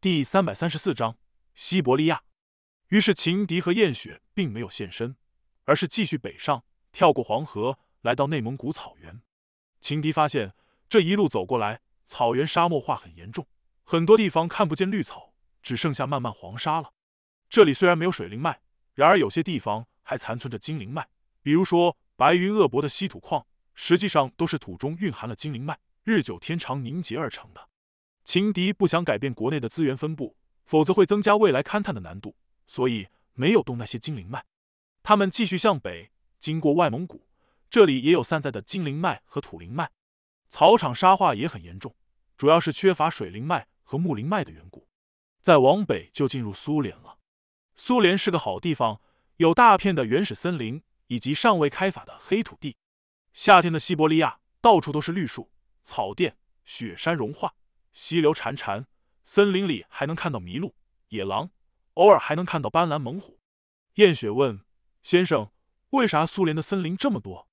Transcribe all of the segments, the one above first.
第三百三十四章西伯利亚。于是，秦迪和燕雪并没有现身，而是继续北上，跳过黄河，来到内蒙古草原。秦迪发现，这一路走过来，草原沙漠化很严重，很多地方看不见绿草，只剩下漫漫黄沙了。这里虽然没有水灵脉，然而有些地方还残存着精灵脉，比如说白云鄂博的稀土矿，实际上都是土中蕴含了精灵脉，日久天长凝结而成的。情敌不想改变国内的资源分布，否则会增加未来勘探的难度，所以没有动那些精灵脉。他们继续向北，经过外蒙古，这里也有散在的精灵脉和土灵脉，草场沙化也很严重，主要是缺乏水灵脉和木灵脉的缘故。再往北就进入苏联了。苏联是个好地方，有大片的原始森林以及尚未开发的黑土地。夏天的西伯利亚到处都是绿树、草甸、雪山融化。溪流潺潺，森林里还能看到麋鹿、野狼，偶尔还能看到斑斓猛虎。燕雪问先生：“为啥苏联的森林这么多？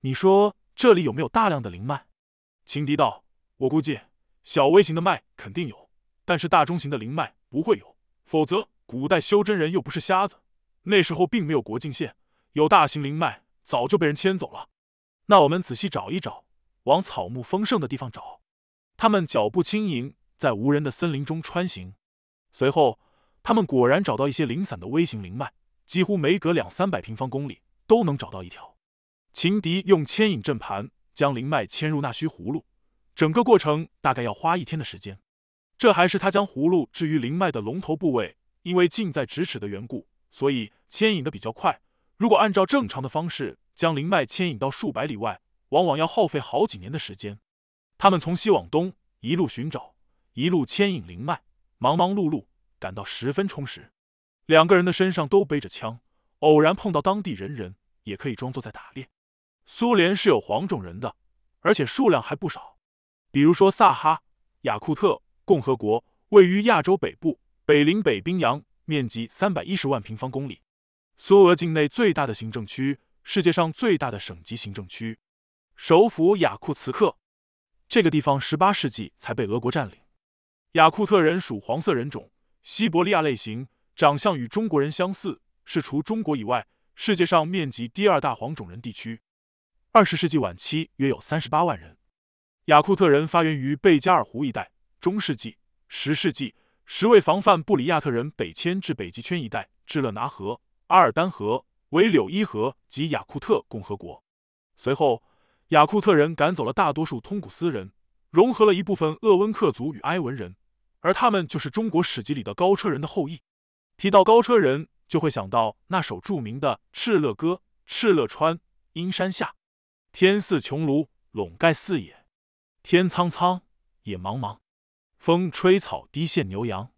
你说这里有没有大量的灵脉？”情敌道：“我估计小微型的脉肯定有，但是大中型的灵脉不会有，否则古代修真人又不是瞎子。那时候并没有国境线，有大型灵脉早就被人牵走了。那我们仔细找一找，往草木丰盛的地方找。”他们脚步轻盈，在无人的森林中穿行。随后，他们果然找到一些零散的微型灵脉，几乎每隔两三百平方公里都能找到一条。秦迪用牵引阵盘将灵脉牵入那虚葫芦，整个过程大概要花一天的时间。这还是他将葫芦置于灵脉的龙头部位，因为近在咫尺的缘故，所以牵引的比较快。如果按照正常的方式将灵脉牵引到数百里外，往往要耗费好几年的时间。他们从西往东一路寻找，一路牵引灵脉，忙忙碌碌，感到十分充实。两个人的身上都背着枪，偶然碰到当地人人，也可以装作在打猎。苏联是有黄种人的，而且数量还不少。比如说，萨哈雅库特共和国位于亚洲北部，北临北冰洋，面积三百一十万平方公里，苏俄境内最大的行政区，世界上最大的省级行政区，首府雅库茨克。这个地方十八世纪才被俄国占领。雅库特人属黄色人种，西伯利亚类型，长相与中国人相似，是除中国以外世界上面积第二大黄种人地区。二十世纪晚期约有三十八万人。雅库特人发源于贝加尔湖一带。中世纪、十世纪，十位防范布里亚特人北迁至北极圈一带，至勒拿河、阿尔丹河、维柳伊河及雅库特共和国。随后。雅库特人赶走了大多数通古斯人，融合了一部分鄂温克族与埃文人，而他们就是中国史籍里的高车人的后裔。提到高车人，就会想到那首著名的《敕勒歌》：“敕勒川，阴山下，天似穹庐，笼盖四野。天苍苍，野茫茫，风吹草低见牛羊。”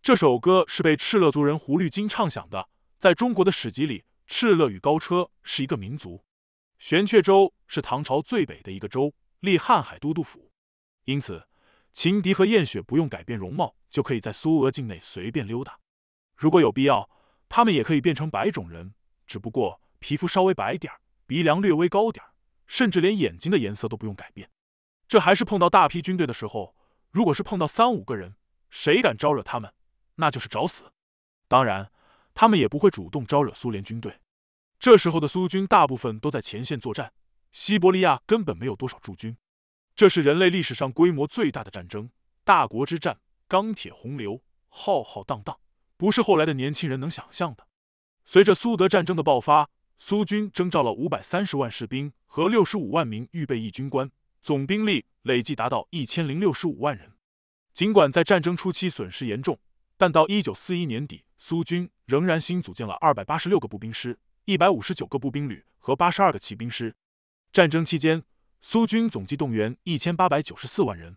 这首歌是被敕勒族人胡律金唱响的。在中国的史籍里，敕勒与高车是一个民族。玄雀州是唐朝最北的一个州，立瀚海都督府，因此秦迪和燕雪不用改变容貌就可以在苏俄境内随便溜达。如果有必要，他们也可以变成白种人，只不过皮肤稍微白点鼻梁略微高点甚至连眼睛的颜色都不用改变。这还是碰到大批军队的时候。如果是碰到三五个人，谁敢招惹他们，那就是找死。当然，他们也不会主动招惹苏联军队。这时候的苏军大部分都在前线作战，西伯利亚根本没有多少驻军。这是人类历史上规模最大的战争，大国之战，钢铁洪流，浩浩荡荡，不是后来的年轻人能想象的。随着苏德战争的爆发，苏军征召了五百三十万士兵和六十五万名预备役军官，总兵力累计达到一千零六十五万人。尽管在战争初期损失严重，但到一九四一年底，苏军仍然新组建了二百八十六个步兵师。一百五十九个步兵旅和八十二个骑兵师。战争期间，苏军总计动员一千八百九十四万人。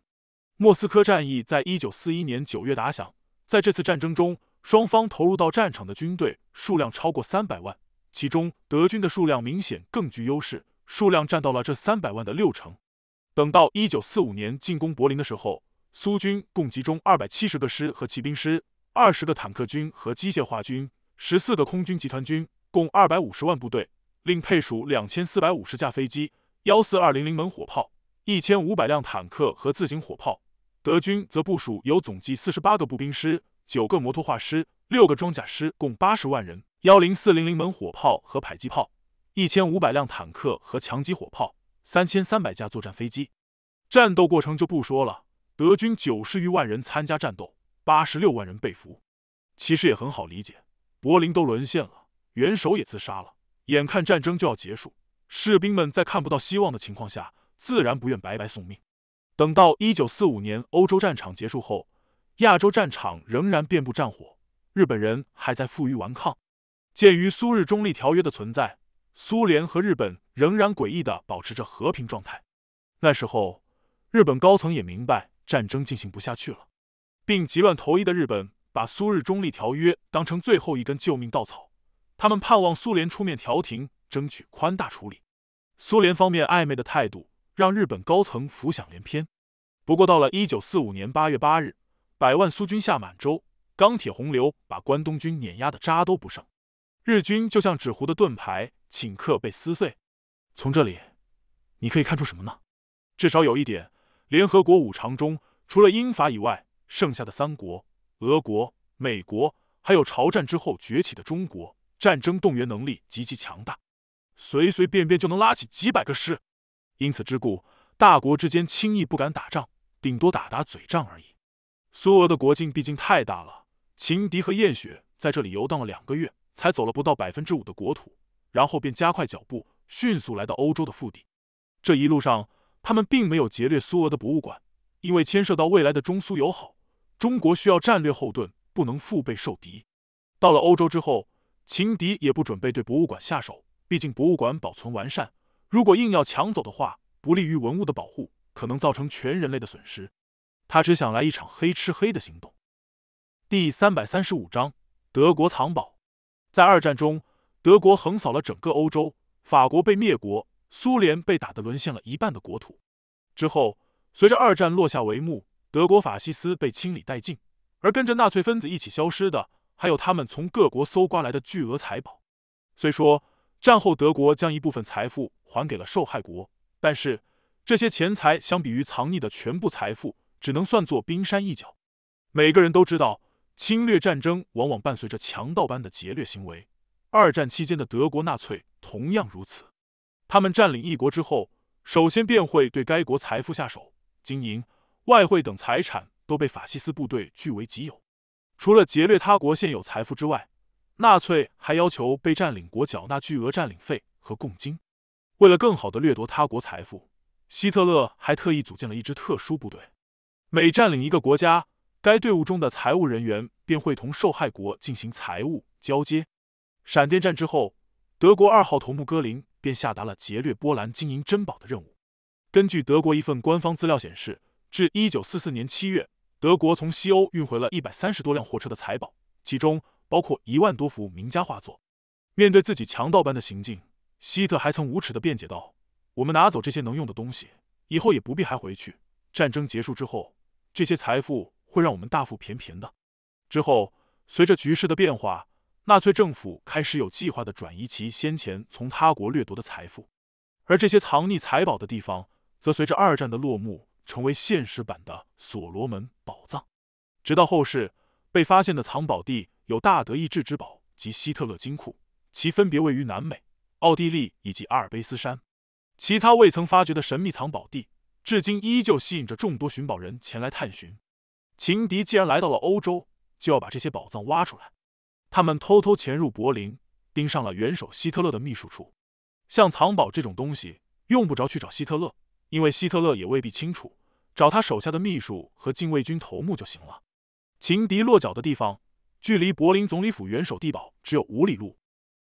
莫斯科战役在一九四一年九月打响，在这次战争中，双方投入到战场的军队数量超过三百万，其中德军的数量明显更具优势，数量占到了这三百万的六成。等到一九四五年进攻柏林的时候，苏军共集中二百七十个师和骑兵师、二十个坦克军和机械化军、十四个空军集团军。共二百五十万部队，另配属两千四百五十架飞机、幺四二零零门火炮、一千五百辆坦克和自行火炮。德军则部署有总计四十八个步兵师、九个摩托化师、六个装甲师，共八十万人、幺零四零零门火炮和迫击炮、一千五百辆坦克和强击火炮、三千三百架作战飞机。战斗过程就不说了，德军九十余万人参加战斗，八十六万人被俘。其实也很好理解，柏林都沦陷了。元首也自杀了，眼看战争就要结束，士兵们在看不到希望的情况下，自然不愿白白送命。等到一九四五年欧洲战场结束后，亚洲战场仍然遍布战火，日本人还在负隅顽抗。鉴于苏日中立条约的存在，苏联和日本仍然诡异的保持着和平状态。那时候，日本高层也明白战争进行不下去了，并急乱投医的日本把苏日中立条约当成最后一根救命稻草。他们盼望苏联出面调停，争取宽大处理。苏联方面暧昧的态度，让日本高层浮想联翩。不过，到了一九四五年八月八日，百万苏军下满洲，钢铁洪流把关东军碾压的渣都不剩，日军就像纸糊的盾牌，顷刻被撕碎。从这里，你可以看出什么呢？至少有一点：联合国五常中，除了英法以外，剩下的三国——俄国、美国，还有朝战之后崛起的中国。战争动员能力极其强大，随随便便就能拉起几百个师。因此之故，大国之间轻易不敢打仗，顶多打打嘴仗而已。苏俄的国境毕竟太大了，秦敌和燕雪在这里游荡了两个月，才走了不到百分之五的国土，然后便加快脚步，迅速来到欧洲的腹地。这一路上，他们并没有劫掠苏俄的博物馆，因为牵涉到未来的中苏友好，中国需要战略后盾，不能腹背受敌。到了欧洲之后。情敌也不准备对博物馆下手，毕竟博物馆保存完善，如果硬要抢走的话，不利于文物的保护，可能造成全人类的损失。他只想来一场黑吃黑的行动。第三百三十五章德国藏宝。在二战中，德国横扫了整个欧洲，法国被灭国，苏联被打的沦陷了一半的国土。之后，随着二战落下帷幕，德国法西斯被清理殆尽，而跟着纳粹分子一起消失的。还有他们从各国搜刮来的巨额财宝。虽说战后德国将一部分财富还给了受害国，但是这些钱财相比于藏匿的全部财富，只能算作冰山一角。每个人都知道，侵略战争往往伴随着强盗般的劫掠行为。二战期间的德国纳粹同样如此。他们占领一国之后，首先便会对该国财富下手，金银、外汇等财产都被法西斯部队据为己有。除了劫掠他国现有财富之外，纳粹还要求被占领国缴纳巨额占领费和贡金。为了更好的掠夺他国财富，希特勒还特意组建了一支特殊部队。每占领一个国家，该队伍中的财务人员便会同受害国进行财务交接。闪电战之后，德国二号头目戈林便下达了劫掠波兰金银珍宝的任务。根据德国一份官方资料显示，至一九四四年七月。德国从西欧运回了一百三十多辆货车的财宝，其中包括一万多幅名家画作。面对自己强盗般的行径，希特还曾无耻地辩解道：“我们拿走这些能用的东西，以后也不必还回去。战争结束之后，这些财富会让我们大腹便便的。”之后，随着局势的变化，纳粹政府开始有计划地转移其先前从他国掠夺的财富，而这些藏匿财宝的地方，则随着二战的落幕。成为现实版的所罗门宝藏，直到后世被发现的藏宝地有大德意志之宝及希特勒金库，其分别位于南美、奥地利以及阿尔卑斯山。其他未曾发掘的神秘藏宝地，至今依旧吸引着众多寻宝人前来探寻。情敌既然来到了欧洲，就要把这些宝藏挖出来。他们偷偷潜入柏林，盯上了元首希特勒的秘书处。像藏宝这种东西，用不着去找希特勒。因为希特勒也未必清楚，找他手下的秘书和禁卫军头目就行了。情敌落脚的地方距离柏林总理府元首地堡只有五里路，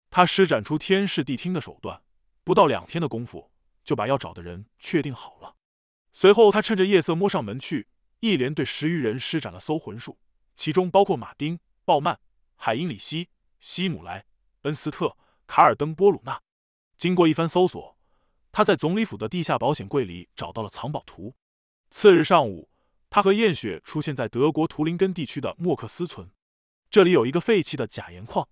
他施展出天视地听的手段，不到两天的功夫就把要找的人确定好了。随后他趁着夜色摸上门去，一连对十余人施展了搜魂术，其中包括马丁、鲍曼、海因里希、希姆莱、恩斯特、卡尔登波鲁纳。经过一番搜索。他在总理府的地下保险柜里找到了藏宝图。次日上午，他和燕雪出现在德国图林根地区的莫克斯村，这里有一个废弃的假盐矿。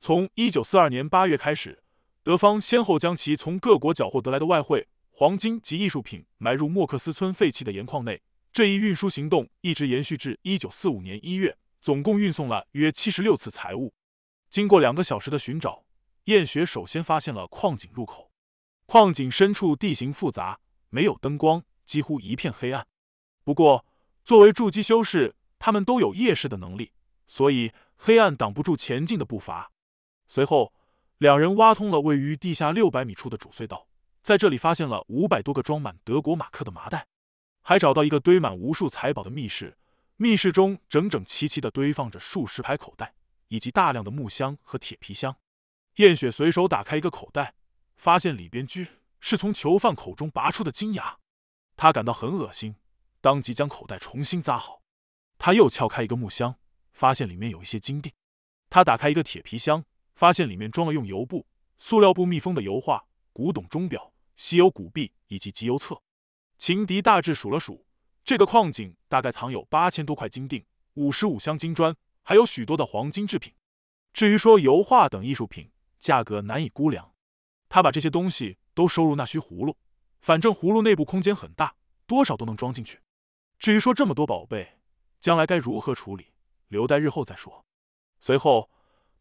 从一九四二年八月开始，德方先后将其从各国缴获得来的外汇、黄金及艺术品埋入莫克斯村废弃的盐矿内。这一运输行动一直延续至一九四五年一月，总共运送了约七十六次财物。经过两个小时的寻找，燕雪首先发现了矿井入口。矿井深处地形复杂，没有灯光，几乎一片黑暗。不过，作为筑基修士，他们都有夜视的能力，所以黑暗挡不住前进的步伐。随后，两人挖通了位于地下六百米处的主隧道，在这里发现了五百多个装满德国马克的麻袋，还找到一个堆满无数财宝的密室。密室中整整齐齐地堆放着数十排口袋，以及大量的木箱和铁皮箱。燕雪随手打开一个口袋。发现里边居是从囚犯口中拔出的金牙，他感到很恶心，当即将口袋重新扎好。他又撬开一个木箱，发现里面有一些金锭。他打开一个铁皮箱，发现里面装了用油布、塑料布密封的油画、古董钟表、稀有古币以及集邮册。秦迪大致数了数，这个矿井大概藏有八千多块金锭、五十五箱金砖，还有许多的黄金制品。至于说油画等艺术品，价格难以估量。他把这些东西都收入那虚葫芦，反正葫芦内部空间很大，多少都能装进去。至于说这么多宝贝，将来该如何处理，留待日后再说。随后，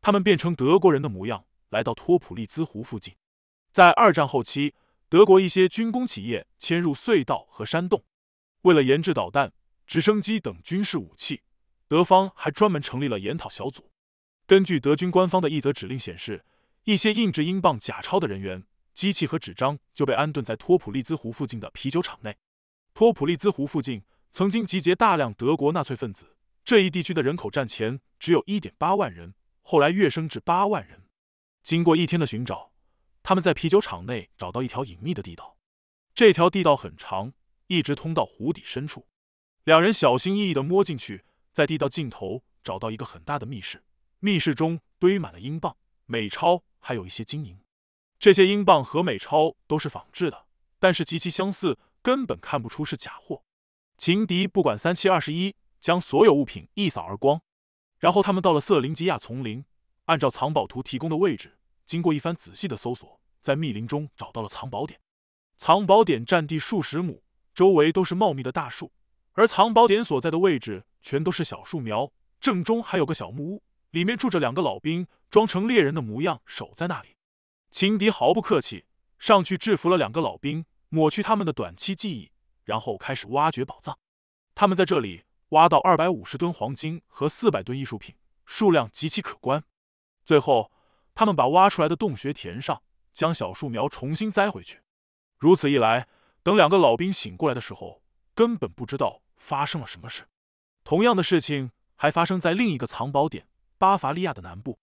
他们变成德国人的模样，来到托普利兹湖附近。在二战后期，德国一些军工企业迁入隧道和山洞，为了研制导弹、直升机等军事武器，德方还专门成立了研讨小组。根据德军官方的一则指令显示。一些印制英镑假钞的人员、机器和纸张就被安顿在托普利兹湖附近的啤酒厂内。托普利兹湖附近曾经集结大量德国纳粹分子。这一地区的人口战前只有一点八万人，后来跃升至八万人。经过一天的寻找，他们在啤酒厂内找到一条隐秘的地道。这条地道很长，一直通到湖底深处。两人小心翼翼地摸进去，在地道尽头找到一个很大的密室。密室中堆满了英镑、美钞。还有一些金银，这些英镑和美钞都是仿制的，但是极其相似，根本看不出是假货。情敌不管三七二十一，将所有物品一扫而光。然后他们到了瑟林吉亚丛林，按照藏宝图提供的位置，经过一番仔细的搜索，在密林中找到了藏宝点。藏宝点占地数十亩，周围都是茂密的大树，而藏宝点所在的位置全都是小树苗，正中还有个小木屋，里面住着两个老兵。装成猎人的模样守在那里，情敌毫不客气上去制服了两个老兵，抹去他们的短期记忆，然后开始挖掘宝藏。他们在这里挖到二百五十吨黄金和四百吨艺术品，数量极其可观。最后，他们把挖出来的洞穴填上，将小树苗重新栽回去。如此一来，等两个老兵醒过来的时候，根本不知道发生了什么事。同样的事情还发生在另一个藏宝点——巴伐利亚的南部。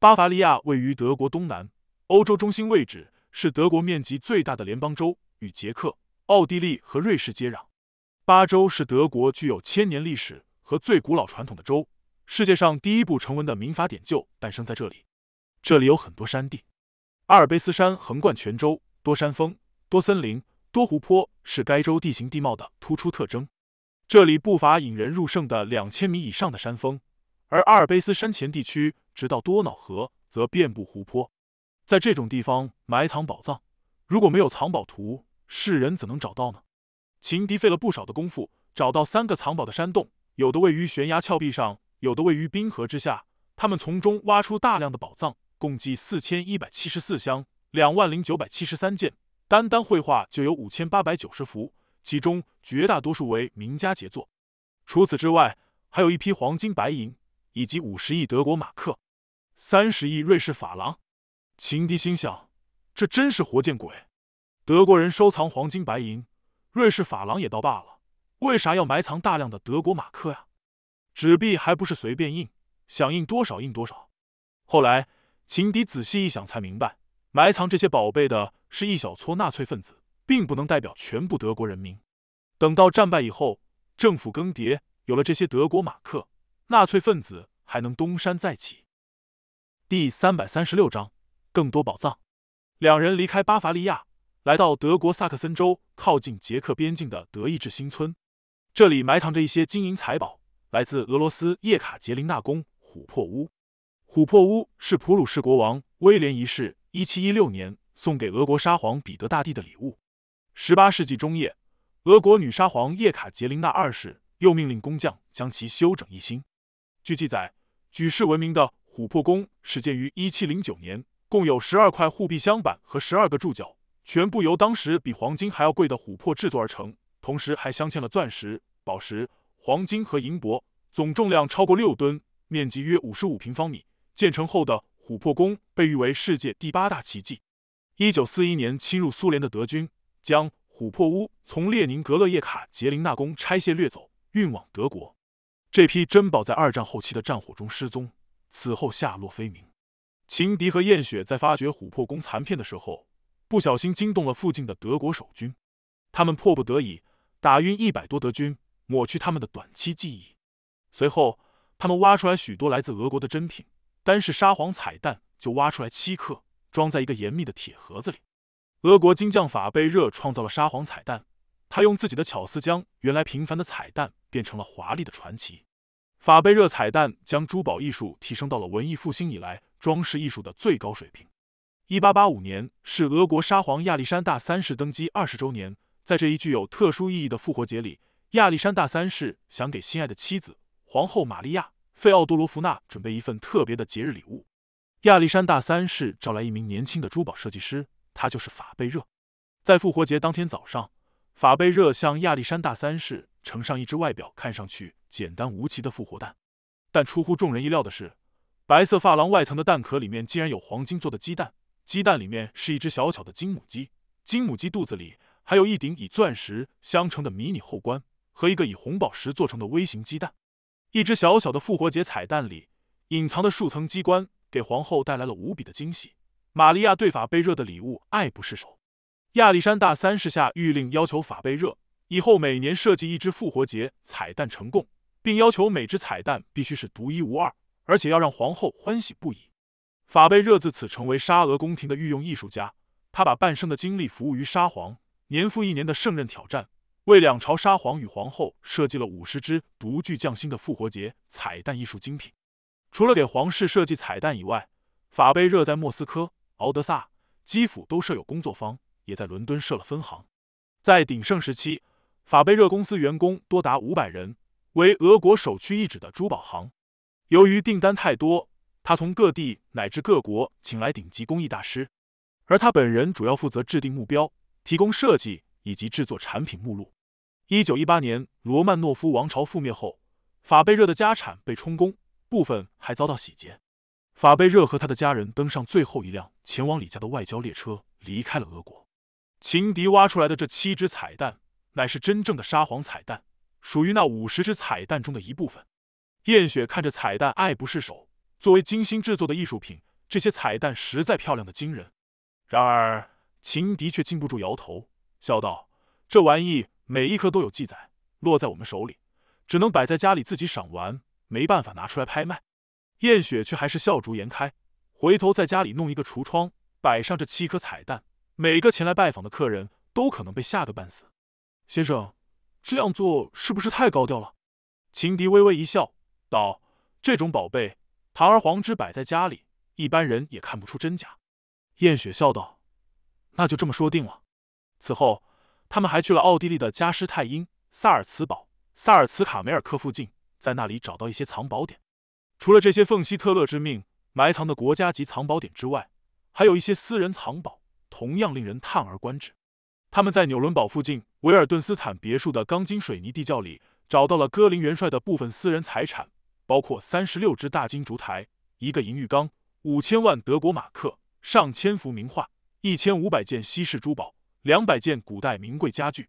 巴伐利亚位于德国东南，欧洲中心位置，是德国面积最大的联邦州，与捷克、奥地利和瑞士接壤。巴州是德国具有千年历史和最古老传统的州，世界上第一部成文的民法典就诞生在这里。这里有很多山地，阿尔卑斯山横贯全州，多山峰、多森林、多湖泊，是该州地形地貌的突出特征。这里不乏引人入胜的两千米以上的山峰，而阿尔卑斯山前地区。直到多瑙河则遍布湖泊，在这种地方埋藏宝藏，如果没有藏宝图，世人怎能找到呢？秦敌费了不少的功夫，找到三个藏宝的山洞，有的位于悬崖峭壁上，有的位于冰河之下。他们从中挖出大量的宝藏，共计四千一百七十四箱，两万零九百七十三件，单单绘画就有五千八百九十幅，其中绝大多数为名家杰作。除此之外，还有一批黄金、白银以及五十亿德国马克。三十亿瑞士法郎，秦迪心想：这真是活见鬼！德国人收藏黄金白银，瑞士法郎也倒罢了，为啥要埋藏大量的德国马克呀？纸币还不是随便印，想印多少印多少。后来秦迪仔细一想，才明白，埋藏这些宝贝的是一小撮纳粹分子，并不能代表全部德国人民。等到战败以后，政府更迭，有了这些德国马克，纳粹分子还能东山再起。第三百三十六章，更多宝藏。两人离开巴伐利亚，来到德国萨克森州靠近捷克边境的德意志新村，这里埋藏着一些金银财宝，来自俄罗斯叶卡捷琳娜宫琥珀屋。琥珀屋是普鲁士国王威廉一世一七一六年送给俄国沙皇彼得大帝的礼物。十八世纪中叶，俄国女沙皇叶卡捷琳娜二世又命令工匠将其修整一新。据记载，举世闻名的。琥珀宫始建于一七零九年，共有十二块护壁镶板和十二个柱脚，全部由当时比黄金还要贵的琥珀制作而成，同时还镶嵌了钻石、宝石、黄金和银箔，总重量超过六吨，面积约五十五平方米。建成后的琥珀宫被誉为世界第八大奇迹。一九四一年侵入苏联的德军将琥珀屋从列宁格勒叶卡捷琳娜宫拆卸掠走，运往德国。这批珍宝在二战后期的战火中失踪。此后下落非明。秦迪和燕雪在发掘琥珀宫残片的时候，不小心惊动了附近的德国守军，他们迫不得已打晕一百多德军，抹去他们的短期记忆。随后，他们挖出来许多来自俄国的珍品，单是沙皇彩蛋就挖出来七克，装在一个严密的铁盒子里。俄国金匠法贝热创造了沙皇彩蛋，他用自己的巧思将原来平凡的彩蛋变成了华丽的传奇。法贝热彩蛋将珠宝艺术提升到了文艺复兴以来装饰艺术的最高水平。一八八五年是俄国沙皇亚历山大三世登基二十周年，在这一具有特殊意义的复活节里，亚历山大三世想给心爱的妻子皇后玛利亚·费奥多罗夫娜准备一份特别的节日礼物。亚历山大三世找来一名年轻的珠宝设计师，他就是法贝热。在复活节当天早上，法贝热向亚历山大三世呈上一只外表看上去。简单无奇的复活蛋，但出乎众人意料的是，白色发廊外层的蛋壳里面竟然有黄金做的鸡蛋，鸡蛋里面是一只小巧的金母鸡，金母鸡肚子里还有一顶以钻石镶成的迷你后冠和一个以红宝石做成的微型鸡蛋。一只小小的复活节彩蛋里隐藏的数层机关，给皇后带来了无比的惊喜。玛利亚对法贝热的礼物爱不释手。亚历山大三世下谕令要求法贝热以后每年设计一只复活节彩蛋呈贡。并要求每只彩蛋必须是独一无二，而且要让皇后欢喜不已。法贝热自此成为沙俄宫廷的御用艺术家，他把半生的精力服务于沙皇，年复一年的胜任挑战，为两朝沙皇与皇后设计了五十只独具匠心的复活节彩蛋艺术精品。除了给皇室设计彩蛋以外，法贝热在莫斯科、敖德萨、基辅都设有工作坊，也在伦敦设了分行。在鼎盛时期，法贝热公司员工多达五百人。为俄国首屈一指的珠宝行，由于订单太多，他从各地乃至各国请来顶级工艺大师，而他本人主要负责制定目标、提供设计以及制作产品目录。一九一八年，罗曼诺夫王朝覆灭后，法贝热的家产被充公，部分还遭到洗劫。法贝热和他的家人登上最后一辆前往李家的外交列车，离开了俄国。情敌挖出来的这七只彩蛋，乃是真正的沙皇彩蛋。属于那五十只彩蛋中的一部分。燕雪看着彩蛋爱不释手，作为精心制作的艺术品，这些彩蛋实在漂亮的惊人。然而秦迪却禁不住摇头，笑道：“这玩意每一颗都有记载，落在我们手里，只能摆在家里自己赏玩，没办法拿出来拍卖。”燕雪却还是笑逐颜开，回头在家里弄一个橱窗，摆上这七颗彩蛋，每个前来拜访的客人都可能被吓个半死。先生。这样做是不是太高调了？情敌微微一笑，道：“这种宝贝，堂而皇之摆在家里，一般人也看不出真假。”燕雪笑道：“那就这么说定了。”此后，他们还去了奥地利的加施泰因、萨尔茨堡、萨尔茨卡梅尔克附近，在那里找到一些藏宝点。除了这些奉希特勒之命埋藏的国家级藏宝点之外，还有一些私人藏宝，同样令人叹而观止。他们在纽伦堡附近维尔顿斯坦别墅的钢筋水泥地窖里找到了戈林元帅的部分私人财产，包括三十六只大金烛台、一个银浴缸、五千万德国马克、上千幅名画、一千五百件稀世珠宝、两百件古代名贵家具。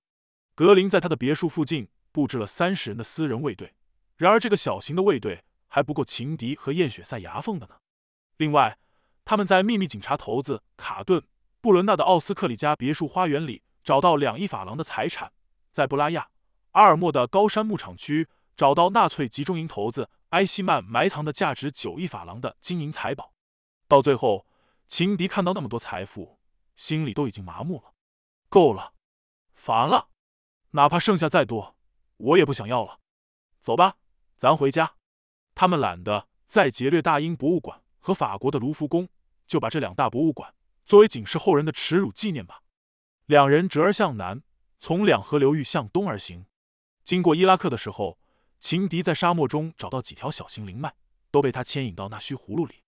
格林在他的别墅附近布置了三十人的私人卫队，然而这个小型的卫队还不够情敌和验血塞牙缝的呢。另外，他们在秘密警察头子卡顿布伦纳的奥斯克里家别墅花园里。找到两亿法郎的财产，在布拉亚阿尔莫的高山牧场区找到纳粹集中营头子埃希曼埋藏的价值九亿法郎的金银财宝。到最后，情敌看到那么多财富，心里都已经麻木了。够了，烦了，哪怕剩下再多，我也不想要了。走吧，咱回家。他们懒得再劫掠大英博物馆和法国的卢浮宫，就把这两大博物馆作为警示后人的耻辱纪念吧。两人折而向南，从两河流域向东而行。经过伊拉克的时候，秦敌在沙漠中找到几条小型灵脉，都被他牵引到那须葫芦里。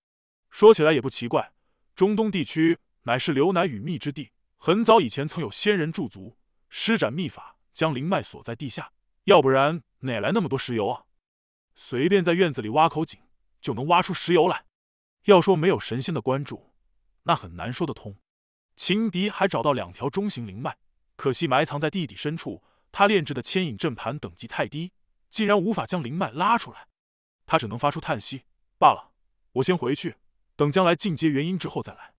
说起来也不奇怪，中东地区乃是流奶与蜜之地，很早以前曾有仙人驻足，施展秘法将灵脉锁在地下。要不然哪来那么多石油啊？随便在院子里挖口井，就能挖出石油来。要说没有神仙的关注，那很难说得通。情敌还找到两条中型灵脉，可惜埋藏在地底深处。他炼制的牵引阵盘等级太低，竟然无法将灵脉拉出来。他只能发出叹息。罢了，我先回去，等将来进阶元婴之后再来。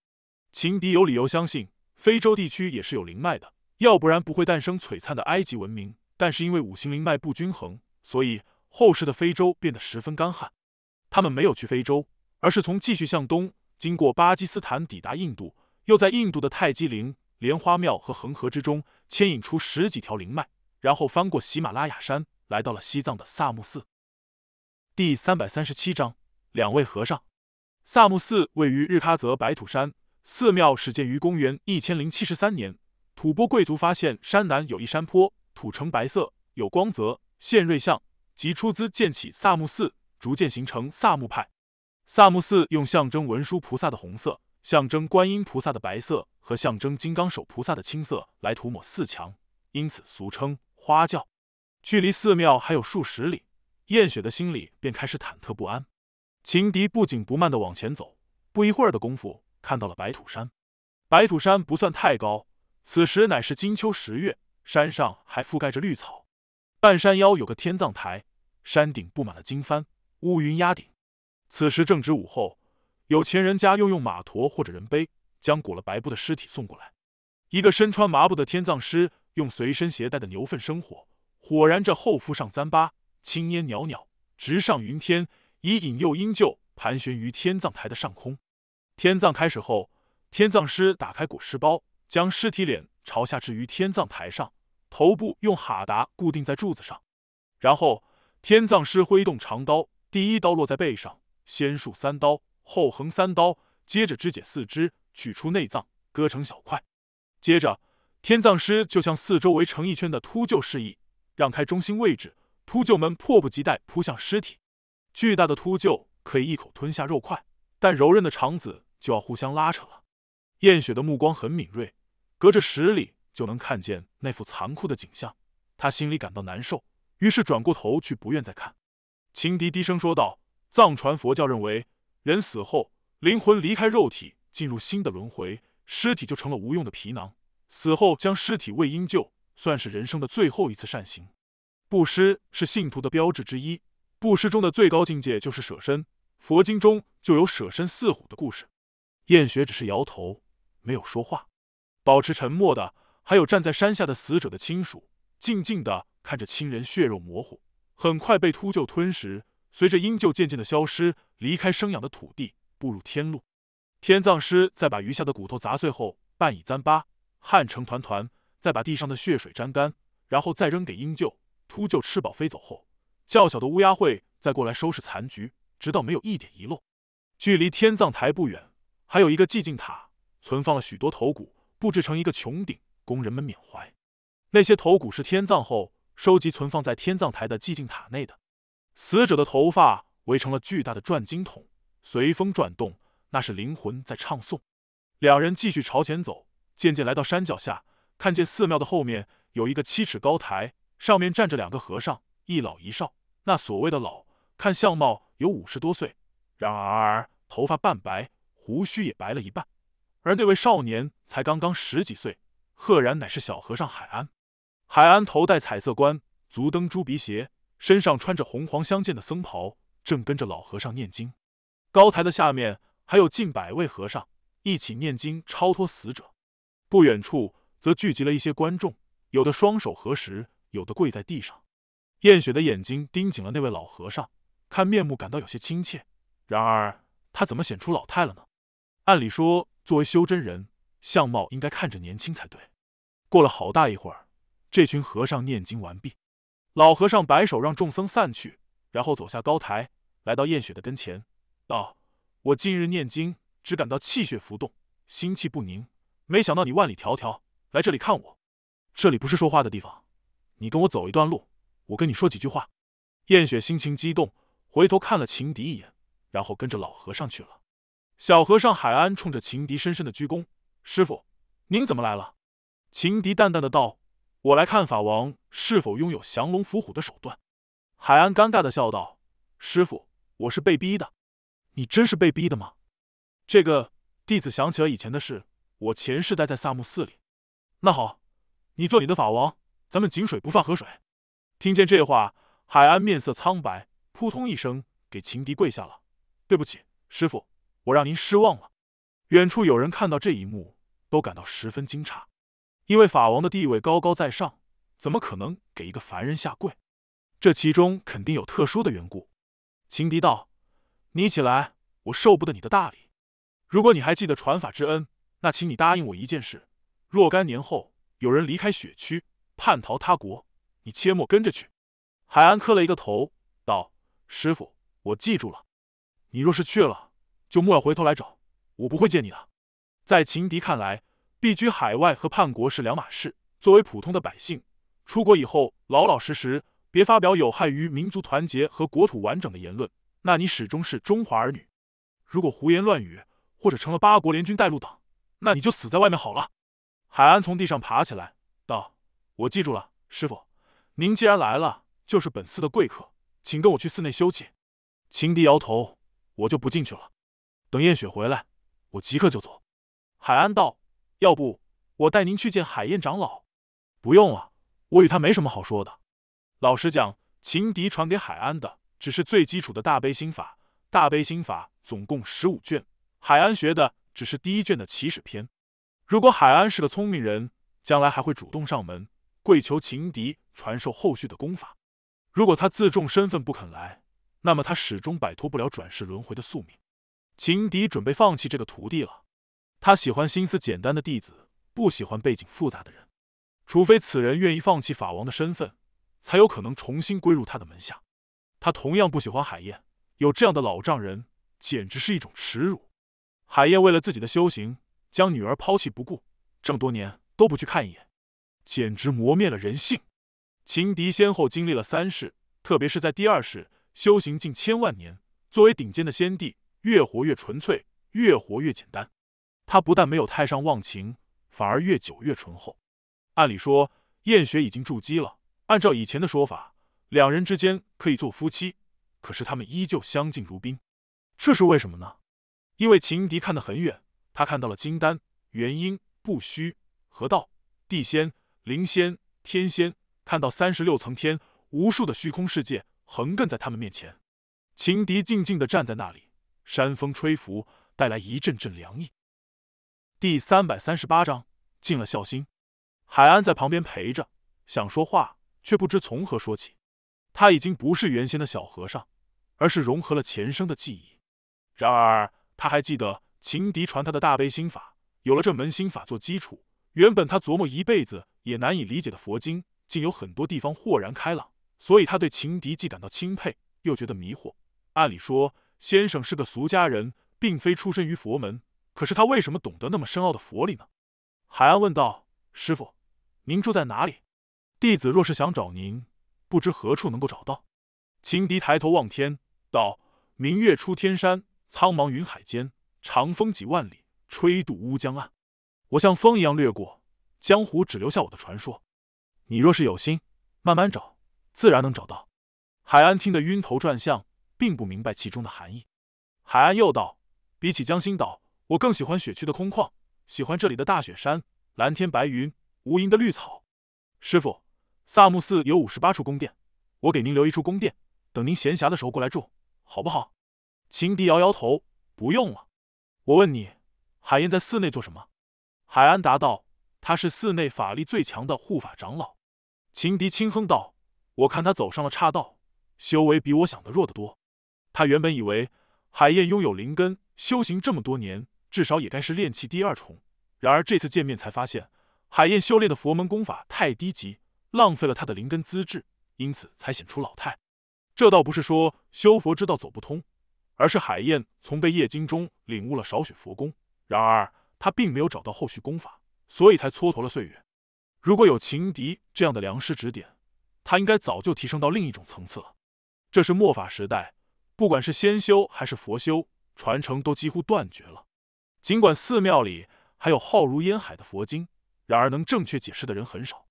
情敌有理由相信，非洲地区也是有灵脉的，要不然不会诞生璀璨的埃及文明。但是因为五行灵脉不均衡，所以后世的非洲变得十分干旱。他们没有去非洲，而是从继续向东，经过巴基斯坦，抵达印度。又在印度的泰姬陵、莲花庙和恒河之中牵引出十几条灵脉，然后翻过喜马拉雅山，来到了西藏的萨木寺。第三百三十七章，两位和尚。萨木寺位于日喀则白土山，寺庙始建于公元一千零七十三年。吐蕃贵族发现山南有一山坡土呈白色，有光泽，现瑞像，即出资建起萨木寺，逐渐形成萨木派。萨木寺用象征文殊菩萨的红色。象征观音菩萨的白色和象征金刚手菩萨的青色来涂抹四墙，因此俗称花轿。距离寺庙还有数十里，燕雪的心里便开始忐忑不安。秦迪不紧不慢地往前走，不一会儿的功夫，看到了白土山。白土山不算太高，此时乃是金秋十月，山上还覆盖着绿草。半山腰有个天葬台，山顶布满了经幡，乌云压顶。此时正值午后。有钱人家又用马驮或者人背，将裹了白布的尸体送过来。一个身穿麻布的天葬师，用随身携带的牛粪生火，火燃着后敷上糌粑，青烟袅袅直上云天，以引诱鹰鹫盘旋于天葬台的上空。天葬开始后，天葬师打开裹尸包，将尸体脸朝下置于天葬台上，头部用哈达固定在柱子上，然后天葬师挥动长刀，第一刀落在背上，先竖三刀。后横三刀，接着肢解四肢，取出内脏，割成小块。接着，天葬师就向四周围成一圈的秃鹫示意，让开中心位置。秃鹫们迫不及待扑向尸体。巨大的秃鹫可以一口吞下肉块，但柔韧的肠子就要互相拉扯了。燕雪的目光很敏锐，隔着十里就能看见那副残酷的景象，她心里感到难受，于是转过头去，不愿再看。秦迪低声说道：“藏传佛教认为。”人死后，灵魂离开肉体，进入新的轮回，尸体就成了无用的皮囊。死后将尸体喂鹰鹫，算是人生的最后一次善行。布施是信徒的标志之一，布施中的最高境界就是舍身。佛经中就有舍身饲虎的故事。燕雪只是摇头，没有说话。保持沉默的还有站在山下的死者的亲属，静静的看着亲人血肉模糊，很快被秃鹫吞食。随着鹰鹫渐渐的消失，离开生养的土地，步入天路，天葬师在把余下的骨头砸碎后，半以簪疤，汗成团团，再把地上的血水沾干，然后再扔给鹰鹫、秃鹫吃饱飞走后，较小的乌鸦会再过来收拾残局，直到没有一点遗漏。距离天葬台不远，还有一个寂静塔，存放了许多头骨，布置成一个穹顶，供人们缅怀。那些头骨是天葬后收集存放在天葬台的寂静塔内的。死者的头发围成了巨大的转经筒，随风转动，那是灵魂在唱诵。两人继续朝前走，渐渐来到山脚下，看见寺庙的后面有一个七尺高台，上面站着两个和尚，一老一少。那所谓的老，看相貌有五十多岁，然而头发半白，胡须也白了一半；而那位少年才刚刚十几岁，赫然乃是小和尚海安。海安头戴彩色冠，足蹬猪鼻鞋。身上穿着红黄相间的僧袍，正跟着老和尚念经。高台的下面还有近百位和尚一起念经超脱死者。不远处则聚集了一些观众，有的双手合十，有的跪在地上。燕雪的眼睛盯紧了那位老和尚，看面目感到有些亲切。然而他怎么显出老态了呢？按理说，作为修真人，相貌应该看着年轻才对。过了好大一会儿，这群和尚念经完毕。老和尚摆手，让众僧散去，然后走下高台，来到燕雪的跟前，道：“我近日念经，只感到气血浮动，心气不宁。没想到你万里迢迢来这里看我。这里不是说话的地方，你跟我走一段路，我跟你说几句话。”燕雪心情激动，回头看了情敌一眼，然后跟着老和尚去了。小和尚海安冲着情敌深深的鞠躬：“师傅，您怎么来了？”情敌淡淡的道：“我来看法王。”是否拥有降龙伏虎的手段？海安尴尬的笑道：“师傅，我是被逼的。你真是被逼的吗？”这个弟子想起了以前的事，我前世待在萨木寺里。那好，你做你的法王，咱们井水不犯河水。听见这话，海安面色苍白，扑通一声给秦迪跪下了：“对不起，师傅，我让您失望了。”远处有人看到这一幕，都感到十分惊诧，因为法王的地位高高在上。怎么可能给一个凡人下跪？这其中肯定有特殊的缘故。情敌道：“你起来，我受不得你的大礼。如果你还记得传法之恩，那请你答应我一件事：若干年后，有人离开雪区，叛逃他国，你切莫跟着去。”海安磕了一个头，道：“师傅，我记住了。你若是去了，就莫要回头来找我，不会见你的。”在情敌看来，避居海外和叛国是两码事。作为普通的百姓。出国以后，老老实实，别发表有害于民族团结和国土完整的言论。那你始终是中华儿女。如果胡言乱语，或者成了八国联军带路党，那你就死在外面好了。海安从地上爬起来，道：“我记住了，师傅。您既然来了，就是本寺的贵客，请跟我去寺内休憩。”秦迪摇头：“我就不进去了。等燕雪回来，我即刻就走。”海安道：“要不，我带您去见海燕长老。”“不用了。”我与他没什么好说的。老实讲，情敌传给海安的只是最基础的大悲心法，大悲心法总共十五卷，海安学的只是第一卷的起始篇。如果海安是个聪明人，将来还会主动上门跪求情敌传授后续的功法；如果他自重身份不肯来，那么他始终摆脱不了转世轮回的宿命。情敌准备放弃这个徒弟了。他喜欢心思简单的弟子，不喜欢背景复杂的人。除非此人愿意放弃法王的身份，才有可能重新归入他的门下。他同样不喜欢海燕，有这样的老丈人简直是一种耻辱。海燕为了自己的修行，将女儿抛弃不顾，这么多年都不去看一眼，简直磨灭了人性。秦迪先后经历了三世，特别是在第二世修行近千万年，作为顶尖的先帝，越活越纯粹，越活越简单。他不但没有太上忘情，反而越久越醇厚。按理说，燕雪已经筑基了。按照以前的说法，两人之间可以做夫妻，可是他们依旧相敬如宾，这是为什么呢？因为情敌看得很远，他看到了金丹、元婴、不虚、河道、地仙、灵仙、天仙，看到三十六层天，无数的虚空世界横亘在他们面前。情敌静静的站在那里，山风吹拂，带来一阵阵凉意。第三百三十八章，尽了孝心。海安在旁边陪着，想说话却不知从何说起。他已经不是原先的小和尚，而是融合了前生的记忆。然而他还记得情敌传他的大悲心法，有了这门心法做基础，原本他琢磨一辈子也难以理解的佛经，竟有很多地方豁然开朗。所以他对情敌既感到钦佩，又觉得迷惑。按理说，先生是个俗家人，并非出身于佛门，可是他为什么懂得那么深奥的佛理呢？海安问道：“师傅。”您住在哪里？弟子若是想找您，不知何处能够找到。秦敌抬头望天，道：“明月出天山，苍茫云海间。长风几万里，吹度乌江岸。我像风一样掠过，江湖只留下我的传说。你若是有心，慢慢找，自然能找到。”海安听得晕头转向，并不明白其中的含义。海安又道：“比起江心岛，我更喜欢雪区的空旷，喜欢这里的大雪山、蓝天白云。”无垠的绿草，师傅，萨木寺有五十八处宫殿，我给您留一处宫殿，等您闲暇的时候过来住，好不好？秦迪摇摇头，不用了。我问你，海燕在寺内做什么？海安答道，他是寺内法力最强的护法长老。秦迪轻哼道，我看他走上了岔道，修为比我想的弱得多。他原本以为海燕拥有灵根，修行这么多年，至少也该是练气第二重，然而这次见面才发现。海燕修炼的佛门功法太低级，浪费了他的灵根资质，因此才显出老态。这倒不是说修佛之道走不通，而是海燕从《被夜经》中领悟了少许佛功，然而他并没有找到后续功法，所以才蹉跎了岁月。如果有情敌这样的良师指点，他应该早就提升到另一种层次了。这是末法时代，不管是仙修还是佛修，传承都几乎断绝了。尽管寺庙里还有浩如烟海的佛经。然而，能正确解释的人很少，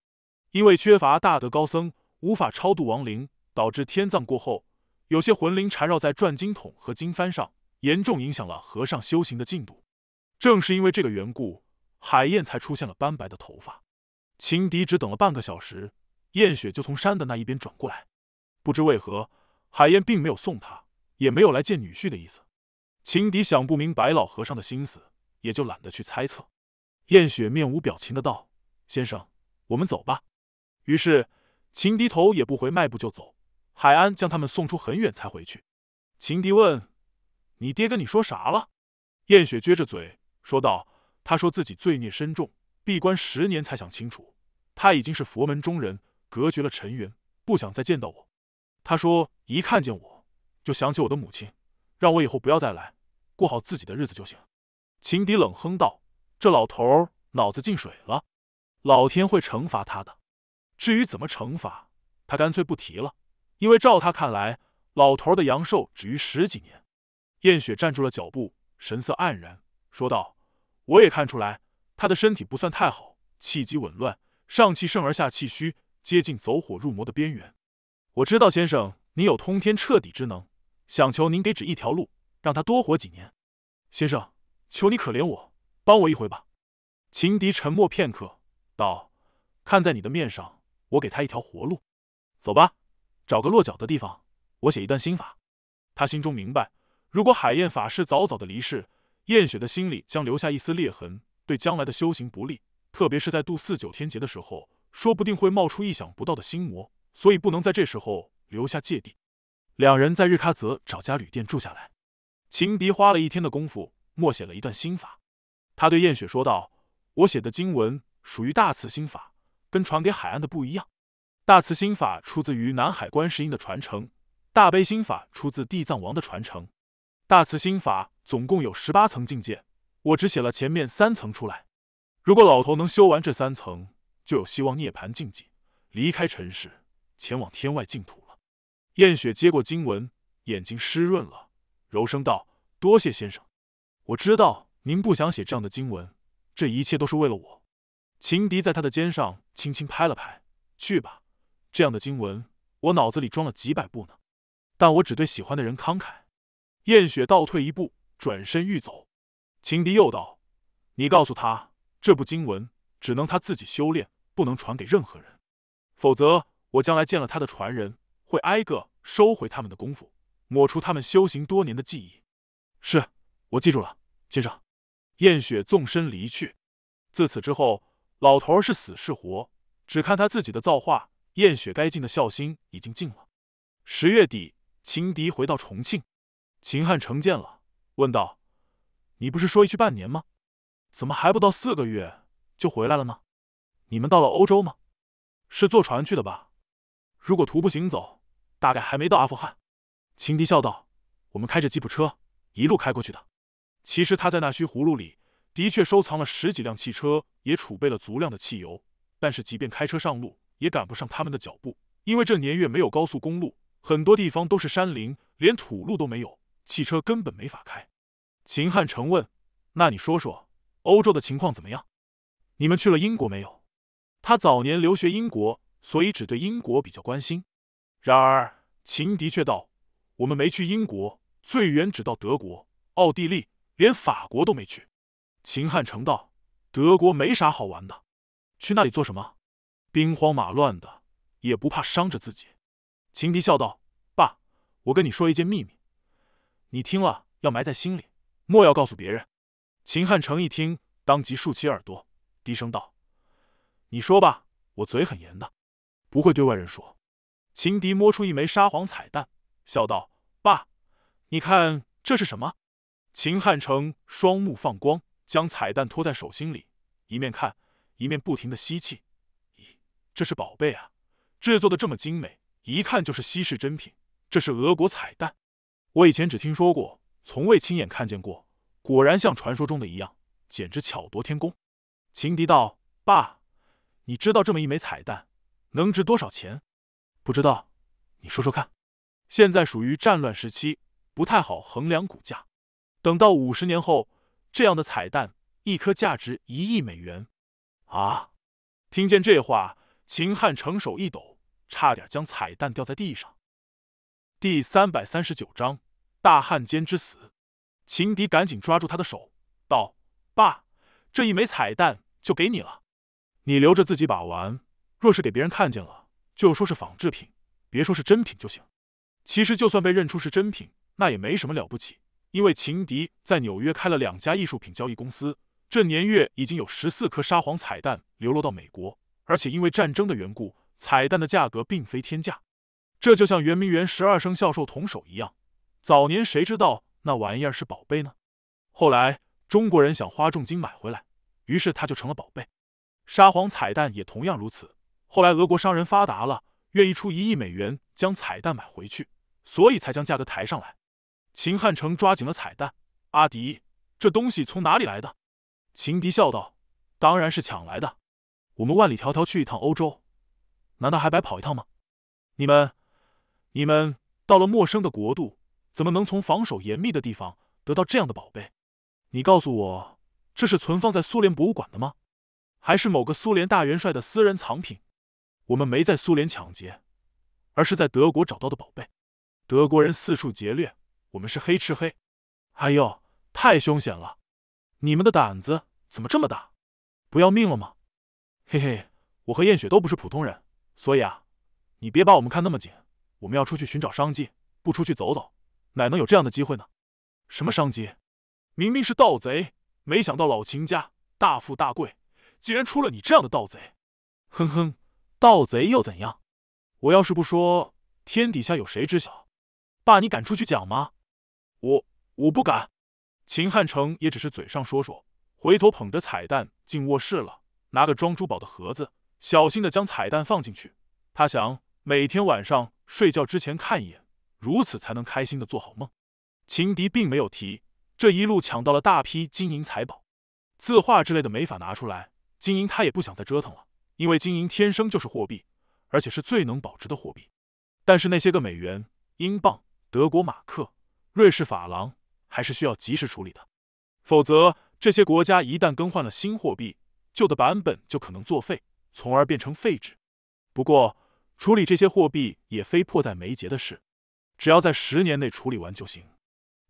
因为缺乏大德高僧，无法超度亡灵，导致天葬过后，有些魂灵缠绕在转经筒和经幡上，严重影响了和尚修行的进度。正是因为这个缘故，海燕才出现了斑白的头发。情敌只等了半个小时，燕雪就从山的那一边转过来。不知为何，海燕并没有送他，也没有来见女婿的意思。情敌想不明白老和尚的心思，也就懒得去猜测。燕雪面无表情的道：“先生，我们走吧。”于是秦笛头也不回，迈步就走。海安将他们送出很远才回去。秦笛问：“你爹跟你说啥了？”燕雪撅着嘴说道：“他说自己罪孽深重，闭关十年才想清楚，他已经是佛门中人，隔绝了尘缘，不想再见到我。他说一看见我就想起我的母亲，让我以后不要再来，过好自己的日子就行。”秦笛冷哼道。这老头脑子进水了，老天会惩罚他的。至于怎么惩罚，他干脆不提了，因为照他看来，老头的阳寿止于十几年。燕雪站住了脚步，神色黯然，说道：“我也看出来，他的身体不算太好，气机紊乱，上气盛而下气虚，接近走火入魔的边缘。我知道先生您有通天彻底之能，想求您给指一条路，让他多活几年。先生，求你可怜我。”帮我一回吧，秦迪沉默片刻，道：“看在你的面上，我给他一条活路。走吧，找个落脚的地方。我写一段心法。”他心中明白，如果海燕法师早早的离世，燕雪的心里将留下一丝裂痕，对将来的修行不利。特别是在渡四九天劫的时候，说不定会冒出意想不到的心魔，所以不能在这时候留下芥蒂。两人在日喀则找家旅店住下来。秦迪花了一天的功夫，默写了一段心法。他对燕雪说道：“我写的经文属于大慈心法，跟传给海岸的不一样。大慈心法出自于南海观世音的传承，大悲心法出自地藏王的传承。大慈心法总共有十八层境界，我只写了前面三层出来。如果老头能修完这三层，就有希望涅槃境界，离开尘世，前往天外净土了。”燕雪接过经文，眼睛湿润了，柔声道：“多谢先生，我知道。”您不想写这样的经文，这一切都是为了我。情敌在他的肩上轻轻拍了拍，去吧，这样的经文我脑子里装了几百部呢，但我只对喜欢的人慷慨。燕雪倒退一步，转身欲走，情敌又道：“你告诉他，这部经文只能他自己修炼，不能传给任何人，否则我将来见了他的传人，会挨个收回他们的功夫，抹除他们修行多年的记忆。”是，我记住了，先生。燕雪纵身离去。自此之后，老头儿是死是活，只看他自己的造化。燕雪该尽的孝心已经尽了。十月底，秦敌回到重庆，秦汉成见了，问道：“你不是说一去半年吗？怎么还不到四个月就回来了呢？你们到了欧洲吗？是坐船去的吧？如果徒步行走，大概还没到阿富汗。”秦敌笑道：“我们开着吉普车，一路开过去的。”其实他在那虚葫芦里的确收藏了十几辆汽车，也储备了足量的汽油，但是即便开车上路，也赶不上他们的脚步，因为这年月没有高速公路，很多地方都是山林，连土路都没有，汽车根本没法开。秦汉成问：“那你说说欧洲的情况怎么样？你们去了英国没有？”他早年留学英国，所以只对英国比较关心。然而秦的确道：“我们没去英国，最远只到德国、奥地利。”连法国都没去，秦汉成道，德国没啥好玩的，去那里做什么？兵荒马乱的，也不怕伤着自己。秦迪笑道：“爸，我跟你说一件秘密，你听了要埋在心里，莫要告诉别人。”秦汉成一听，当即竖起耳朵，低声道：“你说吧，我嘴很严的，不会对外人说。”秦迪摸出一枚沙皇彩蛋，笑道：“爸，你看这是什么？”秦汉成双目放光，将彩蛋托在手心里，一面看一面不停的吸气。咦，这是宝贝啊！制作的这么精美，一看就是稀世珍品。这是俄国彩蛋，我以前只听说过，从未亲眼看见过。果然像传说中的一样，简直巧夺天工。秦迪道：“爸，你知道这么一枚彩蛋能值多少钱？不知道，你说说看。现在属于战乱时期，不太好衡量股价。”等到五十年后，这样的彩蛋一颗价值一亿美元，啊！听见这话，秦汉成手一抖，差点将彩蛋掉在地上。第三百三十九章大汉奸之死。秦敌赶紧抓住他的手，道：“爸，这一枚彩蛋就给你了，你留着自己把玩。若是给别人看见了，就说是仿制品，别说是真品就行。其实就算被认出是真品，那也没什么了不起。”因为情敌在纽约开了两家艺术品交易公司，这年月已经有十四颗沙皇彩蛋流落到美国，而且因为战争的缘故，彩蛋的价格并非天价。这就像圆明园十二生肖兽铜首一样，早年谁知道那玩意儿是宝贝呢？后来中国人想花重金买回来，于是它就成了宝贝。沙皇彩蛋也同样如此，后来俄国商人发达了，愿意出一亿美元将彩蛋买回去，所以才将价格抬上来。秦汉城抓紧了彩蛋，阿迪，这东西从哪里来的？秦迪笑道：“当然是抢来的。我们万里迢迢去一趟欧洲，难道还白跑一趟吗？你们，你们到了陌生的国度，怎么能从防守严密的地方得到这样的宝贝？你告诉我，这是存放在苏联博物馆的吗？还是某个苏联大元帅的私人藏品？我们没在苏联抢劫，而是在德国找到的宝贝。德国人四处劫掠。”我们是黑吃黑，哎呦，太凶险了！你们的胆子怎么这么大？不要命了吗？嘿嘿，我和燕雪都不是普通人，所以啊，你别把我们看那么紧。我们要出去寻找商机，不出去走走，哪能有这样的机会呢？什么商机？明明是盗贼，没想到老秦家大富大贵，竟然出了你这样的盗贼。哼哼，盗贼又怎样？我要是不说，天底下有谁知晓？爸，你敢出去讲吗？我我不敢，秦汉城也只是嘴上说说，回头捧着彩蛋进卧室了，拿个装珠宝的盒子，小心的将彩蛋放进去。他想每天晚上睡觉之前看一眼，如此才能开心的做好梦。情敌并没有提，这一路抢到了大批金银财宝、字画之类的，没法拿出来。金银他也不想再折腾了，因为金银天生就是货币，而且是最能保值的货币。但是那些个美元、英镑、德国马克。瑞士法郎还是需要及时处理的，否则这些国家一旦更换了新货币，旧的版本就可能作废，从而变成废纸。不过处理这些货币也非迫在眉睫的事，只要在十年内处理完就行。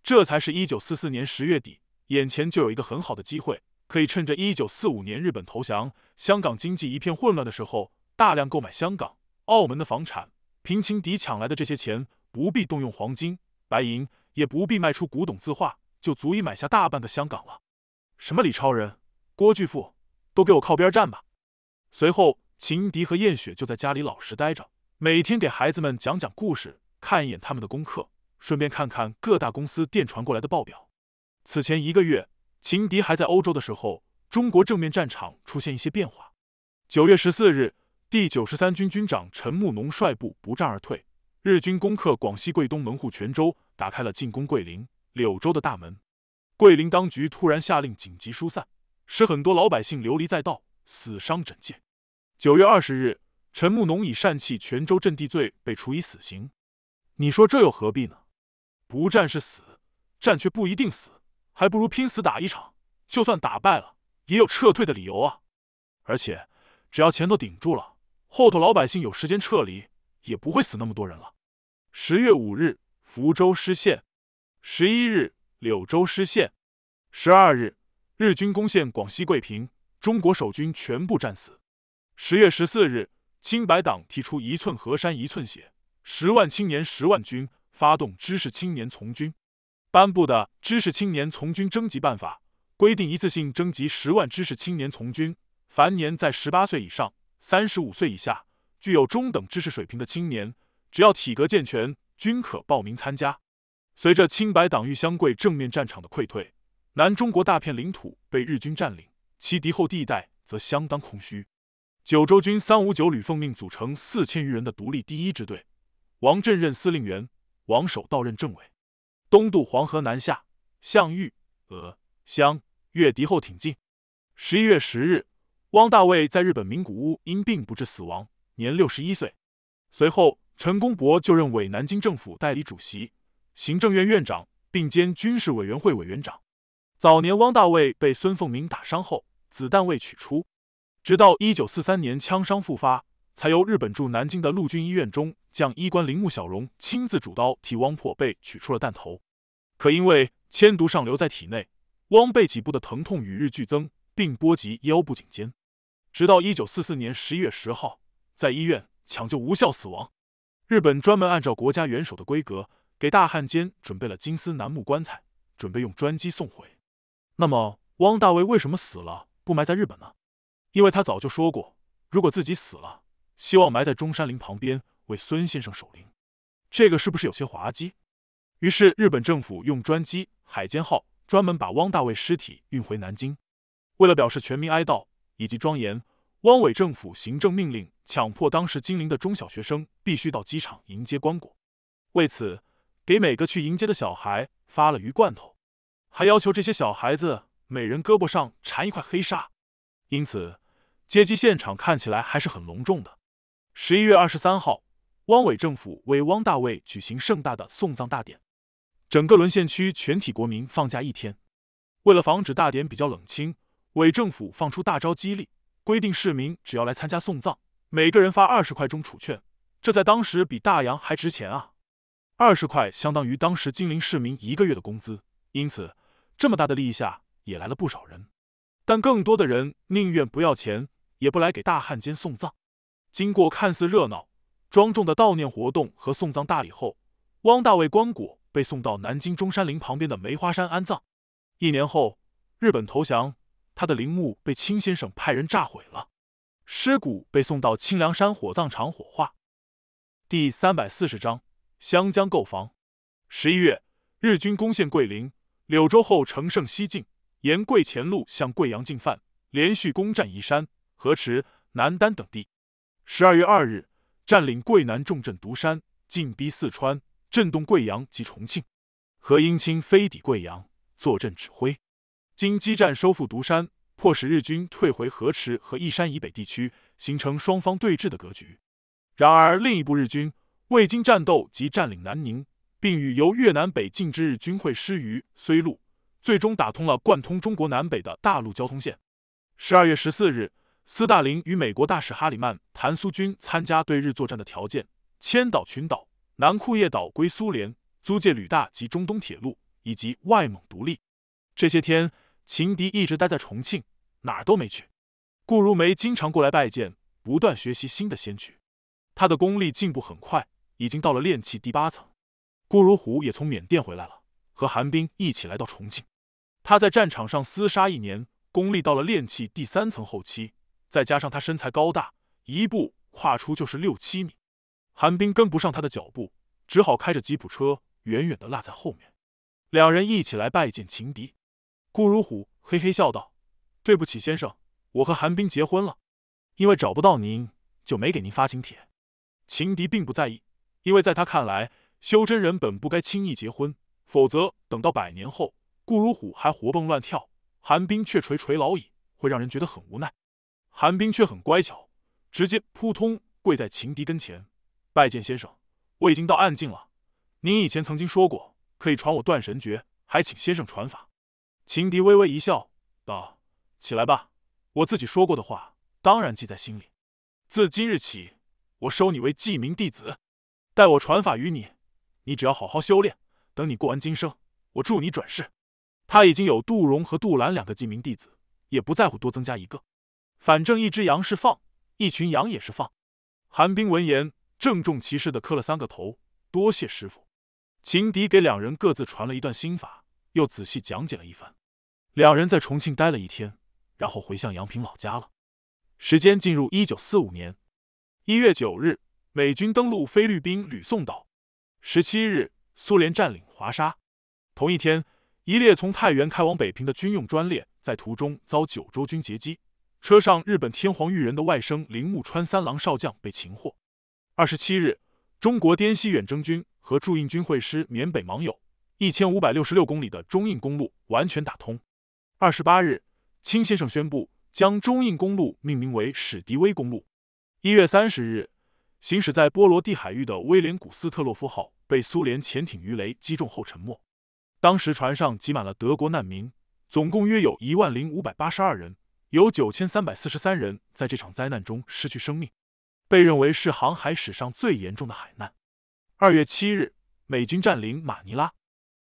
这才是一九四四年十月底，眼前就有一个很好的机会，可以趁着一九四五年日本投降、香港经济一片混乱的时候，大量购买香港、澳门的房产。凭情敌抢来的这些钱，不必动用黄金、白银。也不必卖出古董字画，就足以买下大半个香港了。什么李超人、郭巨富，都给我靠边站吧！随后，秦迪和燕雪就在家里老实待着，每天给孩子们讲讲故事，看一眼他们的功课，顺便看看各大公司电传过来的报表。此前一个月，秦迪还在欧洲的时候，中国正面战场出现一些变化。九月十四日，第九十三军军长陈慕农率部不战而退，日军攻克广西桂东门户泉州。打开了进攻桂林、柳州的大门，桂林当局突然下令紧急疏散，使很多老百姓流离在道，死伤枕藉。九月二十日，陈慕农以擅弃泉州阵地罪被处以死刑。你说这又何必呢？不战是死，战却不一定死，还不如拼死打一场，就算打败了，也有撤退的理由啊！而且只要前头顶住了，后头老百姓有时间撤离，也不会死那么多人了。十月五日。福州失陷，十一日，柳州失陷，十二日，日军攻陷广西桂平，中国守军全部战死。十月十四日，青白党提出“一寸河山一寸血，十万青年十万军”，发动知识青年从军，颁布的《知识青年从军征集办法》规定，一次性征集十万知识青年从军，凡年在十八岁以上、三十五岁以下、具有中等知识水平的青年，只要体格健全。均可报名参加。随着清白党玉湘桂正面战场的溃退，南中国大片领土被日军占领，其敌后地带则相当空虚。九州军三五九旅奉命组成四千余人的独立第一支队，王震任司令员，王守道任政委，东渡黄河南下，向豫、鄂、湘越敌后挺进。十一月十日，汪大卫在日本名古屋因病不治死亡，年六十一岁。随后。陈公博就任伪南京政府代理主席、行政院院长，并兼军事委员会委员长。早年汪大卫被孙凤鸣打伤后，子弹未取出，直到一九四三年枪伤复发，才由日本驻南京的陆军医院中将医官铃木小荣亲自主刀替汪破被取出了弹头。可因为铅毒尚留在体内，汪被脊部的疼痛与日俱增，并波及腰部、颈肩，直到一九四四年十一月十号，在医院抢救无效死亡。日本专门按照国家元首的规格，给大汉奸准备了金丝楠木棺材，准备用专机送回。那么，汪大卫为什么死了不埋在日本呢？因为他早就说过，如果自己死了，希望埋在中山陵旁边，为孙先生守灵。这个是不是有些滑稽？于是，日本政府用专机“海监号”专门把汪大卫尸体运回南京。为了表示全民哀悼以及庄严。汪伪政府行政命令强迫当时金陵的中小学生必须到机场迎接棺椁，为此给每个去迎接的小孩发了鱼罐头，还要求这些小孩子每人胳膊上缠一块黑纱，因此接机现场看起来还是很隆重的。十一月二十三号，汪伪政府为汪大卫举行盛大的送葬大典，整个沦陷区全体国民放假一天。为了防止大典比较冷清，伪政府放出大招激励。规定市民只要来参加送葬，每个人发二十块中储券，这在当时比大洋还值钱啊！二十块相当于当时金陵市民一个月的工资，因此这么大的利益下也来了不少人。但更多的人宁愿不要钱，也不来给大汉奸送葬。经过看似热闹、庄重的悼念活动和送葬大礼后，汪大卫棺椁被送到南京中山陵旁边的梅花山安葬。一年后，日本投降。他的陵墓被清先生派人炸毁了，尸骨被送到清凉山火葬场火化。第三百四十章：湘江购房。十一月，日军攻陷桂林、柳州后，乘胜西进，沿桂前路向贵阳进犯，连续攻占宜山、河池、南丹等地。十二月二日，占领桂南重镇独山，进逼四川，震动贵阳及重庆。何应钦飞抵贵阳，坐镇指挥。经激战收复独山，迫使日军退回河池和义山以北地区，形成双方对峙的格局。然而，另一部日军未经战斗即占领南宁，并与由越南北进之日军会师于绥路，最终打通了贯通中国南北的大陆交通线。十二月十四日，斯大林与美国大使哈里曼谈苏军参加对日作战的条件：千岛群岛、南库页岛归苏联租借旅大及中东铁路，以及外蒙独立。这些天。情敌一直待在重庆，哪儿都没去。顾如梅经常过来拜见，不断学习新的仙曲。他的功力进步很快，已经到了炼气第八层。顾如虎也从缅甸回来了，和韩冰一起来到重庆。他在战场上厮杀一年，功力到了炼气第三层后期。再加上他身材高大，一步跨出就是六七米。韩冰跟不上他的脚步，只好开着吉普车远远的落在后面。两人一起来拜见情敌。顾如虎嘿嘿笑道：“对不起，先生，我和韩冰结婚了，因为找不到您，就没给您发请帖。”情敌并不在意，因为在他看来，修真人本不该轻易结婚，否则等到百年后，顾如虎还活蹦乱跳，韩冰却垂垂老矣，会让人觉得很无奈。韩冰却很乖巧，直接扑通跪在情敌跟前，拜见先生。我已经到暗境了，您以前曾经说过可以传我断神诀，还请先生传法。秦迪微微一笑，道：“起来吧，我自己说过的话，当然记在心里。自今日起，我收你为记名弟子，待我传法于你。你只要好好修炼，等你过完今生，我助你转世。”他已经有杜荣和杜兰两个记名弟子，也不在乎多增加一个，反正一只羊是放，一群羊也是放。韩冰闻言，郑重其事地磕了三个头，多谢师傅。秦迪给两人各自传了一段心法，又仔细讲解了一番。两人在重庆待了一天，然后回向杨平老家了。时间进入一九四五年一月九日，美军登陆菲律宾吕宋岛；十七日，苏联占领华沙。同一天，一列从太原开往北平的军用专列在途中遭九州军截击，车上日本天皇裕仁的外甥铃木川三郎少将被擒获。二十七日，中国滇西远征军和驻印军会师缅北芒友，一千五百六十六公里的中印公路完全打通。二十八日，清先生宣布将中印公路命名为史迪威公路。一月三十日，行驶在波罗的海域的威廉古斯特洛夫号被苏联潜艇鱼雷击中后沉没。当时船上挤满了德国难民，总共约有一万零五百八十二人，有九千三百四十三人在这场灾难中失去生命，被认为是航海史上最严重的海难。二月七日，美军占领马尼拉。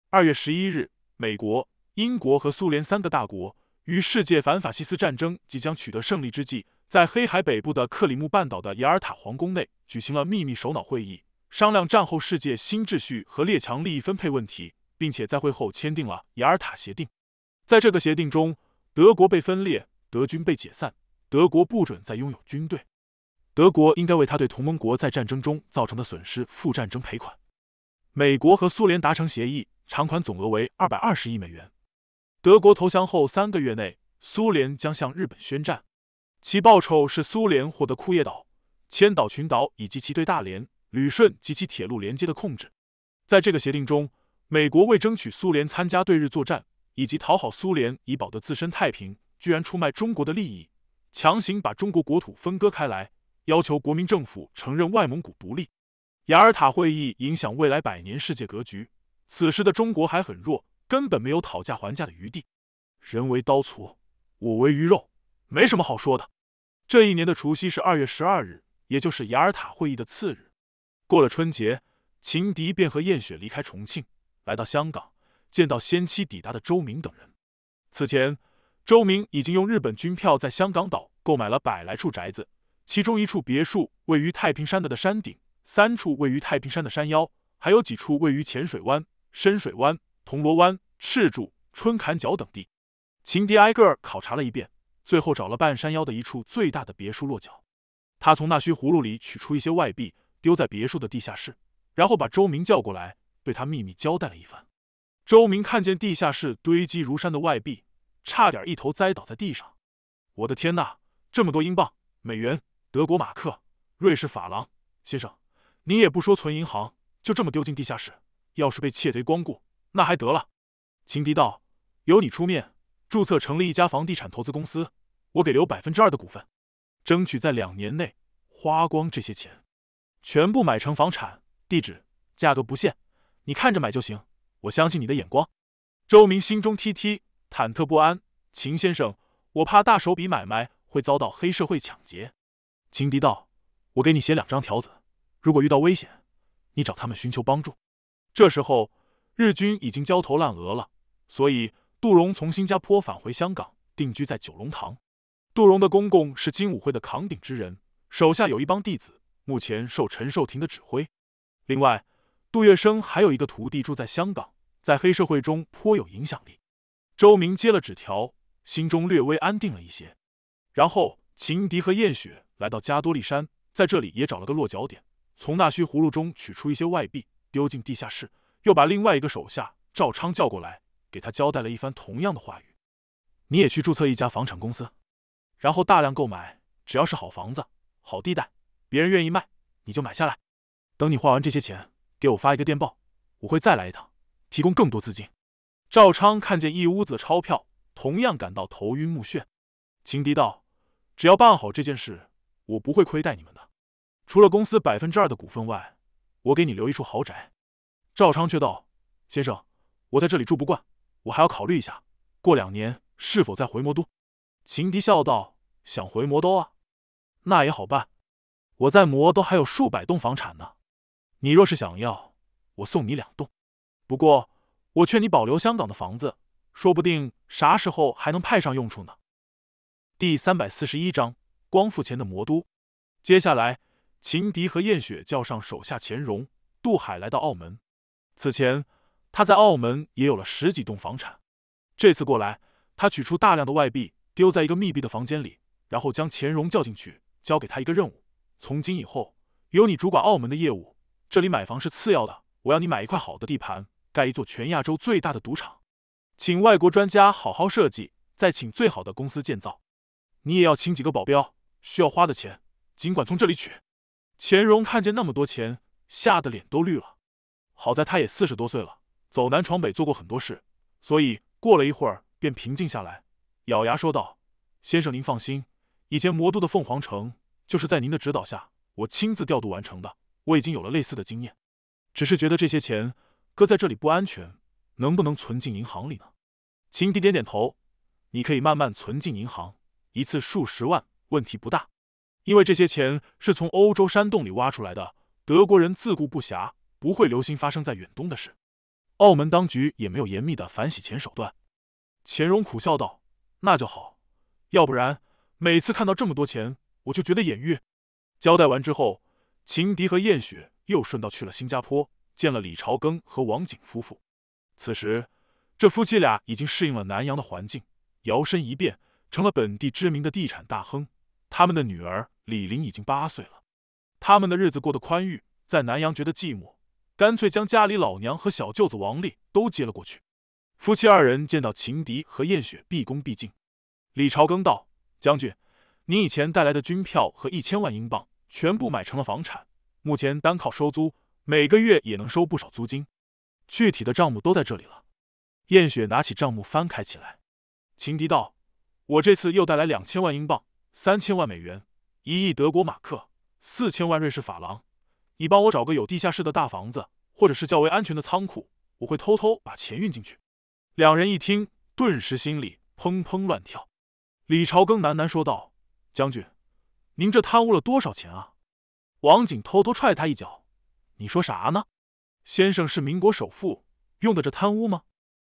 二月十一日，美国。英国和苏联三个大国于世界反法西斯战争即将取得胜利之际，在黑海北部的克里木半岛的雅尔塔皇宫内举行了秘密首脑会议，商量战后世界新秩序和列强利益分配问题，并且在会后签订了雅尔塔协定。在这个协定中，德国被分裂，德军被解散，德国不准再拥有军队，德国应该为他对同盟国在战争中造成的损失付战争赔款。美国和苏联达成协议，偿款总额为二百二十亿美元。德国投降后三个月内，苏联将向日本宣战，其报酬是苏联获得库页岛、千岛群岛以及其对大连、旅顺及其铁路连接的控制。在这个协定中，美国为争取苏联参加对日作战，以及讨好苏联以保得自身太平，居然出卖中国的利益，强行把中国国土分割开来，要求国民政府承认外蒙古独立。雅尔塔会议影响未来百年世界格局，此时的中国还很弱。根本没有讨价还价的余地。人为刀俎，我为鱼肉，没什么好说的。这一年的除夕是二月十二日，也就是雅尔塔会议的次日。过了春节，秦迪便和燕雪离开重庆，来到香港，见到先期抵达的周明等人。此前，周明已经用日本军票在香港岛购买了百来处宅子，其中一处别墅位于太平山的的山顶，三处位于太平山的山腰，还有几处位于浅水湾、深水湾。铜锣湾、赤柱、春坎角等地，秦迪挨个儿考察了一遍，最后找了半山腰的一处最大的别墅落脚。他从纳须葫芦里取出一些外币，丢在别墅的地下室，然后把周明叫过来，对他秘密交代了一番。周明看见地下室堆积如山的外币，差点一头栽倒在地上。我的天哪，这么多英镑、美元、德国马克、瑞士法郎，先生，您也不说存银行，就这么丢进地下室，要是被窃贼光顾……那还得了？秦迪道：“由你出面注册成立一家房地产投资公司，我给留百分之二的股份，争取在两年内花光这些钱，全部买成房产。地址价格不限，你看着买就行。我相信你的眼光。”周明心中踢踢，忐忑不安。秦先生，我怕大手笔买卖会遭到黑社会抢劫。秦迪道：“我给你写两张条子，如果遇到危险，你找他们寻求帮助。这时候。”日军已经焦头烂额了，所以杜荣从新加坡返回香港，定居在九龙塘。杜荣的公公是金武会的扛鼎之人，手下有一帮弟子，目前受陈寿亭的指挥。另外，杜月笙还有一个徒弟住在香港，在黑社会中颇有影响力。周明接了纸条，心中略微安定了一些。然后，秦迪和燕雪来到加多利山，在这里也找了个落脚点，从纳须葫芦中取出一些外币，丢进地下室。又把另外一个手下赵昌叫过来，给他交代了一番同样的话语：“你也去注册一家房产公司，然后大量购买，只要是好房子、好地带，别人愿意卖，你就买下来。等你花完这些钱，给我发一个电报，我会再来一趟，提供更多资金。”赵昌看见一屋子的钞票，同样感到头晕目眩。情敌道：“只要办好这件事，我不会亏待你们的。除了公司百分之二的股份外，我给你留一处豪宅。”赵昌却道：“先生，我在这里住不惯，我还要考虑一下，过两年是否再回魔都。”秦迪笑道：“想回魔都啊？那也好办，我在魔都还有数百栋房产呢。你若是想要，我送你两栋。不过，我劝你保留香港的房子，说不定啥时候还能派上用处呢。”第三百四十一章光复前的魔都。接下来，秦迪和燕雪叫上手下钱荣杜海来到澳门。此前，他在澳门也有了十几栋房产。这次过来，他取出大量的外币，丢在一个密闭的房间里，然后将钱荣叫进去，交给他一个任务：从今以后，由你主管澳门的业务。这里买房是次要的，我要你买一块好的地盘，盖一座全亚洲最大的赌场，请外国专家好好设计，再请最好的公司建造。你也要请几个保镖，需要花的钱，尽管从这里取。钱荣看见那么多钱，吓得脸都绿了。好在他也四十多岁了，走南闯北做过很多事，所以过了一会儿便平静下来，咬牙说道：“先生，您放心，以前魔都的凤凰城就是在您的指导下，我亲自调度完成的。我已经有了类似的经验，只是觉得这些钱搁在这里不安全，能不能存进银行里呢？”秦迪点点头：“你可以慢慢存进银行，一次数十万问题不大，因为这些钱是从欧洲山洞里挖出来的，德国人自顾不暇。”不会留心发生在远东的事，澳门当局也没有严密的反洗钱手段。钱荣苦笑道：“那就好，要不然每次看到这么多钱，我就觉得眼晕。”交代完之后，秦迪和燕雪又顺道去了新加坡，见了李朝庚和王景夫妇。此时，这夫妻俩已经适应了南洋的环境，摇身一变成了本地知名的地产大亨。他们的女儿李玲已经八岁了，他们的日子过得宽裕，在南洋觉得寂寞。干脆将家里老娘和小舅子王丽都接了过去。夫妻二人见到秦迪和燕雪，毕恭毕敬。李朝庚道：“将军，你以前带来的军票和一千万英镑，全部买成了房产。目前单靠收租，每个月也能收不少租金。具体的账目都在这里了。”燕雪拿起账目翻开起来。秦迪道：“我这次又带来两千万英镑、三千万美元、一亿德国马克、四千万瑞士法郎。”你帮我找个有地下室的大房子，或者是较为安全的仓库，我会偷偷把钱运进去。两人一听，顿时心里砰砰乱跳。李朝庚喃喃说道：“将军，您这贪污了多少钱啊？”王景偷偷踹他一脚：“你说啥呢？先生是民国首富，用得着贪污吗？”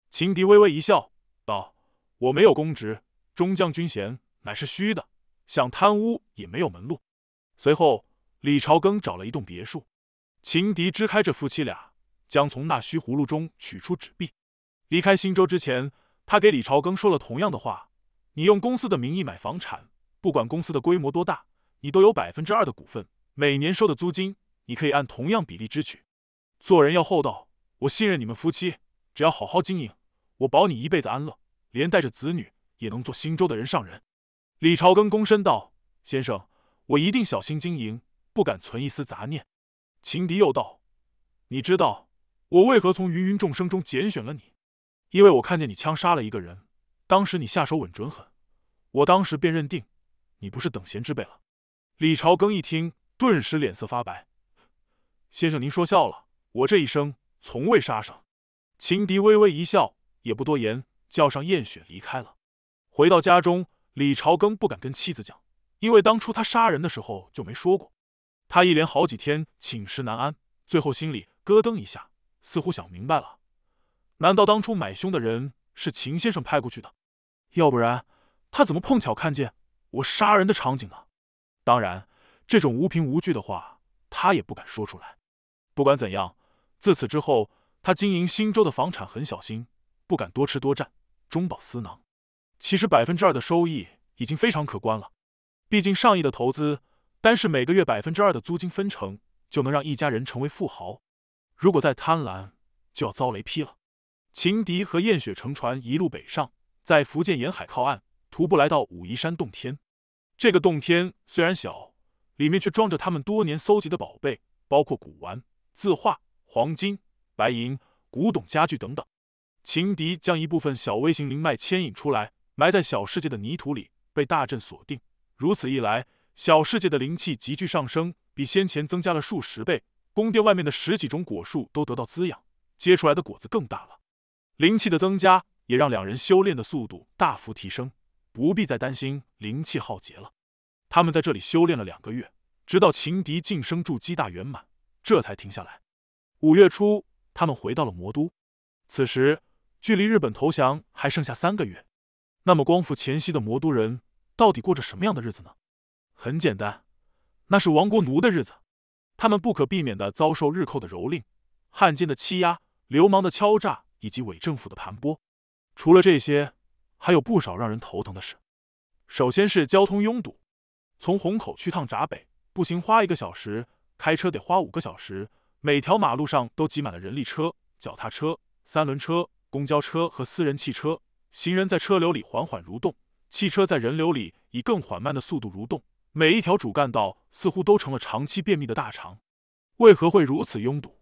秦迪微微一笑，道：“我没有公职，中将军衔乃是虚的，想贪污也没有门路。”随后。李朝庚找了一栋别墅，情敌支开这夫妻俩，将从纳须葫芦中取出纸币。离开新州之前，他给李朝庚说了同样的话：“你用公司的名义买房产，不管公司的规模多大，你都有百分之二的股份，每年收的租金，你可以按同样比例支取。做人要厚道，我信任你们夫妻，只要好好经营，我保你一辈子安乐，连带着子女也能做新州的人上人。”李朝庚躬身道：“先生，我一定小心经营。”不敢存一丝杂念，情敌又道：“你知道我为何从芸芸众生中拣选了你？因为我看见你枪杀了一个人，当时你下手稳准狠，我当时便认定你不是等闲之辈了。”李朝庚一听，顿时脸色发白：“先生您说笑了，我这一生从未杀生。”情敌微微一笑，也不多言，叫上燕雪离开了。回到家中，李朝庚不敢跟妻子讲，因为当初他杀人的时候就没说过。他一连好几天寝食难安，最后心里咯噔一下，似乎想明白了：难道当初买凶的人是秦先生派过去的？要不然，他怎么碰巧看见我杀人的场景呢？当然，这种无凭无据的话，他也不敢说出来。不管怎样，自此之后，他经营新州的房产很小心，不敢多吃多占，中饱私囊。其实百分之二的收益已经非常可观了，毕竟上亿的投资。单是每个月百分之二的租金分成，就能让一家人成为富豪。如果再贪婪，就要遭雷劈了。秦迪和燕雪乘船一路北上，在福建沿海靠岸，徒步来到武夷山洞天。这个洞天虽然小，里面却装着他们多年搜集的宝贝，包括古玩、字画、黄金、白银、古董家具等等。秦迪将一部分小微型灵脉牵引出来，埋在小世界的泥土里，被大阵锁定。如此一来。小世界的灵气急剧上升，比先前增加了数十倍。宫殿外面的十几种果树都得到滋养，结出来的果子更大了。灵气的增加也让两人修炼的速度大幅提升，不必再担心灵气耗竭了。他们在这里修炼了两个月，直到情敌晋升筑基大圆满，这才停下来。五月初，他们回到了魔都。此时，距离日本投降还剩下三个月。那么，光复前夕的魔都人到底过着什么样的日子呢？很简单，那是亡国奴的日子，他们不可避免地遭受日寇的蹂躏、汉奸的欺压、流氓的敲诈以及伪政府的盘剥。除了这些，还有不少让人头疼的事。首先是交通拥堵，从虹口去趟闸北，步行花一个小时，开车得花五个小时。每条马路上都挤满了人力车、脚踏车、三轮车、公交车和私人汽车，行人在车流里缓缓蠕动，汽车在人流里以更缓慢的速度蠕动。每一条主干道似乎都成了长期便秘的大肠，为何会如此拥堵？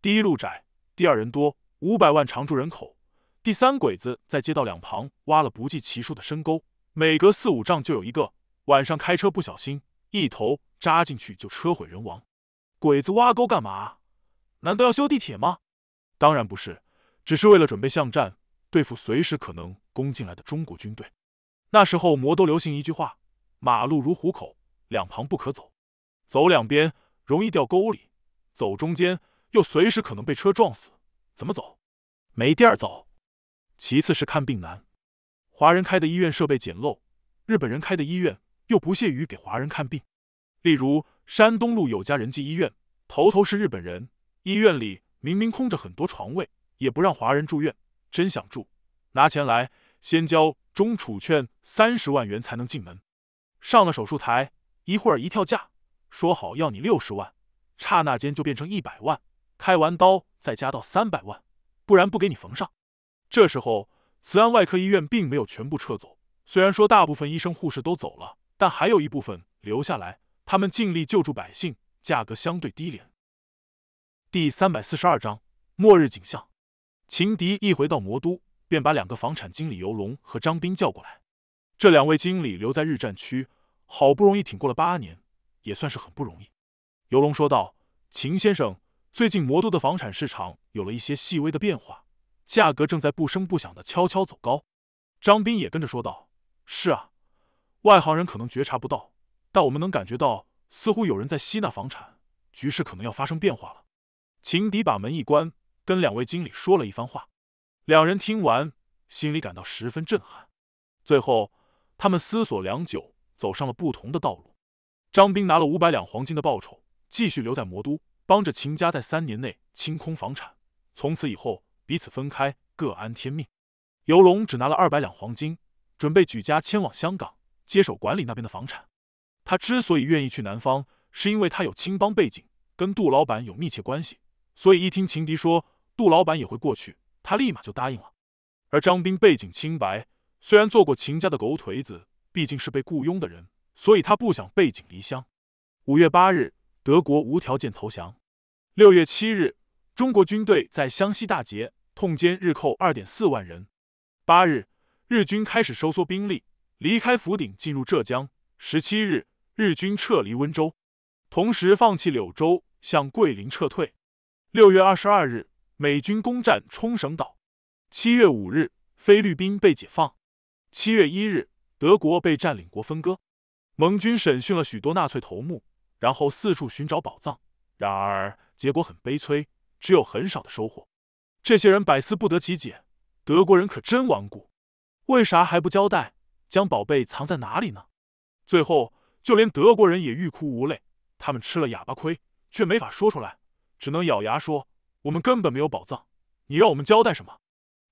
第一路窄，第二人多，五百万常住人口。第三，鬼子在街道两旁挖了不计其数的深沟，每隔四五丈就有一个。晚上开车不小心，一头扎进去就车毁人亡。鬼子挖沟干嘛？难道要修地铁吗？当然不是，只是为了准备巷战，对付随时可能攻进来的中国军队。那时候魔都流行一句话。马路如虎口，两旁不可走，走两边容易掉沟里，走中间又随时可能被车撞死，怎么走？没地儿走。其次是看病难，华人开的医院设备简陋，日本人开的医院又不屑于给华人看病。例如山东路有家仁济医院，头头是日本人，医院里明明空着很多床位，也不让华人住院。真想住，拿钱来，先交中储券三十万元才能进门。上了手术台，一会儿一跳价，说好要你六十万，刹那间就变成一百万，开完刀再加到三百万，不然不给你缝上。这时候，慈安外科医院并没有全部撤走，虽然说大部分医生护士都走了，但还有一部分留下来，他们尽力救助百姓，价格相对低廉。第三百四十二章末日景象。秦迪一回到魔都，便把两个房产经理游龙和张斌叫过来。这两位经理留在日战区，好不容易挺过了八年，也算是很不容易。游龙说道：“秦先生，最近魔都的房产市场有了一些细微的变化，价格正在不声不响的悄悄走高。”张斌也跟着说道：“是啊，外行人可能觉察不到，但我们能感觉到，似乎有人在吸纳房产，局势可能要发生变化了。”秦迪把门一关，跟两位经理说了一番话，两人听完，心里感到十分震撼。最后。他们思索良久，走上了不同的道路。张斌拿了五百两黄金的报酬，继续留在魔都，帮着秦家在三年内清空房产。从此以后，彼此分开，各安天命。游龙只拿了二百两黄金，准备举家迁往香港，接手管理那边的房产。他之所以愿意去南方，是因为他有青帮背景，跟杜老板有密切关系。所以一听秦迪说杜老板也会过去，他立马就答应了。而张斌背景清白。虽然做过秦家的狗腿子，毕竟是被雇佣的人，所以他不想背井离乡。五月八日，德国无条件投降。六月七日，中国军队在湘西大捷，痛歼日寇二点四万人。八日，日军开始收缩兵力，离开福鼎，进入浙江。十七日，日军撤离温州，同时放弃柳州，向桂林撤退。六月二十二日，美军攻占冲绳岛。七月五日，菲律宾被解放。七月一日，德国被占领国分割，盟军审讯了许多纳粹头目，然后四处寻找宝藏。然而结果很悲催，只有很少的收获。这些人百思不得其解，德国人可真顽固，为啥还不交代将宝贝藏在哪里呢？最后就连德国人也欲哭无泪，他们吃了哑巴亏，却没法说出来，只能咬牙说：“我们根本没有宝藏，你让我们交代什么？”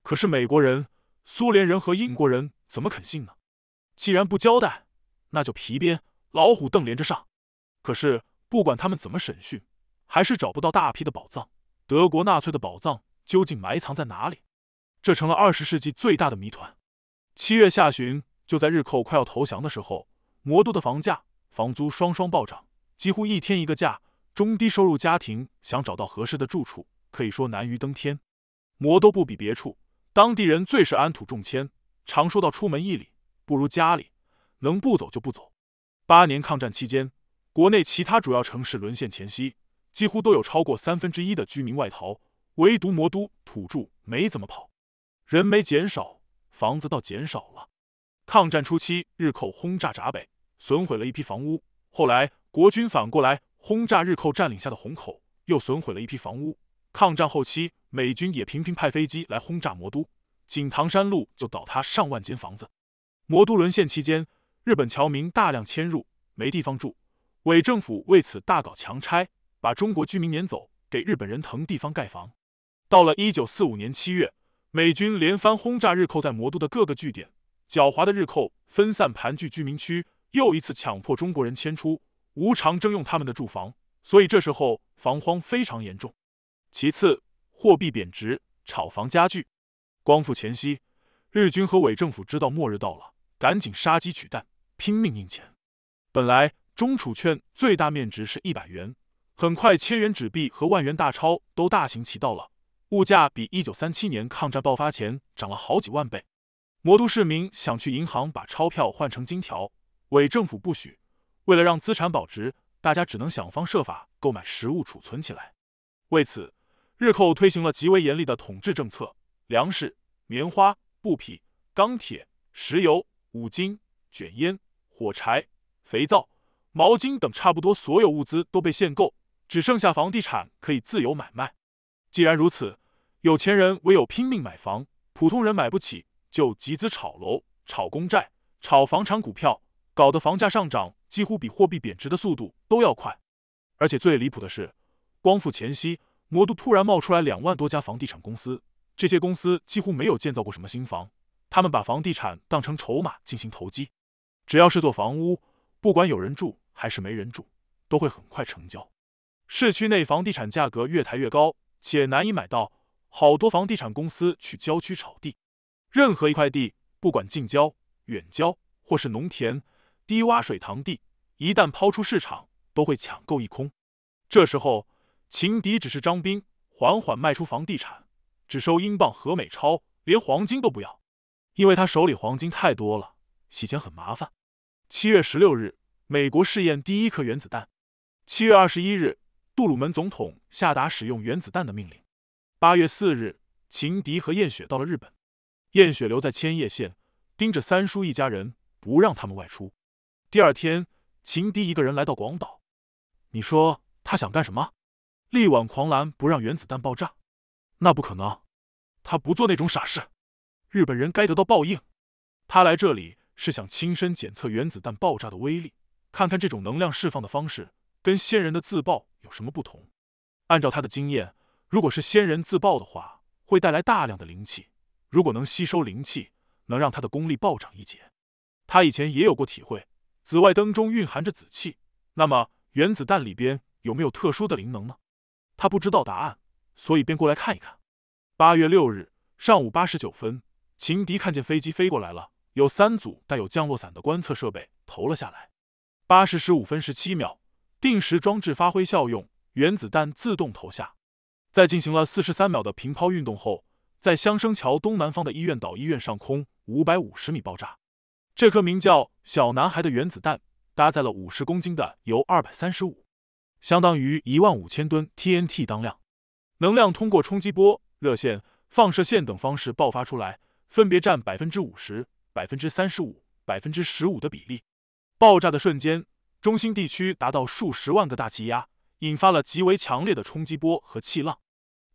可是美国人、苏联人和英国人。怎么肯信呢？既然不交代，那就皮鞭、老虎凳连着上。可是不管他们怎么审讯，还是找不到大批的宝藏。德国纳粹的宝藏究竟埋藏在哪里？这成了二十世纪最大的谜团。七月下旬，就在日寇快要投降的时候，魔都的房价、房租双双暴涨，几乎一天一个价。中低收入家庭想找到合适的住处，可以说难于登天。魔都不比别处，当地人最是安土重迁。常说到出门一里不如家里，能不走就不走。八年抗战期间，国内其他主要城市沦陷前夕，几乎都有超过三分之一的居民外逃，唯独魔都土著没怎么跑，人没减少，房子倒减少了。抗战初期，日寇轰炸闸北，损毁了一批房屋；后来国军反过来轰炸日寇占领下的虹口，又损毁了一批房屋。抗战后期，美军也频频派飞机来轰炸魔都。井堂山路就倒塌上万间房子。魔都沦陷期间，日本侨民大量迁入，没地方住，伪政府为此大搞强拆，把中国居民撵走，给日本人腾地方盖房。到了1945年7月，美军连番轰炸日寇在魔都的各个据点，狡猾的日寇分散盘踞居民区，又一次强迫中国人迁出，无偿征用他们的住房，所以这时候房荒非常严重。其次，货币贬值，炒房加剧。光复前夕，日军和伪政府知道末日到了，赶紧杀鸡取蛋，拼命印钱。本来中储券最大面值是一百元，很快千元纸币和万元大钞都大行其道了，物价比一九三七年抗战爆发前涨了好几万倍。魔都市民想去银行把钞票换成金条，伪政府不许。为了让资产保值，大家只能想方设法购买食物储存起来。为此，日寇推行了极为严厉的统治政策。粮食、棉花、布匹、钢铁、石油、五金、卷烟、火柴、肥皂、毛巾等差不多所有物资都被限购，只剩下房地产可以自由买卖。既然如此，有钱人唯有拼命买房，普通人买不起就集资炒楼、炒公债、炒房产股票，搞得房价上涨几乎比货币贬值的速度都要快。而且最离谱的是，光复前夕，魔都突然冒出来两万多家房地产公司。这些公司几乎没有建造过什么新房，他们把房地产当成筹码进行投机。只要是做房屋，不管有人住还是没人住，都会很快成交。市区内房地产价格越抬越高，且难以买到。好多房地产公司去郊区炒地，任何一块地，不管近郊、远郊或是农田、低洼水塘地，一旦抛出市场，都会抢购一空。这时候，情敌只是张兵，缓缓卖出房地产。只收英镑和美钞，连黄金都不要，因为他手里黄金太多了，洗钱很麻烦。七月十六日，美国试验第一颗原子弹。七月二十一日，杜鲁门总统下达使用原子弹的命令。八月四日，秦迪和燕雪到了日本，燕雪留在千叶县，盯着三叔一家人，不让他们外出。第二天，秦迪一个人来到广岛，你说他想干什么？力挽狂澜，不让原子弹爆炸。那不可能，他不做那种傻事。日本人该得到报应。他来这里是想亲身检测原子弹爆炸的威力，看看这种能量释放的方式跟仙人的自爆有什么不同。按照他的经验，如果是仙人自爆的话，会带来大量的灵气。如果能吸收灵气，能让他的功力暴涨一截。他以前也有过体会，紫外灯中蕴含着紫气。那么，原子弹里边有没有特殊的灵能呢？他不知道答案。所以便过来看一看。八月六日上午八十九分，秦迪看见飞机飞过来了，有三组带有降落伞的观测设备投了下来。八时十五分十七秒，定时装置发挥效用，原子弹自动投下。在进行了四十三秒的平抛运动后，在香生桥东南方的医院岛医院上空五百五十米爆炸。这颗名叫“小男孩”的原子弹搭载了五十公斤的铀二百三十五，相当于一万五千吨 TNT 当量。能量通过冲击波、热线、放射线等方式爆发出来，分别占百分之五十、百分之三十五、百分之十五的比例。爆炸的瞬间，中心地区达到数十万个大气压，引发了极为强烈的冲击波和气浪。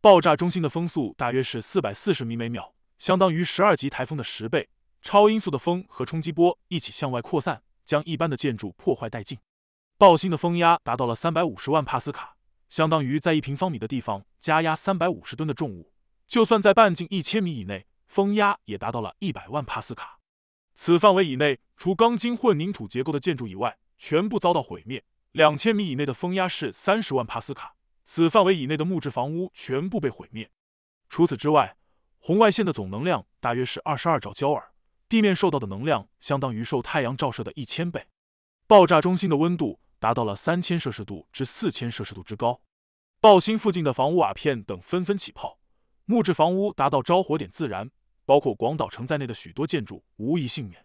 爆炸中心的风速大约是四百四十米每秒，相当于十二级台风的十倍。超音速的风和冲击波一起向外扩散，将一般的建筑破坏殆尽。爆心的风压达到了三百五十万帕斯卡。相当于在一平方米的地方加压三百五十吨的重物，就算在半径一千米以内，风压也达到了一百万帕斯卡。此范围以内，除钢筋混凝土结构的建筑以外，全部遭到毁灭。两千米以内的风压是三十万帕斯卡，此范围以内的木质房屋全部被毁灭。除此之外，红外线的总能量大约是二十二兆焦耳，地面受到的能量相当于受太阳照射的一千倍。爆炸中心的温度。达到了三千摄氏度至四千摄氏度之高，爆心附近的房屋瓦片等纷纷起泡，木质房屋达到着火点自燃，包括广岛城在内的许多建筑无一幸免。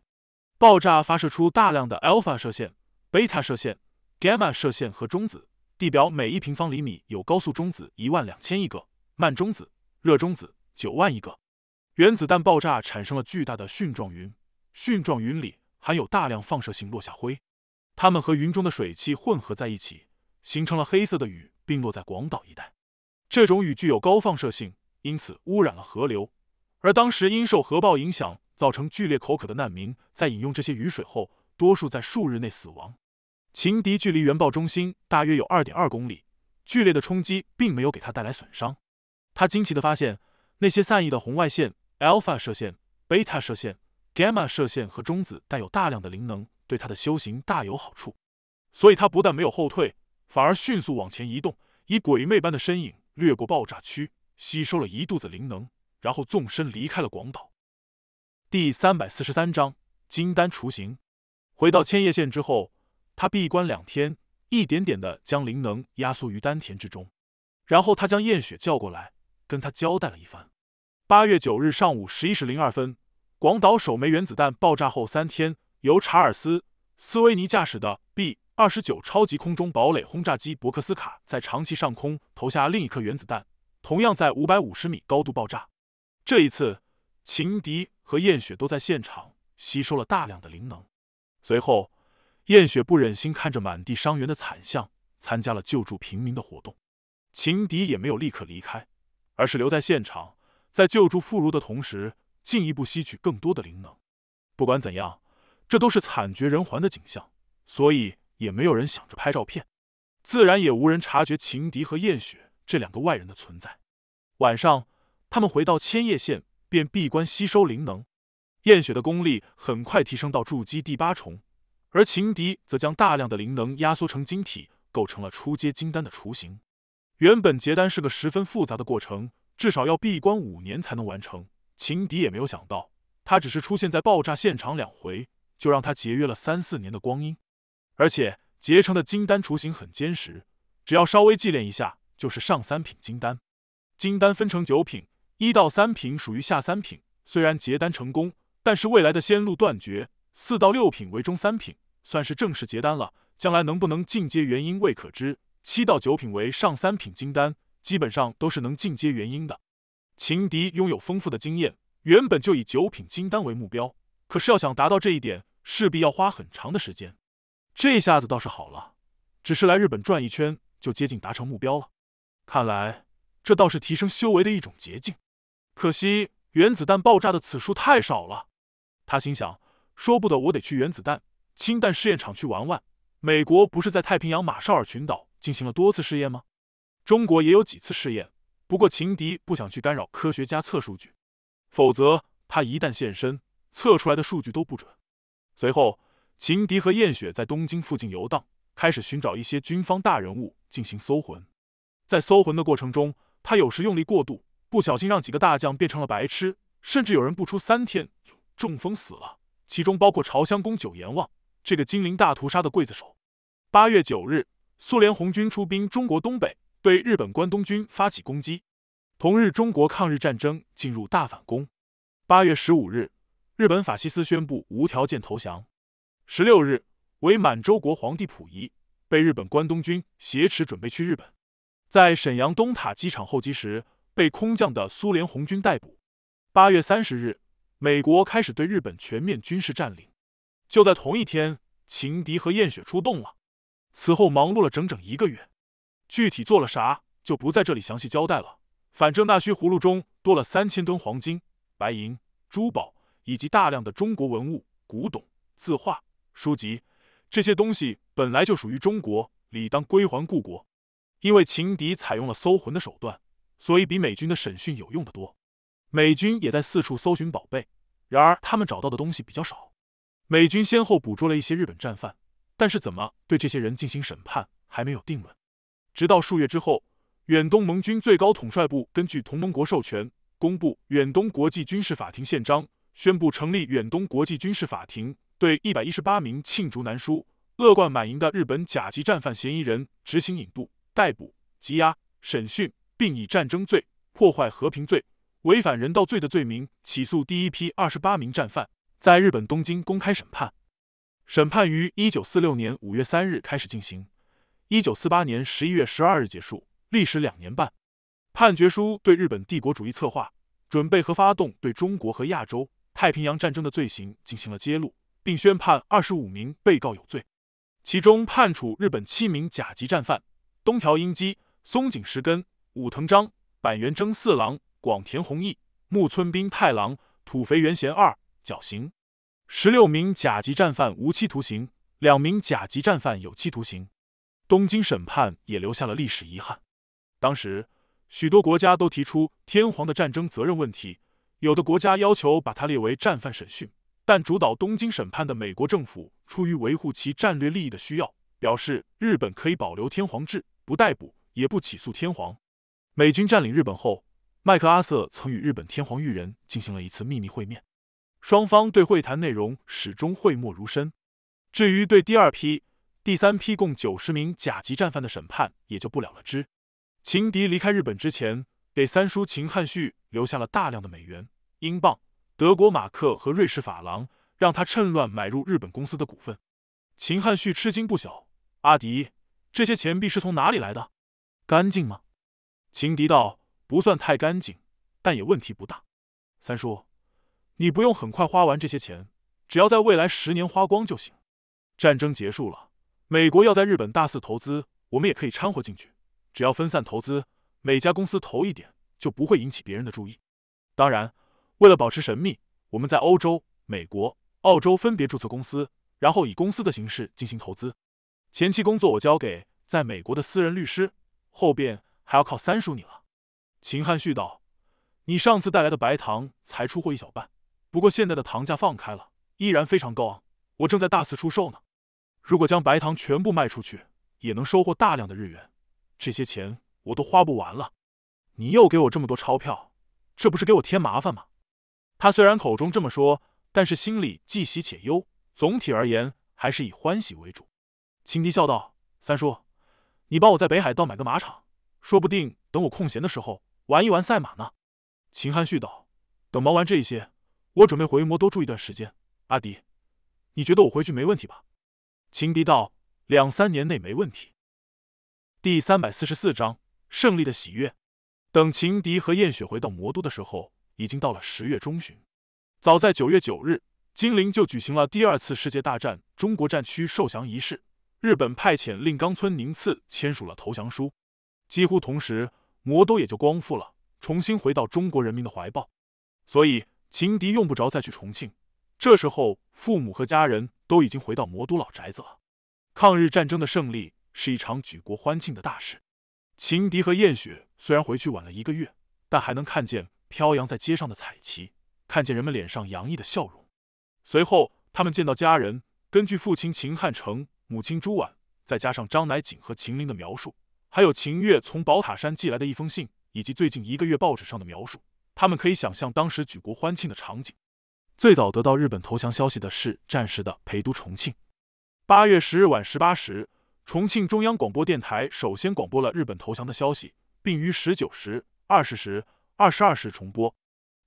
爆炸发射出大量的 alpha 射线、贝塔射线、gamma 射线和中子，地表每一平方厘米有高速中子一万两千亿个，慢中子、热中子九万亿个。原子弹爆炸产生了巨大的蕈状云，蕈状云里含有大量放射性落下灰。它们和云中的水汽混合在一起，形成了黑色的雨，并落在广岛一带。这种雨具有高放射性，因此污染了河流。而当时因受核爆影响造成剧烈口渴的难民，在饮用这些雨水后，多数在数日内死亡。情敌距离原爆中心大约有二点二公里，剧烈的冲击并没有给他带来损伤。他惊奇的发现，那些散逸的红外线、alpha 射线、贝塔射线、gamma 射线和中子，带有大量的灵能。对他的修行大有好处，所以他不但没有后退，反而迅速往前移动，以鬼魅般的身影掠过爆炸区，吸收了一肚子灵能，然后纵身离开了广岛。第三百四十三章金丹雏形。回到千叶县之后，他闭关两天，一点点的将灵能压缩于丹田之中，然后他将燕雪叫过来，跟他交代了一番。八月九日上午十一时零二分，广岛首枚原子弹爆炸后三天。由查尔斯·斯威尼驾驶的 B-29 超级空中堡垒轰炸机“伯克斯卡”在长崎上空投下另一颗原子弹，同样在五百五十米高度爆炸。这一次，秦迪和燕雪都在现场吸收了大量的灵能。随后，燕雪不忍心看着满地伤员的惨象，参加了救助平民的活动。秦迪也没有立刻离开，而是留在现场，在救助妇孺的同时，进一步吸取更多的灵能。不管怎样。这都是惨绝人寰的景象，所以也没有人想着拍照片，自然也无人察觉情敌和燕雪这两个外人的存在。晚上，他们回到千叶县，便闭关吸收灵能。燕雪的功力很快提升到筑基第八重，而情敌则将大量的灵能压缩成晶体，构成了出阶金丹的雏形。原本结丹是个十分复杂的过程，至少要闭关五年才能完成。情敌也没有想到，他只是出现在爆炸现场两回。就让他节约了三四年的光阴，而且结成的金丹雏形很坚实，只要稍微祭炼一下，就是上三品金丹。金丹分成九品，一到三品属于下三品，虽然结丹成功，但是未来的仙路断绝。四到六品为中三品，算是正式结丹了，将来能不能进阶元婴未可知。七到九品为上三品金丹，基本上都是能进阶元婴的。秦迪拥有丰富的经验，原本就以九品金丹为目标。可是要想达到这一点，势必要花很长的时间。这下子倒是好了，只是来日本转一圈就接近达成目标了。看来这倒是提升修为的一种捷径。可惜原子弹爆炸的次数太少了。他心想：说不得我得去原子弹氢弹试验场去玩玩。美国不是在太平洋马绍尔群岛进行了多次试验吗？中国也有几次试验，不过情敌不想去干扰科学家测数据，否则他一旦现身。测出来的数据都不准。随后，秦迪和燕雪在东京附近游荡，开始寻找一些军方大人物进行搜魂。在搜魂的过程中，他有时用力过度，不小心让几个大将变成了白痴，甚至有人不出三天中风死了。其中包括朝香宫九阎王，这个金陵大屠杀的刽子手。八月九日，苏联红军出兵中国东北，对日本关东军发起攻击。同日，中国抗日战争进入大反攻。八月十五日。日本法西斯宣布无条件投降。十六日，伪满洲国皇帝溥仪被日本关东军挟持，准备去日本，在沈阳东塔机场候机时被空降的苏联红军逮捕。八月三十日，美国开始对日本全面军事占领。就在同一天，情敌和燕雪出动了，此后忙碌了整整一个月，具体做了啥就不在这里详细交代了。反正那虚葫芦中多了三千吨黄金、白银、珠宝。以及大量的中国文物、古董、字画、书籍，这些东西本来就属于中国，理当归还故国。因为情敌采用了搜魂的手段，所以比美军的审讯有用的多。美军也在四处搜寻宝贝，然而他们找到的东西比较少。美军先后捕捉了一些日本战犯，但是怎么对这些人进行审判还没有定论。直到数月之后，远东盟军最高统帅部根据同盟国授权，公布《远东国际军事法庭宪章》。宣布成立远东国际军事法庭，对一百一十八名罄竹难书、恶贯满盈的日本甲级战犯嫌疑人执行引渡、逮捕、羁押、审讯，并以战争罪、破坏和平罪、违反人道罪的罪名起诉第一批二十八名战犯，在日本东京公开审判。审判于一九四六年五月三日开始进行，一九四八年十一月十二日结束，历时两年半。判决书对日本帝国主义策划、准备和发动对中国和亚洲。太平洋战争的罪行进行了揭露，并宣判二十五名被告有罪，其中判处日本七名甲级战犯：东条英机、松井石根、武藤章、板垣征四郎、广田弘毅、木村兵太郎、土肥原贤二绞刑；十六名甲级战犯无期徒刑，两名甲级战犯有期徒刑。东京审判也留下了历史遗憾，当时许多国家都提出天皇的战争责任问题。有的国家要求把它列为战犯审讯，但主导东京审判的美国政府出于维护其战略利益的需要，表示日本可以保留天皇制，不逮捕也不起诉天皇。美军占领日本后，麦克阿瑟曾与日本天皇裕仁进行了一次秘密会面，双方对会谈内容始终讳莫如深。至于对第二批、第三批共九十名甲级战犯的审判，也就不了了之。情敌离开日本之前，给三叔秦汉旭留下了大量的美元。英镑、德国马克和瑞士法郎，让他趁乱买入日本公司的股份。秦汉旭吃惊不小：“阿迪，这些钱币是从哪里来的？干净吗？”秦迪道：“不算太干净，但也问题不大。”三叔，你不用很快花完这些钱，只要在未来十年花光就行。战争结束了，美国要在日本大肆投资，我们也可以掺和进去。只要分散投资，每家公司投一点，就不会引起别人的注意。当然。为了保持神秘，我们在欧洲、美国、澳洲分别注册公司，然后以公司的形式进行投资。前期工作我交给在美国的私人律师，后边还要靠三叔你了。”秦汉絮道：“你上次带来的白糖才出货一小半，不过现在的糖价放开了，依然非常高昂，我正在大肆出售呢。如果将白糖全部卖出去，也能收获大量的日元，这些钱我都花不完了。你又给我这么多钞票，这不是给我添麻烦吗？”他虽然口中这么说，但是心里既喜且忧，总体而言还是以欢喜为主。秦迪笑道：“三叔，你帮我在北海道买个马场，说不定等我空闲的时候玩一玩赛马呢。”秦汉旭道：“等忙完这些，我准备回魔都住一段时间。阿迪，你觉得我回去没问题吧？”秦迪道：“两三年内没问题。”第三百四十四章胜利的喜悦。等秦迪和燕雪回到魔都的时候。已经到了十月中旬，早在九月九日，金陵就举行了第二次世界大战中国战区受降仪式，日本派遣令冈村宁次签署了投降书。几乎同时，魔都也就光复了，重新回到中国人民的怀抱。所以，秦迪用不着再去重庆。这时候，父母和家人都已经回到魔都老宅子了。抗日战争的胜利是一场举国欢庆的大事。秦迪和燕雪虽然回去晚了一个月，但还能看见。飘扬在街上的彩旗，看见人们脸上洋溢的笑容。随后，他们见到家人。根据父亲秦汉成、母亲朱婉，再加上张乃锦和秦林的描述，还有秦月从宝塔山寄来的一封信，以及最近一个月报纸上的描述，他们可以想象当时举国欢庆的场景。最早得到日本投降消息的是战时的陪都重庆。八月十日晚十八时，重庆中央广播电台首先广播了日本投降的消息，并于十九时、二十时。二十二时重播，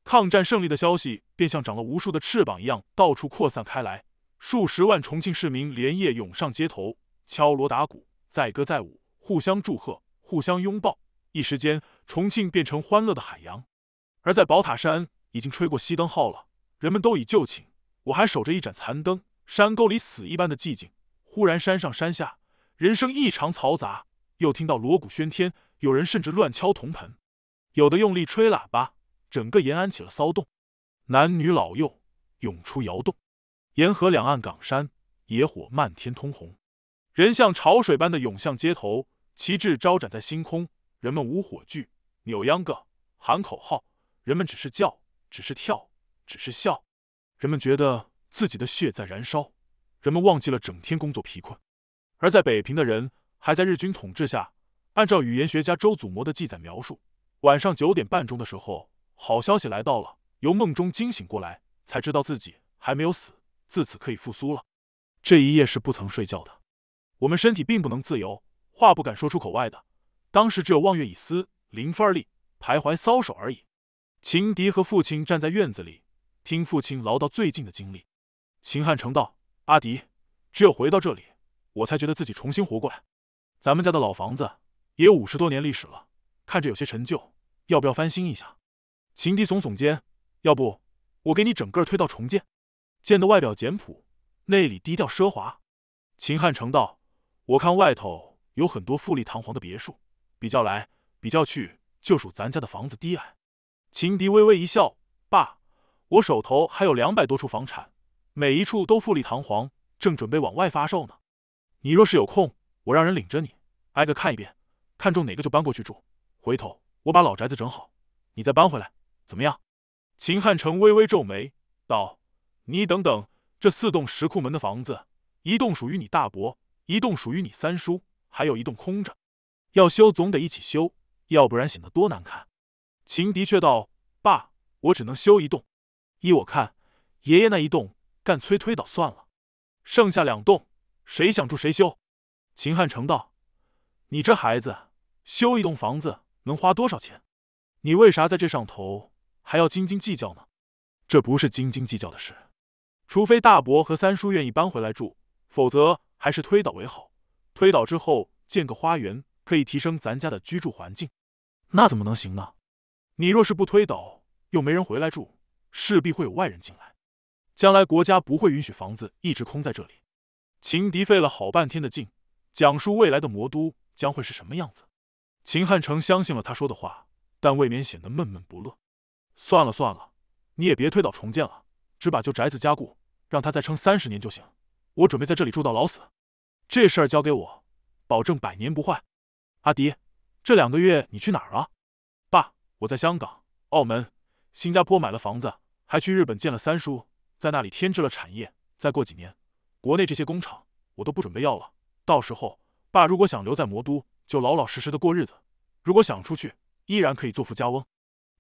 抗战胜利的消息便像长了无数的翅膀一样，到处扩散开来。数十万重庆市民连夜涌上街头，敲锣打鼓，载歌载舞，互相祝贺，互相拥抱。一时间，重庆变成欢乐的海洋。而在宝塔山，已经吹过熄灯号了，人们都已就寝。我还守着一盏残灯，山沟里死一般的寂静。忽然，山上山下人声异常嘈杂，又听到锣鼓喧天，有人甚至乱敲铜盆。有的用力吹喇叭，整个延安起了骚动，男女老幼涌出窑洞，沿河两岸岗山野火漫天通红，人像潮水般的涌向街头，旗帜招展在星空，人们无火炬，扭秧歌，喊口号，人们只是叫，只是跳，只是笑，人们觉得自己的血在燃烧，人们忘记了整天工作疲困，而在北平的人还在日军统治下，按照语言学家周祖谟的记载描述。晚上九点半钟的时候，好消息来到了。由梦中惊醒过来，才知道自己还没有死，自此可以复苏了。这一夜是不曾睡觉的。我们身体并不能自由，话不敢说出口外的。当时只有望月以思，临分而立，徘徊搔首而已。秦迪和父亲站在院子里，听父亲唠叨最近的经历。秦汉成道：“阿迪，只有回到这里，我才觉得自己重新活过来。咱们家的老房子也有五十多年历史了。”看着有些陈旧，要不要翻新一下？秦迪耸耸肩，要不我给你整个推倒重建，建的外表简朴，内里低调奢华。秦汉成道，我看外头有很多富丽堂皇的别墅，比较来比较去，就属咱家的房子低矮。秦迪微微一笑，爸，我手头还有两百多处房产，每一处都富丽堂皇，正准备往外发售呢。你若是有空，我让人领着你挨个看一遍，看中哪个就搬过去住。回头我把老宅子整好，你再搬回来，怎么样？秦汉城微微皱眉道：“你等等，这四栋石库门的房子，一栋属于你大伯，一栋属于你三叔，还有一栋空着。要修总得一起修，要不然显得多难看。”秦迪却道：“爸，我只能修一栋。依我看，爷爷那一栋干催推倒算了，剩下两栋，谁想住谁修。”秦汉城道：“你这孩子，修一栋房子。”能花多少钱？你为啥在这上头还要斤斤计较呢？这不是斤斤计较的事，除非大伯和三叔愿意搬回来住，否则还是推倒为好。推倒之后建个花园，可以提升咱家的居住环境。那怎么能行呢？你若是不推倒，又没人回来住，势必会有外人进来。将来国家不会允许房子一直空在这里。秦迪费了好半天的劲，讲述未来的魔都将会是什么样子。秦汉成相信了他说的话，但未免显得闷闷不乐。算了算了，你也别推倒重建了，只把旧宅子加固，让它再撑三十年就行。我准备在这里住到老死，这事儿交给我，保证百年不坏。阿迪，这两个月你去哪儿了？爸，我在香港、澳门、新加坡买了房子，还去日本见了三叔，在那里添置了产业。再过几年，国内这些工厂我都不准备要了。到时候，爸如果想留在魔都。就老老实实的过日子，如果想出去，依然可以做富家翁。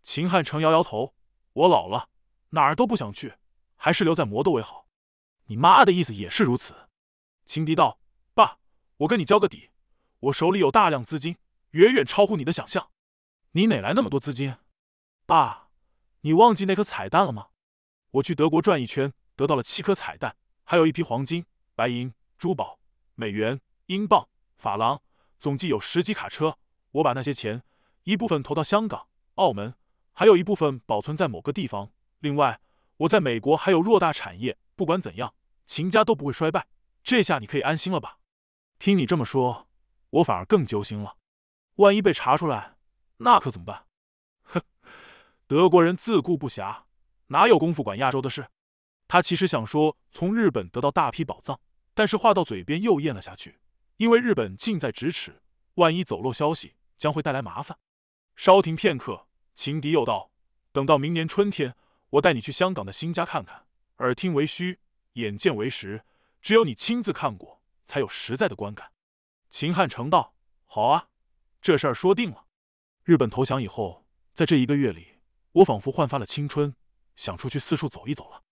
秦汉成摇摇头：“我老了，哪儿都不想去，还是留在魔都为好。”你妈的意思也是如此。秦迪道：“爸，我跟你交个底，我手里有大量资金，远远超乎你的想象。你哪来那么多资金？爸，你忘记那颗彩蛋了吗？我去德国转一圈，得到了七颗彩蛋，还有一批黄金、白银、珠宝、美元、英镑、法郎。”总计有十几卡车，我把那些钱一部分投到香港、澳门，还有一部分保存在某个地方。另外，我在美国还有偌大产业。不管怎样，秦家都不会衰败。这下你可以安心了吧？听你这么说，我反而更揪心了。万一被查出来，那可怎么办？哼，德国人自顾不暇，哪有功夫管亚洲的事？他其实想说从日本得到大批宝藏，但是话到嘴边又咽了下去。因为日本近在咫尺，万一走漏消息，将会带来麻烦。稍停片刻，情敌又道：“等到明年春天，我带你去香港的新家看看。耳听为虚，眼见为实，只有你亲自看过，才有实在的观感。”秦汉成道：“好啊，这事儿说定了。日本投降以后，在这一个月里，我仿佛焕发了青春，想出去四处走一走了。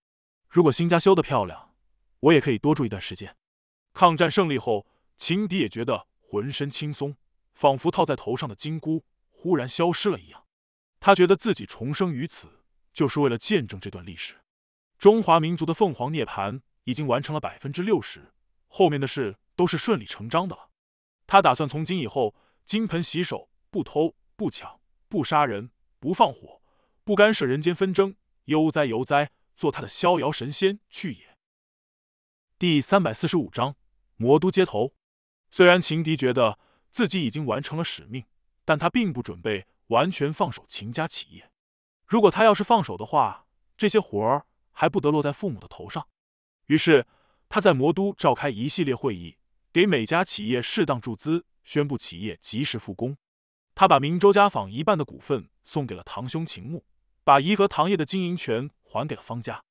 如果新家修的漂亮，我也可以多住一段时间。抗战胜利后。”情敌也觉得浑身轻松，仿佛套在头上的金箍忽然消失了一样。他觉得自己重生于此，就是为了见证这段历史。中华民族的凤凰涅槃已经完成了百分之六十，后面的事都是顺理成章的了。他打算从今以后金盆洗手，不偷不抢，不杀人，不放火，不干涉人间纷争，悠哉悠哉，做他的逍遥神仙去也。第三百四十五章：魔都街头。虽然秦迪觉得自己已经完成了使命，但他并不准备完全放手秦家企业。如果他要是放手的话，这些活儿还不得落在父母的头上？于是他在魔都召开一系列会议，给每家企业适当注资，宣布企业及时复工。他把明州家纺一半的股份送给了堂兄秦牧，把颐和堂业的经营权还给了方家。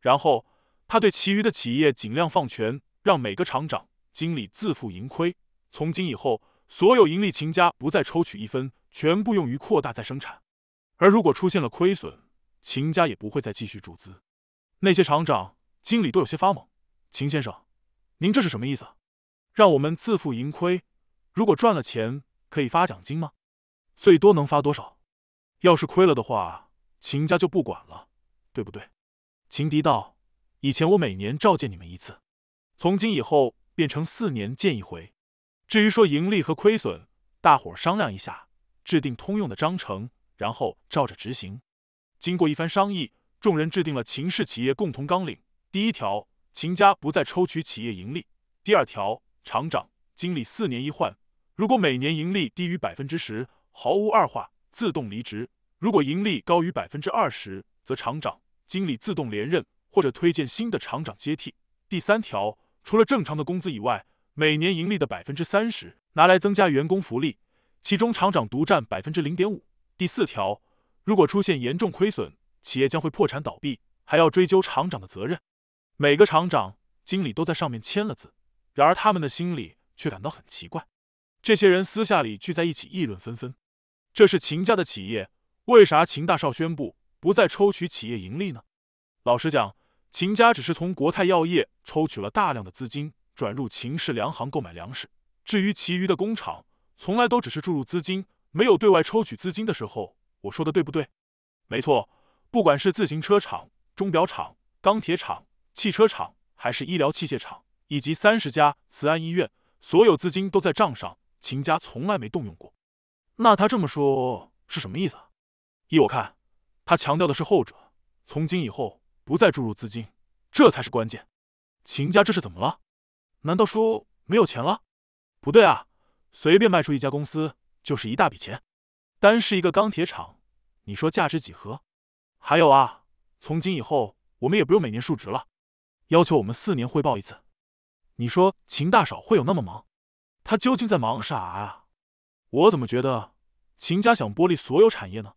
然后他对其余的企业尽量放权，让每个厂长。经理自负盈亏，从今以后，所有盈利，秦家不再抽取一分，全部用于扩大再生产。而如果出现了亏损，秦家也不会再继续注资。那些厂长、经理都有些发懵。秦先生，您这是什么意思？让我们自负盈亏？如果赚了钱，可以发奖金吗？最多能发多少？要是亏了的话，秦家就不管了，对不对？秦迪道：“以前我每年召见你们一次，从今以后。”变成四年见一回。至于说盈利和亏损，大伙商量一下，制定通用的章程，然后照着执行。经过一番商议，众人制定了秦氏企业共同纲领：第一条，秦家不再抽取企业盈利；第二条，厂长、经理四年一换，如果每年盈利低于百分之十，毫无二话，自动离职；如果盈利高于百分之二十，则厂长、经理自动连任，或者推荐新的厂长接替。第三条。除了正常的工资以外，每年盈利的百分之三十拿来增加员工福利，其中厂长独占百分之零点五。第四条，如果出现严重亏损，企业将会破产倒闭，还要追究厂长的责任。每个厂长、经理都在上面签了字，然而他们的心里却感到很奇怪。这些人私下里聚在一起议论纷纷：这是秦家的企业，为啥秦大少宣布不再抽取企业盈利呢？老实讲。秦家只是从国泰药业抽取了大量的资金，转入秦氏粮行购买粮食。至于其余的工厂，从来都只是注入资金，没有对外抽取资金的时候。我说的对不对？没错，不管是自行车厂、钟表厂、钢铁厂、汽车厂，还是医疗器械厂，以及三十家慈安医院，所有资金都在账上，秦家从来没动用过。那他这么说是什么意思？依我看，他强调的是后者。从今以后。不再注入资金，这才是关键。秦家这是怎么了？难道说没有钱了？不对啊，随便卖出一家公司就是一大笔钱。单是一个钢铁厂，你说价值几何？还有啊，从今以后我们也不用每年述职了，要求我们四年汇报一次。你说秦大少会有那么忙？他究竟在忙啥啊？我怎么觉得秦家想剥离所有产业呢？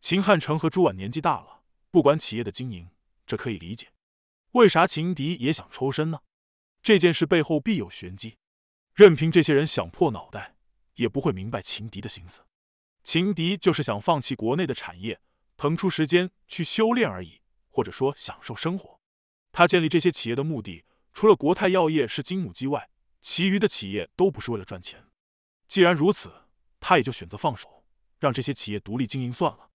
秦汉成和朱婉年纪大了，不管企业的经营。这可以理解，为啥情敌也想抽身呢？这件事背后必有玄机，任凭这些人想破脑袋，也不会明白情敌的心思。情敌就是想放弃国内的产业，腾出时间去修炼而已，或者说享受生活。他建立这些企业的目的，除了国泰药业是金母鸡外，其余的企业都不是为了赚钱。既然如此，他也就选择放手，让这些企业独立经营算了。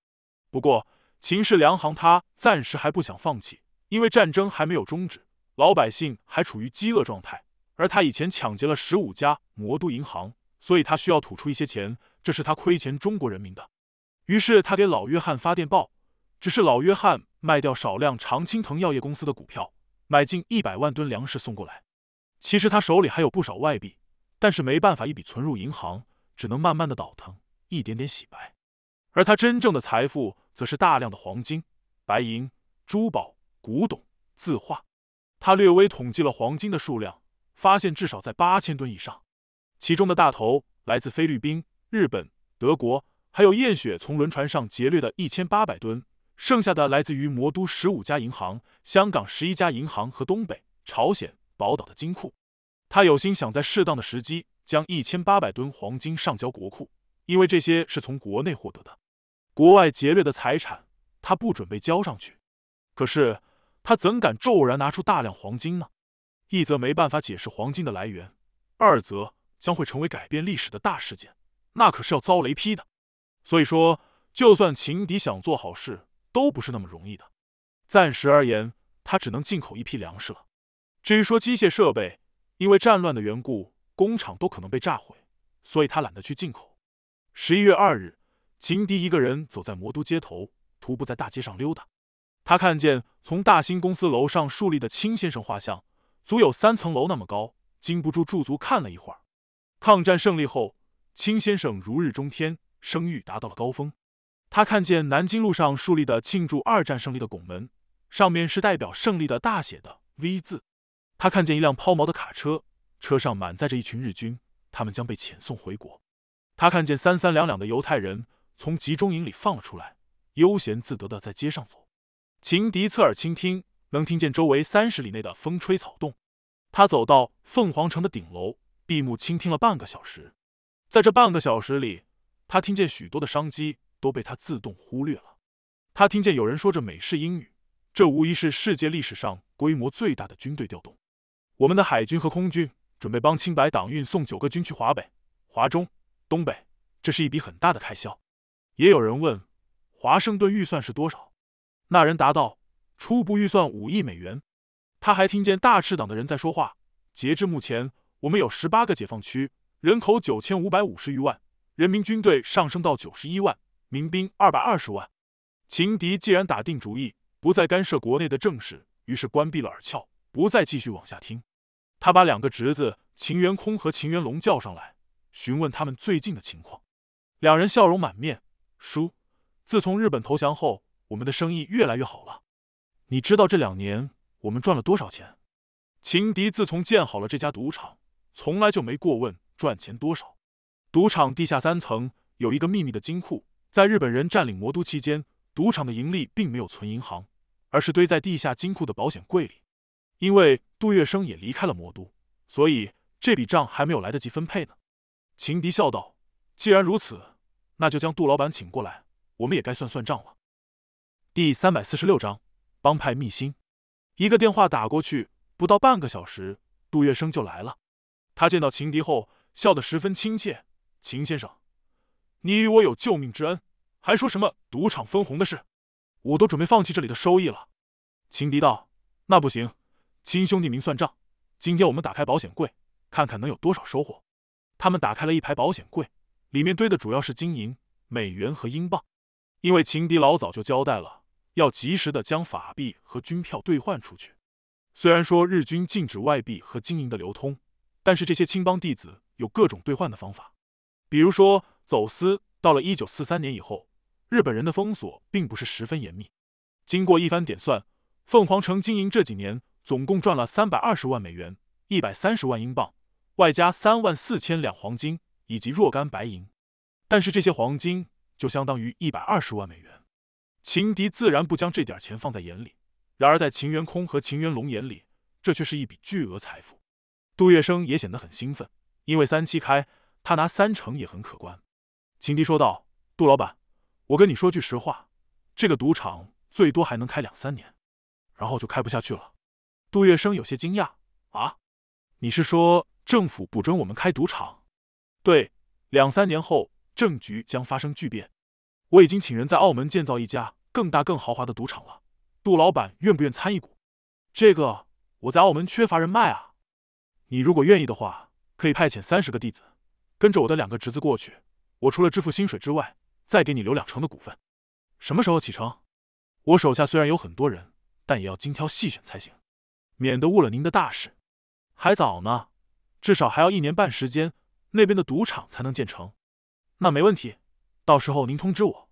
不过，秦氏粮行，他暂时还不想放弃，因为战争还没有终止，老百姓还处于饥饿状态。而他以前抢劫了十五家魔都银行，所以他需要吐出一些钱，这是他亏欠中国人民的。于是他给老约翰发电报，只是老约翰卖掉少量常青藤药业公司的股票，买进一百万吨粮食送过来。其实他手里还有不少外币，但是没办法一笔存入银行，只能慢慢的倒腾，一点点洗白。而他真正的财富，则是大量的黄金、白银、珠宝、古董、字画。他略微统计了黄金的数量，发现至少在八千吨以上。其中的大头来自菲律宾、日本、德国，还有燕雪从轮船上劫掠的一千八百吨，剩下的来自于魔都十五家银行、香港十一家银行和东北、朝鲜、宝岛的金库。他有心想在适当的时机将一千八百吨黄金上交国库，因为这些是从国内获得的。国外劫掠的财产，他不准备交上去。可是他怎敢骤然拿出大量黄金呢？一则没办法解释黄金的来源，二则将会成为改变历史的大事件，那可是要遭雷劈的。所以说，就算情敌想做好事，都不是那么容易的。暂时而言，他只能进口一批粮食了。至于说机械设备，因为战乱的缘故，工厂都可能被炸毁，所以他懒得去进口。十一月二日。秦迪一个人走在魔都街头，徒步在大街上溜达。他看见从大兴公司楼上竖立的青先生画像，足有三层楼那么高，禁不住驻足看了一会儿。抗战胜利后，青先生如日中天，声誉达到了高峰。他看见南京路上竖立的庆祝二战胜利的拱门，上面是代表胜利的大写的 V 字。他看见一辆抛锚的卡车，车上满载着一群日军，他们将被遣送回国。他看见三三两两的犹太人。从集中营里放了出来，悠闲自得的在街上走。秦迪侧耳倾听，能听见周围三十里内的风吹草动。他走到凤凰城的顶楼，闭目倾听了半个小时。在这半个小时里，他听见许多的商机都被他自动忽略了。他听见有人说着美式英语，这无疑是世界历史上规模最大的军队调动。我们的海军和空军准备帮清白党运送九个军去华北、华中、东北，这是一笔很大的开销。也有人问，华盛顿预算是多少？那人答道：“初步预算五亿美元。”他还听见大赤党的人在说话：“截至目前，我们有十八个解放区，人口九千五百五十余万，人民军队上升到九十一万，民兵二百二十万。”情敌既然打定主意不再干涉国内的政事，于是关闭了耳窍，不再继续往下听。他把两个侄子秦元空和秦元龙叫上来，询问他们最近的情况。两人笑容满面。叔，自从日本投降后，我们的生意越来越好了。你知道这两年我们赚了多少钱？情敌自从建好了这家赌场，从来就没过问赚钱多少。赌场地下三层有一个秘密的金库，在日本人占领魔都期间，赌场的盈利并没有存银行，而是堆在地下金库的保险柜里。因为杜月笙也离开了魔都，所以这笔账还没有来得及分配呢。情敌笑道：“既然如此。”那就将杜老板请过来，我们也该算算账了。第三百四十六章帮派秘辛。一个电话打过去，不到半个小时，杜月笙就来了。他见到情敌后，笑得十分亲切：“秦先生，你与我有救命之恩，还说什么赌场分红的事？我都准备放弃这里的收益了。”情敌道：“那不行，亲兄弟明算账。今天我们打开保险柜，看看能有多少收获。”他们打开了一排保险柜。里面堆的主要是金银、美元和英镑，因为情敌老早就交代了，要及时的将法币和军票兑换出去。虽然说日军禁止外币和金银的流通，但是这些青帮弟子有各种兑换的方法，比如说走私。到了一九四三年以后，日本人的封锁并不是十分严密。经过一番点算，凤凰城经营这几年总共赚了三百二十万美元、一百三十万英镑，外加三万四千两黄金。以及若干白银，但是这些黄金就相当于一百二十万美元。秦迪自然不将这点钱放在眼里，然而在秦元空和秦元龙眼里，这却是一笔巨额财富。杜月笙也显得很兴奋，因为三七开，他拿三成也很可观。秦迪说道：“杜老板，我跟你说句实话，这个赌场最多还能开两三年，然后就开不下去了。”杜月笙有些惊讶：“啊，你是说政府不准我们开赌场？”对，两三年后政局将发生巨变，我已经请人在澳门建造一家更大、更豪华的赌场了。杜老板愿不愿参一股？这个我在澳门缺乏人脉啊。你如果愿意的话，可以派遣三十个弟子跟着我的两个侄子过去。我除了支付薪水之外，再给你留两成的股份。什么时候启程？我手下虽然有很多人，但也要精挑细选才行，免得误了您的大事。还早呢，至少还要一年半时间。那边的赌场才能建成，那没问题。到时候您通知我。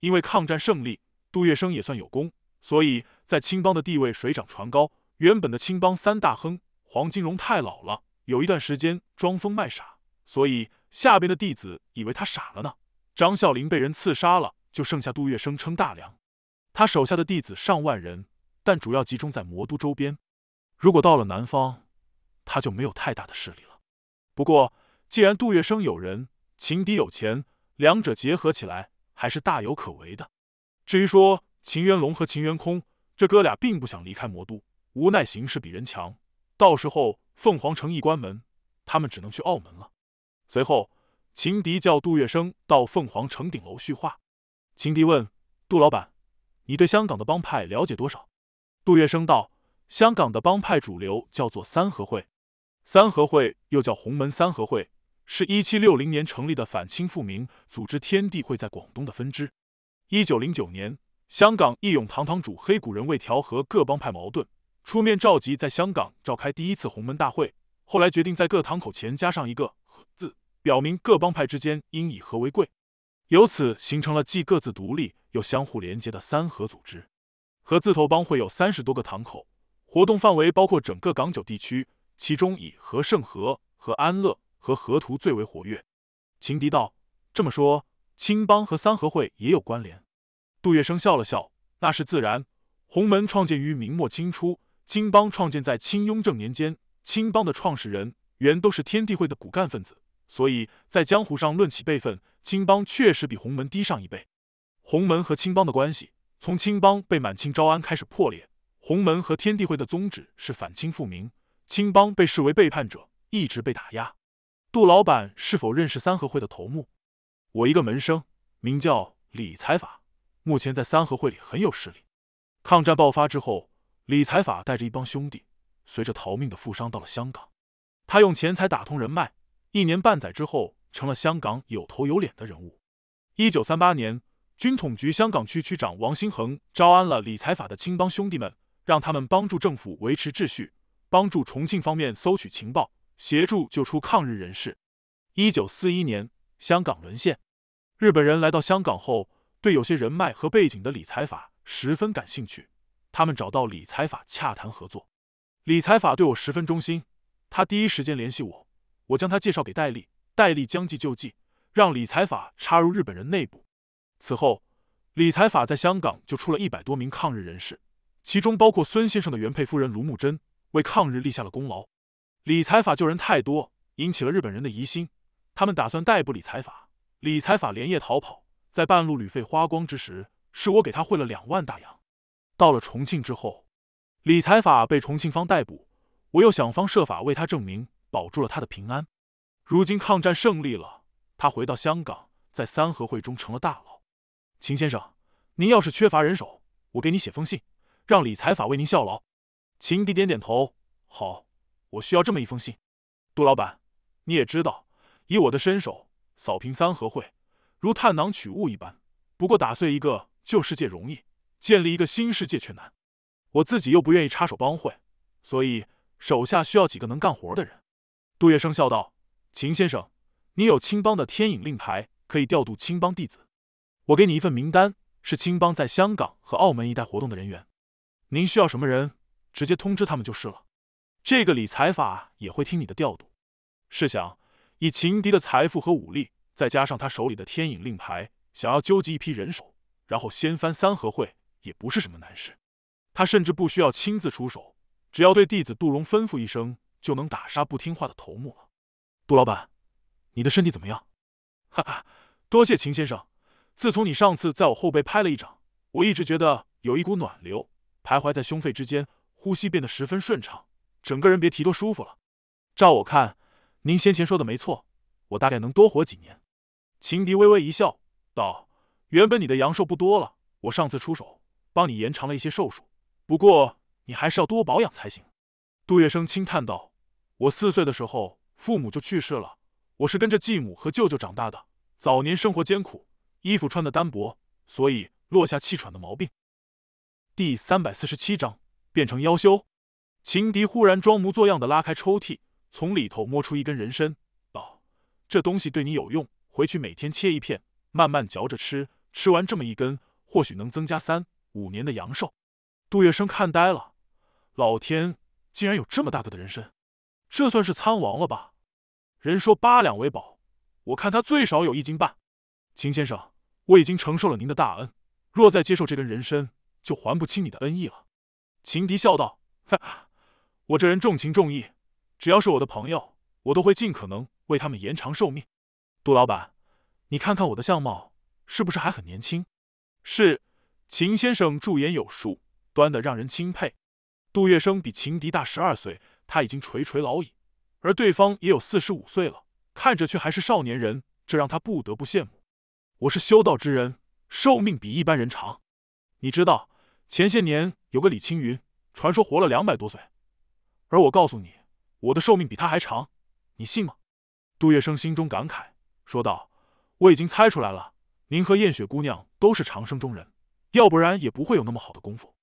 因为抗战胜利，杜月笙也算有功，所以在青帮的地位水涨船高。原本的青帮三大亨黄金荣太老了，有一段时间装疯卖傻，所以下边的弟子以为他傻了呢。张啸林被人刺杀了，就剩下杜月笙称大梁。他手下的弟子上万人，但主要集中在魔都周边。如果到了南方，他就没有太大的势力了。不过。既然杜月笙有人，情敌有钱，两者结合起来还是大有可为的。至于说秦元龙和秦元空这哥俩，并不想离开魔都，无奈形势比人强，到时候凤凰城一关门，他们只能去澳门了。随后，情敌叫杜月笙到凤凰城顶楼叙话。情敌问杜老板：“你对香港的帮派了解多少？”杜月笙道：“香港的帮派主流叫做三合会，三合会又叫红门三合会。”是1760年成立的反清复明组织天地会在广东的分支。1909年，香港义勇堂堂主黑谷人为调和各帮派矛盾，出面召集在香港召开第一次洪门大会，后来决定在各堂口前加上一个“和”字，表明各帮派之间应以和为贵，由此形成了既各自独立又相互连结的三合组织。和字头帮会有三十多个堂口，活动范围包括整个港九地区，其中以和盛和和安乐。和河图最为活跃，秦迪道：“这么说，青帮和三合会也有关联？”杜月笙笑了笑：“那是自然。洪门创建于明末清初，青帮创建在清雍正年间。青帮的创始人原都是天地会的骨干分子，所以在江湖上论起辈分，青帮确实比洪门低上一辈。洪门和青帮的关系，从青帮被满清招安开始破裂。洪门和天地会的宗旨是反清复明，青帮被视为背叛者，一直被打压。”杜老板是否认识三合会的头目？我一个门生，名叫李财法，目前在三合会里很有势力。抗战爆发之后，李财法带着一帮兄弟，随着逃命的富商到了香港。他用钱财打通人脉，一年半载之后，成了香港有头有脸的人物。一九三八年，军统局香港区区长王新恒招安了李财法的青帮兄弟们，让他们帮助政府维持秩序，帮助重庆方面搜取情报。协助救出抗日人士。一九四一年，香港沦陷，日本人来到香港后，对有些人脉和背景的李财法十分感兴趣。他们找到李财法洽谈合作。李财法对我十分忠心，他第一时间联系我，我将他介绍给戴笠。戴笠将计就计，让李财法插入日本人内部。此后，李财法在香港救出了一百多名抗日人士，其中包括孙先生的原配夫人卢慕贞，为抗日立下了功劳。李财法救人太多，引起了日本人的疑心，他们打算逮捕李财法。李财法连夜逃跑，在半路旅费花光之时，是我给他汇了两万大洋。到了重庆之后，李财法被重庆方逮捕，我又想方设法为他证明，保住了他的平安。如今抗战胜利了，他回到香港，在三合会中成了大佬。秦先生，您要是缺乏人手，我给你写封信，让李财法为您效劳。秦迪点点头，好。我需要这么一封信，杜老板，你也知道，以我的身手扫平三合会，如探囊取物一般。不过打碎一个旧世界容易，建立一个新世界却难。我自己又不愿意插手帮会，所以手下需要几个能干活的人。杜月笙笑道：“秦先生，你有青帮的天影令牌，可以调度青帮弟子。我给你一份名单，是青帮在香港和澳门一带活动的人员。您需要什么人，直接通知他们就是了。”这个理财法也会听你的调度。试想，以秦敌的财富和武力，再加上他手里的天影令牌，想要纠集一批人手，然后掀翻三合会，也不是什么难事。他甚至不需要亲自出手，只要对弟子杜荣吩咐一声，就能打杀不听话的头目了。杜老板，你的身体怎么样？哈哈，多谢秦先生。自从你上次在我后背拍了一掌，我一直觉得有一股暖流徘徊在胸肺之间，呼吸变得十分顺畅。整个人别提多舒服了。照我看，您先前说的没错，我大概能多活几年。情敌微微一笑，道：“原本你的阳寿不多了，我上次出手帮你延长了一些寿数，不过你还是要多保养才行。”杜月笙轻叹道：“我四岁的时候，父母就去世了，我是跟着继母和舅舅长大的，早年生活艰苦，衣服穿的单薄，所以落下气喘的毛病。”第三百四十七章，变成妖修。秦迪忽然装模作样的拉开抽屉，从里头摸出一根人参，道：“这东西对你有用，回去每天切一片，慢慢嚼着吃。吃完这么一根，或许能增加三五年的阳寿。”杜月笙看呆了，老天竟然有这么大个的人参，这算是参王了吧？人说八两为宝，我看他最少有一斤半。秦先生，我已经承受了您的大恩，若再接受这根人参，就还不清你的恩义了。”秦迪笑道：“哈哈。”我这人重情重义，只要是我的朋友，我都会尽可能为他们延长寿命。杜老板，你看看我的相貌，是不是还很年轻？是，秦先生驻颜有术，端的让人钦佩。杜月笙比情敌大十二岁，他已经垂垂老矣，而对方也有四十五岁了，看着却还是少年人，这让他不得不羡慕。我是修道之人，寿命比一般人长。你知道，前些年有个李青云，传说活了两百多岁。而我告诉你，我的寿命比他还长，你信吗？杜月笙心中感慨说道：“我已经猜出来了，您和燕雪姑娘都是长生中人，要不然也不会有那么好的功夫。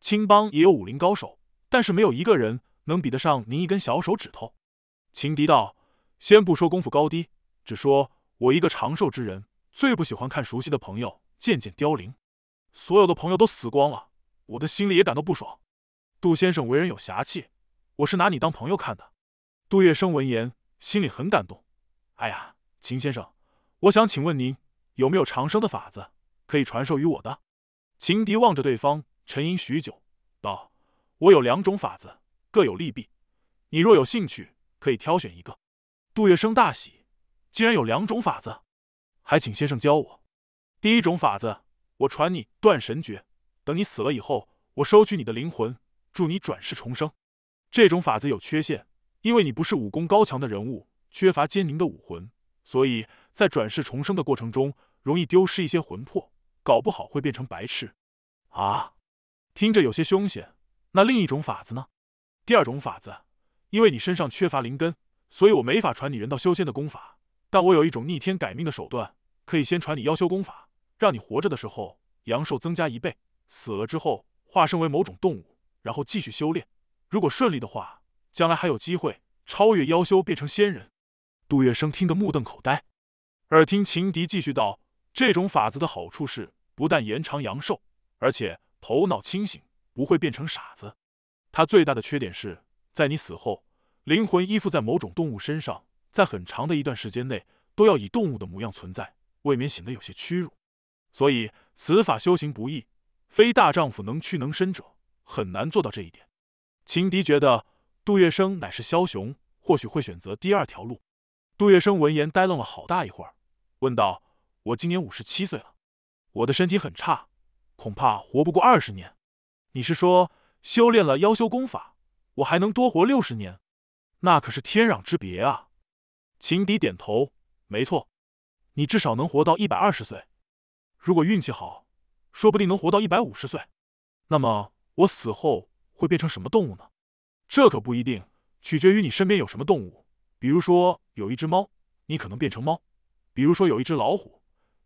青帮也有武林高手，但是没有一个人能比得上您一根小手指头。”秦迪道：“先不说功夫高低，只说我一个长寿之人，最不喜欢看熟悉的朋友渐渐凋零。所有的朋友都死光了，我的心里也感到不爽。杜先生为人有侠气。”我是拿你当朋友看的，杜月笙闻言心里很感动。哎呀，秦先生，我想请问您有没有长生的法子可以传授于我的？秦迪望着对方，沉吟许久，道：“我有两种法子，各有利弊。你若有兴趣，可以挑选一个。”杜月笙大喜，竟然有两种法子，还请先生教我。第一种法子，我传你断神诀，等你死了以后，我收取你的灵魂，助你转世重生。这种法子有缺陷，因为你不是武功高强的人物，缺乏坚凝的武魂，所以在转世重生的过程中容易丢失一些魂魄，搞不好会变成白痴。啊，听着有些凶险。那另一种法子呢？第二种法子，因为你身上缺乏灵根，所以我没法传你人道修仙的功法，但我有一种逆天改命的手段，可以先传你妖修功法，让你活着的时候阳寿增加一倍，死了之后化身为某种动物，然后继续修炼。如果顺利的话，将来还有机会超越妖修，变成仙人。杜月笙听得目瞪口呆，耳听情敌继续道：“这种法子的好处是，不但延长阳寿，而且头脑清醒，不会变成傻子。它最大的缺点是，在你死后，灵魂依附在某种动物身上，在很长的一段时间内，都要以动物的模样存在，未免显得有些屈辱。所以此法修行不易，非大丈夫能屈能伸者，很难做到这一点。”秦迪觉得杜月笙乃是枭雄，或许会选择第二条路。杜月笙闻言呆愣了好大一会儿，问道：“我今年五十七岁了，我的身体很差，恐怕活不过二十年。你是说修炼了妖修功法，我还能多活六十年？那可是天壤之别啊！”秦迪点头：“没错，你至少能活到一百二十岁，如果运气好，说不定能活到一百五十岁。那么我死后……”会变成什么动物呢？这可不一定，取决于你身边有什么动物。比如说，有一只猫，你可能变成猫；，比如说，有一只老虎，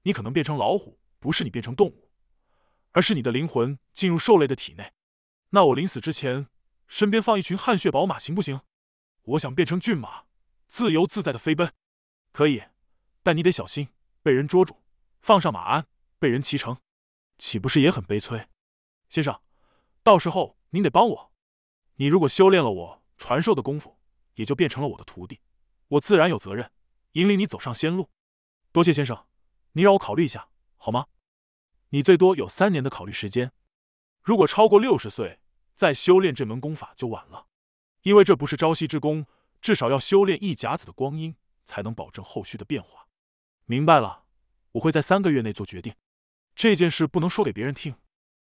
你可能变成老虎。不是你变成动物，而是你的灵魂进入兽类的体内。那我临死之前，身边放一群汗血宝马行不行？我想变成骏马，自由自在的飞奔。可以，但你得小心，被人捉住，放上马鞍，被人骑乘，岂不是也很悲催？先生，到时候。您得帮我，你如果修炼了我传授的功夫，也就变成了我的徒弟，我自然有责任引领你走上仙路。多谢先生，您让我考虑一下，好吗？你最多有三年的考虑时间，如果超过六十岁再修炼这门功法就晚了，因为这不是朝夕之功，至少要修炼一甲子的光阴才能保证后续的变化。明白了，我会在三个月内做决定。这件事不能说给别人听，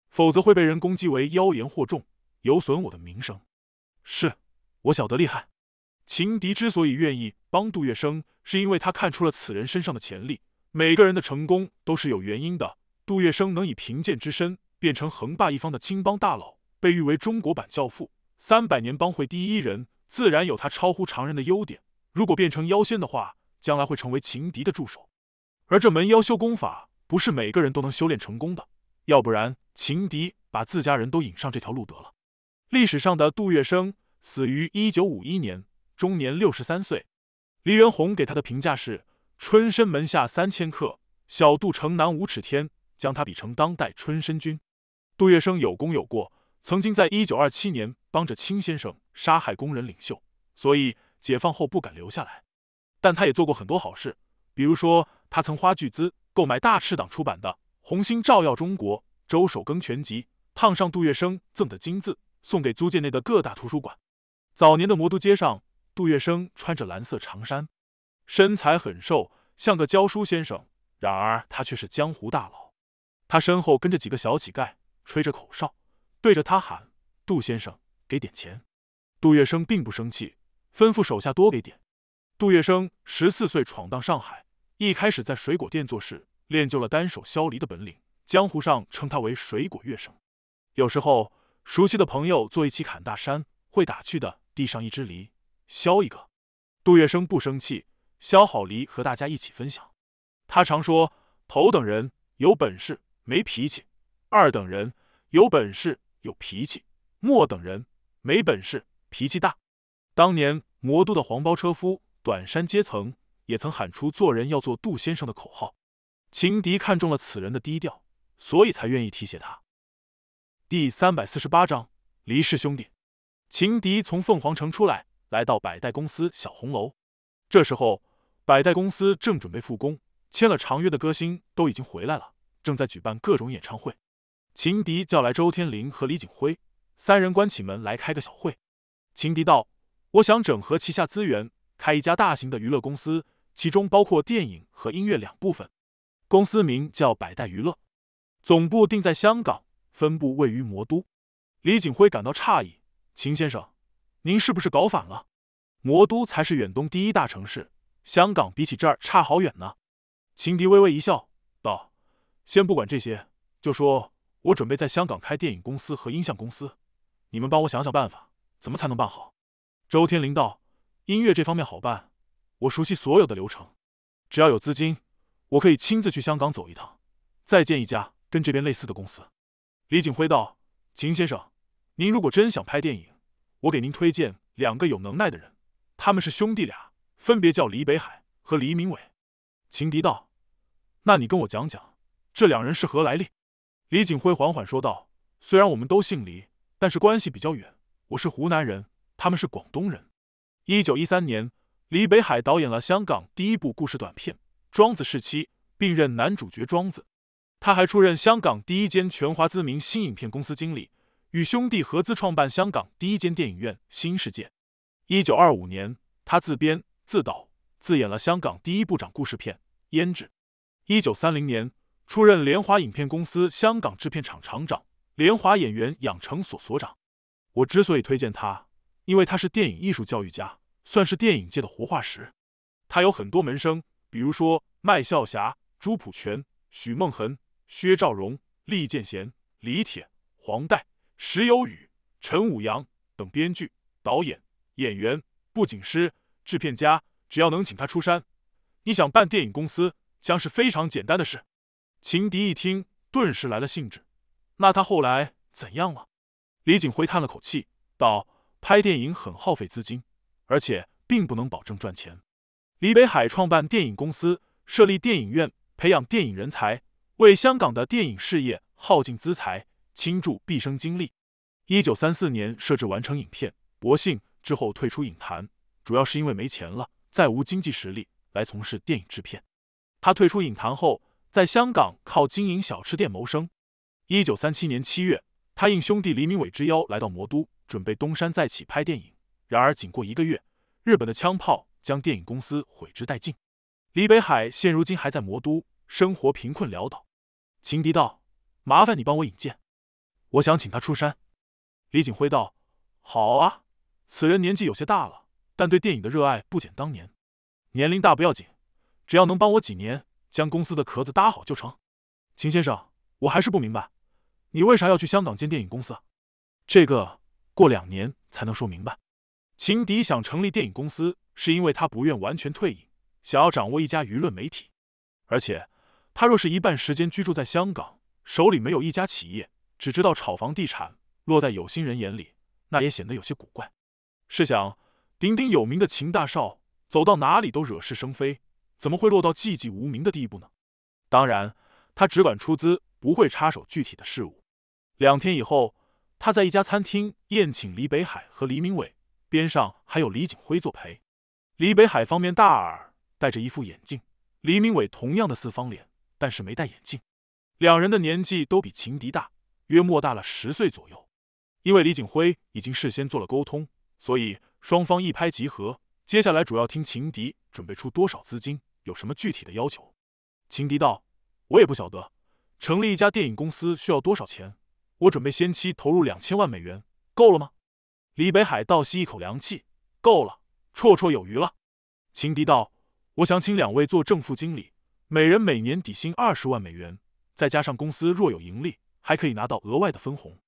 否则会被人攻击为妖言惑众。有损我的名声，是我晓得厉害。情敌之所以愿意帮杜月笙，是因为他看出了此人身上的潜力。每个人的成功都是有原因的。杜月笙能以贫贱之身变成横霸一方的青帮大佬，被誉为中国版教父、三百年帮会第一人，自然有他超乎常人的优点。如果变成妖仙的话，将来会成为情敌的助手。而这门妖修功法不是每个人都能修炼成功的，要不然情敌把自家人都引上这条路得了。历史上的杜月笙死于一九五一年，终年六十三岁。黎元洪给他的评价是“春申门下三千客，小杜城南五尺天”，将他比成当代春申君。杜月笙有功有过，曾经在一九二七年帮着青先生杀害工人领袖，所以解放后不敢留下来。但他也做过很多好事，比如说他曾花巨资购买大赤党出版的《红星照耀中国》，周守耕全集，烫上杜月笙赠的金字。送给租界内的各大图书馆。早年的魔都街上，杜月笙穿着蓝色长衫，身材很瘦，像个教书先生。然而他却是江湖大佬。他身后跟着几个小乞丐，吹着口哨，对着他喊：“杜先生，给点钱。”杜月笙并不生气，吩咐手下多给点。杜月笙十四岁闯荡上海，一开始在水果店做事，练就了单手削梨的本领，江湖上称他为“水果月生”。有时候。熟悉的朋友坐一起砍大山，会打趣的递上一只梨，削一个。杜月笙不生气，削好梨和大家一起分享。他常说：头等人有本事没脾气，二等人有本事有脾气，末等人没本事脾气大。当年魔都的黄包车夫、短衫阶层，也曾喊出“做人要做杜先生”的口号。情敌看中了此人的低调，所以才愿意提携他。第三百四十八章，黎氏兄弟，秦迪从凤凰城出来，来到百代公司小红楼。这时候，百代公司正准备复工，签了长约的歌星都已经回来了，正在举办各种演唱会。秦迪叫来周天林和李景辉三人，关起门来开个小会。秦迪道：“我想整合旗下资源，开一家大型的娱乐公司，其中包括电影和音乐两部分。公司名叫百代娱乐，总部定在香港。”分布位于魔都，李景辉感到诧异：“秦先生，您是不是搞反了？魔都才是远东第一大城市，香港比起这儿差好远呢。”秦迪微微一笑，道：“先不管这些，就说，我准备在香港开电影公司和音像公司，你们帮我想想办法，怎么才能办好？”周天林道：“音乐这方面好办，我熟悉所有的流程，只要有资金，我可以亲自去香港走一趟，再建一家跟这边类似的公司。”李景辉道：“秦先生，您如果真想拍电影，我给您推荐两个有能耐的人，他们是兄弟俩，分别叫李北海和李明伟。”秦迪道：“那你跟我讲讲，这两人是何来历？”李景辉缓缓说道：“虽然我们都姓李，但是关系比较远。我是湖南人，他们是广东人。一九一三年，李北海导演了香港第一部故事短片《庄子时妻》，并任男主角庄子。”他还出任香港第一间全华资明星影片公司经理，与兄弟合资创办香港第一间电影院“新世界”。一九二五年，他自编、自导、自演了香港第一部长故事片《胭脂》。一九三零年，出任联华影片公司香港制片厂厂长、联华演员养成所所长。我之所以推荐他，因为他是电影艺术教育家，算是电影界的活化石。他有很多门生，比如说麦孝霞、朱朴泉、许梦痕。薛兆荣、厉剑贤、李铁、黄岱、石有宇、陈武阳等编剧、导演、演员、布景师、制片家，只要能请他出山，你想办电影公司将是非常简单的事。秦迪一听，顿时来了兴致。那他后来怎样了？李景辉叹了口气道：“拍电影很耗费资金，而且并不能保证赚钱。李北海创办电影公司，设立电影院，培养电影人才。”为香港的电影事业耗尽资财，倾注毕生精力。一九三四年设置完成影片《博幸之后，退出影坛，主要是因为没钱了，再无经济实力来从事电影制片。他退出影坛后，在香港靠经营小吃店谋生。一九三七年七月，他应兄弟李明伟之邀来到魔都，准备东山再起拍电影。然而仅过一个月，日本的枪炮将电影公司毁之殆尽。李北海现如今还在魔都生活，贫困潦倒。秦迪道：“麻烦你帮我引荐，我想请他出山。”李景辉道：“好啊，此人年纪有些大了，但对电影的热爱不减当年。年龄大不要紧，只要能帮我几年，将公司的壳子搭好就成。”秦先生，我还是不明白，你为啥要去香港建电影公司？这个过两年才能说明白。秦迪想成立电影公司，是因为他不愿完全退隐，想要掌握一家舆论媒体，而且。他若是一半时间居住在香港，手里没有一家企业，只知道炒房地产，落在有心人眼里，那也显得有些古怪。试想，鼎鼎有名的秦大少走到哪里都惹是生非，怎么会落到寂寂无名的地步呢？当然，他只管出资，不会插手具体的事物。两天以后，他在一家餐厅宴请李北海和黎明伟，边上还有李景辉作陪。李北海方面大耳，戴着一副眼镜；黎明伟同样的四方脸。但是没戴眼镜，两人的年纪都比情敌大，约莫大了十岁左右。因为李景辉已经事先做了沟通，所以双方一拍即合。接下来主要听情敌准备出多少资金，有什么具体的要求。情敌道：“我也不晓得成立一家电影公司需要多少钱，我准备先期投入两千万美元，够了吗？”李北海倒吸一口凉气：“够了，绰绰有余了。”情敌道：“我想请两位做正副经理。”每人每年底薪二十万美元，再加上公司若有盈利，还可以拿到额外的分红。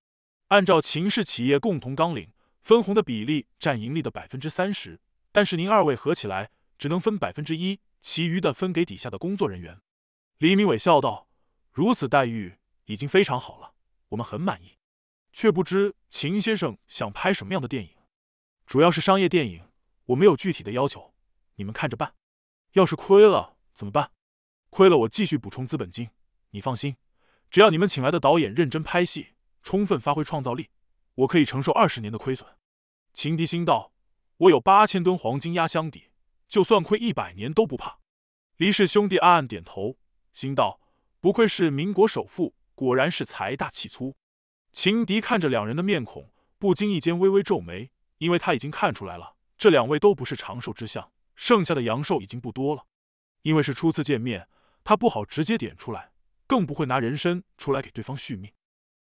按照秦氏企业共同纲领，分红的比例占盈利的百分之三十，但是您二位合起来只能分百分之一，其余的分给底下的工作人员。李明伟笑道：“如此待遇已经非常好了，我们很满意。却不知秦先生想拍什么样的电影？主要是商业电影，我没有具体的要求，你们看着办。要是亏了怎么办？”亏了我继续补充资本金，你放心，只要你们请来的导演认真拍戏，充分发挥创造力，我可以承受二十年的亏损。秦迪心道：我有八千吨黄金压箱底，就算亏一百年都不怕。黎氏兄弟暗暗点头，心道：不愧是民国首富，果然是财大气粗。秦迪看着两人的面孔，不经意间微微皱眉，因为他已经看出来了，这两位都不是长寿之相，剩下的阳寿已经不多了。因为是初次见面。他不好直接点出来，更不会拿人参出来给对方续命。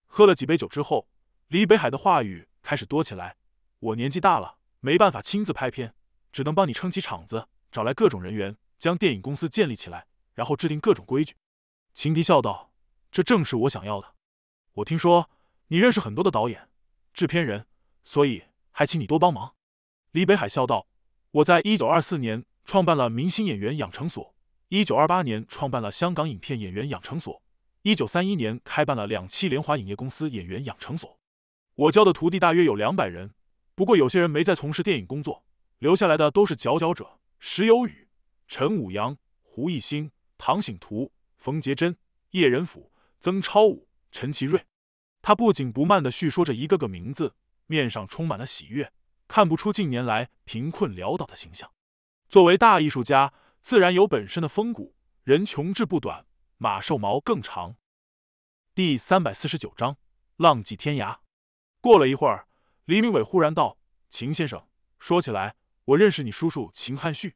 喝了几杯酒之后，李北海的话语开始多起来。我年纪大了，没办法亲自拍片，只能帮你撑起场子，找来各种人员，将电影公司建立起来，然后制定各种规矩。秦迪笑道：“这正是我想要的。我听说你认识很多的导演、制片人，所以还请你多帮忙。”李北海笑道：“我在一九二四年创办了明星演员养成所。”一九二八年创办了香港影片演员养成所，一九三一年开办了两期联华影业公司演员养成所。我教的徒弟大约有两百人，不过有些人没在从事电影工作，留下来的都是佼佼者：石有宇、陈武阳、胡艺兴、唐醒图、冯洁贞、叶仁甫、曾超武、陈其瑞。他不紧不慢的叙说着一个个名字，面上充满了喜悦，看不出近年来贫困潦倒的形象。作为大艺术家。自然有本身的风骨，人穷志不短，马瘦毛更长。第三百四十九章浪迹天涯。过了一会儿，李明伟忽然道：“秦先生，说起来，我认识你叔叔秦汉旭，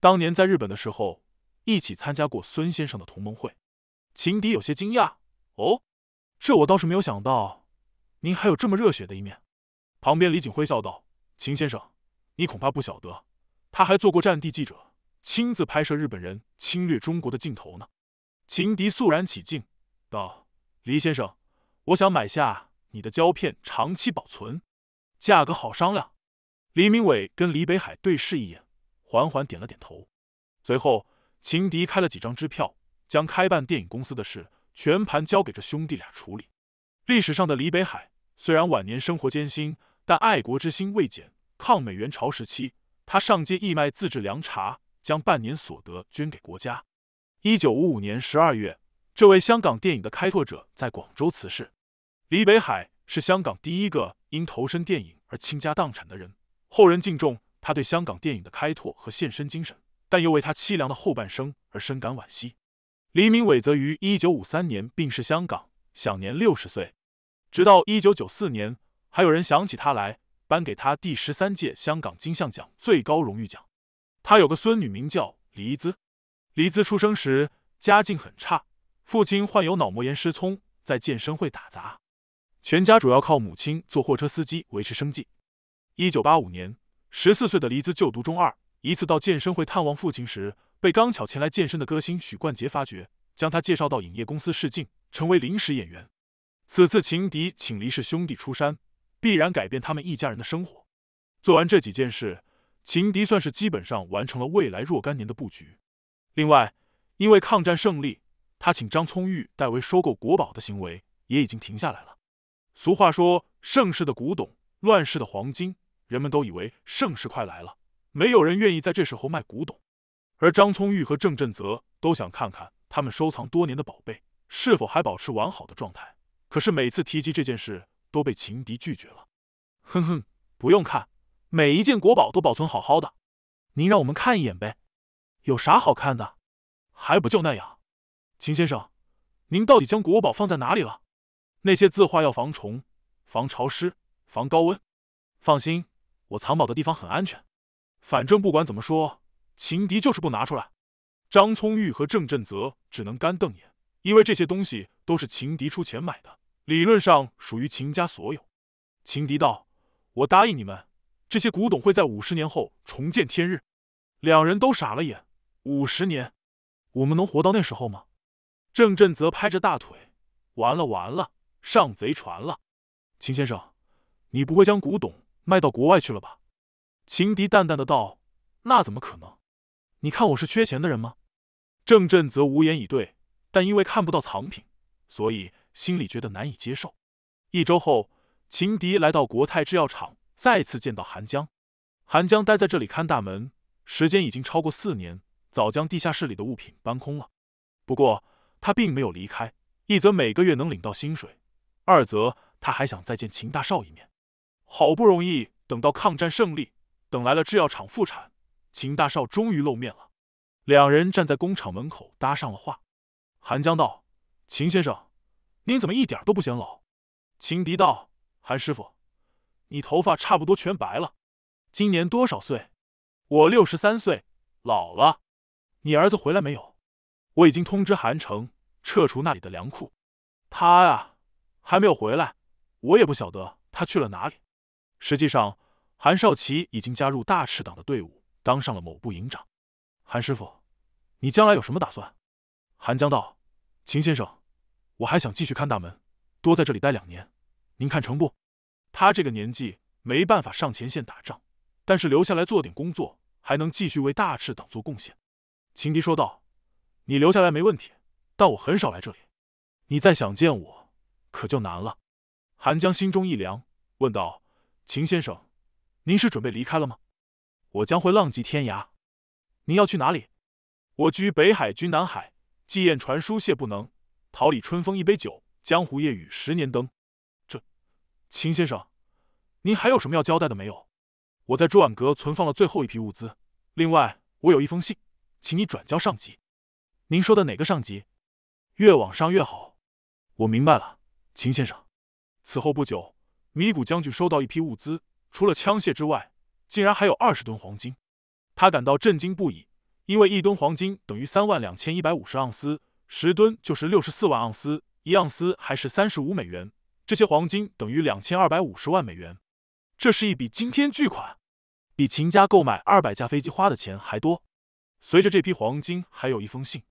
当年在日本的时候，一起参加过孙先生的同盟会。”秦迪有些惊讶：“哦，这我倒是没有想到，您还有这么热血的一面。”旁边李景辉笑道：“秦先生，你恐怕不晓得，他还做过战地记者。”亲自拍摄日本人侵略中国的镜头呢？秦迪肃然起敬道：“黎先生，我想买下你的胶片，长期保存，价格好商量。”黎明伟跟黎北海对视一眼，缓缓点了点头。随后，秦迪开了几张支票，将开办电影公司的事全盘交给这兄弟俩处理。历史上的黎北海虽然晚年生活艰辛，但爱国之心未减。抗美援朝时期，他上街义卖自制凉茶。将半年所得捐给国家。一九五五年十二月，这位香港电影的开拓者在广州辞世。李北海是香港第一个因投身电影而倾家荡产的人，后人敬重他对香港电影的开拓和献身精神，但又为他凄凉的后半生而深感惋惜。黎明伟则于一九五三年病逝香港，享年六十岁。直到一九九四年，还有人想起他来，颁给他第十三届香港金像奖最高荣誉奖。他有个孙女名叫黎姿，黎姿出生时家境很差，父亲患有脑膜炎失聪，在健身会打杂，全家主要靠母亲做货车司机维持生计。一九八五年，十四岁的黎姿就读中二，一次到健身会探望父亲时，被刚巧前来健身的歌星许冠杰发觉，将他介绍到影业公司试镜，成为临时演员。此次情敌请黎氏兄弟出山，必然改变他们一家人的生活。做完这几件事。情敌算是基本上完成了未来若干年的布局。另外，因为抗战胜利，他请张聪玉代为收购国宝的行为也已经停下来了。俗话说，盛世的古董，乱世的黄金。人们都以为盛世快来了，没有人愿意在这时候卖古董。而张聪玉和郑振泽都想看看他们收藏多年的宝贝是否还保持完好的状态。可是每次提及这件事，都被情敌拒绝了。哼哼，不用看。每一件国宝都保存好好的，您让我们看一眼呗？有啥好看的？还不就那样？秦先生，您到底将国宝放在哪里了？那些字画要防虫、防潮湿、防高温。放心，我藏宝的地方很安全。反正不管怎么说，秦迪就是不拿出来。张聪玉和郑振泽只能干瞪眼，因为这些东西都是秦迪出钱买的，理论上属于秦家所有。秦迪道：“我答应你们。”这些古董会在五十年后重见天日，两人都傻了眼。五十年，我们能活到那时候吗？郑振则拍着大腿，完了完了，上贼船了！秦先生，你不会将古董卖到国外去了吧？秦迪淡淡的道：“那怎么可能？你看我是缺钱的人吗？”郑振则无言以对，但因为看不到藏品，所以心里觉得难以接受。一周后，秦迪来到国泰制药厂。再次见到韩江，韩江待在这里看大门，时间已经超过四年，早将地下室里的物品搬空了。不过他并没有离开，一则每个月能领到薪水，二则他还想再见秦大少一面。好不容易等到抗战胜利，等来了制药厂复产，秦大少终于露面了。两人站在工厂门口搭上了话。韩江道：“秦先生，您怎么一点都不显老？”秦迪道：“韩师傅。”你头发差不多全白了，今年多少岁？我六十三岁，老了。你儿子回来没有？我已经通知韩城撤除那里的粮库。他呀，还没有回来，我也不晓得他去了哪里。实际上，韩少奇已经加入大赤党的队伍，当上了某部营长。韩师傅，你将来有什么打算？韩江道，秦先生，我还想继续看大门，多在这里待两年，您看成不？他这个年纪没办法上前线打仗，但是留下来做点工作，还能继续为大赤党做贡献。”秦迪说道，“你留下来没问题，但我很少来这里，你再想见我可就难了。”韩江心中一凉，问道：“秦先生，您是准备离开了吗？我将会浪迹天涯。您要去哪里？我居北海，君南海。寄雁传书谢不能，桃李春风一杯酒，江湖夜雨十年灯。这，秦先生。”您还有什么要交代的没有？我在朱婉阁存放了最后一批物资，另外我有一封信，请你转交上级。您说的哪个上级？越往上越好。我明白了，秦先生。此后不久，米谷将军收到一批物资，除了枪械之外，竟然还有二十吨黄金，他感到震惊不已。因为一吨黄金等于三万两千一百五十盎司，十吨就是六十四万盎司，一盎司还是三十五美元，这些黄金等于两千二百五十万美元。这是一笔惊天巨款，比秦家购买二百架飞机花的钱还多。随着这批黄金，还有一封信。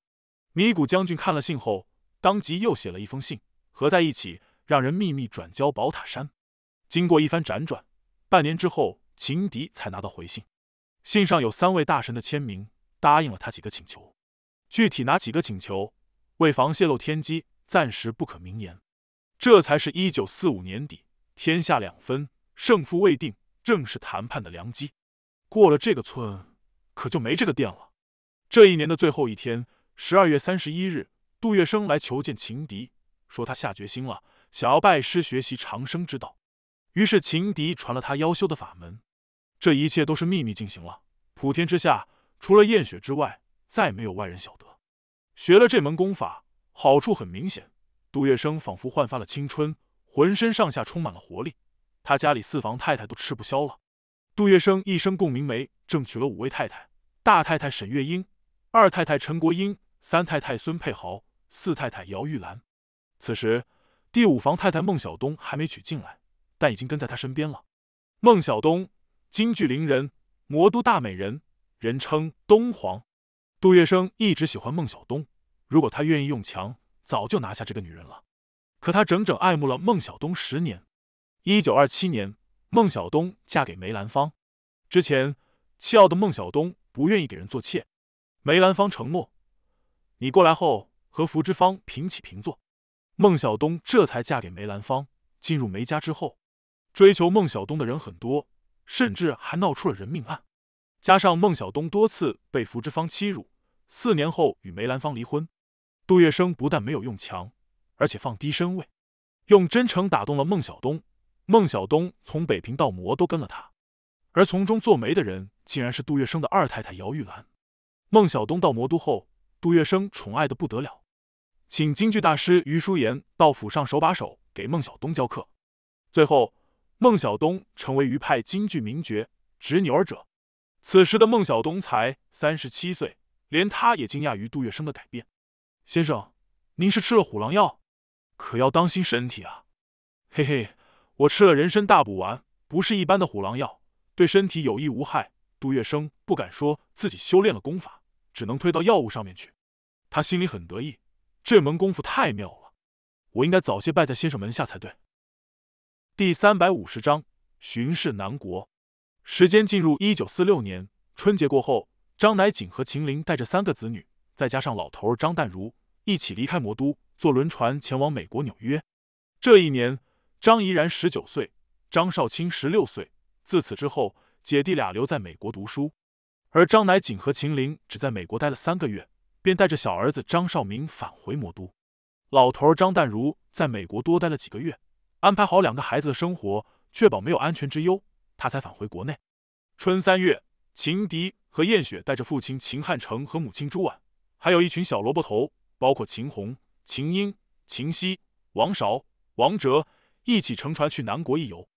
米谷将军看了信后，当即又写了一封信，合在一起，让人秘密转交宝塔山。经过一番辗转，半年之后，秦迪才拿到回信。信上有三位大神的签名，答应了他几个请求。具体哪几个请求，为防泄露天机，暂时不可明言。这才是一九四五年底，天下两分。胜负未定，正是谈判的良机。过了这个村，可就没这个店了。这一年的最后一天，十二月三十一日，杜月笙来求见情敌，说他下决心了，想要拜师学习长生之道。于是情敌传了他要修的法门。这一切都是秘密进行了，普天之下，除了燕雪之外，再没有外人晓得。学了这门功法，好处很明显。杜月笙仿佛焕发了青春，浑身上下充满了活力。他家里四房太太都吃不消了。杜月笙一生共明媒正娶了五位太太：大太太沈月英，二太太陈国英，三太太孙佩豪，四太太姚玉兰。此时第五房太太孟小冬还没娶进来，但已经跟在他身边了。孟小冬，京剧伶人，魔都大美人，人称东皇。杜月笙一直喜欢孟小冬，如果他愿意用强，早就拿下这个女人了。可他整整爱慕了孟小冬十年。一九二七年，孟小冬嫁给梅兰芳。之前，气傲的孟小冬不愿意给人做妾。梅兰芳承诺：“你过来后和福芝芳平起平坐。”孟小冬这才嫁给梅兰芳。进入梅家之后，追求孟小冬的人很多，甚至还闹出了人命案。加上孟小冬多次被福芝芳欺辱，四年后与梅兰芳离婚。杜月笙不但没有用强，而且放低身位，用真诚打动了孟小冬。孟小冬从北平到魔都跟了他，而从中做媒的人竟然是杜月笙的二太太姚玉兰。孟小冬到魔都后，杜月笙宠爱的不得了，请京剧大师余叔岩到府上手把手给孟小冬教课，最后孟小冬成为余派京剧名角执牛耳者。此时的孟小冬才三十七岁，连他也惊讶于杜月笙的改变。先生，您是吃了虎狼药，可要当心身体啊！嘿嘿。我吃了人参大补丸，不是一般的虎狼药，对身体有益无害。杜月笙不敢说自己修炼了功法，只能推到药物上面去。他心里很得意，这门功夫太妙了。我应该早些拜在先生门下才对。第三百五十章巡视南国。时间进入一九四六年春节过后，张乃景和秦林带着三个子女，再加上老头儿张淡如，一起离开魔都，坐轮船前往美国纽约。这一年。张怡然十九岁，张少清十六岁。自此之后，姐弟俩留在美国读书，而张乃景和秦林只在美国待了三个月，便带着小儿子张少明返回魔都。老头儿张淡如在美国多待了几个月，安排好两个孩子的生活，确保没有安全之忧，他才返回国内。春三月，秦迪和燕雪带着父亲秦汉成和母亲朱婉，还有一群小萝卜头，包括秦红、秦英、秦西、王韶、王哲。一起乘船去南国一游。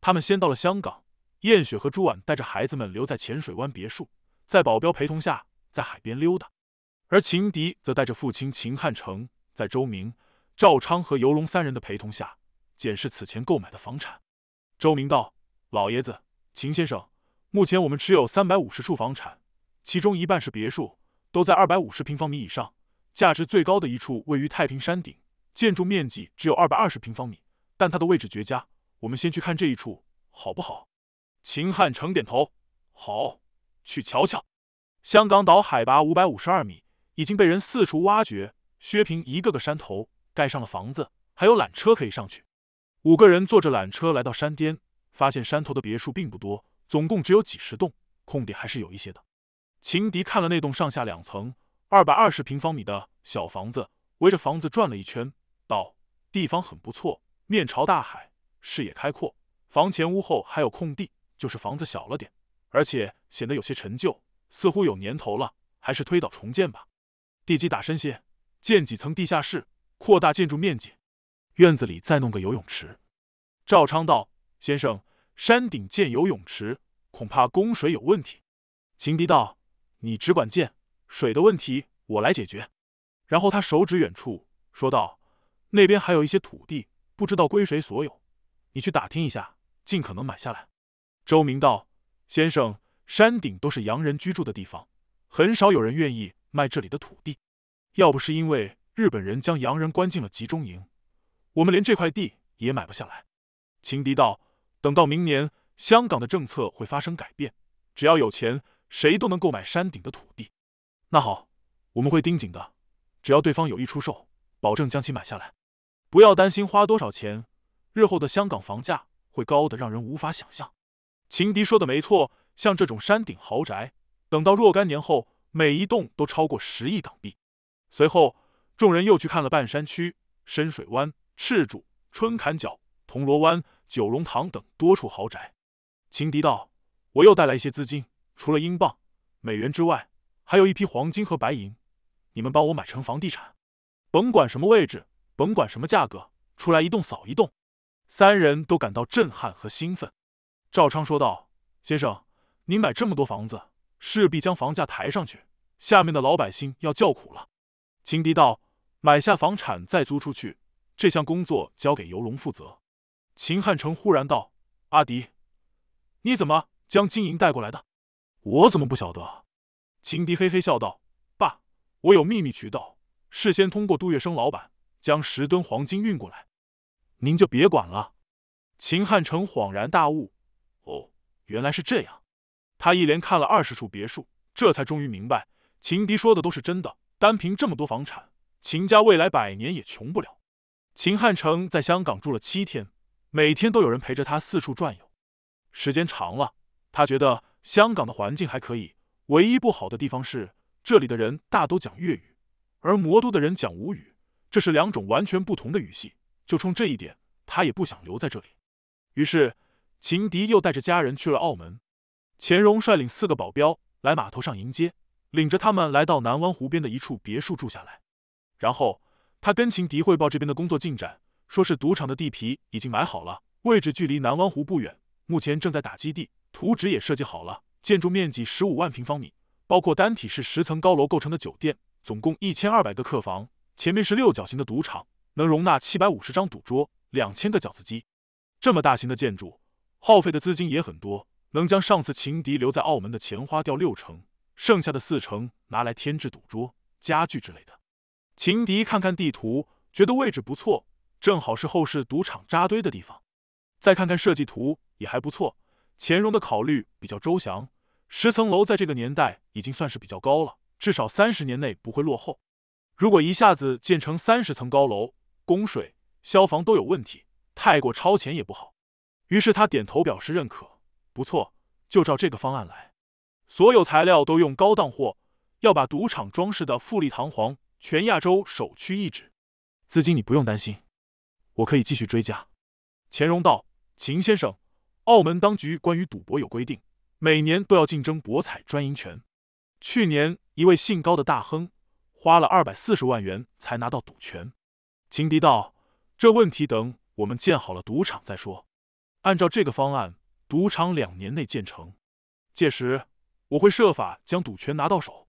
他们先到了香港，燕雪和朱婉带着孩子们留在浅水湾别墅，在保镖陪同下在海边溜达，而秦迪则带着父亲秦汉城，在周明、赵昌和游龙三人的陪同下，检视此前购买的房产。周明道：“老爷子，秦先生，目前我们持有三百五十处房产，其中一半是别墅，都在二百五十平方米以上。价值最高的一处位于太平山顶，建筑面积只有二百二十平方米。”但它的位置绝佳，我们先去看这一处，好不好？秦汉成点头，好，去瞧瞧。香港岛海拔五百五十二米，已经被人四处挖掘削平，一个个山头盖上了房子，还有缆车可以上去。五个人坐着缆车来到山巅，发现山头的别墅并不多，总共只有几十栋，空地还是有一些的。秦迪看了那栋上下两层、二百二十平方米的小房子，围着房子转了一圈，道：“地方很不错。”面朝大海，视野开阔，房前屋后还有空地，就是房子小了点，而且显得有些陈旧，似乎有年头了，还是推倒重建吧。地基打深些，建几层地下室，扩大建筑面积，院子里再弄个游泳池。赵昌道：“先生，山顶建游泳池，恐怕供水有问题。”秦迪道：“你只管建，水的问题我来解决。”然后他手指远处，说道：“那边还有一些土地。”不知道归谁所有，你去打听一下，尽可能买下来。周明道先生，山顶都是洋人居住的地方，很少有人愿意卖这里的土地。要不是因为日本人将洋人关进了集中营，我们连这块地也买不下来。秦迪道，等到明年，香港的政策会发生改变，只要有钱，谁都能购买山顶的土地。那好，我们会盯紧的，只要对方有意出售，保证将其买下来。不要担心花多少钱，日后的香港房价会高的让人无法想象。情敌说的没错，像这种山顶豪宅，等到若干年后，每一栋都超过十亿港币。随后，众人又去看了半山区、深水湾、赤柱、春坎角、铜锣湾、九龙塘等多处豪宅。情敌道：“我又带来一些资金，除了英镑、美元之外，还有一批黄金和白银，你们帮我买成房地产，甭管什么位置。”甭管什么价格，出来一栋扫一栋，三人都感到震撼和兴奋。赵昌说道：“先生，您买这么多房子，势必将房价抬上去，下面的老百姓要叫苦了。”秦迪道：“买下房产再租出去，这项工作交给游龙负责。”秦汉城忽然道：“阿迪，你怎么将金银带过来的？我怎么不晓得？”秦迪嘿嘿笑道：“爸，我有秘密渠道，事先通过杜月笙老板。”将十吨黄金运过来，您就别管了。秦汉城恍然大悟：“哦，原来是这样。”他一连看了二十处别墅，这才终于明白，秦迪说的都是真的。单凭这么多房产，秦家未来百年也穷不了。秦汉城在香港住了七天，每天都有人陪着他四处转悠。时间长了，他觉得香港的环境还可以。唯一不好的地方是，这里的人大都讲粤语，而魔都的人讲吴语。这是两种完全不同的语系，就冲这一点，他也不想留在这里。于是，秦迪又带着家人去了澳门。钱荣率领四个保镖来码头上迎接，领着他们来到南湾湖边的一处别墅住下来。然后，他跟秦迪汇报这边的工作进展，说是赌场的地皮已经买好了，位置距离南湾湖不远，目前正在打基地，图纸也设计好了，建筑面积十五万平方米，包括单体是十层高楼构成的酒店，总共一千二百个客房。前面是六角形的赌场，能容纳七百五十张赌桌、两千个饺子机。这么大型的建筑，耗费的资金也很多，能将上次情敌留在澳门的钱花掉六成，剩下的四成拿来添置赌桌、家具之类的。情敌看看地图，觉得位置不错，正好是后世赌场扎堆的地方。再看看设计图，也还不错。钱隆的考虑比较周详，十层楼在这个年代已经算是比较高了，至少三十年内不会落后。如果一下子建成三十层高楼，供水、消防都有问题，太过超前也不好。于是他点头表示认可，不错，就照这个方案来。所有材料都用高档货，要把赌场装饰的富丽堂皇，全亚洲首屈一指。资金你不用担心，我可以继续追加。钱荣道，秦先生，澳门当局关于赌博有规定，每年都要竞争博彩专营权。去年一位姓高的大亨。花了二百四十万元才拿到赌权，秦迪道：“这问题等我们建好了赌场再说。按照这个方案，赌场两年内建成，届时我会设法将赌权拿到手。”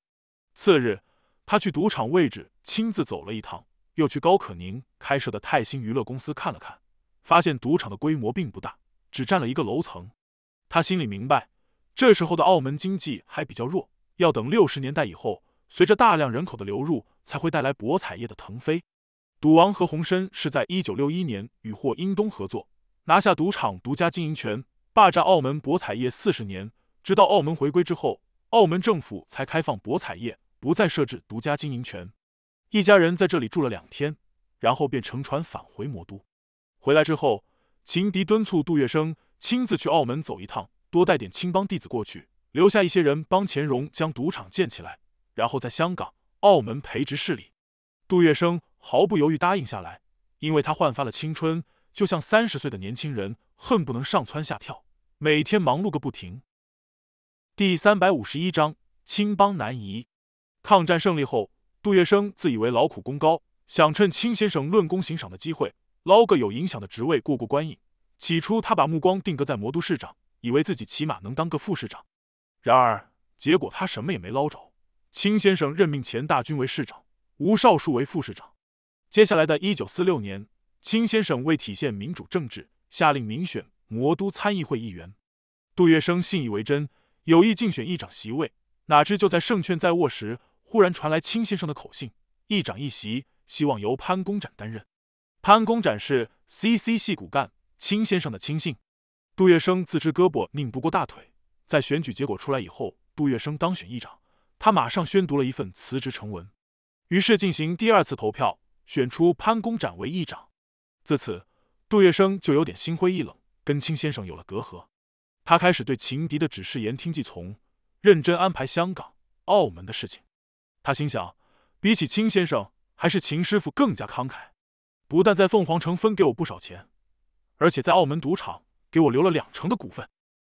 次日，他去赌场位置亲自走了一趟，又去高可宁开设的泰兴娱乐公司看了看，发现赌场的规模并不大，只占了一个楼层。他心里明白，这时候的澳门经济还比较弱，要等六十年代以后。随着大量人口的流入，才会带来博彩业的腾飞。赌王何鸿燊是在一九六一年与霍英东合作，拿下赌场独家经营权，霸占澳门博彩业四十年。直到澳门回归之后，澳门政府才开放博彩业，不再设置独家经营权。一家人在这里住了两天，然后便乘船返回魔都。回来之后，情敌敦促杜月笙亲自去澳门走一趟，多带点青帮弟子过去，留下一些人帮钱荣将赌场建起来。然后在香港、澳门培植势力，杜月笙毫不犹豫答应下来，因为他焕发了青春，就像三十岁的年轻人，恨不能上蹿下跳，每天忙碌个不停。第三百五十一章：青帮南移。抗战胜利后，杜月笙自以为劳苦功高，想趁青先生论功行赏的机会捞个有影响的职位过过官瘾。起初，他把目光定格在魔都市长，以为自己起码能当个副市长。然而，结果他什么也没捞着。卿先生任命钱大钧为市长，吴少树为副市长。接下来的一九四六年，卿先生为体现民主政治，下令民选魔都参议会议员。杜月笙信以为真，有意竞选议长席位。哪知就在胜券在握时，忽然传来卿先生的口信：议长一席，希望由潘公展担任。潘公展是 C C 系骨干，青先生的亲信。杜月笙自知胳膊拧不过大腿，在选举结果出来以后，杜月笙当选议长。他马上宣读了一份辞职呈文，于是进行第二次投票，选出潘公展为议长。自此，杜月笙就有点心灰意冷，跟青先生有了隔阂。他开始对秦敌的指示言听计从，认真安排香港、澳门的事情。他心想，比起青先生，还是秦师傅更加慷慨。不但在凤凰城分给我不少钱，而且在澳门赌场给我留了两成的股份。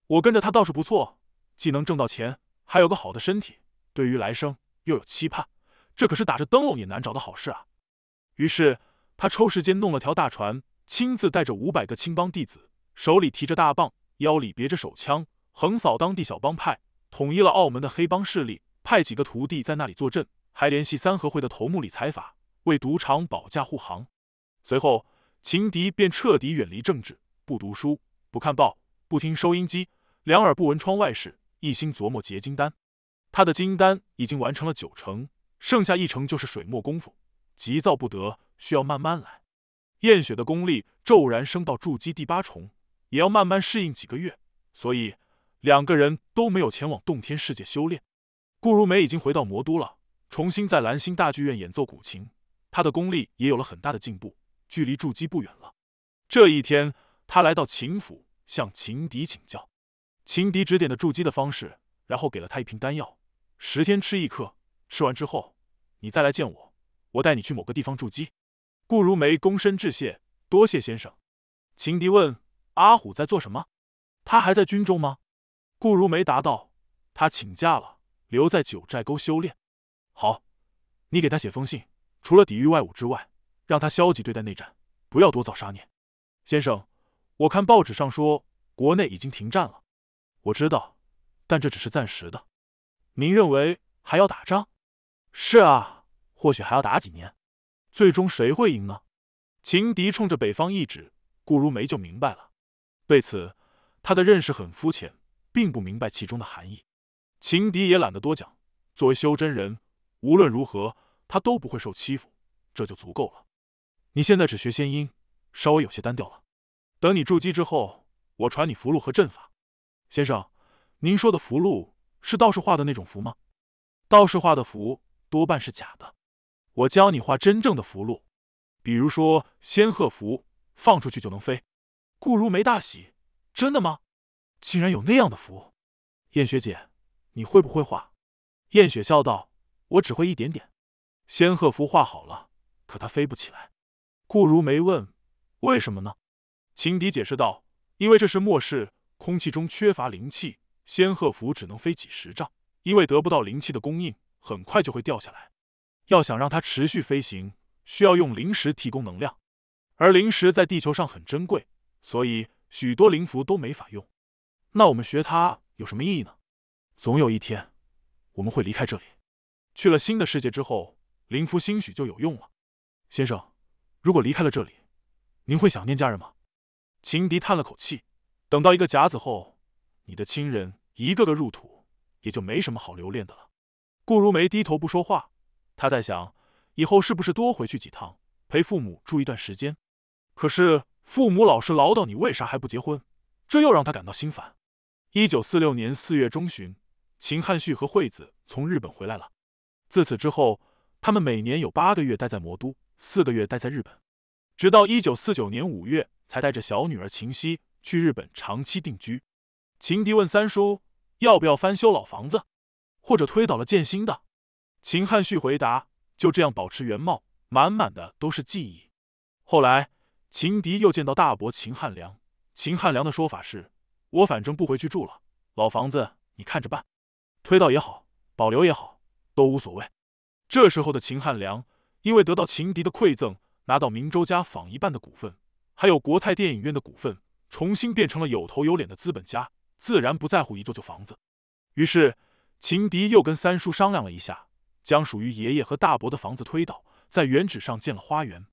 我跟着他倒是不错，既能挣到钱，还有个好的身体。对于来生又有期盼，这可是打着灯笼也难找的好事啊！于是他抽时间弄了条大船，亲自带着五百个青帮弟子，手里提着大棒，腰里别着手枪，横扫当地小帮派，统一了澳门的黑帮势力。派几个徒弟在那里坐镇，还联系三合会的头目李财法为赌场保驾护航。随后，秦迪便彻底远离政治，不读书，不看报，不听收音机，两耳不闻窗外事，一心琢磨结晶丹。他的金丹已经完成了九成，剩下一成就是水墨功夫，急躁不得，需要慢慢来。燕雪的功力骤然升到筑基第八重，也要慢慢适应几个月，所以两个人都没有前往洞天世界修炼。顾如梅已经回到魔都了，重新在蓝星大剧院演奏古琴，她的功力也有了很大的进步，距离筑基不远了。这一天，她来到秦府向秦迪请教，秦迪指点的筑基的方式，然后给了他一瓶丹药。十天吃一颗，吃完之后，你再来见我，我带你去某个地方筑基。顾如梅躬身致谢，多谢先生。秦迪问：“阿虎在做什么？他还在军中吗？”顾如梅答道：“他请假了，留在九寨沟修炼。”好，你给他写封信，除了抵御外侮之外，让他消极对待内战，不要多造杀孽。先生，我看报纸上说国内已经停战了，我知道，但这只是暂时的。您认为还要打仗？是啊，或许还要打几年，最终谁会赢呢？秦敌冲着北方一指，顾如梅就明白了。对此，他的认识很肤浅，并不明白其中的含义。秦敌也懒得多讲。作为修真人，无论如何，他都不会受欺负，这就足够了。你现在只学仙音，稍微有些单调了。等你筑基之后，我传你符箓和阵法。先生，您说的符箓？是道士画的那种符吗？道士画的符多半是假的。我教你画真正的符箓，比如说仙鹤符，放出去就能飞。顾如梅大喜，真的吗？竟然有那样的符！燕雪姐，你会不会画？燕雪笑道：“我只会一点点。”仙鹤符画好了，可它飞不起来。顾如梅问：“为什么呢？”秦迪解释道：“因为这是末世，空气中缺乏灵气。”仙鹤符只能飞几十丈，因为得不到灵气的供应，很快就会掉下来。要想让它持续飞行，需要用灵石提供能量，而灵石在地球上很珍贵，所以许多灵符都没法用。那我们学它有什么意义呢？总有一天，我们会离开这里，去了新的世界之后，灵符兴许就有用了。先生，如果离开了这里，您会想念家人吗？情敌叹了口气，等到一个甲子后，你的亲人。一个个入土，也就没什么好留恋的了。顾如梅低头不说话，她在想，以后是不是多回去几趟，陪父母住一段时间？可是父母老是唠叨，你为啥还不结婚？这又让她感到心烦。一九四六年四月中旬，秦汉旭和惠子从日本回来了。自此之后，他们每年有八个月待在魔都，四个月待在日本，直到一九四九年五月才带着小女儿秦夕去日本长期定居。秦迪问三叔。要不要翻修老房子，或者推倒了建新的？秦汉旭回答：“就这样保持原貌，满满的都是记忆。”后来，秦迪又见到大伯秦汉良。秦汉良的说法是：“我反正不回去住了，老房子你看着办，推倒也好，保留也好，都无所谓。”这时候的秦汉良因为得到秦迪的馈赠，拿到明州家坊一半的股份，还有国泰电影院的股份，重新变成了有头有脸的资本家。自然不在乎一座旧房子，于是秦迪又跟三叔商量了一下，将属于爷爷和大伯的房子推倒，在原址上建了花园。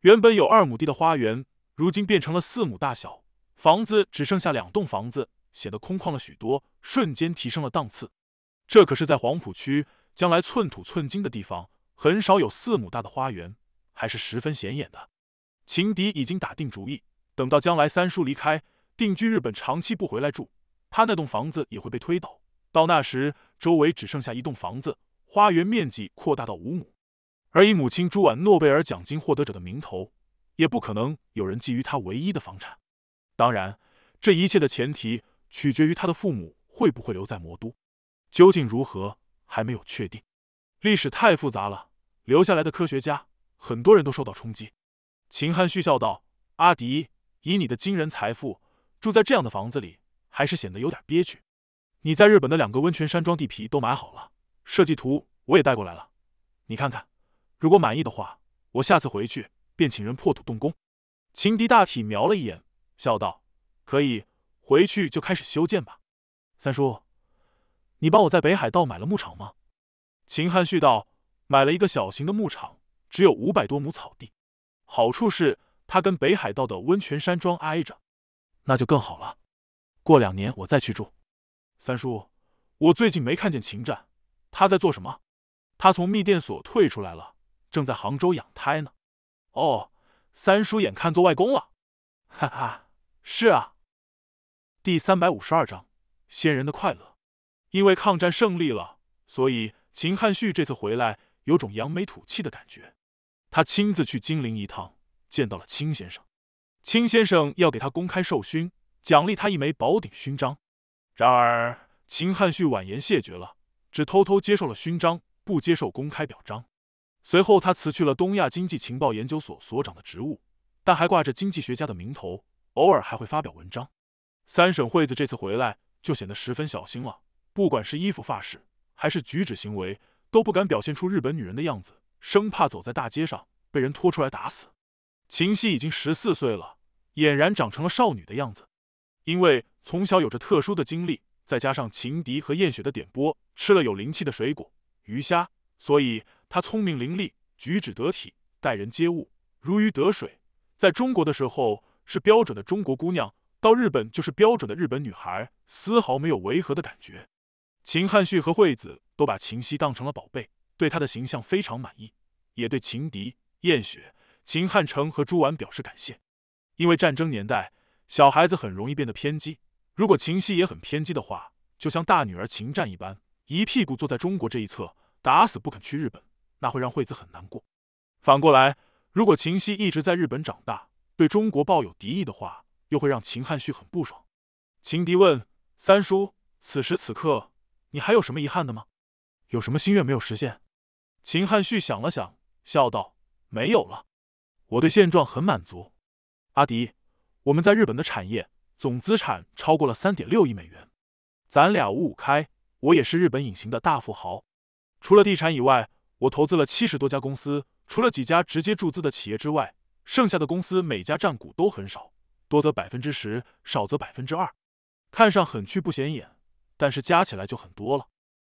原本有二亩地的花园，如今变成了四亩大小，房子只剩下两栋房子，显得空旷了许多，瞬间提升了档次。这可是在黄埔区，将来寸土寸金的地方，很少有四亩大的花园，还是十分显眼的。秦迪已经打定主意，等到将来三叔离开，定居日本，长期不回来住。他那栋房子也会被推倒，到那时，周围只剩下一栋房子，花园面积扩大到五亩，而以母亲朱婉诺贝尔奖金获得者的名头，也不可能有人觊觎他唯一的房产。当然，这一切的前提取决于他的父母会不会留在魔都，究竟如何还没有确定。历史太复杂了，留下来的科学家很多人都受到冲击。秦汉旭笑道：“阿迪，以你的惊人财富，住在这样的房子里。”还是显得有点憋屈。你在日本的两个温泉山庄地皮都买好了，设计图我也带过来了，你看看。如果满意的话，我下次回去便请人破土动工。秦敌大体瞄了一眼，笑道：“可以，回去就开始修建吧。”三叔，你帮我在北海道买了牧场吗？”秦汉旭道：“买了一个小型的牧场，只有五百多亩草地。好处是它跟北海道的温泉山庄挨着，那就更好了。”过两年我再去住。三叔，我最近没看见秦战，他在做什么？他从密电所退出来了，正在杭州养胎呢。哦，三叔眼看做外公了，哈哈，是啊。第三百五十二章：仙人的快乐。因为抗战胜利了，所以秦汉旭这次回来有种扬眉吐气的感觉。他亲自去金陵一趟，见到了青先生。青先生要给他公开授勋。奖励他一枚宝鼎勋章，然而秦汉旭婉言谢绝了，只偷偷接受了勋章，不接受公开表彰。随后，他辞去了东亚经济情报研究所所长的职务，但还挂着经济学家的名头，偶尔还会发表文章。三省惠子这次回来就显得十分小心了，不管是衣服、发饰，还是举止行为，都不敢表现出日本女人的样子，生怕走在大街上被人拖出来打死。秦夕已经十四岁了，俨然长成了少女的样子。因为从小有着特殊的经历，再加上秦迪和燕雪的点拨，吃了有灵气的水果、鱼虾，所以她聪明伶俐，举止得体，待人接物如鱼得水。在中国的时候是标准的中国姑娘，到日本就是标准的日本女孩，丝毫没有违和的感觉。秦汉旭和惠子都把秦夕当成了宝贝，对她的形象非常满意，也对秦迪、燕雪、秦汉成和朱婉表示感谢。因为战争年代。小孩子很容易变得偏激，如果秦夕也很偏激的话，就像大女儿秦战一般，一屁股坐在中国这一侧，打死不肯去日本，那会让惠子很难过。反过来，如果秦夕一直在日本长大，对中国抱有敌意的话，又会让秦汉旭很不爽。秦迪问三叔：“此时此刻，你还有什么遗憾的吗？有什么心愿没有实现？”秦汉旭想了想，笑道：“没有了，我对现状很满足。”阿迪。我们在日本的产业总资产超过了三点六亿美元，咱俩五五开。我也是日本隐形的大富豪，除了地产以外，我投资了七十多家公司。除了几家直接注资的企业之外，剩下的公司每家占股都很少，多则百分之十，少则百分之二。看上很去不显眼，但是加起来就很多了。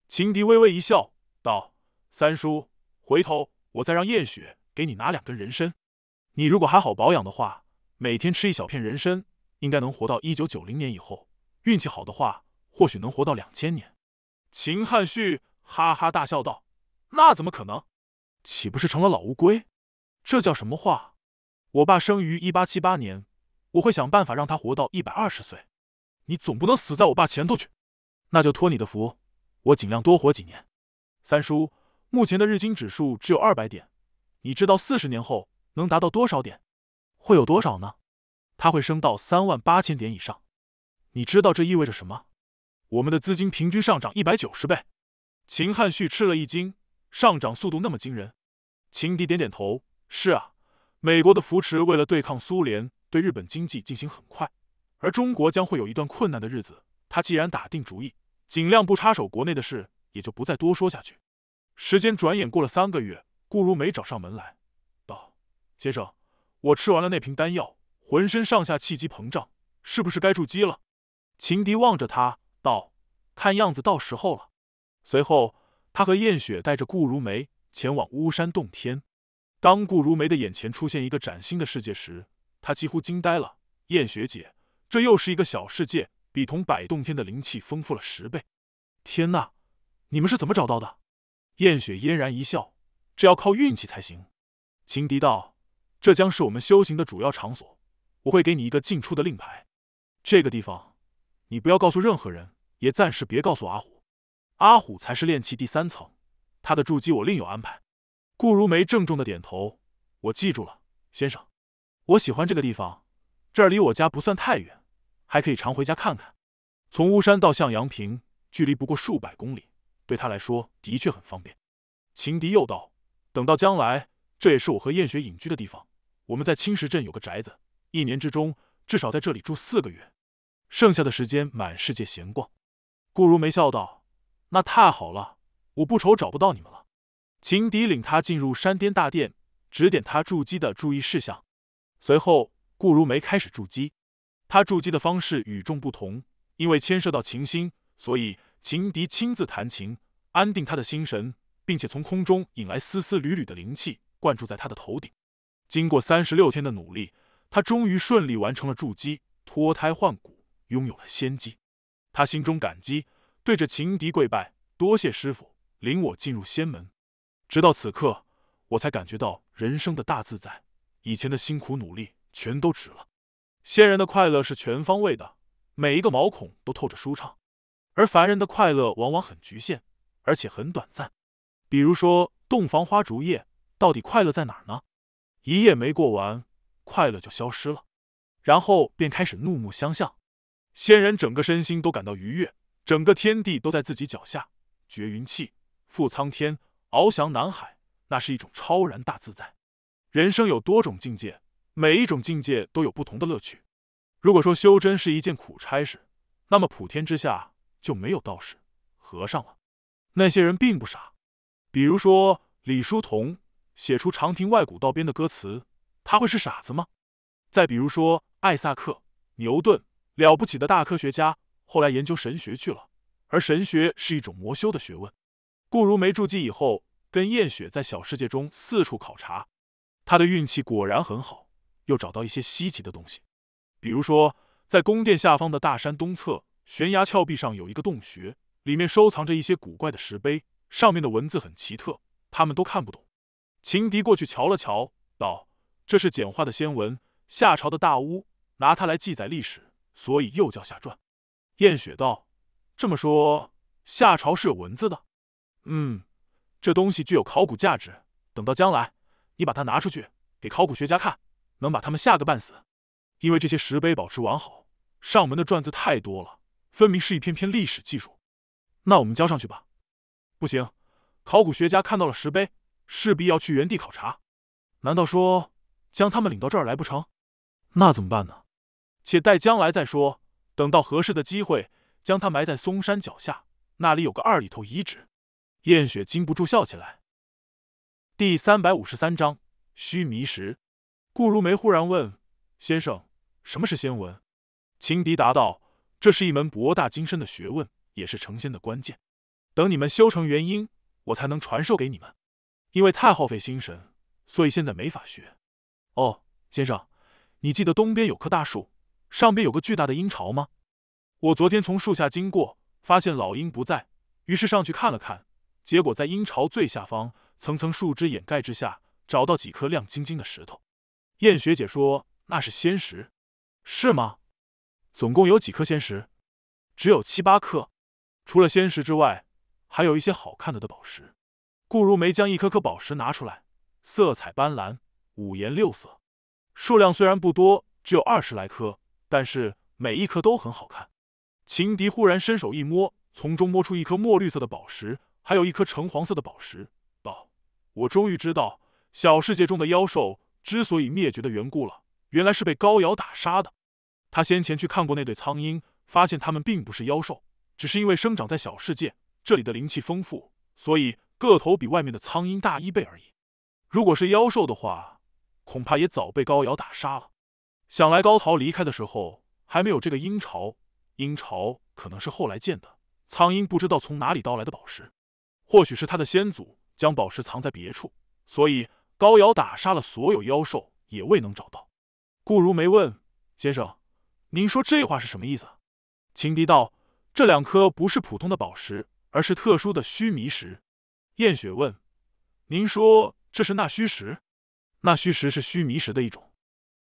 秦迪微微一笑，道：“三叔，回头我再让燕雪给你拿两根人参，你如果还好保养的话。”每天吃一小片人参，应该能活到一九九零年以后。运气好的话，或许能活到两千年。秦汉旭哈哈大笑道：“那怎么可能？岂不是成了老乌龟？这叫什么话？我爸生于一八七八年，我会想办法让他活到一百二十岁。你总不能死在我爸前头去。那就托你的福，我尽量多活几年。三叔，目前的日经指数只有二百点，你知道四十年后能达到多少点？”会有多少呢？它会升到三万八千点以上，你知道这意味着什么？我们的资金平均上涨一百九十倍。秦汉旭吃了一惊，上涨速度那么惊人。秦迪点点头，是啊，美国的扶持为了对抗苏联，对日本经济进行很快，而中国将会有一段困难的日子。他既然打定主意，尽量不插手国内的事，也就不再多说下去。时间转眼过了三个月，顾如梅找上门来，道：“先生。”我吃完了那瓶丹药，浑身上下气机膨胀，是不是该筑基了？秦迪望着他道：“看样子到时候了。”随后，他和燕雪带着顾如梅前往巫山洞天。当顾如梅的眼前出现一个崭新的世界时，他几乎惊呆了。燕雪姐，这又是一个小世界，比同百洞天的灵气丰富了十倍！天呐，你们是怎么找到的？燕雪嫣然一笑：“这要靠运气才行。”秦迪道。这将是我们修行的主要场所，我会给你一个进出的令牌。这个地方，你不要告诉任何人，也暂时别告诉阿虎。阿虎才是练气第三层，他的筑基我另有安排。顾如梅郑重的点头，我记住了，先生。我喜欢这个地方，这儿离我家不算太远，还可以常回家看看。从巫山到向阳坪，距离不过数百公里，对他来说的确很方便。秦迪又道，等到将来，这也是我和燕雪隐居的地方。我们在青石镇有个宅子，一年之中至少在这里住四个月，剩下的时间满世界闲逛。顾如梅笑道：“那太好了，我不愁找不到你们了。”情敌领他进入山巅大殿，指点他筑基的注意事项。随后，顾如梅开始筑基，他筑基的方式与众不同，因为牵涉到琴心，所以情敌亲自弹琴，安定他的心神，并且从空中引来丝丝缕缕的灵气，灌注在他的头顶。经过三十六天的努力，他终于顺利完成了筑基，脱胎换骨，拥有了仙机。他心中感激，对着情敌跪拜，多谢师傅领我进入仙门。直到此刻，我才感觉到人生的大自在，以前的辛苦努力全都值了。仙人的快乐是全方位的，每一个毛孔都透着舒畅，而凡人的快乐往往很局限，而且很短暂。比如说，洞房花烛夜，到底快乐在哪儿呢？一夜没过完，快乐就消失了，然后便开始怒目相向。仙人整个身心都感到愉悦，整个天地都在自己脚下，绝云气，负苍天，翱翔南海，那是一种超然大自在。人生有多种境界，每一种境界都有不同的乐趣。如果说修真是一件苦差事，那么普天之下就没有道士和尚了。那些人并不傻，比如说李叔同。写出《长亭外，古道边》的歌词，他会是傻子吗？再比如说，艾萨克·牛顿，了不起的大科学家，后来研究神学去了，而神学是一种魔修的学问。顾如梅筑基以后，跟燕雪在小世界中四处考察，他的运气果然很好，又找到一些稀奇的东西，比如说，在宫殿下方的大山东侧悬崖峭壁上有一个洞穴，里面收藏着一些古怪的石碑，上面的文字很奇特，他们都看不懂。秦敌过去瞧了瞧，道：“这是简化的先文，夏朝的大巫拿它来记载历史，所以又叫夏传。”燕雪道：“这么说，夏朝是有文字的？”“嗯，这东西具有考古价值。等到将来，你把它拿出去给考古学家看，能把他们吓个半死。因为这些石碑保持完好，上面的篆字太多了，分明是一篇篇历史记术。那我们交上去吧。”“不行，考古学家看到了石碑。”势必要去原地考察，难道说将他们领到这儿来不成？那怎么办呢？且待将来再说。等到合适的机会，将他埋在嵩山脚下，那里有个二里头遗址。燕雪禁不住笑起来。第三百五十三章须弥石。顾如梅忽然问：“先生，什么是仙文？”情敌答道：“这是一门博大精深的学问，也是成仙的关键。等你们修成元婴，我才能传授给你们。”因为太耗费心神，所以现在没法学。哦，先生，你记得东边有棵大树，上边有个巨大的鹰巢吗？我昨天从树下经过，发现老鹰不在，于是上去看了看，结果在鹰巢最下方，层层树枝掩盖之下，找到几颗亮晶晶的石头。燕学姐说那是仙石，是吗？总共有几颗仙石？只有七八颗。除了仙石之外，还有一些好看的的宝石。顾如梅将一颗颗宝石拿出来，色彩斑斓，五颜六色。数量虽然不多，只有二十来颗，但是每一颗都很好看。秦迪忽然伸手一摸，从中摸出一颗墨绿色的宝石，还有一颗橙黄色的宝石，道：“我终于知道小世界中的妖兽之所以灭绝的缘故了，原来是被高瑶打杀的。他先前去看过那对苍鹰，发现它们并不是妖兽，只是因为生长在小世界，这里的灵气丰富，所以。”个头比外面的苍鹰大一倍而已，如果是妖兽的话，恐怕也早被高瑶打杀了。想来高陶离开的时候还没有这个鹰巢，鹰巢可能是后来建的。苍鹰不知道从哪里盗来的宝石，或许是他的先祖将宝石藏在别处，所以高瑶打杀了所有妖兽也未能找到。顾如梅问先生：“您说这话是什么意思？”秦迪道：“这两颗不是普通的宝石，而是特殊的须弥石。”燕雪问：“您说这是纳虚石？纳虚石是须弥石的一种。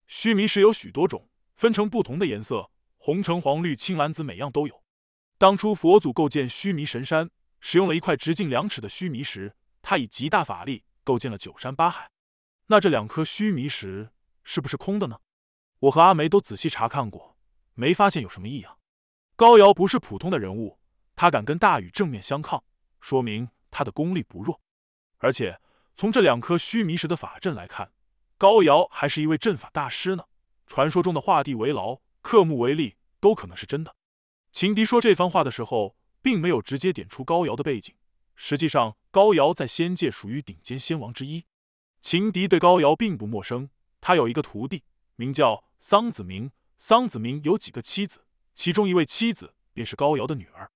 须弥石有许多种，分成不同的颜色，红、橙、黄、绿、青、蓝、紫，每样都有。当初佛祖构建须弥神山，使用了一块直径两尺的须弥石，他以极大法力构建了九山八海。那这两颗须弥石是不是空的呢？我和阿梅都仔细查看过，没发现有什么异样。高瑶不是普通的人物，他敢跟大禹正面相抗，说明……他的功力不弱，而且从这两颗须弥石的法阵来看，高瑶还是一位阵法大师呢。传说中的画地为牢、刻木为吏都可能是真的。秦迪说这番话的时候，并没有直接点出高瑶的背景。实际上，高瑶在仙界属于顶尖仙王之一。秦迪对高瑶并不陌生，他有一个徒弟，名叫桑子明。桑子明有几个妻子，其中一位妻子便是高瑶的女儿。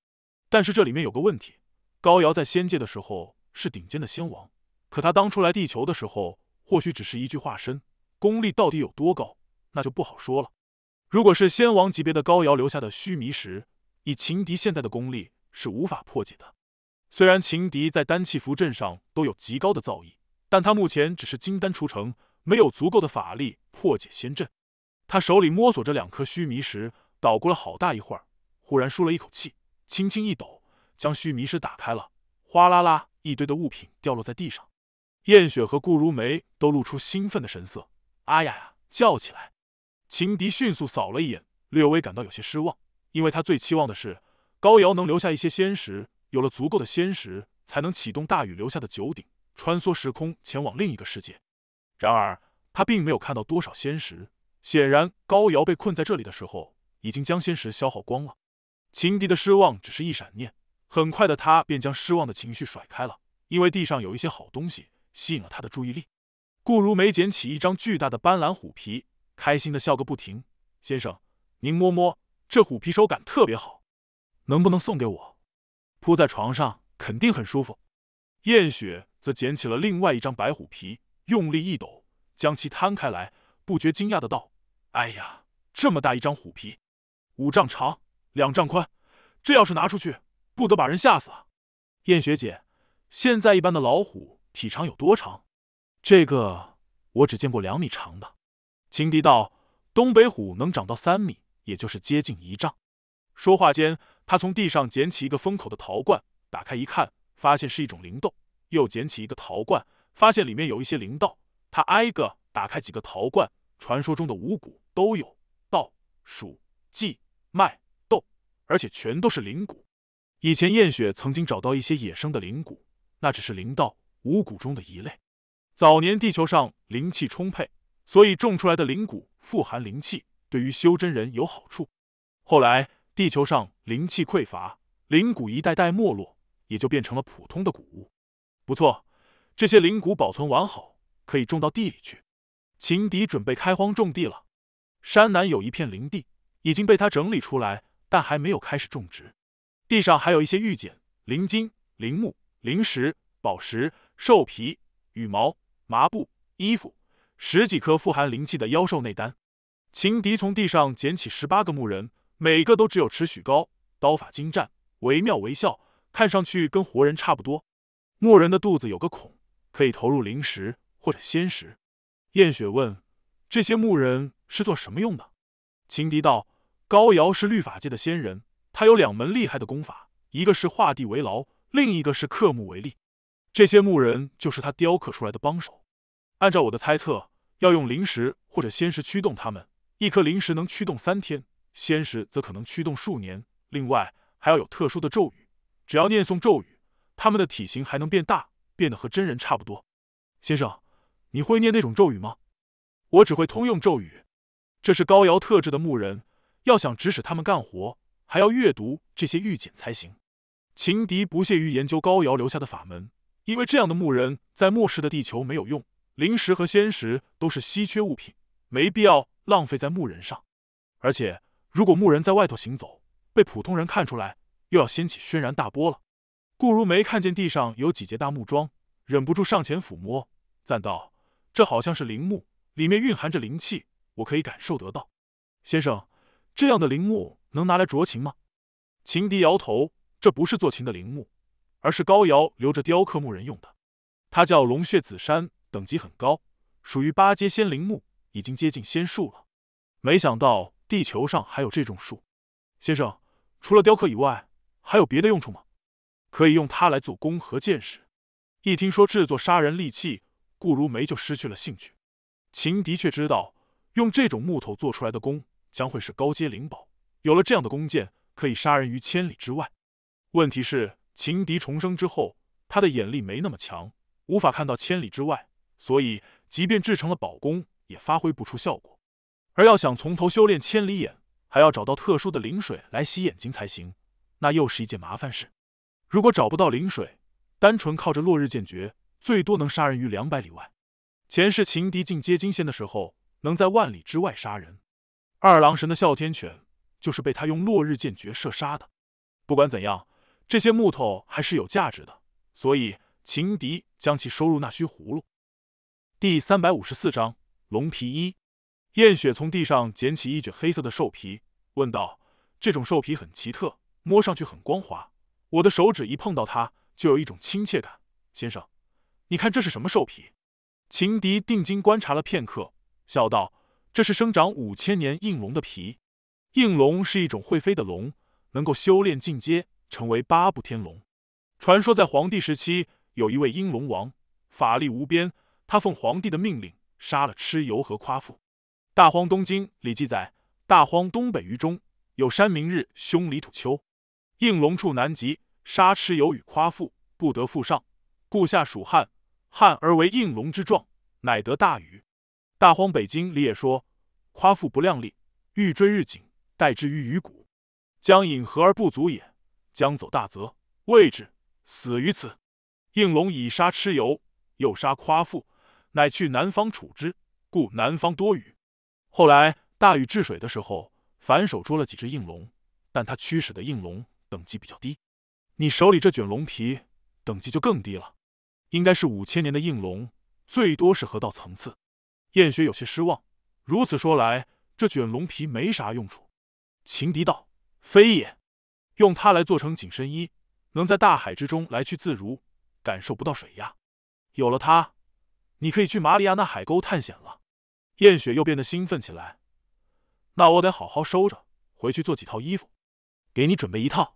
但是这里面有个问题。高瑶在仙界的时候是顶尖的仙王，可他当初来地球的时候，或许只是一具化身，功力到底有多高，那就不好说了。如果是仙王级别的高瑶留下的须弥石，以情敌现在的功力是无法破解的。虽然情敌在丹气符阵上都有极高的造诣，但他目前只是金丹出城，没有足够的法力破解仙阵。他手里摸索着两颗须弥石，捣鼓了好大一会儿，忽然舒了一口气，轻轻一抖。将须弥石打开了，哗啦啦，一堆的物品掉落在地上。燕雪和顾如梅都露出兴奋的神色，啊呀呀，叫起来。情敌迅速扫了一眼，略微感到有些失望，因为他最期望的是高瑶能留下一些仙石，有了足够的仙石，才能启动大禹留下的九鼎，穿梭时空前往另一个世界。然而，他并没有看到多少仙石，显然高瑶被困在这里的时候，已经将仙石消耗光了。情敌的失望只是一闪念。很快的，他便将失望的情绪甩开了，因为地上有一些好东西吸引了他的注意力。顾如梅捡起一张巨大的斑斓虎皮，开心的笑个不停。先生，您摸摸这虎皮，手感特别好，能不能送给我？铺在床上肯定很舒服。燕雪则捡起了另外一张白虎皮，用力一抖，将其摊开来，不觉惊讶的道：“哎呀，这么大一张虎皮，五丈长，两丈宽，这要是拿出去……”不得把人吓死啊！燕学姐，现在一般的老虎体长有多长？这个我只见过两米长的。秦迪道：“东北虎能长到三米，也就是接近一丈。”说话间，他从地上捡起一个封口的陶罐，打开一看，发现是一种灵豆；又捡起一个陶罐，发现里面有一些灵豆。他挨个打开几个陶罐，传说中的五谷都有：稻、黍、稷、麦、豆，而且全都是灵谷。以前燕雪曾经找到一些野生的灵骨，那只是灵道五谷中的一类。早年地球上灵气充沛，所以种出来的灵骨富含灵气，对于修真人有好处。后来地球上灵气匮乏，灵骨一代代没落，也就变成了普通的谷物。不错，这些灵骨保存完好，可以种到地里去。秦迪准备开荒种地了。山南有一片林地已经被他整理出来，但还没有开始种植。地上还有一些玉简、灵金、灵木、灵石、宝石、兽皮、羽毛、麻布、衣服，十几颗富含灵气的妖兽内丹。秦迪从地上捡起十八个木人，每个都只有尺许高，刀法精湛，惟妙惟肖，看上去跟活人差不多。木人的肚子有个孔，可以投入灵石或者仙石。燕雪问：“这些木人是做什么用的？”秦迪道：“高瑶是律法界的仙人。”他有两门厉害的功法，一个是画地为牢，另一个是刻木为吏。这些木人就是他雕刻出来的帮手。按照我的猜测，要用灵石或者仙石驱动他们，一颗灵石能驱动三天，仙石则可能驱动数年。另外，还要有特殊的咒语，只要念诵咒语，他们的体型还能变大，变得和真人差不多。先生，你会念那种咒语吗？我只会通用咒语。这是高瑶特制的木人，要想指使他们干活。还要阅读这些玉简才行。秦迪不屑于研究高瑶留下的法门，因为这样的木人在末世的地球没有用，灵石和仙石都是稀缺物品，没必要浪费在木人上。而且，如果木人在外头行走，被普通人看出来，又要掀起轩然大波了。顾如梅看见地上有几节大木桩，忍不住上前抚摸，赞道：“这好像是灵木，里面蕴含着灵气，我可以感受得到。”先生，这样的灵木。能拿来酌情吗？秦迪摇头，这不是做琴的陵墓，而是高瑶留着雕刻木人用的。它叫龙血紫山，等级很高，属于八阶仙陵墓，已经接近仙树了。没想到地球上还有这种树。先生，除了雕刻以外，还有别的用处吗？可以用它来做弓和箭矢。一听说制作杀人利器，顾如梅就失去了兴趣。秦笛却知道，用这种木头做出来的弓，将会是高阶灵宝。有了这样的弓箭，可以杀人于千里之外。问题是，情敌重生之后，他的眼力没那么强，无法看到千里之外，所以即便制成了宝弓，也发挥不出效果。而要想从头修炼千里眼，还要找到特殊的灵水来洗眼睛才行，那又是一件麻烦事。如果找不到灵水，单纯靠着落日剑诀，最多能杀人于两百里外。前世情敌进阶金仙的时候，能在万里之外杀人。二郎神的哮天犬。就是被他用落日剑诀射杀的。不管怎样，这些木头还是有价值的，所以情敌将其收入那须葫芦。第三百五十四章龙皮衣。燕雪从地上捡起一卷黑色的兽皮，问道：“这种兽皮很奇特，摸上去很光滑，我的手指一碰到它，就有一种亲切感。先生，你看这是什么兽皮？”情敌定睛观察了片刻，笑道：“这是生长五千年应龙的皮。”应龙是一种会飞的龙，能够修炼进阶，成为八部天龙。传说在黄帝时期，有一位应龙王，法力无边。他奉皇帝的命令，杀了蚩尤和夸父。《大荒东经》里记载，大荒东北隅中有山名日凶离土丘，应龙处南极，杀蚩尤与夸父，不得复上，故下蜀汉，汉而为应龙之状，乃得大禹。《大荒北经》里也说，夸父不量力，欲追日景。待之于鱼骨，将引河而不足也，将走大泽，未之死于此。应龙以杀蚩尤，又杀夸父，乃去南方处之，故南方多雨。后来大禹治水的时候，反手捉了几只应龙，但他驱使的应龙等级比较低。你手里这卷龙皮等级就更低了，应该是五千年的应龙，最多是河道层次。燕雪有些失望。如此说来，这卷龙皮没啥用处。情敌道：“非也，用它来做成紧身衣，能在大海之中来去自如，感受不到水压。有了它，你可以去马里亚纳海沟探险了。”燕雪又变得兴奋起来：“那我得好好收着，回去做几套衣服，给你准备一套。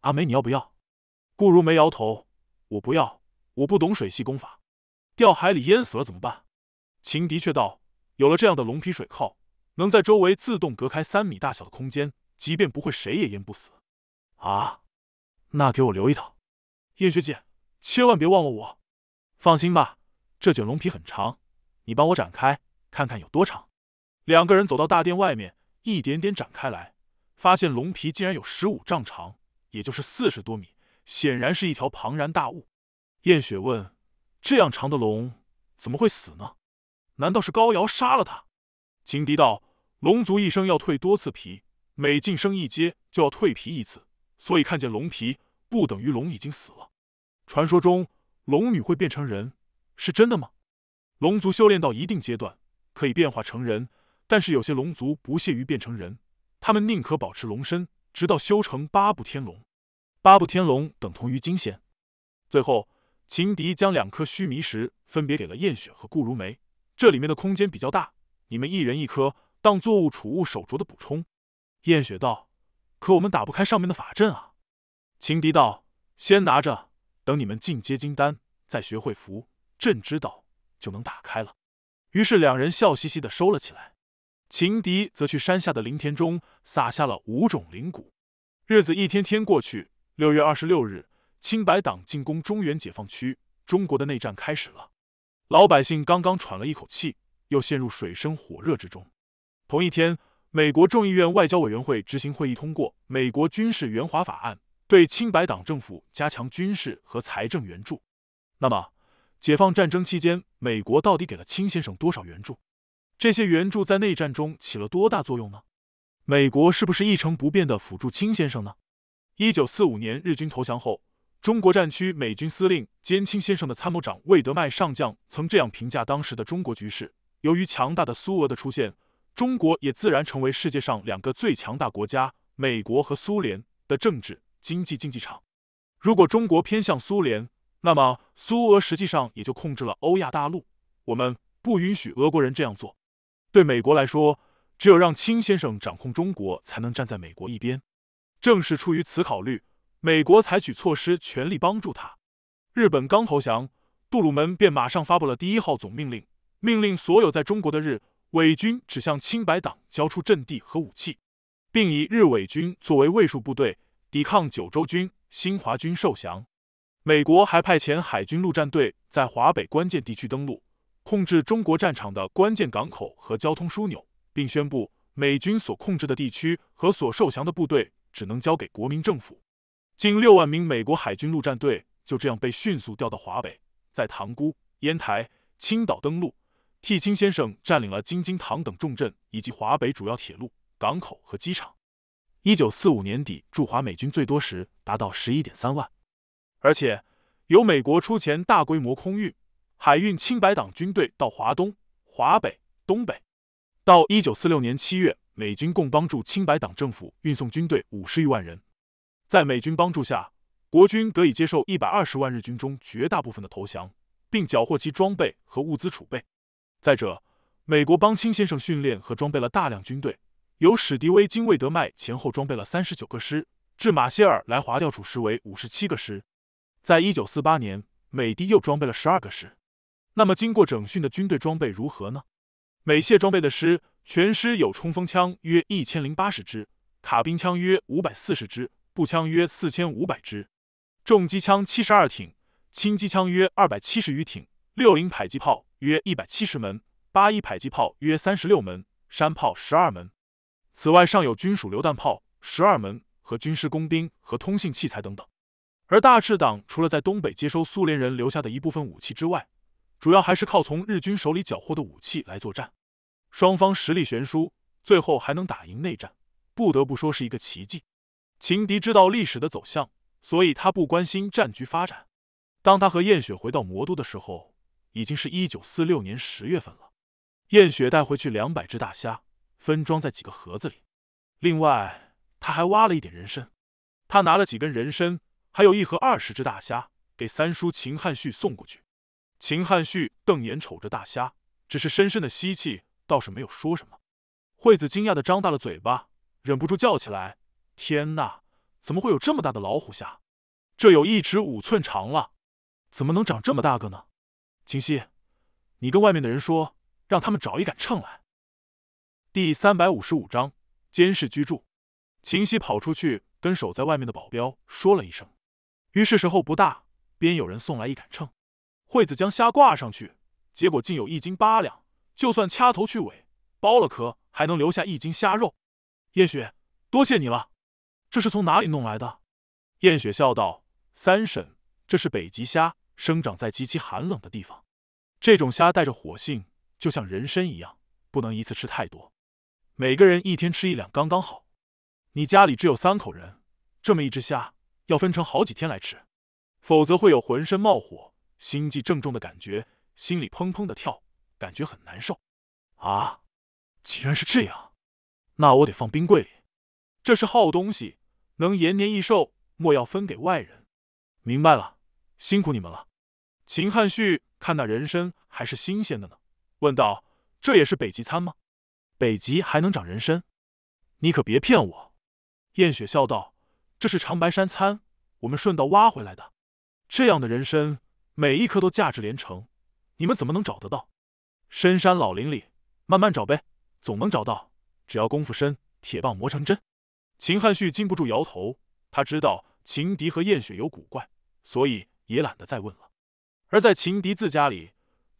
阿梅，你要不要？”顾如梅摇头：“我不要，我不懂水系功法，掉海里淹死了怎么办？”情敌却道：“有了这样的龙皮水扣。”能在周围自动隔开三米大小的空间，即便不会谁也淹不死。啊，那给我留一套。燕雪姐，千万别忘了我。放心吧，这卷龙皮很长，你帮我展开看看有多长。两个人走到大殿外面，一点点展开来，发现龙皮竟然有十五丈长，也就是四十多米，显然是一条庞然大物。燕雪问：“这样长的龙怎么会死呢？难道是高瑶杀了他？”情敌道。龙族一生要蜕多次皮，每晋升一阶就要蜕皮一次，所以看见龙皮不等于龙已经死了。传说中龙女会变成人，是真的吗？龙族修炼到一定阶段可以变化成人，但是有些龙族不屑于变成人，他们宁可保持龙身，直到修成八部天龙。八部天龙等同于金仙。最后，秦迪将两颗须弥石分别给了燕雪和顾如梅。这里面的空间比较大，你们一人一颗。当作物储物手镯的补充，燕雪道：“可我们打不开上面的法阵啊！”情敌道：“先拿着，等你们进阶金丹，再学会符阵之道，就能打开了。”于是两人笑嘻嘻的收了起来。情敌则去山下的林田中撒下了五种灵谷。日子一天天过去，六月二十六日，清白党进攻中原解放区，中国的内战开始了。老百姓刚刚喘了一口气，又陷入水深火热之中。同一天，美国众议院外交委员会执行会议通过《美国军事援华法案》，对清白党政府加强军事和财政援助。那么，解放战争期间，美国到底给了亲先生多少援助？这些援助在内战中起了多大作用呢？美国是不是一成不变的辅助亲先生呢？一九四五年日军投降后，中国战区美军司令兼清先生的参谋长魏德迈上将曾这样评价当时的中国局势：由于强大的苏俄的出现。中国也自然成为世界上两个最强大国家——美国和苏联的政治经济竞技场。如果中国偏向苏联，那么苏俄实际上也就控制了欧亚大陆。我们不允许俄国人这样做。对美国来说，只有让亲先生掌控中国，才能站在美国一边。正是出于此考虑，美国采取措施，全力帮助他。日本刚投降，杜鲁门便马上发布了第一号总命令，命令所有在中国的日。伪军只向清白党交出阵地和武器，并以日伪军作为卫戍部队抵抗九州军、新华军受降。美国还派遣海军陆战队在华北关键地区登陆，控制中国战场的关键港口和交通枢纽，并宣布美军所控制的地区和所受降的部队只能交给国民政府。近六万名美国海军陆战队就这样被迅速调到华北，在塘沽、烟台、青岛登陆。替清先生占领了京津唐等重镇以及华北主要铁路、港口和机场。一九四五年底，驻华美军最多时达到十一点三万，而且由美国出钱大规模空运、海运清白党军队到华东、华北、东北。到一九四六年七月，美军共帮助清白党政府运送军队五十余万人。在美军帮助下，国军得以接受一百二十万日军中绝大部分的投降，并缴获其装备和物资储备。再者，美国帮清先生训练和装备了大量军队，由史迪威、金魏德迈前后装备了三十九个师，至马歇尔来华调处时为五十七个师。在一九四八年，美帝又装备了十二个师。那么，经过整训的军队装备如何呢？美械装备的师，全师有冲锋枪约一千零八十支，卡宾枪约五百四十支，步枪约四千五百支，重机枪七十二挺，轻机枪约二百七十余挺，六零迫击炮。约一百七十门八一迫击炮，约三十六门山炮，十二门。此外，尚有军属榴弹炮十二门和军事工兵和通信器材等等。而大赤党除了在东北接收苏联人留下的一部分武器之外，主要还是靠从日军手里缴获的武器来作战。双方实力悬殊，最后还能打赢内战，不得不说是一个奇迹。情敌知道历史的走向，所以他不关心战局发展。当他和燕雪回到魔都的时候。已经是一九四六年十月份了，燕雪带回去两百只大虾，分装在几个盒子里。另外，他还挖了一点人参。他拿了几根人参，还有一盒二十只大虾，给三叔秦汉旭送过去。秦汉旭瞪眼瞅着大虾，只是深深的吸气，倒是没有说什么。惠子惊讶的张大了嘴巴，忍不住叫起来：“天哪！怎么会有这么大的老虎虾？这有一尺五寸长了，怎么能长这么大个呢？”秦夕，你跟外面的人说，让他们找一杆秤来。第三百五十五章监视居住。秦夕跑出去跟守在外面的保镖说了一声，于是时候不大，便有人送来一杆秤。惠子将虾挂上去，结果竟有一斤八两，就算掐头去尾、剥了壳，还能留下一斤虾肉。燕雪，多谢你了。这是从哪里弄来的？燕雪笑道：“三婶，这是北极虾。”生长在极其寒冷的地方，这种虾带着火性，就像人参一样，不能一次吃太多。每个人一天吃一两刚刚好。你家里只有三口人，这么一只虾要分成好几天来吃，否则会有浑身冒火、心悸正重的感觉，心里砰砰的跳，感觉很难受。啊，既然是这样，那我得放冰柜里。这是好东西，能延年益寿，莫要分给外人。明白了，辛苦你们了。秦汉旭看那人参还是新鲜的呢，问道：“这也是北极参吗？北极还能长人参？你可别骗我。”燕雪笑道：“这是长白山参，我们顺道挖回来的。这样的人参，每一颗都价值连城，你们怎么能找得到？深山老林里慢慢找呗，总能找到。只要功夫深，铁棒磨成针。”秦汉旭禁不住摇头，他知道情敌和燕雪有古怪，所以也懒得再问了。而在情敌自家里，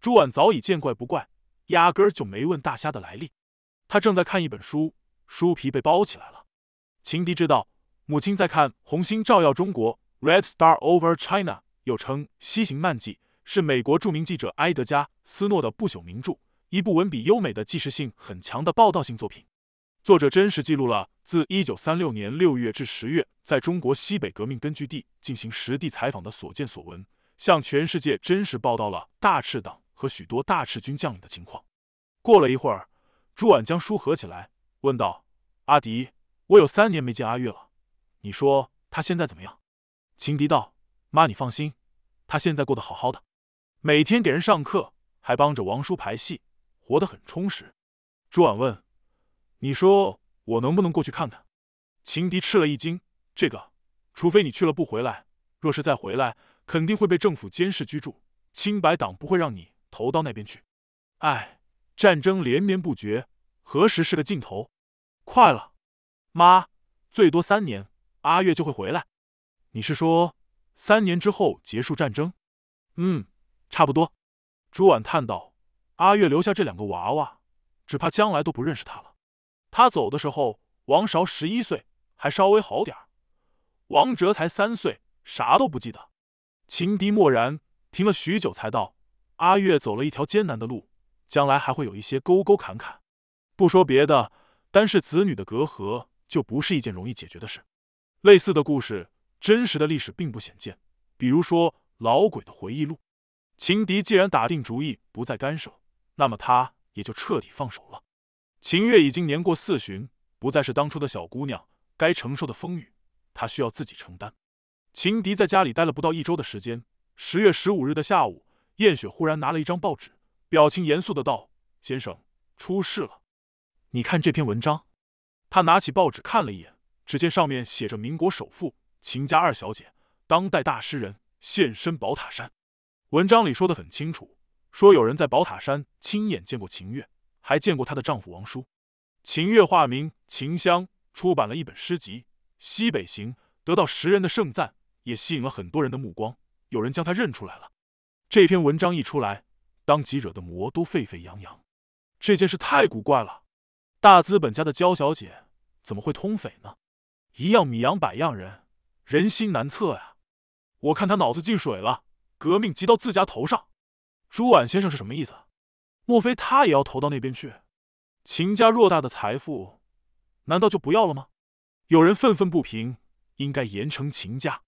朱婉早已见怪不怪，压根儿就没问大虾的来历。他正在看一本书，书皮被包起来了。情敌知道母亲在看《红星照耀中国》（Red Star Over China），又称《西行漫记》，是美国著名记者埃德加·斯诺的不朽名著，一部文笔优美的纪实性很强的报道性作品。作者真实记录了自一九三六年六月至十月在中国西北革命根据地进行实地采访的所见所闻。向全世界真实报道了大赤党和许多大赤军将领的情况。过了一会儿，朱婉将书合起来，问道：“阿迪，我有三年没见阿月了，你说他现在怎么样？”秦迪道：“妈，你放心，他现在过得好好的，每天给人上课，还帮着王叔排戏，活得很充实。”朱婉问：“你说我能不能过去看看？”秦迪吃了一惊：“这个，除非你去了不回来。”若是再回来，肯定会被政府监视居住。清白党不会让你投到那边去。唉，战争连绵不绝，何时是个尽头？快了，妈，最多三年，阿月就会回来。你是说三年之后结束战争？嗯，差不多。朱婉叹道：“阿月留下这两个娃娃，只怕将来都不认识他了。他走的时候，王韶十一岁，还稍微好点儿，王哲才三岁。”啥都不记得，秦敌默然，停了许久，才道：“阿月走了一条艰难的路，将来还会有一些沟沟坎坎。不说别的，单是子女的隔阂，就不是一件容易解决的事。类似的故事，真实的历史并不鲜见。比如说老鬼的回忆录。”秦敌既然打定主意不再干涉，那么他也就彻底放手了。秦月已经年过四旬，不再是当初的小姑娘，该承受的风雨，她需要自己承担。秦迪在家里待了不到一周的时间。十月十五日的下午，燕雪忽然拿了一张报纸，表情严肃的道：“先生，出事了，你看这篇文章。”他拿起报纸看了一眼，只见上面写着：“民国首富秦家二小姐，当代大诗人现身宝塔山。”文章里说的很清楚，说有人在宝塔山亲眼见过秦月，还见过她的丈夫王叔。秦月化名秦香，出版了一本诗集《西北行》，得到十人的盛赞。也吸引了很多人的目光，有人将他认出来了。这篇文章一出来，当即惹得魔都沸沸扬扬。这件事太古怪了，大资本家的娇小姐怎么会通匪呢？一样米养百样人，人心难测呀。我看他脑子进水了，革命急到自家头上。朱婉先生是什么意思？莫非他也要投到那边去？秦家偌大的财富，难道就不要了吗？有人愤愤不平，应该严惩秦家。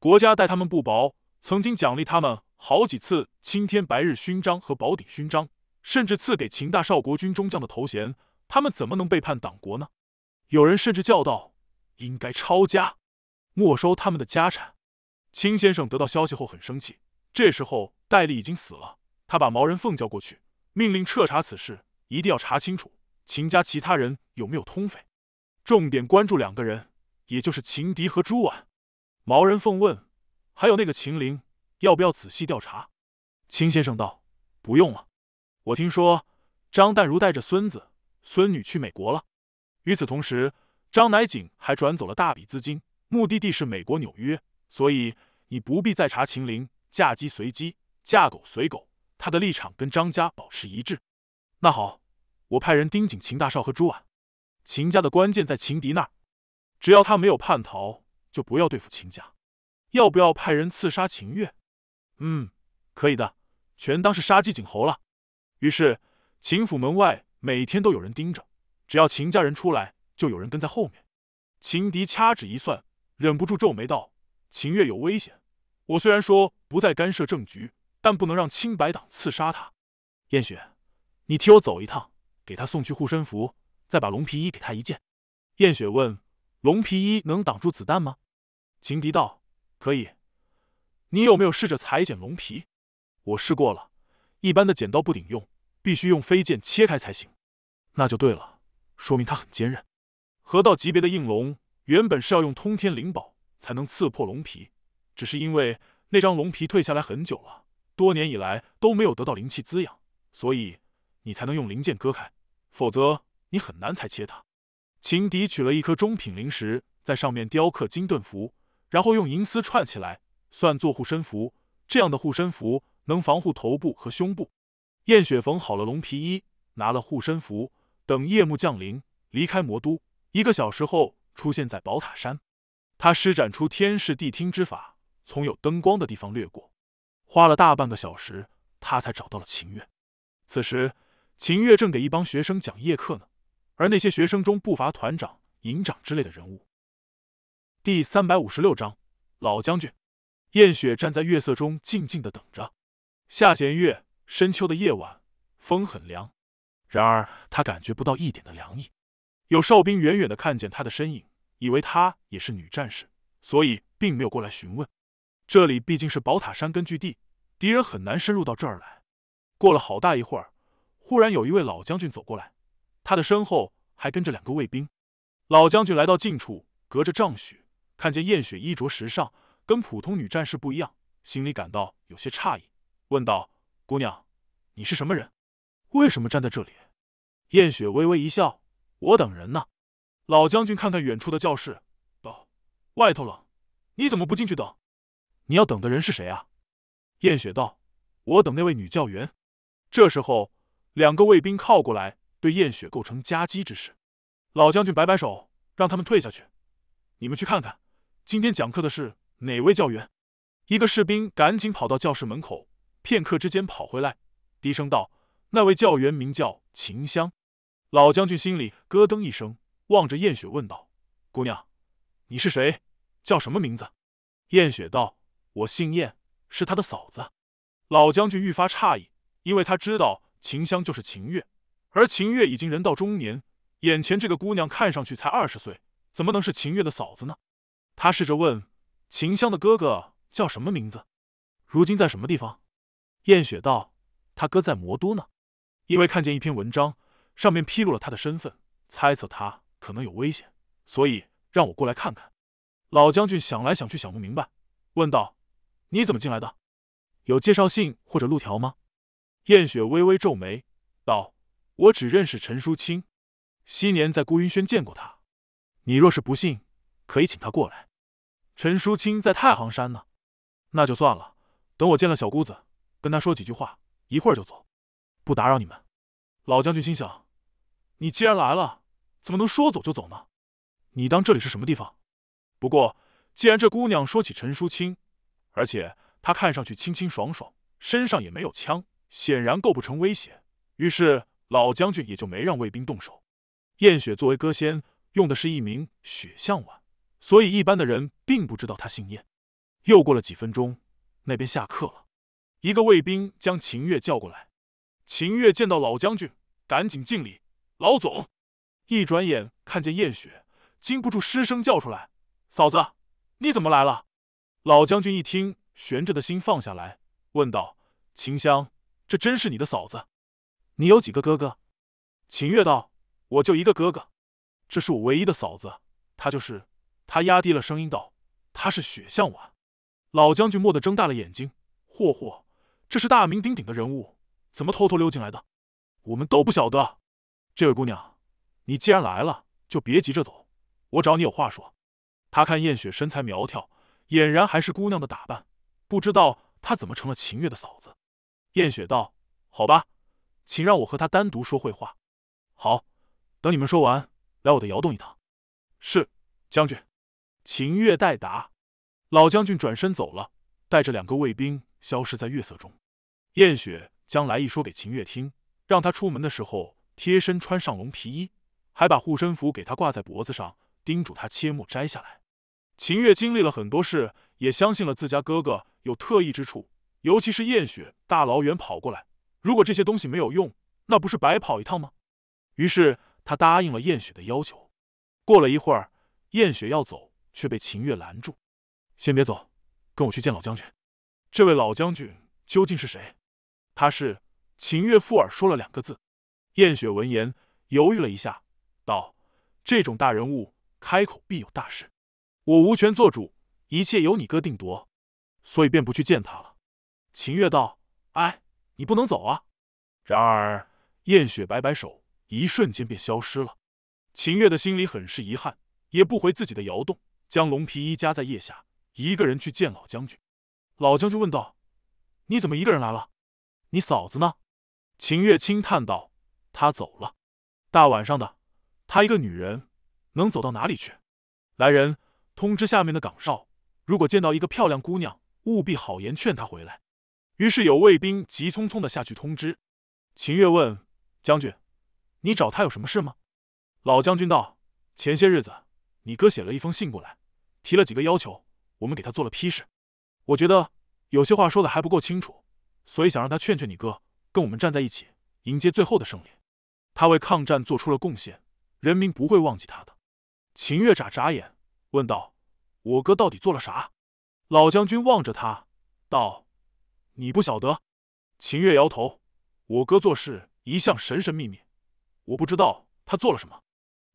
国家待他们不薄，曾经奖励他们好几次青天白日勋章和宝鼎勋章，甚至赐给秦大少国军中将的头衔。他们怎么能背叛党国呢？有人甚至叫道：“应该抄家，没收他们的家产。”秦先生得到消息后很生气。这时候戴笠已经死了，他把毛人凤叫过去，命令彻查此事，一定要查清楚秦家其他人有没有通匪，重点关注两个人，也就是秦迪和朱婉。毛人凤问：“还有那个秦林，要不要仔细调查？”秦先生道：“不用了，我听说张淡如带着孙子孙女去美国了。与此同时，张乃景还转走了大笔资金，目的地是美国纽约。所以你不必再查秦林，嫁鸡随鸡，嫁狗随狗。他的立场跟张家保持一致。那好，我派人盯紧秦大少和朱婉。秦家的关键在秦迪那儿，只要他没有叛逃。”就不要对付秦家，要不要派人刺杀秦月？嗯，可以的，全当是杀鸡儆猴了。于是秦府门外每天都有人盯着，只要秦家人出来，就有人跟在后面。秦迪掐指一算，忍不住皱眉道：“秦月有危险，我虽然说不再干涉政局，但不能让清白党刺杀他。”燕雪，你替我走一趟，给他送去护身符，再把龙皮衣给他一件。燕雪问：“龙皮衣能挡住子弹吗？”情敌道：“可以，你有没有试着裁剪龙皮？我试过了，一般的剪刀不顶用，必须用飞剑切开才行。那就对了，说明它很坚韧。河道级别的应龙原本是要用通天灵宝才能刺破龙皮，只是因为那张龙皮退下来很久了，多年以来都没有得到灵气滋养，所以你才能用灵剑割开，否则你很难裁切它。”情敌取了一颗中品灵石，在上面雕刻金盾符。然后用银丝串起来，算作护身符。这样的护身符能防护头部和胸部。燕雪缝好了龙皮衣，拿了护身符，等夜幕降临，离开魔都。一个小时后，出现在宝塔山。他施展出天视地听之法，从有灯光的地方掠过，花了大半个小时，他才找到了秦月。此时，秦月正给一帮学生讲夜课呢，而那些学生中不乏团长、营长之类的人物。第三百五十六章，老将军，燕雪站在月色中静静的等着。夏闲月，深秋的夜晚，风很凉，然而他感觉不到一点的凉意。有哨兵远远的看见他的身影，以为他也是女战士，所以并没有过来询问。这里毕竟是宝塔山根据地，敌人很难深入到这儿来。过了好大一会儿，忽然有一位老将军走过来，他的身后还跟着两个卫兵。老将军来到近处，隔着丈许。看见燕雪衣着时尚，跟普通女战士不一样，心里感到有些诧异，问道：“姑娘，你是什么人？为什么站在这里？”燕雪微微一笑：“我等人呢。”老将军看看远处的教室，道：“外头冷，你怎么不进去等？你要等的人是谁啊？”燕雪道：“我等那位女教员。”这时候，两个卫兵靠过来，对燕雪构成夹击之势。老将军摆摆手，让他们退下去。你们去看看。今天讲课的是哪位教员？一个士兵赶紧跑到教室门口，片刻之间跑回来，低声道：“那位教员名叫秦香。”老将军心里咯噔一声，望着燕雪问道：“姑娘，你是谁？叫什么名字？”燕雪道：“我姓燕，是他的嫂子。”老将军愈发诧异，因为他知道秦香就是秦月，而秦月已经人到中年，眼前这个姑娘看上去才二十岁，怎么能是秦月的嫂子呢？他试着问：“秦香的哥哥叫什么名字？如今在什么地方？”燕雪道：“他哥在魔都呢。因为看见一篇文章，上面披露了他的身份，猜测他可能有危险，所以让我过来看看。”老将军想来想去想不明白，问道：“你怎么进来的？有介绍信或者路条吗？”燕雪微微皱眉道：“我只认识陈书清，昔年在孤云轩见过他。你若是不信，可以请他过来。”陈淑清在太行山呢，那就算了。等我见了小姑子，跟她说几句话，一会儿就走，不打扰你们。老将军心想：你既然来了，怎么能说走就走呢？你当这里是什么地方？不过，既然这姑娘说起陈淑清，而且她看上去清清爽爽，身上也没有枪，显然构不成威胁，于是老将军也就没让卫兵动手。燕雪作为歌仙，用的是一名雪象碗。所以，一般的人并不知道他姓燕。又过了几分钟，那边下课了，一个卫兵将秦月叫过来。秦月见到老将军，赶紧敬礼。老总，一转眼看见燕雪，禁不住失声叫出来：“嫂子，你怎么来了？”老将军一听，悬着的心放下来，问道：“秦香，这真是你的嫂子？你有几个哥哥？”秦月道：“我就一个哥哥，这是我唯一的嫂子，她就是。”他压低了声音道：“他是雪象丸。”老将军蓦地睁大了眼睛：“嚯嚯，这是大名鼎鼎的人物，怎么偷偷溜进来的？我们都不晓得。”这位姑娘，你既然来了，就别急着走，我找你有话说。他看燕雪身材苗条，俨然还是姑娘的打扮，不知道她怎么成了秦月的嫂子。燕雪道：“好吧，请让我和她单独说会话。”好，等你们说完，来我的窑洞一趟。是，将军。秦月代答，老将军转身走了，带着两个卫兵消失在月色中。燕雪将来意说给秦月听，让他出门的时候贴身穿上龙皮衣，还把护身符给他挂在脖子上，叮嘱他切莫摘下来。秦月经历了很多事，也相信了自家哥哥有特异之处，尤其是燕雪大老远跑过来，如果这些东西没有用，那不是白跑一趟吗？于是他答应了燕雪的要求。过了一会儿，燕雪要走。却被秦月拦住，先别走，跟我去见老将军。这位老将军究竟是谁？他是秦月附耳说了两个字。燕雪闻言犹豫了一下，道：“这种大人物开口必有大事，我无权做主，一切由你哥定夺，所以便不去见他了。”秦月道：“哎，你不能走啊！”然而燕雪摆摆手，一瞬间便消失了。秦月的心里很是遗憾，也不回自己的窑洞。将龙皮衣夹在腋下，一个人去见老将军。老将军问道：“你怎么一个人来了？你嫂子呢？”秦月轻叹道：“她走了。大晚上的，她一个女人能走到哪里去？”来人，通知下面的岗哨，如果见到一个漂亮姑娘，务必好言劝她回来。于是有卫兵急匆匆的下去通知。秦月问将军：“你找她有什么事吗？”老将军道：“前些日子。”你哥写了一封信过来，提了几个要求，我们给他做了批示。我觉得有些话说的还不够清楚，所以想让他劝劝你哥，跟我们站在一起，迎接最后的胜利。他为抗战做出了贡献，人民不会忘记他的。秦月眨眨眼，问道：“我哥到底做了啥？”老将军望着他，道：“你不晓得。”秦月摇头：“我哥做事一向神神秘秘，我不知道他做了什么。”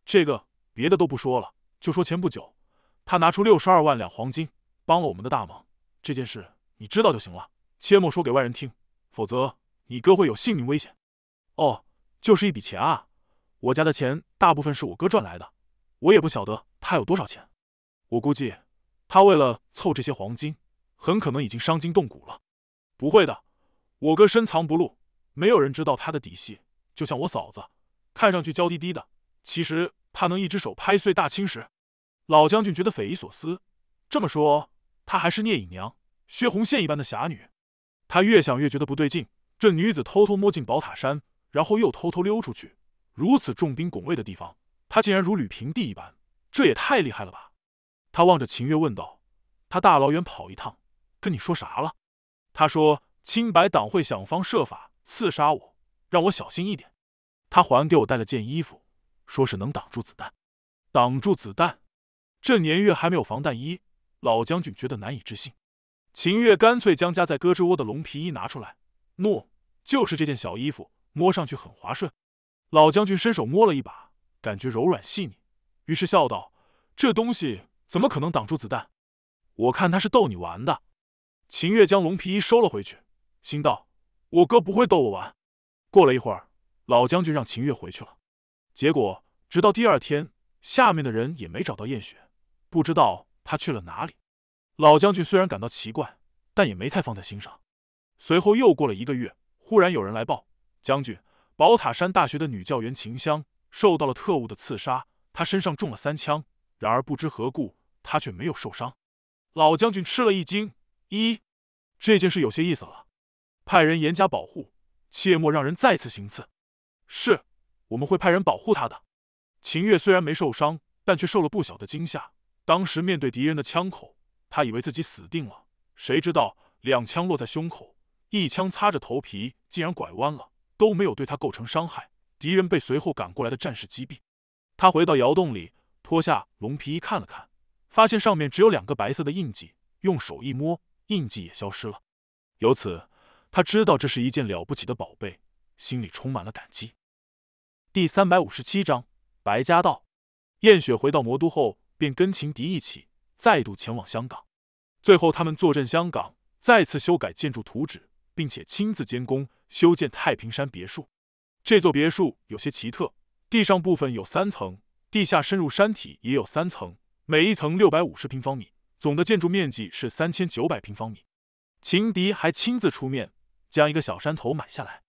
这个别的都不说了。就说前不久，他拿出六十二万两黄金帮了我们的大忙，这件事你知道就行了，切莫说给外人听，否则你哥会有性命危险。哦，就是一笔钱啊，我家的钱大部分是我哥赚来的，我也不晓得他有多少钱。我估计他为了凑这些黄金，很可能已经伤筋动骨了。不会的，我哥深藏不露，没有人知道他的底细。就像我嫂子，看上去娇滴滴的，其实他能一只手拍碎大青石。老将军觉得匪夷所思。这么说，她还是聂隐娘、薛红线一般的侠女。他越想越觉得不对劲。这女子偷偷摸进宝塔山，然后又偷偷溜出去，如此重兵拱卫的地方，她竟然如履平地一般，这也太厉害了吧！他望着秦月问道：“他大老远跑一趟，跟你说啥了？”他说：“清白党会想方设法刺杀我，让我小心一点。他还给我带了件衣服，说是能挡住子弹，挡住子弹。”这年月还没有防弹衣，老将军觉得难以置信。秦月干脆将夹在胳肢窝的龙皮衣拿出来，喏，就是这件小衣服，摸上去很滑顺。老将军伸手摸了一把，感觉柔软细腻，于是笑道：“这东西怎么可能挡住子弹？我看他是逗你玩的。”秦月将龙皮衣收了回去，心道：“我哥不会逗我玩。”过了一会儿，老将军让秦月回去了。结果直到第二天，下面的人也没找到燕雪。不知道他去了哪里。老将军虽然感到奇怪，但也没太放在心上。随后又过了一个月，忽然有人来报：将军，宝塔山大学的女教员秦香受到了特务的刺杀，她身上中了三枪，然而不知何故，她却没有受伤。老将军吃了一惊：一，这件事有些意思了。派人严加保护，切莫让人再次行刺。是，我们会派人保护她的。秦月虽然没受伤，但却受了不小的惊吓。当时面对敌人的枪口，他以为自己死定了。谁知道两枪落在胸口，一枪擦着头皮，竟然拐弯了，都没有对他构成伤害。敌人被随后赶过来的战士击毙。他回到窑洞里，脱下龙皮衣看了看，发现上面只有两个白色的印记，用手一摸，印记也消失了。由此，他知道这是一件了不起的宝贝，心里充满了感激。第三百五十七章白家道。燕雪回到魔都后。便跟情敌一起再度前往香港，最后他们坐镇香港，再次修改建筑图纸，并且亲自监工修建太平山别墅。这座别墅有些奇特，地上部分有三层，地下深入山体也有三层，每一层六百五十平方米，总的建筑面积是三千九百平方米。情敌还亲自出面将一个小山头买下来。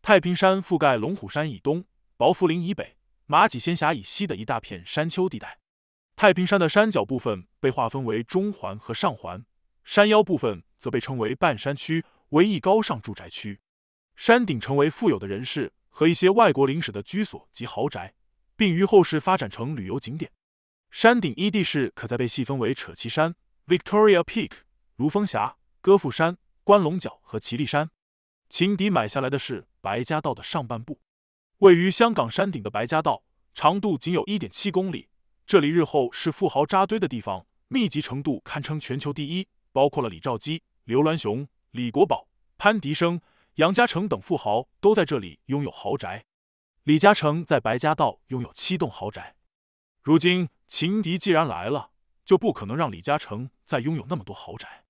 太平山覆盖龙虎山以东、薄扶林以北、马脊仙峡以西的一大片山丘地带。太平山的山脚部分被划分为中环和上环，山腰部分则被称为半山区，为一高尚住宅区。山顶成为富有的人士和一些外国领使的居所及豪宅，并于后世发展成旅游景点。山顶一地势可在被细分为扯旗山、Victoria Peak、如风峡、歌赋山、关龙角和奇丽山。情敌买下来的是白家道的上半部，位于香港山顶的白家道，长度仅有一点七公里。这里日后是富豪扎堆的地方，密集程度堪称全球第一。包括了李兆基、刘銮雄、李国宝、潘迪生、杨嘉诚等富豪都在这里拥有豪宅。李嘉诚在白家道拥有七栋豪宅。如今情敌既然来了，就不可能让李嘉诚再拥有那么多豪宅。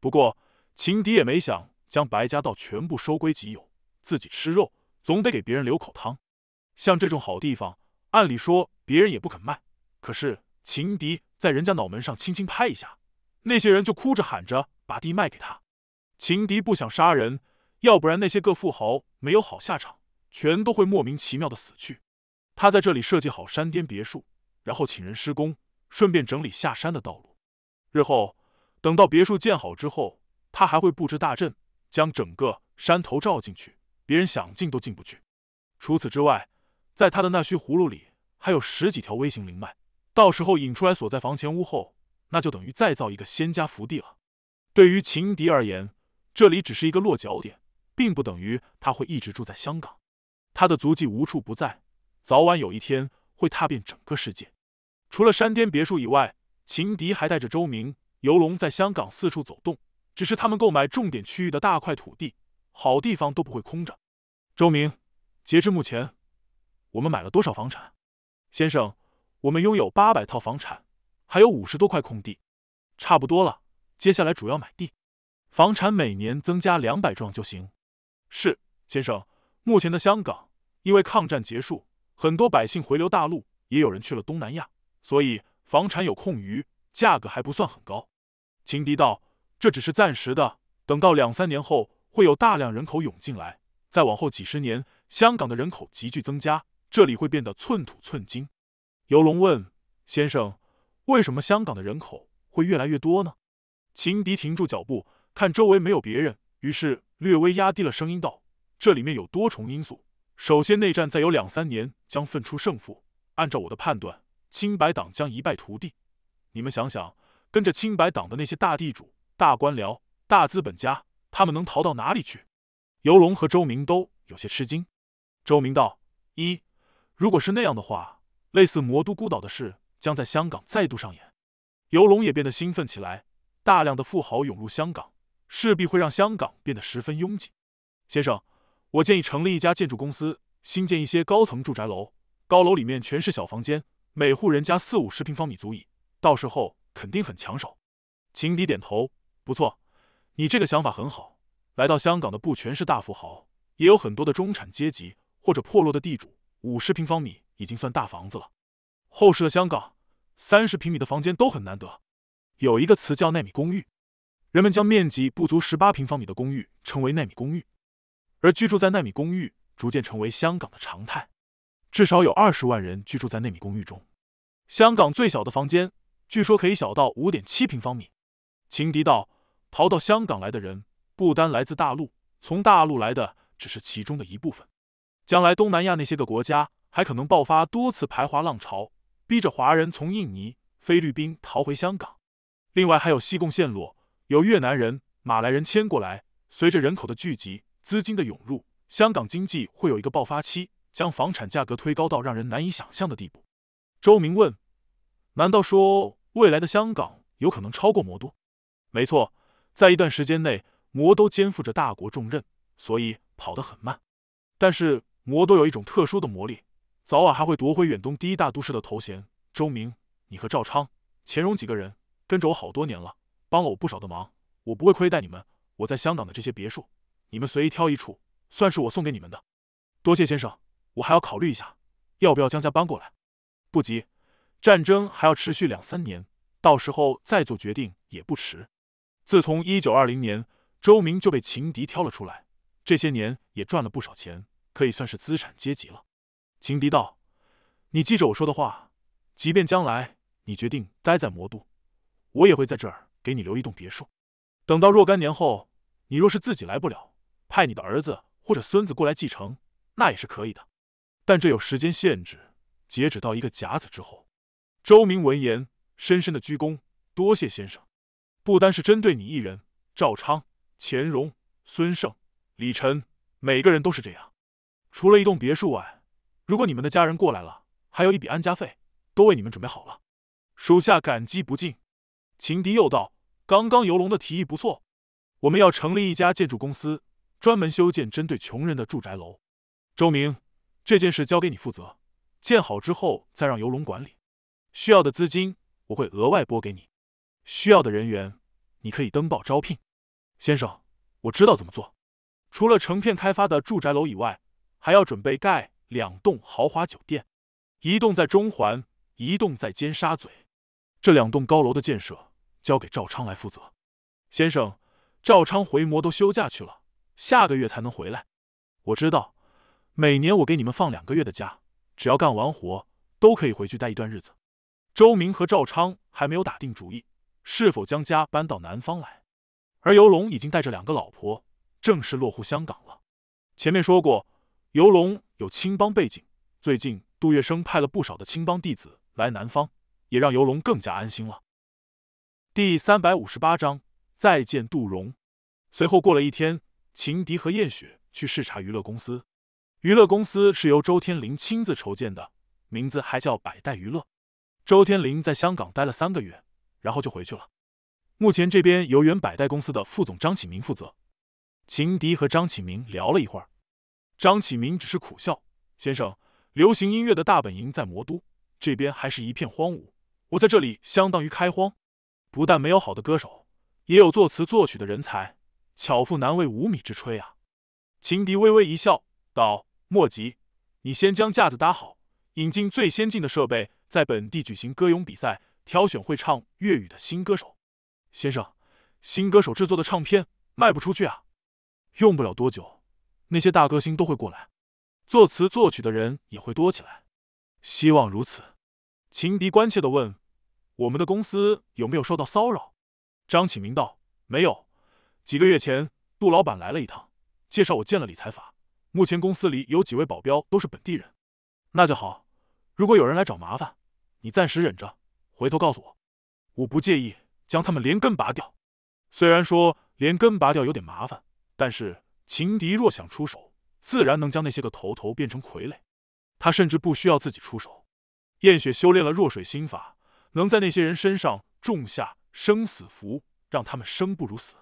不过情敌也没想将白家道全部收归己有，自己吃肉总得给别人留口汤。像这种好地方，按理说别人也不肯卖。可是情敌在人家脑门上轻轻拍一下，那些人就哭着喊着把地卖给他。情敌不想杀人，要不然那些个富豪没有好下场，全都会莫名其妙的死去。他在这里设计好山巅别墅，然后请人施工，顺便整理下山的道路。日后等到别墅建好之后，他还会布置大阵，将整个山头罩进去，别人想进都进不去。除此之外，在他的那须葫芦里还有十几条微型灵脉。到时候引出来锁在房前屋后，那就等于再造一个仙家福地了。对于秦敌而言，这里只是一个落脚点，并不等于他会一直住在香港。他的足迹无处不在，早晚有一天会踏遍整个世界。除了山巅别墅以外，秦敌还带着周明、游龙在香港四处走动。只是他们购买重点区域的大块土地、好地方都不会空着。周明，截至目前，我们买了多少房产，先生？我们拥有八百套房产，还有五十多块空地，差不多了。接下来主要买地，房产每年增加两百幢就行。是，先生，目前的香港因为抗战结束，很多百姓回流大陆，也有人去了东南亚，所以房产有空余，价格还不算很高。秦迪道：“这只是暂时的，等到两三年后会有大量人口涌进来，再往后几十年，香港的人口急剧增加，这里会变得寸土寸金。”游龙问：“先生，为什么香港的人口会越来越多呢？”秦迪停住脚步，看周围没有别人，于是略微压低了声音道：“这里面有多重因素。首先，内战再有两三年将分出胜负。按照我的判断，青白党将一败涂地。你们想想，跟着青白党的那些大地主、大官僚、大资本家，他们能逃到哪里去？”游龙和周明都有些吃惊。周明道：“一，如果是那样的话。”类似魔都孤岛的事将在香港再度上演，游龙也变得兴奋起来。大量的富豪涌入香港，势必会让香港变得十分拥挤。先生，我建议成立一家建筑公司，新建一些高层住宅楼。高楼里面全是小房间，每户人家四五十平方米足矣。到时候肯定很抢手。情敌点头，不错，你这个想法很好。来到香港的不全是大富豪，也有很多的中产阶级或者破落的地主。五十平方米。已经算大房子了。后世的香港，三十平米的房间都很难得。有一个词叫“纳米公寓”，人们将面积不足十八平方米的公寓称为“纳米公寓”，而居住在纳米公寓逐渐成为香港的常态。至少有二十万人居住在纳米公寓中。香港最小的房间据说可以小到五点七平方米。情敌道，逃到香港来的人不单来自大陆，从大陆来的只是其中的一部分。将来东南亚那些个国家。还可能爆发多次排华浪潮，逼着华人从印尼、菲律宾逃回香港。另外，还有西贡陷落，有越南人、马来人迁过来。随着人口的聚集，资金的涌入，香港经济会有一个爆发期，将房产价格推高到让人难以想象的地步。周明问：“难道说未来的香港有可能超过魔都？”“没错，在一段时间内，魔都肩负着大国重任，所以跑得很慢。但是魔都有一种特殊的魔力。”早晚还会夺回远东第一大都市的头衔。周明，你和赵昌、钱荣几个人跟着我好多年了，帮了我不少的忙，我不会亏待你们。我在香港的这些别墅，你们随意挑一处，算是我送给你们的。多谢先生，我还要考虑一下，要不要将家搬过来。不急，战争还要持续两三年，到时候再做决定也不迟。自从一九二零年，周明就被情敌挑了出来，这些年也赚了不少钱，可以算是资产阶级了。秦迪道：“你记着我说的话，即便将来你决定待在魔都，我也会在这儿给你留一栋别墅。等到若干年后，你若是自己来不了，派你的儿子或者孙子过来继承，那也是可以的。但这有时间限制，截止到一个甲子之后。”周明闻言，深深的鞠躬：“多谢先生。不单是针对你一人，赵昌、钱荣、孙胜、李晨，每个人都是这样。除了一栋别墅外。”如果你们的家人过来了，还有一笔安家费，都为你们准备好了。属下感激不尽。秦迪又道：“刚刚游龙的提议不错，我们要成立一家建筑公司，专门修建针对穷人的住宅楼。周明，这件事交给你负责，建好之后再让游龙管理。需要的资金我会额外拨给你，需要的人员你可以登报招聘。先生，我知道怎么做。除了成片开发的住宅楼以外，还要准备盖。”两栋豪华酒店，一栋在中环，一栋在尖沙咀。这两栋高楼的建设交给赵昌来负责。先生，赵昌回摩都休假去了，下个月才能回来。我知道，每年我给你们放两个月的假，只要干完活，都可以回去待一段日子。周明和赵昌还没有打定主意是否将家搬到南方来，而游龙已经带着两个老婆正式落户香港了。前面说过。游龙有青帮背景，最近杜月笙派了不少的青帮弟子来南方，也让游龙更加安心了。第三百五十八章再见杜荣。随后过了一天，秦迪和燕雪去视察娱乐公司。娱乐公司是由周天林亲自筹建的，名字还叫百代娱乐。周天林在香港待了三个月，然后就回去了。目前这边由原百代公司的副总张启明负责。秦迪和张启明聊了一会儿。张启明只是苦笑：“先生，流行音乐的大本营在魔都，这边还是一片荒芜。我在这里相当于开荒，不但没有好的歌手，也有作词作曲的人才。巧妇难为无米之炊啊！”秦迪微微一笑，道：“莫急，你先将架子搭好，引进最先进的设备，在本地举行歌咏比赛，挑选会唱粤语的新歌手。先生，新歌手制作的唱片卖不出去啊，用不了多久。”那些大歌星都会过来，作词作曲的人也会多起来。希望如此。情敌关切的问：“我们的公司有没有受到骚扰？”张启明道：“没有。几个月前，杜老板来了一趟，介绍我见了李财法。目前公司里有几位保镖，都是本地人。那就好。如果有人来找麻烦，你暂时忍着，回头告诉我。我不介意将他们连根拔掉。虽然说连根拔掉有点麻烦，但是……”情敌若想出手，自然能将那些个头头变成傀儡。他甚至不需要自己出手。燕雪修炼了弱水心法，能在那些人身上种下生死符，让他们生不如死。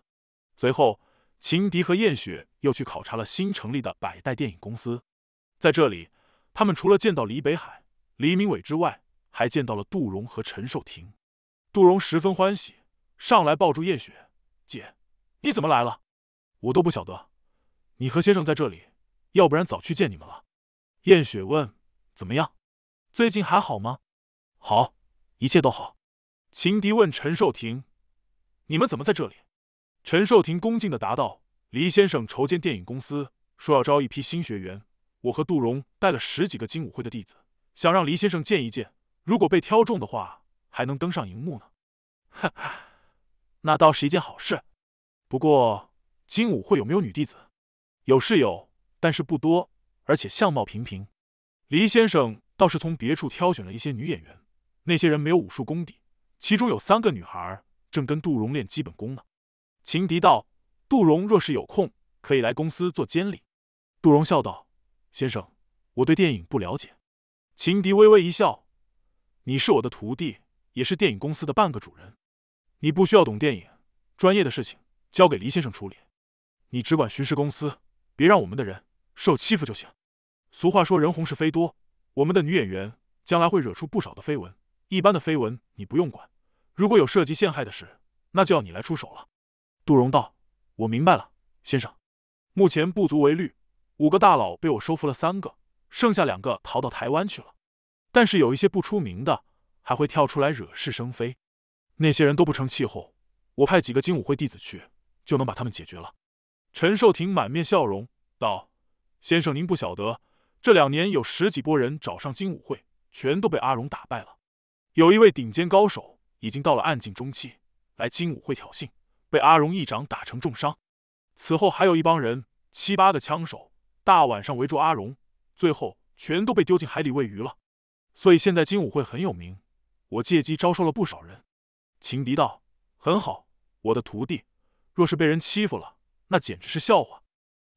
随后，情敌和燕雪又去考察了新成立的百代电影公司。在这里，他们除了见到李北海、李明伟之外，还见到了杜荣和陈寿廷。杜荣十分欢喜，上来抱住燕雪：“姐，你怎么来了？我都不晓得。”你和先生在这里，要不然早去见你们了。燕雪问：“怎么样？最近还好吗？”“好，一切都好。”秦迪问陈寿亭：“你们怎么在这里？”陈寿亭恭敬的答道：“黎先生筹建电影公司，说要招一批新学员，我和杜荣带了十几个精武会的弟子，想让黎先生见一见。如果被挑中的话，还能登上荧幕呢。”“哈哈，那倒是一件好事。不过，精武会有没有女弟子？”有是有，但是不多，而且相貌平平。黎先生倒是从别处挑选了一些女演员，那些人没有武术功底。其中有三个女孩正跟杜荣练基本功呢。秦迪道：“杜荣若是有空，可以来公司做监理。”杜荣笑道：“先生，我对电影不了解。”秦迪微微一笑：“你是我的徒弟，也是电影公司的半个主人。你不需要懂电影，专业的事情交给黎先生处理，你只管巡视公司。”别让我们的人受欺负就行。俗话说“人红是非多”，我们的女演员将来会惹出不少的绯闻。一般的绯闻你不用管，如果有涉及陷害的事，那就要你来出手了。杜荣道：“我明白了，先生。目前不足为虑。五个大佬被我收服了三个，剩下两个逃到台湾去了。但是有一些不出名的，还会跳出来惹是生非。那些人都不成气候，我派几个精武会弟子去，就能把他们解决了。”陈寿亭满面笑容道：“先生，您不晓得，这两年有十几波人找上精武会，全都被阿荣打败了。有一位顶尖高手已经到了暗境中期，来精武会挑衅，被阿荣一掌打成重伤。此后还有一帮人，七八个枪手，大晚上围住阿荣，最后全都被丢进海里喂鱼了。所以现在精武会很有名，我借机招收了不少人。”情敌道：“很好，我的徒弟，若是被人欺负了。”那简直是笑话。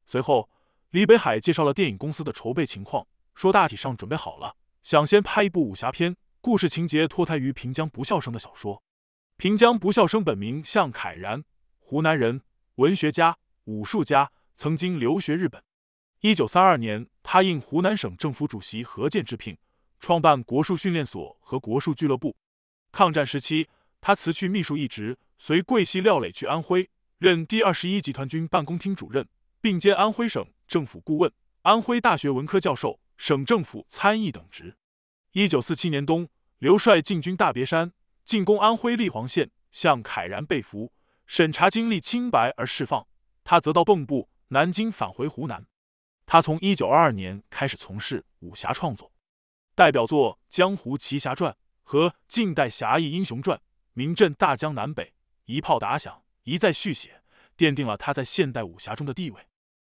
随后，李北海介绍了电影公司的筹备情况，说大体上准备好了，想先拍一部武侠片，故事情节脱胎于平江不笑生的小说。平江不笑生本名向凯然，湖南人，文学家、武术家，曾经留学日本。一九三二年，他应湖南省政府主席何健之聘，创办国术训练所和国术俱乐部。抗战时期，他辞去秘书一职，随桂系廖磊去安徽。任第二十一集团军办公厅主任，并兼安徽省政府顾问、安徽大学文科教授、省政府参议等职。一九四七年冬，刘帅进军大别山，进攻安徽利黄县，向凯然被俘，审查经历清白而释放，他则到蚌埠、南京，返回湖南。他从一九二二年开始从事武侠创作，代表作《江湖奇侠传》和《近代侠义英雄传》，名震大江南北。一炮打响。一再续写，奠定了他在现代武侠中的地位。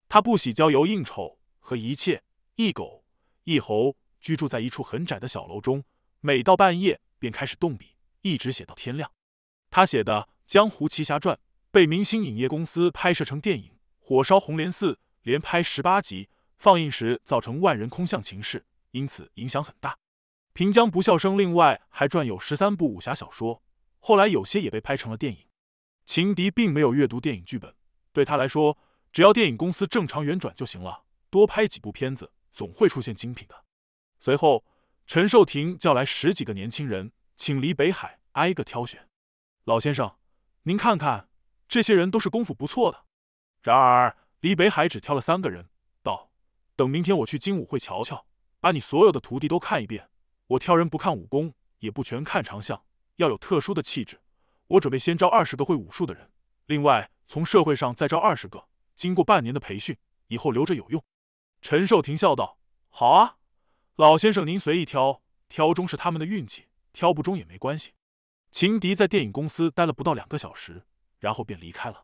他不喜交游应酬和一切，一狗一猴居住在一处很窄的小楼中。每到半夜便开始动笔，一直写到天亮。他写的《江湖奇侠传》被明星影业公司拍摄成电影《火烧红莲寺》，连拍十八集，放映时造成万人空巷情势，因此影响很大。平江不笑生另外还撰有十三部武侠小说，后来有些也被拍成了电影。秦迪并没有阅读电影剧本，对他来说，只要电影公司正常运转就行了。多拍几部片子，总会出现精品的。随后，陈寿亭叫来十几个年轻人，请李北海挨个挑选。老先生，您看看，这些人都是功夫不错的。然而，李北海只挑了三个人，道：“等明天我去精武会瞧瞧，把你所有的徒弟都看一遍。我挑人不看武功，也不全看长相，要有特殊的气质。”我准备先招二十个会武术的人，另外从社会上再招二十个。经过半年的培训，以后留着有用。陈寿亭笑道：“好啊，老先生您随意挑，挑中是他们的运气，挑不中也没关系。”秦迪在电影公司待了不到两个小时，然后便离开了。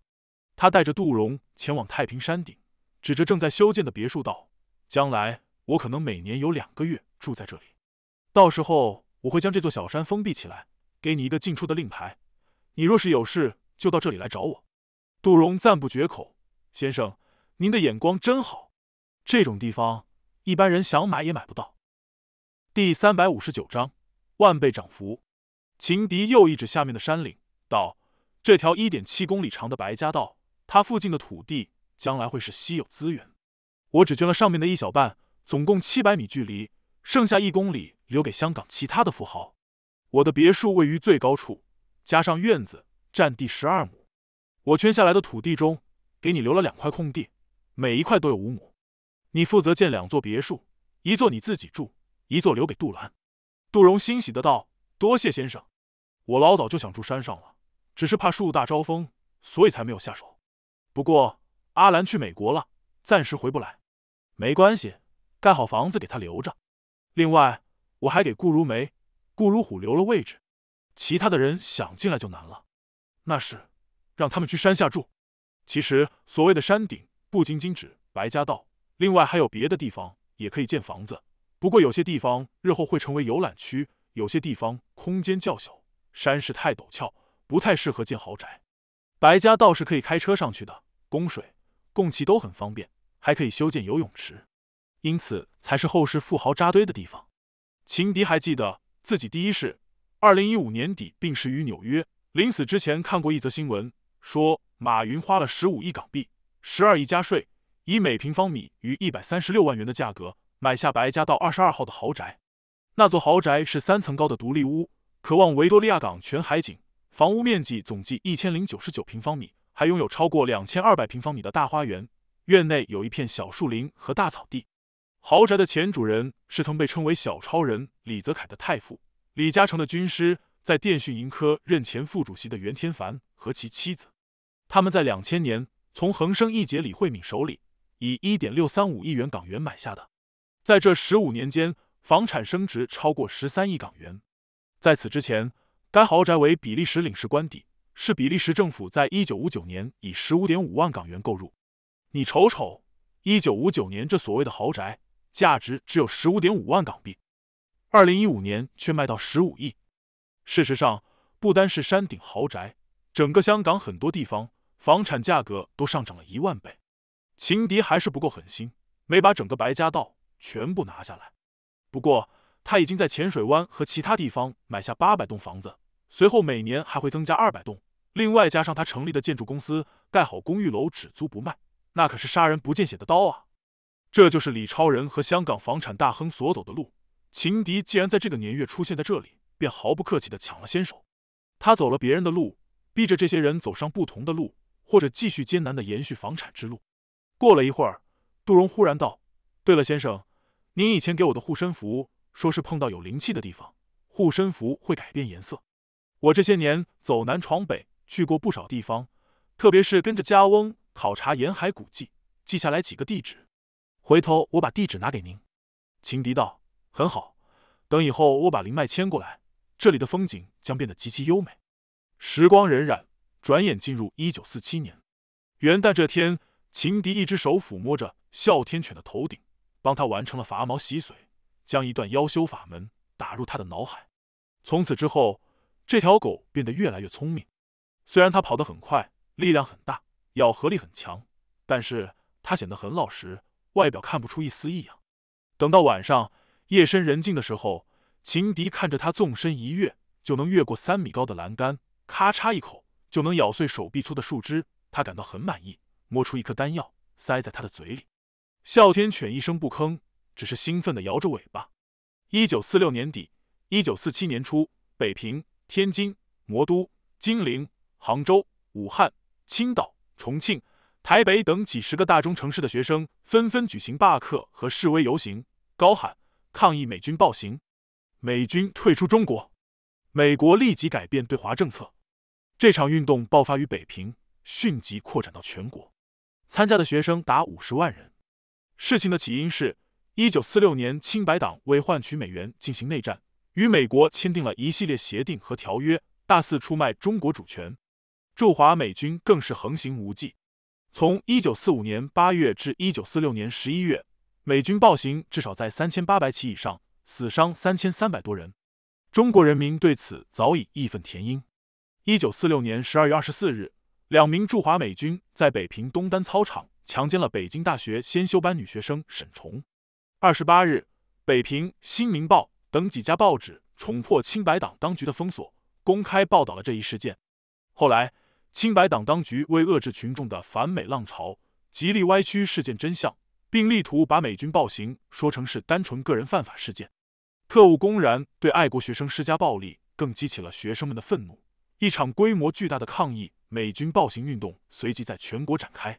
他带着杜荣前往太平山顶，指着正在修建的别墅道：“将来我可能每年有两个月住在这里，到时候我会将这座小山封闭起来，给你一个进出的令牌。”你若是有事，就到这里来找我。杜荣赞不绝口：“先生，您的眼光真好，这种地方一般人想买也买不到。”第三百五十九章万倍涨幅。秦迪又一指下面的山岭，道：“这条一点七公里长的白家道，它附近的土地将来会是稀有资源。我只捐了上面的一小半，总共七百米距离，剩下一公里留给香港其他的富豪。我的别墅位于最高处。”加上院子，占地十二亩。我圈下来的土地中，给你留了两块空地，每一块都有五亩。你负责建两座别墅，一座你自己住，一座留给杜兰。杜荣欣喜的道：“多谢先生，我老早就想住山上了，只是怕树大招风，所以才没有下手。不过阿兰去美国了，暂时回不来，没关系，盖好房子给他留着。另外，我还给顾如梅、顾如虎留了位置。”其他的人想进来就难了，那是让他们去山下住。其实所谓的山顶不仅仅指白家道，另外还有别的地方也可以建房子。不过有些地方日后会成为游览区，有些地方空间较小，山势太陡峭，不太适合建豪宅。白家道是可以开车上去的，供水、供气都很方便，还可以修建游泳池，因此才是后世富豪扎堆的地方。秦迪还记得自己第一世。二零一五年底病逝于纽约，临死之前看过一则新闻，说马云花了十五亿港币，十二亿加税，以每平方米逾一百三十六万元的价格买下白家道二十二号的豪宅。那座豪宅是三层高的独立屋，可望维多利亚港全海景。房屋面积总计一千零九十九平方米，还拥有超过两千二百平方米的大花园。院内有一片小树林和大草地。豪宅的前主人是曾被称为“小超人”李泽楷的太傅。李嘉诚的军师，在电讯盈科任前副主席的袁天凡和其妻子，他们在两千年从恒生一姐李慧敏手里以一点六三五亿元港元买下的，在这十五年间，房产升值超过十三亿港元。在此之前，该豪宅为比利时领事官邸，是比利时政府在一九五九年以十五点五万港元购入。你瞅瞅，一九五九年这所谓的豪宅，价值只有十五点五万港币。二零一五年却卖到十五亿。事实上，不单是山顶豪宅，整个香港很多地方房产价格都上涨了一万倍。情敌还是不够狠心，没把整个白家道全部拿下来。不过，他已经在浅水湾和其他地方买下八百栋房子，随后每年还会增加二百栋。另外，加上他成立的建筑公司，盖好公寓楼只租不卖，那可是杀人不见血的刀啊！这就是李超人和香港房产大亨所走的路。情敌既然在这个年月出现在这里，便毫不客气地抢了先手。他走了别人的路，逼着这些人走上不同的路，或者继续艰难地延续房产之路。过了一会儿，杜荣忽然道：“对了，先生，您以前给我的护身符，说是碰到有灵气的地方，护身符会改变颜色。我这些年走南闯北，去过不少地方，特别是跟着家翁考察沿海古迹，记下来几个地址。回头我把地址拿给您。”情敌道。很好，等以后我把灵脉牵过来，这里的风景将变得极其优美。时光荏苒，转眼进入一九四七年元旦这天，秦迪一只手抚摸着哮天犬的头顶，帮他完成了拔毛洗髓，将一段妖修法门打入他的脑海。从此之后，这条狗变得越来越聪明。虽然它跑得很快，力量很大，咬合力很强，但是它显得很老实，外表看不出一丝异样。等到晚上。夜深人静的时候，情敌看着他纵身一跃就能越过三米高的栏杆，咔嚓一口就能咬碎手臂粗的树枝，他感到很满意，摸出一颗丹药塞在他的嘴里。哮天犬一声不吭，只是兴奋的摇着尾巴。一九四六年底，一九四七年初，北平、天津、魔都、金陵、杭州、武汉、青岛、重庆、台北等几十个大中城市的学生纷纷举行罢课和示威游行，高喊。抗议美军暴行，美军退出中国，美国立即改变对华政策。这场运动爆发于北平，迅即扩展到全国，参加的学生达五十万人。事情的起因是，一九四六年，青白党为换取美元进行内战，与美国签订了一系列协定和条约，大肆出卖中国主权。驻华美军更是横行无忌。从一九四五年八月至一九四六年十一月。美军暴行至少在三千八百起以上，死伤三千三百多人。中国人民对此早已义愤填膺。一九四六年十二月二十四日，两名驻华美军在北平东单操场强奸了北京大学先修班女学生沈崇。二十八日，北平《新民报》等几家报纸冲破青白党当局的封锁，公开报道了这一事件。后来，青白党当局为遏制群众的反美浪潮，极力歪曲事件真相。并力图把美军暴行说成是单纯个人犯法事件，特务公然对爱国学生施加暴力，更激起了学生们的愤怒。一场规模巨大的抗议美军暴行运动随即在全国展开。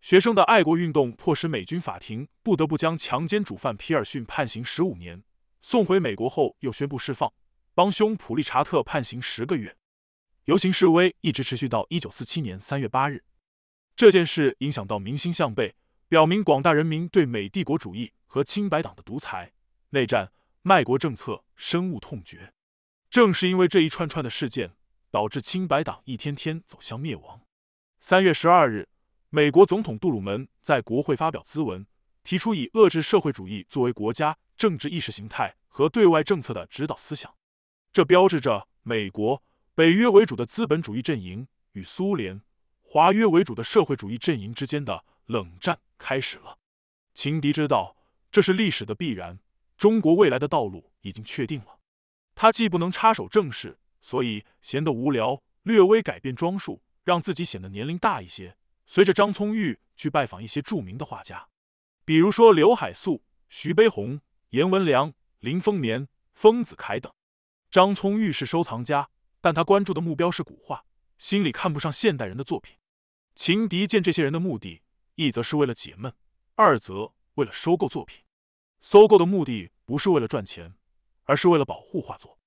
学生的爱国运动迫使美军法庭不得不将强奸主犯皮尔逊判刑十五年，送回美国后又宣布释放；帮凶普利查特判刑十个月。游行示威一直持续到一九四七年三月八日。这件事影响到民心向背。表明广大人民对美帝国主义和清白党的独裁、内战、卖国政策深恶痛绝。正是因为这一串串的事件，导致清白党一天天走向灭亡。三月十二日，美国总统杜鲁门在国会发表咨文，提出以遏制社会主义作为国家政治意识形态和对外政策的指导思想，这标志着美国北约为主的资本主义阵营与苏联华约为主的社会主义阵营之间的冷战。开始了，秦迪知道这是历史的必然。中国未来的道路已经确定了。他既不能插手政事，所以闲得无聊，略微改变装束，让自己显得年龄大一些，随着张聪玉去拜访一些著名的画家，比如说刘海粟、徐悲鸿、颜文良、林风眠、丰子恺等。张聪玉是收藏家，但他关注的目标是古画，心里看不上现代人的作品。秦迪见这些人的目的。一则是为了解闷，二则为了收购作品。收购的目的不是为了赚钱，而是为了保护画作。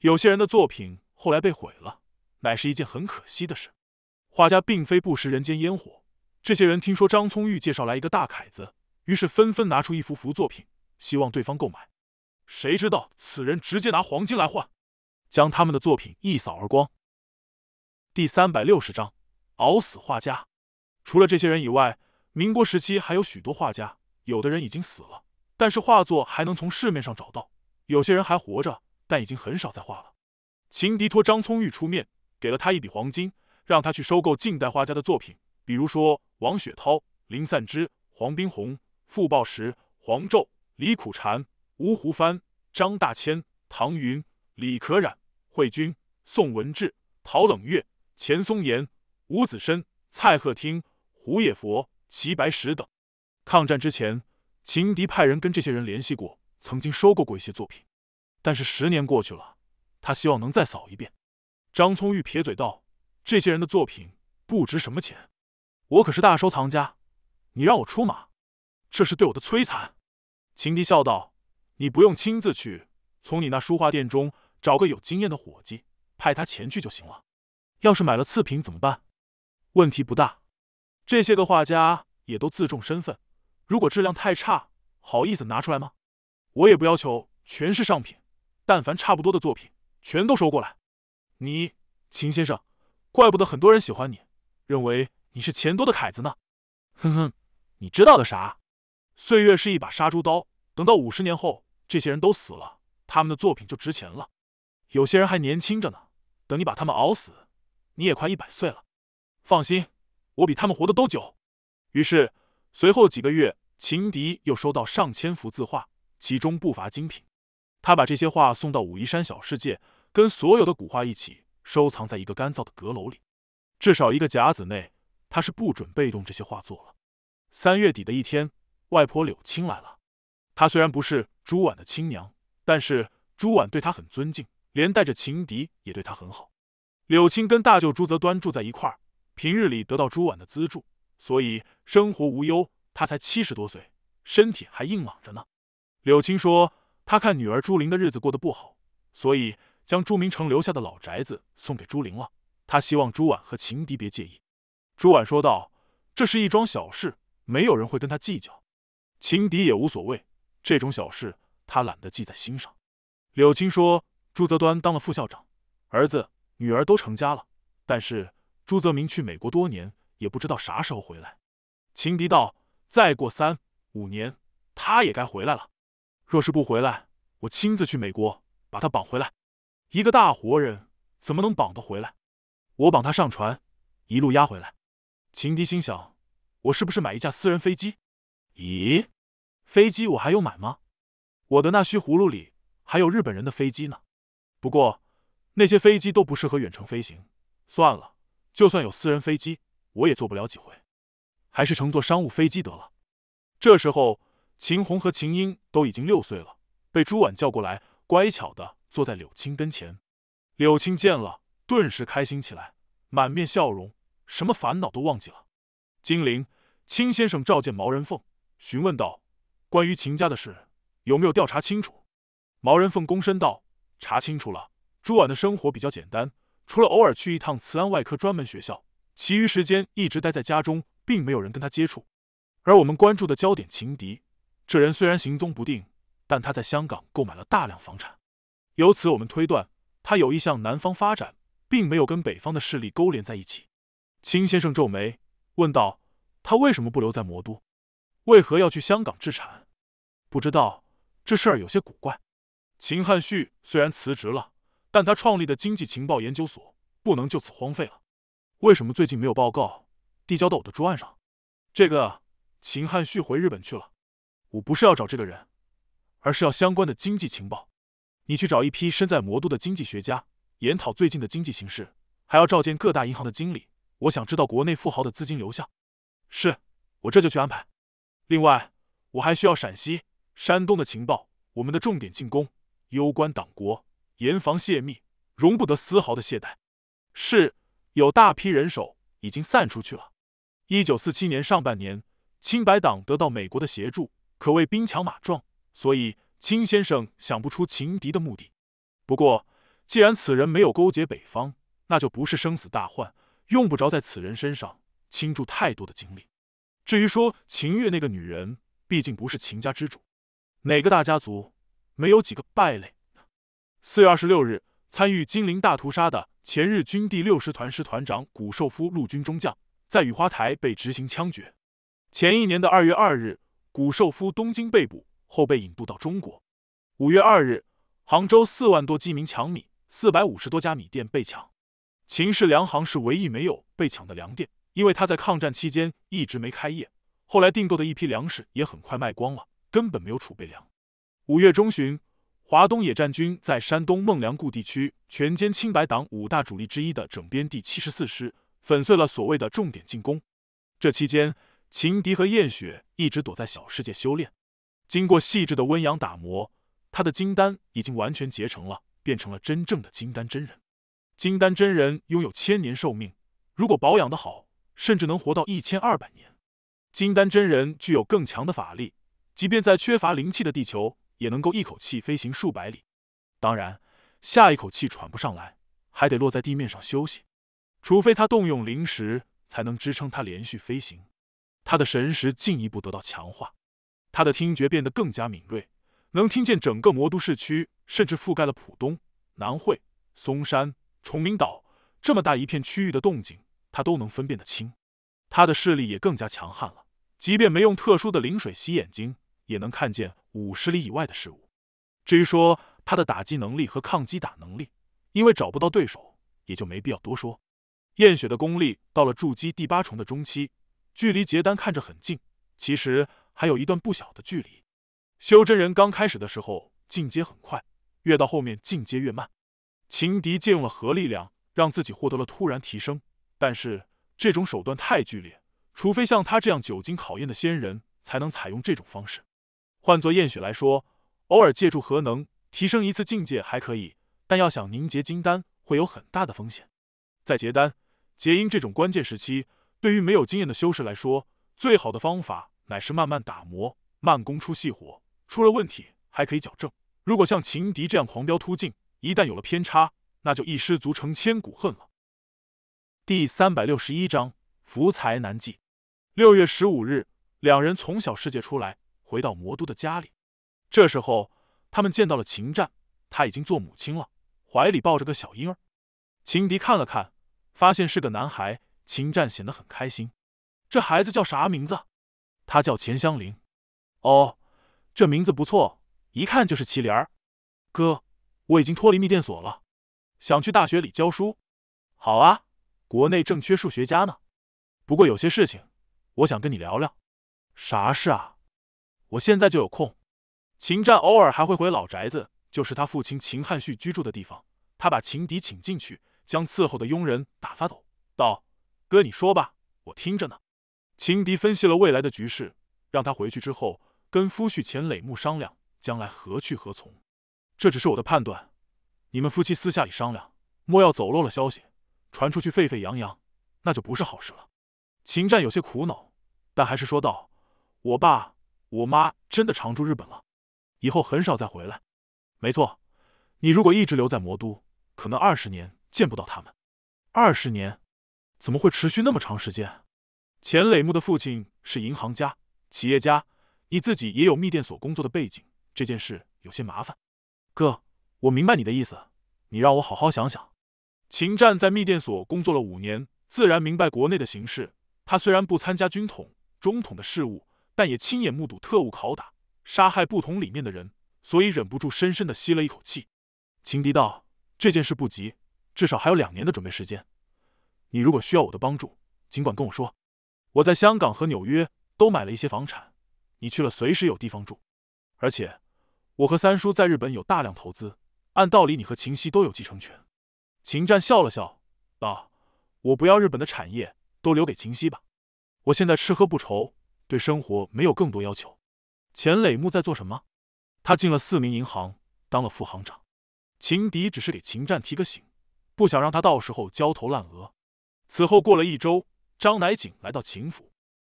有些人的作品后来被毁了，乃是一件很可惜的事。画家并非不食人间烟火，这些人听说张聪玉介绍来一个大凯子，于是纷纷拿出一幅幅作品，希望对方购买。谁知道此人直接拿黄金来换，将他们的作品一扫而光。第三百六十章，熬死画家。除了这些人以外，民国时期还有许多画家，有的人已经死了，但是画作还能从市面上找到；有些人还活着，但已经很少再画了。秦迪托张聪玉出面，给了他一笔黄金，让他去收购近代画家的作品，比如说王雪涛、林散之、黄宾虹、傅抱石、黄胄、李苦禅、吴湖帆、张大千、唐云、李可染、惠军、宋文智、陶冷月、钱松岩、吴子深、蔡鹤汀、胡也佛。齐白石等，抗战之前，秦迪派人跟这些人联系过，曾经收购过一些作品。但是十年过去了，他希望能再扫一遍。张聪玉撇嘴道：“这些人的作品不值什么钱，我可是大收藏家，你让我出马，这是对我的摧残。”秦迪笑道：“你不用亲自去，从你那书画店中找个有经验的伙计，派他前去就行了。要是买了次品怎么办？问题不大。”这些个画家也都自重身份，如果质量太差，好意思拿出来吗？我也不要求全是上品，但凡差不多的作品，全都收过来。你，秦先生，怪不得很多人喜欢你，认为你是钱多的凯子呢。哼哼，你知道的啥？岁月是一把杀猪刀，等到五十年后，这些人都死了，他们的作品就值钱了。有些人还年轻着呢，等你把他们熬死，你也快一百岁了。放心。我比他们活得都久。于是，随后几个月，秦迪又收到上千幅字画，其中不乏精品。他把这些画送到武夷山小世界，跟所有的古画一起收藏在一个干燥的阁楼里，至少一个甲子内，他是不准被动这些画作了。三月底的一天，外婆柳青来了。她虽然不是朱婉的亲娘，但是朱婉对她很尊敬，连带着秦迪也对她很好。柳青跟大舅朱泽端住在一块儿。平日里得到朱婉的资助，所以生活无忧。他才七十多岁，身体还硬朗着呢。柳青说：“他看女儿朱玲的日子过得不好，所以将朱明成留下的老宅子送给朱玲了。他希望朱婉和情敌别介意。”朱婉说道：“这是一桩小事，没有人会跟他计较。情敌也无所谓，这种小事他懒得记在心上。”柳青说：“朱泽端当了副校长，儿子女儿都成家了，但是……”朱泽民去美国多年，也不知道啥时候回来。秦迪道：“再过三五年，他也该回来了。若是不回来，我亲自去美国把他绑回来。一个大活人怎么能绑得回来？我绑他上船，一路押回来。”秦迪心想：“我是不是买一架私人飞机？咦，飞机我还用买吗？我的那须葫芦里还有日本人的飞机呢。不过那些飞机都不适合远程飞行，算了。”就算有私人飞机，我也坐不了几回，还是乘坐商务飞机得了。这时候，秦红和秦英都已经六岁了，被朱婉叫过来，乖巧的坐在柳青跟前。柳青见了，顿时开心起来，满面笑容，什么烦恼都忘记了。金灵青先生召见毛人凤，询问道：“关于秦家的事，有没有调查清楚？”毛人凤躬身道：“查清楚了，朱婉的生活比较简单。”除了偶尔去一趟慈安外科专门学校，其余时间一直待在家中，并没有人跟他接触。而我们关注的焦点情敌，这人虽然行踪不定，但他在香港购买了大量房产，由此我们推断他有意向南方发展，并没有跟北方的势力勾连在一起。秦先生皱眉问道：“他为什么不留在魔都？为何要去香港置产？”不知道，这事儿有些古怪。秦汉旭虽然辞职了。但他创立的经济情报研究所不能就此荒废了。为什么最近没有报告递交到我的桌案上？这个秦汉旭回日本去了。我不是要找这个人，而是要相关的经济情报。你去找一批身在魔都的经济学家，研讨最近的经济形势，还要召见各大银行的经理。我想知道国内富豪的资金流向。是，我这就去安排。另外，我还需要陕西、山东的情报。我们的重点进攻，攸关党国。严防泄密，容不得丝毫的懈怠。是，有大批人手已经散出去了。一九四七年上半年，清白党得到美国的协助，可谓兵强马壮。所以，清先生想不出擒敌的目的。不过，既然此人没有勾结北方，那就不是生死大患，用不着在此人身上倾注太多的精力。至于说秦月那个女人，毕竟不是秦家之主，哪个大家族没有几个败类？四月二十六日，参与金陵大屠杀的前日军第六师团师团长谷寿夫陆军中将，在雨花台被执行枪决。前一年的二月二日，谷寿夫东京被捕，后被引渡到中国。五月二日，杭州四万多饥民抢米，四百五十多家米店被抢。秦氏粮行是唯一没有被抢的粮店，因为他在抗战期间一直没开业，后来订购的一批粮食也很快卖光了，根本没有储备粮。五月中旬。华东野战军在山东孟良崮地区全歼清白党五大主力之一的整编第七十四师，粉碎了所谓的重点进攻。这期间，秦迪和燕雪一直躲在小世界修炼。经过细致的温养打磨，他的金丹已经完全结成了，变成了真正的金丹真人。金丹真人拥有千年寿命，如果保养的好，甚至能活到一千二百年。金丹真人具有更强的法力，即便在缺乏灵气的地球。也能够一口气飞行数百里，当然，下一口气喘不上来，还得落在地面上休息，除非他动用灵石，才能支撑他连续飞行。他的神识进一步得到强化，他的听觉变得更加敏锐，能听见整个魔都市区，甚至覆盖了浦东、南汇、松山、崇明岛这么大一片区域的动静，他都能分辨得清。他的视力也更加强悍了，即便没用特殊的灵水洗眼睛。也能看见五十里以外的事物。至于说他的打击能力和抗击打能力，因为找不到对手，也就没必要多说。燕雪的功力到了筑基第八重的中期，距离结丹看着很近，其实还有一段不小的距离。修真人刚开始的时候进阶很快，越到后面进阶越慢。情敌借用了核力量，让自己获得了突然提升，但是这种手段太剧烈，除非像他这样久经考验的仙人才能采用这种方式。换作燕雪来说，偶尔借助核能提升一次境界还可以，但要想凝结金丹，会有很大的风险。在结丹、结婴这种关键时期，对于没有经验的修士来说，最好的方法乃是慢慢打磨，慢工出细活，出了问题还可以矫正。如果像秦敌这样狂飙突进，一旦有了偏差，那就一失足成千古恨了。第三百六十一章：福财难计。六月十五日，两人从小世界出来。回到魔都的家里，这时候他们见到了秦战，他已经做母亲了，怀里抱着个小婴儿。秦迪看了看，发现是个男孩。秦战显得很开心。这孩子叫啥名字？他叫钱香菱。哦，这名字不错，一看就是麒麟儿。哥，我已经脱离密电所了，想去大学里教书。好啊，国内正缺数学家呢。不过有些事情，我想跟你聊聊。啥事啊？我现在就有空。秦战偶尔还会回老宅子，就是他父亲秦汉旭居住的地方。他把情敌请进去，将伺候的佣人打发走，道：“哥，你说吧，我听着呢。”情敌分析了未来的局势，让他回去之后跟夫婿钱磊木商量将来何去何从。这只是我的判断，你们夫妻私下里商量，莫要走漏了消息，传出去沸沸扬扬，那就不是好事了。秦战有些苦恼，但还是说道：“我爸。”我妈真的常住日本了，以后很少再回来。没错，你如果一直留在魔都，可能二十年见不到他们。二十年，怎么会持续那么长时间？钱磊木的父亲是银行家、企业家，你自己也有密电所工作的背景，这件事有些麻烦。哥，我明白你的意思，你让我好好想想。秦战在密电所工作了五年，自然明白国内的形势。他虽然不参加军统、中统的事务。但也亲眼目睹特务拷打、杀害不同里面的人，所以忍不住深深的吸了一口气。秦迪道：“这件事不急，至少还有两年的准备时间。你如果需要我的帮助，尽管跟我说。我在香港和纽约都买了一些房产，你去了随时有地方住。而且，我和三叔在日本有大量投资，按道理你和秦夕都有继承权。”秦战笑了笑，道：“我不要日本的产业，都留给秦夕吧。我现在吃喝不愁。”对生活没有更多要求。钱磊木在做什么？他进了四名银行，当了副行长。情敌只是给秦战提个醒，不想让他到时候焦头烂额。此后过了一周，张乃景来到秦府。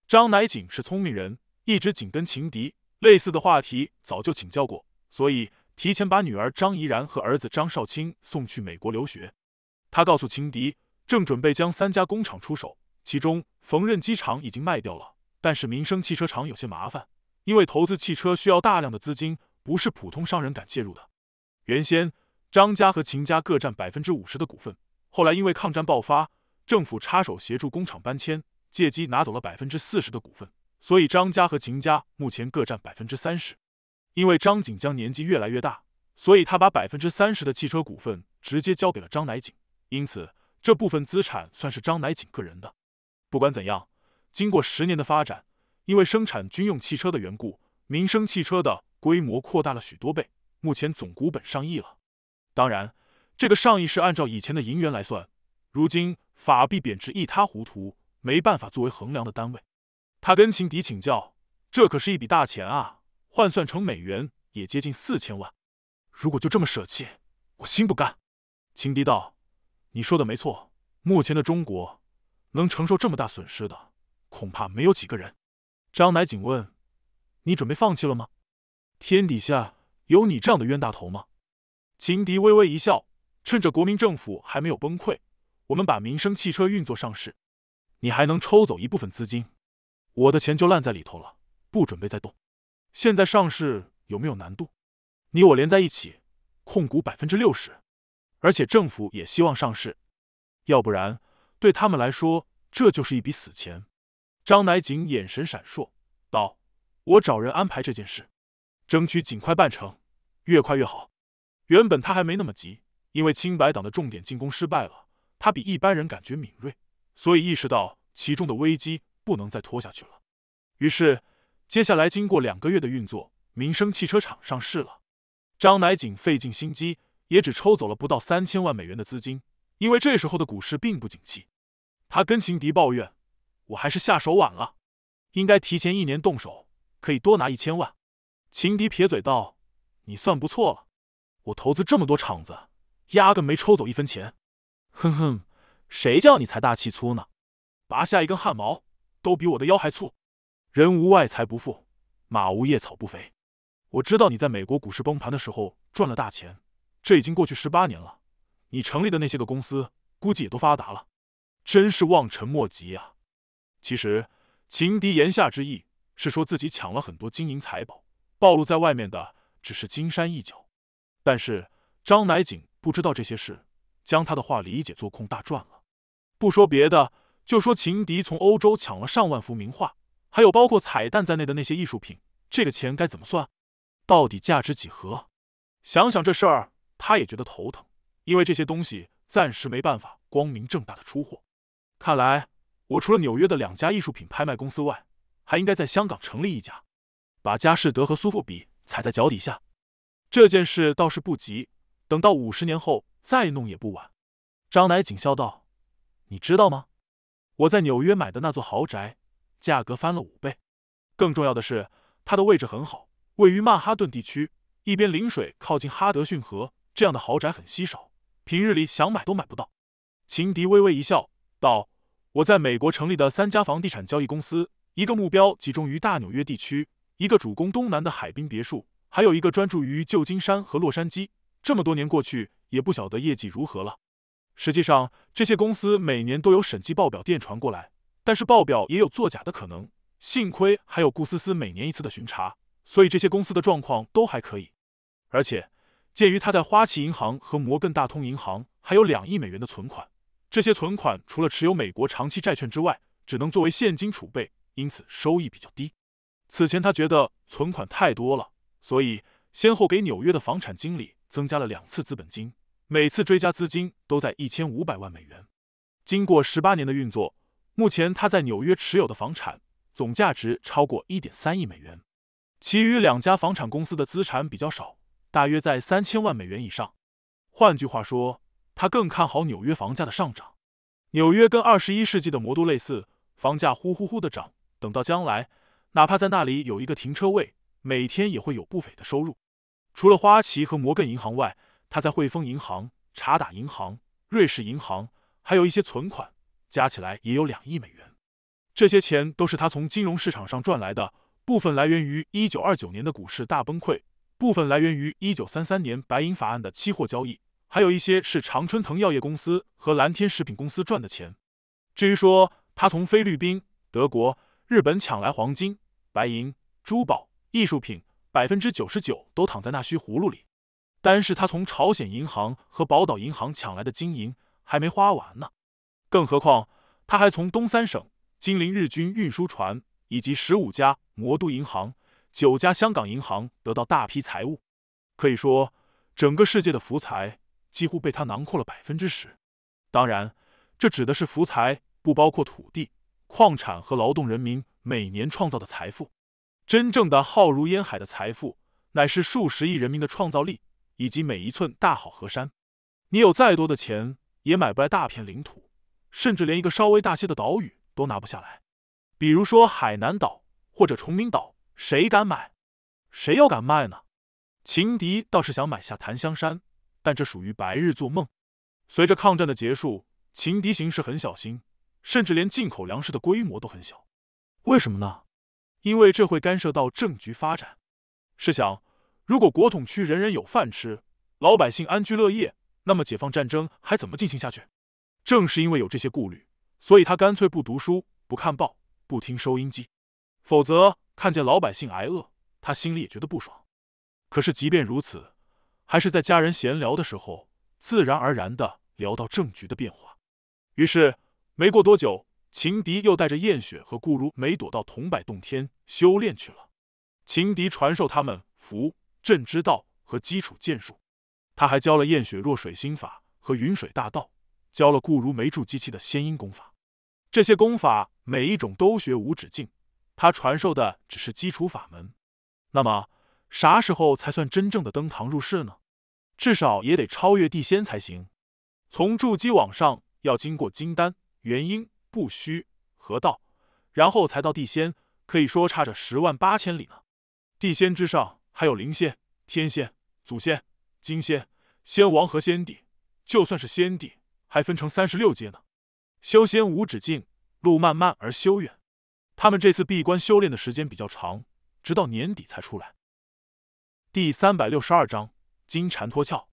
张乃景是聪明人，一直紧跟情敌。类似的话题早就请教过，所以提前把女儿张怡然和儿子张少清送去美国留学。他告诉情敌，正准备将三家工厂出手，其中缝纫机厂已经卖掉了。但是民生汽车厂有些麻烦，因为投资汽车需要大量的资金，不是普通商人敢介入的。原先张家和秦家各占百分之五十的股份，后来因为抗战爆发，政府插手协助工厂搬迁，借机拿走了百分之四十的股份，所以张家和秦家目前各占百分之三十。因为张景江年纪越来越大，所以他把百分之三十的汽车股份直接交给了张乃景，因此这部分资产算是张乃景个人的。不管怎样。经过十年的发展，因为生产军用汽车的缘故，民生汽车的规模扩大了许多倍。目前总股本上亿了，当然，这个上亿是按照以前的银元来算，如今法币贬值一塌糊涂，没办法作为衡量的单位。他跟秦迪请教：“这可是一笔大钱啊，换算成美元也接近四千万。如果就这么舍弃，我心不甘。”秦迪道：“你说的没错，目前的中国能承受这么大损失的？”恐怕没有几个人。张乃景问：“你准备放弃了吗？”天底下有你这样的冤大头吗？秦迪微微一笑：“趁着国民政府还没有崩溃，我们把民生汽车运作上市，你还能抽走一部分资金。我的钱就烂在里头了，不准备再动。现在上市有没有难度？你我连在一起，控股百分之六十，而且政府也希望上市，要不然对他们来说这就是一笔死钱。”张乃景眼神闪烁，道：“我找人安排这件事，争取尽快办成，越快越好。”原本他还没那么急，因为清白党的重点进攻失败了，他比一般人感觉敏锐，所以意识到其中的危机不能再拖下去了。于是，接下来经过两个月的运作，民生汽车厂上市了。张乃景费尽心机，也只抽走了不到三千万美元的资金，因为这时候的股市并不景气。他跟情敌抱怨。我还是下手晚了，应该提前一年动手，可以多拿一千万。情敌撇嘴道：“你算不错了，我投资这么多厂子，压根没抽走一分钱。哼哼，谁叫你财大气粗呢？拔下一根汗毛都比我的腰还粗。人无外财不富，马无夜草不肥。我知道你在美国股市崩盘的时候赚了大钱，这已经过去十八年了，你成立的那些个公司估计也都发达了，真是望尘莫及啊。”其实，情敌言下之意是说自己抢了很多金银财宝，暴露在外面的只是金山一角。但是张乃景不知道这些事，将他的话理解做空大赚了。不说别的，就说情敌从欧洲抢了上万幅名画，还有包括彩蛋在内的那些艺术品，这个钱该怎么算？到底价值几何？想想这事儿，他也觉得头疼，因为这些东西暂时没办法光明正大的出货。看来。我除了纽约的两家艺术品拍卖公司外，还应该在香港成立一家，把佳士得和苏富比踩在脚底下。这件事倒是不急，等到五十年后再弄也不晚。张乃景笑道：“你知道吗？我在纽约买的那座豪宅，价格翻了五倍。更重要的是，它的位置很好，位于曼哈顿地区，一边临水，靠近哈德逊河。这样的豪宅很稀少，平日里想买都买不到。”情敌微微一笑，道。我在美国成立的三家房地产交易公司，一个目标集中于大纽约地区，一个主攻东南的海滨别墅，还有一个专注于旧金山和洛杉矶。这么多年过去，也不晓得业绩如何了。实际上，这些公司每年都有审计报表电传过来，但是报表也有作假的可能。幸亏还有顾思思每年一次的巡查，所以这些公司的状况都还可以。而且，鉴于他在花旗银行和摩根大通银行还有两亿美元的存款。这些存款除了持有美国长期债券之外，只能作为现金储备，因此收益比较低。此前他觉得存款太多了，所以先后给纽约的房产经理增加了两次资本金，每次追加资金都在一千五百万美元。经过十八年的运作，目前他在纽约持有的房产总价值超过一点三亿美元，其余两家房产公司的资产比较少，大约在三千万美元以上。换句话说。他更看好纽约房价的上涨。纽约跟二十一世纪的魔都类似，房价呼呼呼的涨。等到将来，哪怕在那里有一个停车位，每天也会有不菲的收入。除了花旗和摩根银行外，他在汇丰银行、查打银行、瑞士银行还有一些存款，加起来也有两亿美元。这些钱都是他从金融市场上赚来的，部分来源于一九二九年的股市大崩溃，部分来源于一九三三年白银法案的期货交易。还有一些是常春藤药业公司和蓝天食品公司赚的钱。至于说他从菲律宾、德国、日本抢来黄金、白银、珠宝、艺术品，百分之九十九都躺在那须葫芦里。单是他从朝鲜银行和宝岛银行抢来的金银还没花完呢。更何况他还从东三省、金陵日军运输船以及十五家魔都银行、九家香港银行得到大批财物。可以说，整个世界的福财。几乎被他囊括了百分之十，当然，这指的是福财，不包括土地、矿产和劳动人民每年创造的财富。真正的浩如烟海的财富，乃是数十亿人民的创造力以及每一寸大好河山。你有再多的钱，也买不来大片领土，甚至连一个稍微大些的岛屿都拿不下来。比如说海南岛或者崇明岛，谁敢买？谁又敢卖呢？情敌倒是想买下檀香山。但这属于白日做梦。随着抗战的结束，秦敌形势很小心，甚至连进口粮食的规模都很小。为什么呢？因为这会干涉到政局发展。试想，如果国统区人人有饭吃，老百姓安居乐业，那么解放战争还怎么进行下去？正是因为有这些顾虑，所以他干脆不读书、不看报、不听收音机。否则，看见老百姓挨饿，他心里也觉得不爽。可是，即便如此。还是在家人闲聊的时候，自然而然的聊到政局的变化。于是没过多久，秦迪又带着燕雪和顾如梅躲到桐柏洞天修炼去了。秦迪传授他们符阵之道和基础剑术，他还教了燕雪弱水心法和云水大道，教了顾如梅筑基期的仙音功法。这些功法每一种都学无止境，他传授的只是基础法门。那么。啥时候才算真正的登堂入室呢？至少也得超越地仙才行。从筑基往上，要经过金丹、元婴、不虚、河道，然后才到地仙，可以说差着十万八千里呢。地仙之上还有灵仙、天仙、祖仙、金仙、仙王和仙帝。就算是仙帝，还分成三十六阶呢。修仙无止境，路漫漫而修远。他们这次闭关修炼的时间比较长，直到年底才出来。第三百六十二章金蝉脱壳。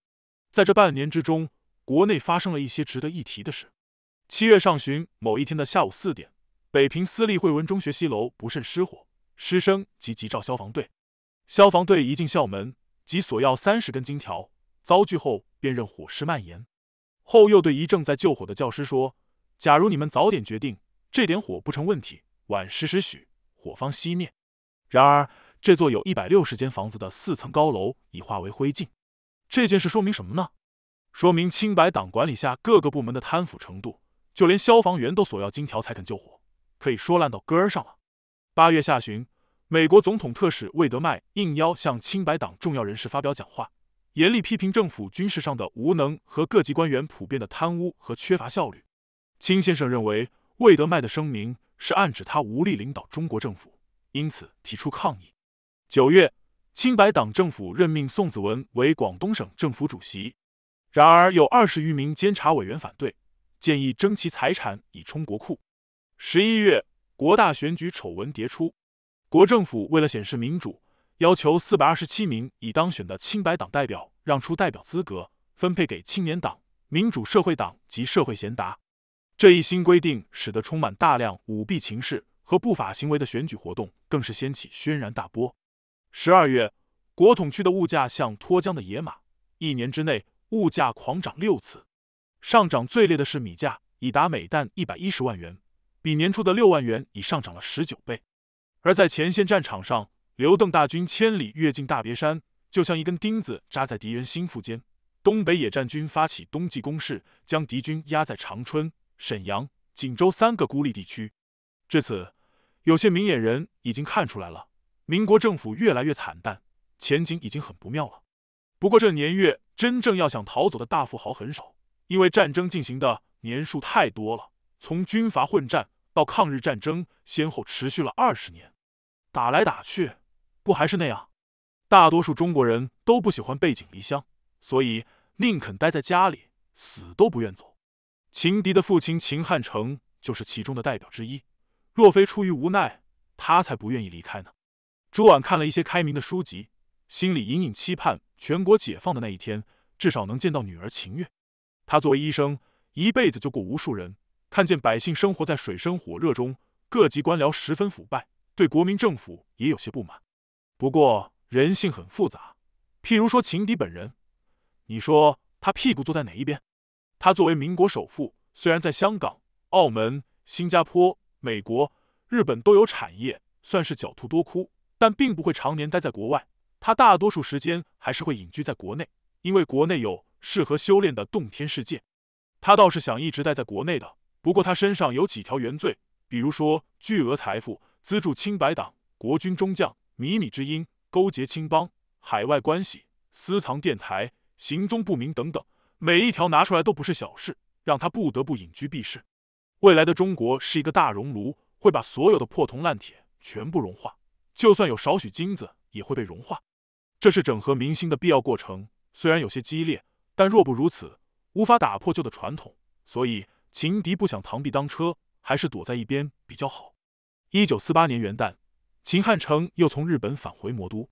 在这半年之中，国内发生了一些值得一提的事。七月上旬某一天的下午四点，北平私立汇文中学西楼不慎失火，师生急急召消防队。消防队一进校门，即索要三十根金条，遭拒后便任火势蔓延。后又对一正在救火的教师说：“假如你们早点决定，这点火不成问题。”晚十时许，火方熄灭。然而。这座有一百六十间房子的四层高楼已化为灰烬，这件事说明什么呢？说明清白党管理下各个部门的贪腐程度，就连消防员都索要金条才肯救火，可以说烂到根儿上了。八月下旬，美国总统特使魏德迈应邀向清白党重要人士发表讲话，严厉批评政府军事上的无能和各级官员普遍的贪污和缺乏效率。清先生认为魏德迈的声明是暗指他无力领导中国政府，因此提出抗议。九月，清白党政府任命宋子文为广东省政府主席，然而有二十余名监察委员反对，建议征其财产以充国库。十一月，国大选举丑闻迭出，国政府为了显示民主，要求四百二十七名已当选的清白党代表让出代表资格，分配给青年党、民主社会党及社会贤达。这一新规定使得充满大量舞弊情势和不法行为的选举活动更是掀起轩然大波。十二月，国统区的物价像脱缰的野马，一年之内物价狂涨六次，上涨最烈的是米价，已达每担一百一十万元，比年初的六万元已上涨了十九倍。而在前线战场上，刘邓大军千里跃进大别山，就像一根钉子扎在敌人心腹间。东北野战军发起冬季攻势，将敌军压在长春、沈阳、锦州三个孤立地区。至此，有些明眼人已经看出来了。民国政府越来越惨淡，前景已经很不妙了。不过这年月，真正要想逃走的大富豪很少，因为战争进行的年数太多了，从军阀混战到抗日战争，先后持续了二十年，打来打去，不还是那样？大多数中国人都不喜欢背井离乡，所以宁肯待在家里，死都不愿走。秦敌的父亲秦汉成就是其中的代表之一，若非出于无奈，他才不愿意离开呢。朱婉看了一些开明的书籍，心里隐隐期盼全国解放的那一天，至少能见到女儿秦月。他作为医生，一辈子救过无数人，看见百姓生活在水深火热中，各级官僚十分腐败，对国民政府也有些不满。不过人性很复杂，譬如说秦迪本人，你说他屁股坐在哪一边？他作为民国首富，虽然在香港、澳门、新加坡、美国、日本都有产业，算是狡兔多窟。但并不会常年待在国外，他大多数时间还是会隐居在国内，因为国内有适合修炼的洞天世界。他倒是想一直待在国内的，不过他身上有几条原罪，比如说巨额财富资助清白党、国军中将、靡靡之音勾结青帮、海外关系、私藏电台、行踪不明等等，每一条拿出来都不是小事，让他不得不隐居避世。未来的中国是一个大熔炉，会把所有的破铜烂铁全部融化。就算有少许金子，也会被融化。这是整合明星的必要过程，虽然有些激烈，但若不如此，无法打破旧的传统。所以，秦迪不想螳臂当车，还是躲在一边比较好。一九四八年元旦，秦汉成又从日本返回魔都，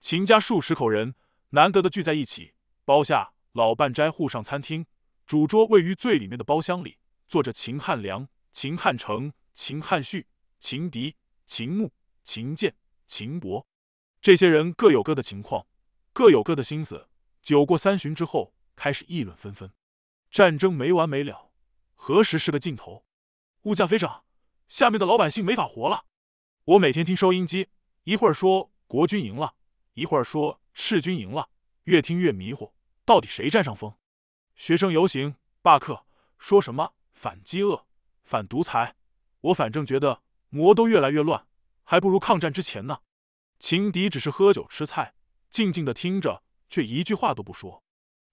秦家数十口人难得的聚在一起，包下老半斋沪上餐厅，主桌位于最里面的包厢里，坐着秦汉良、秦汉成、秦汉旭、秦迪、秦牧、秦剑、秦博，这些人各有各的情况，各有各的心思。酒过三巡之后，开始议论纷纷。战争没完没了，何时是个尽头？物价飞涨，下面的老百姓没法活了。我每天听收音机，一会儿说国军赢了，一会儿说赤军赢了，越听越迷糊，到底谁占上风？学生游行罢课，说什么反饥饿、反独裁。我反正觉得魔都越来越乱。还不如抗战之前呢。秦迪只是喝酒吃菜，静静的听着，却一句话都不说。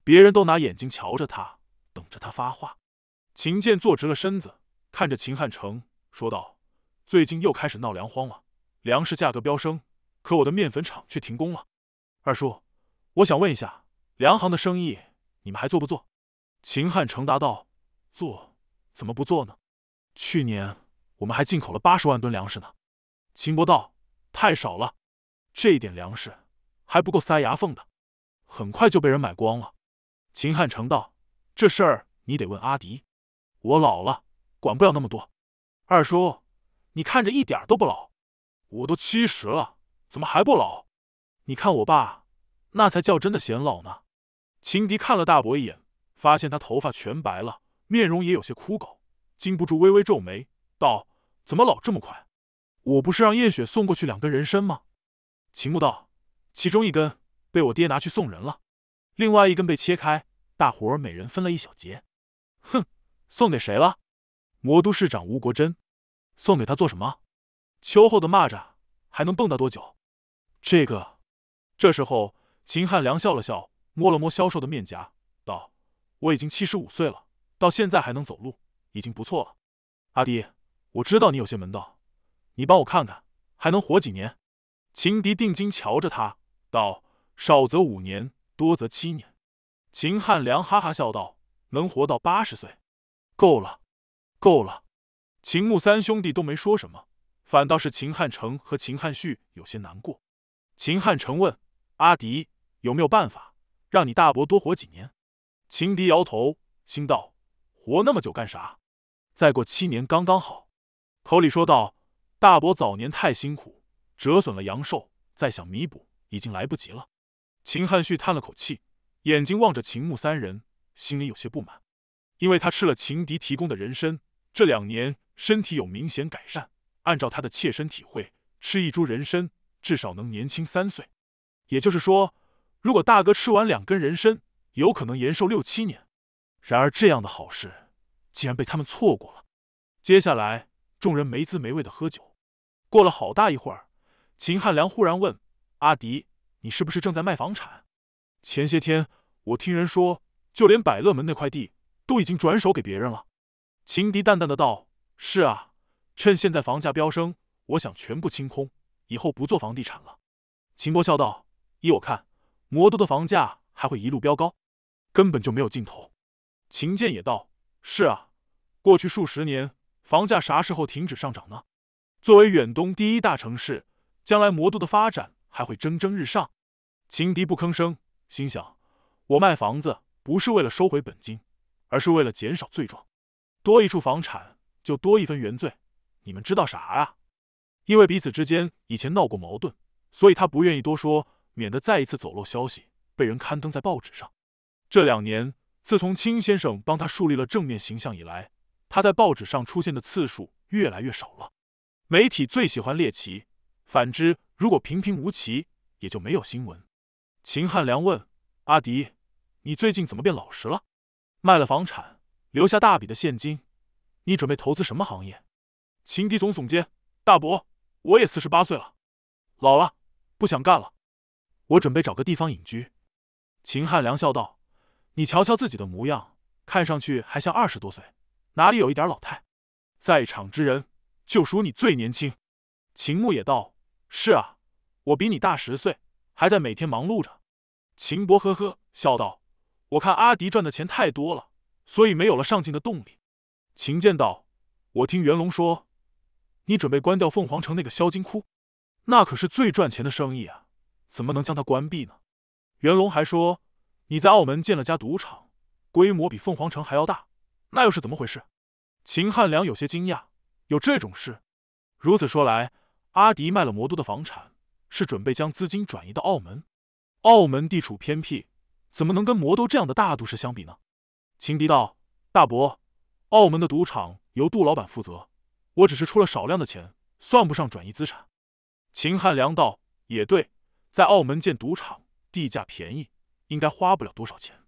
别人都拿眼睛瞧着他，等着他发话。秦剑坐直了身子，看着秦汉成说道：“最近又开始闹粮荒了，粮食价格飙升，可我的面粉厂却停工了。二叔，我想问一下，粮行的生意你们还做不做？”秦汉成答道：“做，怎么不做呢？去年我们还进口了八十万吨粮食呢。”秦伯道，太少了，这一点粮食还不够塞牙缝的，很快就被人买光了。秦汉成道，这事儿你得问阿迪，我老了，管不了那么多。二叔，你看着一点都不老，我都七十了，怎么还不老？你看我爸，那才叫真的显老呢。秦迪看了大伯一眼，发现他头发全白了，面容也有些枯槁，禁不住微微皱眉，道：怎么老这么快？我不是让燕雪送过去两根人参吗？秦牧道：“其中一根被我爹拿去送人了，另外一根被切开，大伙儿每人分了一小截。”哼，送给谁了？魔都市长吴国桢，送给他做什么？秋后的蚂蚱还能蹦跶多久？这个。这时候，秦汉良笑了笑，摸了摸消瘦的面颊，道：“我已经七十五岁了，到现在还能走路，已经不错了。阿爹，我知道你有些门道。”你帮我看看还能活几年？秦敌定睛瞧着他，道：“少则五年，多则七年。”秦汉良哈哈笑道：“能活到八十岁，够了，够了。”秦穆三兄弟都没说什么，反倒是秦汉成和秦汉旭有些难过。秦汉成问阿迪：“有没有办法让你大伯多活几年？”秦迪摇头，心道：“活那么久干啥？再过七年刚刚好。”口里说道。大伯早年太辛苦，折损了阳寿，再想弥补已经来不及了。秦汉旭叹了口气，眼睛望着秦牧三人，心里有些不满，因为他吃了情敌提供的人参，这两年身体有明显改善。按照他的切身体会，吃一株人参至少能年轻三岁，也就是说，如果大哥吃完两根人参，有可能延寿六七年。然而，这样的好事竟然被他们错过了。接下来。众人没滋没味的喝酒，过了好大一会儿，秦汉良忽然问：“阿迪，你是不是正在卖房产？”前些天我听人说，就连百乐门那块地都已经转手给别人了。秦迪淡淡的道：“是啊，趁现在房价飙升，我想全部清空，以后不做房地产了。”秦波笑道：“依我看，魔都的房价还会一路飙高，根本就没有尽头。”秦剑也道：“是啊，过去数十年。”房价啥时候停止上涨呢？作为远东第一大城市，将来魔都的发展还会蒸蒸日上。情敌不吭声，心想：我卖房子不是为了收回本金，而是为了减少罪状。多一处房产，就多一分原罪。你们知道啥啊？因为彼此之间以前闹过矛盾，所以他不愿意多说，免得再一次走漏消息，被人刊登在报纸上。这两年，自从青先生帮他树立了正面形象以来。他在报纸上出现的次数越来越少了，媒体最喜欢猎奇。反之，如果平平无奇，也就没有新闻。秦汉良问阿迪：“你最近怎么变老实了？卖了房产，留下大笔的现金，你准备投资什么行业？”秦迪耸耸肩：“大伯，我也四十八岁了，老了，不想干了。我准备找个地方隐居。”秦汉良笑道：“你瞧瞧自己的模样，看上去还像二十多岁。”哪里有一点老态？在场之人，就属你最年轻。秦牧也道：“是啊，我比你大十岁，还在每天忙碌着。”秦博呵呵笑道：“我看阿迪赚的钱太多了，所以没有了上进的动力。”秦剑道：“我听元龙说，你准备关掉凤凰城那个销金窟，那可是最赚钱的生意啊，怎么能将它关闭呢？”元龙还说：“你在澳门建了家赌场，规模比凤凰城还要大。”那又是怎么回事？秦汉良有些惊讶，有这种事？如此说来，阿迪卖了魔都的房产，是准备将资金转移到澳门？澳门地处偏僻，怎么能跟魔都这样的大都市相比呢？秦迪道：“大伯，澳门的赌场由杜老板负责，我只是出了少量的钱，算不上转移资产。”秦汉良道：“也对，在澳门建赌场，地价便宜，应该花不了多少钱。”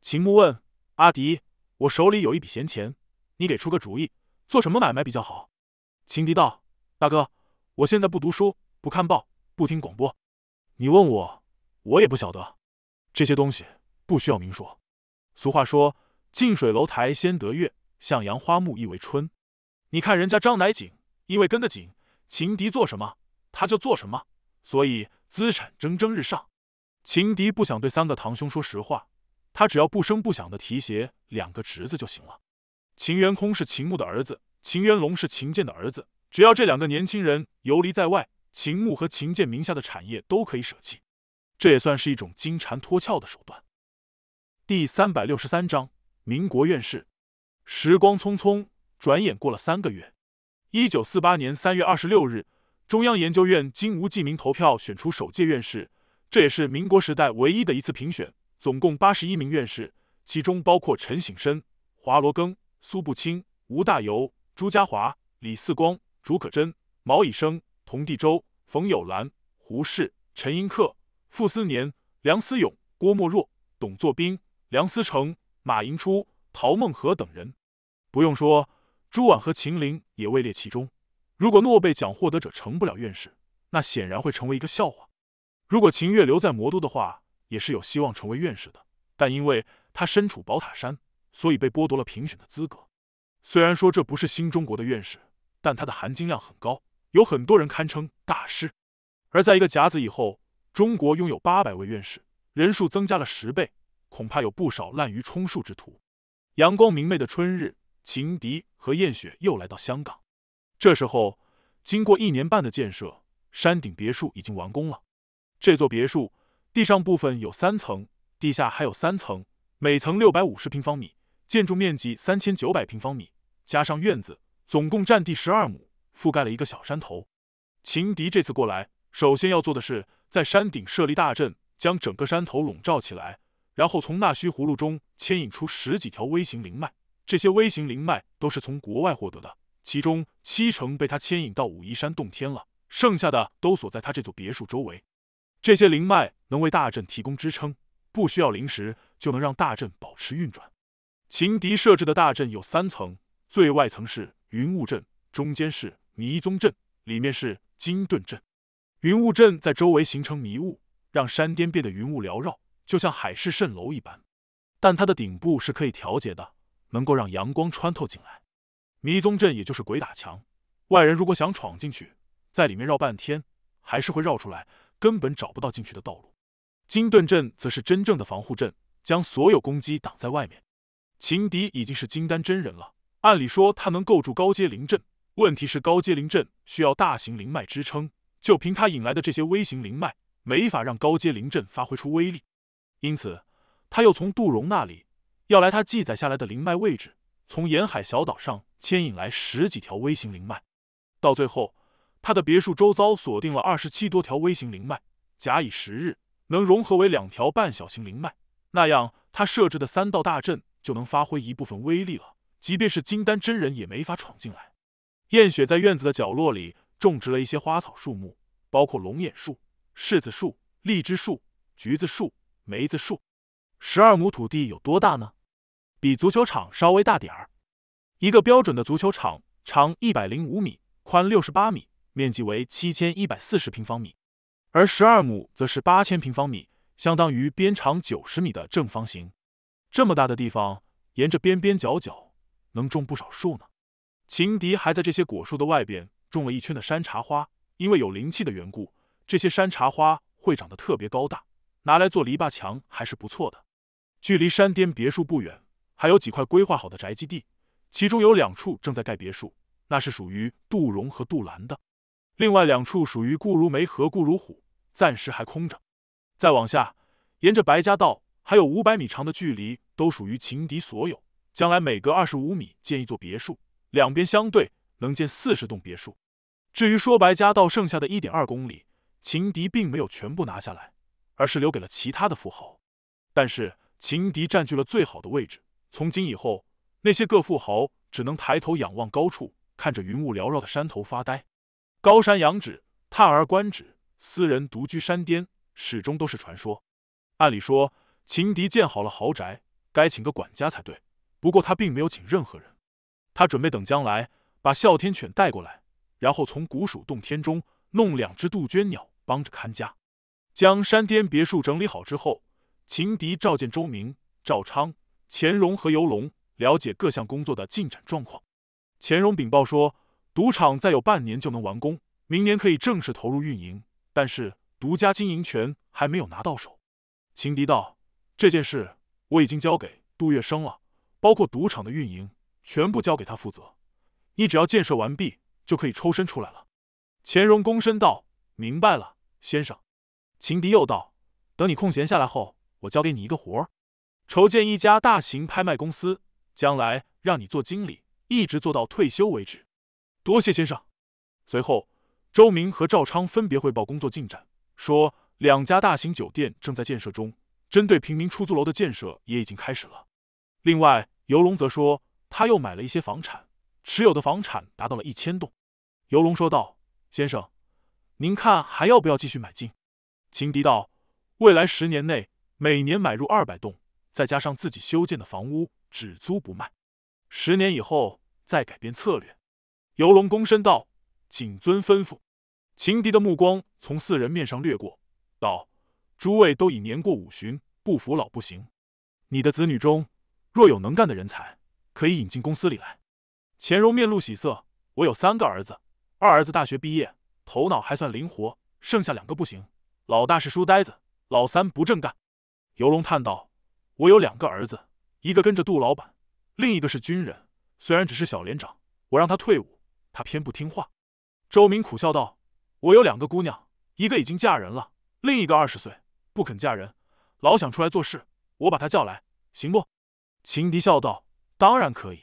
秦穆问阿迪。我手里有一笔闲钱，你给出个主意，做什么买卖比较好？秦迪道：“大哥，我现在不读书，不看报，不听广播，你问我，我也不晓得。这些东西不需要明说。俗话说，近水楼台先得月，向阳花木易为春。你看人家张乃景，因为跟得紧，秦迪做什么他就做什么，所以资产蒸蒸日上。”秦迪不想对三个堂兄说实话。他只要不声不响的提携两个侄子就行了。秦元空是秦牧的儿子，秦元龙是秦剑的儿子。只要这两个年轻人游离在外，秦牧和秦剑名下的产业都可以舍弃，这也算是一种金蝉脱壳的手段。第三百六十三章：民国院士。时光匆匆，转眼过了三个月。一九四八年三月二十六日，中央研究院金无记名投票选出首届院士，这也是民国时代唯一的一次评选。总共八十一名院士，其中包括陈省身、华罗庚、苏步青、吴大猷、朱家骅、李四光、竺可桢、毛以升、童第周、冯友兰、胡适、陈寅恪、傅斯年、梁思永、郭沫若、董作宾、梁思成、马寅初、陶孟和等人。不用说，朱婉和秦林也位列其中。如果诺贝尔奖获得者成不了院士，那显然会成为一个笑话。如果秦月留在魔都的话。也是有希望成为院士的，但因为他身处宝塔山，所以被剥夺了评选的资格。虽然说这不是新中国的院士，但他的含金量很高，有很多人堪称大师。而在一个甲子以后，中国拥有八百位院士，人数增加了十倍，恐怕有不少滥竽充数之徒。阳光明媚的春日，秦迪和燕雪又来到香港。这时候，经过一年半的建设，山顶别墅已经完工了。这座别墅。地上部分有三层，地下还有三层，每层六百五十平方米，建筑面积三千九百平方米，加上院子，总共占地十二亩，覆盖了一个小山头。秦迪这次过来，首先要做的是在山顶设立大阵，将整个山头笼罩起来，然后从纳须葫芦中牵引出十几条微型灵脉。这些微型灵脉都是从国外获得的，其中七成被他牵引到武夷山洞天了，剩下的都锁在他这座别墅周围。这些灵脉能为大阵提供支撑，不需要灵石就能让大阵保持运转。秦迪设置的大阵有三层，最外层是云雾阵，中间是迷踪阵，里面是金盾阵。云雾阵在周围形成迷雾，让山巅变得云雾缭绕，就像海市蜃楼一般。但它的顶部是可以调节的，能够让阳光穿透进来。迷踪阵也就是鬼打墙，外人如果想闯进去，在里面绕半天，还是会绕出来。根本找不到进去的道路，金盾阵则是真正的防护阵，将所有攻击挡在外面。秦迪已经是金丹真人了，按理说他能构筑高阶灵阵，问题是高阶灵阵需要大型灵脉支撑，就凭他引来的这些微型灵脉，没法让高阶灵阵发挥出威力。因此，他又从杜荣那里要来他记载下来的灵脉位置，从沿海小岛上牵引来十几条微型灵脉，到最后。他的别墅周遭锁定了二十七多条微型灵脉，假以时日能融合为两条半小型灵脉，那样他设置的三道大阵就能发挥一部分威力了。即便是金丹真人也没法闯进来。燕雪在院子的角落里种植了一些花草树木，包括龙眼树、柿子树、荔枝树、橘子树、梅子树。十二亩土地有多大呢？比足球场稍微大点儿。一个标准的足球场长一百零五米，宽六十八米。面积为七千一百四十平方米，而十二亩则是八千平方米，相当于边长九十米的正方形。这么大的地方，沿着边边角角能种不少树呢。秦迪还在这些果树的外边种了一圈的山茶花，因为有灵气的缘故，这些山茶花会长得特别高大，拿来做篱笆墙还是不错的。距离山巅别墅不远，还有几块规划好的宅基地，其中有两处正在盖别墅，那是属于杜荣和杜兰的。另外两处属于顾如梅和顾如虎，暂时还空着。再往下，沿着白家道还有五百米长的距离都属于情敌所有。将来每隔二十五米建一座别墅，两边相对，能建四十栋别墅。至于说白家道剩下的一点二公里，情敌并没有全部拿下来，而是留给了其他的富豪。但是情敌占据了最好的位置，从今以后，那些各富豪只能抬头仰望高处，看着云雾缭绕的山头发呆。高山仰止，叹而观止。私人独居山巅，始终都是传说。按理说，秦敌建好了豪宅，该请个管家才对。不过他并没有请任何人。他准备等将来把哮天犬带过来，然后从古蜀洞天中弄两只杜鹃鸟帮着看家。将山巅别墅整理好之后，秦敌召见周明、赵昌、钱荣和游龙，了解各项工作的进展状况。钱荣禀报说。赌场再有半年就能完工，明年可以正式投入运营，但是独家经营权还没有拿到手。秦迪道：“这件事我已经交给杜月笙了，包括赌场的运营全部交给他负责。你只要建设完毕，就可以抽身出来了。”钱荣躬身道：“明白了，先生。”秦迪又道：“等你空闲下来后，我交给你一个活儿，筹建一家大型拍卖公司，将来让你做经理，一直做到退休为止。”多谢先生。随后，周明和赵昌分别汇报工作进展，说两家大型酒店正在建设中，针对平民出租楼的建设也已经开始了。另外，游龙则说他又买了一些房产，持有的房产达到了一千栋。游龙说道：“先生，您看还要不要继续买进？”秦迪道：“未来十年内每年买入二百栋，再加上自己修建的房屋，只租不卖。十年以后再改变策略。”游龙躬身道：“谨遵吩咐。”秦迪的目光从四人面上掠过，道：“诸位都已年过五旬，不服老不行。你的子女中，若有能干的人才，可以引进公司里来。”钱荣面露喜色：“我有三个儿子，二儿子大学毕业，头脑还算灵活，剩下两个不行。老大是书呆子，老三不正干。”游龙叹道：“我有两个儿子，一个跟着杜老板，另一个是军人，虽然只是小连长，我让他退伍。”他偏不听话，周明苦笑道：“我有两个姑娘，一个已经嫁人了，另一个二十岁，不肯嫁人，老想出来做事。我把她叫来，行不？”秦迪笑道：“当然可以，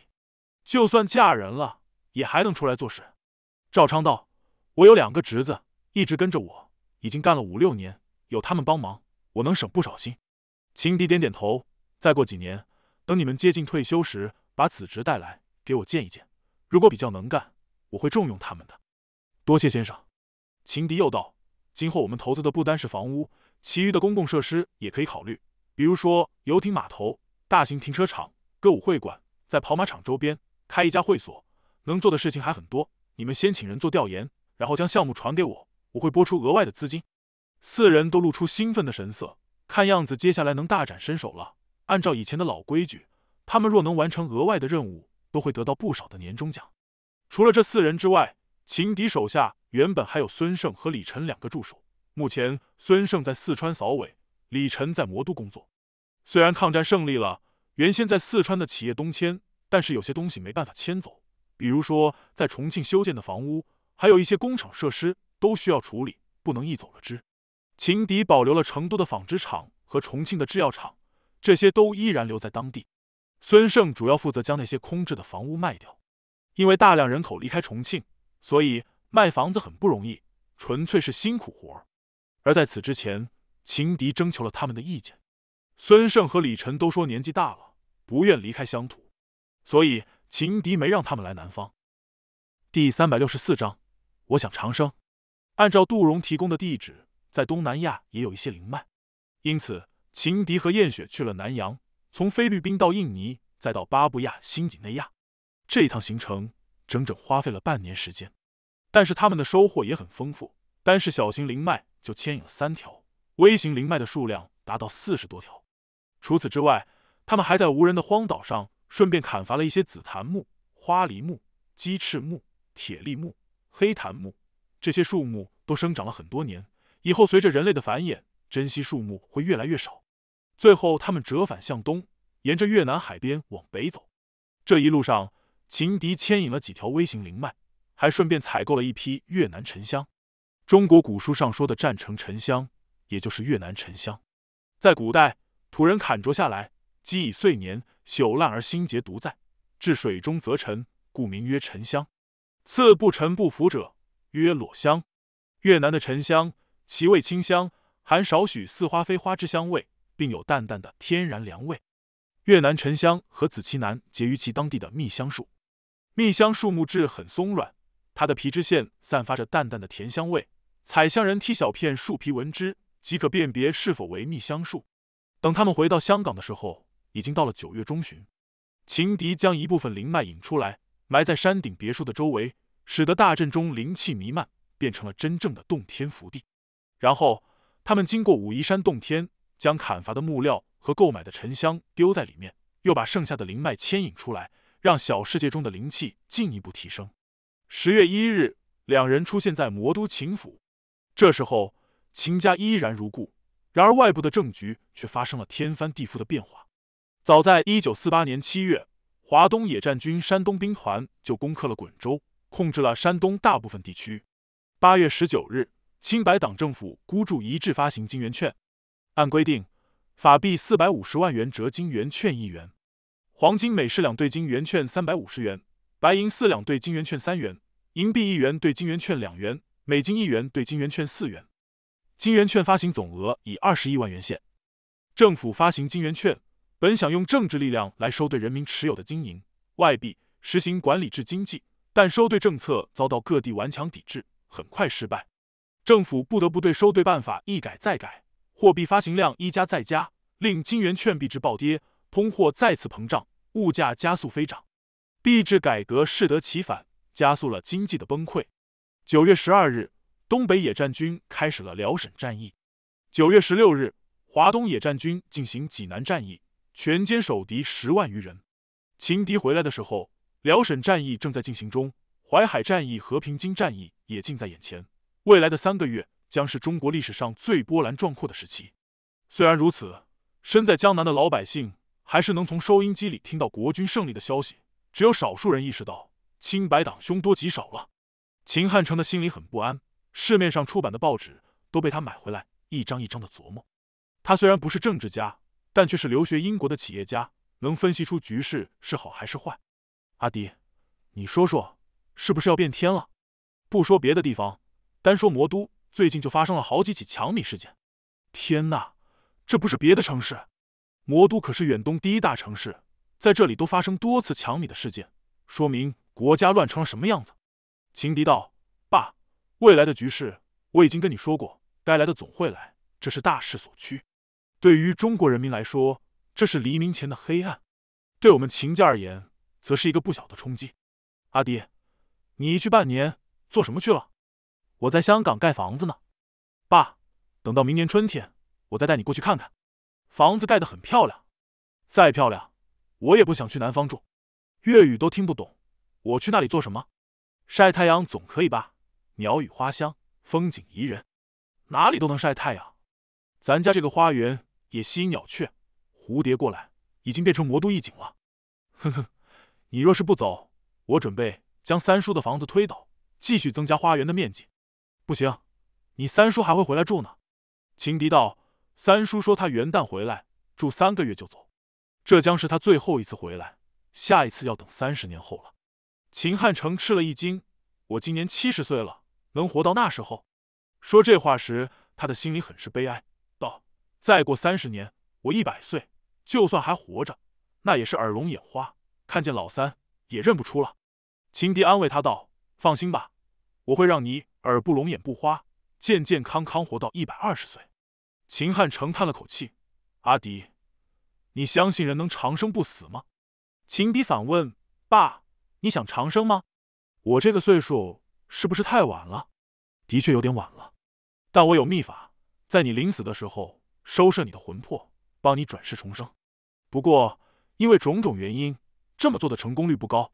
就算嫁人了，也还能出来做事。”赵昌道：“我有两个侄子，一直跟着我，已经干了五六年，有他们帮忙，我能省不少心。”秦迪点点头：“再过几年，等你们接近退休时，把子侄带来，给我见一见，如果比较能干。”我会重用他们的，多谢先生。秦迪又道：“今后我们投资的不单是房屋，其余的公共设施也可以考虑，比如说游艇码头、大型停车场、歌舞会馆，在跑马场周边开一家会所，能做的事情还很多。你们先请人做调研，然后将项目传给我，我会拨出额外的资金。”四人都露出兴奋的神色，看样子接下来能大展身手了。按照以前的老规矩，他们若能完成额外的任务，都会得到不少的年终奖。除了这四人之外，秦敌手下原本还有孙胜和李晨两个助手。目前，孙胜在四川扫尾，李晨在魔都工作。虽然抗战胜利了，原先在四川的企业东迁，但是有些东西没办法迁走，比如说在重庆修建的房屋，还有一些工厂设施都需要处理，不能一走了之。秦敌保留了成都的纺织厂和重庆的制药厂，这些都依然留在当地。孙胜主要负责将那些空置的房屋卖掉。因为大量人口离开重庆，所以卖房子很不容易，纯粹是辛苦活儿。而在此之前，秦迪征求了他们的意见，孙胜和李晨都说年纪大了，不愿离开乡土，所以秦迪没让他们来南方。第三百六十四章，我想长生。按照杜荣提供的地址，在东南亚也有一些灵脉，因此秦迪和燕雪去了南洋，从菲律宾到印尼，再到巴布亚新几内亚。这一趟行程整整花费了半年时间，但是他们的收获也很丰富。单是小型灵脉就牵引了三条，微型灵脉的数量达到四十多条。除此之外，他们还在无人的荒岛上顺便砍伐了一些紫檀木、花梨木、鸡翅木、铁力木、黑檀木。这些树木都生长了很多年，以后随着人类的繁衍，珍稀树木会越来越少。最后，他们折返向东，沿着越南海边往北走。这一路上。秦笛牵引了几条微型灵脉，还顺便采购了一批越南沉香。中国古书上说的“战城沉香”，也就是越南沉香。在古代，土人砍啄下来，积以岁年，朽烂而心结独在，置水中则沉，故名曰沉香。次不沉不浮者，曰裸香。越南的沉香，其味清香，含少许似花非花之香味，并有淡淡的天然凉味。越南沉香和紫气楠结于其当地的蜜香树。蜜香树木质很松软，它的皮脂腺散发着淡淡的甜香味。采香人剔小片树皮闻之，即可辨别是否为蜜香树。等他们回到香港的时候，已经到了九月中旬。秦迪将一部分灵脉引出来，埋在山顶别墅的周围，使得大阵中灵气弥漫，变成了真正的洞天福地。然后他们经过武夷山洞天，将砍伐的木料和购买的沉香丢在里面，又把剩下的灵脉牵引出来。让小世界中的灵气进一步提升。十月一日，两人出现在魔都秦府。这时候，秦家依然如故，然而外部的政局却发生了天翻地覆的变化。早在一九四八年七月，华东野战军山东兵团就攻克了滚州，控制了山东大部分地区。八月十九日，青白党政府孤注一掷发行金元券，按规定，法币四百五十万元折金元券一元。黄金每市两对金圆券三百五十元，白银四两对金圆券三元，银币一元对金圆券两元，美金一元对金圆券四元。金圆券发行总额以二十亿万元限。政府发行金圆券，本想用政治力量来收兑人民持有的金银外币，实行管理制经济，但收兑政策遭到各地顽强抵制，很快失败。政府不得不对收兑办法一改再改，货币发行量一加再加，令金圆券币值暴跌，通货再次膨胀。物价加速飞涨，币制改革适得其反，加速了经济的崩溃。九月十二日，东北野战军开始了辽沈战役；九月十六日，华东野战军进行济南战役，全歼守敌十万余人。秦敌回来的时候，辽沈战役正在进行中，淮海战役、和平津战役也近在眼前。未来的三个月将是中国历史上最波澜壮阔的时期。虽然如此，身在江南的老百姓。还是能从收音机里听到国军胜利的消息，只有少数人意识到清白党凶多吉少了。秦汉城的心里很不安，市面上出版的报纸都被他买回来，一张一张的琢磨。他虽然不是政治家，但却是留学英国的企业家，能分析出局势是好还是坏。阿迪，你说说，是不是要变天了？不说别的地方，单说魔都，最近就发生了好几起抢米事件。天呐，这不是别的城市。魔都可是远东第一大城市，在这里都发生多次抢米的事件，说明国家乱成了什么样子。秦迪道：“爸，未来的局势我已经跟你说过，该来的总会来，这是大势所趋。对于中国人民来说，这是黎明前的黑暗；对我们秦家而言，则是一个不小的冲击。”阿迪，你一去半年，做什么去了？我在香港盖房子呢。爸，等到明年春天，我再带你过去看看。房子盖得很漂亮，再漂亮，我也不想去南方住。粤语都听不懂，我去那里做什么？晒太阳总可以吧？鸟语花香，风景宜人，哪里都能晒太阳。咱家这个花园也吸引鸟雀、蝴蝶过来，已经变成魔都一景了。哼哼，你若是不走，我准备将三叔的房子推倒，继续增加花园的面积。不行，你三叔还会回来住呢。情敌道。三叔说他元旦回来住三个月就走，这将是他最后一次回来，下一次要等三十年后了。秦汉成吃了一惊，我今年七十岁了，能活到那时候？说这话时，他的心里很是悲哀，道：“再过三十年，我一百岁，就算还活着，那也是耳聋眼花，看见老三也认不出了。”秦迪安慰他道：“放心吧，我会让你耳不聋眼不花，健健康康活到一百二十岁。”秦汉成叹了口气：“阿迪，你相信人能长生不死吗？”秦迪反问：“爸，你想长生吗？我这个岁数是不是太晚了？的确有点晚了，但我有秘法，在你临死的时候收摄你的魂魄，帮你转世重生。不过因为种种原因，这么做的成功率不高，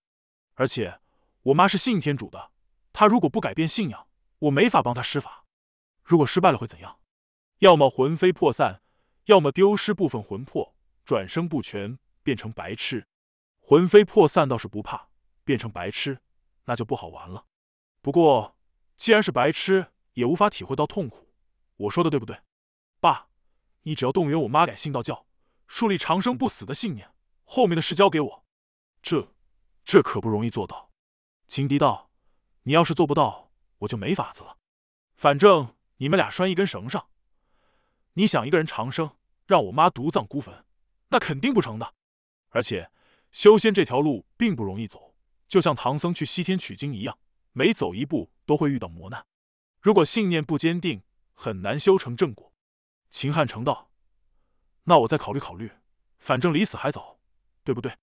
而且我妈是信天主的，她如果不改变信仰，我没法帮她施法。如果失败了会怎样？”要么魂飞魄散，要么丢失部分魂魄，转生不全，变成白痴。魂飞魄散倒是不怕，变成白痴，那就不好玩了。不过，既然是白痴，也无法体会到痛苦。我说的对不对，爸？你只要动员我妈改信道教，树立长生不死的信念，后面的事交给我。这，这可不容易做到。情敌道，你要是做不到，我就没法子了。反正你们俩拴一根绳上。你想一个人长生，让我妈独葬孤坟，那肯定不成的。而且修仙这条路并不容易走，就像唐僧去西天取经一样，每走一步都会遇到磨难。如果信念不坚定，很难修成正果。秦汉成道，那我再考虑考虑，反正离死还早，对不对？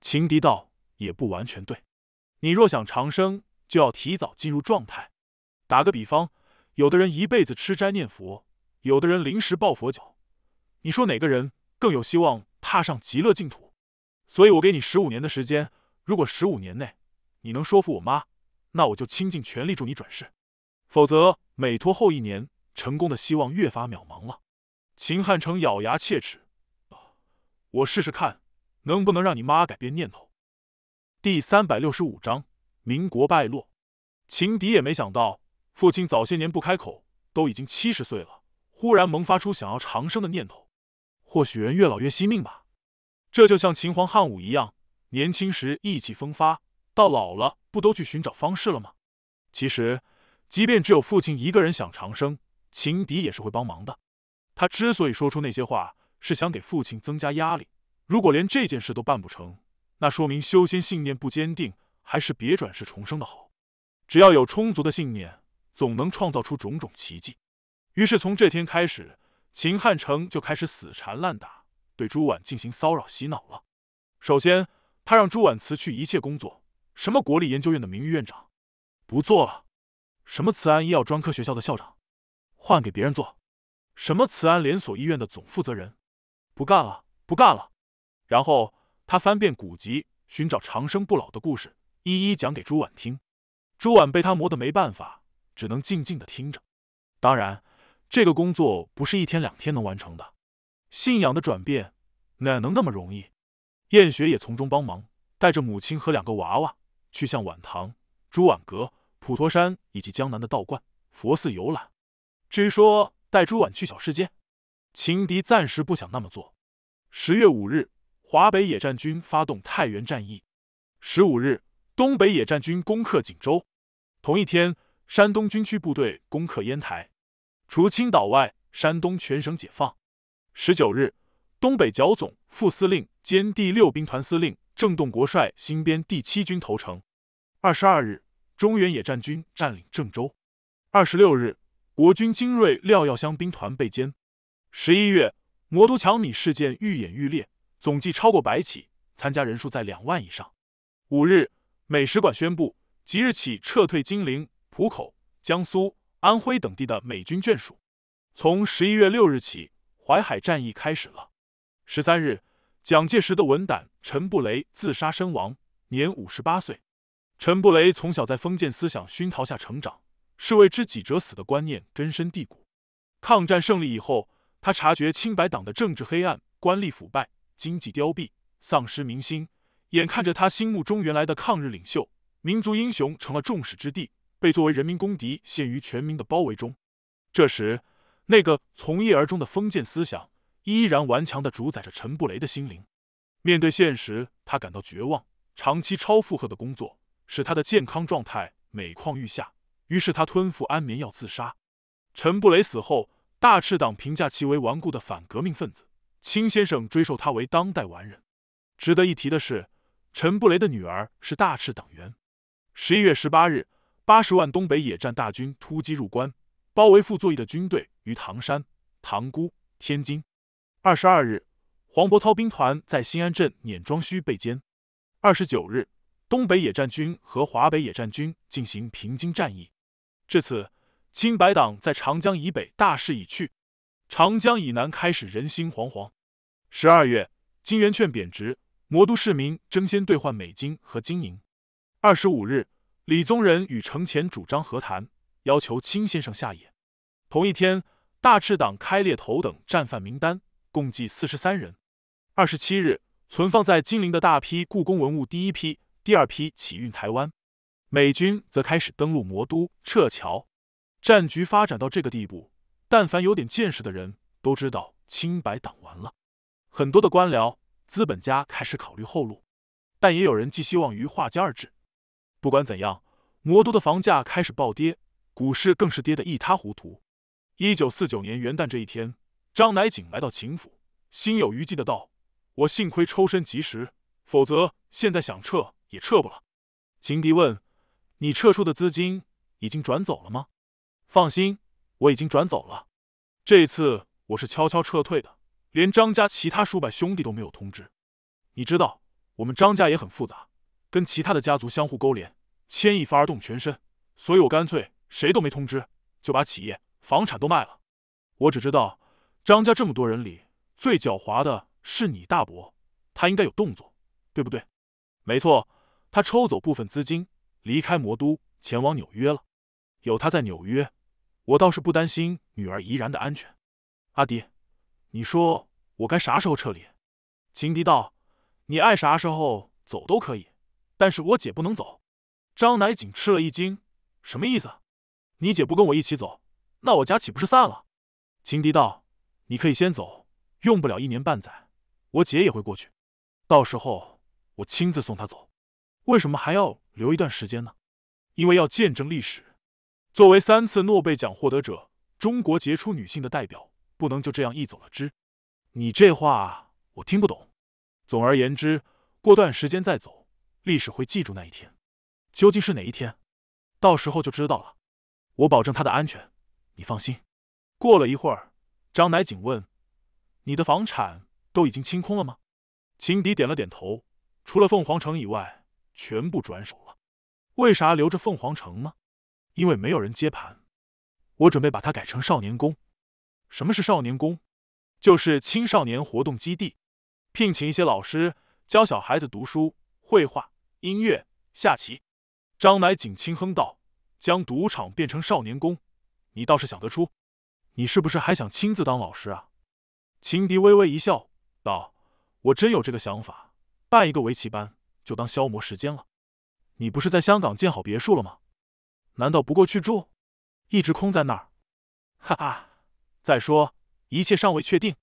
秦迪道也不完全对，你若想长生，就要提早进入状态。打个比方，有的人一辈子吃斋念佛。有的人临时抱佛脚，你说哪个人更有希望踏上极乐净土？所以，我给你十五年的时间，如果十五年内你能说服我妈，那我就倾尽全力助你转世；否则，每拖后一年，成功的希望越发渺茫了。秦汉成咬牙切齿：“我试试看，能不能让你妈改变念头。”第三百六十五章：民国败落。秦迪也没想到，父亲早些年不开口，都已经七十岁了。忽然萌发出想要长生的念头，或许人越老越惜命吧。这就像秦皇汉武一样，年轻时意气风发，到老了不都去寻找方式了吗？其实，即便只有父亲一个人想长生，秦迪也是会帮忙的。他之所以说出那些话，是想给父亲增加压力。如果连这件事都办不成，那说明修仙信念不坚定，还是别转世重生的好。只要有充足的信念，总能创造出种种奇迹。于是从这天开始，秦汉城就开始死缠烂打，对朱婉进行骚扰洗脑了。首先，他让朱婉辞去一切工作，什么国立研究院的名誉院长，不做了；什么慈安医药专科学校的校长，换给别人做；什么慈安连锁医院的总负责人，不干了，不干了。然后他翻遍古籍，寻找长生不老的故事，一一讲给朱婉听。朱婉被他磨得没办法，只能静静的听着。当然。这个工作不是一天两天能完成的，信仰的转变哪能那么容易？燕雪也从中帮忙，带着母亲和两个娃娃去向晚唐、朱婉阁、普陀山以及江南的道观、佛寺游览。至于说带朱婉去小世界，秦迪暂时不想那么做。十月五日，华北野战军发动太原战役；十五日，东北野战军攻克锦州；同一天，山东军区部队攻克烟台。除青岛外，山东全省解放。十九日，东北剿总副司令兼第六兵团司令郑洞国率新编第七军投诚。二十二日，中原野战军占领郑州。二十六日，国军精锐廖耀湘兵团被歼。十一月，魔都抢米事件愈演愈烈，总计超过百起，参加人数在两万以上。五日，美使馆宣布即日起撤退金陵、浦口、江苏。安徽等地的美军眷属。从十一月六日起，淮海战役开始了。十三日，蒋介石的文胆陈布雷自杀身亡，年五十八岁。陈布雷从小在封建思想熏陶下成长，是为知己者死的观念根深蒂固。抗战胜利以后，他察觉青白党的政治黑暗、官吏腐败、经济凋敝、丧失民心，眼看着他心目中原来的抗日领袖、民族英雄成了众矢之的。被作为人民公敌，陷于全民的包围中。这时，那个从一而终的封建思想依然顽强的主宰着陈布雷的心灵。面对现实，他感到绝望。长期超负荷的工作使他的健康状态每况愈下，于是他吞服安眠药自杀。陈布雷死后，大赤党评价其为顽固的反革命分子。清先生追授他为当代完人。值得一提的是，陈布雷的女儿是大赤党员。十一月十八日。八十万东北野战大军突击入关，包围傅作义的军队于唐山、塘沽、天津。二十二日，黄伯韬兵团在新安镇碾庄圩被歼。二十九日，东北野战军和华北野战军进行平津战役。至此，清白党在长江以北大势已去，长江以南开始人心惶惶。十二月，金圆券贬值，魔都市民争先兑换美金和金银。二十五日。李宗仁与程潜主张和谈，要求清先生下野。同一天，大赤党开列头等战犯名单，共计四十三人。二十七日，存放在金陵的大批故宫文物，第一批、第二批起运台湾。美军则开始登陆魔都，撤侨。战局发展到这个地步，但凡有点见识的人都知道，清白党完了。很多的官僚、资本家开始考虑后路，但也有人寄希望于化家而治。不管怎样，魔都的房价开始暴跌，股市更是跌得一塌糊涂。一九四九年元旦这一天，张乃景来到秦府，心有余悸的道：“我幸亏抽身及时，否则现在想撤也撤不了。”秦迪问：“你撤出的资金已经转走了吗？”“放心，我已经转走了。这一次我是悄悄撤退的，连张家其他叔伯兄弟都没有通知。你知道，我们张家也很复杂。”跟其他的家族相互勾连，牵一发而动全身，所以我干脆谁都没通知，就把企业、房产都卖了。我只知道张家这么多人里，最狡猾的是你大伯，他应该有动作，对不对？没错，他抽走部分资金，离开魔都，前往纽约了。有他在纽约，我倒是不担心女儿怡然的安全。阿迪，你说我该啥时候撤离？秦迪道：“你爱啥时候走都可以。”但是我姐不能走，张乃景吃了一惊，什么意思？你姐不跟我一起走，那我家岂不是散了？秦迪道：“你可以先走，用不了一年半载，我姐也会过去，到时候我亲自送她走。为什么还要留一段时间呢？因为要见证历史，作为三次诺贝尔奖获得者、中国杰出女性的代表，不能就这样一走了之。你这话我听不懂。总而言之，过段时间再走。”历史会记住那一天，究竟是哪一天？到时候就知道了。我保证他的安全，你放心。过了一会儿，张乃景问：“你的房产都已经清空了吗？”秦迪点了点头：“除了凤凰城以外，全部转手了。为啥留着凤凰城呢？因为没有人接盘。我准备把它改成少年宫。什么是少年宫？就是青少年活动基地，聘请一些老师教小孩子读书、绘画。”音乐下棋，张乃景轻哼道：“将赌场变成少年宫，你倒是想得出。你是不是还想亲自当老师啊？”秦迪微微一笑，道：“我真有这个想法，办一个围棋班，就当消磨时间了。你不是在香港建好别墅了吗？难道不过去住？一直空在那儿？哈哈，再说一切尚未确定。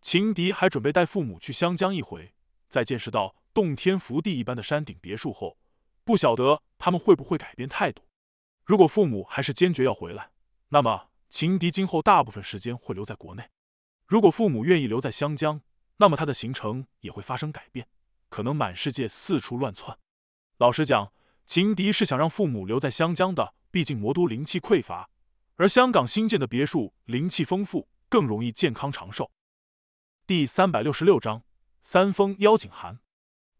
秦迪还准备带父母去湘江一回，再见识到。”洞天福地一般的山顶别墅后，不晓得他们会不会改变态度。如果父母还是坚决要回来，那么秦迪今后大部分时间会留在国内；如果父母愿意留在香江，那么他的行程也会发生改变，可能满世界四处乱窜。老实讲，秦迪是想让父母留在香江的，毕竟魔都灵气匮乏，而香港新建的别墅灵气丰富，更容易健康长寿。第三百六十六章：三封邀请函。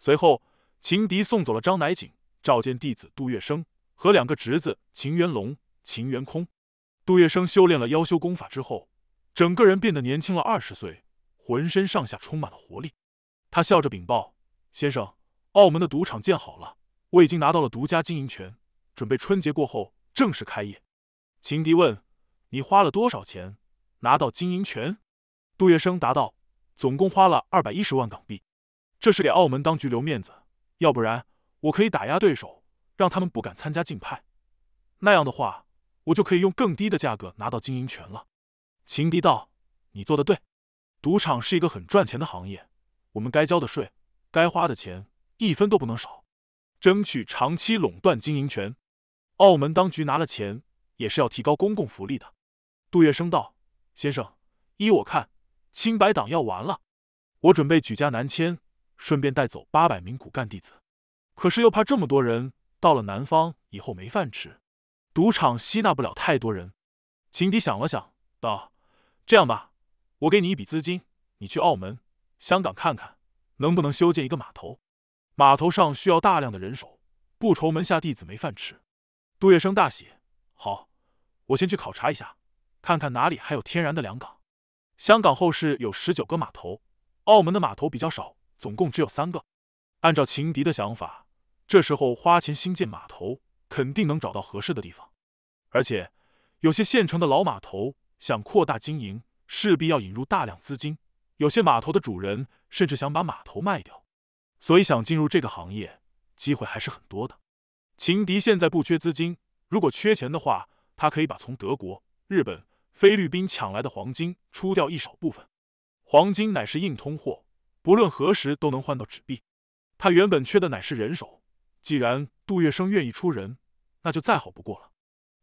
随后，秦迪送走了张乃景，召见弟子杜月笙和两个侄子秦元龙、秦元空。杜月笙修炼了妖修功法之后，整个人变得年轻了二十岁，浑身上下充满了活力。他笑着禀报：“先生，澳门的赌场建好了，我已经拿到了独家经营权，准备春节过后正式开业。”秦迪问：“你花了多少钱拿到经营权？”杜月笙答道：“总共花了二百一十万港币。”这是给澳门当局留面子，要不然我可以打压对手，让他们不敢参加竞拍。那样的话，我就可以用更低的价格拿到经营权了。情敌道：“你做的对，赌场是一个很赚钱的行业，我们该交的税、该花的钱，一分都不能少，争取长期垄断经营权。澳门当局拿了钱，也是要提高公共福利的。”杜月笙道：“先生，依我看，清白党要完了，我准备举家南迁。”顺便带走八百名骨干弟子，可是又怕这么多人到了南方以后没饭吃，赌场吸纳不了太多人。秦迪想了想，道：“这样吧，我给你一笔资金，你去澳门、香港看看，能不能修建一个码头？码头上需要大量的人手，不愁门下弟子没饭吃。”杜月笙大喜：“好，我先去考察一下，看看哪里还有天然的良港。香港后市有十九个码头，澳门的码头比较少。”总共只有三个。按照秦迪的想法，这时候花钱新建码头，肯定能找到合适的地方。而且，有些县城的老码头想扩大经营，势必要引入大量资金。有些码头的主人甚至想把码头卖掉。所以，想进入这个行业，机会还是很多的。秦迪现在不缺资金，如果缺钱的话，他可以把从德国、日本、菲律宾抢来的黄金出掉一少部分。黄金乃是硬通货。不论何时都能换到纸币，他原本缺的乃是人手，既然杜月笙愿意出人，那就再好不过了。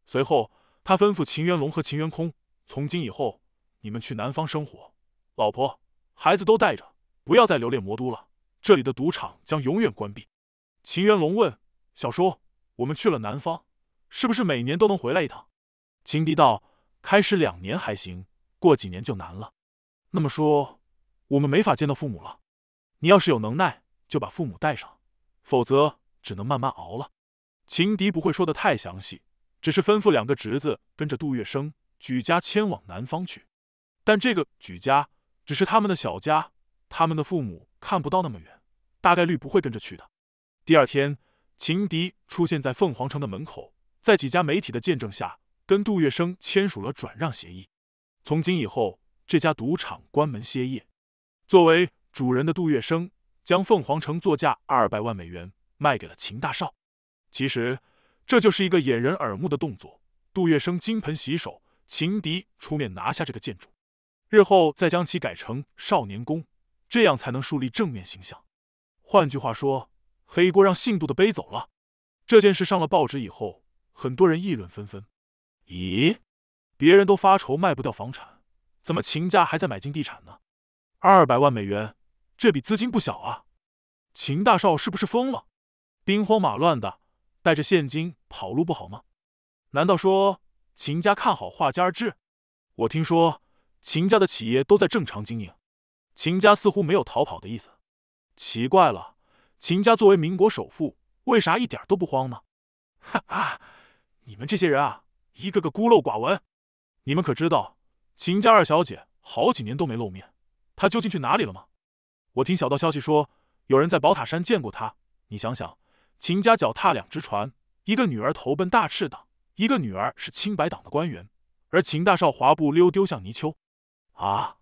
随后，他吩咐秦元龙和秦元空：“从今以后，你们去南方生活，老婆、孩子都带着，不要再留恋魔都了。这里的赌场将永远关闭。”秦元龙问：“小叔，我们去了南方，是不是每年都能回来一趟？”秦帝道：“开始两年还行，过几年就难了。”那么说。我们没法见到父母了，你要是有能耐就把父母带上，否则只能慢慢熬了。情敌不会说的太详细，只是吩咐两个侄子跟着杜月笙举家迁往南方去。但这个举家只是他们的小家，他们的父母看不到那么远，大概率不会跟着去的。第二天，情敌出现在凤凰城的门口，在几家媒体的见证下，跟杜月笙签署了转让协议。从今以后，这家赌场关门歇业。作为主人的杜月笙将凤凰城作价二百万美元卖给了秦大少，其实这就是一个掩人耳目的动作。杜月笙金盆洗手，情敌出面拿下这个建筑，日后再将其改成少年宫，这样才能树立正面形象。换句话说，黑锅让姓杜的背走了。这件事上了报纸以后，很多人议论纷纷。咦，别人都发愁卖不掉房产，怎么秦家还在买进地产呢？二百万美元，这笔资金不小啊！秦大少是不是疯了？兵荒马乱的，带着现金跑路不好吗？难道说秦家看好画家而至？我听说秦家的企业都在正常经营，秦家似乎没有逃跑的意思。奇怪了，秦家作为民国首富，为啥一点都不慌呢？哈哈，你们这些人啊，一个个孤陋寡闻！你们可知道，秦家二小姐好几年都没露面。他究竟去哪里了吗？我听小道消息说，有人在宝塔山见过他。你想想，秦家脚踏两只船，一个女儿投奔大赤党，一个女儿是清白党的官员，而秦大少滑步溜丢向泥鳅。啊！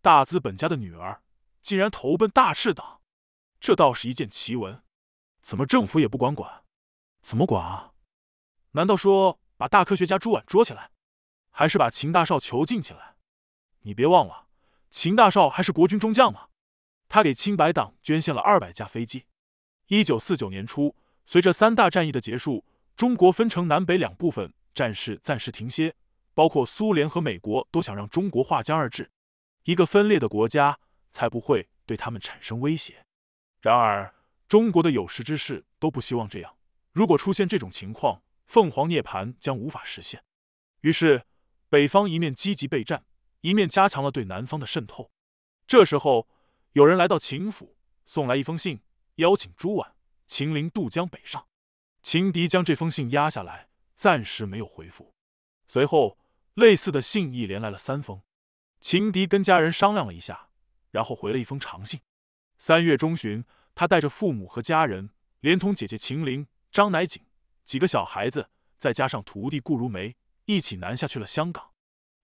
大资本家的女儿竟然投奔大赤党，这倒是一件奇闻。怎么政府也不管管？怎么管啊？难道说把大科学家朱婉捉起来，还是把秦大少囚禁起来？你别忘了。秦大少还是国军中将吗？他给青白党捐献了二百架飞机。一九四九年初，随着三大战役的结束，中国分成南北两部分，战事暂时停歇。包括苏联和美国都想让中国划江而治，一个分裂的国家才不会对他们产生威胁。然而，中国的有识之士都不希望这样。如果出现这种情况，凤凰涅槃将无法实现。于是，北方一面积极备战。一面加强了对南方的渗透。这时候，有人来到秦府，送来一封信，邀请朱婉、秦林渡江北上。秦迪将这封信压下来，暂时没有回复。随后，类似的信一连来了三封。秦迪跟家人商量了一下，然后回了一封长信。三月中旬，他带着父母和家人，连同姐姐秦林、张乃景几个小孩子，再加上徒弟顾如梅，一起南下去了香港。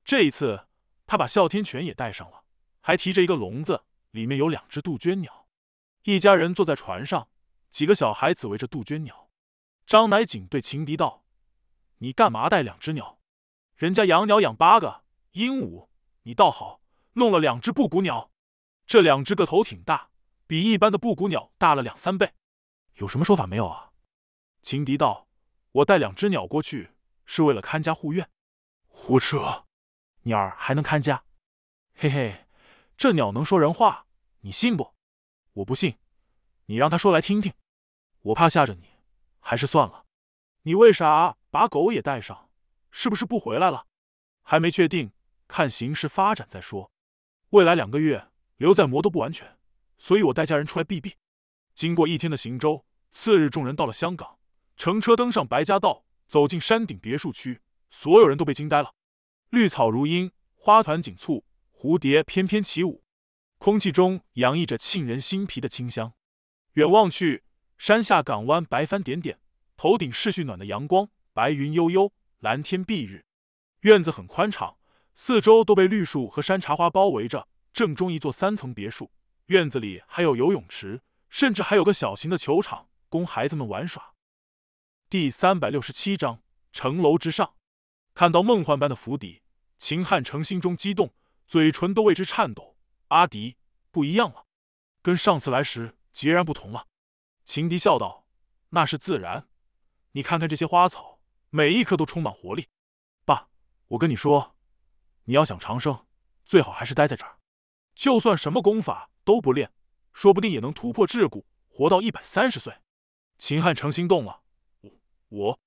这一次。他把哮天犬也带上了，还提着一个笼子，里面有两只杜鹃鸟。一家人坐在船上，几个小孩子围着杜鹃鸟。张乃景对情敌道：“你干嘛带两只鸟？人家养鸟养八个鹦鹉，你倒好，弄了两只布谷鸟。这两只个头挺大，比一般的布谷鸟大了两三倍。有什么说法没有啊？”情敌道：“我带两只鸟过去是为了看家护院。”胡扯。鸟儿还能看家，嘿嘿，这鸟能说人话，你信不？我不信，你让他说来听听。我怕吓着你，还是算了。你为啥把狗也带上？是不是不回来了？还没确定，看形势发展再说。未来两个月留在魔都不完全，所以我带家人出来避避。经过一天的行舟，次日众人到了香港，乘车登上白家道，走进山顶别墅区，所有人都被惊呆了。绿草如茵，花团锦簇，蝴蝶翩翩起舞，空气中洋溢着沁人心脾的清香。远望去，山下港湾白帆点点，头顶是煦暖的阳光，白云悠悠，蓝天蔽日。院子很宽敞，四周都被绿树和山茶花包围着，正中一座三层别墅。院子里还有游泳池，甚至还有个小型的球场，供孩子们玩耍。第三百六十七章：城楼之上。看到梦幻般的府邸，秦汉成心中激动，嘴唇都为之颤抖。阿迪不一样了，跟上次来时截然不同了。秦迪笑道：“那是自然，你看看这些花草，每一棵都充满活力。”爸，我跟你说，你要想长生，最好还是待在这儿，就算什么功法都不练，说不定也能突破桎梏，活到一百三十岁。秦汉成心动了，我，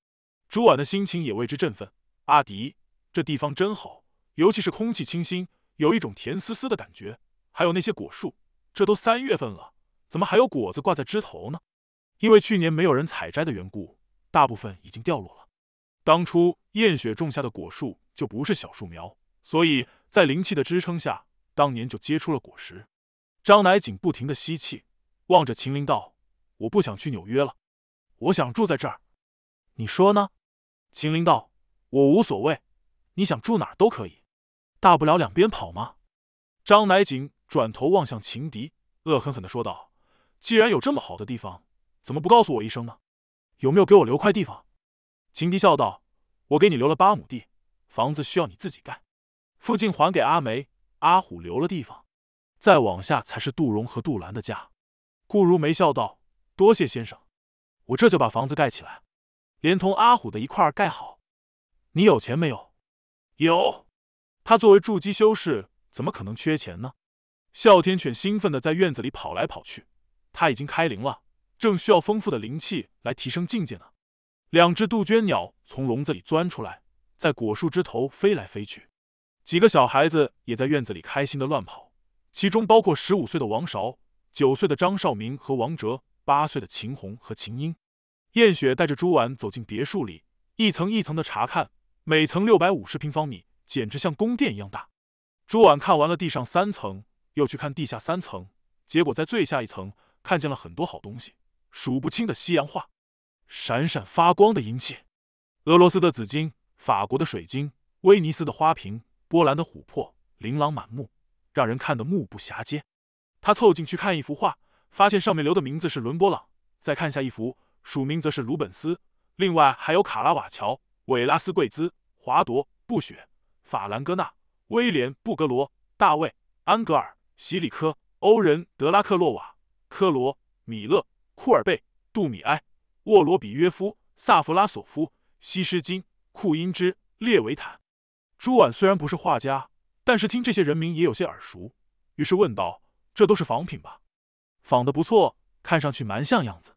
朱婉的心情也为之振奋。阿迪，这地方真好，尤其是空气清新，有一种甜丝丝的感觉。还有那些果树，这都三月份了，怎么还有果子挂在枝头呢？因为去年没有人采摘的缘故，大部分已经掉落了。当初燕雪种下的果树就不是小树苗，所以在灵气的支撑下，当年就结出了果实。张乃景不停的吸气，望着秦林道：“我不想去纽约了，我想住在这儿，你说呢？”秦林道。我无所谓，你想住哪都可以，大不了两边跑吗？张乃景转头望向秦迪，恶狠狠的说道：“既然有这么好的地方，怎么不告诉我一声呢？有没有给我留块地方？”秦迪笑道：“我给你留了八亩地，房子需要你自己盖，附近还给阿梅、阿虎留了地方，再往下才是杜荣和杜兰的家。”顾如梅笑道：“多谢先生，我这就把房子盖起来，连同阿虎的一块儿盖好。”你有钱没有？有，他作为筑基修士，怎么可能缺钱呢？哮天犬兴奋的在院子里跑来跑去，他已经开灵了，正需要丰富的灵气来提升境界呢。两只杜鹃鸟从笼子里钻出来，在果树枝头飞来飞去。几个小孩子也在院子里开心的乱跑，其中包括十五岁的王韶、九岁的张少明和王哲、八岁的秦红和秦英。燕雪带着朱婉走进别墅里，一层一层的查看。每层六百五十平方米，简直像宫殿一样大。朱婉看完了地上三层，又去看地下三层，结果在最下一层看见了很多好东西，数不清的西洋画，闪闪发光的银器，俄罗斯的紫金，法国的水晶，威尼斯的花瓶，波兰的琥珀，琳琅满目，让人看得目不暇接。他凑近去看一幅画，发现上面留的名字是伦勃朗；再看下一幅，署名则是鲁本斯，另外还有卡拉瓦乔。韦拉斯贵兹、华铎、布雪、法兰戈纳、威廉、布格罗、大卫、安格尔、席里科、欧仁、德拉克洛瓦、科罗、米勒、库尔贝、杜米埃、沃罗比约夫、萨弗拉索夫、西施金、库因之、列维坦。朱婉虽然不是画家，但是听这些人名也有些耳熟，于是问道：“这都是仿品吧？”“仿的不错，看上去蛮像样子。”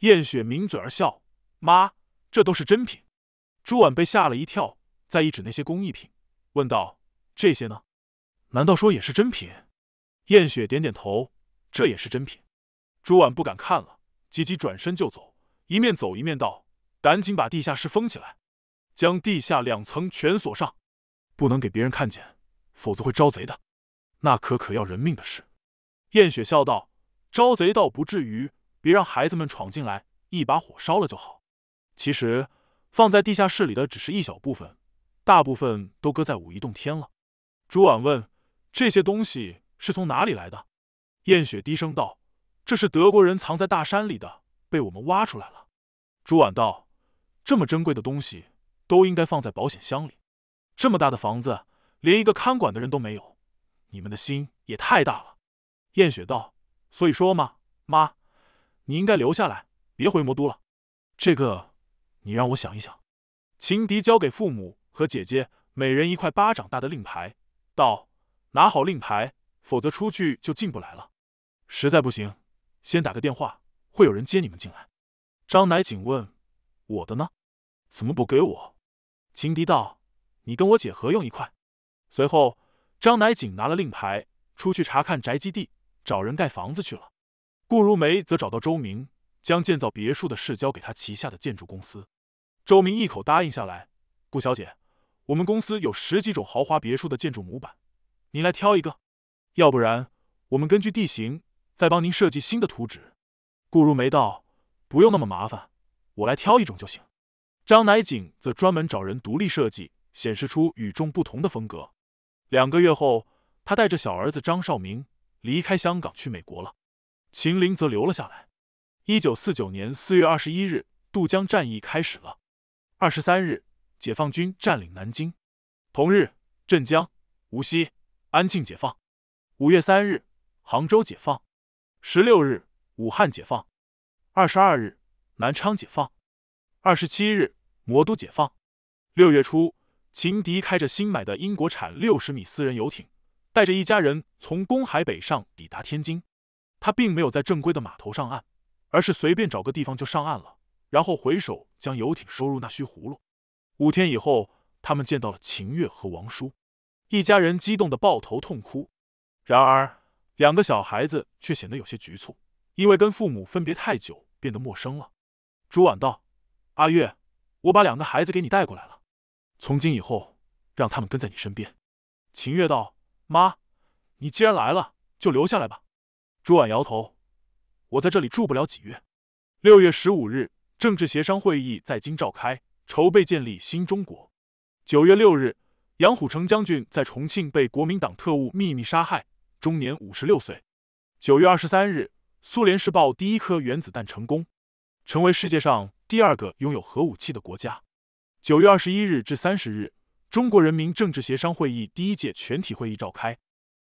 燕雪抿嘴而笑：“妈，这都是真品。”朱婉被吓了一跳，再一指那些工艺品，问道：“这些呢？难道说也是真品？”燕雪点点头：“这也是真品。”朱婉不敢看了，急急转身就走，一面走一面道：“赶紧把地下室封起来，将地下两层全锁上，不能给别人看见，否则会招贼的，那可可要人命的事。”燕雪笑道：“招贼倒不至于，别让孩子们闯进来，一把火烧了就好。其实……”放在地下室里的只是一小部分，大部分都搁在武夷洞天了。朱婉问：“这些东西是从哪里来的？”燕雪低声道：“这是德国人藏在大山里的，被我们挖出来了。”朱婉道：“这么珍贵的东西，都应该放在保险箱里。这么大的房子，连一个看管的人都没有，你们的心也太大了。”燕雪道：“所以说嘛，妈，你应该留下来，别回魔都了。这个。”你让我想一想，秦迪交给父母和姐姐每人一块巴掌大的令牌，道：“拿好令牌，否则出去就进不来了。实在不行，先打个电话，会有人接你们进来。”张乃景问：“我的呢？怎么不给我？”秦迪道：“你跟我姐合用一块。”随后，张乃景拿了令牌出去查看宅基地，找人盖房子去了。顾如梅则找到周明，将建造别墅的事交给他旗下的建筑公司。周明一口答应下来，顾小姐，我们公司有十几种豪华别墅的建筑模板，您来挑一个，要不然我们根据地形再帮您设计新的图纸。顾如梅道：“不用那么麻烦，我来挑一种就行。”张乃景则专门找人独立设计，显示出与众不同的风格。两个月后，他带着小儿子张少明离开香港去美国了，秦林则留了下来。一九四九年四月二十一日，渡江战役开始了。二十三日，解放军占领南京。同日，镇江、无锡、安庆解放。五月三日，杭州解放。十六日，武汉解放。二十二日，南昌解放。二十七日，魔都解放。六月初，秦迪开着新买的英国产六十米私人游艇，带着一家人从公海北上，抵达天津。他并没有在正规的码头上岸，而是随便找个地方就上岸了。然后回首将游艇收入那虚葫芦。五天以后，他们见到了秦月和王叔，一家人激动的抱头痛哭。然而，两个小孩子却显得有些局促，因为跟父母分别太久，变得陌生了。朱婉道：“阿月，我把两个孩子给你带过来了，从今以后让他们跟在你身边。”秦月道：“妈，你既然来了，就留下来吧。”朱婉摇头：“我在这里住不了几月。”六月十五日。政治协商会议在京召开，筹备建立新中国。九月六日，杨虎城将军在重庆被国民党特务秘密杀害，终年五十六岁。九月二十三日，苏联试爆第一颗原子弹成功，成为世界上第二个拥有核武器的国家。九月二十一日至三十日，中国人民政治协商会议第一届全体会议召开。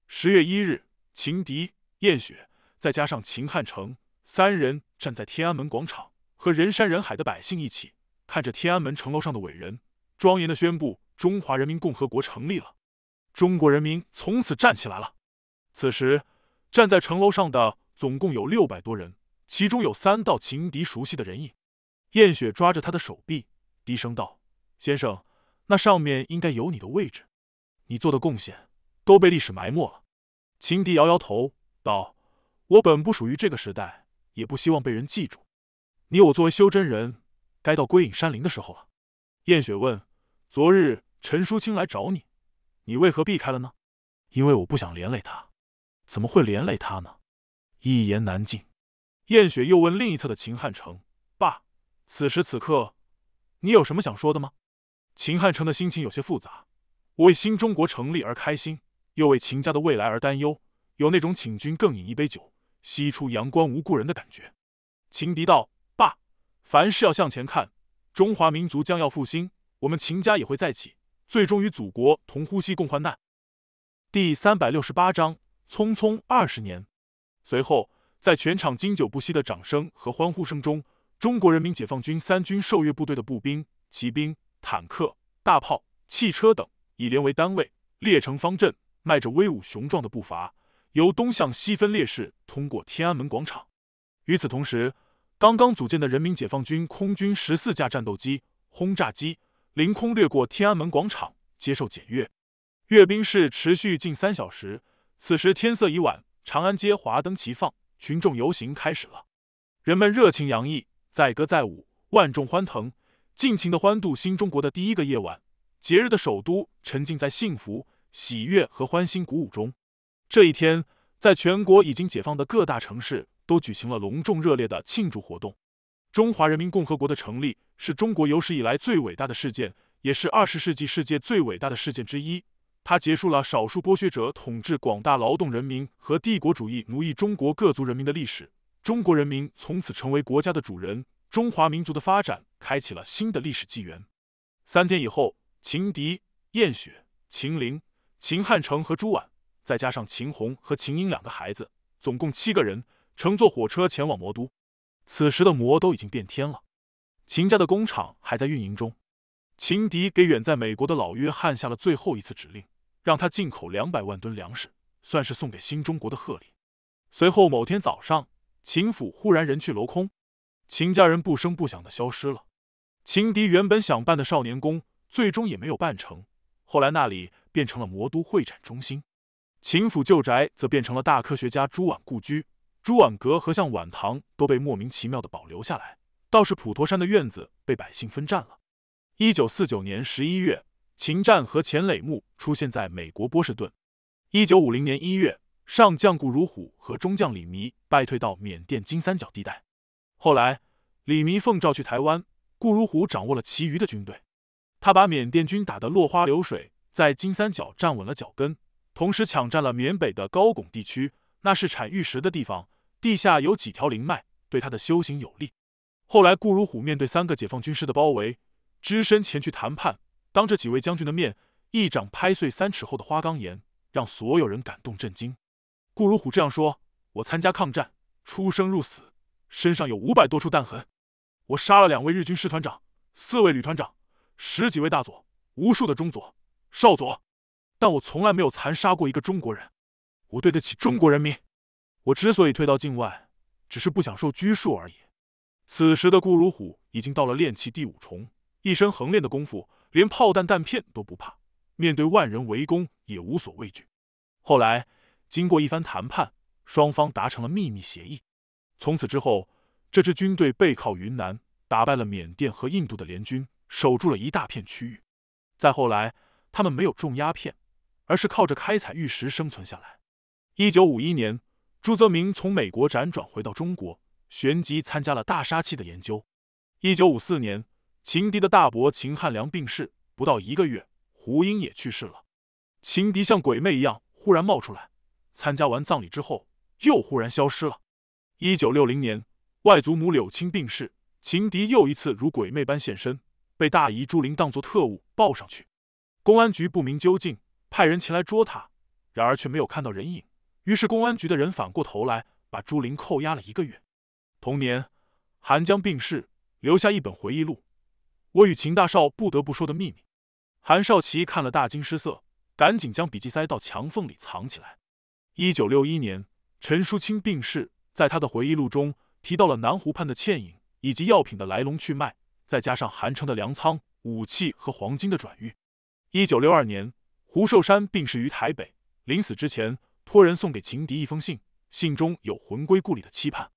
十月一日，秦迪、燕雪再加上秦汉城三人站在天安门广场。和人山人海的百姓一起，看着天安门城楼上的伟人庄严的宣布：“中华人民共和国成立了，中国人民从此站起来了。”此时，站在城楼上的总共有六百多人，其中有三道秦迪熟悉的人影。燕雪抓着他的手臂，低声道：“先生，那上面应该有你的位置，你做的贡献都被历史埋没了。”秦迪摇摇头道：“我本不属于这个时代，也不希望被人记住。”你我作为修真人，该到归隐山林的时候了。燕雪问：“昨日陈淑清来找你，你为何避开了呢？”“因为我不想连累他。”“怎么会连累他呢？”“一言难尽。”燕雪又问另一侧的秦汉城：“爸，此时此刻，你有什么想说的吗？”秦汉城的心情有些复杂，我为新中国成立而开心，又为秦家的未来而担忧，有那种“请君更饮一杯酒，西出阳关无故人”的感觉。秦迪道。凡事要向前看，中华民族将要复兴，我们秦家也会再起，最终与祖国同呼吸共患难。第三百六十八章，匆匆二十年。随后，在全场经久不息的掌声和欢呼声中，中国人民解放军三军受阅部队的步兵、骑兵、坦克、大炮、汽车等，以连为单位，列成方阵，迈着威武雄壮的步伐，由东向西分列式通过天安门广场。与此同时，刚刚组建的人民解放军空军十四架战斗机、轰炸机凌空掠过天安门广场，接受检阅。阅兵式持续近三小时。此时天色已晚，长安街华灯齐放，群众游行开始了。人们热情洋溢，载歌载舞，万众欢腾，尽情的欢度新中国的第一个夜晚。节日的首都沉浸在幸福、喜悦和欢欣鼓舞中。这一天，在全国已经解放的各大城市。都举行了隆重热烈的庆祝活动。中华人民共和国的成立是中国有史以来最伟大的事件，也是二十世纪世界最伟大的事件之一。它结束了少数剥削者统治广大劳动人民和帝国主义奴役中国各族人民的历史，中国人民从此成为国家的主人，中华民族的发展开启了新的历史纪元。三天以后，秦迪、燕雪、秦林、秦汉成和朱婉，再加上秦红和秦英两个孩子，总共七个人。乘坐火车前往魔都，此时的魔都已经变天了。秦家的工厂还在运营中。秦迪给远在美国的老约翰下了最后一次指令，让他进口两百万吨粮食，算是送给新中国的贺礼。随后某天早上，秦府忽然人去楼空，秦家人不声不响的消失了。秦迪原本想办的少年宫，最终也没有办成。后来那里变成了魔都会展中心，秦府旧宅则变成了大科学家朱婉故居。朱婉阁和向晚堂都被莫名其妙的保留下来，倒是普陀山的院子被百姓分占了。一九四九年十一月，秦战和钱磊木出现在美国波士顿。一九五零年一月，上将顾如虎和中将李弥败退到缅甸金三角地带。后来，李弥奉诏去台湾，顾如虎掌握了其余的军队。他把缅甸军打得落花流水，在金三角站稳了脚跟，同时抢占了缅北的高拱地区，那是产玉石的地方。地下有几条灵脉，对他的修行有利。后来，顾如虎面对三个解放军师的包围，只身前去谈判。当着几位将军的面，一掌拍碎三尺厚的花岗岩，让所有人感动震惊。顾如虎这样说：“我参加抗战，出生入死，身上有五百多处弹痕。我杀了两位日军师团长、四位旅团长、十几位大佐、无数的中佐、少佐，但我从来没有残杀过一个中国人。我对得起中国人民。”我之所以退到境外，只是不想受拘束而已。此时的顾如虎已经到了练气第五重，一身横练的功夫，连炮弹弹片都不怕，面对万人围攻也无所畏惧。后来经过一番谈判，双方达成了秘密协议。从此之后，这支军队背靠云南，打败了缅甸和印度的联军，守住了一大片区域。再后来，他们没有种鸦片，而是靠着开采玉石生存下来。一九五一年。朱泽明从美国辗转回到中国，旋即参加了大杀器的研究。一九五四年，秦迪的大伯秦汉良病逝，不到一个月，胡英也去世了。秦迪像鬼魅一样忽然冒出来，参加完葬礼之后又忽然消失了。一九六零年，外祖母柳青病逝，秦迪又一次如鬼魅般现身，被大姨朱玲当作特务报上去，公安局不明究竟，派人前来捉他，然而却没有看到人影。于是公安局的人反过头来把朱琳扣押了一个月。同年，韩江病逝，留下一本回忆录《我与秦大少不得不说的秘密》。韩少奇看了大惊失色，赶紧将笔记塞到墙缝里藏起来。一九六一年，陈淑清病逝，在他的回忆录中提到了南湖畔的倩影以及药品的来龙去脉，再加上韩城的粮仓、武器和黄金的转运。一九六二年，胡寿山病逝于台北，临死之前。托人送给情敌一封信，信中有魂归故里的期盼。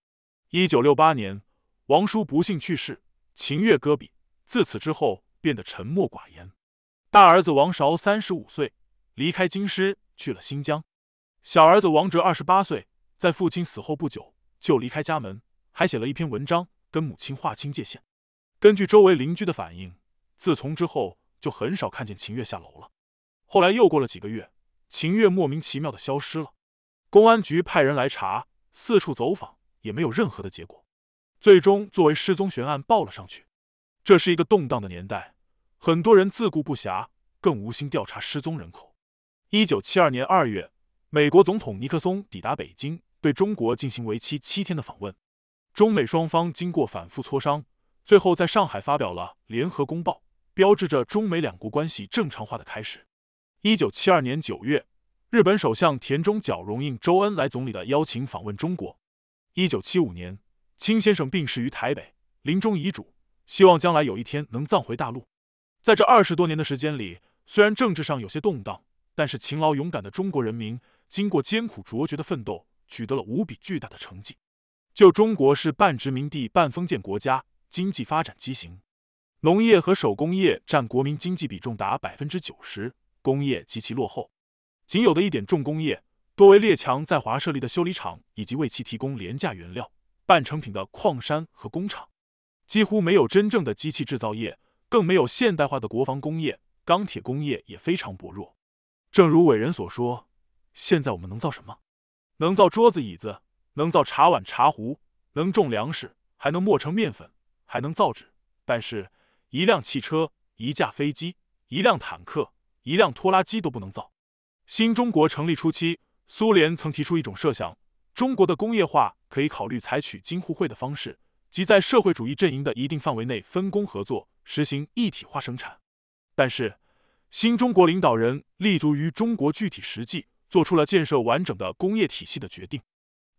一九六八年，王叔不幸去世，秦月戈壁，自此之后变得沉默寡言。大儿子王韶三十五岁，离开京师去了新疆；小儿子王哲二十八岁，在父亲死后不久就离开家门，还写了一篇文章跟母亲划清界限。根据周围邻居的反应，自从之后就很少看见秦月下楼了。后来又过了几个月。秦月莫名其妙的消失了，公安局派人来查，四处走访也没有任何的结果，最终作为失踪悬案报了上去。这是一个动荡的年代，很多人自顾不暇，更无心调查失踪人口。一九七二年二月，美国总统尼克松抵达北京，对中国进行为期七天的访问。中美双方经过反复磋商，最后在上海发表了联合公报，标志着中美两国关系正常化的开始。一九七二年九月，日本首相田中角荣应周恩来总理的邀请访问中国。一九七五年，清先生病逝于台北，临终遗嘱希望将来有一天能葬回大陆。在这二十多年的时间里，虽然政治上有些动荡，但是勤劳勇敢的中国人民经过艰苦卓绝的奋斗，取得了无比巨大的成绩。就中国是半殖民地半封建国家，经济发展畸形，农业和手工业占国民经济比重达百分之九十。工业极其落后，仅有的一点重工业多为列强在华设立的修理厂以及为其提供廉价原料、半成品的矿山和工厂，几乎没有真正的机器制造业，更没有现代化的国防工业。钢铁工业也非常薄弱。正如伟人所说：“现在我们能造什么？能造桌子椅子，能造茶碗茶壶，能种粮食，还能磨成面粉，还能造纸。但是，一辆汽车，一架飞机，一辆坦克。”一辆拖拉机都不能造。新中国成立初期，苏联曾提出一种设想：中国的工业化可以考虑采取京沪会的方式，即在社会主义阵营的一定范围内分工合作，实行一体化生产。但是，新中国领导人立足于中国具体实际，做出了建设完整的工业体系的决定。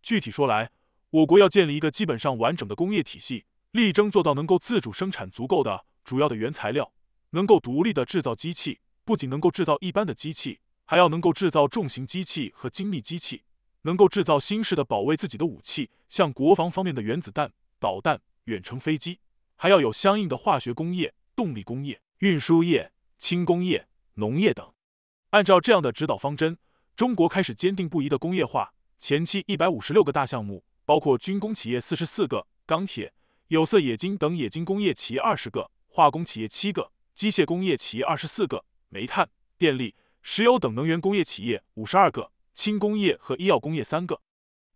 具体说来，我国要建立一个基本上完整的工业体系，力争做到能够自主生产足够的主要的原材料，能够独立的制造机器。不仅能够制造一般的机器，还要能够制造重型机器和精密机器，能够制造新式的保卫自己的武器，像国防方面的原子弹、导弹、远程飞机，还要有相应的化学工业、动力工业、运输业、轻工业、农业等。按照这样的指导方针，中国开始坚定不移的工业化。前期一百五十六个大项目，包括军工企业四十四个，钢铁、有色、冶金等冶金工业企业二十个，化工企业七个，机械工业企业二十四个。煤炭、电力、石油等能源工业企业五十二个，轻工业和医药工业三个。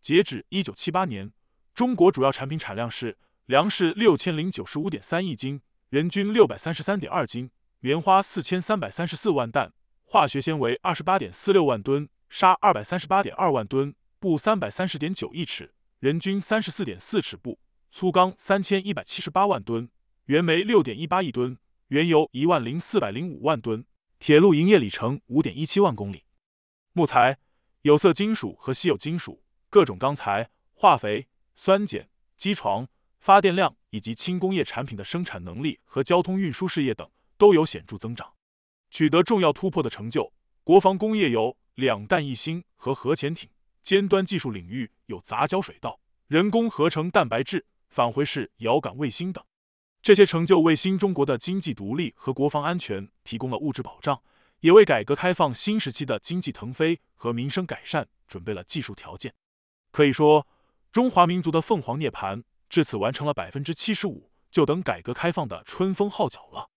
截止一九七八年，中国主要产品产量是：粮食六千零九十五点三亿斤，人均六百三十三点二斤；棉花四千三百三十四万担，化学纤维二十八点四六万吨，纱二百三十八点二万吨，布三百三十点九亿尺，人均三十四点四尺布；粗钢三千一百七十八万吨，原煤六点一八亿吨，原油一万零四百零五万吨。铁路营业里程五点一七万公里，木材、有色金属和稀有金属、各种钢材、化肥、酸碱、机床、发电量以及轻工业产品的生产能力和交通运输事业等都有显著增长，取得重要突破的成就。国防工业有两弹一星和核潜艇，尖端技术领域有杂交水稻、人工合成蛋白质、返回式遥感卫星等。这些成就为新中国的经济独立和国防安全提供了物质保障，也为改革开放新时期的经济腾飞和民生改善准备了技术条件。可以说，中华民族的凤凰涅槃至此完成了百分之七十五，就等改革开放的春风号角了。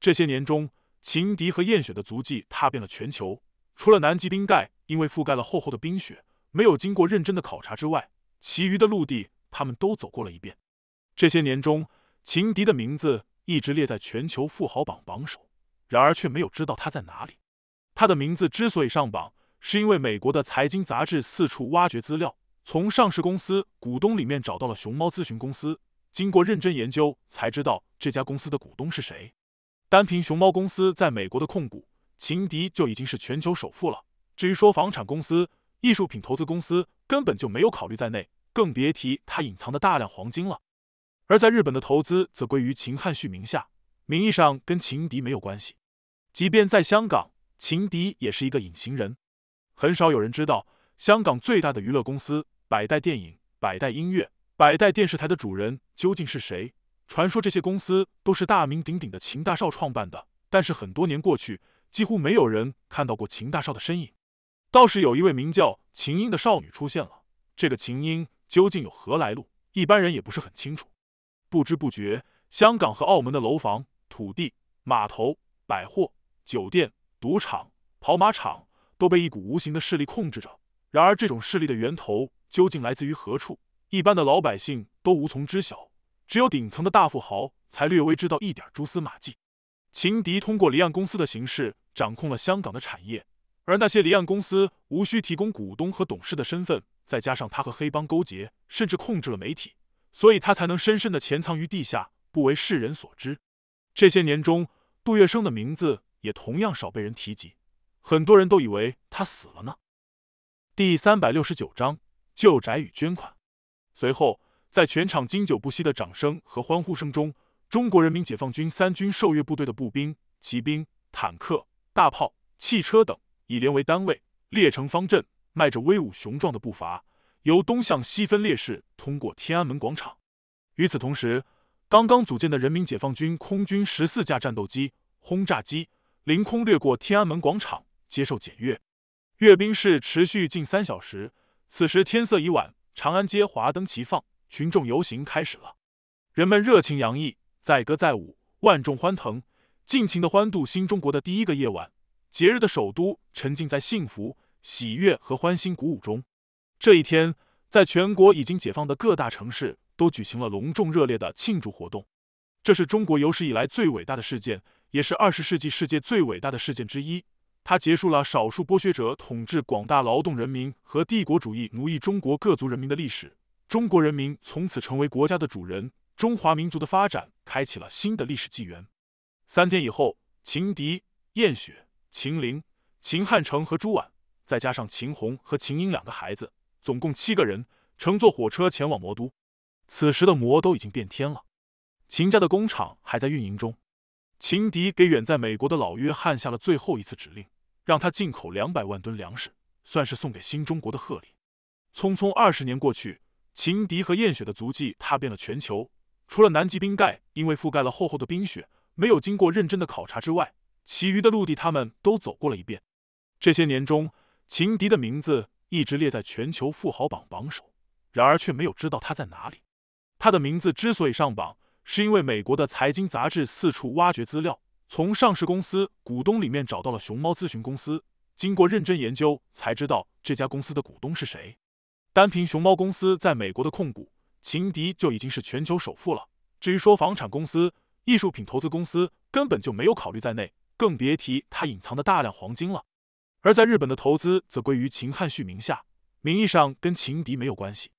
这些年中，秦迪和燕雪的足迹踏遍了全球，除了南极冰盖因为覆盖了厚厚的冰雪，没有经过认真的考察之外，其余的陆地他们都走过了一遍。这些年中。秦迪的名字一直列在全球富豪榜榜首，然而却没有知道他在哪里。他的名字之所以上榜，是因为美国的财经杂志四处挖掘资料，从上市公司股东里面找到了熊猫咨询公司。经过认真研究，才知道这家公司的股东是谁。单凭熊猫公司在美国的控股，秦迪就已经是全球首富了。至于说房产公司、艺术品投资公司，根本就没有考虑在内，更别提他隐藏的大量黄金了。而在日本的投资则归于秦汉旭名下，名义上跟秦迪没有关系。即便在香港，秦迪也是一个隐形人，很少有人知道香港最大的娱乐公司百代电影、百代音乐、百代电视台的主人究竟是谁。传说这些公司都是大名鼎鼎的秦大少创办的，但是很多年过去，几乎没有人看到过秦大少的身影。倒是有一位名叫秦英的少女出现了。这个秦英究竟有何来路，一般人也不是很清楚。不知不觉，香港和澳门的楼房、土地、码头、百货、酒店、赌场、跑马场都被一股无形的势力控制着。然而，这种势力的源头究竟来自于何处，一般的老百姓都无从知晓。只有顶层的大富豪才略微知道一点蛛丝马迹。情敌通过离岸公司的形式掌控了香港的产业，而那些离岸公司无需提供股东和董事的身份，再加上他和黑帮勾结，甚至控制了媒体。所以他才能深深的潜藏于地下，不为世人所知。这些年中，杜月笙的名字也同样少被人提及，很多人都以为他死了呢。第三百六十九章旧宅与捐款。随后，在全场经久不息的掌声和欢呼声中，中国人民解放军三军受阅部队的步兵、骑兵、坦克、大炮、汽车等，以连为单位，列成方阵，迈着威武雄壮的步伐。由东向西分列式通过天安门广场。与此同时，刚刚组建的人民解放军空军十四架战斗机、轰炸机凌空掠过天安门广场，接受检阅。阅兵式持续近三小时。此时天色已晚，长安街华灯齐放，群众游行开始了。人们热情洋溢，载歌载舞，万众欢腾，尽情的欢度新中国的第一个夜晚。节日的首都沉浸在幸福、喜悦和欢欣鼓舞中。这一天，在全国已经解放的各大城市都举行了隆重热烈的庆祝活动。这是中国有史以来最伟大的事件，也是二十世纪世界最伟大的事件之一。它结束了少数剥削者统治广大劳动人民和帝国主义奴役中国各族人民的历史，中国人民从此成为国家的主人，中华民族的发展开启了新的历史纪元。三天以后，秦迪、燕雪、秦林、秦汉成和朱婉，再加上秦红和秦英两个孩子。总共七个人乘坐火车前往魔都，此时的魔都已经变天了。秦家的工厂还在运营中，秦迪给远在美国的老约翰下了最后一次指令，让他进口两百万吨粮食，算是送给新中国的贺礼。匆匆二十年过去，秦迪和燕雪的足迹踏遍了全球，除了南极冰盖因为覆盖了厚厚的冰雪没有经过认真的考察之外，其余的陆地他们都走过了一遍。这些年中，秦迪的名字。一直列在全球富豪榜榜首，然而却没有知道他在哪里。他的名字之所以上榜，是因为美国的财经杂志四处挖掘资料，从上市公司股东里面找到了熊猫咨询公司。经过认真研究，才知道这家公司的股东是谁。单凭熊猫公司在美国的控股，情敌就已经是全球首富了。至于说房产公司、艺术品投资公司，根本就没有考虑在内，更别提他隐藏的大量黄金了。而在日本的投资则归于秦汉旭名下，名义上跟秦迪没有关系。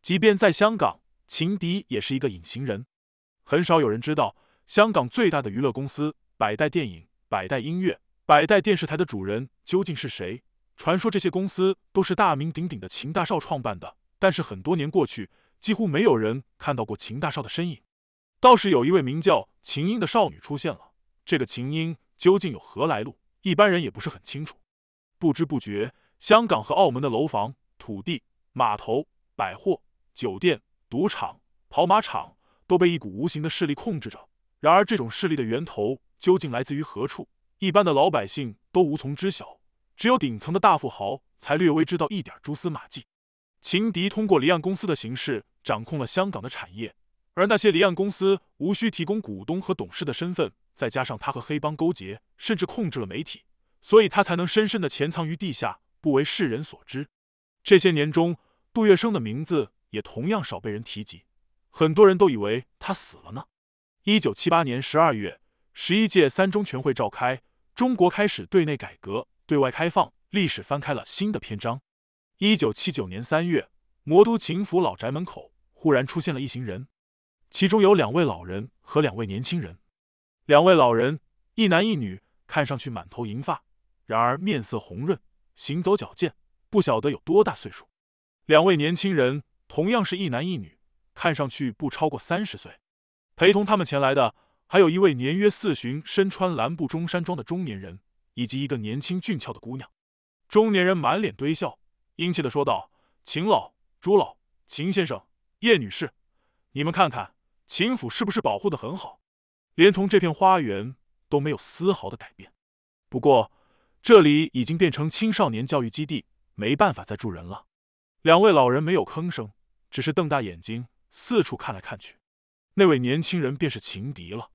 即便在香港，秦迪也是一个隐形人，很少有人知道香港最大的娱乐公司百代电影、百代音乐、百代电视台的主人究竟是谁。传说这些公司都是大名鼎鼎的秦大少创办的，但是很多年过去，几乎没有人看到过秦大少的身影。倒是有一位名叫秦英的少女出现了。这个秦英究竟有何来路？一般人也不是很清楚。不知不觉，香港和澳门的楼房、土地、码头、百货、酒店、赌场、跑马场都被一股无形的势力控制着。然而，这种势力的源头究竟来自于何处，一般的老百姓都无从知晓。只有顶层的大富豪才略微知道一点蛛丝马迹。情敌通过离岸公司的形式掌控了香港的产业，而那些离岸公司无需提供股东和董事的身份，再加上他和黑帮勾结，甚至控制了媒体。所以他才能深深地潜藏于地下，不为世人所知。这些年中，杜月笙的名字也同样少被人提及，很多人都以为他死了呢。一九七八年十二月，十一届三中全会召开，中国开始对内改革，对外开放，历史翻开了新的篇章。一九七九年三月，魔都秦府老宅门口忽然出现了一行人，其中有两位老人和两位年轻人，两位老人一男一女，看上去满头银发。然而面色红润，行走矫健，不晓得有多大岁数。两位年轻人同样是一男一女，看上去不超过三十岁。陪同他们前来的还有一位年约四旬、身穿蓝布中山装的中年人，以及一个年轻俊俏的姑娘。中年人满脸堆笑，殷切的说道：“秦老、朱老、秦先生、叶女士，你们看看，秦府是不是保护的很好？连同这片花园都没有丝毫的改变。不过……”这里已经变成青少年教育基地，没办法再住人了。两位老人没有吭声，只是瞪大眼睛四处看来看去。那位年轻人便是情敌了。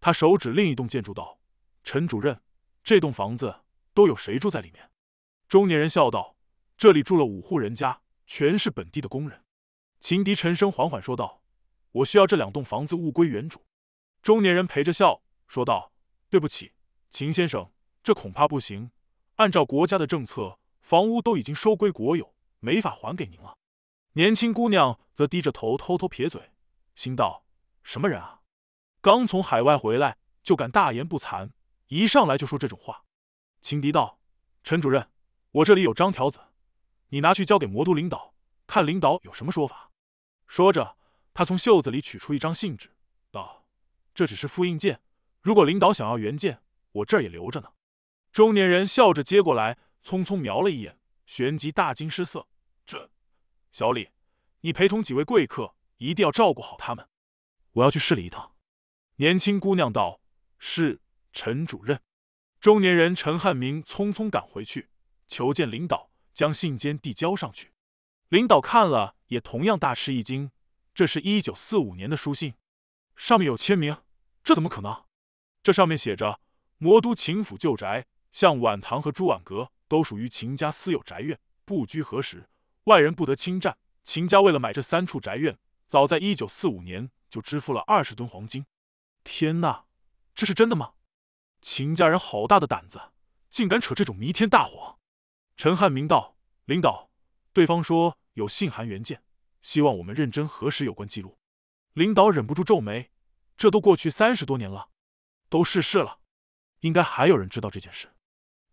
他手指另一栋建筑道：“陈主任，这栋房子都有谁住在里面？”中年人笑道：“这里住了五户人家，全是本地的工人。”情敌陈生缓缓说道：“我需要这两栋房子物归原主。”中年人陪着笑说道：“对不起，秦先生。”这恐怕不行，按照国家的政策，房屋都已经收归国有，没法还给您了。年轻姑娘则低着头，偷偷撇嘴，心道：什么人啊，刚从海外回来就敢大言不惭，一上来就说这种话。情敌道：“陈主任，我这里有张条子，你拿去交给魔都领导，看领导有什么说法。”说着，他从袖子里取出一张信纸，道：“这只是复印件，如果领导想要原件，我这儿也留着呢。”中年人笑着接过来，匆匆瞄了一眼，旋即大惊失色：“这，小李，你陪同几位贵客，一定要照顾好他们。我要去市里一趟。”年轻姑娘道：“是，陈主任。”中年人陈汉明匆匆赶回去，求见领导，将信件递交上去。领导看了，也同样大吃一惊：“这是一九四五年的书信，上面有签名，这怎么可能？这上面写着‘魔都秦府旧宅’。”像晚唐和朱婉阁都属于秦家私有宅院，不拘何时，外人不得侵占。秦家为了买这三处宅院，早在一九四五年就支付了二十吨黄金。天哪，这是真的吗？秦家人好大的胆子，竟敢扯这种弥天大谎！陈汉明道：“领导，对方说有信函原件，希望我们认真核实有关记录。”领导忍不住皱眉：“这都过去三十多年了，都逝世了，应该还有人知道这件事。”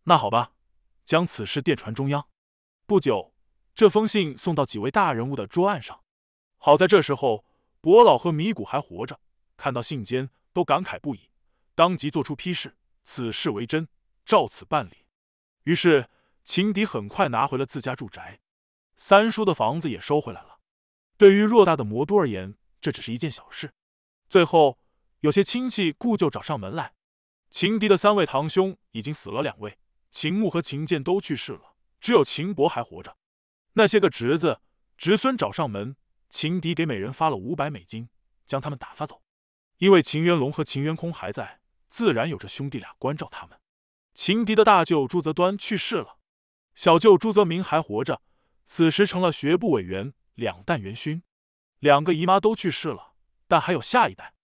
那好吧，将此事电传中央。不久，这封信送到几位大人物的桌案上。好在这时候，伯老和米谷还活着，看到信笺都感慨不已，当即做出批示：此事为真，照此办理。于是，情敌很快拿回了自家住宅，三叔的房子也收回来了。对于偌大的魔都而言，这只是一件小事。最后，有些亲戚故旧找上门来，情敌的三位堂兄已经死了两位。秦牧和秦剑都去世了，只有秦伯还活着。那些个侄子、侄孙找上门，秦迪给每人发了五百美金，将他们打发走。因为秦元龙和秦元空还在，自然有着兄弟俩关照他们。秦迪的大舅朱泽端去世了，小舅朱泽明还活着，此时成了学部委员、两弹元勋。两个姨妈都去世了，但还有下一代。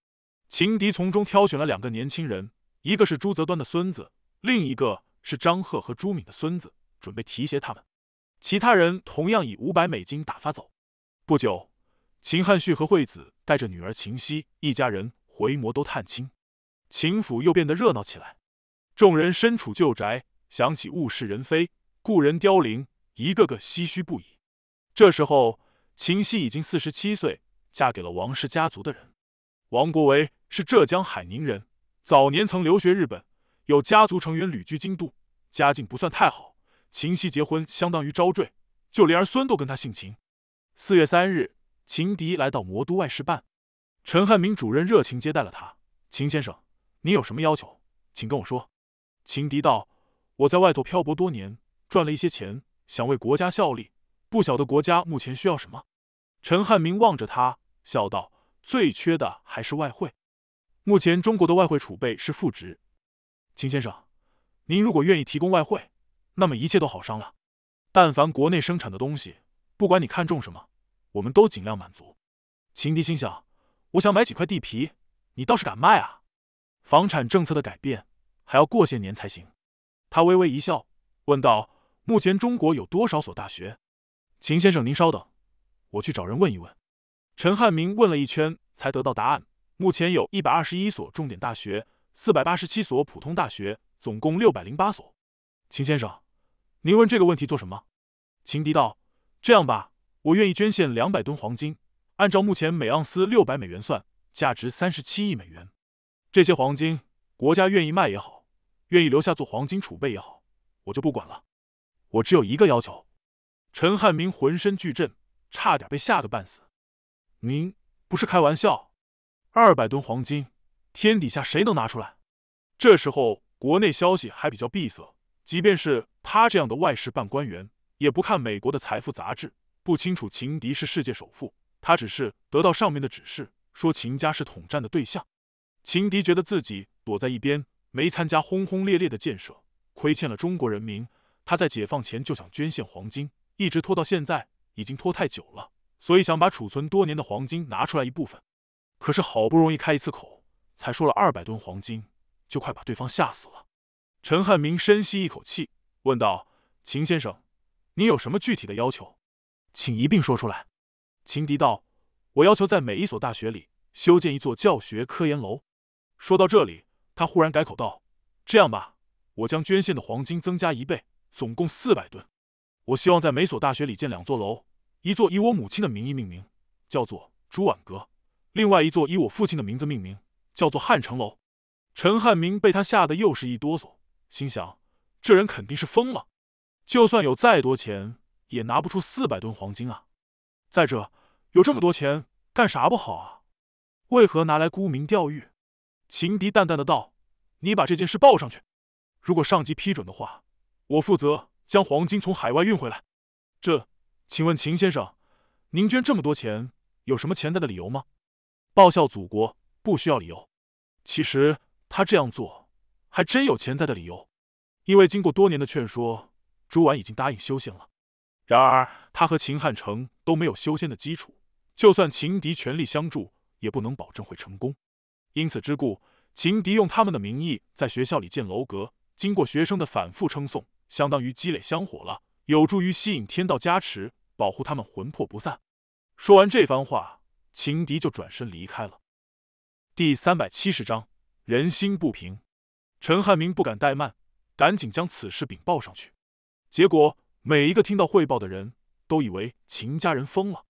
秦迪从中挑选了两个年轻人，一个是朱泽端的孙子，另一个。是张赫和朱敏的孙子，准备提携他们。其他人同样以五百美金打发走。不久，秦汉旭和惠子带着女儿秦夕一家人回魔都探亲，秦府又变得热闹起来。众人身处旧宅，想起物是人非，故人凋零，一个个唏嘘不已。这时候，秦夕已经四十七岁，嫁给了王氏家族的人。王国维是浙江海宁人，早年曾留学日本。有家族成员旅居京都，家境不算太好。秦夕结婚相当于招赘，就连儿孙都跟他姓秦。四月三日，秦迪来到魔都外事办，陈汉明主任热情接待了他。秦先生，你有什么要求，请跟我说。秦迪道：“我在外头漂泊多年，赚了一些钱，想为国家效力。不晓得国家目前需要什么。”陈汉明望着他，笑道：“最缺的还是外汇。目前中国的外汇储备是负值。”秦先生，您如果愿意提供外汇，那么一切都好商量。但凡国内生产的东西，不管你看中什么，我们都尽量满足。秦迪心想：我想买几块地皮，你倒是敢卖啊？房产政策的改变还要过些年才行。他微微一笑，问道：“目前中国有多少所大学？”秦先生，您稍等，我去找人问一问。陈汉明问了一圈，才得到答案：目前有一百二十一所重点大学。四百八十七所普通大学，总共六百零八所。秦先生，您问这个问题做什么？秦迪道：“这样吧，我愿意捐献两百吨黄金，按照目前每盎司六百美元算，价值三十七亿美元。这些黄金，国家愿意卖也好，愿意留下做黄金储备也好，我就不管了。我只有一个要求。”陈汉明浑身巨震，差点被吓得半死。“您不是开玩笑？二百吨黄金？”天底下谁能拿出来？这时候国内消息还比较闭塞，即便是他这样的外事办官员，也不看美国的财富杂志，不清楚秦迪是世界首富。他只是得到上面的指示，说秦家是统战的对象。秦迪觉得自己躲在一边，没参加轰轰烈烈的建设，亏欠了中国人民。他在解放前就想捐献黄金，一直拖到现在，已经拖太久了，所以想把储存多年的黄金拿出来一部分。可是好不容易开一次口。才说了二百吨黄金，就快把对方吓死了。陈汉明深吸一口气，问道：“秦先生，你有什么具体的要求？请一并说出来。”秦迪道：“我要求在每一所大学里修建一座教学科研楼。”说到这里，他忽然改口道：“这样吧，我将捐献的黄金增加一倍，总共四百吨。我希望在每所大学里建两座楼，一座以我母亲的名义命名，叫做朱婉阁；另外一座以我父亲的名字命名。”叫做汉城楼，陈汉明被他吓得又是一哆嗦，心想：这人肯定是疯了。就算有再多钱，也拿不出四百吨黄金啊！再者，有这么多钱干啥不好啊？为何拿来沽名钓誉？秦迪淡淡的道：“你把这件事报上去，如果上级批准的话，我负责将黄金从海外运回来。这，请问秦先生，您捐这么多钱，有什么潜在的理由吗？报效祖国。”不需要理由，其实他这样做还真有潜在的理由，因为经过多年的劝说，朱婉已经答应修仙了。然而他和秦汉城都没有修仙的基础，就算秦迪全力相助，也不能保证会成功。因此之故，秦迪用他们的名义在学校里建楼阁，经过学生的反复称颂，相当于积累香火了，有助于吸引天道加持，保护他们魂魄不散。说完这番话，秦迪就转身离开了。第三百七十章，人心不平。陈汉明不敢怠慢，赶紧将此事禀报上去。结果，每一个听到汇报的人都以为秦家人疯了。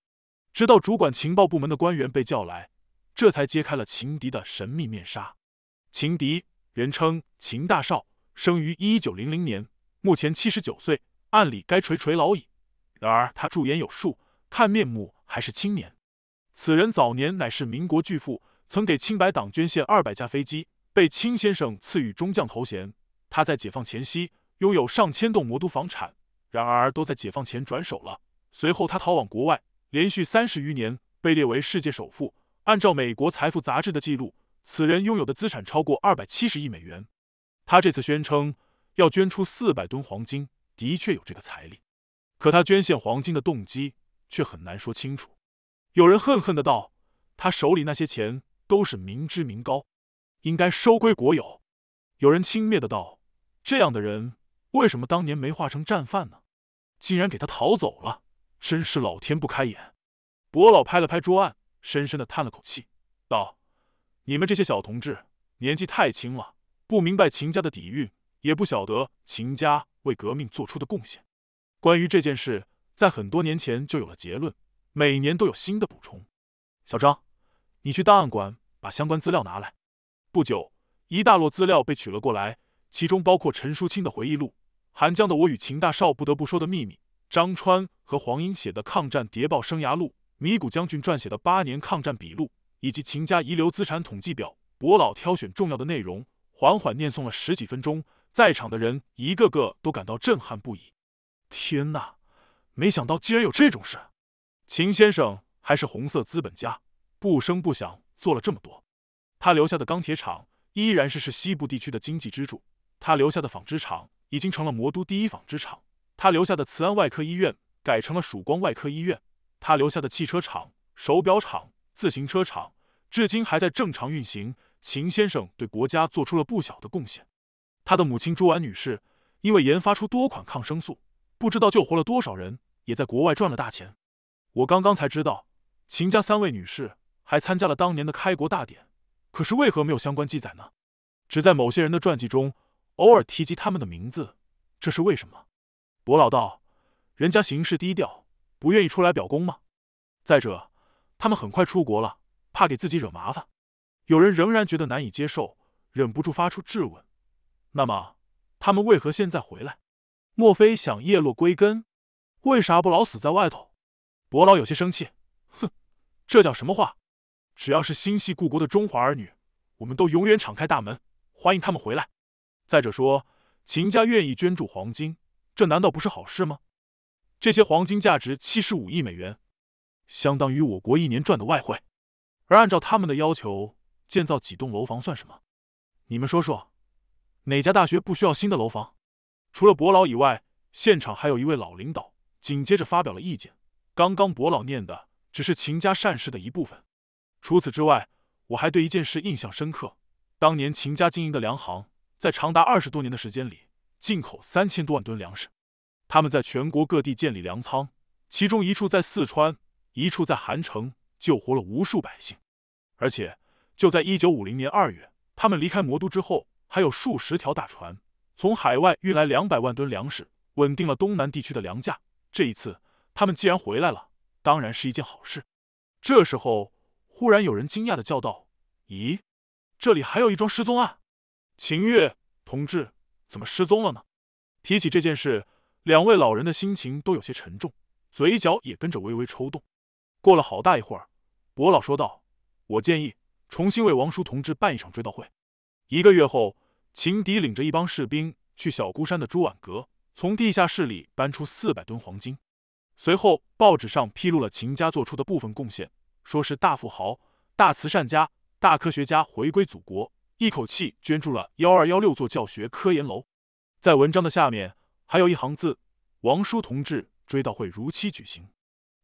直到主管情报部门的官员被叫来，这才揭开了秦迪的神秘面纱。秦迪，人称秦大少，生于一九零零年，目前七十九岁，按理该垂垂老矣。然而他驻颜有术，看面目还是青年。此人早年乃是民国巨富。曾给青白党捐献二百架飞机，被青先生赐予中将头衔。他在解放前夕拥有上千栋魔都房产，然而都在解放前转手了。随后他逃往国外，连续三十余年被列为世界首富。按照美国《财富》杂志的记录，此人拥有的资产超过二百七十亿美元。他这次宣称要捐出四百吨黄金，的确有这个财力。可他捐献黄金的动机却很难说清楚。有人恨恨的道：“他手里那些钱。”都是民脂民膏，应该收归国有。有人轻蔑的道：“这样的人为什么当年没化成战犯呢？竟然给他逃走了，真是老天不开眼！”伯老拍了拍桌案，深深的叹了口气，道：“你们这些小同志年纪太轻了，不明白秦家的底蕴，也不晓得秦家为革命做出的贡献。关于这件事，在很多年前就有了结论，每年都有新的补充。”小张，你去档案馆。把相关资料拿来。不久，一大摞资料被取了过来，其中包括陈淑清的回忆录、韩江的《我与秦大少不得不说的秘密》、张川和黄英写的《抗战谍报生涯录》、米谷将军撰写的《八年抗战笔录》，以及秦家遗留资产统计表。伯老挑选重要的内容，缓缓念诵了十几分钟，在场的人一个个都感到震撼不已。天哪！没想到竟然有这种事。秦先生还是红色资本家，不声不响。做了这么多，他留下的钢铁厂依然是是西部地区的经济支柱；他留下的纺织厂已经成了魔都第一纺织厂；他留下的慈安外科医院改成了曙光外科医院；他留下的汽车厂、手表厂、自行车厂至今还在正常运行。秦先生对国家做出了不小的贡献。他的母亲朱婉女士，因为研发出多款抗生素，不知道救活了多少人，也在国外赚了大钱。我刚刚才知道，秦家三位女士。还参加了当年的开国大典，可是为何没有相关记载呢？只在某些人的传记中偶尔提及他们的名字，这是为什么？伯老道，人家行事低调，不愿意出来表功吗？再者，他们很快出国了，怕给自己惹麻烦。有人仍然觉得难以接受，忍不住发出质问：那么，他们为何现在回来？莫非想叶落归根？为啥不老死在外头？伯老有些生气，哼，这叫什么话？只要是心系故国的中华儿女，我们都永远敞开大门，欢迎他们回来。再者说，秦家愿意捐助黄金，这难道不是好事吗？这些黄金价值七十五亿美元，相当于我国一年赚的外汇。而按照他们的要求，建造几栋楼房算什么？你们说说，哪家大学不需要新的楼房？除了伯老以外，现场还有一位老领导紧接着发表了意见。刚刚伯老念的只是秦家善事的一部分。除此之外，我还对一件事印象深刻。当年秦家经营的粮行，在长达二十多年的时间里，进口三千多万吨粮食。他们在全国各地建立粮仓，其中一处在四川，一处在韩城，救活了无数百姓。而且，就在一九五零年二月，他们离开魔都之后，还有数十条大船从海外运来两百万吨粮食，稳定了东南地区的粮价。这一次，他们既然回来了，当然是一件好事。这时候。忽然有人惊讶的叫道：“咦，这里还有一桩失踪案，秦月同志怎么失踪了呢？”提起这件事，两位老人的心情都有些沉重，嘴角也跟着微微抽动。过了好大一会儿，伯老说道：“我建议重新为王叔同志办一场追悼会。”一个月后，秦迪领着一帮士兵去小孤山的朱婉阁，从地下室里搬出四百吨黄金。随后，报纸上披露了秦家做出的部分贡献。说是大富豪、大慈善家、大科学家回归祖国，一口气捐助了幺二幺六座教学科研楼。在文章的下面还有一行字：“王叔同志追悼会如期举行。”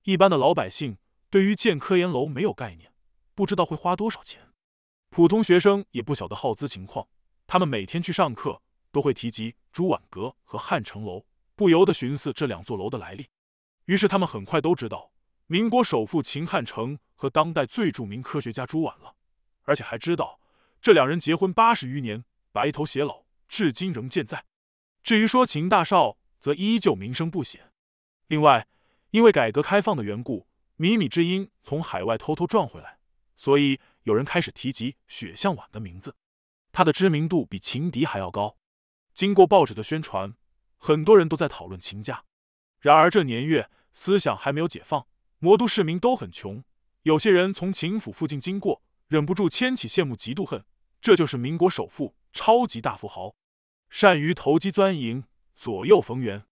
一般的老百姓对于建科研楼没有概念，不知道会花多少钱。普通学生也不晓得耗资情况，他们每天去上课都会提及朱婉阁和汉城楼，不由得寻思这两座楼的来历。于是他们很快都知道，民国首富秦汉城。和当代最著名科学家朱婉了，而且还知道这两人结婚八十余年，白头偕老，至今仍健在。至于说秦大少，则依旧名声不显。另外，因为改革开放的缘故，靡靡之音从海外偷偷赚回来，所以有人开始提及雪向晚的名字，他的知名度比秦笛还要高。经过报纸的宣传，很多人都在讨论秦家。然而这年月思想还没有解放，魔都市民都很穷。有些人从秦府附近经过，忍不住千起羡慕嫉妒恨。这就是民国首富、超级大富豪，善于投机钻营，左右逢源。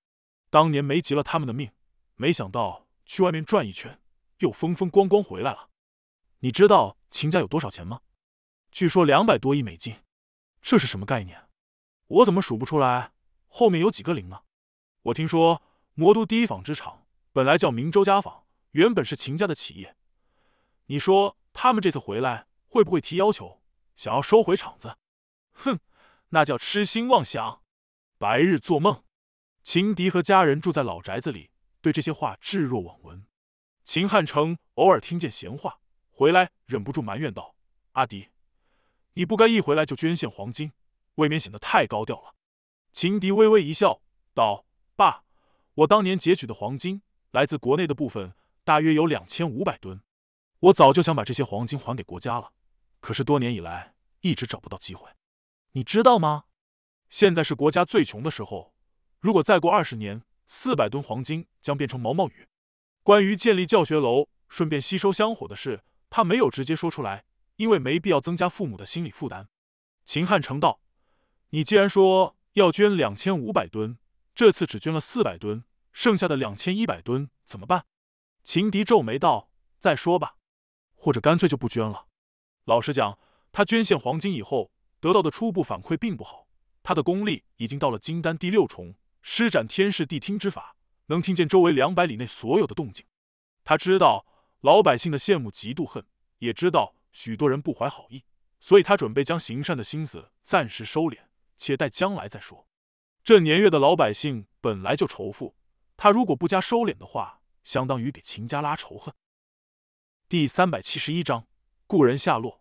当年没急了他们的命，没想到去外面转一圈，又风风光光回来了。你知道秦家有多少钱吗？据说两百多亿美金，这是什么概念？我怎么数不出来，后面有几个零呢？我听说魔都第一纺织厂本来叫明州家纺，原本是秦家的企业。你说他们这次回来会不会提要求，想要收回场子？哼，那叫痴心妄想，白日做梦。秦迪和家人住在老宅子里，对这些话置若罔闻。秦汉城偶尔听见闲话，回来忍不住埋怨道：“阿迪，你不该一回来就捐献黄金，未免显得太高调了。”秦迪微微一笑，道：“爸，我当年劫取的黄金，来自国内的部分大约有两千五百吨。”我早就想把这些黄金还给国家了，可是多年以来一直找不到机会。你知道吗？现在是国家最穷的时候，如果再过二十年，四百吨黄金将变成毛毛雨。关于建立教学楼，顺便吸收香火的事，他没有直接说出来，因为没必要增加父母的心理负担。秦汉成道，你既然说要捐两千五百吨，这次只捐了四百吨，剩下的两千一百吨怎么办？秦迪皱眉道：“再说吧。”或者干脆就不捐了。老实讲，他捐献黄金以后得到的初步反馈并不好。他的功力已经到了金丹第六重，施展天视地听之法，能听见周围两百里内所有的动静。他知道老百姓的羡慕、嫉妒、恨，也知道许多人不怀好意，所以他准备将行善的心思暂时收敛，且待将来再说。这年月的老百姓本来就仇富，他如果不加收敛的话，相当于给秦家拉仇恨。第三百七十一章，故人下落。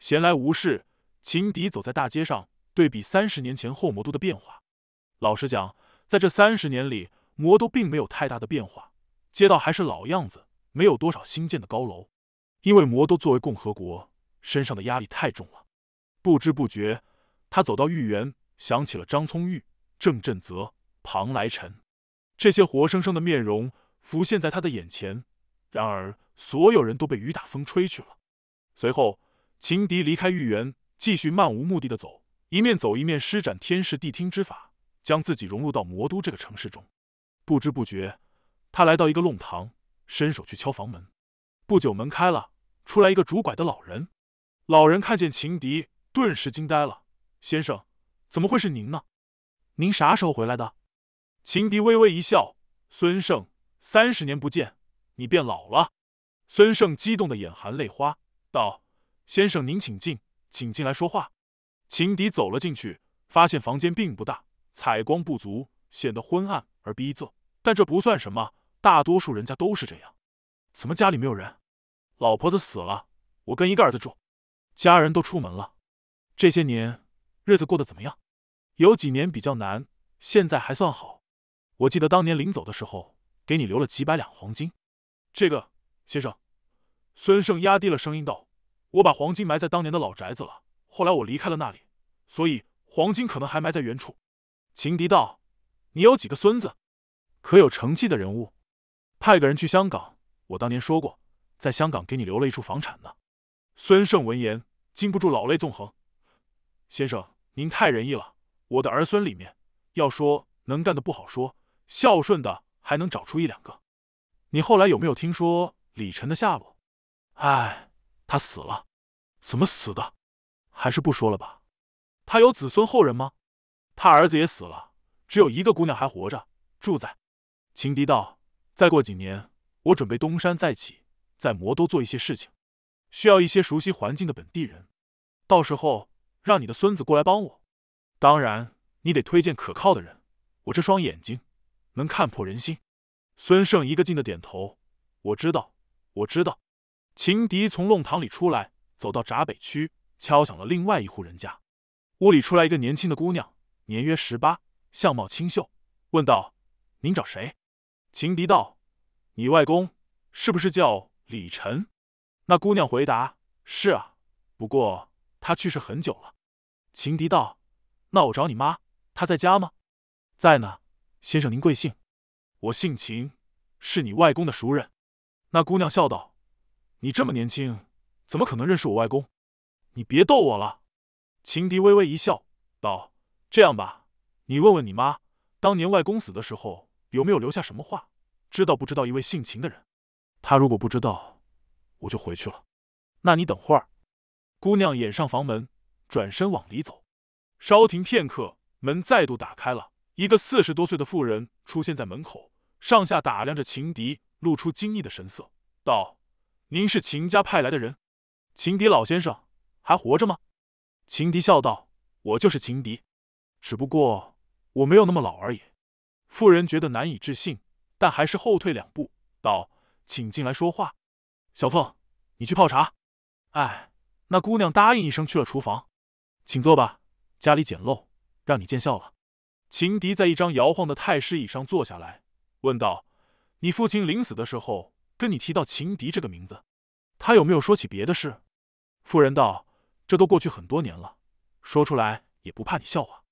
闲来无事，秦迪走在大街上，对比三十年前后魔都的变化。老实讲，在这三十年里，魔都并没有太大的变化，街道还是老样子，没有多少新建的高楼。因为魔都作为共和国，身上的压力太重了。不知不觉，他走到豫园，想起了张聪玉、郑振泽、庞来臣，这些活生生的面容浮现在他的眼前。然而，所有人都被雨打风吹去了。随后，情敌离开御园，继续漫无目的的走，一面走一面施展天视地听之法，将自己融入到魔都这个城市中。不知不觉，他来到一个弄堂，伸手去敲房门。不久，门开了，出来一个拄拐的老人。老人看见情敌，顿时惊呆了：“先生，怎么会是您呢？您啥时候回来的？”情敌微微一笑：“孙胜，三十年不见。”你变老了，孙胜激动的眼含泪花，道：“先生您请进，请进来说话。”秦迪走了进去，发现房间并不大，采光不足，显得昏暗而逼仄。但这不算什么，大多数人家都是这样。怎么家里没有人？老婆子死了，我跟一个儿子住，家人都出门了。这些年日子过得怎么样？有几年比较难，现在还算好。我记得当年临走的时候，给你留了几百两黄金。这个先生，孙胜压低了声音道：“我把黄金埋在当年的老宅子了，后来我离开了那里，所以黄金可能还埋在原处。”秦迪道：“你有几个孙子？可有成器的人物？派个人去香港，我当年说过，在香港给你留了一处房产呢。”孙胜闻言，禁不住老泪纵横：“先生，您太仁义了！我的儿孙里面，要说能干的不好说，孝顺的还能找出一两个。”你后来有没有听说李晨的下落？唉，他死了，怎么死的？还是不说了吧。他有子孙后人吗？他儿子也死了，只有一个姑娘还活着，住在。情敌道：再过几年，我准备东山再起，在魔都做一些事情，需要一些熟悉环境的本地人。到时候让你的孙子过来帮我，当然你得推荐可靠的人，我这双眼睛能看破人心。孙胜一个劲的点头，我知道，我知道。秦迪从弄堂里出来，走到闸北区，敲响了另外一户人家。屋里出来一个年轻的姑娘，年约十八，相貌清秀，问道：“您找谁？”秦迪道：“你外公是不是叫李晨？”那姑娘回答：“是啊，不过他去世很久了。”秦迪道：“那我找你妈，她在家吗？”“在呢，先生您贵姓？”我姓秦，是你外公的熟人。那姑娘笑道：“你这么年轻，怎么可能认识我外公？”你别逗我了。秦迪微微一笑，道：“这样吧，你问问你妈，当年外公死的时候有没有留下什么话，知道不知道一位姓秦的人？他如果不知道，我就回去了。”那你等会儿。姑娘掩上房门，转身往里走。稍停片刻，门再度打开了，一个四十多岁的妇人出现在门口。上下打量着情敌，露出惊异的神色，道：“您是秦家派来的人，秦迪老先生还活着吗？”秦迪笑道：“我就是秦迪，只不过我没有那么老而已。”妇人觉得难以置信，但还是后退两步，道：“请进来说话。”小凤，你去泡茶。哎，那姑娘答应一声去了厨房。请坐吧，家里简陋，让你见笑了。秦迪在一张摇晃的太师椅上坐下来。问道：“你父亲临死的时候跟你提到‘情敌’这个名字，他有没有说起别的事？”妇人道：“这都过去很多年了，说出来也不怕你笑话。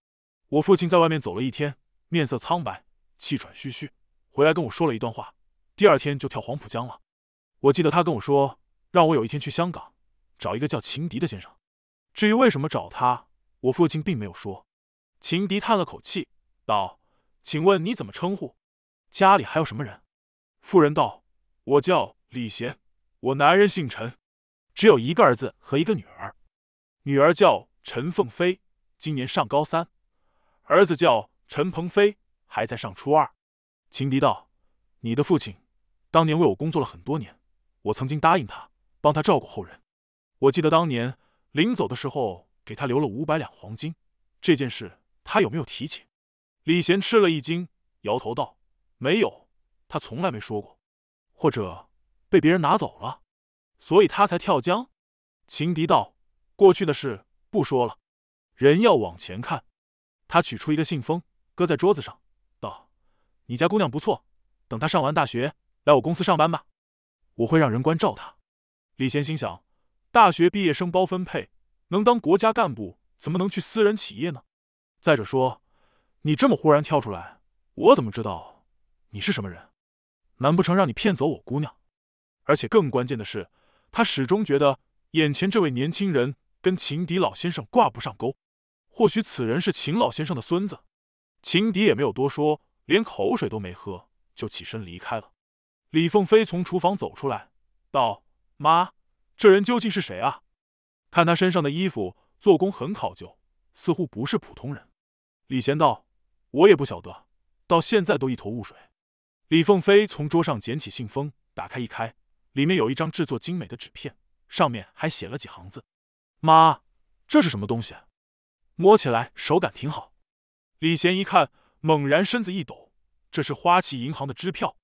我父亲在外面走了一天，面色苍白，气喘吁吁，回来跟我说了一段话。第二天就跳黄浦江了。我记得他跟我说，让我有一天去香港，找一个叫情敌的先生。至于为什么找他，我父亲并没有说。”情敌叹了口气道：“请问你怎么称呼？”家里还有什么人？妇人道：“我叫李贤，我男人姓陈，只有一个儿子和一个女儿。女儿叫陈凤飞，今年上高三；儿子叫陈鹏飞，还在上初二。”秦迪道：“你的父亲当年为我工作了很多年，我曾经答应他，帮他照顾后人。我记得当年临走的时候，给他留了五百两黄金。这件事他有没有提起？”李贤吃了一惊，摇头道。没有，他从来没说过，或者被别人拿走了，所以他才跳江。秦迪道：“过去的事不说了，人要往前看。”他取出一个信封，搁在桌子上，道：“你家姑娘不错，等她上完大学，来我公司上班吧，我会让人关照她。”李贤心想：“大学毕业生包分配，能当国家干部，怎么能去私人企业呢？再者说，你这么忽然跳出来，我怎么知道？”你是什么人？难不成让你骗走我姑娘？而且更关键的是，他始终觉得眼前这位年轻人跟秦迪老先生挂不上钩。或许此人是秦老先生的孙子。秦迪也没有多说，连口水都没喝，就起身离开了。李凤飞从厨房走出来，道：“妈，这人究竟是谁啊？看他身上的衣服做工很考究，似乎不是普通人。”李贤道：“我也不晓得，到现在都一头雾水。”李凤飞从桌上捡起信封，打开一开，里面有一张制作精美的纸片，上面还写了几行字。妈，这是什么东西？摸起来手感挺好。李贤一看，猛然身子一抖，这是花旗银行的支票。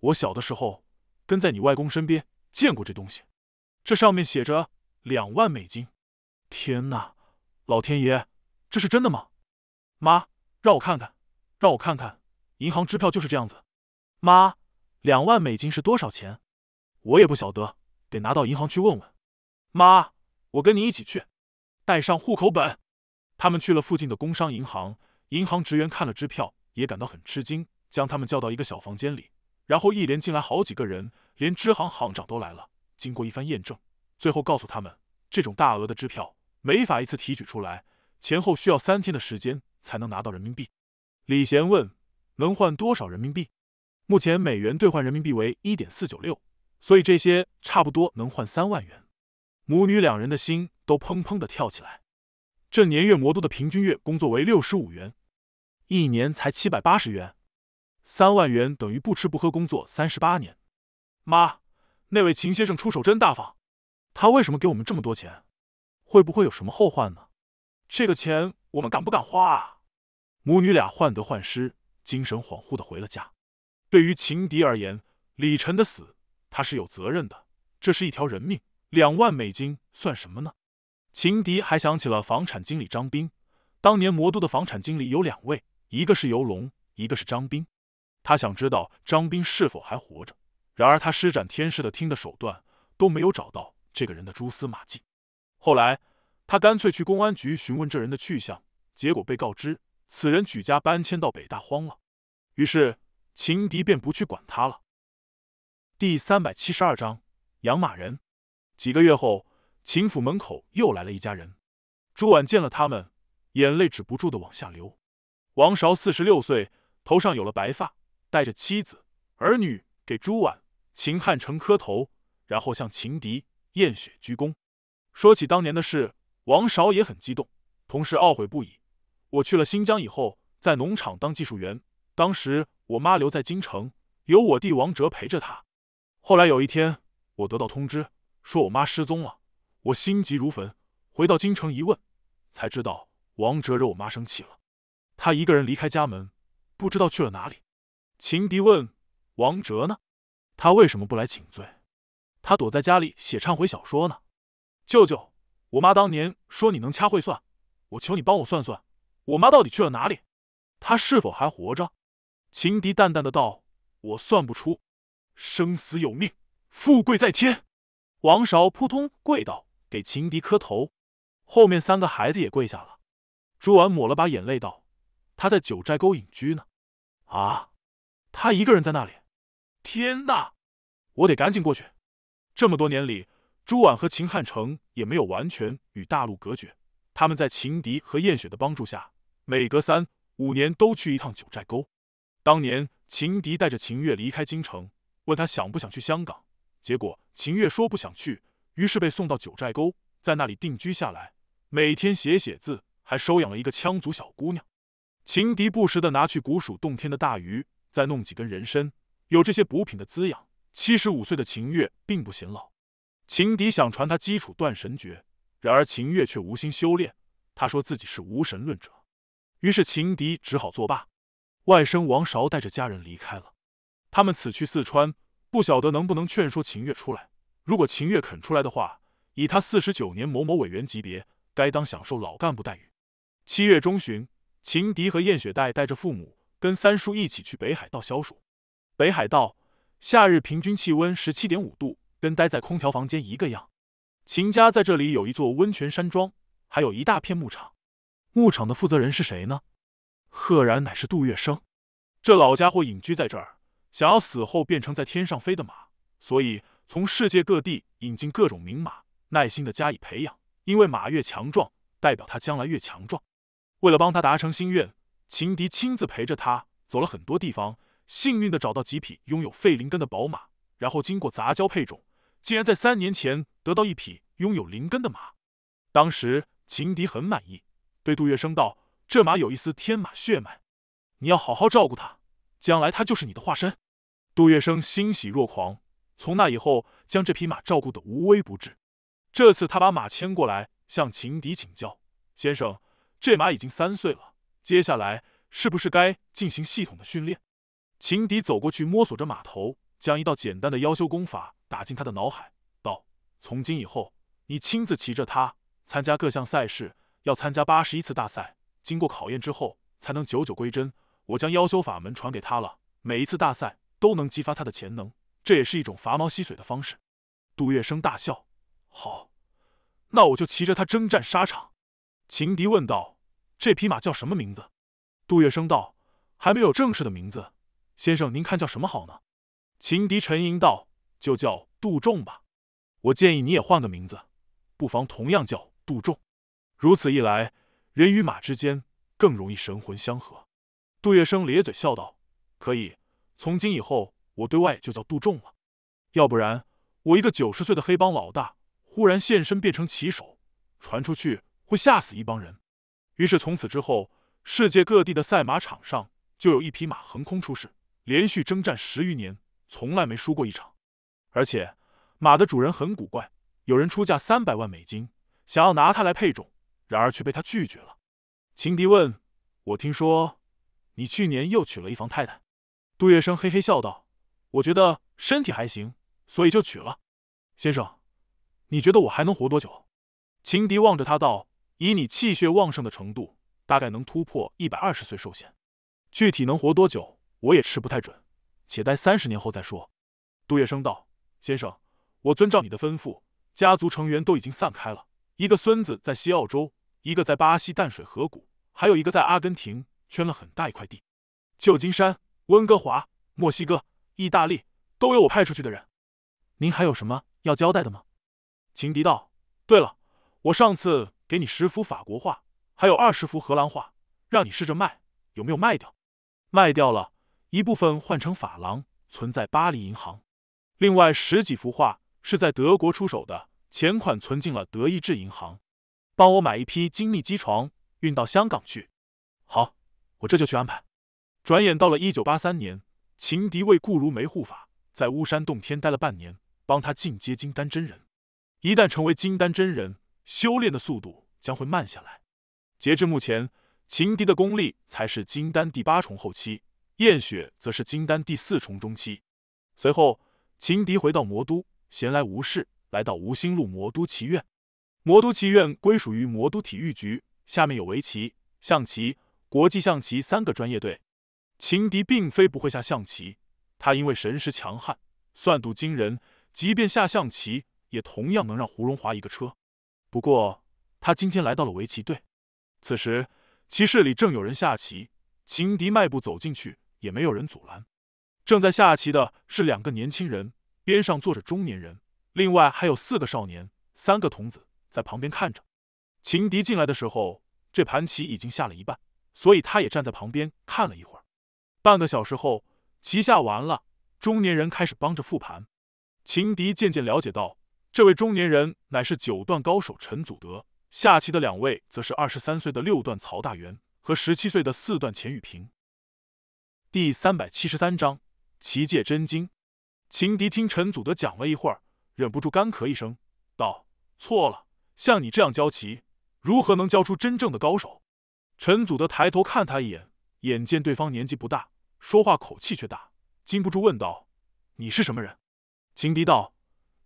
我小的时候跟在你外公身边见过这东西。这上面写着两万美金。天哪，老天爷，这是真的吗？妈，让我看看，让我看看，银行支票就是这样子。妈，两万美金是多少钱？我也不晓得，得拿到银行去问问。妈，我跟你一起去，带上户口本。他们去了附近的工商银行，银行职员看了支票，也感到很吃惊，将他们叫到一个小房间里，然后一连进来好几个人，连支行行长都来了。经过一番验证，最后告诉他们，这种大额的支票没法一次提取出来，前后需要三天的时间才能拿到人民币。李贤问：能换多少人民币？目前美元兑换人民币为一点四九六，所以这些差不多能换三万元。母女两人的心都砰砰的跳起来。这年月，魔都的平均月工作为六十五元，一年才七百八十元。三万元等于不吃不喝工作三十八年。妈，那位秦先生出手真大方，他为什么给我们这么多钱？会不会有什么后患呢？这个钱我们敢不敢花？啊？母女俩患得患失，精神恍惚的回了家。对于情敌而言，李晨的死他是有责任的。这是一条人命，两万美金算什么呢？情敌还想起了房产经理张斌。当年魔都的房产经理有两位，一个是游龙，一个是张斌。他想知道张斌是否还活着。然而他施展天师的听的手段都没有找到这个人的蛛丝马迹。后来他干脆去公安局询问这人的去向，结果被告知此人举家搬迁到北大荒了。于是。秦敌便不去管他了。第三百七十二章养马人。几个月后，秦府门口又来了一家人。朱婉见了他们，眼泪止不住的往下流。王韶四十六岁，头上有了白发，带着妻子儿女，给朱婉、秦汉成磕头，然后向秦敌、燕雪鞠躬。说起当年的事，王韶也很激动，同时懊悔不已。我去了新疆以后，在农场当技术员。当时我妈留在京城，有我弟王哲陪着她。后来有一天，我得到通知，说我妈失踪了。我心急如焚，回到京城一问，才知道王哲惹我妈生气了，他一个人离开家门，不知道去了哪里。秦迪问王哲呢？他为什么不来请罪？他躲在家里写忏悔小说呢？舅舅，我妈当年说你能掐会算，我求你帮我算算，我妈到底去了哪里？她是否还活着？情敌淡淡的道：“我算不出，生死有命，富贵在天。”王韶扑通跪倒，给情敌磕头。”后面三个孩子也跪下了。朱婉抹了把眼泪道：“他在九寨沟隐居呢。”啊，他一个人在那里？天呐，我得赶紧过去。这么多年里，朱婉和秦汉成也没有完全与大陆隔绝，他们在秦迪和燕雪的帮助下，每隔三五年都去一趟九寨沟。当年，秦迪带着秦月离开京城，问他想不想去香港，结果秦月说不想去，于是被送到九寨沟，在那里定居下来，每天写写字，还收养了一个羌族小姑娘。秦迪不时的拿去古蜀洞天的大鱼，再弄几根人参，有这些补品的滋养，七十五岁的秦月并不显老。秦迪想传他基础断神诀，然而秦月却无心修炼，他说自己是无神论者，于是秦迪只好作罢。外甥王韶带着家人离开了。他们此去四川，不晓得能不能劝说秦月出来。如果秦月肯出来的话，以他四十九年某某委员级别，该当享受老干部待遇。七月中旬，秦迪和燕雪黛带着父母跟三叔一起去北海道消暑。北海道夏日平均气温十七点五度，跟待在空调房间一个样。秦家在这里有一座温泉山庄，还有一大片牧场。牧场的负责人是谁呢？赫然乃是杜月笙，这老家伙隐居在这儿，想要死后变成在天上飞的马，所以从世界各地引进各种名马，耐心的加以培养。因为马越强壮，代表他将来越强壮。为了帮他达成心愿，秦迪亲自陪着他走了很多地方，幸运的找到几匹拥有费灵根的宝马，然后经过杂交配种，竟然在三年前得到一匹拥有灵根的马。当时秦迪很满意，对杜月笙道。这马有一丝天马血脉，你要好好照顾它，将来它就是你的化身。杜月笙欣喜若狂，从那以后将这匹马照顾得无微不至。这次他把马牵过来，向情敌请教：“先生，这马已经三岁了，接下来是不是该进行系统的训练？”情敌走过去摸索着马头，将一道简单的妖修功法打进他的脑海，道：“从今以后，你亲自骑着它参加各项赛事，要参加八十一次大赛。”经过考验之后，才能九九归真。我将妖修法门传给他了，每一次大赛都能激发他的潜能，这也是一种拔毛吸水的方式。杜月笙大笑：“好，那我就骑着它征战沙场。”情敌问道：“这匹马叫什么名字？”杜月笙道：“还没有正式的名字，先生您看叫什么好呢？”情敌沉吟道：“就叫杜仲吧。我建议你也换个名字，不妨同样叫杜仲。如此一来。”人与马之间更容易神魂相合，杜月笙咧嘴笑道：“可以，从今以后我对外就叫杜仲了。要不然我一个九十岁的黑帮老大，忽然现身变成骑手，传出去会吓死一帮人。”于是从此之后，世界各地的赛马场上就有一匹马横空出世，连续征战十余年，从来没输过一场。而且马的主人很古怪，有人出价三百万美金，想要拿它来配种。然而却被他拒绝了。情敌问我：“听说你去年又娶了一房太太。”杜月笙嘿嘿笑道：“我觉得身体还行，所以就娶了。”先生，你觉得我还能活多久？情敌望着他道：“以你气血旺盛的程度，大概能突破一百二十岁寿限。具体能活多久，我也吃不太准，且待三十年后再说。”杜月笙道：“先生，我遵照你的吩咐，家族成员都已经散开了。一个孙子在西澳洲。”一个在巴西淡水河谷，还有一个在阿根廷圈了很大一块地。旧金山、温哥华、墨西哥、意大利，都有我派出去的人。您还有什么要交代的吗？秦迪道。对了，我上次给你十幅法国画，还有二十幅荷兰画，让你试着卖，有没有卖掉？卖掉了，一部分换成法郎存在巴黎银行，另外十几幅画是在德国出手的，钱款存进了德意志银行。帮我买一批精密机床，运到香港去。好，我这就去安排。转眼到了一九八三年，秦迪为顾如梅护法，在巫山洞天待了半年，帮他进阶金丹真人。一旦成为金丹真人，修炼的速度将会慢下来。截至目前，秦迪的功力才是金丹第八重后期，燕雪则是金丹第四重中期。随后，秦迪回到魔都，闲来无事，来到吴兴路魔都祈愿。魔都棋院归属于魔都体育局，下面有围棋、象棋、国际象棋三个专业队。秦迪并非不会下象棋，他因为神识强悍，算度惊人，即便下象棋也同样能让胡荣华一个车。不过他今天来到了围棋队。此时棋室里正有人下棋，秦迪迈步走进去，也没有人阻拦。正在下棋的是两个年轻人，边上坐着中年人，另外还有四个少年，三个童子。在旁边看着，情敌进来的时候，这盘棋已经下了一半，所以他也站在旁边看了一会儿。半个小时后，棋下完了，中年人开始帮着复盘。情敌渐渐了解到，这位中年人乃是九段高手陈祖德，下棋的两位则是二十三岁的六段曹大元和十七岁的四段钱雨平。第三百七十三章《棋界真经》。情敌听陈祖德讲了一会儿，忍不住干咳一声，道：“错了。”像你这样教棋，如何能教出真正的高手？陈祖德抬头看他一眼，眼见对方年纪不大，说话口气却大，禁不住问道：“你是什么人？”秦敌道：“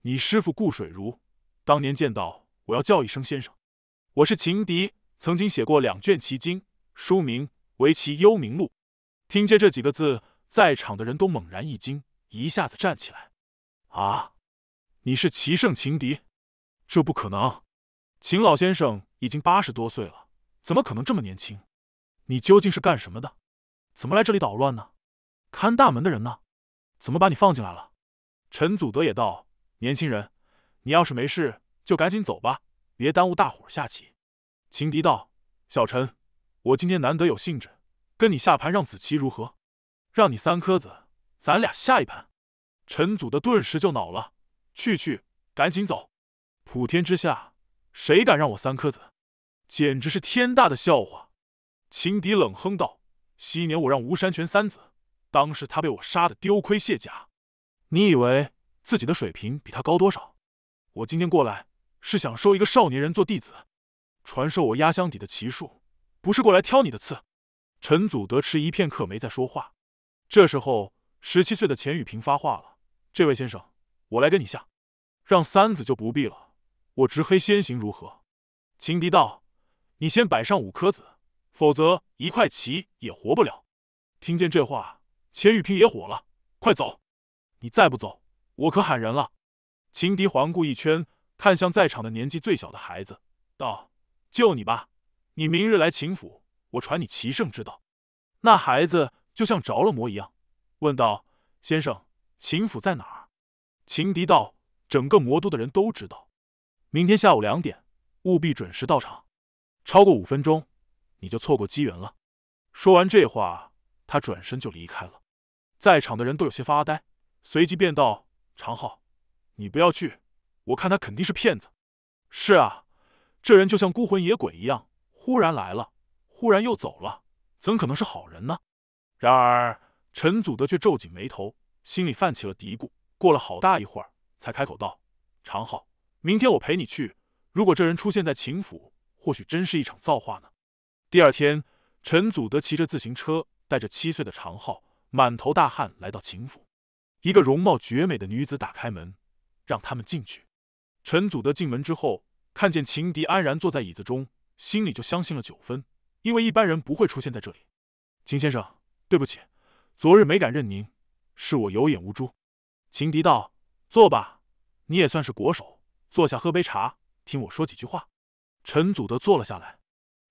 你师傅顾水如，当年见到我要叫一声先生。我是秦敌，曾经写过两卷奇经，书名为《奇幽明录》。听见这几个字，在场的人都猛然一惊，一下子站起来。啊，你是棋圣秦敌？这不可能！”秦老先生已经八十多岁了，怎么可能这么年轻？你究竟是干什么的？怎么来这里捣乱呢？看大门的人呢？怎么把你放进来了？陈祖德也道：“年轻人，你要是没事，就赶紧走吧，别耽误大伙儿下棋。”秦敌道：“小陈，我今天难得有兴致，跟你下盘让子棋如何？让你三颗子，咱俩下一盘。”陈祖德顿时就恼了：“去去，赶紧走！普天之下。”谁敢让我三颗子，简直是天大的笑话！情敌冷哼道：“昔年我让吴山泉三子，当时他被我杀的丢盔卸甲。你以为自己的水平比他高多少？我今天过来是想收一个少年人做弟子，传授我压箱底的奇术，不是过来挑你的刺。”陈祖德迟一片刻没再说话。这时候，十七岁的钱雨萍发话了：“这位先生，我来跟你下，让三子就不必了。”我执黑先行如何？秦敌道：“你先摆上五颗子，否则一块棋也活不了。”听见这话，钱玉平也火了：“快走！你再不走，我可喊人了。”秦敌环顾一圈，看向在场的年纪最小的孩子，道：“救你吧，你明日来秦府，我传你棋圣之道。”那孩子就像着了魔一样，问道：“先生，秦府在哪儿？”秦敌道：“整个魔都的人都知道。”明天下午两点，务必准时到场。超过五分钟，你就错过机缘了。说完这话，他转身就离开了。在场的人都有些发呆，随即便道：“常浩，你不要去，我看他肯定是骗子。”“是啊，这人就像孤魂野鬼一样，忽然来了，忽然又走了，怎可能是好人呢？”然而陈祖德却皱紧眉头，心里泛起了嘀咕。过了好大一会儿，才开口道：“常浩。”明天我陪你去。如果这人出现在秦府，或许真是一场造化呢。第二天，陈祖德骑着自行车，带着七岁的长浩，满头大汗来到秦府。一个容貌绝美的女子打开门，让他们进去。陈祖德进门之后，看见秦迪安然坐在椅子中，心里就相信了九分，因为一般人不会出现在这里。秦先生，对不起，昨日没敢认您，是我有眼无珠。秦迪道：“坐吧，你也算是国手。”坐下喝杯茶，听我说几句话。陈祖德坐了下来，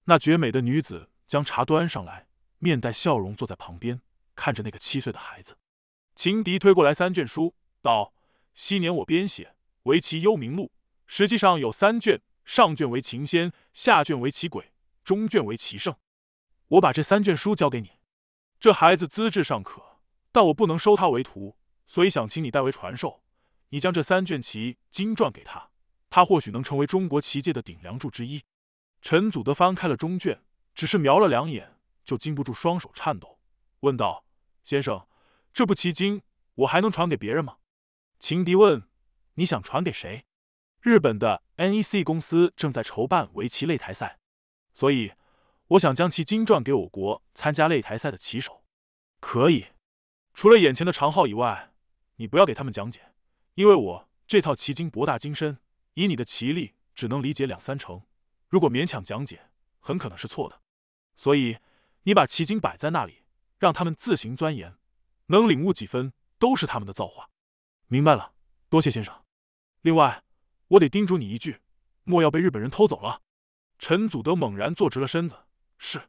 那绝美的女子将茶端上来，面带笑容坐在旁边，看着那个七岁的孩子。秦迪推过来三卷书，道：“昔年我编写《围棋幽冥录》，实际上有三卷，上卷为秦仙，下卷为棋鬼，中卷为棋圣。我把这三卷书交给你。这孩子资质尚可，但我不能收他为徒，所以想请你代为传授。你将这三卷棋经传给他。”他或许能成为中国棋界的顶梁柱之一。陈祖德翻开了中卷，只是瞄了两眼，就禁不住双手颤抖，问道：“先生，这部棋经我还能传给别人吗？”秦迪问：“你想传给谁？”日本的 NEC 公司正在筹办围棋擂台赛，所以我想将其经传给我国参加擂台赛的棋手。可以，除了眼前的常浩以外，你不要给他们讲解，因为我这套棋经博大精深。以你的棋力，只能理解两三成。如果勉强讲解，很可能是错的。所以，你把棋经摆在那里，让他们自行钻研，能领悟几分，都是他们的造化。明白了，多谢先生。另外，我得叮嘱你一句，莫要被日本人偷走了。陈祖德猛然坐直了身子：“是，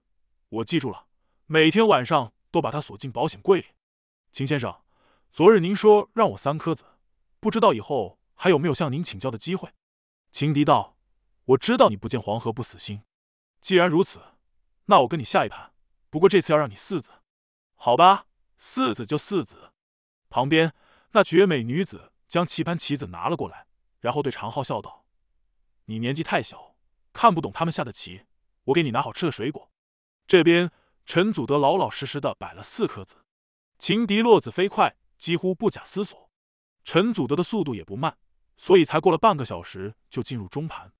我记住了。每天晚上都把他锁进保险柜里。”秦先生，昨日您说让我三颗子，不知道以后还有没有向您请教的机会。情敌道：“我知道你不见黄河不死心，既然如此，那我跟你下一盘。不过这次要让你四子，好吧，四子就四子。”旁边那绝美女子将棋盘棋子拿了过来，然后对常浩笑道：“你年纪太小，看不懂他们下的棋，我给你拿好吃的水果。”这边陈祖德老老实实的摆了四颗子，情敌落子飞快，几乎不假思索，陈祖德的速度也不慢。所以才过了半个小时就进入中盘，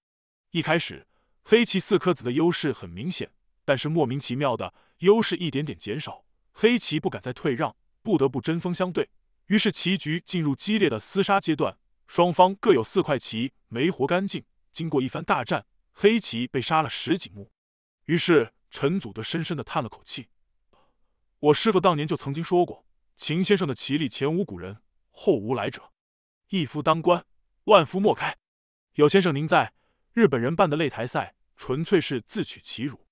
一开始黑棋四颗子的优势很明显，但是莫名其妙的优势一点点减少，黑棋不敢再退让，不得不针锋相对，于是棋局进入激烈的厮杀阶段，双方各有四块棋没活干净。经过一番大战，黑棋被杀了十几目，于是陈祖德深深的叹了口气，我师傅当年就曾经说过，秦先生的棋力前无古人，后无来者，一夫当关。万夫莫开，有先生您在，日本人办的擂台赛纯粹是自取其辱。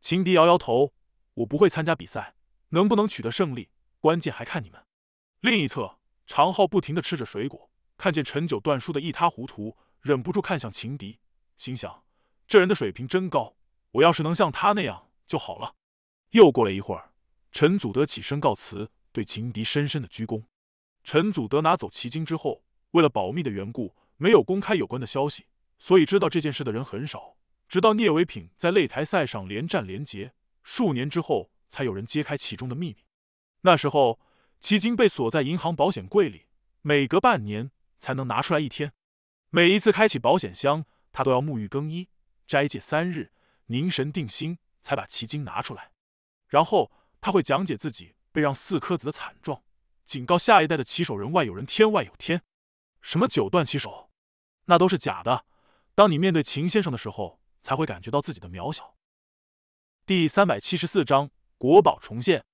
情敌摇摇头，我不会参加比赛，能不能取得胜利，关键还看你们。另一侧，常浩不停地吃着水果，看见陈九断书的一塌糊涂，忍不住看向情敌，心想这人的水平真高，我要是能像他那样就好了。又过了一会儿，陈祖德起身告辞，对情敌深深的鞠躬。陈祖德拿走奇经之后。为了保密的缘故，没有公开有关的消息，所以知道这件事的人很少。直到聂伟品在擂台赛上连战连捷，数年之后，才有人揭开其中的秘密。那时候，奇经被锁在银行保险柜里，每隔半年才能拿出来一天。每一次开启保险箱，他都要沐浴更衣、斋戒三日、凝神定心，才把奇经拿出来。然后他会讲解自己被让四颗子的惨状，警告下一代的棋手：人外有人，天外有天。什么九段棋手，那都是假的。当你面对秦先生的时候，才会感觉到自己的渺小。第三百七十四章国宝重现。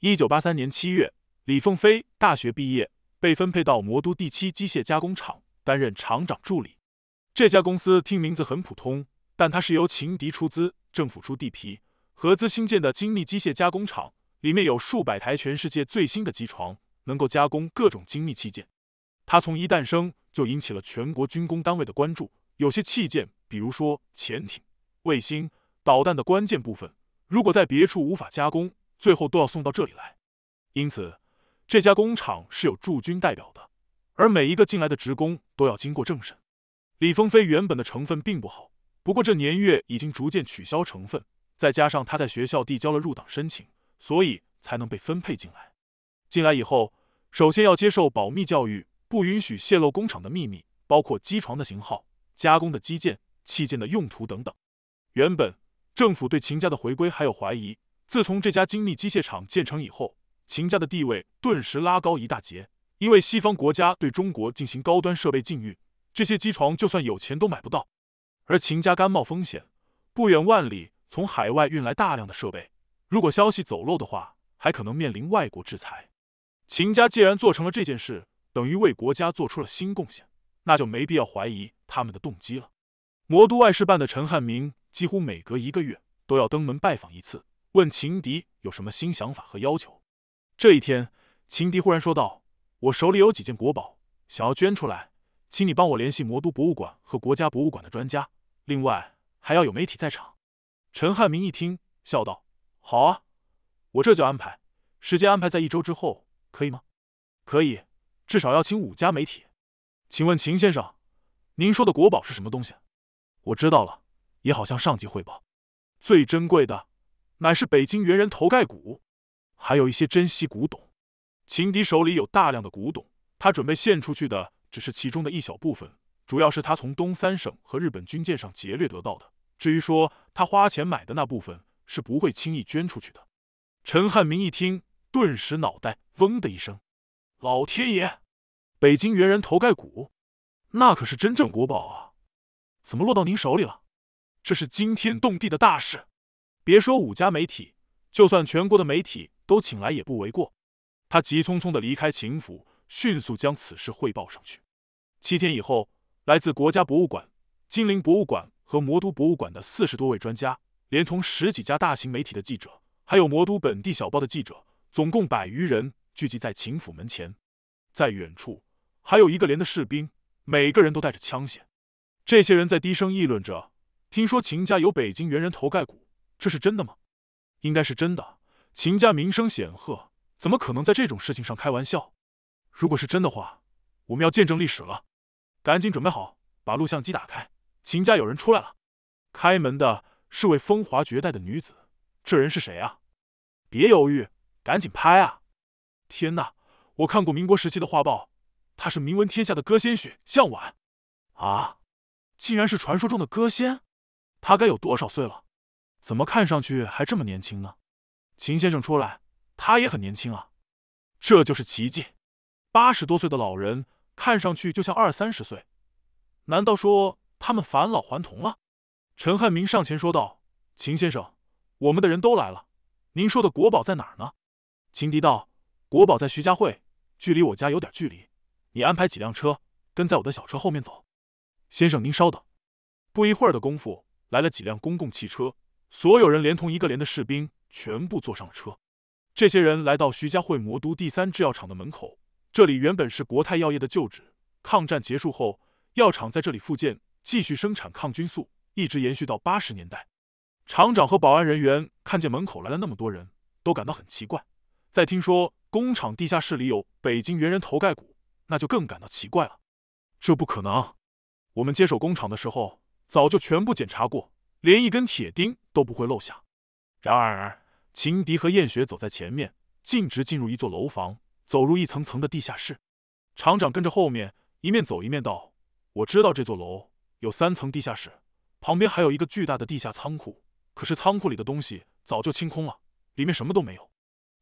一九八三年七月，李凤飞大学毕业，被分配到魔都第七机械加工厂担任厂长助理。这家公司听名字很普通，但它是由秦迪出资，政府出地皮，合资兴建的精密机械加工厂。里面有数百台全世界最新的机床，能够加工各种精密器件。它从一诞生就引起了全国军工单位的关注。有些器件，比如说潜艇、卫星、导弹的关键部分，如果在别处无法加工，最后都要送到这里来。因此，这家工厂是有驻军代表的，而每一个进来的职工都要经过政审。李凤飞原本的成分并不好，不过这年月已经逐渐取消成分，再加上他在学校递交了入党申请，所以才能被分配进来。进来以后，首先要接受保密教育。不允许泄露工厂的秘密，包括机床的型号、加工的基建、器件的用途等等。原本政府对秦家的回归还有怀疑，自从这家精密机械厂建成以后，秦家的地位顿时拉高一大截。因为西方国家对中国进行高端设备禁运，这些机床就算有钱都买不到。而秦家甘冒风险，不远万里从海外运来大量的设备，如果消息走漏的话，还可能面临外国制裁。秦家既然做成了这件事。等于为国家做出了新贡献，那就没必要怀疑他们的动机了。魔都外事办的陈汉明几乎每隔一个月都要登门拜访一次，问秦迪有什么新想法和要求。这一天，秦迪忽然说道：“我手里有几件国宝，想要捐出来，请你帮我联系魔都博物馆和国家博物馆的专家，另外还要有媒体在场。”陈汉明一听，笑道：“好啊，我这就安排，时间安排在一周之后，可以吗？”“可以。”至少要请五家媒体。请问秦先生，您说的国宝是什么东西？我知道了，也好向上级汇报。最珍贵的，乃是北京猿人头盖骨，还有一些珍稀古董。秦迪手里有大量的古董，他准备献出去的只是其中的一小部分，主要是他从东三省和日本军舰上劫掠得到的。至于说他花钱买的那部分，是不会轻易捐出去的。陈汉民一听，顿时脑袋嗡的一声。老天爷，北京猿人头盖骨，那可是真正国宝啊！怎么落到您手里了？这是惊天动地的大事，别说五家媒体，就算全国的媒体都请来也不为过。他急匆匆的离开秦府，迅速将此事汇报上去。七天以后，来自国家博物馆、金陵博物馆和魔都博物馆的四十多位专家，连同十几家大型媒体的记者，还有魔都本地小报的记者，总共百余人。聚集在秦府门前，在远处还有一个连的士兵，每个人都带着枪械。这些人在低声议论着：“听说秦家有北京猿人头盖骨，这是真的吗？”“应该是真的，秦家名声显赫，怎么可能在这种事情上开玩笑？”“如果是真的话，我们要见证历史了！”“赶紧准备好，把录像机打开。”“秦家有人出来了。”“开门的是位风华绝代的女子，这人是谁啊？”“别犹豫，赶紧拍啊！”天哪！我看过民国时期的画报，他是名闻天下的歌仙许向晚，啊，竟然是传说中的歌仙！他该有多少岁了？怎么看上去还这么年轻呢？秦先生出来，他也很年轻啊，这就是奇迹！八十多岁的老人看上去就像二三十岁，难道说他们返老还童了？陈汉明上前说道：“秦先生，我们的人都来了，您说的国宝在哪儿呢？”秦迪道。国宝在徐家汇，距离我家有点距离。你安排几辆车，跟在我的小车后面走。先生，您稍等。不一会儿的功夫，来了几辆公共汽车，所有人连同一个连的士兵，全部坐上了车。这些人来到徐家汇魔都第三制药厂的门口，这里原本是国泰药业的旧址。抗战结束后，药厂在这里复建，继续生产抗菌素，一直延续到八十年代。厂长和保安人员看见门口来了那么多人都感到很奇怪，在听说。工厂地下室里有北京猿人头盖骨，那就更感到奇怪了。这不可能！我们接手工厂的时候，早就全部检查过，连一根铁钉都不会漏下。然而，秦迪和燕雪走在前面，径直进入一座楼房，走入一层层的地下室。厂长跟着后面，一面走一面道：“我知道这座楼有三层地下室，旁边还有一个巨大的地下仓库。可是仓库里的东西早就清空了，里面什么都没有。”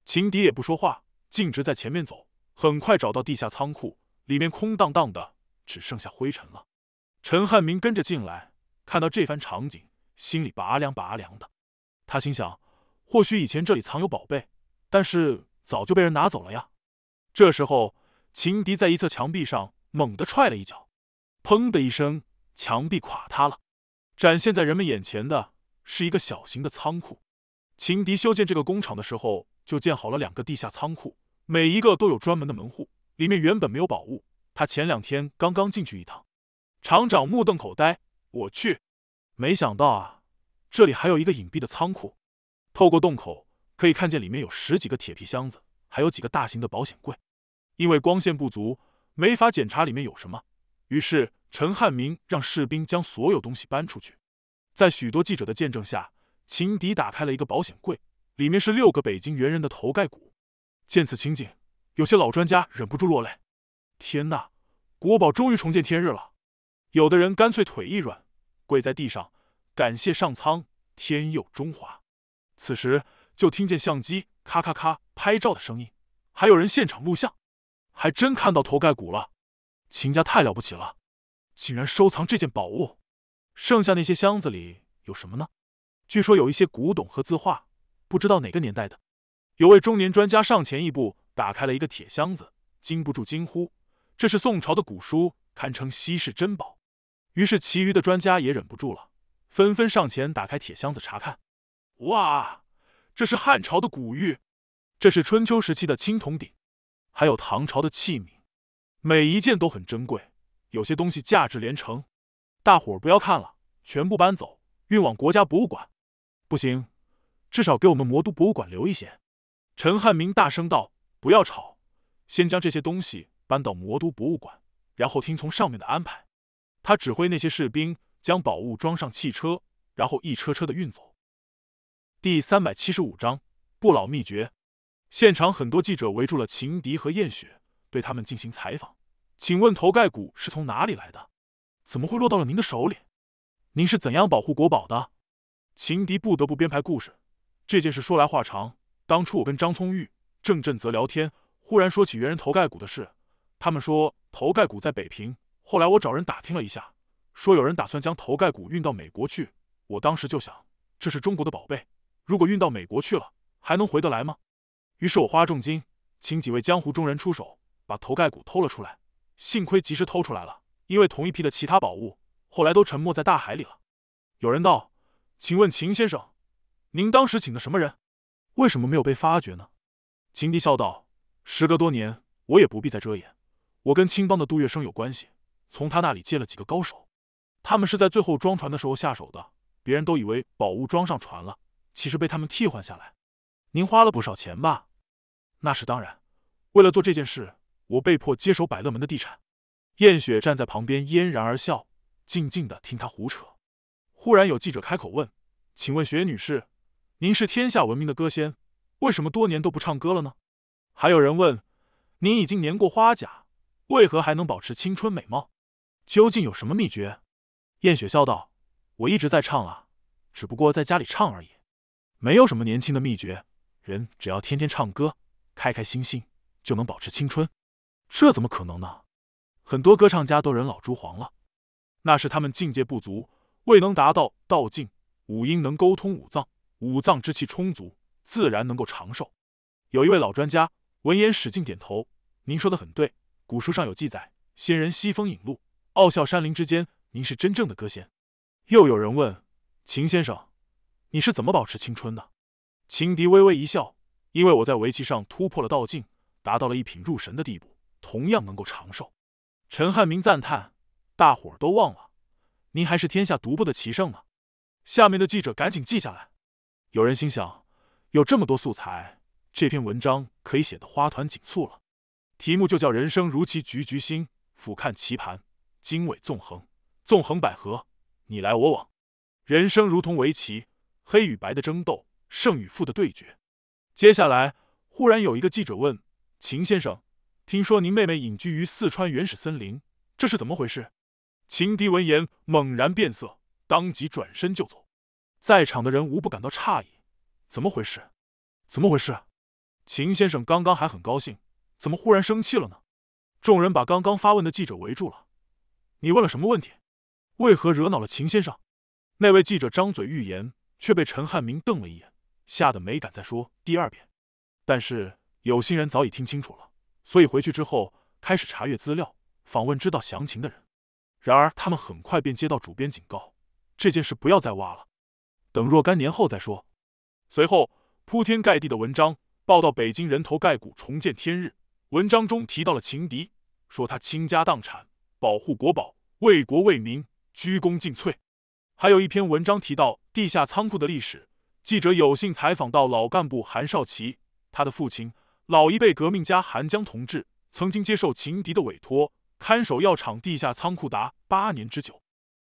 秦迪也不说话。径直在前面走，很快找到地下仓库，里面空荡荡的，只剩下灰尘了。陈汉明跟着进来，看到这番场景，心里拔凉拔凉的。他心想，或许以前这里藏有宝贝，但是早就被人拿走了呀。这时候，秦迪在一侧墙壁上猛地踹了一脚，砰的一声，墙壁垮塌了。展现在人们眼前的，是一个小型的仓库。秦迪修建这个工厂的时候，就建好了两个地下仓库。每一个都有专门的门户，里面原本没有宝物。他前两天刚刚进去一趟，厂长目瞪口呆：“我去，没想到啊，这里还有一个隐蔽的仓库。透过洞口可以看见里面有十几个铁皮箱子，还有几个大型的保险柜。因为光线不足，没法检查里面有什么，于是陈汉明让士兵将所有东西搬出去。在许多记者的见证下，秦迪打开了一个保险柜，里面是六个北京猿人的头盖骨。”见此情景，有些老专家忍不住落泪。天呐，国宝终于重见天日了！有的人干脆腿一软，跪在地上，感谢上苍，天佑中华。此时就听见相机咔咔咔拍照的声音，还有人现场录像，还真看到头盖骨了。秦家太了不起了，竟然收藏这件宝物。剩下那些箱子里有什么呢？据说有一些古董和字画，不知道哪个年代的。有位中年专家上前一步，打开了一个铁箱子，禁不住惊呼：“这是宋朝的古书，堪称稀世珍宝。”于是，其余的专家也忍不住了，纷纷上前打开铁箱子查看。“哇，这是汉朝的古玉，这是春秋时期的青铜鼎，还有唐朝的器皿，每一件都很珍贵，有些东西价值连城。”大伙儿不要看了，全部搬走，运往国家博物馆。不行，至少给我们魔都博物馆留一些。陈汉明大声道：“不要吵，先将这些东西搬到魔都博物馆，然后听从上面的安排。”他指挥那些士兵将宝物装上汽车，然后一车车的运走。第三百七十五章不老秘诀。现场很多记者围住了秦迪和燕雪，对他们进行采访：“请问头盖骨是从哪里来的？怎么会落到了您的手里？您是怎样保护国宝的？”秦迪不得不编排故事。这件事说来话长。当初我跟张聪玉、郑振泽聊天，忽然说起猿人头盖骨的事。他们说头盖骨在北平，后来我找人打听了一下，说有人打算将头盖骨运到美国去。我当时就想，这是中国的宝贝，如果运到美国去了，还能回得来吗？于是我花重金请几位江湖中人出手，把头盖骨偷了出来。幸亏及时偷出来了，因为同一批的其他宝物后来都沉没在大海里了。有人道：“请问秦先生，您当时请的什么人？”为什么没有被发觉呢？秦迪笑道：“时隔多年，我也不必再遮掩，我跟青帮的杜月笙有关系，从他那里借了几个高手，他们是在最后装船的时候下手的，别人都以为宝物装上船了，其实被他们替换下来。您花了不少钱吧？那是当然，为了做这件事，我被迫接手百乐门的地产。”燕雪站在旁边嫣然而笑，静静的听他胡扯。忽然有记者开口问：“请问雪女士？”您是天下闻名的歌仙，为什么多年都不唱歌了呢？还有人问，您已经年过花甲，为何还能保持青春美貌？究竟有什么秘诀？燕雪笑道：“我一直在唱啊，只不过在家里唱而已，没有什么年轻的秘诀。人只要天天唱歌，开开心心，就能保持青春。这怎么可能呢？很多歌唱家都人老珠黄了，那是他们境界不足，未能达到道境，五音能沟通五脏。”五脏之气充足，自然能够长寿。有一位老专家闻言使劲点头：“您说的很对，古书上有记载，仙人西风引路，傲啸山林之间。您是真正的歌仙。”又有人问：“秦先生，你是怎么保持青春的？”秦迪微微一笑：“因为我在围棋上突破了道境，达到了一品入神的地步，同样能够长寿。”陈汉明赞叹：“大伙儿都忘了，您还是天下独步的棋圣呢。”下面的记者赶紧记下来。有人心想，有这么多素材，这篇文章可以写得花团锦簇了。题目就叫《人生如棋局局新》，俯瞰棋盘，经纬纵横，纵横捭阖，你来我往。人生如同围棋，黑与白的争斗，胜与负的对决。接下来，忽然有一个记者问秦先生：“听说您妹妹隐居于四川原始森林，这是怎么回事？”秦迪闻言猛然变色，当即转身就走。在场的人无不感到诧异，怎么回事？怎么回事？秦先生刚刚还很高兴，怎么忽然生气了呢？众人把刚刚发问的记者围住了。你问了什么问题？为何惹恼了秦先生？那位记者张嘴欲言，却被陈汉明瞪了一眼，吓得没敢再说第二遍。但是有心人早已听清楚了，所以回去之后开始查阅资料，访问知道详情的人。然而他们很快便接到主编警告：这件事不要再挖了。等若干年后再说。随后，铺天盖地的文章报道北京人头盖骨重见天日。文章中提到了情敌，说他倾家荡产保护国宝，为国为民，鞠躬尽瘁。还有一篇文章提到地下仓库的历史。记者有幸采访到老干部韩少奇，他的父亲老一辈革命家韩江同志曾经接受情敌的委托，看守药厂地下仓库达八年之久。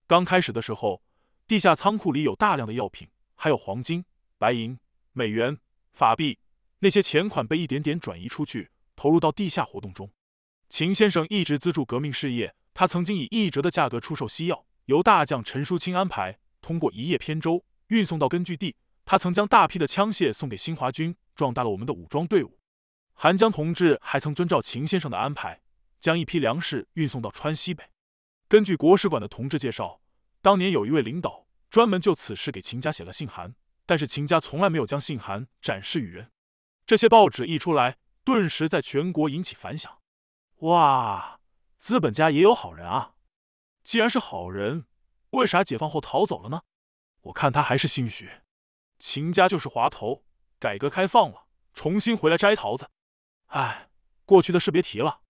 刚开始的时候。地下仓库里有大量的药品，还有黄金、白银、美元、法币，那些钱款被一点点转移出去，投入到地下活动中。秦先生一直资助革命事业，他曾经以一折的价格出售西药，由大将陈书清安排，通过一叶扁舟运送到根据地。他曾将大批的枪械送给新华军，壮大了我们的武装队伍。韩江同志还曾遵照秦先生的安排，将一批粮食运送到川西北。根据国史馆的同志介绍。当年有一位领导专门就此事给秦家写了信函，但是秦家从来没有将信函展示于人。这些报纸一出来，顿时在全国引起反响。哇，资本家也有好人啊！既然是好人，为啥解放后逃走了呢？我看他还是心虚。秦家就是滑头，改革开放了，重新回来摘桃子。哎，过去的事别提了，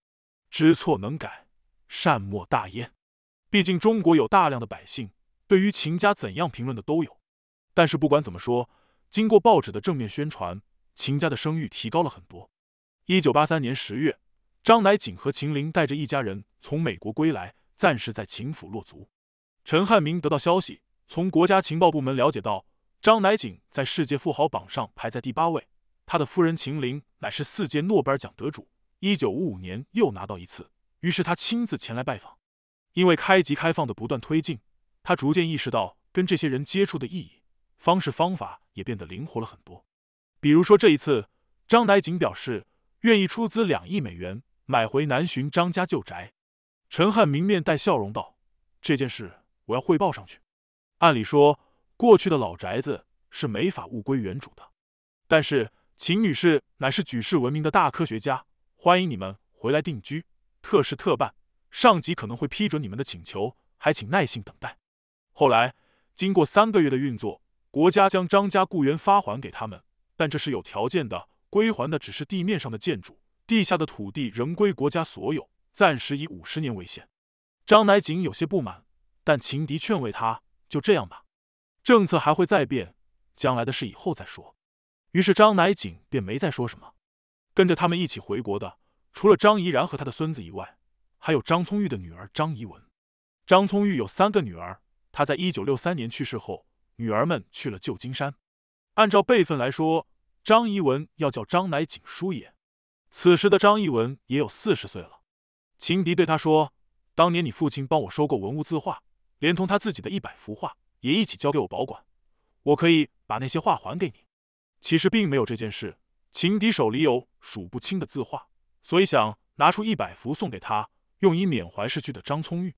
知错能改，善莫大焉。毕竟中国有大量的百姓，对于秦家怎样评论的都有。但是不管怎么说，经过报纸的正面宣传，秦家的声誉提高了很多。一九八三年十月，张乃景和秦林带着一家人从美国归来，暂时在秦府落足。陈汉明得到消息，从国家情报部门了解到，张乃景在世界富豪榜上排在第八位，他的夫人秦林乃是四届诺贝尔奖得主，一九五五年又拿到一次。于是他亲自前来拜访。因为开级开放的不断推进，他逐渐意识到跟这些人接触的意义，方式方法也变得灵活了很多。比如说这一次，张乃景表示愿意出资两亿美元买回南浔张家旧宅，陈汉明面带笑容道：“这件事我要汇报上去。按理说，过去的老宅子是没法物归原主的，但是秦女士乃是举世闻名的大科学家，欢迎你们回来定居，特事特办。”上级可能会批准你们的请求，还请耐心等待。后来，经过三个月的运作，国家将张家雇员发还给他们，但这是有条件的，归还的只是地面上的建筑，地下的土地仍归国家所有，暂时以五十年为限。张乃景有些不满，但秦迪劝慰他：“就这样吧，政策还会再变，将来的事以后再说。”于是张乃景便没再说什么。跟着他们一起回国的，除了张怡然和他的孙子以外。还有张聪玉的女儿张怡文，张聪玉有三个女儿，她在一九六三年去世后，女儿们去了旧金山。按照辈分来说，张怡文要叫张乃景叔爷。此时的张怡文也有四十岁了。情敌对他说：“当年你父亲帮我收购文物字画，连同他自己的一百幅画也一起交给我保管，我可以把那些画还给你。”其实并没有这件事。情敌手里有数不清的字画，所以想拿出一百幅送给他。用以缅怀逝去的张聪玉，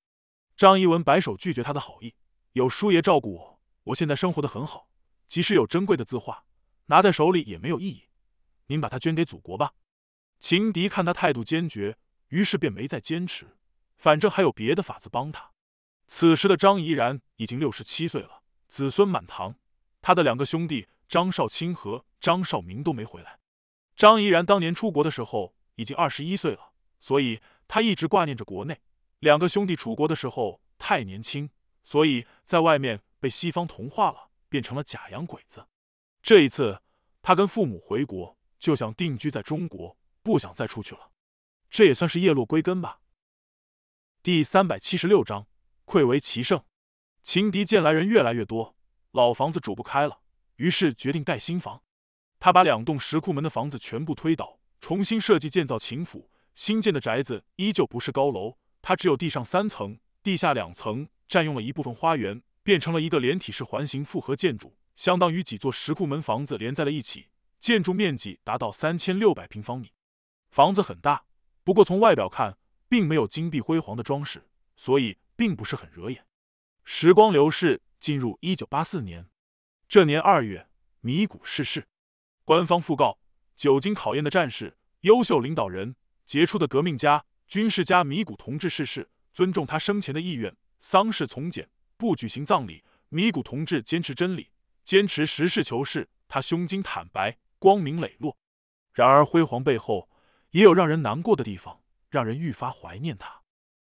张怡文摆手拒绝他的好意。有叔爷照顾我，我现在生活的很好。即使有珍贵的字画，拿在手里也没有意义。您把它捐给祖国吧。秦迪看他态度坚决，于是便没再坚持。反正还有别的法子帮他。此时的张怡然已经六十七岁了，子孙满堂。他的两个兄弟张少清和张少明都没回来。张怡然当年出国的时候已经二十一岁了，所以。他一直挂念着国内，两个兄弟出国的时候太年轻，所以在外面被西方同化了，变成了假洋鬼子。这一次他跟父母回国，就想定居在中国，不想再出去了。这也算是叶落归根吧。第三百七十六章，愧为棋圣。秦敌见来人越来越多，老房子住不开了，于是决定盖新房。他把两栋石库门的房子全部推倒，重新设计建造秦府。新建的宅子依旧不是高楼，它只有地上三层，地下两层，占用了一部分花园，变成了一个连体式环形复合建筑，相当于几座石库门房子连在了一起。建筑面积达到三千六百平方米，房子很大，不过从外表看，并没有金碧辉煌的装饰，所以并不是很惹眼。时光流逝，进入一九八四年，这年二月，米谷逝世，官方讣告：久经考验的战士，优秀领导人。杰出的革命家、军事家米谷同志逝世，尊重他生前的意愿，丧事从简，不举行葬礼。米谷同志坚持真理，坚持实事求是，他胸襟坦白，光明磊落。然而辉煌背后也有让人难过的地方，让人愈发怀念他。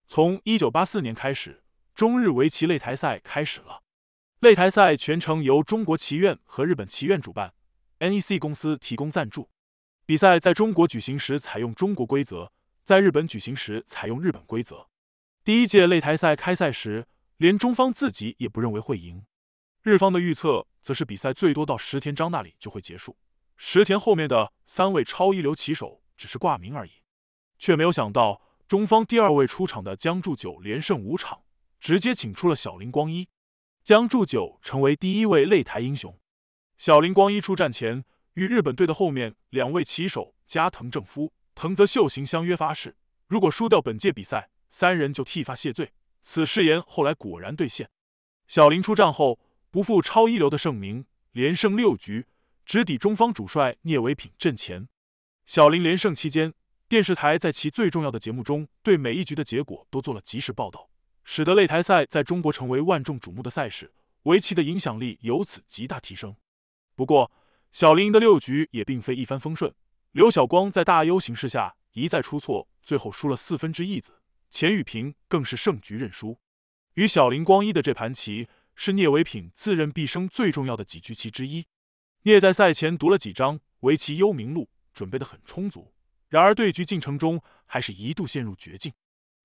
从一九八四年开始，中日围棋擂台赛开始了，擂台赛全程由中国棋院和日本棋院主办，NEC 公司提供赞助。比赛在中国举行时采用中国规则，在日本举行时采用日本规则。第一届擂台赛开赛时，连中方自己也不认为会赢，日方的预测则是比赛最多到石田章那里就会结束。石田后面的三位超一流棋手只是挂名而已，却没有想到中方第二位出场的江住九连胜五场，直接请出了小林光一，江住九成为第一位擂台英雄。小林光一出战前。与日本队的后面两位棋手加藤正夫、藤泽秀行相约发誓，如果输掉本届比赛，三人就剃发谢罪。此誓言后来果然兑现。小林出战后，不负超一流的盛名，连胜六局，直抵中方主帅聂维平阵前。小林连胜期间，电视台在其最重要的节目中对每一局的结果都做了及时报道，使得擂台赛在中国成为万众瞩目的赛事，围棋的影响力由此极大提升。不过，小林营的六局也并非一帆风顺，刘晓光在大优形势下一再出错，最后输了四分之一子。钱宇平更是胜局认输。与小林光一的这盘棋是聂维品自认毕生最重要的几局棋之一。聂在赛前读了几章《围棋幽冥录》，准备得很充足。然而对局进程中还是一度陷入绝境，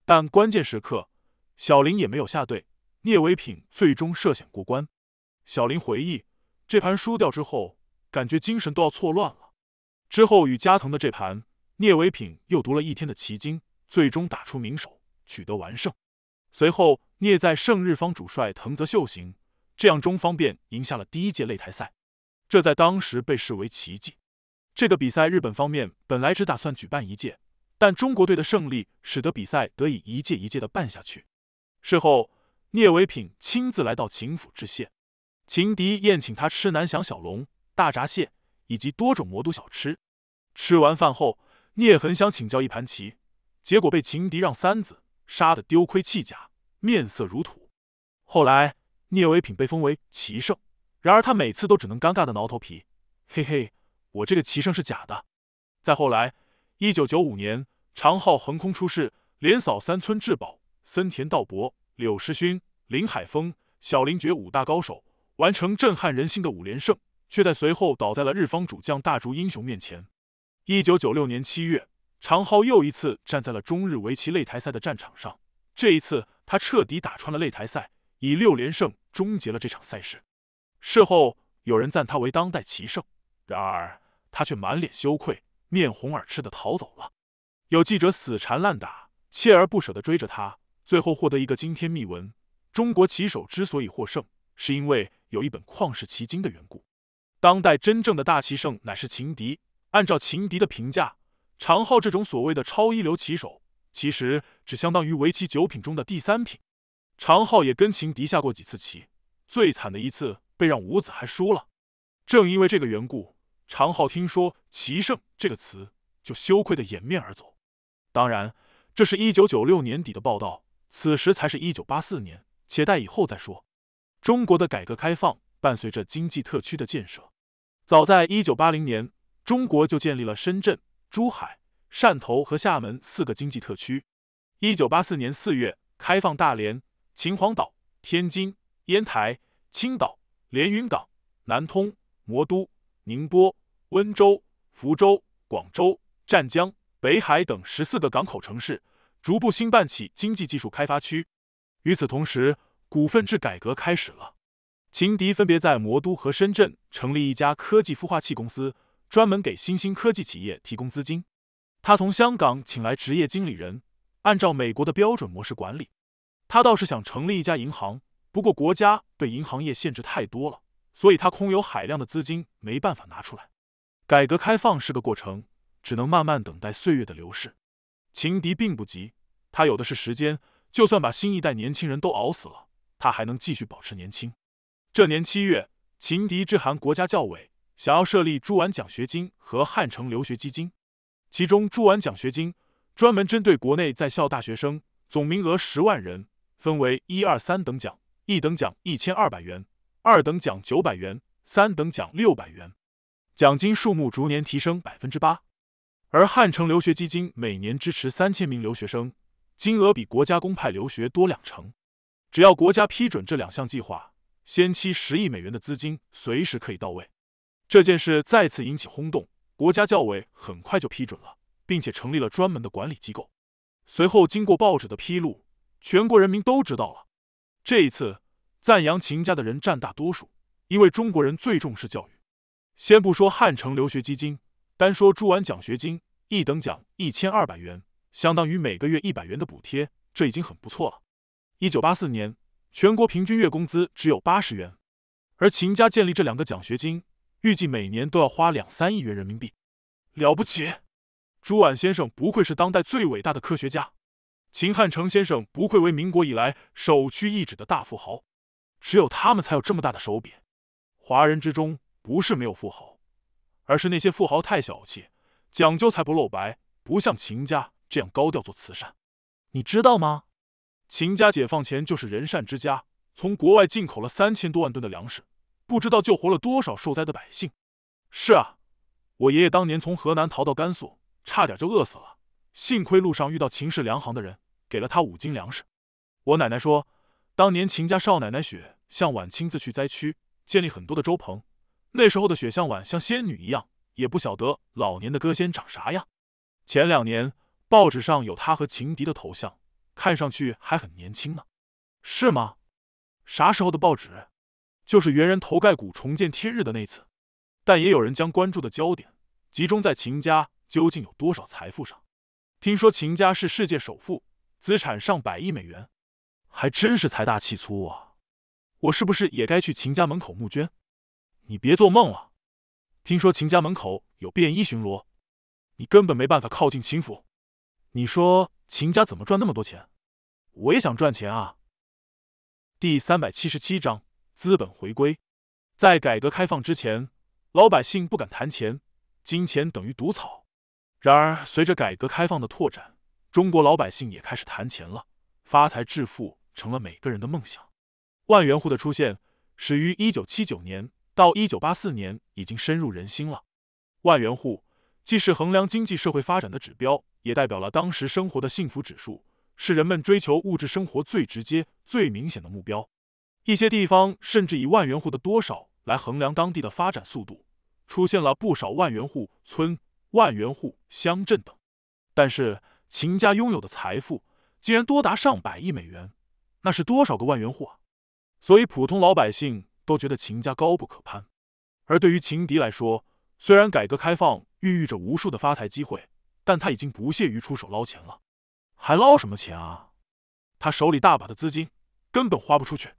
但关键时刻小林也没有下对，聂维品最终涉险过关。小林回忆，这盘输掉之后。感觉精神都要错乱了。之后与加藤的这盘，聂维品又读了一天的棋经，最终打出名手，取得完胜。随后聂在胜日方主帅藤泽秀行，这样中方便赢下了第一届擂台赛，这在当时被视为奇迹。这个比赛日本方面本来只打算举办一届，但中国队的胜利使得比赛得以一届一届的办下去。事后，聂维品亲自来到秦府致谢，秦迪宴请他吃南翔小龙。大闸蟹以及多种魔都小吃。吃完饭后，聂很想请教一盘棋，结果被情敌让三子杀得丢盔弃甲，面色如土。后来，聂维品被封为棋圣，然而他每次都只能尴尬的挠头皮。嘿嘿，我这个棋圣是假的。再后来，一九九五年，常浩横空出世，连扫三村智保、森田道博、柳时勋、林海峰、小林觉五大高手，完成震撼人心的五连胜。却在随后倒在了日方主将大竹英雄面前。一九九六年七月，长浩又一次站在了中日围棋擂台赛的战场上。这一次，他彻底打穿了擂台赛，以六连胜终结了这场赛事。事后，有人赞他为当代棋圣，然而他却满脸羞愧、面红耳赤的逃走了。有记者死缠烂打、锲而不舍的追着他，最后获得一个惊天秘闻：中国棋手之所以获胜，是因为有一本旷世奇经的缘故。当代真正的大棋圣乃是秦迪。按照秦迪的评价，常浩这种所谓的超一流棋手，其实只相当于围棋九品中的第三品。常浩也跟秦迪下过几次棋，最惨的一次被让五子还输了。正因为这个缘故，常浩听说“棋圣”这个词就羞愧的掩面而走。当然，这是一九九六年底的报道，此时才是一九八四年，且待以后再说。中国的改革开放伴随着经济特区的建设。早在一九八零年，中国就建立了深圳、珠海、汕头和厦门四个经济特区。一九八四年四月，开放大连、秦皇岛、天津、烟台、青岛、连云港、南通、魔都、宁波、温州、福州、广州、湛江、北海等十四个港口城市，逐步兴办起经济技术开发区。与此同时，股份制改革开始了。情敌分别在魔都和深圳成立一家科技孵化器公司，专门给新兴科技企业提供资金。他从香港请来职业经理人，按照美国的标准模式管理。他倒是想成立一家银行，不过国家对银行业限制太多了，所以他空有海量的资金没办法拿出来。改革开放是个过程，只能慢慢等待岁月的流逝。情敌并不急，他有的是时间，就算把新一代年轻人都熬死了，他还能继续保持年轻。这年七月，情敌致函国家教委，想要设立朱婉奖学金和汉城留学基金。其中，朱婉奖学金专门针对国内在校大学生，总名额十万人，分为一、二、三等奖，一等奖一千二百元，二等奖九百元，三等奖六百元，奖金数目逐年提升百分之八。而汉城留学基金每年支持三千名留学生，金额比国家公派留学多两成。只要国家批准这两项计划。先期十亿美元的资金随时可以到位，这件事再次引起轰动。国家教委很快就批准了，并且成立了专门的管理机构。随后，经过报纸的披露，全国人民都知道了。这一次，赞扬秦家的人占大多数，因为中国人最重视教育。先不说汉城留学基金，单说朱完奖学金，一等奖一千二百元，相当于每个月一百元的补贴，这已经很不错了。一九八四年。全国平均月工资只有八十元，而秦家建立这两个奖学金，预计每年都要花两三亿元人民币。了不起！朱婉先生不愧是当代最伟大的科学家，秦汉成先生不愧为民国以来首屈一指的大富豪。只有他们才有这么大的手笔。华人之中不是没有富豪，而是那些富豪太小气，讲究财不露白，不像秦家这样高调做慈善。你知道吗？秦家解放前就是仁善之家，从国外进口了三千多万吨的粮食，不知道救活了多少受灾的百姓。是啊，我爷爷当年从河南逃到甘肃，差点就饿死了，幸亏路上遇到秦氏粮行的人，给了他五斤粮食。我奶奶说，当年秦家少奶奶雪向晚亲自去灾区建立很多的粥棚，那时候的雪向晚像仙女一样，也不晓得老年的歌仙长啥样。前两年报纸上有她和情敌的头像。看上去还很年轻呢，是吗？啥时候的报纸？就是猿人头盖骨重见天日的那次。但也有人将关注的焦点集中在秦家究竟有多少财富上。听说秦家是世界首富，资产上百亿美元，还真是财大气粗啊！我是不是也该去秦家门口募捐？你别做梦了，听说秦家门口有便衣巡逻，你根本没办法靠近秦府。你说？秦家怎么赚那么多钱？我也想赚钱啊。第三百七十七章：资本回归。在改革开放之前，老百姓不敢谈钱，金钱等于毒草。然而，随着改革开放的拓展，中国老百姓也开始谈钱了，发财致富成了每个人的梦想。万元户的出现始于一九七九年，到一九八四年已经深入人心了。万元户既是衡量经济社会发展的指标。也代表了当时生活的幸福指数，是人们追求物质生活最直接、最明显的目标。一些地方甚至以万元户的多少来衡量当地的发展速度，出现了不少万元户村、万元户乡镇等。但是，秦家拥有的财富竟然多达上百亿美元，那是多少个万元户啊！所以，普通老百姓都觉得秦家高不可攀。而对于秦敌来说，虽然改革开放孕育着无数的发财机会。但他已经不屑于出手捞钱了，还捞什么钱啊？他手里大把的资金根本花不出去，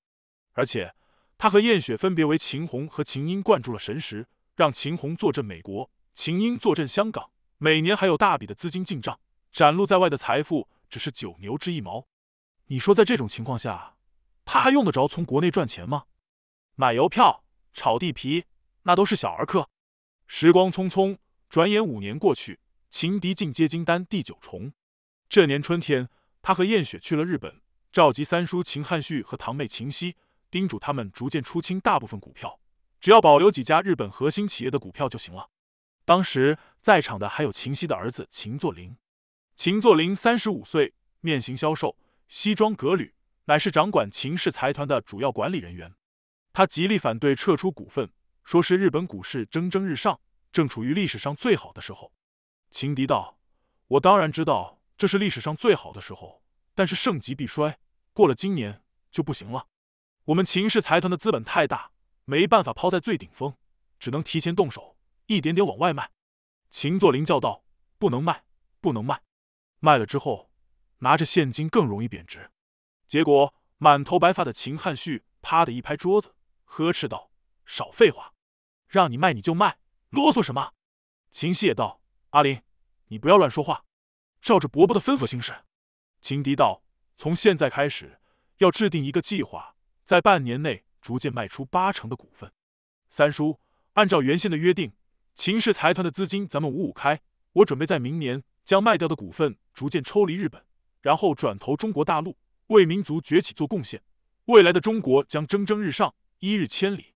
而且他和燕雪分别为秦红和秦英灌注了神石，让秦红坐镇美国，秦英坐镇香港，每年还有大笔的资金进账，展露在外的财富只是九牛之一毛。你说在这种情况下，他还用得着从国内赚钱吗？买邮票、炒地皮，那都是小儿科。时光匆匆，转眼五年过去。情敌进阶金丹第九重。这年春天，他和燕雪去了日本，召集三叔秦汉旭和堂妹秦夕，叮嘱他们逐渐出清大部分股票，只要保留几家日本核心企业的股票就行了。当时在场的还有秦夕的儿子秦作林。秦作林三十五岁，面型消瘦，西装革履，乃是掌管秦氏财团的主要管理人员。他极力反对撤出股份，说是日本股市蒸蒸日上，正处于历史上最好的时候。秦迪道：“我当然知道这是历史上最好的时候，但是盛极必衰，过了今年就不行了。我们秦氏财团的资本太大，没办法抛在最顶峰，只能提前动手，一点点往外卖。”秦作霖叫道：“不能卖，不能卖！卖了之后，拿着现金更容易贬值。”结果，满头白发的秦汉旭啪的一拍桌子，呵斥道：“少废话！让你卖你就卖，啰嗦什么？”秦夕也道。阿林，你不要乱说话，照着伯伯的吩咐行事。秦迪道：“从现在开始，要制定一个计划，在半年内逐渐卖出八成的股份。”三叔，按照原先的约定，秦氏财团的资金咱们五五开。我准备在明年将卖掉的股份逐渐抽离日本，然后转投中国大陆，为民族崛起做贡献。未来的中国将蒸蒸日上，一日千里。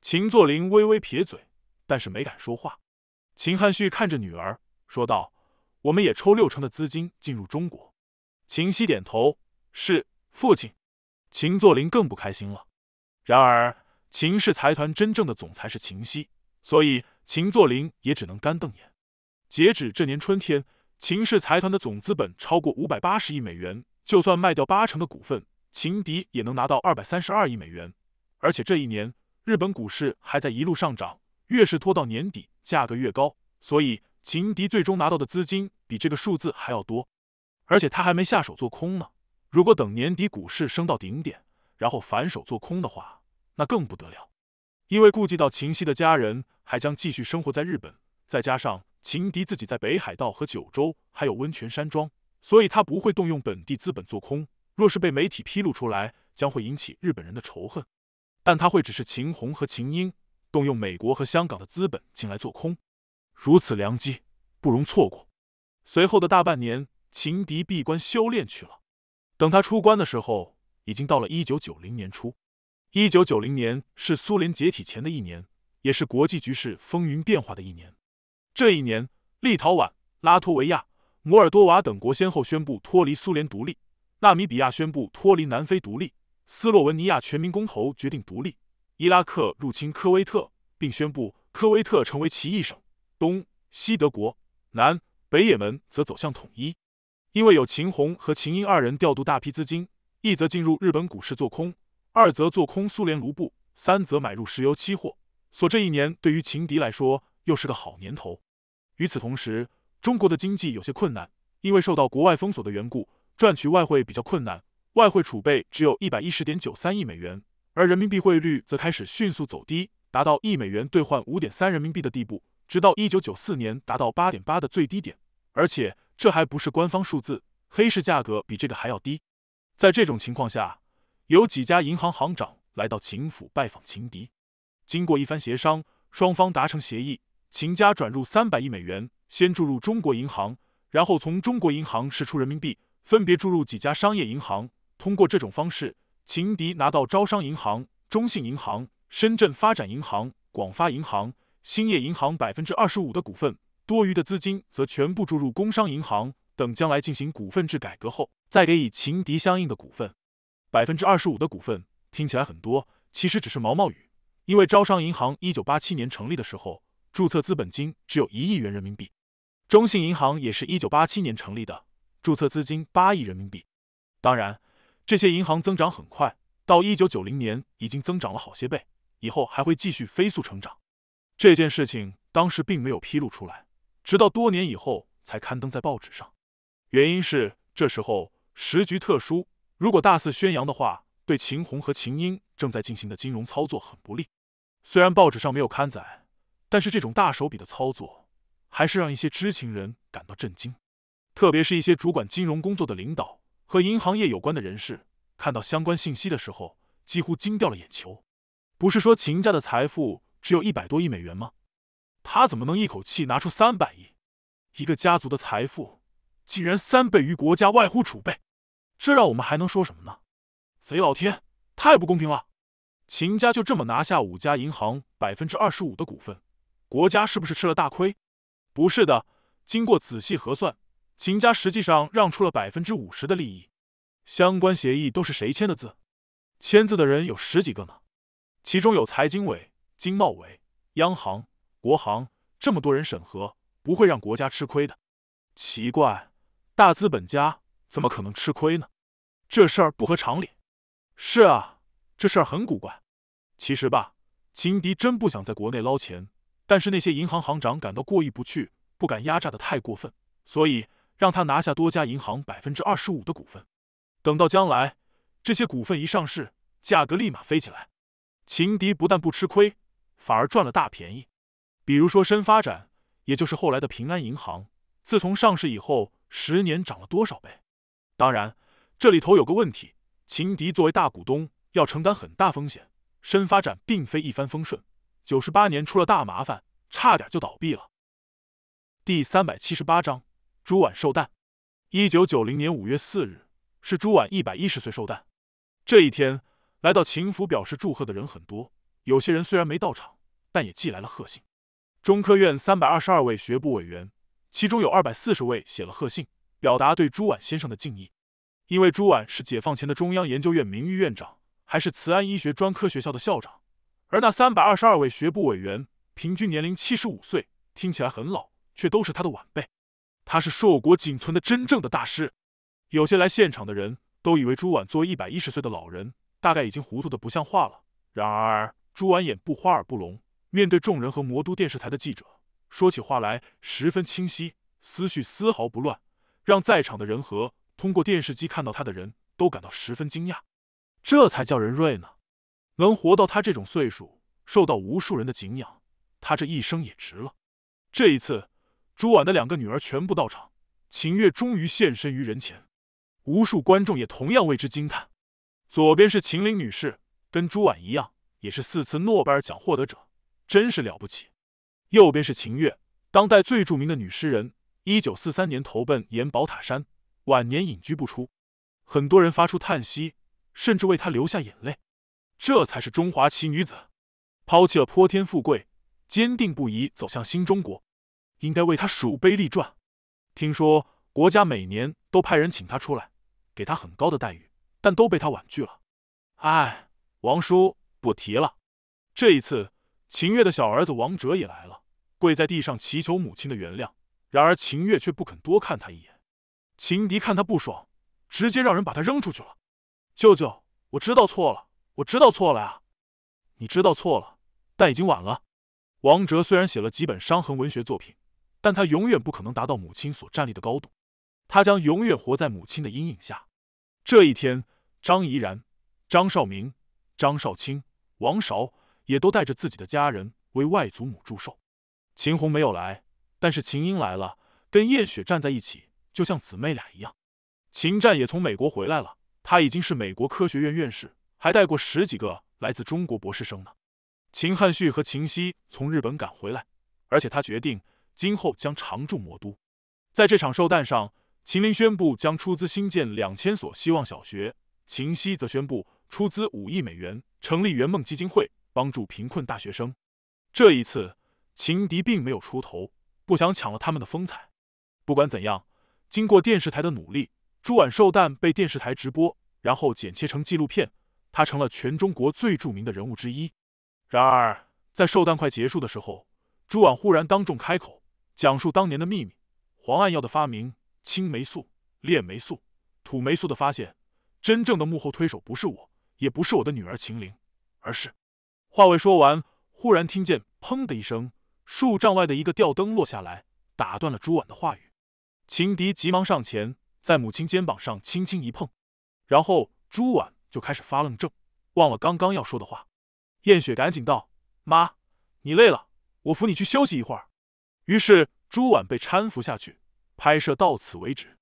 秦作林微微撇嘴，但是没敢说话。秦汉旭看着女儿，说道：“我们也抽六成的资金进入中国。”秦熙点头：“是，父亲。”秦作霖更不开心了。然而，秦氏财团真正的总裁是秦熙，所以秦作霖也只能干瞪眼。截止这年春天，秦氏财团的总资本超过五百八十亿美元。就算卖掉八成的股份，秦迪也能拿到二百三十二亿美元。而且这一年，日本股市还在一路上涨。越是拖到年底，价格越高，所以秦迪最终拿到的资金比这个数字还要多。而且他还没下手做空呢。如果等年底股市升到顶点，然后反手做空的话，那更不得了。因为顾及到秦夕的家人还将继续生活在日本，再加上秦迪自己在北海道和九州还有温泉山庄，所以他不会动用本地资本做空。若是被媒体披露出来，将会引起日本人的仇恨。但他会只是秦红和秦英。动用美国和香港的资本进来做空，如此良机不容错过。随后的大半年，情敌闭关修炼去了。等他出关的时候，已经到了一九九零年初。一九九零年是苏联解体前的一年，也是国际局势风云变化的一年。这一年，立陶宛、拉脱维亚、摩尔多瓦等国先后宣布脱离苏联独立；纳米比亚宣布脱离南非独立；斯洛文尼亚全民公投决定独立。伊拉克入侵科威特，并宣布科威特成为其一省；东西德国、南北也门则走向统一。因为有秦红和秦英二人调度大批资金，一则进入日本股市做空，二则做空苏联卢布，三则买入石油期货。所这一年，对于秦敌来说，又是个好年头。与此同时，中国的经济有些困难，因为受到国外封锁的缘故，赚取外汇比较困难，外汇储备只有一百一十点九三亿美元。而人民币汇率则开始迅速走低，达到一美元兑换五点三人民币的地步，直到一九九四年达到八点八的最低点。而且，这还不是官方数字，黑市价格比这个还要低。在这种情况下，有几家银行行长来到秦府拜访秦迪，经过一番协商，双方达成协议：秦家转入三百亿美元，先注入中国银行，然后从中国银行释出人民币，分别注入几家商业银行。通过这种方式。秦迪拿到招商银行、中信银行、深圳发展银行、广发银行、兴业银行百分之二十五的股份，多余的资金则全部注入工商银行等，将来进行股份制改革后，再给以秦迪相应的股份。百分之二十五的股份听起来很多，其实只是毛毛雨。因为招商银行一九八七年成立的时候，注册资本金只有一亿元人民币；中信银行也是一九八七年成立的，注册资金八亿人民币。当然。这些银行增长很快，到一九九零年已经增长了好些倍，以后还会继续飞速成长。这件事情当时并没有披露出来，直到多年以后才刊登在报纸上。原因是这时候时局特殊，如果大肆宣扬的话，对秦红和秦英正在进行的金融操作很不利。虽然报纸上没有刊载，但是这种大手笔的操作还是让一些知情人感到震惊，特别是一些主管金融工作的领导。和银行业有关的人士看到相关信息的时候，几乎惊掉了眼球。不是说秦家的财富只有一百多亿美元吗？他怎么能一口气拿出三百亿？一个家族的财富竟然三倍于国家外乎储备，这让我们还能说什么呢？贼老天，太不公平了！秦家就这么拿下五家银行百分之二十五的股份，国家是不是吃了大亏？不是的，经过仔细核算。秦家实际上让出了百分之五十的利益，相关协议都是谁签的字？签字的人有十几个呢，其中有财经委、经贸委、央行、国行，这么多人审核，不会让国家吃亏的。奇怪，大资本家怎么可能吃亏呢？这事儿不合常理。是啊，这事儿很古怪。其实吧，秦迪真不想在国内捞钱，但是那些银行行长感到过意不去，不敢压榨的太过分，所以。让他拿下多家银行百分之二十五的股份，等到将来这些股份一上市，价格立马飞起来。情敌不但不吃亏，反而赚了大便宜。比如说，深发展，也就是后来的平安银行，自从上市以后，十年涨了多少倍？当然，这里头有个问题：情敌作为大股东，要承担很大风险。深发展并非一帆风顺，九十八年出了大麻烦，差点就倒闭了。第三百七十八章。朱婉寿诞，一九九零年五月四日是朱婉一百一十岁寿诞。这一天来到秦府表示祝贺的人很多，有些人虽然没到场，但也寄来了贺信。中科院三百二十二位学部委员，其中有二百四十位写了贺信，表达对朱婉先生的敬意。因为朱婉是解放前的中央研究院名誉院长，还是慈安医学专科学校的校长，而那三百二十二位学部委员平均年龄七十五岁，听起来很老，却都是他的晚辈。他是硕果仅存的真正的大师。有些来现场的人都以为朱婉作为一百一十岁的老人，大概已经糊涂的不像话了。然而，朱婉眼不花耳不聋，面对众人和魔都电视台的记者，说起话来十分清晰，思绪丝毫不乱，让在场的人和通过电视机看到他的人都感到十分惊讶。这才叫人瑞呢！能活到他这种岁数，受到无数人的敬仰，他这一生也值了。这一次。朱婉的两个女儿全部到场，秦月终于现身于人前，无数观众也同样为之惊叹。左边是秦岭女士，跟朱婉一样，也是四次诺贝尔奖获得者，真是了不起。右边是秦月，当代最著名的女诗人，一九四三年投奔延宝塔山，晚年隐居不出。很多人发出叹息，甚至为她流下眼泪。这才是中华奇女子，抛弃了泼天富贵，坚定不移走向新中国。应该为他数碑立传。听说国家每年都派人请他出来，给他很高的待遇，但都被他婉拒了。哎，王叔不提了。这一次，秦月的小儿子王哲也来了，跪在地上祈求母亲的原谅。然而秦月却不肯多看他一眼。秦迪看他不爽，直接让人把他扔出去了。舅舅，我知道错了，我知道错了啊！你知道错了，但已经晚了。王哲虽然写了几本伤痕文学作品，但他永远不可能达到母亲所站立的高度，他将永远活在母亲的阴影下。这一天，张怡然、张少明、张少清、王韶也都带着自己的家人为外祖母祝寿。秦红没有来，但是秦英来了，跟叶雪站在一起，就像姊妹俩一样。秦战也从美国回来了，他已经是美国科学院院士，还带过十几个来自中国博士生呢。秦汉旭和秦夕从日本赶回来，而且他决定。今后将常驻魔都，在这场寿诞上，秦林宣布将出资新建两千所希望小学，秦夕则宣布出资五亿美元成立圆梦基金会，帮助贫困大学生。这一次，秦迪并没有出头，不想抢了他们的风采。不管怎样，经过电视台的努力，朱婉寿诞被电视台直播，然后剪切成纪录片，他成了全中国最著名的人物之一。然而，在寿诞快结束的时候，朱婉忽然当众开口。讲述当年的秘密，黄暗药的发明，青霉素、链霉素、土霉素的发现，真正的幕后推手不是我，也不是我的女儿秦玲，而是……话未说完，忽然听见“砰”的一声，数丈外的一个吊灯落下来，打断了朱婉的话语。秦迪急忙上前，在母亲肩膀上轻轻一碰，然后朱婉就开始发愣怔，忘了刚刚要说的话。燕雪赶紧道：“妈，你累了，我扶你去休息一会儿。”于是朱婉被搀扶下去，拍摄到此为止。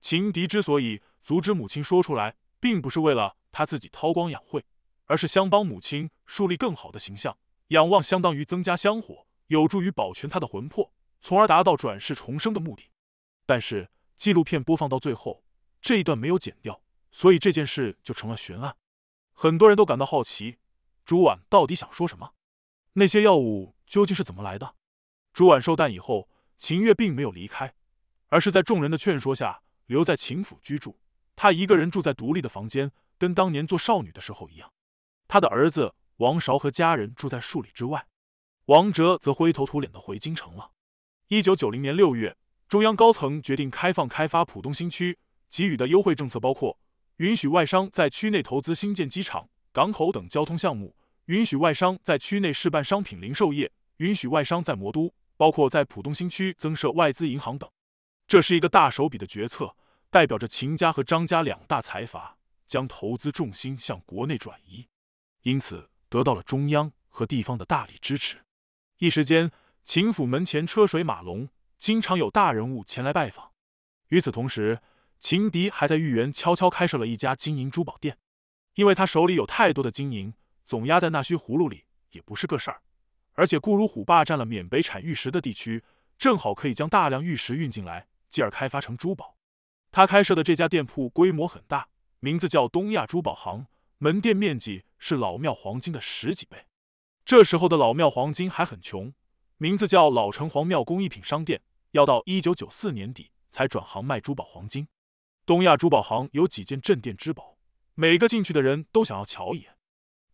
秦迪之所以阻止母亲说出来，并不是为了他自己韬光养晦，而是想帮母亲树立更好的形象，仰望相当于增加香火，有助于保全她的魂魄，从而达到转世重生的目的。但是纪录片播放到最后，这一段没有剪掉，所以这件事就成了悬案。很多人都感到好奇，朱婉到底想说什么？那些药物究竟是怎么来的？朱婉寿诞以后，秦月并没有离开，而是在众人的劝说下留在秦府居住。他一个人住在独立的房间，跟当年做少女的时候一样。他的儿子王韶和家人住在数里之外，王哲则灰头土脸的回京城了。一九九零年六月，中央高层决定开放开发浦东新区，给予的优惠政策包括：允许外商在区内投资新建机场、港口等交通项目；允许外商在区内试办商品零售业；允许外商在魔都。包括在浦东新区增设外资银行等，这是一个大手笔的决策，代表着秦家和张家两大财阀将投资重心向国内转移，因此得到了中央和地方的大力支持。一时间，秦府门前车水马龙，经常有大人物前来拜访。与此同时，秦迪还在豫园悄悄开设了一家金银珠宝店，因为他手里有太多的金银，总压在那须葫芦里也不是个事儿。而且固如虎霸占了缅北产玉石的地区，正好可以将大量玉石运进来，继而开发成珠宝。他开设的这家店铺规模很大，名字叫“东亚珠宝行”，门店面积是老庙黄金的十几倍。这时候的老庙黄金还很穷，名字叫“老城隍庙工艺品商店”，要到一九九四年底才转行卖珠宝黄金。东亚珠宝行有几件镇店之宝，每个进去的人都想要瞧一眼。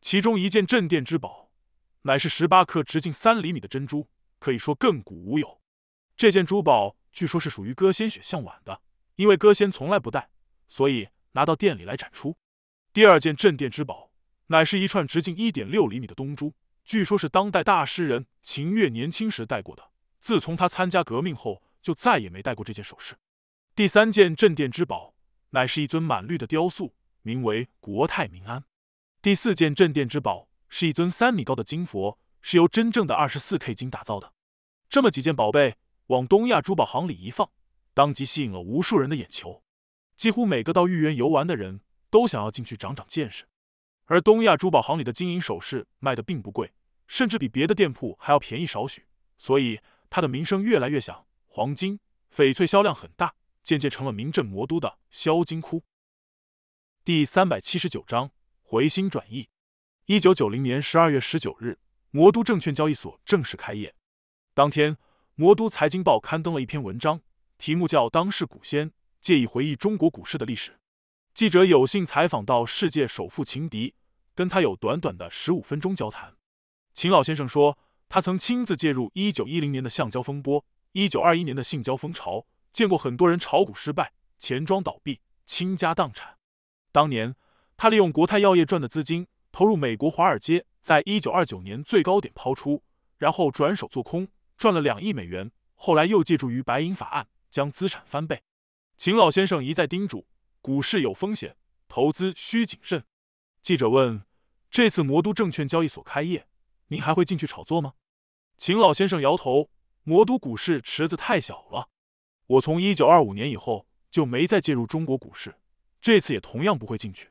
其中一件镇店之宝。乃是十八颗直径三厘米的珍珠，可以说亘古无有。这件珠宝据说是属于歌仙雪向晚的，因为歌仙从来不戴，所以拿到店里来展出。第二件镇店之宝，乃是一串直径一点六厘米的东珠，据说是当代大诗人秦月年轻时戴过的。自从他参加革命后，就再也没戴过这件首饰。第三件镇店之宝，乃是一尊满绿的雕塑，名为“国泰民安”。第四件镇店之宝。是一尊三米高的金佛，是由真正的二十四 K 金打造的。这么几件宝贝往东亚珠宝行里一放，当即吸引了无数人的眼球。几乎每个到豫园游玩的人都想要进去长长见识。而东亚珠宝行里的金银首饰卖的并不贵，甚至比别的店铺还要便宜少许，所以它的名声越来越响。黄金、翡翠销量很大，渐渐成了名震魔都的销金窟。第三百七十九章：回心转意。一九九零年十二月十九日，魔都证券交易所正式开业。当天，《魔都财经报》刊登了一篇文章，题目叫《当世股仙》，借以回忆中国股市的历史。记者有幸采访到世界首富秦迪，跟他有短短的十五分钟交谈。秦老先生说，他曾亲自介入一九一零年的橡胶风波，一九二一年的性交风潮，见过很多人炒股失败、钱庄倒闭、倾家荡产。当年，他利用国泰药业赚的资金。投入美国华尔街，在一九二九年最高点抛出，然后转手做空，赚了两亿美元。后来又借助于白银法案，将资产翻倍。秦老先生一再叮嘱：股市有风险，投资需谨慎。记者问：“这次魔都证券交易所开业，您还会进去炒作吗？”秦老先生摇头：“魔都股市池子太小了，我从一九二五年以后就没再介入中国股市，这次也同样不会进去。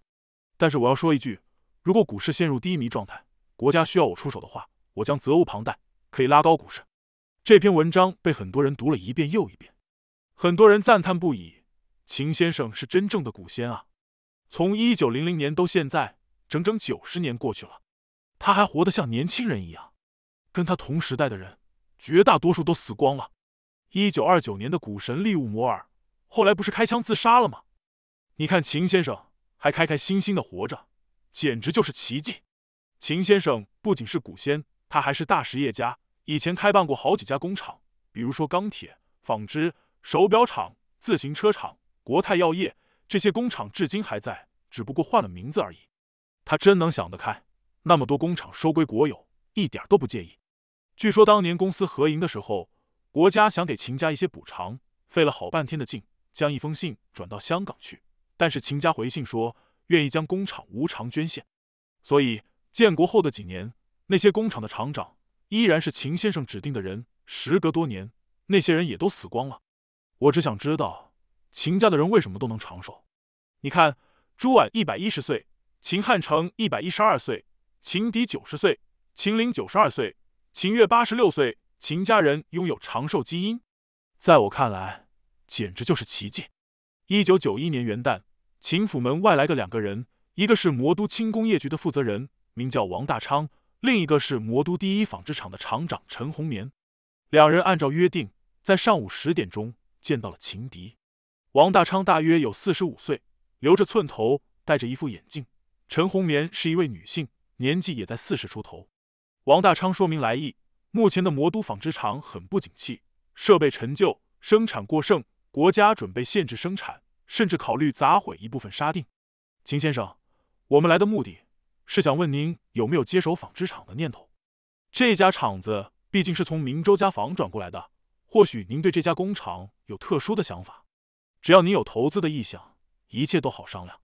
但是我要说一句。”如果股市陷入低迷状态，国家需要我出手的话，我将责无旁贷，可以拉高股市。这篇文章被很多人读了一遍又一遍，很多人赞叹不已。秦先生是真正的股仙啊！从一九零零年到现在，整整九十年过去了，他还活得像年轻人一样。跟他同时代的人，绝大多数都死光了。一九二九年的股神利物摩尔，后来不是开枪自杀了吗？你看秦先生还开开心心的活着。简直就是奇迹！秦先生不仅是古仙，他还是大实业家，以前开办过好几家工厂，比如说钢铁、纺织、手表厂、自行车厂、国泰药业，这些工厂至今还在，只不过换了名字而已。他真能想得开，那么多工厂收归国有，一点都不介意。据说当年公司合营的时候，国家想给秦家一些补偿，费了好半天的劲，将一封信转到香港去，但是秦家回信说。愿意将工厂无偿捐献，所以建国后的几年，那些工厂的厂长依然是秦先生指定的人。时隔多年，那些人也都死光了。我只想知道，秦家的人为什么都能长寿？你看，朱婉一百一十岁，秦汉成一百一十二岁，秦迪九十岁，秦林九十二岁，秦月八十六岁，秦家人拥有长寿基因，在我看来，简直就是奇迹。一九九一年元旦。秦府门外来的两个人，一个是魔都轻工业局的负责人，名叫王大昌；另一个是魔都第一纺织厂的厂长陈红棉。两人按照约定，在上午十点钟见到了情敌。王大昌大约有四十五岁，留着寸头，戴着一副眼镜。陈红棉是一位女性，年纪也在四十出头。王大昌说明来意：目前的魔都纺织厂很不景气，设备陈旧，生产过剩，国家准备限制生产。甚至考虑砸毁一部分沙锭。秦先生，我们来的目的，是想问您有没有接手纺织厂的念头。这家厂子毕竟是从明州家纺转过来的，或许您对这家工厂有特殊的想法。只要您有投资的意向，一切都好商量。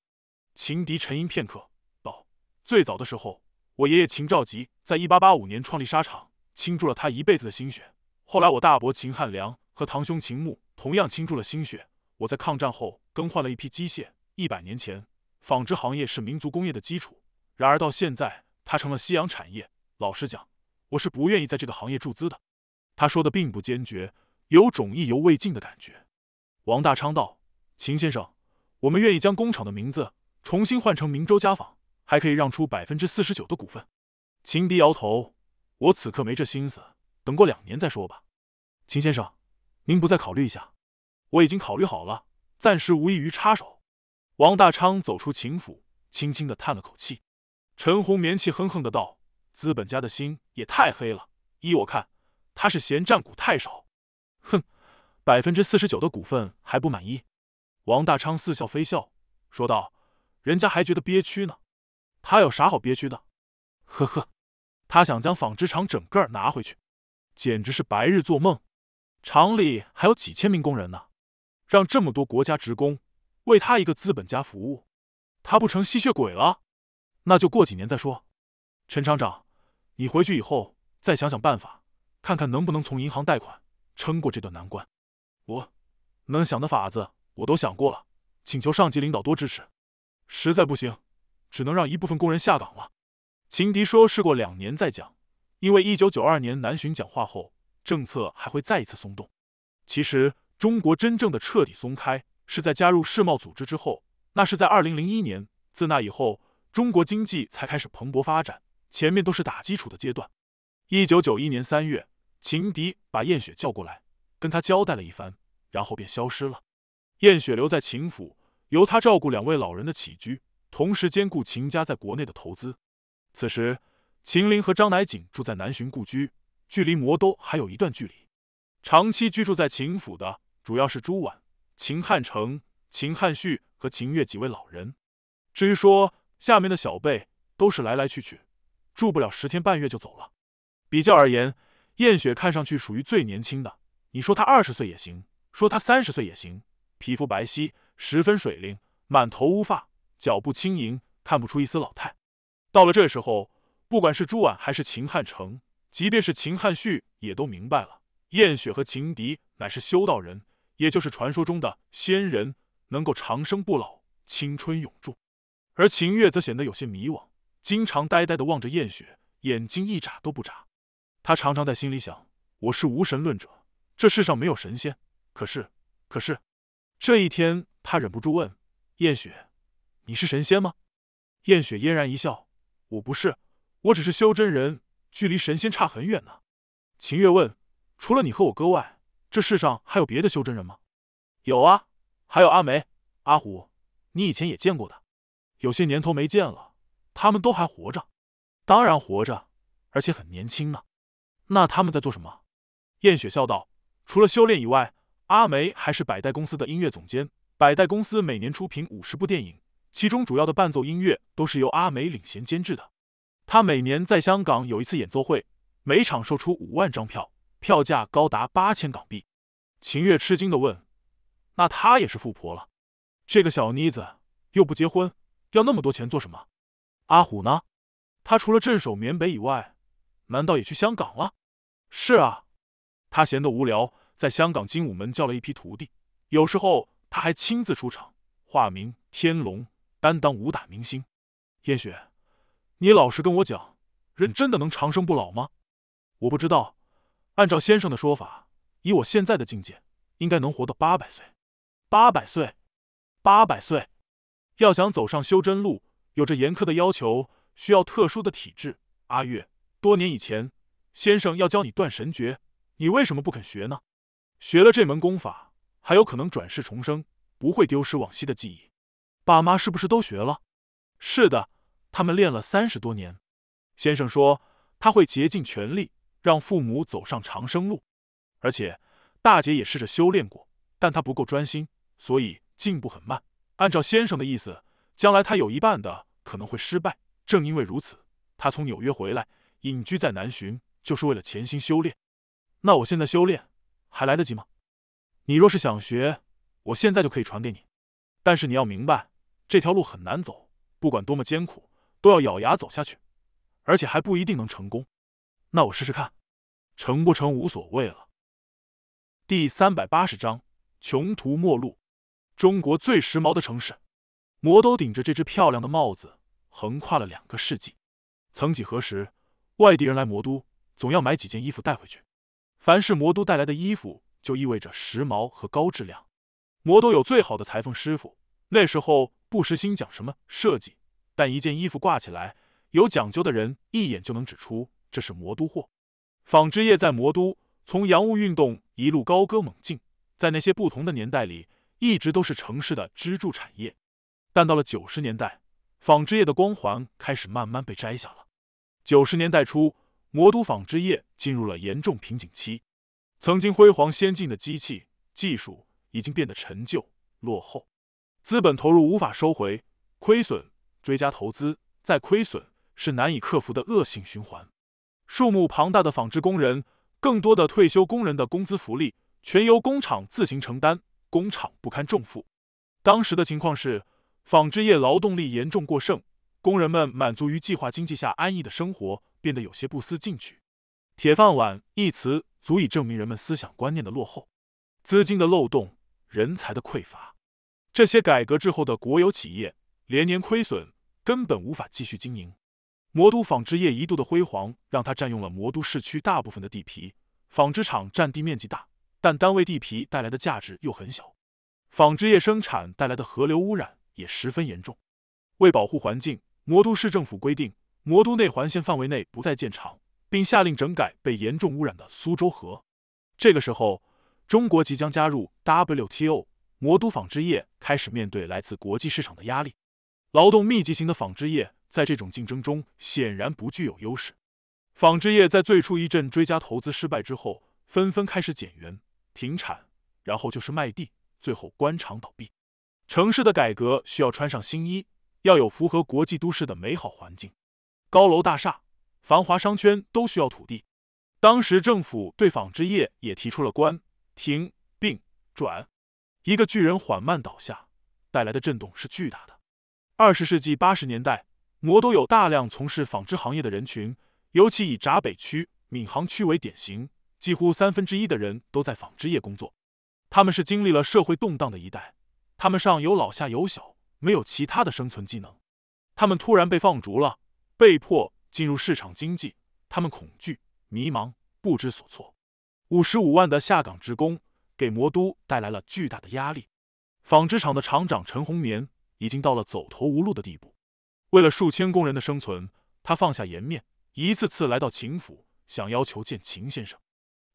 秦迪沉吟片刻，道：“最早的时候，我爷爷秦兆吉在一八八五年创立纱厂，倾注了他一辈子的心血。后来，我大伯秦汉良和堂兄秦牧同样倾注了心血。”我在抗战后更换了一批机械。一百年前，纺织行业是民族工业的基础，然而到现在，它成了夕阳产业。老实讲，我是不愿意在这个行业注资的。他说的并不坚决，有种意犹未尽的感觉。王大昌道：“秦先生，我们愿意将工厂的名字重新换成明州家纺，还可以让出百分之四十九的股份。”秦迪摇头：“我此刻没这心思，等过两年再说吧。”秦先生，您不再考虑一下？我已经考虑好了，暂时无异于插手。王大昌走出秦府，轻轻的叹了口气。陈红棉气哼哼的道：“资本家的心也太黑了。依我看，他是嫌占股太少。”“哼，百分之四十九的股份还不满意？”王大昌似笑非笑说道：“人家还觉得憋屈呢。他有啥好憋屈的？呵呵，他想将纺织厂整个拿回去，简直是白日做梦。厂里还有几千名工人呢。”让这么多国家职工为他一个资本家服务，他不成吸血鬼了？那就过几年再说。陈厂长，你回去以后再想想办法，看看能不能从银行贷款撑过这段难关。我能想的法子我都想过了，请求上级领导多支持。实在不行，只能让一部分工人下岗了。秦迪说：“试过两年再讲，因为一九九二年南巡讲话后，政策还会再一次松动。”其实。中国真正的彻底松开是在加入世贸组织之后，那是在二零零一年。自那以后，中国经济才开始蓬勃发展。前面都是打基础的阶段。一九九一年三月，秦迪把燕雪叫过来，跟他交代了一番，然后便消失了。燕雪留在秦府，由他照顾两位老人的起居，同时兼顾秦家在国内的投资。此时，秦林和张乃景住在南浔故居，距离魔都还有一段距离。长期居住在秦府的。主要是朱婉、秦汉成、秦汉旭和秦月几位老人。至于说下面的小辈，都是来来去去，住不了十天半月就走了。比较而言，燕雪看上去属于最年轻的。你说他二十岁也行，说他三十岁也行。皮肤白皙，十分水灵，满头乌发，脚步轻盈，看不出一丝老态。到了这时候，不管是朱婉还是秦汉成，即便是秦汉旭，也都明白了，燕雪和秦迪乃是修道人。也就是传说中的仙人，能够长生不老、青春永驻。而秦月则显得有些迷惘，经常呆呆的望着燕雪，眼睛一眨都不眨。他常常在心里想：“我是无神论者，这世上没有神仙。”可是，可是，这一天他忍不住问燕雪：“你是神仙吗？”燕雪嫣然一笑：“我不是，我只是修真人，距离神仙差很远呢。”秦月问：“除了你和我哥外？”这世上还有别的修真人吗？有啊，还有阿梅、阿虎，你以前也见过的。有些年头没见了，他们都还活着，当然活着，而且很年轻呢。那他们在做什么？燕雪笑道：“除了修炼以外，阿梅还是百代公司的音乐总监。百代公司每年出品五十部电影，其中主要的伴奏音乐都是由阿梅领衔监制的。她每年在香港有一次演奏会，每场售出五万张票。”票价高达八千港币，秦月吃惊的问：“那她也是富婆了？这个小妮子又不结婚，要那么多钱做什么？”阿虎呢？他除了镇守缅北以外，难道也去香港了？是啊，他闲得无聊，在香港精武门教了一批徒弟，有时候他还亲自出场，化名天龙，担当武打明星。燕雪，你老实跟我讲，人真的能长生不老吗？我不知道。按照先生的说法，以我现在的境界，应该能活到八百岁。八百岁，八百岁，要想走上修真路，有着严苛的要求，需要特殊的体质。阿月，多年以前，先生要教你断神诀，你为什么不肯学呢？学了这门功法，还有可能转世重生，不会丢失往昔的记忆。爸妈是不是都学了？是的，他们练了三十多年。先生说他会竭尽全力。让父母走上长生路，而且大姐也试着修炼过，但她不够专心，所以进步很慢。按照先生的意思，将来她有一半的可能会失败。正因为如此，她从纽约回来，隐居在南浔，就是为了潜心修炼。那我现在修炼还来得及吗？你若是想学，我现在就可以传给你，但是你要明白，这条路很难走，不管多么艰苦，都要咬牙走下去，而且还不一定能成功。那我试试看，成不成无所谓了。第三百八十章：穷途末路。中国最时髦的城市，魔都顶着这只漂亮的帽子，横跨了两个世纪。曾几何时，外地人来魔都，总要买几件衣服带回去。凡是魔都带来的衣服，就意味着时髦和高质量。魔都有最好的裁缝师傅。那时候不时兴讲什么设计，但一件衣服挂起来，有讲究的人一眼就能指出。这是魔都货，纺织业在魔都从洋务运动一路高歌猛进，在那些不同的年代里，一直都是城市的支柱产业。但到了九十年代，纺织业的光环开始慢慢被摘下了。九十年代初，魔都纺织业进入了严重瓶颈期，曾经辉煌先进的机器技术已经变得陈旧落后，资本投入无法收回，亏损追加投资再亏损，是难以克服的恶性循环。数目庞大的纺织工人，更多的退休工人的工资福利全由工厂自行承担，工厂不堪重负。当时的情况是，纺织业劳动力严重过剩，工人们满足于计划经济下安逸的生活，变得有些不思进取。铁饭碗一词足以证明人们思想观念的落后。资金的漏洞，人才的匮乏，这些改革之后的国有企业连年亏损，根本无法继续经营。魔都纺织业一度的辉煌，让它占用了魔都市区大部分的地皮。纺织厂占地面积大，但单位地皮带来的价值又很小。纺织业生产带来的河流污染也十分严重。为保护环境，魔都市政府规定，魔都内环线范围内不再建厂，并下令整改被严重污染的苏州河。这个时候，中国即将加入 WTO，魔都纺织业开始面对来自国际市场的压力。劳动密集型的纺织业。在这种竞争中，显然不具有优势。纺织业在最初一阵追加投资失败之后，纷纷开始减员、停产，然后就是卖地，最后关厂倒闭。城市的改革需要穿上新衣，要有符合国际都市的美好环境，高楼大厦、繁华商圈都需要土地。当时政府对纺织业也提出了关、停、并、转。一个巨人缓慢倒下，带来的震动是巨大的。二十世纪八十年代。魔都有大量从事纺织行业的人群，尤其以闸北区、闵行区为典型，几乎三分之一的人都在纺织业工作。他们是经历了社会动荡的一代，他们上有老下有小，没有其他的生存技能。他们突然被放逐了，被迫进入市场经济，他们恐惧、迷茫、不知所措。五十五万的下岗职工给魔都带来了巨大的压力。纺织厂的厂长陈红棉已经到了走投无路的地步。为了数千工人的生存，他放下颜面，一次次来到秦府，想要求见秦先生。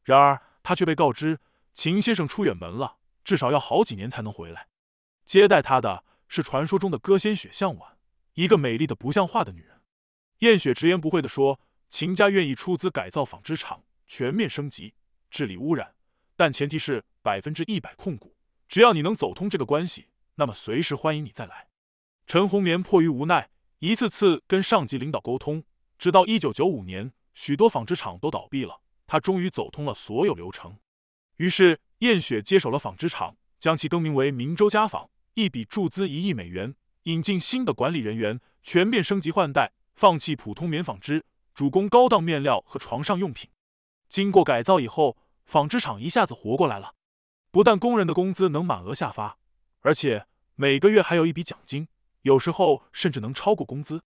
然而，他却被告知秦先生出远门了，至少要好几年才能回来。接待他的是传说中的歌仙雪向晚，一个美丽的不像话的女人。燕雪直言不讳地说：“秦家愿意出资改造纺织厂，全面升级，治理污染，但前提是百分之一百控股。只要你能走通这个关系，那么随时欢迎你再来。”陈红棉迫于无奈。一次次跟上级领导沟通，直到一九九五年，许多纺织厂都倒闭了，他终于走通了所有流程。于是，燕雪接手了纺织厂，将其更名为明州家纺，一笔注资一亿美元，引进新的管理人员，全面升级换代，放弃普通棉纺织，主攻高档面料和床上用品。经过改造以后，纺织厂一下子活过来了，不但工人的工资能满额下发，而且每个月还有一笔奖金。有时候甚至能超过工资。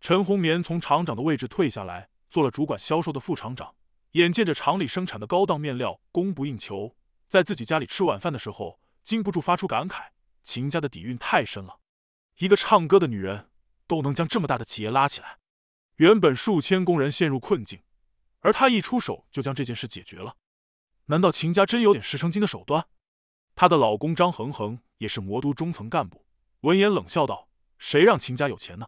陈红棉从厂长的位置退下来，做了主管销售的副厂长。眼见着厂里生产的高档面料供不应求，在自己家里吃晚饭的时候，禁不住发出感慨：秦家的底蕴太深了，一个唱歌的女人都能将这么大的企业拉起来。原本数千工人陷入困境，而他一出手就将这件事解决了。难道秦家真有点石成金的手段？她的老公张恒恒也是魔都中层干部，闻言冷笑道。谁让秦家有钱呢？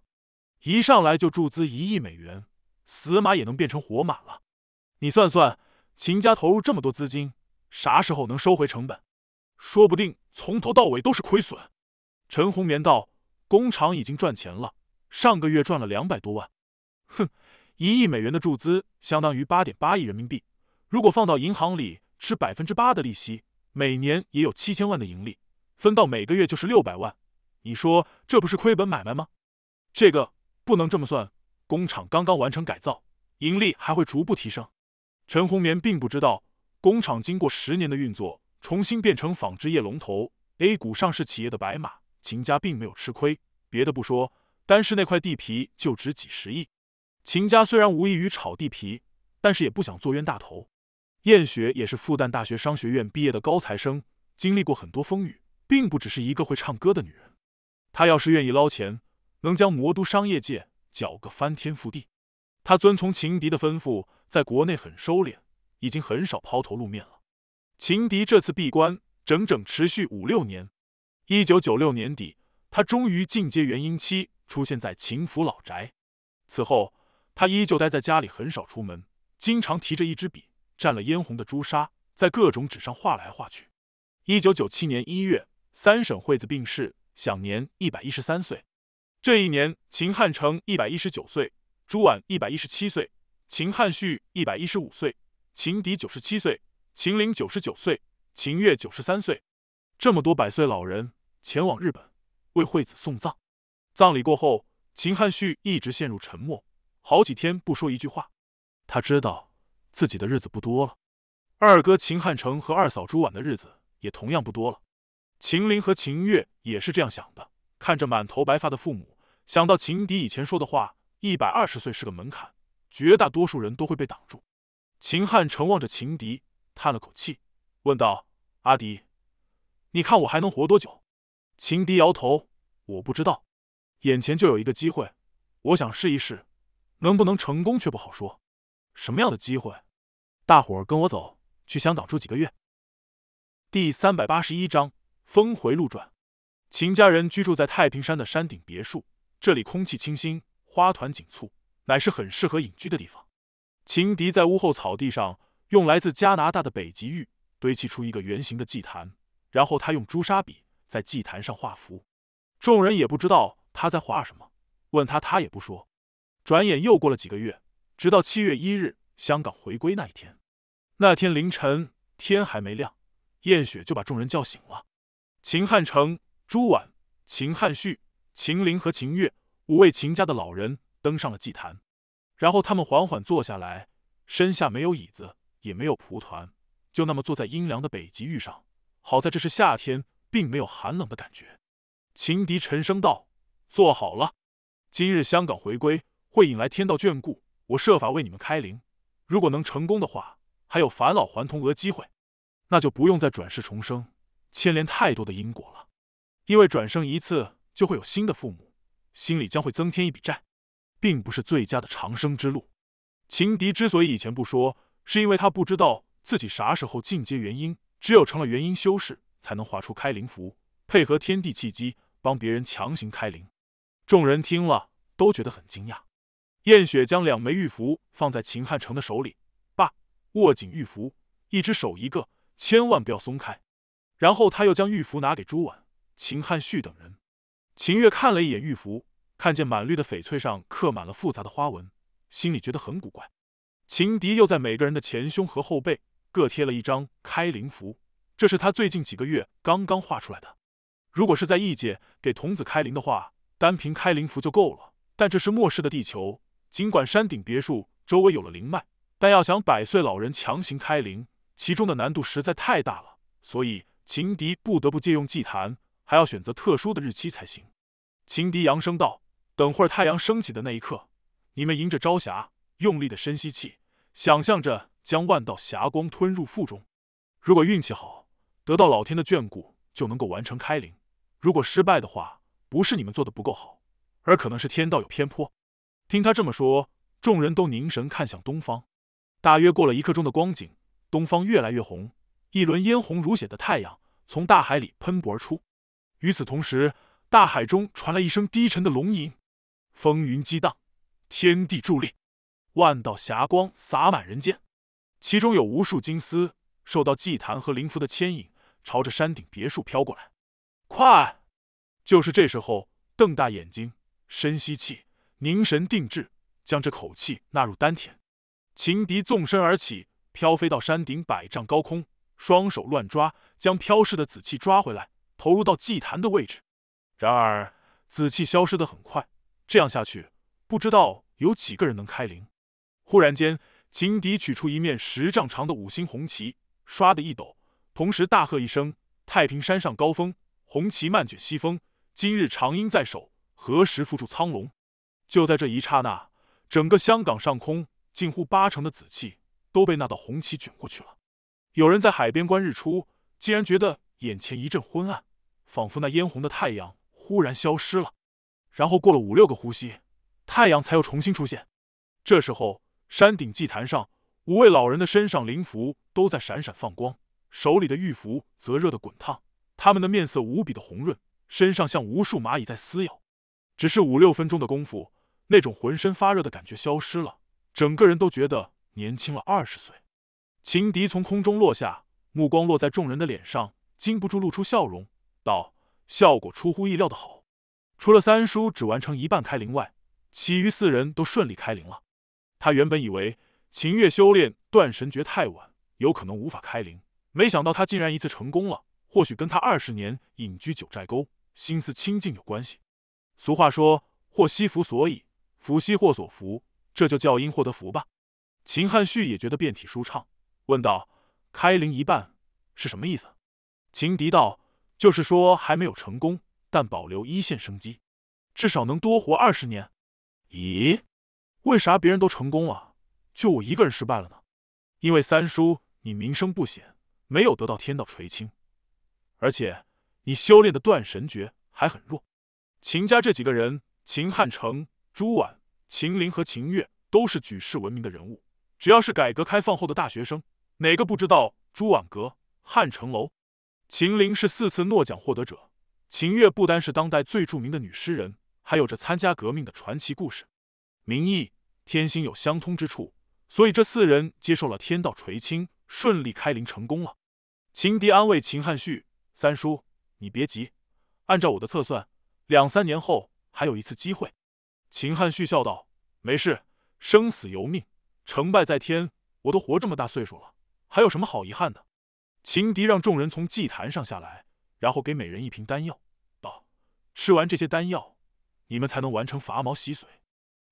一上来就注资一亿美元，死马也能变成活马了。你算算，秦家投入这么多资金，啥时候能收回成本？说不定从头到尾都是亏损。陈红棉道：“工厂已经赚钱了，上个月赚了两百多万。哼，一亿美元的注资相当于八点八亿人民币，如果放到银行里吃百分之八的利息，每年也有七千万的盈利，分到每个月就是六百万。”你说这不是亏本买卖吗？这个不能这么算，工厂刚刚完成改造，盈利还会逐步提升。陈红棉并不知道，工厂经过十年的运作，重新变成纺织业龙头 A 股上市企业的白马，秦家并没有吃亏。别的不说，单是那块地皮就值几十亿。秦家虽然无异于炒地皮，但是也不想做冤大头。燕雪也是复旦大学商学院毕业的高材生，经历过很多风雨，并不只是一个会唱歌的女人。他要是愿意捞钱，能将魔都商业界搅个翻天覆地。他遵从情敌的吩咐，在国内很收敛，已经很少抛头露面了。情敌这次闭关整整持续五六年，一九九六年底，他终于进阶元婴期，出现在秦府老宅。此后，他依旧待在家里，很少出门，经常提着一支笔，蘸了嫣红的朱砂，在各种纸上画来画去。一九九七年一月，三省惠子病逝。享年一百一十三岁，这一年，秦汉成一百一十九岁，朱婉一百一十七岁，秦汉旭一百一十五岁，秦迪九十七岁，秦玲九十九岁，秦月九十三岁。这么多百岁老人前往日本为惠子送葬，葬礼过后，秦汉旭一直陷入沉默，好几天不说一句话。他知道自己的日子不多了，二哥秦汉成和二嫂朱婉的日子也同样不多了。秦林和秦月也是这样想的，看着满头白发的父母，想到秦迪以前说的话，一百二十岁是个门槛，绝大多数人都会被挡住。秦汉城望着秦迪，叹了口气，问道：“阿迪，你看我还能活多久？”秦迪摇头：“我不知道，眼前就有一个机会，我想试一试，能不能成功却不好说。什么样的机会？大伙儿跟我走，去香港住几个月。”第三百八十一章。峰回路转，秦家人居住在太平山的山顶别墅，这里空气清新，花团锦簇，乃是很适合隐居的地方。秦迪在屋后草地上用来自加拿大的北极玉堆砌出一个圆形的祭坛，然后他用朱砂笔在祭坛上画符。众人也不知道他在画什么，问他他也不说。转眼又过了几个月，直到七月一日香港回归那一天。那天凌晨天还没亮，燕雪就把众人叫醒了。秦汉成、朱婉、秦汉旭、秦林和秦月五位秦家的老人登上了祭坛，然后他们缓缓坐下来，身下没有椅子，也没有蒲团，就那么坐在阴凉的北极玉上。好在这是夏天，并没有寒冷的感觉。秦敌沉声道：“坐好了，今日香港回归会引来天道眷顾，我设法为你们开灵。如果能成功的话，还有返老还童额机会，那就不用再转世重生。”牵连太多的因果了，因为转生一次就会有新的父母，心里将会增添一笔债，并不是最佳的长生之路。情敌之所以以前不说，是因为他不知道自己啥时候进阶元婴，只有成了元婴修士，才能画出开灵符，配合天地契机，帮别人强行开灵。众人听了，都觉得很惊讶。燕雪将两枚玉符放在秦汉城的手里，爸，握紧玉符，一只手一个，千万不要松开。然后他又将玉符拿给朱婉、秦汉旭等人。秦月看了一眼玉符，看见满绿的翡翠上刻满了复杂的花纹，心里觉得很古怪。秦迪又在每个人的前胸和后背各贴了一张开灵符，这是他最近几个月刚刚画出来的。如果是在异界给童子开灵的话，单凭开灵符就够了。但这是末世的地球，尽管山顶别墅周围有了灵脉，但要想百岁老人强行开灵，其中的难度实在太大了，所以。情敌不得不借用祭坛，还要选择特殊的日期才行。情敌扬声道：“等会儿太阳升起的那一刻，你们迎着朝霞，用力的深吸气，想象着将万道霞光吞入腹中。如果运气好，得到老天的眷顾，就能够完成开灵；如果失败的话，不是你们做的不够好，而可能是天道有偏颇。”听他这么说，众人都凝神看向东方。大约过了一刻钟的光景，东方越来越红。一轮嫣红如血的太阳从大海里喷薄而出，与此同时，大海中传来一声低沉的龙吟，风云激荡，天地伫立，万道霞光洒满人间。其中有无数金丝受到祭坛和灵符的牵引，朝着山顶别墅飘过来。快！就是这时候，瞪大眼睛，深吸气，凝神定志，将这口气纳入丹田。秦迪纵身而起，飘飞到山顶百丈高空。双手乱抓，将飘逝的紫气抓回来，投入到祭坛的位置。然而，紫气消失的很快，这样下去，不知道有几个人能开灵。忽然间，井底取出一面十丈长的五星红旗，唰的一抖，同时大喝一声：“太平山上高峰，红旗漫卷西风。今日长缨在手，何时缚住苍龙？”就在这一刹那，整个香港上空近乎八成的紫气都被那道红旗卷过去了。有人在海边观日出，竟然觉得眼前一阵昏暗，仿佛那嫣红的太阳忽然消失了。然后过了五六个呼吸，太阳才又重新出现。这时候，山顶祭坛上五位老人的身上灵符都在闪闪放光，手里的玉符则热得滚烫。他们的面色无比的红润，身上像无数蚂蚁在撕咬。只是五六分钟的功夫，那种浑身发热的感觉消失了，整个人都觉得年轻了二十岁。秦迪从空中落下，目光落在众人的脸上，禁不住露出笑容，道：“效果出乎意料的好，除了三叔只完成一半开灵外，其余四人都顺利开灵了。”他原本以为秦月修炼断神诀太晚，有可能无法开灵，没想到他竟然一次成功了。或许跟他二十年隐居九寨沟、心思清净有关系。俗话说：“祸兮福所倚，福兮祸所伏。”这就叫因祸得福吧。秦汉旭也觉得遍体舒畅。问道：“开灵一半是什么意思？”秦迪道：“就是说还没有成功，但保留一线生机，至少能多活二十年。”咦？为啥别人都成功了，就我一个人失败了呢？因为三叔，你名声不显，没有得到天道垂青，而且你修炼的断神诀还很弱。秦家这几个人，秦汉城、朱婉、秦林和秦月都是举世闻名的人物，只要是改革开放后的大学生。哪个不知道朱婉阁、汉城楼？秦陵是四次诺奖获得者，秦月不单是当代最著名的女诗人，还有着参加革命的传奇故事。民义、天心有相通之处，所以这四人接受了天道垂青，顺利开灵成功了。秦迪安慰秦汉旭：“三叔，你别急，按照我的测算，两三年后还有一次机会。”秦汉旭笑道：“没事，生死由命，成败在天。我都活这么大岁数了。”还有什么好遗憾的？秦迪让众人从祭坛上下来，然后给每人一瓶丹药，道：“吃完这些丹药，你们才能完成伐毛洗髓。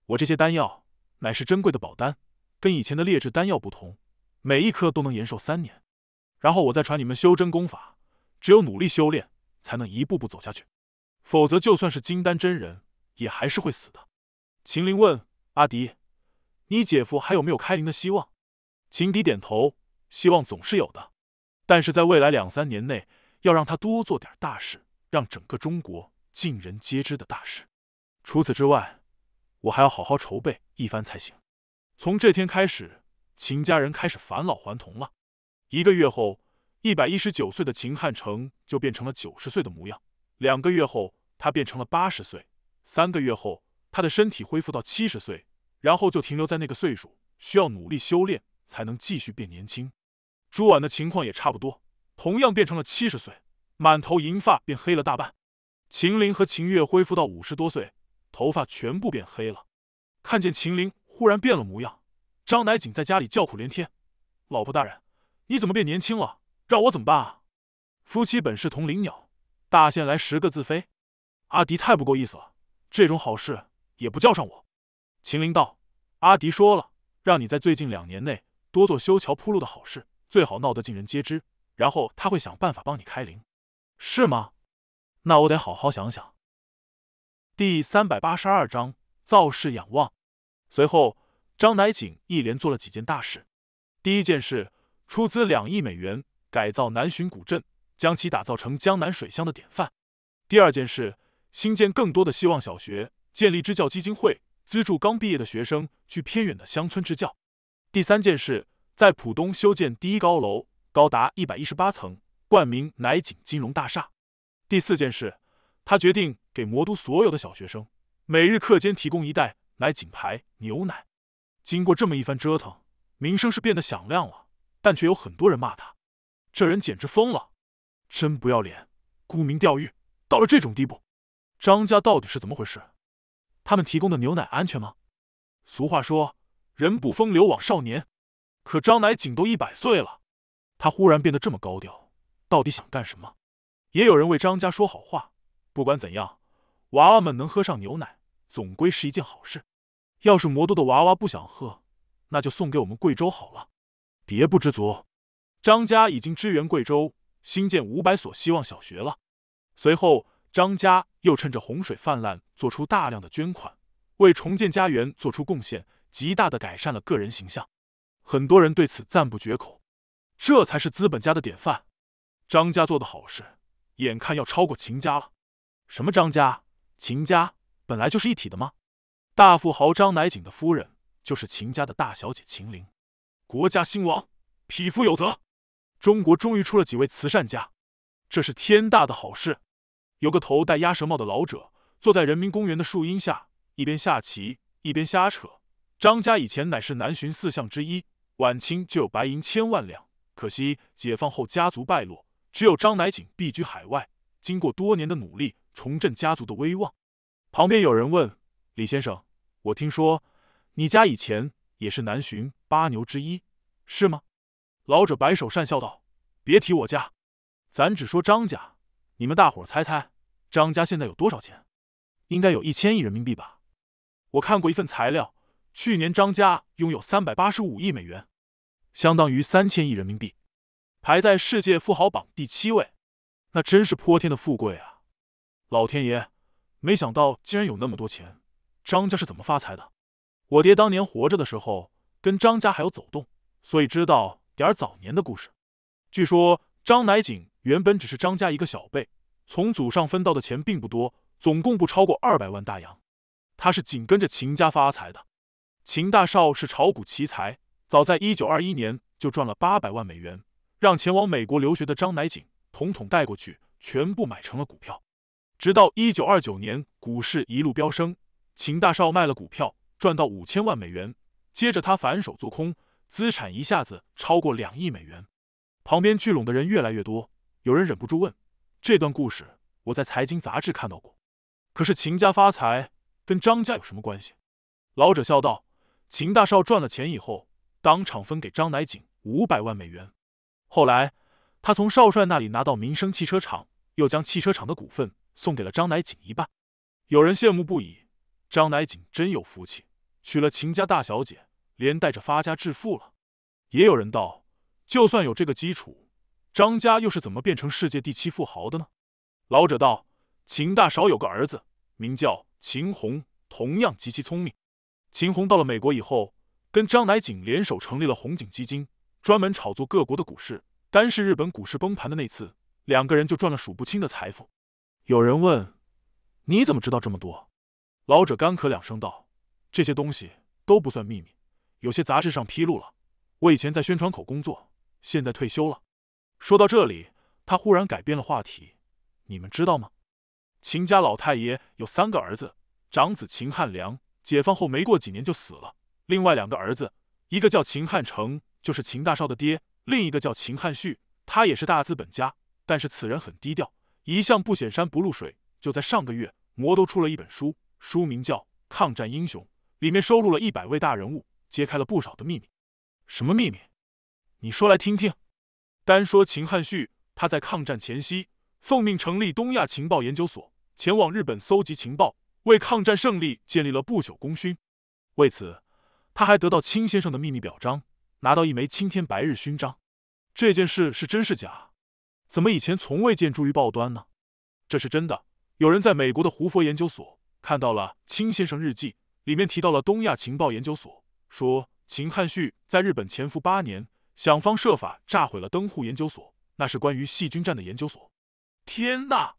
我这些丹药乃是珍贵的宝丹，跟以前的劣质丹药不同，每一颗都能延寿三年。然后我再传你们修真功法，只有努力修炼，才能一步步走下去。否则，就算是金丹真人，也还是会死的。”秦林问阿迪：“你姐夫还有没有开灵的希望？”秦迪点头。希望总是有的，但是在未来两三年内，要让他多做点大事，让整个中国尽人皆知的大事。除此之外，我还要好好筹备一番才行。从这天开始，秦家人开始返老还童了。一个月后，一百一十九岁的秦汉成就变成了九十岁的模样；两个月后，他变成了八十岁；三个月后，他的身体恢复到七十岁，然后就停留在那个岁数，需要努力修炼才能继续变年轻。朱婉的情况也差不多，同样变成了七十岁，满头银发变黑了大半。秦林和秦月恢复到五十多岁，头发全部变黑了。看见秦林忽然变了模样，张乃景在家里叫苦连天：“老婆大人，你怎么变年轻了？让我怎么办？”啊？”夫妻本是同林鸟，大限来十个自飞。阿迪太不够意思了，这种好事也不叫上我。秦林道：“阿迪说了，让你在最近两年内多做修桥铺路的好事。”最好闹得尽人皆知，然后他会想办法帮你开灵，是吗？那我得好好想想。第三百八十二章造势仰望。随后，张乃景一连做了几件大事。第一件事，出资两亿美元改造南浔古镇，将其打造成江南水乡的典范；第二件事，新建更多的希望小学，建立支教基金会，资助刚毕业的学生去偏远的乡村支教；第三件事。在浦东修建第一高楼，高达一百一十八层，冠名奶井金融大厦。第四件事，他决定给魔都所有的小学生每日课间提供一袋奶井牌牛奶。经过这么一番折腾，名声是变得响亮了，但却有很多人骂他，这人简直疯了，真不要脸，沽名钓誉到了这种地步。张家到底是怎么回事？他们提供的牛奶安全吗？俗话说，人不风流枉少年。可张乃景都一百岁了，他忽然变得这么高调，到底想干什么？也有人为张家说好话。不管怎样，娃娃们能喝上牛奶，总归是一件好事。要是魔都的娃娃不想喝，那就送给我们贵州好了。别不知足，张家已经支援贵州新建五百所希望小学了。随后，张家又趁着洪水泛滥，做出大量的捐款，为重建家园做出贡献，极大的改善了个人形象。很多人对此赞不绝口，这才是资本家的典范。张家做的好事，眼看要超过秦家了。什么张家、秦家，本来就是一体的吗？大富豪张乃景的夫人就是秦家的大小姐秦玲。国家兴亡，匹夫有责。中国终于出了几位慈善家，这是天大的好事。有个头戴鸭舌帽的老者坐在人民公园的树荫下，一边下棋一边瞎扯。张家以前乃是南巡四相之一。晚清就有白银千万两，可惜解放后家族败落，只有张乃景避居海外。经过多年的努力，重振家族的威望。旁边有人问李先生：“我听说你家以前也是南浔八牛之一，是吗？”老者摆手讪笑道：“别提我家，咱只说张家。你们大伙猜猜，张家现在有多少钱？应该有一千亿人民币吧？我看过一份材料。”去年张家拥有三百八十五亿美元，相当于三千亿人民币，排在世界富豪榜第七位，那真是泼天的富贵啊！老天爷，没想到竟然有那么多钱，张家是怎么发财的？我爹当年活着的时候跟张家还有走动，所以知道点早年的故事。据说张乃景原本只是张家一个小辈，从祖上分到的钱并不多，总共不超过二百万大洋。他是紧跟着秦家发财的。秦大少是炒股奇才，早在一九二一年就赚了八百万美元，让前往美国留学的张乃景统统带过去，全部买成了股票。直到一九二九年，股市一路飙升，秦大少卖了股票，赚到五千万美元。接着他反手做空，资产一下子超过两亿美元。旁边聚拢的人越来越多，有人忍不住问：“这段故事我在财经杂志看到过，可是秦家发财跟张家有什么关系？”老者笑道。秦大少赚了钱以后，当场分给张乃景五百万美元。后来，他从少帅那里拿到民生汽车厂，又将汽车厂的股份送给了张乃景一半。有人羡慕不已：“张乃景真有福气，娶了秦家大小姐，连带着发家致富了。”也有人道：“就算有这个基础，张家又是怎么变成世界第七富豪的呢？”老者道：“秦大少有个儿子，名叫秦红，同样极其聪明。”秦红到了美国以后，跟张乃景联手成立了红景基金，专门炒作各国的股市。单是日本股市崩盘的那次，两个人就赚了数不清的财富。有人问：“你怎么知道这么多？”老者干咳两声，道：“这些东西都不算秘密，有些杂志上披露了。我以前在宣传口工作，现在退休了。”说到这里，他忽然改变了话题：“你们知道吗？秦家老太爷有三个儿子，长子秦汉良。”解放后没过几年就死了。另外两个儿子，一个叫秦汉成，就是秦大少的爹；另一个叫秦汉旭，他也是大资本家，但是此人很低调，一向不显山不露水。就在上个月，魔都出了一本书，书名叫《抗战英雄》，里面收录了一百位大人物，揭开了不少的秘密。什么秘密？你说来听听。单说秦汉旭，他在抗战前夕奉命成立东亚情报研究所，前往日本搜集情报。为抗战胜利建立了不朽功勋，为此，他还得到清先生的秘密表彰，拿到一枚青天白日勋章。这件事是真是假？怎么以前从未见诸于报端呢？这是真的。有人在美国的胡佛研究所看到了清先生日记，里面提到了东亚情报研究所，说秦汉旭在日本潜伏八年，想方设法炸毁了登户研究所，那是关于细菌战的研究所。天哪！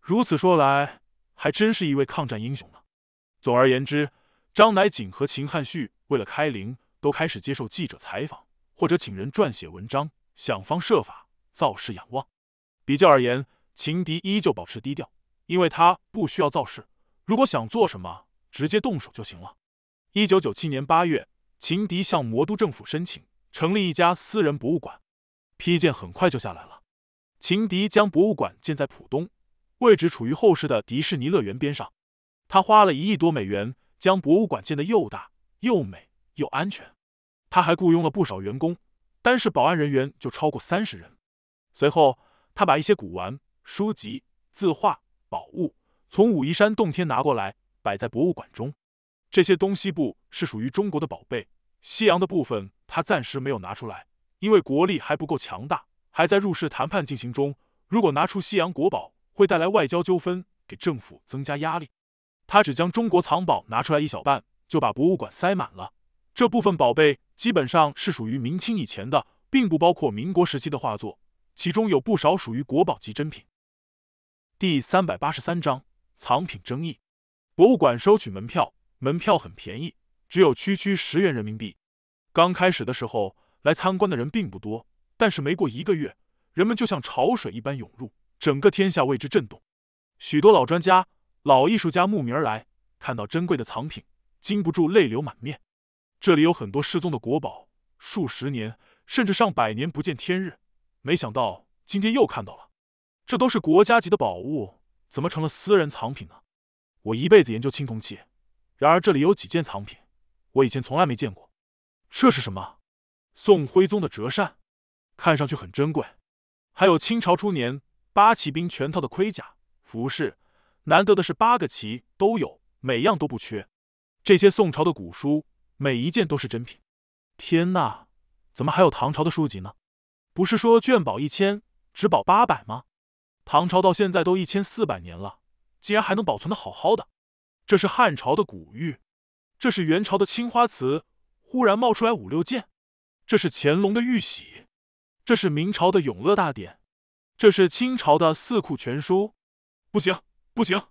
如此说来。还真是一位抗战英雄呢。总而言之，张乃景和秦汉旭为了开陵，都开始接受记者采访，或者请人撰写文章，想方设法造势仰望。比较而言，秦迪依旧保持低调，因为他不需要造势，如果想做什么，直接动手就行了。一九九七年八月，秦迪向魔都政府申请成立一家私人博物馆，批件很快就下来了。秦迪将博物馆建在浦东。位置处于后世的迪士尼乐园边上，他花了一亿多美元将博物馆建得又大又美又安全，他还雇佣了不少员工，单是保安人员就超过三十人。随后，他把一些古玩、书籍、字画、宝物从武夷山洞天拿过来，摆在博物馆中。这些东西部是属于中国的宝贝，西洋的部分他暂时没有拿出来，因为国力还不够强大，还在入世谈判进行中。如果拿出西洋国宝，会带来外交纠纷，给政府增加压力。他只将中国藏宝拿出来一小半，就把博物馆塞满了。这部分宝贝基本上是属于明清以前的，并不包括民国时期的画作，其中有不少属于国宝级珍品。第三百八十三章藏品争议。博物馆收取门票，门票很便宜，只有区区十元人民币。刚开始的时候，来参观的人并不多，但是没过一个月，人们就像潮水一般涌入。整个天下为之震动，许多老专家、老艺术家慕名而来，看到珍贵的藏品，禁不住泪流满面。这里有很多失踪的国宝，数十年甚至上百年不见天日，没想到今天又看到了。这都是国家级的宝物，怎么成了私人藏品呢？我一辈子研究青铜器，然而这里有几件藏品，我以前从来没见过。这是什么？宋徽宗的折扇，看上去很珍贵。还有清朝初年。八旗兵全套的盔甲服饰，难得的是八个旗都有，每样都不缺。这些宋朝的古书，每一件都是珍品。天呐，怎么还有唐朝的书籍呢？不是说卷宝一千只保八百吗？唐朝到现在都一千四百年了，竟然还能保存的好好的。这是汉朝的古玉，这是元朝的青花瓷。忽然冒出来五六件，这是乾隆的玉玺，这是明朝的《永乐大典》。这是清朝的《四库全书》，不行不行，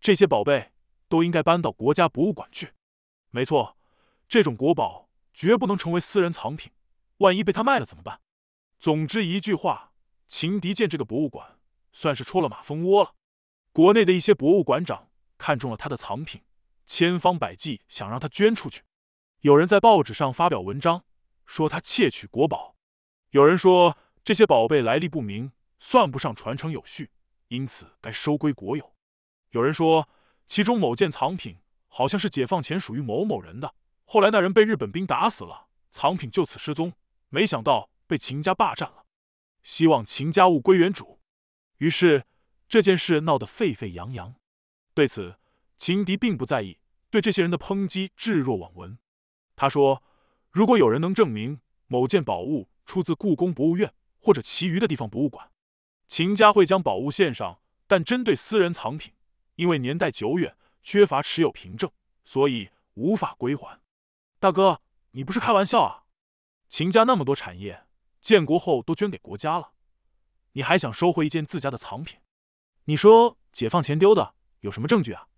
这些宝贝都应该搬到国家博物馆去。没错，这种国宝绝不能成为私人藏品，万一被他卖了怎么办？总之一句话，秦迪建这个博物馆算是戳了马蜂窝了。国内的一些博物馆长看中了他的藏品，千方百计想让他捐出去。有人在报纸上发表文章说他窃取国宝，有人说这些宝贝来历不明。算不上传承有序，因此该收归国有。有人说，其中某件藏品好像是解放前属于某某人的，后来那人被日本兵打死了，藏品就此失踪。没想到被秦家霸占了，希望秦家物归原主。于是这件事闹得沸沸扬扬。对此，秦迪并不在意，对这些人的抨击置若罔闻。他说：“如果有人能证明某件宝物出自故宫博物院或者其余的地方博物馆，”秦家会将宝物献上，但针对私人藏品，因为年代久远，缺乏持有凭证，所以无法归还。大哥，你不是开玩笑啊？秦家那么多产业，建国后都捐给国家了，你还想收回一件自家的藏品？你说解放前丢的有什么证据啊？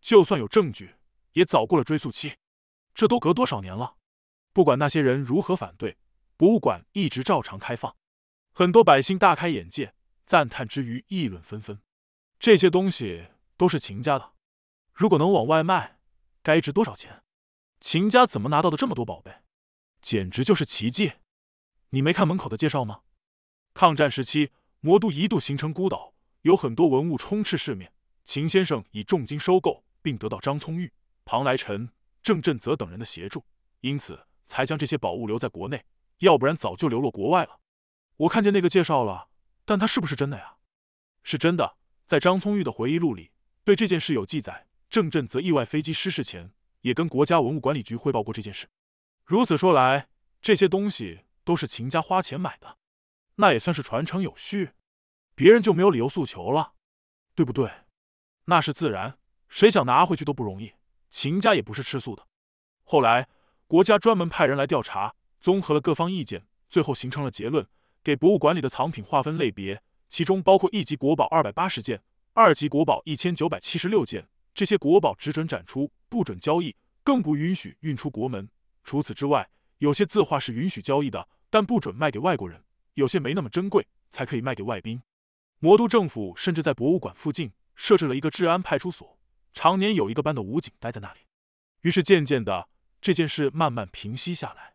就算有证据，也早过了追溯期，这都隔多少年了？不管那些人如何反对，博物馆一直照常开放，很多百姓大开眼界。赞叹之余，议论纷纷。这些东西都是秦家的，如果能往外卖，该值多少钱？秦家怎么拿到的这么多宝贝，简直就是奇迹！你没看门口的介绍吗？抗战时期，魔都一度形成孤岛，有很多文物充斥市面。秦先生以重金收购，并得到张聪玉、庞来臣、郑振泽等人的协助，因此才将这些宝物留在国内，要不然早就流落国外了。我看见那个介绍了。但它是不是真的呀？是真的，在张聪玉的回忆录里对这件事有记载。郑振则意外飞机失事前也跟国家文物管理局汇报过这件事。如此说来，这些东西都是秦家花钱买的，那也算是传承有序，别人就没有理由诉求了，对不对？那是自然，谁想拿回去都不容易。秦家也不是吃素的。后来国家专门派人来调查，综合了各方意见，最后形成了结论。给博物馆里的藏品划分类别，其中包括一级国宝二百八十件，二级国宝一千九百七十六件。这些国宝只准展出，不准交易，更不允许运出国门。除此之外，有些字画是允许交易的，但不准卖给外国人。有些没那么珍贵，才可以卖给外宾。魔都政府甚至在博物馆附近设置了一个治安派出所，常年有一个班的武警待在那里。于是，渐渐的，这件事慢慢平息下来。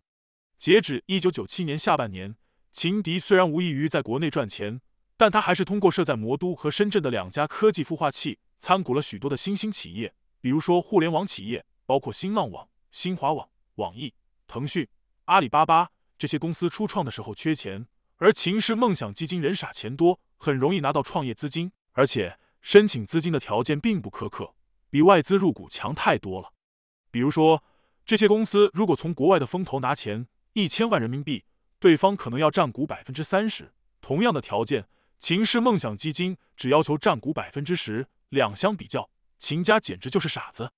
截止一九九七年下半年。秦迪虽然无异于在国内赚钱，但他还是通过设在魔都和深圳的两家科技孵化器，参股了许多的新兴企业，比如说互联网企业，包括新浪网、新华网、网易、腾讯、阿里巴巴这些公司初创的时候缺钱，而秦氏梦想基金人傻钱多，很容易拿到创业资金，而且申请资金的条件并不苛刻，比外资入股强太多了。比如说，这些公司如果从国外的风投拿钱，一千万人民币。对方可能要占股百分之三十，同样的条件，秦氏梦想基金只要求占股百分之十。两相比较，秦家简直就是傻子。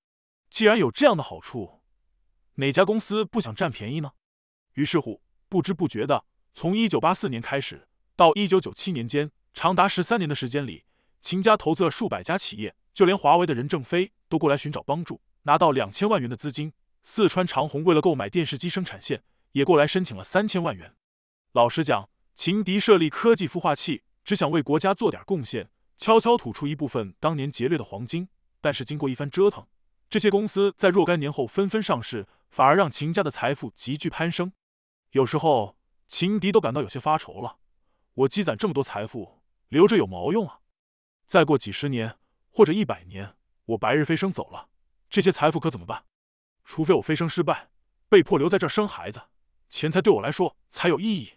既然有这样的好处，哪家公司不想占便宜呢？于是乎，不知不觉的，从一九八四年开始到一九九七年间，长达十三年的时间里，秦家投资了数百家企业，就连华为的任正非都过来寻找帮助，拿到两千万元的资金。四川长虹为了购买电视机生产线。也过来申请了三千万元。老实讲，秦迪设立科技孵化器，只想为国家做点贡献，悄悄吐出一部分当年劫掠的黄金。但是经过一番折腾，这些公司在若干年后纷纷上市，反而让秦家的财富急剧攀升。有时候，秦迪都感到有些发愁了：我积攒这么多财富，留着有毛用啊？再过几十年或者一百年，我白日飞升走了，这些财富可怎么办？除非我飞升失败，被迫留在这儿生孩子。钱财对我来说才有意义。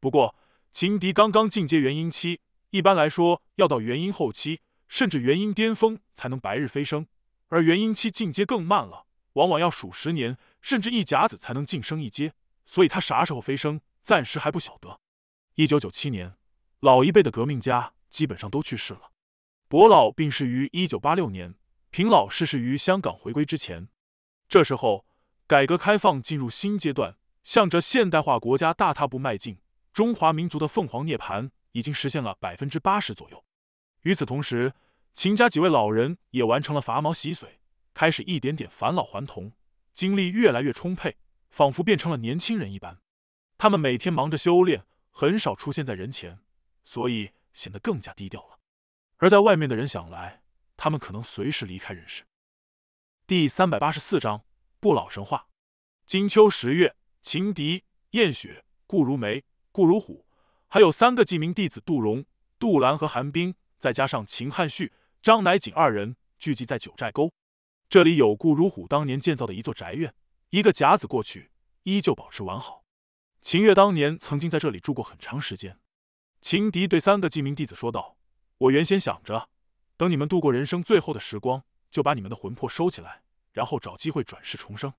不过，秦迪刚刚进阶元婴期，一般来说要到元婴后期，甚至元婴巅峰才能白日飞升。而元婴期进阶更慢了，往往要数十年，甚至一甲子才能晋升一阶。所以他啥时候飞升，暂时还不晓得。一九九七年，老一辈的革命家基本上都去世了。伯老病逝于一九八六年，平老逝世于香港回归之前。这时候，改革开放进入新阶段。向着现代化国家大踏步迈进，中华民族的凤凰涅槃已经实现了百分之八十左右。与此同时，秦家几位老人也完成了伐毛洗髓，开始一点点返老还童，精力越来越充沛，仿佛变成了年轻人一般。他们每天忙着修炼，很少出现在人前，所以显得更加低调了。而在外面的人想来，他们可能随时离开人世。第三百八十四章：不老神话。金秋十月。秦迪、燕雪、顾如梅、顾如虎，还有三个记名弟子杜荣、杜兰和韩冰，再加上秦汉旭、张乃景二人，聚集在九寨沟。这里有顾如虎当年建造的一座宅院，一个甲子过去，依旧保持完好。秦月当年曾经在这里住过很长时间。秦迪对三个记名弟子说道：“我原先想着，等你们度过人生最后的时光，就把你们的魂魄收起来，然后找机会转世重生。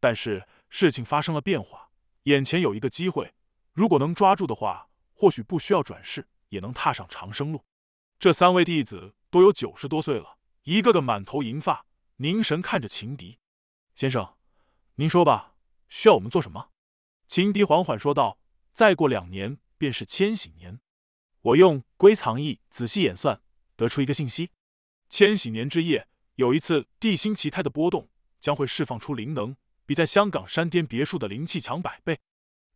但是……”事情发生了变化，眼前有一个机会，如果能抓住的话，或许不需要转世也能踏上长生路。这三位弟子都有九十多岁了，一个个满头银发，凝神看着情敌先生。您说吧，需要我们做什么？情敌缓缓说道：“再过两年便是千禧年，我用归藏意仔细演算，得出一个信息：千禧年之夜有一次地心奇态的波动，将会释放出灵能。”比在香港山巅别墅的灵气强百倍。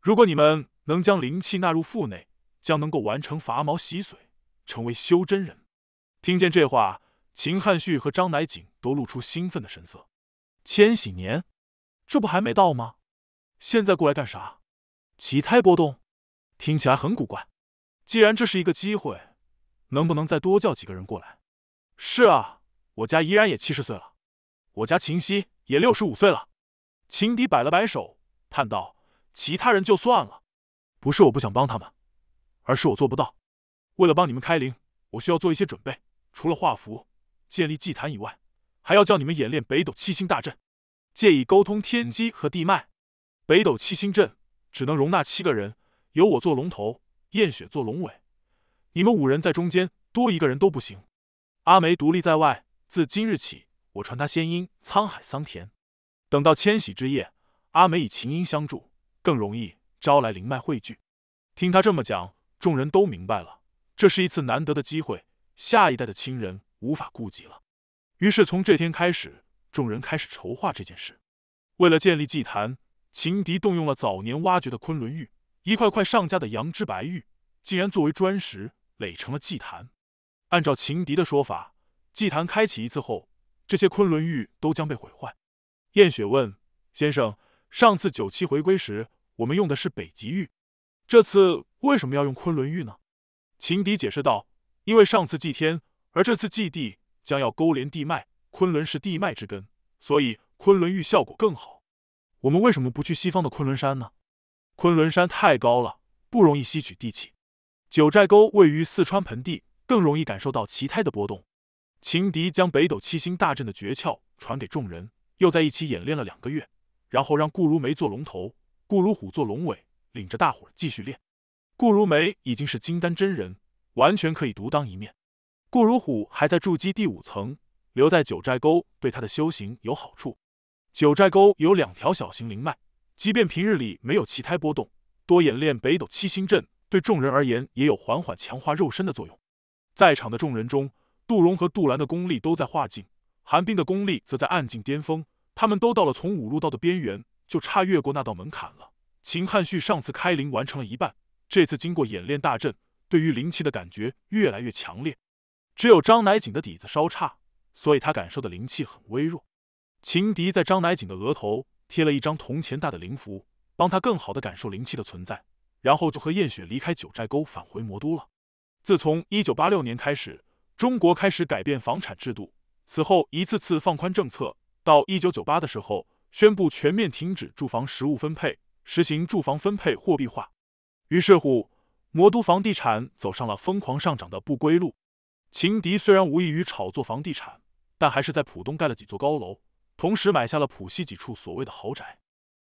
如果你们能将灵气纳入腹内，将能够完成伐毛洗髓，成为修真人。听见这话，秦汉旭和张乃景都露出兴奋的神色。千禧年，这不还没到吗？现在过来干啥？奇胎波动，听起来很古怪。既然这是一个机会，能不能再多叫几个人过来？是啊，我家怡然也七十岁了，我家秦夕也六十五岁了。情敌摆了摆手，叹道：“其他人就算了，不是我不想帮他们，而是我做不到。为了帮你们开灵，我需要做一些准备。除了画符、建立祭坛以外，还要教你们演练北斗七星大阵，借以沟通天机和地脉。北斗七星阵只能容纳七个人，由我做龙头，燕雪做龙尾，你们五人在中间，多一个人都不行。阿梅独立在外，自今日起，我传她仙音，沧海桑田。”等到迁徙之夜，阿梅以琴音相助，更容易招来灵脉汇聚。听他这么讲，众人都明白了，这是一次难得的机会，下一代的亲人无法顾及了。于是从这天开始，众人开始筹划这件事。为了建立祭坛，情敌动用了早年挖掘的昆仑玉，一块块上佳的羊脂白玉，竟然作为砖石垒成了祭坛。按照情敌的说法，祭坛开启一次后，这些昆仑玉都将被毁坏。燕雪问：“先生，上次九七回归时，我们用的是北极玉，这次为什么要用昆仑玉呢？”秦迪解释道：“因为上次祭天，而这次祭地将要勾连地脉，昆仑是地脉之根，所以昆仑玉效果更好。我们为什么不去西方的昆仑山呢？昆仑山太高了，不容易吸取地气。九寨沟位于四川盆地，更容易感受到奇胎的波动。”秦迪将北斗七星大阵的诀窍传给众人。又在一起演练了两个月，然后让顾如梅做龙头，顾如虎做龙尾，领着大伙继续练。顾如梅已经是金丹真人，完全可以独当一面。顾如虎还在筑基第五层，留在九寨沟对他的修行有好处。九寨沟有两条小型灵脉，即便平日里没有其他波动，多演练北斗七星阵，对众人而言也有缓缓强化肉身的作用。在场的众人中，杜荣和杜兰的功力都在化境，寒冰的功力则在暗境巅峰。他们都到了从五路道的边缘，就差越过那道门槛了。秦汉旭上次开灵完成了一半，这次经过演练大阵，对于灵气的感觉越来越强烈。只有张乃景的底子稍差，所以他感受的灵气很微弱。秦迪在张乃景的额头贴了一张铜钱大的灵符，帮他更好的感受灵气的存在，然后就和燕雪离开九寨沟，返回魔都了。自从一九八六年开始，中国开始改变房产制度，此后一次次放宽政策。到一九九八的时候，宣布全面停止住房实物分配，实行住房分配货币化。于是乎，魔都房地产走上了疯狂上涨的不归路。情敌虽然无异于炒作房地产，但还是在浦东盖了几座高楼，同时买下了浦西几处所谓的豪宅。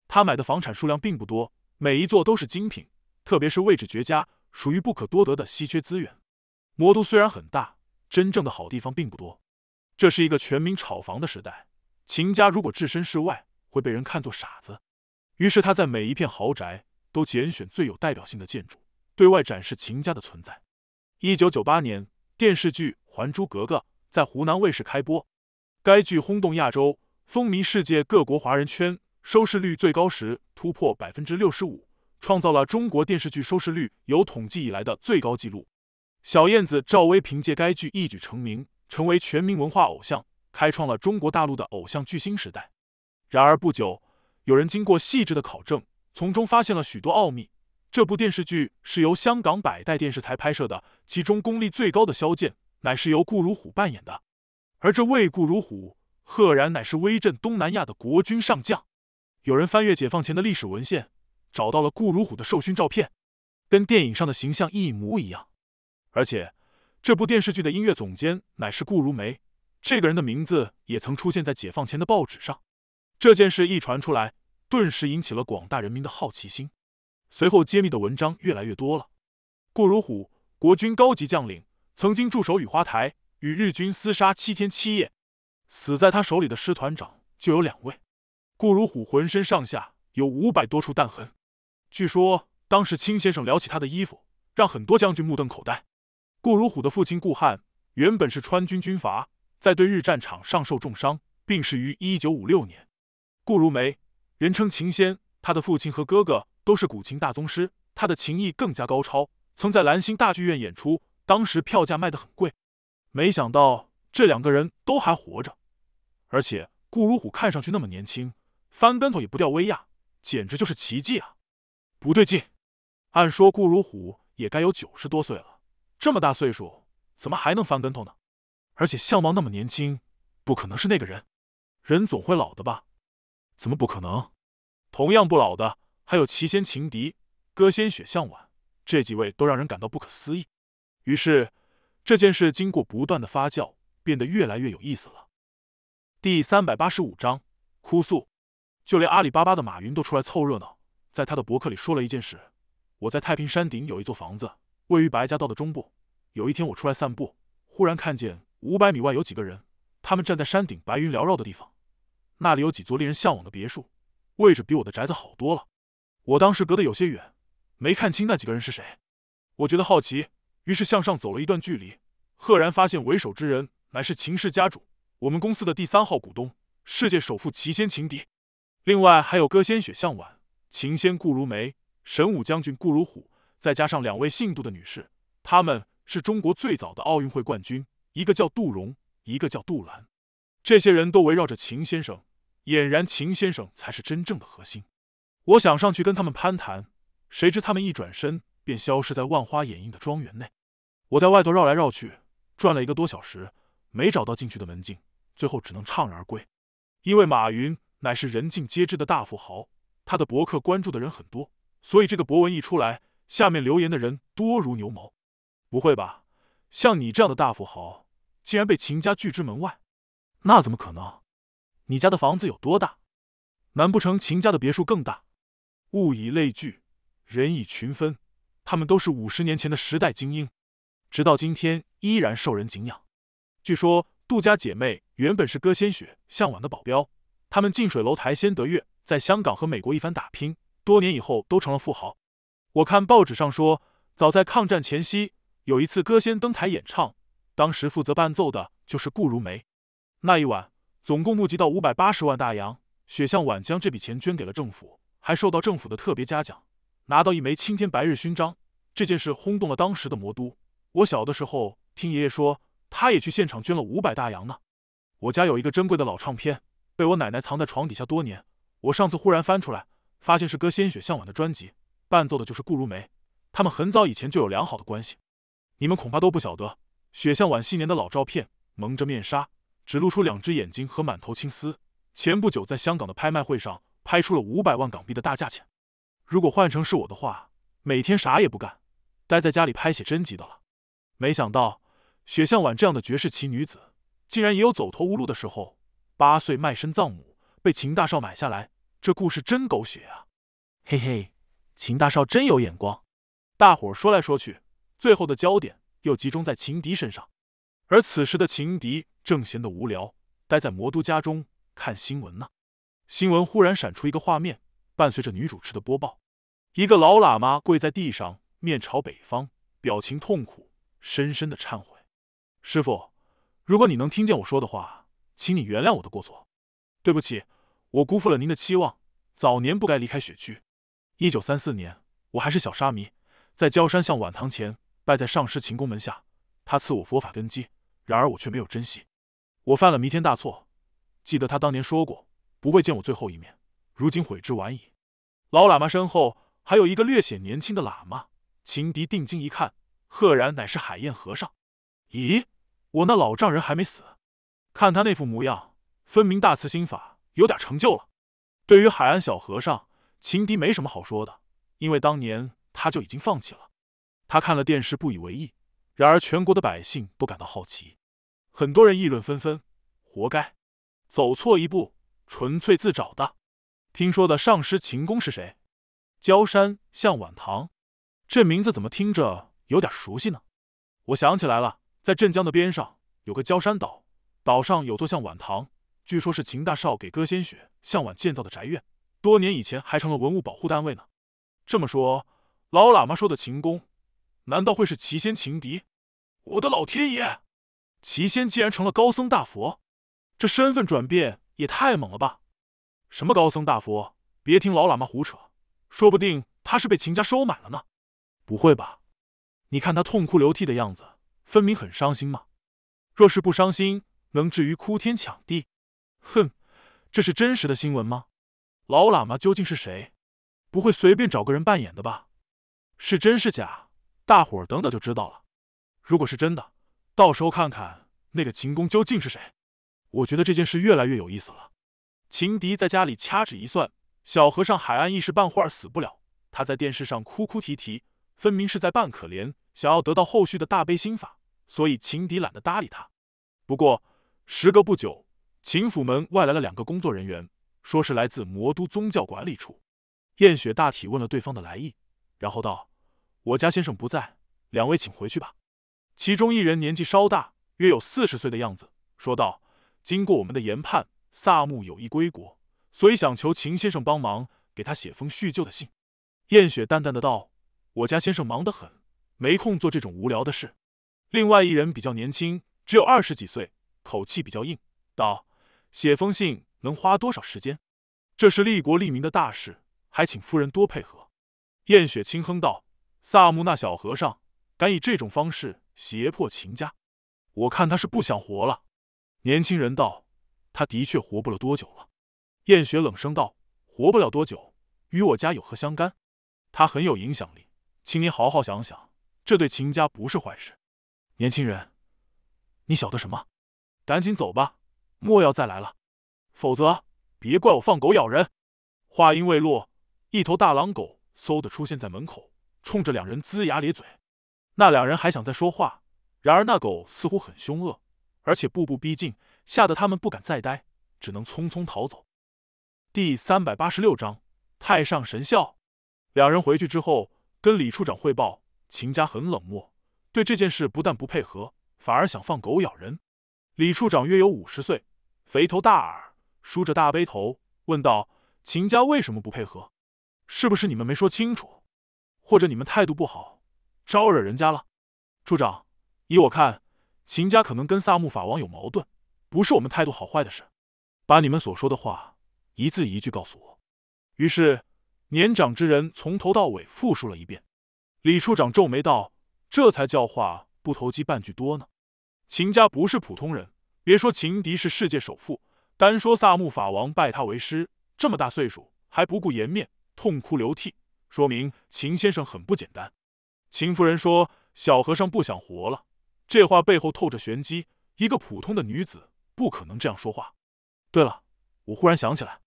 他买的房产数量并不多，每一座都是精品，特别是位置绝佳，属于不可多得的稀缺资源。魔都虽然很大，真正的好地方并不多。这是一个全民炒房的时代。秦家如果置身事外，会被人看作傻子。于是他在每一片豪宅都拣选最有代表性的建筑，对外展示秦家的存在。一九九八年，电视剧《还珠格格》在湖南卫视开播，该剧轰动亚洲，风靡世界各国华人圈，收视率最高时突破百分之六十五，创造了中国电视剧收视率有统计以来的最高纪录。小燕子赵薇凭借该剧一举成名，成为全民文化偶像。开创了中国大陆的偶像巨星时代。然而不久，有人经过细致的考证，从中发现了许多奥秘。这部电视剧是由香港百代电视台拍摄的，其中功力最高的萧剑，乃是由顾如虎扮演的。而这位顾如虎，赫然乃是威震东南亚的国军上将。有人翻阅解放前的历史文献，找到了顾如虎的授勋照片，跟电影上的形象一模一样。而且，这部电视剧的音乐总监乃是顾如梅。这个人的名字也曾出现在解放前的报纸上。这件事一传出来，顿时引起了广大人民的好奇心。随后揭秘的文章越来越多了。顾如虎，国军高级将领，曾经驻守雨花台，与日军厮杀七天七夜，死在他手里的师团长就有两位。顾如虎浑身上下有五百多处弹痕。据说当时清先生撩起他的衣服，让很多将军目瞪口呆。顾如虎的父亲顾汉原本是川军军阀。在对日战场上受重伤，病逝于一九五六年。顾如梅，人称琴仙，她的父亲和哥哥都是古琴大宗师，她的琴艺更加高超，曾在兰心大剧院演出，当时票价卖得很贵。没想到这两个人都还活着，而且顾如虎看上去那么年轻，翻跟头也不掉威亚，简直就是奇迹啊！不对劲，按说顾如虎也该有九十多岁了，这么大岁数怎么还能翻跟头呢？而且相貌那么年轻，不可能是那个人。人总会老的吧？怎么不可能？同样不老的还有齐仙、情敌歌仙、雪向晚，这几位都让人感到不可思议。于是这件事经过不断的发酵，变得越来越有意思了。第三百八十五章哭诉，就连阿里巴巴的马云都出来凑热闹，在他的博客里说了一件事：我在太平山顶有一座房子，位于白家道的中部。有一天我出来散步，忽然看见。五百米外有几个人，他们站在山顶白云缭绕的地方。那里有几座令人向往的别墅，位置比我的宅子好多了。我当时隔得有些远，没看清那几个人是谁。我觉得好奇，于是向上走了一段距离，赫然发现为首之人乃是秦氏家主，我们公司的第三号股东，世界首富齐仙秦迪。另外还有歌仙雪向晚、秦仙顾如梅、神武将军顾如虎，再加上两位姓杜的女士，她们是中国最早的奥运会冠军。一个叫杜荣，一个叫杜兰，这些人都围绕着秦先生，俨然秦先生才是真正的核心。我想上去跟他们攀谈，谁知他们一转身便消失在万花掩映的庄园内。我在外头绕来绕去，转了一个多小时，没找到进去的门禁，最后只能怅然而归。因为马云乃是人尽皆知的大富豪，他的博客关注的人很多，所以这个博文一出来，下面留言的人多如牛毛。不会吧？像你这样的大富豪。竟然被秦家拒之门外，那怎么可能？你家的房子有多大？难不成秦家的别墅更大？物以类聚，人以群分，他们都是五十年前的时代精英，直到今天依然受人敬仰。据说杜家姐妹原本是歌仙雪向晚的保镖，他们近水楼台先得月，在香港和美国一番打拼，多年以后都成了富豪。我看报纸上说，早在抗战前夕，有一次歌仙登台演唱。当时负责伴奏的就是顾如梅。那一晚，总共募集到五百八十万大洋，雪向晚将这笔钱捐给了政府，还受到政府的特别嘉奖，拿到一枚青天白日勋章。这件事轰动了当时的魔都。我小的时候听爷爷说，他也去现场捐了五百大洋呢。我家有一个珍贵的老唱片，被我奶奶藏在床底下多年。我上次忽然翻出来，发现是歌《鲜血向晚》的专辑，伴奏的就是顾如梅。他们很早以前就有良好的关系，你们恐怕都不晓得。雪像晚昔年的老照片，蒙着面纱，只露出两只眼睛和满头青丝。前不久在香港的拍卖会上拍出了五百万港币的大价钱。如果换成是我的话，每天啥也不干，待在家里拍写真集的了。没想到雪像晚这样的绝世奇女子，竟然也有走投无路的时候。八岁卖身葬母，被秦大少买下来，这故事真狗血啊！嘿嘿，秦大少真有眼光。大伙说来说去，最后的焦点。又集中在情敌身上，而此时的情敌正闲得无聊，待在魔都家中看新闻呢。新闻忽然闪出一个画面，伴随着女主持的播报，一个老喇嘛跪在地上，面朝北方，表情痛苦，深深的忏悔：“师傅，如果你能听见我说的话，请你原谅我的过错。对不起，我辜负了您的期望。早年不该离开雪区。一九三四年，我还是小沙弥，在焦山向晚堂前。”拜在上师秦公门下，他赐我佛法根基，然而我却没有珍惜，我犯了弥天大错。记得他当年说过不会见我最后一面，如今悔之晚矣。老喇嘛身后还有一个略显年轻的喇嘛，秦迪定睛一看，赫然乃是海燕和尚。咦，我那老丈人还没死？看他那副模样，分明大慈心法有点成就了。对于海安小和尚，秦迪没什么好说的，因为当年他就已经放弃了。他看了电视不以为意，然而全国的百姓都感到好奇，很多人议论纷纷。活该，走错一步，纯粹自找的。听说的上师秦公是谁？焦山向晚堂，这名字怎么听着有点熟悉呢？我想起来了，在镇江的边上有个焦山岛，岛上有座向晚堂，据说是秦大少给歌仙雪向晚建造的宅院，多年以前还成了文物保护单位呢。这么说，老喇嘛说的秦公难道会是齐仙情敌？我的老天爷！齐仙竟然成了高僧大佛，这身份转变也太猛了吧！什么高僧大佛？别听老喇嘛胡扯，说不定他是被秦家收买了呢。不会吧？你看他痛哭流涕的样子，分明很伤心嘛。若是不伤心，能至于哭天抢地？哼，这是真实的新闻吗？老喇嘛究竟是谁？不会随便找个人扮演的吧？是真是假？大伙儿等等就知道了。如果是真的，到时候看看那个秦公究竟是谁。我觉得这件事越来越有意思了。秦敌在家里掐指一算，小和尚海岸一时半会儿死不了。他在电视上哭哭啼啼，分明是在扮可怜，想要得到后续的大悲心法。所以秦敌懒得搭理他。不过，时隔不久，秦府门外来了两个工作人员，说是来自魔都宗教管理处。燕雪大体问了对方的来意，然后道。我家先生不在，两位请回去吧。其中一人年纪稍大，约有四十岁的样子，说道：“经过我们的研判，萨木有意归国，所以想求秦先生帮忙，给他写封叙旧的信。”燕雪淡淡的道：“我家先生忙得很，没空做这种无聊的事。”另外一人比较年轻，只有二十几岁，口气比较硬，道：“写封信能花多少时间？这是利国利民的大事，还请夫人多配合。”燕雪轻哼道。萨木那小和尚敢以这种方式胁迫秦家，我看他是不想活了。年轻人道：“他的确活不了多久了。”燕雪冷声道：“活不了多久，与我家有何相干？”他很有影响力，请你好好想想，这对秦家不是坏事。年轻人，你晓得什么？赶紧走吧，莫要再来了，否则别怪我放狗咬人。话音未落，一头大狼狗嗖的出现在门口。冲着两人龇牙咧嘴，那两人还想再说话，然而那狗似乎很凶恶，而且步步逼近，吓得他们不敢再待，只能匆匆逃走。第三百八十六章太上神笑。两人回去之后，跟李处长汇报，秦家很冷漠，对这件事不但不配合，反而想放狗咬人。李处长约有五十岁，肥头大耳，梳着大背头，问道：“秦家为什么不配合？是不是你们没说清楚？”或者你们态度不好，招惹人家了？处长，依我看，秦家可能跟萨木法王有矛盾，不是我们态度好坏的事。把你们所说的话一字一句告诉我。于是，年长之人从头到尾复述了一遍。李处长皱眉道：“这才叫话不投机半句多呢。”秦家不是普通人，别说秦迪是世界首富，单说萨木法王拜他为师，这么大岁数还不顾颜面，痛哭流涕。说明秦先生很不简单。秦夫人说：“小和尚不想活了。”这话背后透着玄机，一个普通的女子不可能这样说话。对了，我忽然想起来，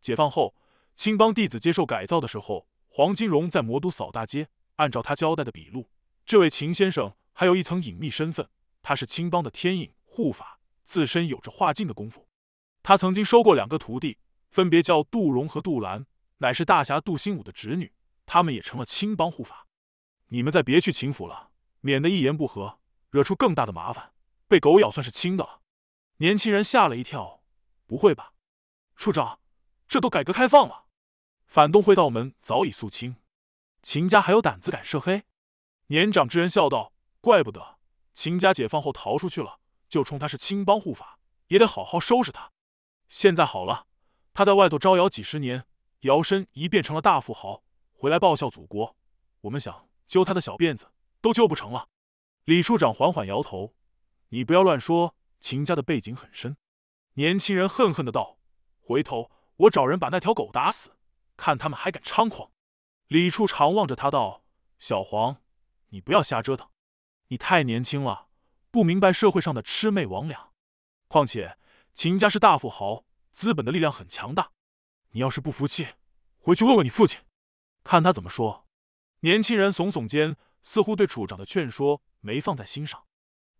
解放后青帮弟子接受改造的时候，黄金荣在魔都扫大街。按照他交代的笔录，这位秦先生还有一层隐秘身份，他是青帮的天影护法，自身有着化境的功夫。他曾经收过两个徒弟，分别叫杜荣和杜兰，乃是大侠杜兴武的侄女。他们也成了青帮护法，你们再别去秦府了，免得一言不合惹出更大的麻烦。被狗咬算是轻的了。年轻人吓了一跳：“不会吧，处长，这都改革开放了，反动会道门早已肃清，秦家还有胆子敢涉黑？”年长之人笑道：“怪不得，秦家解放后逃出去了，就冲他是青帮护法，也得好好收拾他。现在好了，他在外头招摇几十年，摇身一变成了大富豪。”回来报效祖国，我们想揪他的小辫子都揪不成了。李处长缓缓摇头：“你不要乱说，秦家的背景很深。”年轻人恨恨的道：“回头我找人把那条狗打死，看他们还敢猖狂。”李处长望着他道：“小黄，你不要瞎折腾，你太年轻了，不明白社会上的魑魅魍魉。况且秦家是大富豪，资本的力量很强大。你要是不服气，回去问问你父亲。”看他怎么说，年轻人耸耸肩，似乎对处长的劝说没放在心上。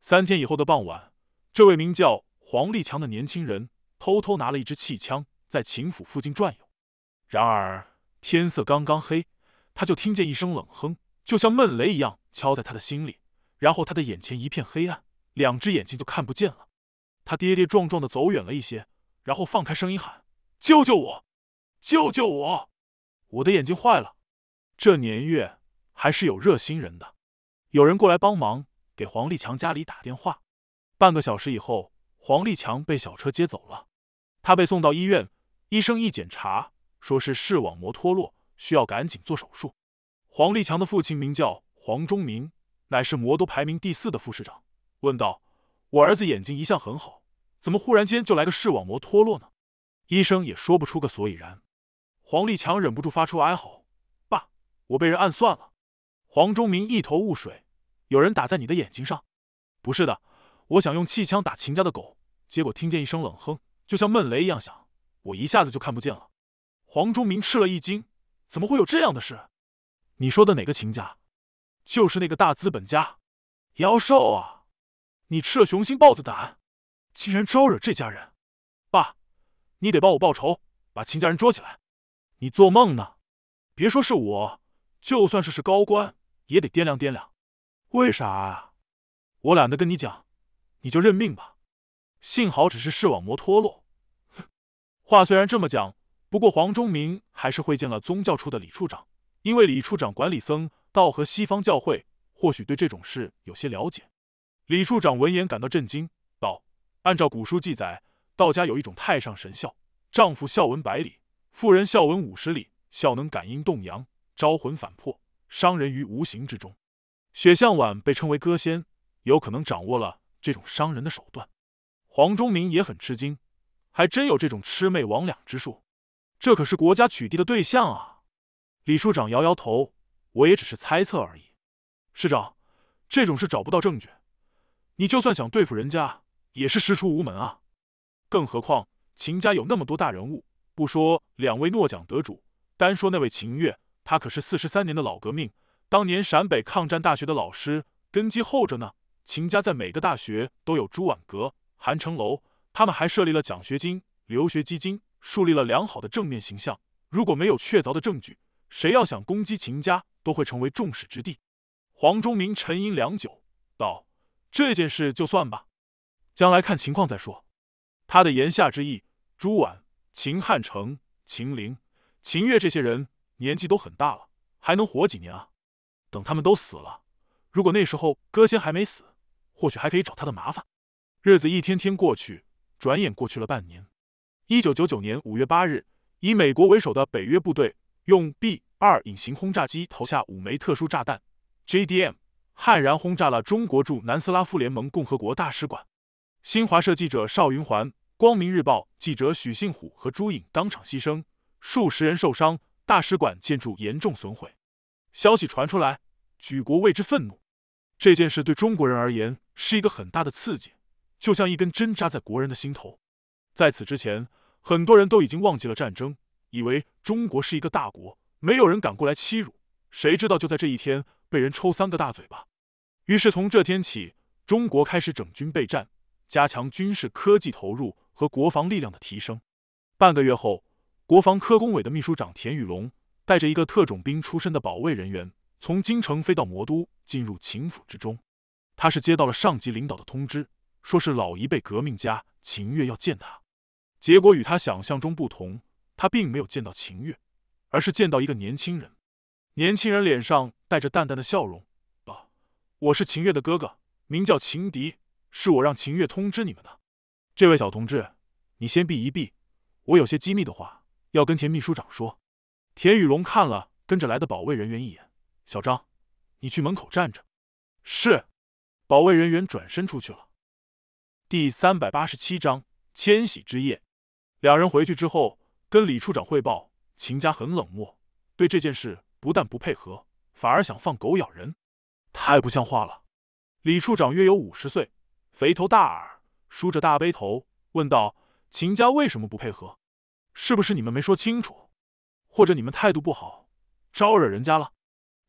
三天以后的傍晚，这位名叫黄立强的年轻人偷偷拿了一支气枪，在秦府附近转悠。然而天色刚刚黑，他就听见一声冷哼，就像闷雷一样敲在他的心里。然后他的眼前一片黑暗，两只眼睛就看不见了。他跌跌撞撞的走远了一些，然后放开声音喊：“救救我！救救我！我的眼睛坏了！”这年月还是有热心人的，有人过来帮忙给黄立强家里打电话。半个小时以后，黄立强被小车接走了，他被送到医院，医生一检查，说是视网膜脱落，需要赶紧做手术。黄立强的父亲名叫黄忠明，乃是魔都排名第四的副市长，问道：“我儿子眼睛一向很好，怎么忽然间就来个视网膜脱落呢？”医生也说不出个所以然。黄立强忍不住发出哀嚎。我被人暗算了，黄忠明一头雾水。有人打在你的眼睛上？不是的，我想用气枪打秦家的狗，结果听见一声冷哼，就像闷雷一样响，我一下子就看不见了。黄忠明吃了一惊，怎么会有这样的事？你说的哪个秦家？就是那个大资本家，妖兽啊！你吃了雄心豹子胆，竟然招惹这家人！爸，你得帮我报仇，把秦家人捉起来。你做梦呢？别说是我。就算是是高官，也得掂量掂量。为啥啊？我懒得跟你讲，你就认命吧。幸好只是视网膜脱落。话虽然这么讲，不过黄忠明还是会见了宗教处的李处长，因为李处长管理僧道和西方教会，或许对这种事有些了解。李处长闻言感到震惊，道：“按照古书记载，道家有一种太上神效，丈夫孝文百里，妇人孝文五十里，孝能感应动阳。”招魂反魄，伤人于无形之中。雪向晚被称为歌仙，有可能掌握了这种伤人的手段。黄忠明也很吃惊，还真有这种魑魅魍魉之术，这可是国家取缔的对象啊！李处长摇摇头，我也只是猜测而已。市长，这种事找不到证据，你就算想对付人家，也是师出无门啊！更何况秦家有那么多大人物，不说两位诺奖得主，单说那位秦月。他可是四十三年的老革命，当年陕北抗战大学的老师，根基厚着呢。秦家在每个大学都有朱婉阁、韩城楼，他们还设立了奖学金、留学基金，树立了良好的正面形象。如果没有确凿的证据，谁要想攻击秦家，都会成为众矢之的。黄忠明沉吟良久，道：“这件事就算吧，将来看情况再说。”他的言下之意，朱婉、秦汉城、秦陵、秦月这些人。年纪都很大了，还能活几年啊？等他们都死了，如果那时候歌仙还没死，或许还可以找他的麻烦。日子一天天过去，转眼过去了半年。一九九九年五月八日，以美国为首的北约部队用 B 二隐形轰炸机投下五枚特殊炸弹，JDM，悍然轰炸了中国驻南斯拉夫联盟共和国大使馆。新华社记者邵云环、光明日报记者许杏虎和朱颖当场牺牲，数十人受伤。大使馆建筑严重损毁，消息传出来，举国为之愤怒。这件事对中国人而言是一个很大的刺激，就像一根针扎在国人的心头。在此之前，很多人都已经忘记了战争，以为中国是一个大国，没有人敢过来欺辱。谁知道就在这一天，被人抽三个大嘴巴。于是从这天起，中国开始整军备战，加强军事科技投入和国防力量的提升。半个月后。国防科工委的秘书长田雨龙带着一个特种兵出身的保卫人员从京城飞到魔都，进入秦府之中。他是接到了上级领导的通知，说是老一辈革命家秦月要见他。结果与他想象中不同，他并没有见到秦月，而是见到一个年轻人。年轻人脸上带着淡淡的笑容：“啊，我是秦月的哥哥，名叫秦迪，是我让秦月通知你们的。这位小同志，你先避一避，我有些机密的话。”要跟田秘书长说，田雨龙看了跟着来的保卫人员一眼：“小张，你去门口站着。”是，保卫人员转身出去了。第三百八十七章迁徙之夜。两人回去之后，跟李处长汇报：“秦家很冷漠，对这件事不但不配合，反而想放狗咬人，太不像话了。”李处长约有五十岁，肥头大耳，梳着大背头，问道：“秦家为什么不配合？”是不是你们没说清楚，或者你们态度不好，招惹人家了？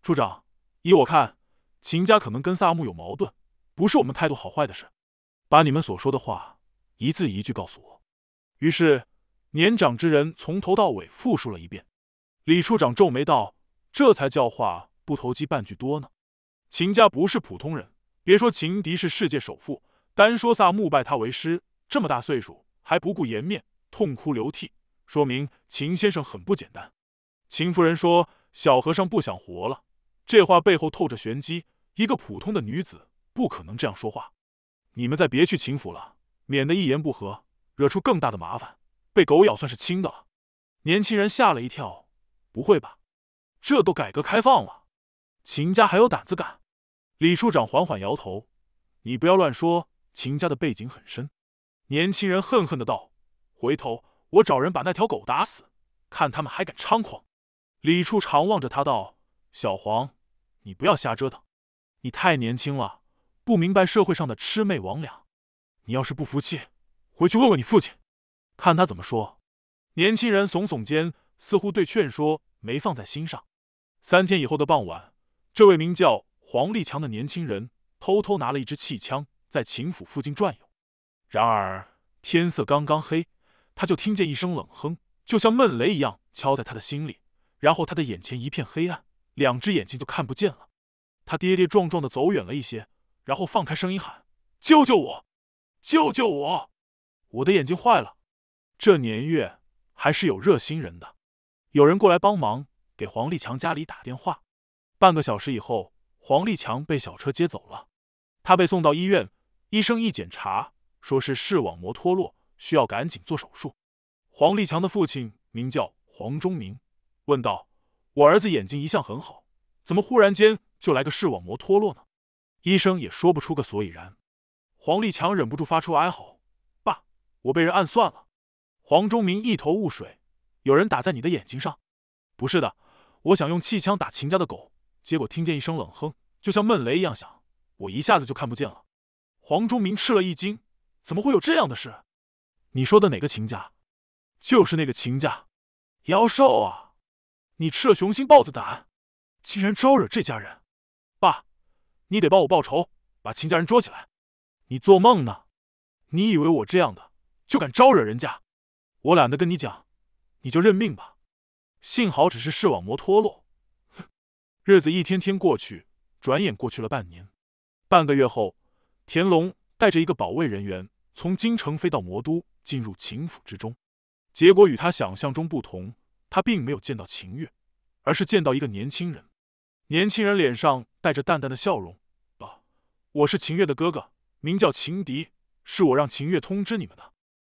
处长，依我看，秦家可能跟萨木有矛盾，不是我们态度好坏的事。把你们所说的话一字一句告诉我。于是，年长之人从头到尾复述了一遍。李处长皱眉道：“这才叫话不投机半句多呢。秦家不是普通人，别说秦迪是世界首富，单说萨木拜他为师，这么大岁数还不顾颜面，痛哭流涕。”说明秦先生很不简单。秦夫人说：“小和尚不想活了。”这话背后透着玄机，一个普通的女子不可能这样说话。你们再别去秦府了，免得一言不合惹出更大的麻烦。被狗咬算是轻的了。年轻人吓了一跳：“不会吧？这都改革开放了，秦家还有胆子敢？”李处长缓缓摇头：“你不要乱说，秦家的背景很深。”年轻人恨恨的道：“回头。”我找人把那条狗打死，看他们还敢猖狂！李处长望着他道：“小黄，你不要瞎折腾，你太年轻了，不明白社会上的魑魅魍魉。你要是不服气，回去问问你父亲，看他怎么说。”年轻人耸耸肩，似乎对劝说没放在心上。三天以后的傍晚，这位名叫黄立强的年轻人偷偷拿了一支气枪，在秦府附近转悠。然而天色刚刚黑。他就听见一声冷哼，就像闷雷一样敲在他的心里。然后他的眼前一片黑暗，两只眼睛就看不见了。他跌跌撞撞的走远了一些，然后放开声音喊：“救救我！救救我！我的眼睛坏了。”这年月还是有热心人的，有人过来帮忙，给黄立强家里打电话。半个小时以后，黄立强被小车接走了。他被送到医院，医生一检查，说是视网膜脱落。需要赶紧做手术。黄立强的父亲名叫黄忠明，问道：“我儿子眼睛一向很好，怎么忽然间就来个视网膜脱落呢？”医生也说不出个所以然。黄立强忍不住发出哀嚎：“爸，我被人暗算了！”黄忠明一头雾水：“有人打在你的眼睛上？不是的，我想用气枪打秦家的狗，结果听见一声冷哼，就像闷雷一样响，我一下子就看不见了。”黄忠明吃了一惊：“怎么会有这样的事？”你说的哪个秦家？就是那个秦家，妖兽啊！你吃了雄心豹子胆，竟然招惹这家人！爸，你得帮我报仇，把秦家人捉起来！你做梦呢？你以为我这样的就敢招惹人家？我懒得跟你讲，你就认命吧。幸好只是视网膜脱落。日子一天天过去，转眼过去了半年。半个月后，田龙带着一个保卫人员从京城飞到魔都。进入秦府之中，结果与他想象中不同，他并没有见到秦月，而是见到一个年轻人。年轻人脸上带着淡淡的笑容：“啊，我是秦月的哥哥，名叫秦迪，是我让秦月通知你们的。”“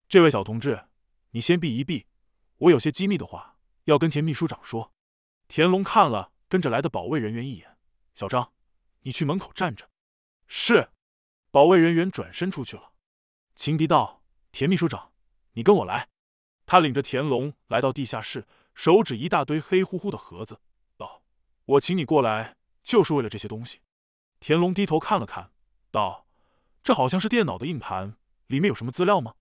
这位小同志，你先避一避，我有些机密的话要跟田秘书长说。”田龙看了跟着来的保卫人员一眼：“小张，你去门口站着。”“是。”保卫人员转身出去了。秦迪道。田秘书长，你跟我来。他领着田龙来到地下室，手指一大堆黑乎乎的盒子，道：“我请你过来就是为了这些东西。”田龙低头看了看，道：“这好像是电脑的硬盘，里面有什么资料吗？”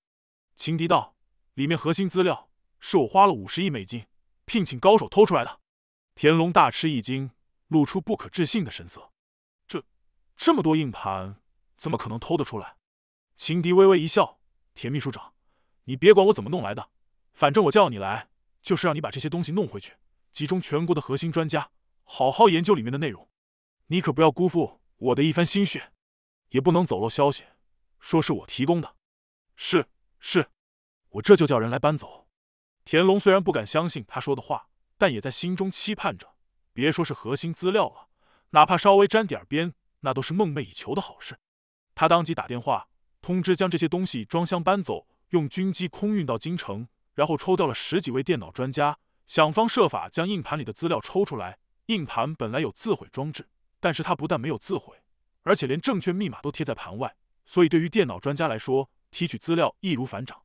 秦迪道：“里面核心资料是我花了五十亿美金聘请高手偷出来的。”田龙大吃一惊，露出不可置信的神色：“这这么多硬盘，怎么可能偷得出来？”秦迪微微一笑。田秘书长，你别管我怎么弄来的，反正我叫你来，就是让你把这些东西弄回去，集中全国的核心专家，好好研究里面的内容。你可不要辜负我的一番心血，也不能走漏消息，说是我提供的。是是，我这就叫人来搬走。田龙虽然不敢相信他说的话，但也在心中期盼着。别说是核心资料了，哪怕稍微沾点边，那都是梦寐以求的好事。他当即打电话。通知将这些东西装箱搬走，用军机空运到京城，然后抽调了十几位电脑专家，想方设法将硬盘里的资料抽出来。硬盘本来有自毁装置，但是它不但没有自毁，而且连正确密码都贴在盘外，所以对于电脑专家来说，提取资料易如反掌。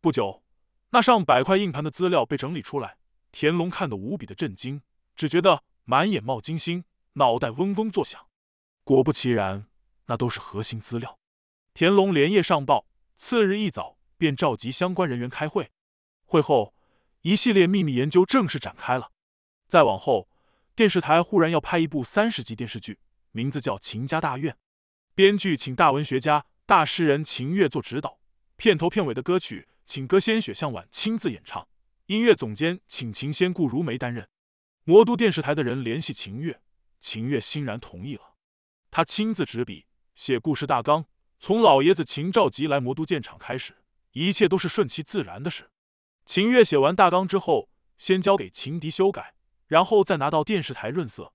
不久，那上百块硬盘的资料被整理出来，田龙看得无比的震惊，只觉得满眼冒金星，脑袋嗡嗡作响。果不其然，那都是核心资料。田龙连夜上报，次日一早便召集相关人员开会。会后，一系列秘密研究正式展开了。再往后，电视台忽然要拍一部三十集电视剧，名字叫《秦家大院》，编剧请大文学家、大诗人秦月做指导，片头片尾的歌曲请歌仙雪向晚亲自演唱，音乐总监请秦仙顾如梅担任。魔都电视台的人联系秦月，秦月欣然同意了，他亲自执笔写故事大纲。从老爷子秦兆吉来魔都建厂开始，一切都是顺其自然的事。秦月写完大纲之后，先交给秦迪修改，然后再拿到电视台润色。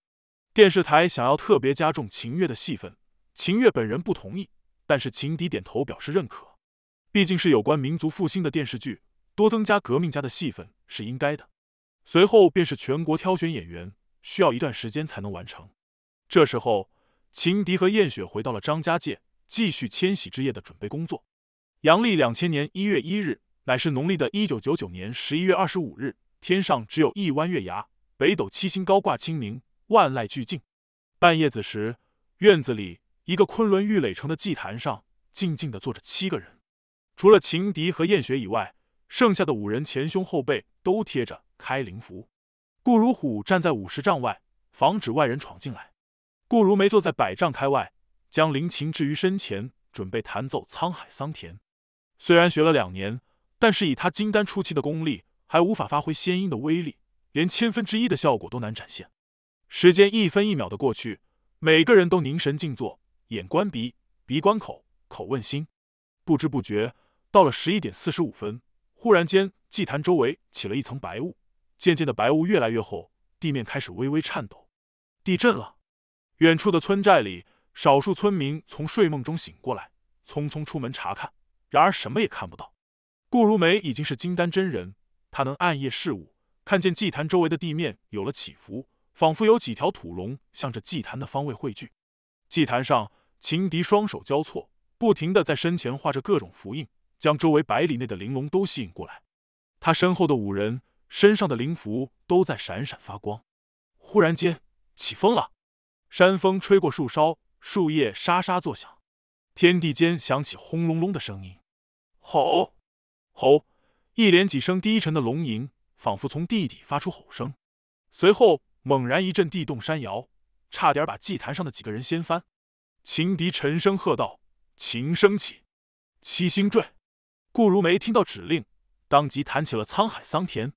电视台想要特别加重秦月的戏份，秦月本人不同意，但是秦迪点头表示认可。毕竟是有关民族复兴的电视剧，多增加革命家的戏份是应该的。随后便是全国挑选演员，需要一段时间才能完成。这时候，秦迪和燕雪回到了张家界。继续迁徙之夜的准备工作。阳历两千年一月一日，乃是农历的一九九九年十一月二十五日。天上只有一弯月牙，北斗七星高挂，清明，万籁俱静。半夜子时，院子里一个昆仑玉垒城的祭坛上，静静的坐着七个人，除了秦敌和燕雪以外，剩下的五人前胸后背都贴着开灵符。顾如虎站在五十丈外，防止外人闯进来。顾如梅坐在百丈开外。将灵琴置于身前，准备弹奏《沧海桑田》。虽然学了两年，但是以他金丹初期的功力，还无法发挥仙音的威力，连千分之一的效果都难展现。时间一分一秒的过去，每个人都凝神静坐，眼观鼻，鼻观口，口问心。不知不觉，到了十一点四十五分，忽然间，祭坛周围起了一层白雾，渐渐的白雾越来越厚，地面开始微微颤抖，地震了。远处的村寨里。少数村民从睡梦中醒过来，匆匆出门查看，然而什么也看不到。顾如梅已经是金丹真人，她能暗夜视物，看见祭坛周围的地面有了起伏，仿佛有几条土龙向着祭坛的方位汇聚。祭坛上，秦迪双手交错，不停的在身前画着各种符印，将周围百里内的灵龙都吸引过来。他身后的五人身上的灵符都在闪闪发光。忽然间，起风了，山风吹过树梢。树叶沙沙作响，天地间响起轰隆隆的声音，吼，吼！一连几声低沉的龙吟，仿佛从地底发出吼声。随后，猛然一阵地动山摇，差点把祭坛上的几个人掀翻。秦迪沉声喝道：“琴声起，七星坠。”顾如梅听到指令，当即弹起了《沧海桑田》。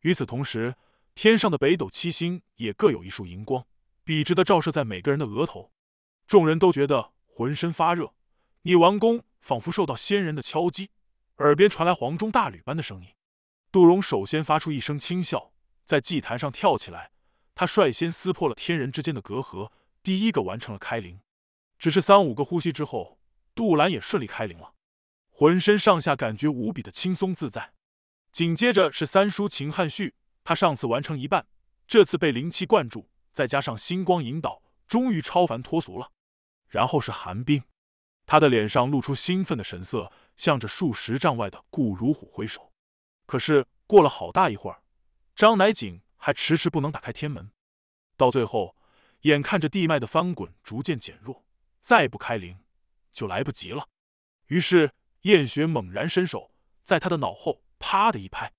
与此同时，天上的北斗七星也各有一束荧光，笔直的照射在每个人的额头。众人都觉得浑身发热，你完工仿佛受到仙人的敲击，耳边传来黄钟大吕般的声音。杜荣首先发出一声轻笑，在祭坛上跳起来，他率先撕破了天人之间的隔阂，第一个完成了开灵。只是三五个呼吸之后，杜兰也顺利开灵了，浑身上下感觉无比的轻松自在。紧接着是三叔秦汉旭，他上次完成一半，这次被灵气灌注，再加上星光引导，终于超凡脱俗了。然后是寒冰，他的脸上露出兴奋的神色，向着数十丈外的顾如虎挥手。可是过了好大一会儿，张乃景还迟迟不能打开天门。到最后，眼看着地脉的翻滚逐渐减弱，再不开灵就来不及了。于是燕雪猛然伸手，在他的脑后啪的一拍，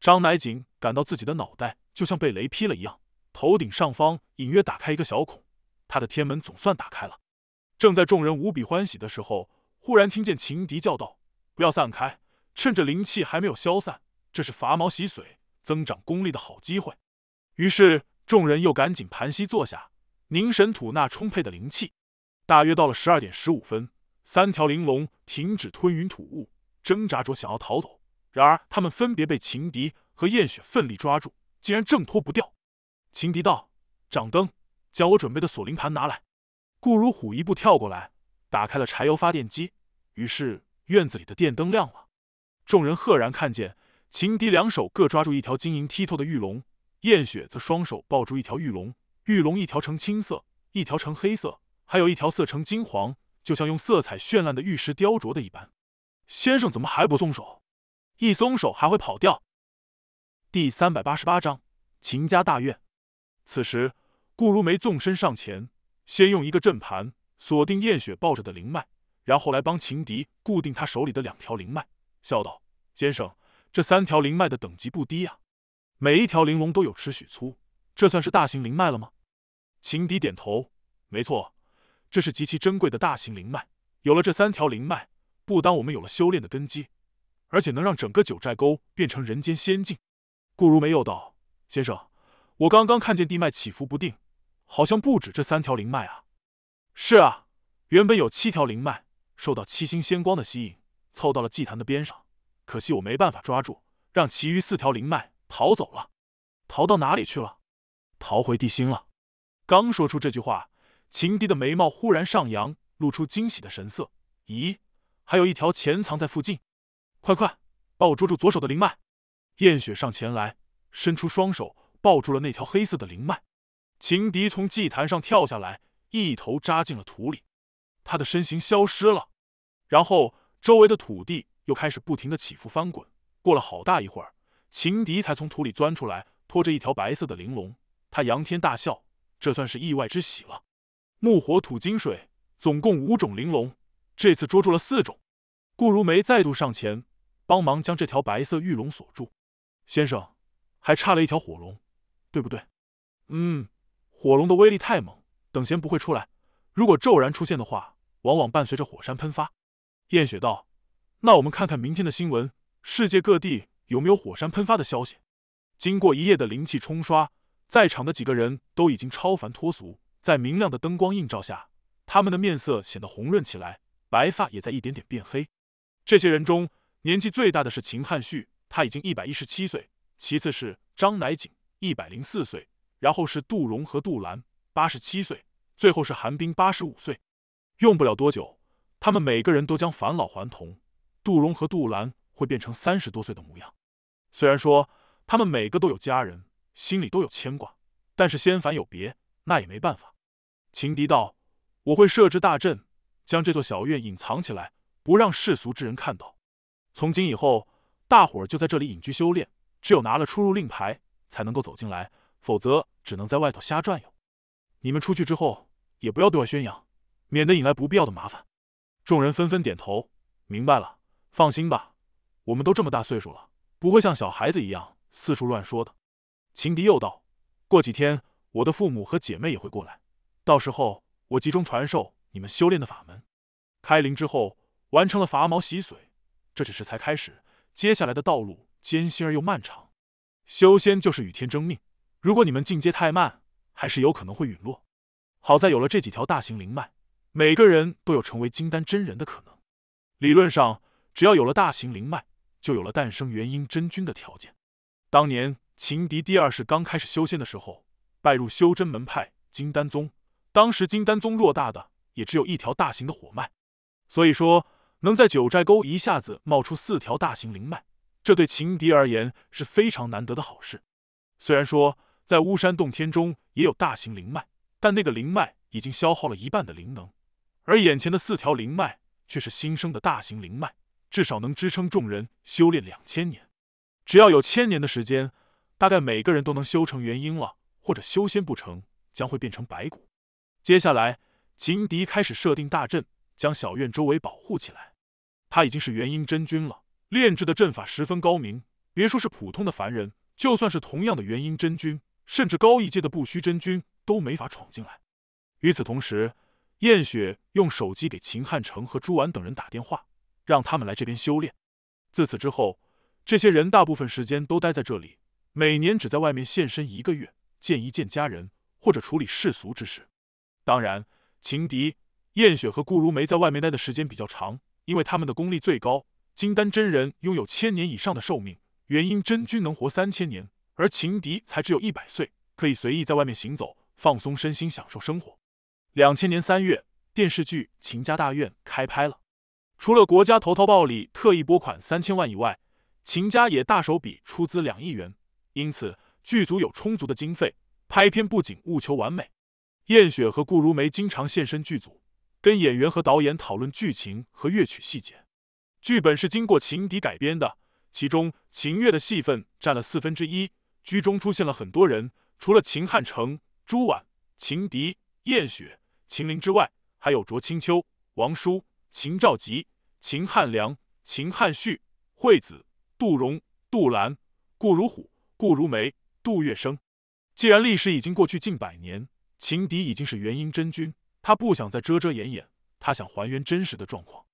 张乃景感到自己的脑袋就像被雷劈了一样，头顶上方隐约打开一个小孔，他的天门总算打开了。正在众人无比欢喜的时候，忽然听见情敌叫道：“不要散开，趁着灵气还没有消散，这是伐毛洗髓、增长功力的好机会。”于是众人又赶紧盘膝坐下，凝神吐纳充沛的灵气。大约到了十二点十五分，三条玲珑停止吞云吐雾，挣扎着想要逃走，然而他们分别被情敌和燕雪奋力抓住，竟然挣脱不掉。情敌道：“掌灯，将我准备的锁灵盘拿来。”顾如虎一步跳过来，打开了柴油发电机，于是院子里的电灯亮了。众人赫然看见，秦迪两手各抓住一条晶莹剔透的玉龙，燕雪则双手抱住一条玉龙。玉龙一条呈青色，一条呈黑色，还有一条色呈金黄，就像用色彩绚烂的玉石雕琢的一般。先生怎么还不松手？一松手还会跑掉。第三百八十八章：秦家大院。此时，顾如梅纵身上前。先用一个阵盘锁定燕雪抱着的灵脉，然后来帮情敌固定他手里的两条灵脉，笑道：“先生，这三条灵脉的等级不低呀，每一条玲珑都有尺许粗，这算是大型灵脉了吗？”情敌点头：“没错，这是极其珍贵的大型灵脉。有了这三条灵脉，不单我们有了修炼的根基，而且能让整个九寨沟变成人间仙境。”顾如梅又道：“先生，我刚刚看见地脉起伏不定。”好像不止这三条灵脉啊！是啊，原本有七条灵脉受到七星仙光的吸引，凑到了祭坛的边上。可惜我没办法抓住，让其余四条灵脉逃走了。逃到哪里去了？逃回地心了。刚说出这句话，秦迪的眉毛忽然上扬，露出惊喜的神色。咦，还有一条潜藏在附近。快快，把我捉住左手的灵脉！燕雪上前来，伸出双手抱住了那条黑色的灵脉。情敌从祭坛上跳下来，一头扎进了土里，他的身形消失了，然后周围的土地又开始不停的起伏翻滚。过了好大一会儿，情敌才从土里钻出来，拖着一条白色的灵龙。他仰天大笑，这算是意外之喜了。木火土金水，总共五种玲珑，这次捉住了四种。顾如梅再度上前，帮忙将这条白色玉龙锁住。先生，还差了一条火龙，对不对？嗯。火龙的威力太猛，等闲不会出来。如果骤然出现的话，往往伴随着火山喷发。燕雪道：“那我们看看明天的新闻，世界各地有没有火山喷发的消息？”经过一夜的灵气冲刷，在场的几个人都已经超凡脱俗。在明亮的灯光映照下，他们的面色显得红润起来，白发也在一点点变黑。这些人中，年纪最大的是秦汉旭，他已经一百一十七岁；其次是张乃景，一百零四岁。然后是杜荣和杜兰，八十七岁；最后是韩冰，八十五岁。用不了多久，他们每个人都将返老还童。杜荣和杜兰会变成三十多岁的模样。虽然说他们每个都有家人，心里都有牵挂，但是仙凡有别，那也没办法。情敌道：“我会设置大阵，将这座小院隐藏起来，不让世俗之人看到。从今以后，大伙儿就在这里隐居修炼，只有拿了出入令牌，才能够走进来。”否则只能在外头瞎转悠。你们出去之后也不要对外宣扬，免得引来不必要的麻烦。众人纷纷点头，明白了。放心吧，我们都这么大岁数了，不会像小孩子一样四处乱说的。秦迪又道：“过几天我的父母和姐妹也会过来，到时候我集中传授你们修炼的法门。开灵之后完成了伐毛洗髓，这只是才开始，接下来的道路艰辛而又漫长。修仙就是与天争命。”如果你们进阶太慢，还是有可能会陨落。好在有了这几条大型灵脉，每个人都有成为金丹真人的可能。理论上，只要有了大型灵脉，就有了诞生元婴真君的条件。当年秦敌第二世刚开始修仙的时候，拜入修真门派金丹宗，当时金丹宗偌大的也只有一条大型的火脉，所以说能在九寨沟一下子冒出四条大型灵脉，这对秦敌而言是非常难得的好事。虽然说。在巫山洞天中也有大型灵脉，但那个灵脉已经消耗了一半的灵能，而眼前的四条灵脉却是新生的大型灵脉，至少能支撑众人修炼两千年。只要有千年的时间，大概每个人都能修成元婴了，或者修仙不成，将会变成白骨。接下来，秦迪开始设定大阵，将小院周围保护起来。他已经是元婴真君了，炼制的阵法十分高明，别说是普通的凡人，就算是同样的元婴真君。甚至高一阶的不虚真君都没法闯进来。与此同时，燕雪用手机给秦汉城和朱婉等人打电话，让他们来这边修炼。自此之后，这些人大部分时间都待在这里，每年只在外面现身一个月，见一见家人或者处理世俗之事。当然，情敌燕雪和顾如梅在外面待的时间比较长，因为他们的功力最高，金丹真人拥有千年以上的寿命，元婴真君能活三千年。而秦迪才只有一百岁，可以随意在外面行走，放松身心，享受生活。两千年三月，电视剧《秦家大院》开拍了。除了国家《头桃报》里特意拨款三千万以外，秦家也大手笔出资两亿元，因此剧组有充足的经费，拍片不仅务求完美。燕雪和顾如梅经常现身剧组，跟演员和导演讨论剧情和乐曲细节。剧本是经过秦迪改编的，其中秦月的戏份占了四分之一。居中出现了很多人，除了秦汉成、朱婉、秦迪、燕雪、秦林之外，还有卓清秋、王叔、秦兆吉、秦汉良、秦汉旭、惠子、杜荣、杜兰、顾如虎、顾如梅、杜月笙。既然历史已经过去近百年，秦迪已经是元婴真君，他不想再遮遮掩掩，他想还原真实的状况。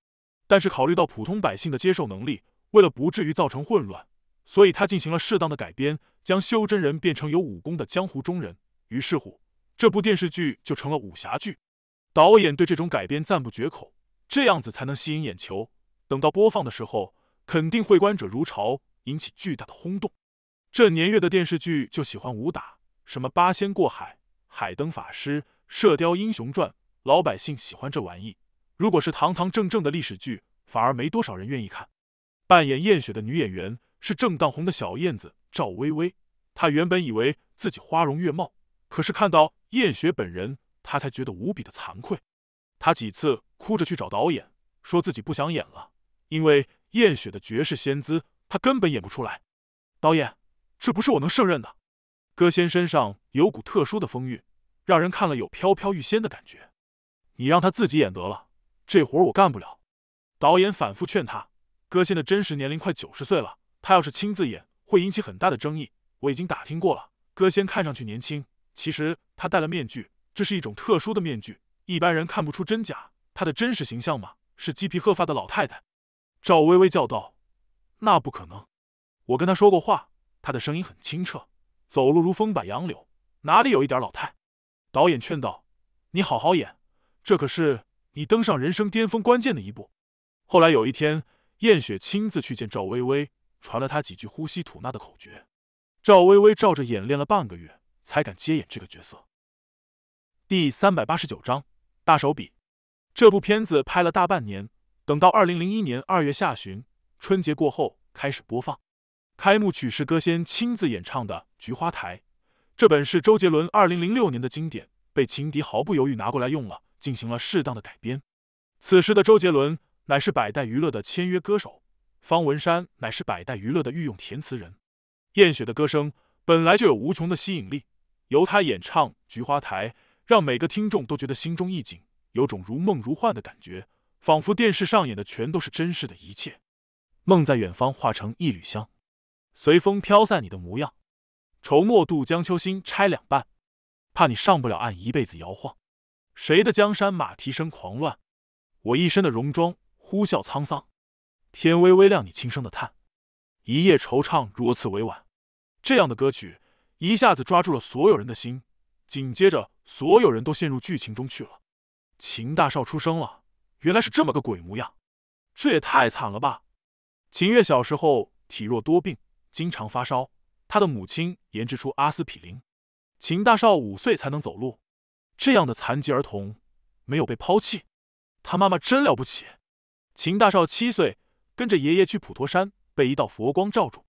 但是考虑到普通百姓的接受能力，为了不至于造成混乱。所以他进行了适当的改编，将修真人变成有武功的江湖中人。于是乎，这部电视剧就成了武侠剧。导演对这种改编赞不绝口，这样子才能吸引眼球。等到播放的时候，肯定会观者如潮，引起巨大的轰动。这年月的电视剧就喜欢武打，什么八仙过海、海灯法师、射雕英雄传，老百姓喜欢这玩意。如果是堂堂正正的历史剧，反而没多少人愿意看。扮演燕雪的女演员。是正当红的小燕子赵薇薇。她原本以为自己花容月貌，可是看到燕雪本人，她才觉得无比的惭愧。她几次哭着去找导演，说自己不想演了，因为燕雪的绝世仙姿，她根本演不出来。导演，这不是我能胜任的。歌仙身上有股特殊的风韵，让人看了有飘飘欲仙的感觉。你让她自己演得了，这活我干不了。导演反复劝她，歌仙的真实年龄快九十岁了。他要是亲自演，会引起很大的争议。我已经打听过了，歌仙看上去年轻，其实他戴了面具，这是一种特殊的面具，一般人看不出真假。他的真实形象嘛，是鸡皮鹤发的老太太。赵薇薇叫道：“那不可能！我跟他说过话，他的声音很清澈，走路如风摆杨柳，哪里有一点老态？”导演劝道：“你好好演，这可是你登上人生巅峰关键的一步。”后来有一天，燕雪亲自去见赵薇薇。传了他几句呼吸吐纳的口诀，赵薇薇照着演练了半个月，才敢接演这个角色。第三百八十九章大手笔，这部片子拍了大半年，等到二零零一年二月下旬，春节过后开始播放。开幕曲是歌仙亲自演唱的《菊花台》，这本是周杰伦二零零六年的经典，被情敌毫不犹豫拿过来用了，进行了适当的改编。此时的周杰伦乃是百代娱乐的签约歌手。方文山乃是百代娱乐的御用填词人，燕雪的歌声本来就有无穷的吸引力，由她演唱《菊花台》，让每个听众都觉得心中一紧，有种如梦如幻的感觉，仿佛电视上演的全都是真实的一切。梦在远方化成一缕香，随风飘散。你的模样，愁莫渡江，秋心拆两半，怕你上不了岸，一辈子摇晃。谁的江山马蹄声狂乱？我一身的戎装，呼啸沧桑。天微微亮，你轻声的叹，一夜惆怅如此委婉。这样的歌曲一下子抓住了所有人的心，紧接着所有人都陷入剧情中去了。秦大少出生了，原来是这么个鬼模样，这也太惨了吧！秦月小时候体弱多病，经常发烧，他的母亲研制出阿司匹林。秦大少五岁才能走路，这样的残疾儿童没有被抛弃，他妈妈真了不起。秦大少七岁。跟着爷爷去普陀山，被一道佛光罩住。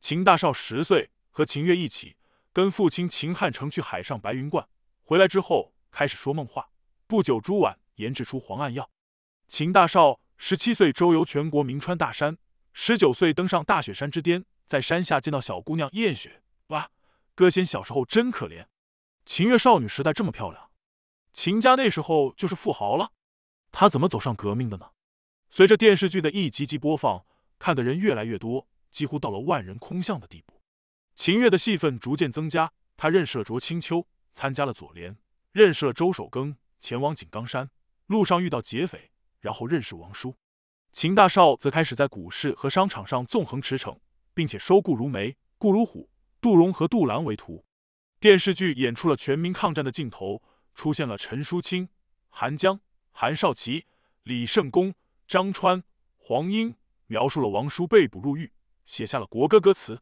秦大少十岁，和秦月一起跟父亲秦汉成去海上白云观，回来之后开始说梦话。不久，朱婉研制出黄暗药。秦大少十七岁周游全国名川大山，十九岁登上大雪山之巅，在山下见到小姑娘艳雪。哇，歌仙小时候真可怜。秦月少女时代这么漂亮，秦家那时候就是富豪了。她怎么走上革命的呢？随着电视剧的一集集播放，看的人越来越多，几乎到了万人空巷的地步。秦月的戏份逐渐增加，他认识了卓清秋，参加了左联，认识了周守庚，前往井冈山，路上遇到劫匪，然后认识王叔。秦大少则开始在股市和商场上纵横驰骋，并且收顾如梅、顾如虎、杜荣和杜兰为徒。电视剧演出了全民抗战的镜头，出现了陈淑清、韩江、韩少奇、李圣功。张川、黄英描述了王叔被捕入狱，写下了国歌歌词。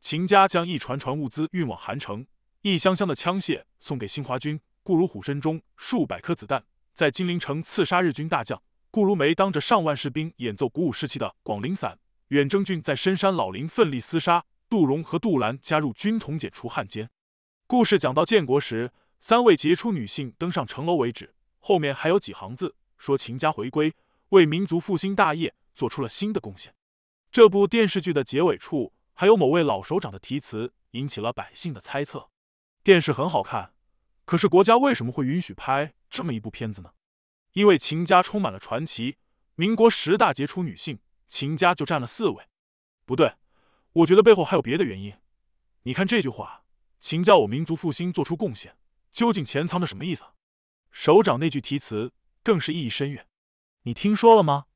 秦家将一船船物资运往韩城，一箱箱的枪械送给新华军。顾如虎身中数百颗子弹，在金陵城刺杀日军大将。顾如梅当着上万士兵演奏鼓舞士气的《广陵散》。远征军在深山老林奋力厮杀。杜荣和杜兰加入军统，解除汉奸。故事讲到建国时，三位杰出女性登上城楼为止。后面还有几行字说秦家回归。为民族复兴大业做出了新的贡献。这部电视剧的结尾处还有某位老首长的题词，引起了百姓的猜测。电视很好看，可是国家为什么会允许拍这么一部片子呢？因为秦家充满了传奇。民国十大杰出女性，秦家就占了四位。不对，我觉得背后还有别的原因。你看这句话：“秦家我民族复兴做出贡献”，究竟潜藏着什么意思？首长那句题词更是意义深远。你听说了吗？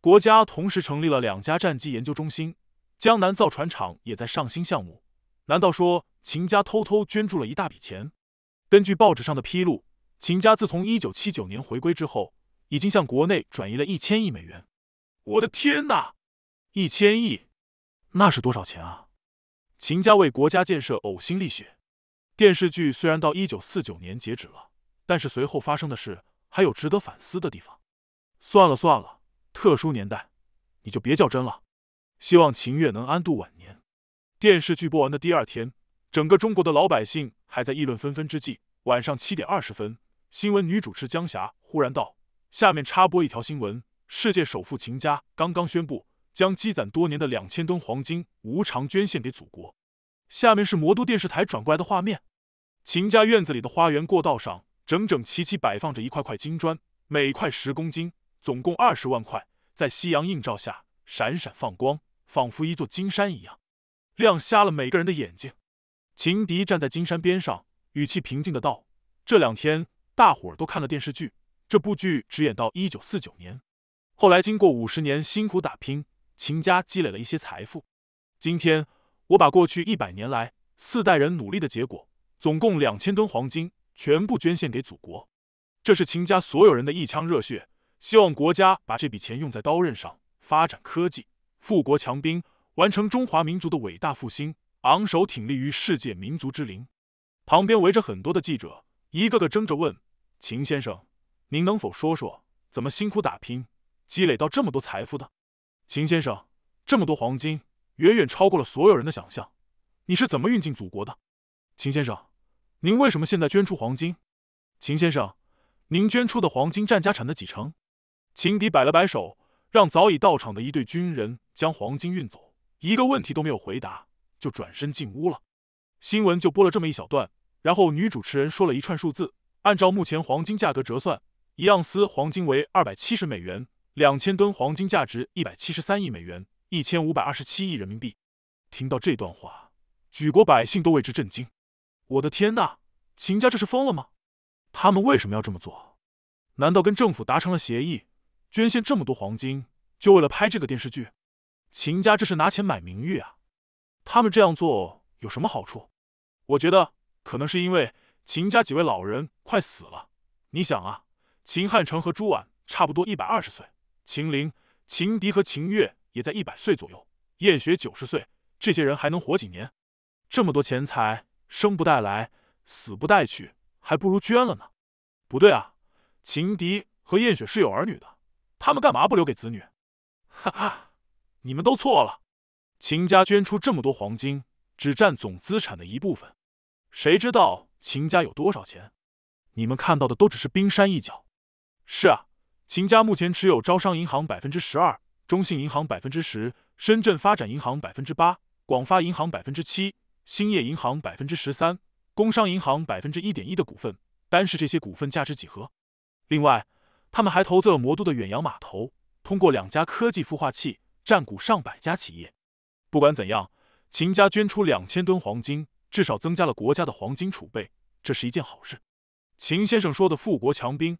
国家同时成立了两家战机研究中心，江南造船厂也在上新项目。难道说秦家偷偷捐助了一大笔钱？根据报纸上的披露，秦家自从一九七九年回归之后，已经向国内转移了一千亿美元。我的天哪！一千亿，那是多少钱啊？秦家为国家建设呕心沥血。电视剧虽然到一九四九年截止了，但是随后发生的事还有值得反思的地方。算了算了，特殊年代，你就别较真了。希望秦月能安度晚年。电视剧播完的第二天，整个中国的老百姓还在议论纷纷之际，晚上七点二十分，新闻女主持江霞忽然道：“下面插播一条新闻：世界首富秦家刚刚宣布，将积攒多年的两千吨黄金无偿捐献给祖国。”下面是魔都电视台转过来的画面：秦家院子里的花园过道上，整整齐齐摆放着一块块金砖，每块十公斤。总共二十万块，在夕阳映照下闪闪放光，仿佛一座金山一样，亮瞎了每个人的眼睛。秦迪站在金山边上，语气平静的道：“这两天大伙儿都看了电视剧，这部剧只演到一九四九年。后来经过五十年辛苦打拼，秦家积累了一些财富。今天我把过去一百年来四代人努力的结果，总共两千吨黄金，全部捐献给祖国。这是秦家所有人的一腔热血。”希望国家把这笔钱用在刀刃上，发展科技，富国强兵，完成中华民族的伟大复兴，昂首挺立于世界民族之林。旁边围着很多的记者，一个个争着问：“秦先生，您能否说说怎么辛苦打拼，积累到这么多财富的？”“秦先生，这么多黄金远远超过了所有人的想象，你是怎么运进祖国的？”“秦先生，您为什么现在捐出黄金？”“秦先生，您捐出的黄金占家产的几成？”秦迪摆了摆手，让早已到场的一队军人将黄金运走，一个问题都没有回答，就转身进屋了。新闻就播了这么一小段，然后女主持人说了一串数字：按照目前黄金价格折算，一盎司黄金为二百七十美元，两千吨黄金价值一百七十三亿美元，一千五百二十七亿人民币。听到这段话，举国百姓都为之震惊。我的天呐，秦家这是疯了吗？他们为什么要这么做？难道跟政府达成了协议？捐献这么多黄金，就为了拍这个电视剧？秦家这是拿钱买名誉啊！他们这样做有什么好处？我觉得可能是因为秦家几位老人快死了。你想啊，秦汉成和朱婉差不多一百二十岁，秦林、秦迪和秦月也在一百岁左右，燕雪九十岁，这些人还能活几年？这么多钱财，生不带来，死不带去，还不如捐了呢。不对啊，秦迪和燕雪是有儿女的。他们干嘛不留给子女？哈哈，你们都错了。秦家捐出这么多黄金，只占总资产的一部分。谁知道秦家有多少钱？你们看到的都只是冰山一角。是啊，秦家目前持有招商银行百分之十二、中信银行百分之十、深圳发展银行百分之八、广发银行百分之七、兴业银行百分之十三、工商银行百分之一点一的股份。单是这些股份价值几何？另外。他们还投资了魔都的远洋码头，通过两家科技孵化器，占股上百家企业。不管怎样，秦家捐出两千吨黄金，至少增加了国家的黄金储备，这是一件好事。秦先生说的“富国强兵”，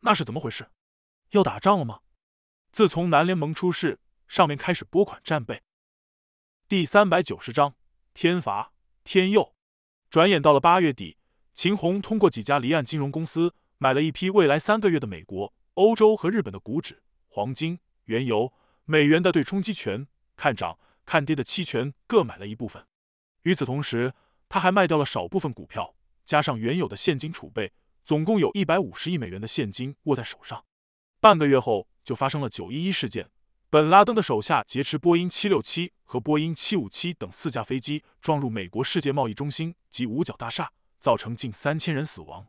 那是怎么回事？要打仗了吗？自从南联盟出事，上面开始拨款战备。第三百九十章：天罚天佑。转眼到了八月底，秦红通过几家离岸金融公司。买了一批未来三个月的美国、欧洲和日本的股指、黄金、原油、美元的对冲期权，看涨、看跌的期权各买了一部分。与此同时，他还卖掉了少部分股票，加上原有的现金储备，总共有一百五十亿美元的现金握在手上。半个月后，就发生了九一一事件，本拉登的手下劫持波音七六七和波音七五七等四架飞机撞入美国世界贸易中心及五角大厦，造成近三千人死亡。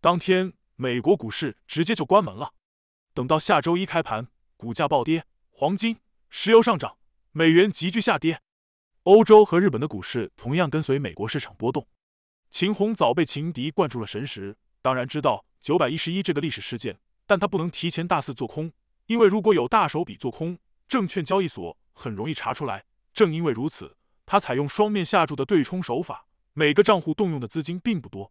当天。美国股市直接就关门了，等到下周一开盘，股价暴跌，黄金、石油上涨，美元急剧下跌。欧洲和日本的股市同样跟随美国市场波动。秦红早被情敌灌注了神识，当然知道九百一十一这个历史事件，但他不能提前大肆做空，因为如果有大手笔做空，证券交易所很容易查出来。正因为如此，他采用双面下注的对冲手法，每个账户动用的资金并不多，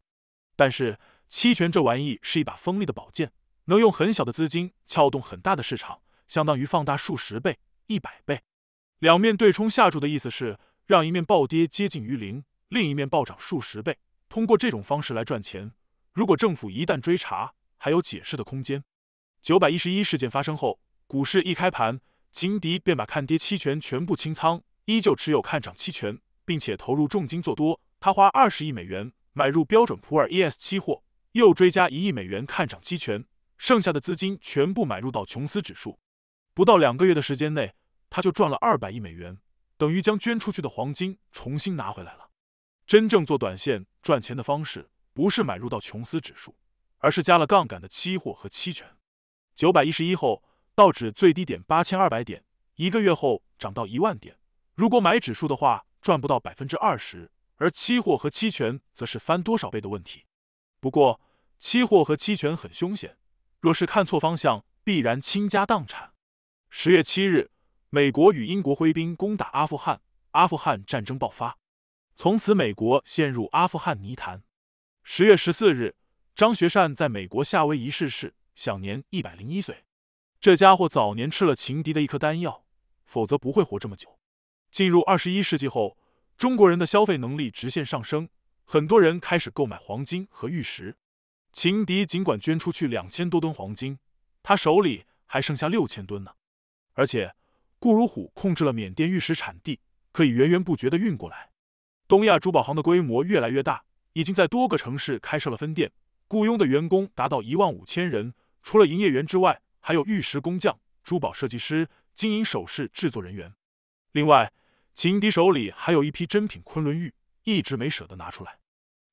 但是。期权这玩意是一把锋利的宝剑，能用很小的资金撬动很大的市场，相当于放大数十倍、一百倍。两面对冲下注的意思是让一面暴跌接近于零，另一面暴涨数十倍，通过这种方式来赚钱。如果政府一旦追查，还有解释的空间。九百一十一事件发生后，股市一开盘，情敌便把看跌期权全部清仓，依旧持有看涨期权，并且投入重金做多。他花二十亿美元买入标准普尔 ES 期货。又追加一亿美元看涨期权，剩下的资金全部买入到琼斯指数。不到两个月的时间内，他就赚了二百亿美元，等于将捐出去的黄金重新拿回来了。真正做短线赚钱的方式，不是买入到琼斯指数，而是加了杠杆的期货和期权。九百一十一后，道指最低点八千二百点，一个月后涨到一万点。如果买指数的话，赚不到百分之二十，而期货和期权则是翻多少倍的问题。不过，期货和期权很凶险，若是看错方向，必然倾家荡产。十月七日，美国与英国挥兵攻打阿富汗，阿富汗战争爆发，从此美国陷入阿富汗泥潭。十月十四日，张学善在美国夏威夷逝世，享年一百零一岁。这家伙早年吃了情敌的一颗丹药，否则不会活这么久。进入二十一世纪后，中国人的消费能力直线上升。很多人开始购买黄金和玉石。秦敌尽管捐出去两千多吨黄金，他手里还剩下六千吨呢。而且顾如虎控制了缅甸玉石产地，可以源源不绝的运过来。东亚珠宝行的规模越来越大，已经在多个城市开设了分店，雇佣的员工达到一万五千人。除了营业员之外，还有玉石工匠、珠宝设计师、金银首饰制作人员。另外，秦敌手里还有一批珍品昆仑玉。一直没舍得拿出来，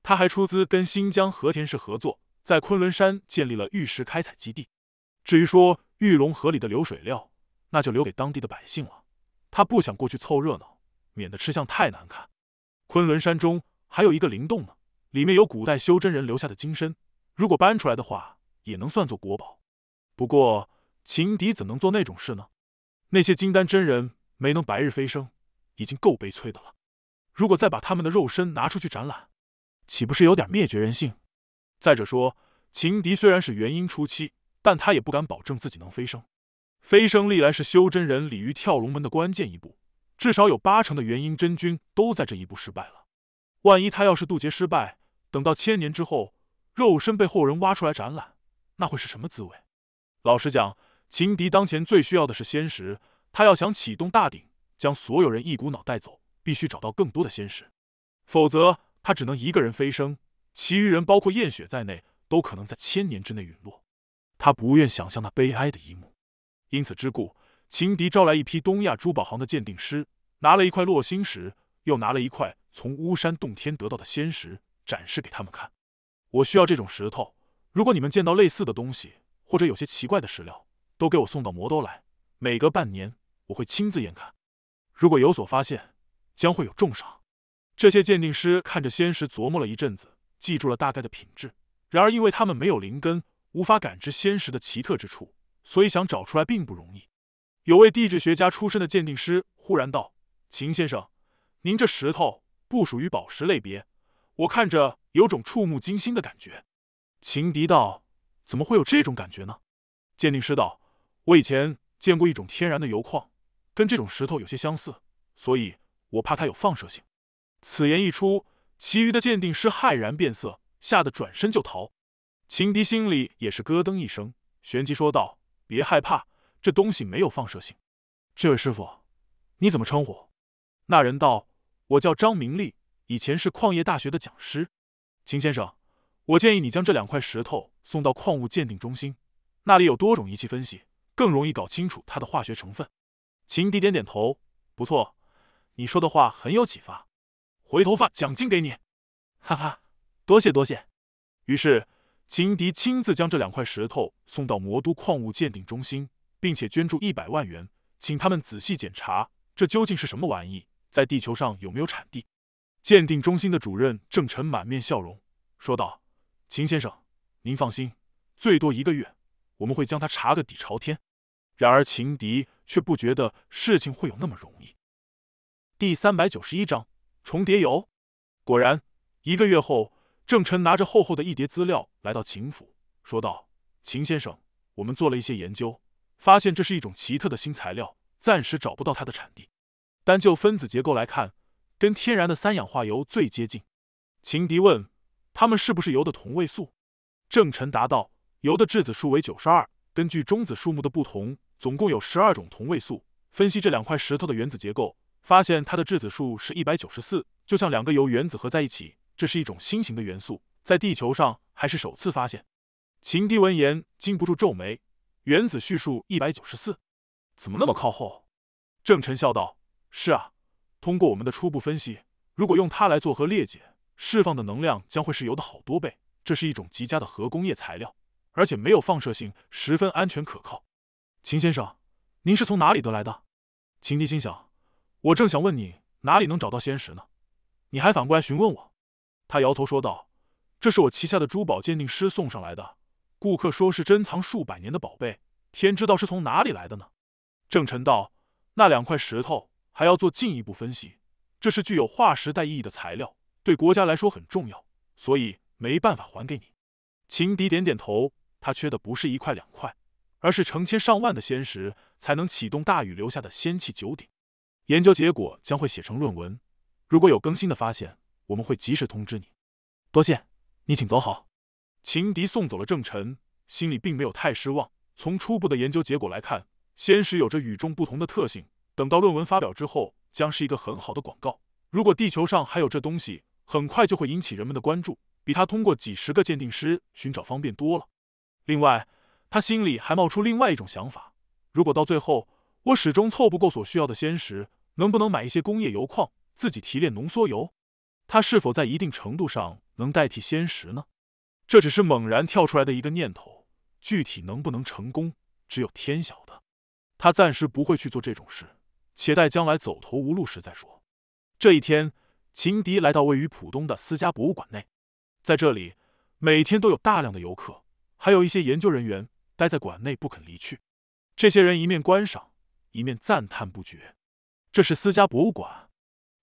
他还出资跟新疆和田市合作，在昆仑山建立了玉石开采基地。至于说玉龙河里的流水料，那就留给当地的百姓了。他不想过去凑热闹，免得吃相太难看。昆仑山中还有一个灵洞呢，里面有古代修真人留下的金身，如果搬出来的话，也能算作国宝。不过情敌怎能做那种事呢？那些金丹真人没能白日飞升，已经够悲催的了。如果再把他们的肉身拿出去展览，岂不是有点灭绝人性？再者说，秦敌虽然是元婴初期，但他也不敢保证自己能飞升。飞升历来是修真人鲤鱼跳龙门的关键一步，至少有八成的元婴真君都在这一步失败了。万一他要是渡劫失败，等到千年之后，肉身被后人挖出来展览，那会是什么滋味？老实讲，秦敌当前最需要的是仙石，他要想启动大鼎，将所有人一股脑带走。必须找到更多的仙石，否则他只能一个人飞升，其余人包括燕雪在内都可能在千年之内陨落。他不愿想象那悲哀的一幕，因此之故，情敌招来一批东亚珠宝行的鉴定师，拿了一块落星石，又拿了一块从巫山洞天得到的仙石展示给他们看。我需要这种石头，如果你们见到类似的东西，或者有些奇怪的石料，都给我送到魔都来。每隔半年，我会亲自验看，如果有所发现。将会有重赏。这些鉴定师看着仙石，琢磨了一阵子，记住了大概的品质。然而，因为他们没有灵根，无法感知仙石的奇特之处，所以想找出来并不容易。有位地质学家出身的鉴定师忽然道：“秦先生，您这石头不属于宝石类别，我看着有种触目惊心的感觉。”秦迪道：“怎么会有这种感觉呢？”鉴定师道：“我以前见过一种天然的油矿，跟这种石头有些相似，所以……”我怕他有放射性。此言一出，其余的鉴定师骇然变色，吓得转身就逃。秦迪心里也是咯噔一声，旋即说道：“别害怕，这东西没有放射性。”这位师傅，你怎么称呼？”那人道：“我叫张明丽，以前是矿业大学的讲师。”秦先生，我建议你将这两块石头送到矿物鉴定中心，那里有多种仪器分析，更容易搞清楚它的化学成分。”秦迪点点头：“不错。”你说的话很有启发，回头发奖金给你，哈哈，多谢多谢。于是，秦迪亲自将这两块石头送到魔都矿物鉴定中心，并且捐助一百万元，请他们仔细检查这究竟是什么玩意，在地球上有没有产地。鉴定中心的主任郑晨满面笑容说道：“秦先生，您放心，最多一个月，我们会将它查个底朝天。”然而，秦迪却不觉得事情会有那么容易。第三百九十一章重叠油。果然，一个月后，郑晨拿着厚厚的一叠资料来到秦府，说道：“秦先生，我们做了一些研究，发现这是一种奇特的新材料，暂时找不到它的产地。单就分子结构来看，跟天然的三氧化铀最接近。”秦迪问：“它们是不是油的同位素？”郑晨答道：“油的质子数为九十二，根据中子数目的不同，总共有十二种同位素。分析这两块石头的原子结构。”发现它的质子数是一百九十四，就像两个铀原子合在一起，这是一种新型的元素，在地球上还是首次发现。秦迪闻言禁不住皱眉，原子序数一百九十四，怎么那么靠后？郑臣笑道：“是啊，通过我们的初步分析，如果用它来做核裂解，释放的能量将会是铀的好多倍，这是一种极佳的核工业材料，而且没有放射性，十分安全可靠。”秦先生，您是从哪里得来的？秦迪心想。我正想问你哪里能找到仙石呢，你还反过来询问我？他摇头说道：“这是我旗下的珠宝鉴定师送上来的，顾客说是珍藏数百年的宝贝，天知道是从哪里来的呢。”郑晨道：“那两块石头还要做进一步分析，这是具有划时代意义的材料，对国家来说很重要，所以没办法还给你。”情敌点点头，他缺的不是一块两块，而是成千上万的仙石，才能启动大禹留下的仙气九鼎。研究结果将会写成论文。如果有更新的发现，我们会及时通知你。多谢，你请走好。秦迪送走了郑晨，心里并没有太失望。从初步的研究结果来看，仙石有着与众不同的特性。等到论文发表之后，将是一个很好的广告。如果地球上还有这东西，很快就会引起人们的关注，比他通过几十个鉴定师寻找方便多了。另外，他心里还冒出另外一种想法：如果到最后我始终凑不够所需要的仙石，能不能买一些工业油矿，自己提炼浓缩油？它是否在一定程度上能代替仙石呢？这只是猛然跳出来的一个念头，具体能不能成功，只有天晓得。他暂时不会去做这种事，且待将来走投无路时再说。这一天，秦迪来到位于浦东的私家博物馆内，在这里每天都有大量的游客，还有一些研究人员待在馆内不肯离去。这些人一面观赏，一面赞叹不绝。这是私家博物馆，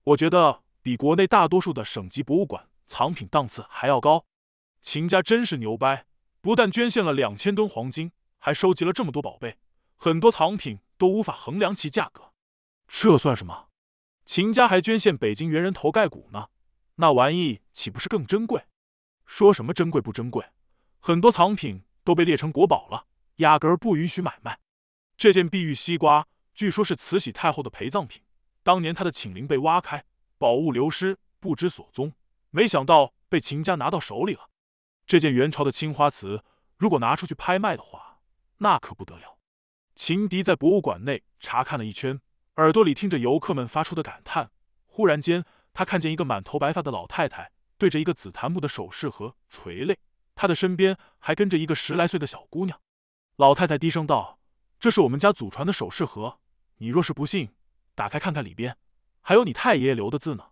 我觉得比国内大多数的省级博物馆藏品档次还要高。秦家真是牛掰，不但捐献了两千吨黄金，还收集了这么多宝贝，很多藏品都无法衡量其价格。这算什么？秦家还捐献北京猿人头盖骨呢，那玩意岂不是更珍贵？说什么珍贵不珍贵，很多藏品都被列成国宝了，压根儿不允许买卖。这件碧玉西瓜。据说，是慈禧太后的陪葬品。当年她的寝陵被挖开，宝物流失，不知所踪。没想到被秦家拿到手里了。这件元朝的青花瓷，如果拿出去拍卖的话，那可不得了。秦迪在博物馆内查看了一圈，耳朵里听着游客们发出的感叹。忽然间，他看见一个满头白发的老太太，对着一个紫檀木的首饰盒垂泪。她的身边还跟着一个十来岁的小姑娘。老太太低声道：“这是我们家祖传的首饰盒。”你若是不信，打开看看里边，还有你太爷爷留的字呢。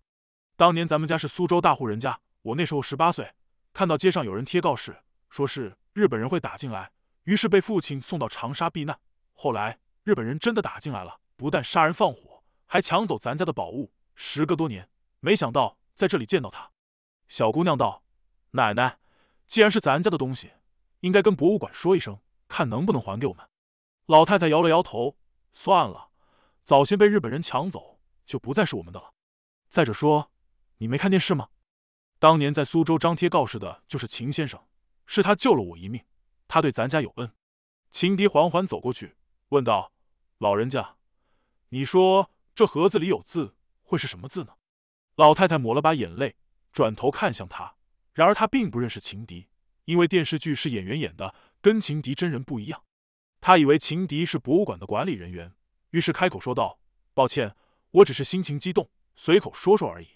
当年咱们家是苏州大户人家，我那时候十八岁，看到街上有人贴告示，说是日本人会打进来，于是被父亲送到长沙避难。后来日本人真的打进来了，不但杀人放火，还抢走咱家的宝物。时隔多年，没想到在这里见到他。小姑娘道：“奶奶，既然是咱家的东西，应该跟博物馆说一声，看能不能还给我们。”老太太摇了摇头，算了。早先被日本人抢走，就不再是我们的了。再者说，你没看电视吗？当年在苏州张贴告示的就是秦先生，是他救了我一命，他对咱家有恩。秦迪缓缓走过去，问道：“老人家，你说这盒子里有字，会是什么字呢？”老太太抹了把眼泪，转头看向他。然而她并不认识秦迪，因为电视剧是演员演的，跟秦迪真人不一样。她以为秦迪是博物馆的管理人员。于是开口说道：“抱歉，我只是心情激动，随口说说而已。”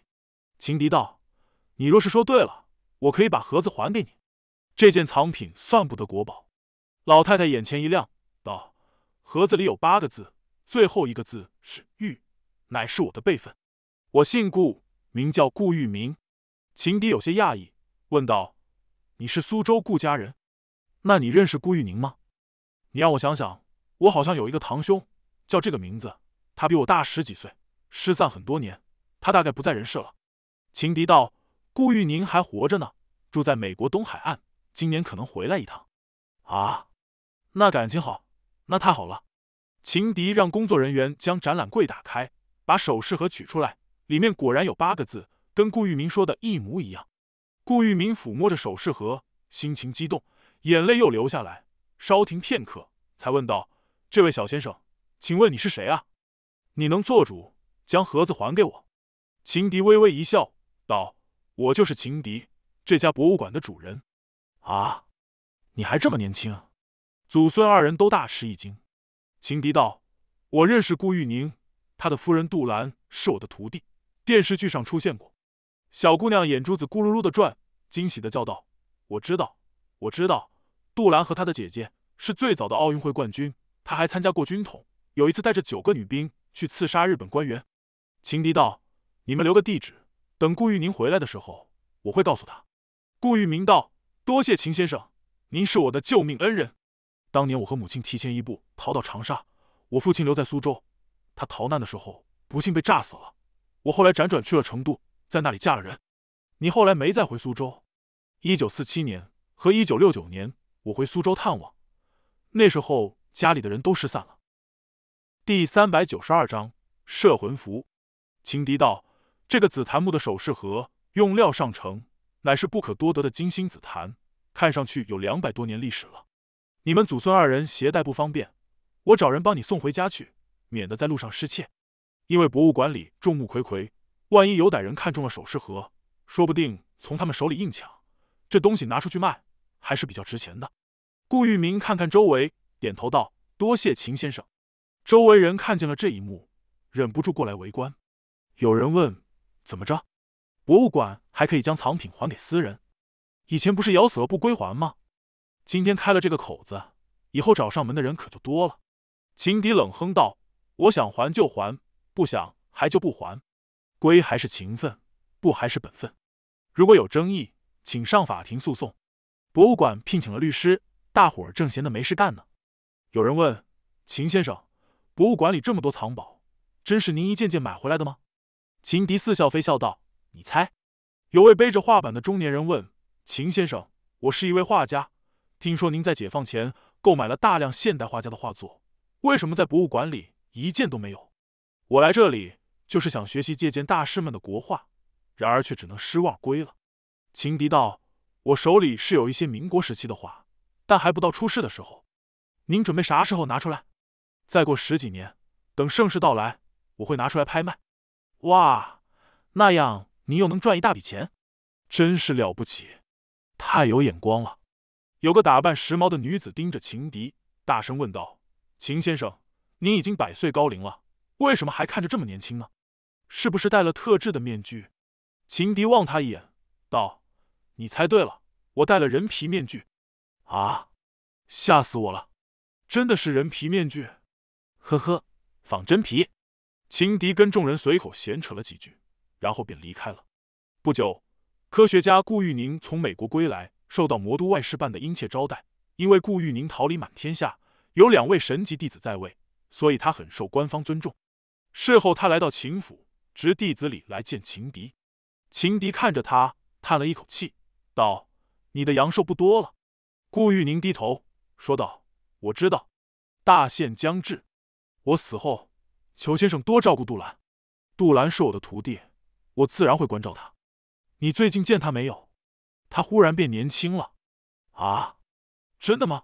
秦迪道：“你若是说对了，我可以把盒子还给你。这件藏品算不得国宝。”老太太眼前一亮，道：“盒子里有八个字，最后一个字是‘玉’，乃是我的辈分。我姓顾，名叫顾玉明。”秦迪有些讶异，问道：“你是苏州顾家人？那你认识顾玉宁吗？你让我想想，我好像有一个堂兄。”叫这个名字，他比我大十几岁，失散很多年，他大概不在人世了。情敌道：“顾玉宁还活着呢，住在美国东海岸，今年可能回来一趟。”啊，那感情好，那太好了。情敌让工作人员将展览柜打开，把首饰盒取出来，里面果然有八个字，跟顾玉明说的一模一样。顾玉明抚摸着首饰盒，心情激动，眼泪又流下来。稍停片刻，才问道：“这位小先生。”请问你是谁啊？你能做主将盒子还给我？情敌微微一笑道：“我就是情敌，这家博物馆的主人。”啊，你还这么年轻？祖孙二人都大吃一惊。情敌道：“我认识顾玉宁，他的夫人杜兰是我的徒弟，电视剧上出现过。”小姑娘眼珠子咕噜噜的转，惊喜的叫道：“我知道，我知道，杜兰和他的姐姐是最早的奥运会冠军，他还参加过军统。”有一次，带着九个女兵去刺杀日本官员。秦迪道：“你们留个地址，等顾玉宁回来的时候，我会告诉他。”顾玉明道：“多谢秦先生，您是我的救命恩人。当年我和母亲提前一步逃到长沙，我父亲留在苏州，他逃难的时候不幸被炸死了。我后来辗转去了成都，在那里嫁了人。你后来没再回苏州？一九四七年和一九六九年，我回苏州探望，那时候家里的人都失散了。”第三百九十二章摄魂符。情敌道：“这个紫檀木的首饰盒用料上乘，乃是不可多得的金星紫檀，看上去有两百多年历史了。你们祖孙二人携带不方便，我找人帮你送回家去，免得在路上失窃。因为博物馆里众目睽睽，万一有歹人看中了首饰盒，说不定从他们手里硬抢。这东西拿出去卖还是比较值钱的。”顾玉明看看周围，点头道：“多谢秦先生。”周围人看见了这一幕，忍不住过来围观。有人问：“怎么着？博物馆还可以将藏品还给私人？以前不是咬死了不归还吗？今天开了这个口子，以后找上门的人可就多了。”秦迪冷哼道：“我想还就还不想还就不还，归还是情分，不还是本分？如果有争议，请上法庭诉讼。”博物馆聘请了律师，大伙儿正闲的没事干呢。有人问：“秦先生？”博物馆里这么多藏宝，真是您一件件买回来的吗？秦迪似笑非笑道：“你猜。”有位背着画板的中年人问：“秦先生，我是一位画家，听说您在解放前购买了大量现代画家的画作，为什么在博物馆里一件都没有？”我来这里就是想学习借鉴大师们的国画，然而却只能失望归了。秦迪道：“我手里是有一些民国时期的画，但还不到出世的时候。您准备啥时候拿出来？”再过十几年，等盛世到来，我会拿出来拍卖。哇，那样你又能赚一大笔钱，真是了不起，太有眼光了。有个打扮时髦的女子盯着秦迪，大声问道：“秦先生，您已经百岁高龄了，为什么还看着这么年轻呢？是不是戴了特制的面具？”秦迪望他一眼，道：“你猜对了，我戴了人皮面具。”啊，吓死我了！真的是人皮面具？呵呵，仿真皮，秦迪跟众人随口闲扯了几句，然后便离开了。不久，科学家顾玉宁从美国归来，受到魔都外事办的殷切招待。因为顾玉宁桃李满天下，有两位神级弟子在位，所以他很受官方尊重。事后，他来到秦府，执弟子礼来见秦迪。秦迪看着他，叹了一口气，道：“你的阳寿不多了。”顾玉宁低头说道：“我知道，大限将至。”我死后，裘先生多照顾杜兰。杜兰是我的徒弟，我自然会关照他。你最近见他没有？他忽然变年轻了。啊，真的吗？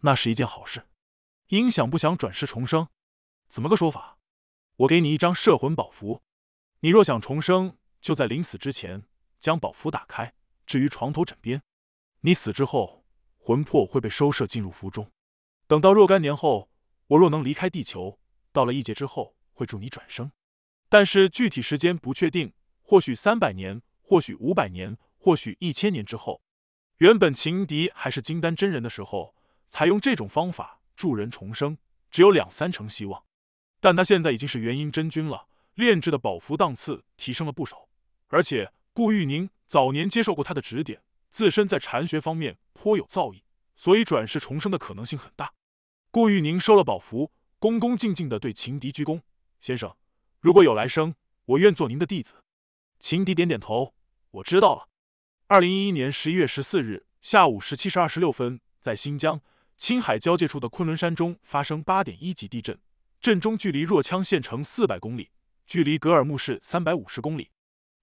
那是一件好事。因想不想转世重生？怎么个说法？我给你一张摄魂宝符，你若想重生，就在临死之前将宝符打开，置于床头枕边。你死之后，魂魄会被收摄进入符中，等到若干年后。我若能离开地球，到了异界之后，会助你转生，但是具体时间不确定，或许三百年，或许五百年，或许一千年之后。原本情敌还是金丹真人的时候，采用这种方法助人重生，只有两三成希望，但他现在已经是元婴真君了，炼制的宝符档次提升了不少，而且顾玉宁早年接受过他的指点，自身在禅学方面颇有造诣，所以转世重生的可能性很大。顾玉宁收了宝符，恭恭敬敬的对秦敌鞠躬：“先生，如果有来生，我愿做您的弟子。”秦敌点点头：“我知道了。”二零一一年十一月十四日下午十七时二十六分，在新疆青海交界处的昆仑山中发生八点一级地震，震中距离若羌县城四百公里，距离格尔木市三百五十公里。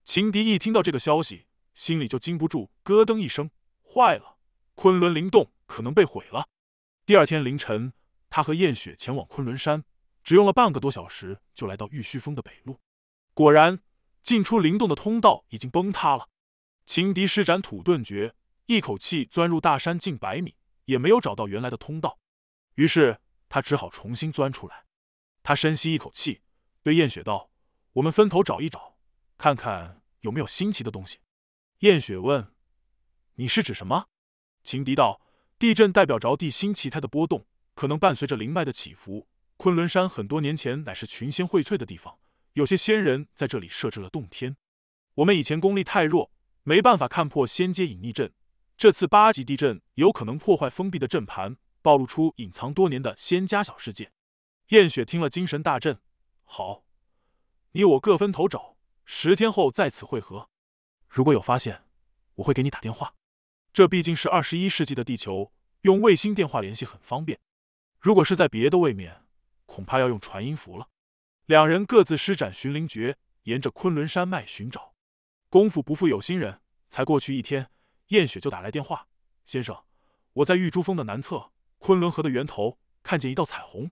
秦敌一听到这个消息，心里就禁不住咯噔一声：“坏了，昆仑灵洞可能被毁了。”第二天凌晨，他和燕雪前往昆仑山，只用了半个多小时就来到玉虚峰的北路。果然，进出灵洞的通道已经崩塌了。秦迪施展土遁诀，一口气钻入大山近百米，也没有找到原来的通道，于是他只好重新钻出来。他深吸一口气，对燕雪道：“我们分头找一找，看看有没有新奇的东西。”燕雪问：“你是指什么？”秦迪道。地震代表着地心奇态的波动，可能伴随着灵脉的起伏。昆仑山很多年前乃是群仙荟萃的地方，有些仙人在这里设置了洞天。我们以前功力太弱，没办法看破仙阶隐匿阵。这次八级地震有可能破坏封闭的阵盘，暴露出隐藏多年的仙家小世界。燕雪听了，精神大振。好，你我各分头找，十天后在此会合。如果有发现，我会给你打电话。这毕竟是二十一世纪的地球，用卫星电话联系很方便。如果是在别的位面，恐怕要用传音符了。两人各自施展寻灵诀，沿着昆仑山脉寻找。功夫不负有心人，才过去一天，燕雪就打来电话：“先生，我在玉珠峰的南侧，昆仑河的源头，看见一道彩虹。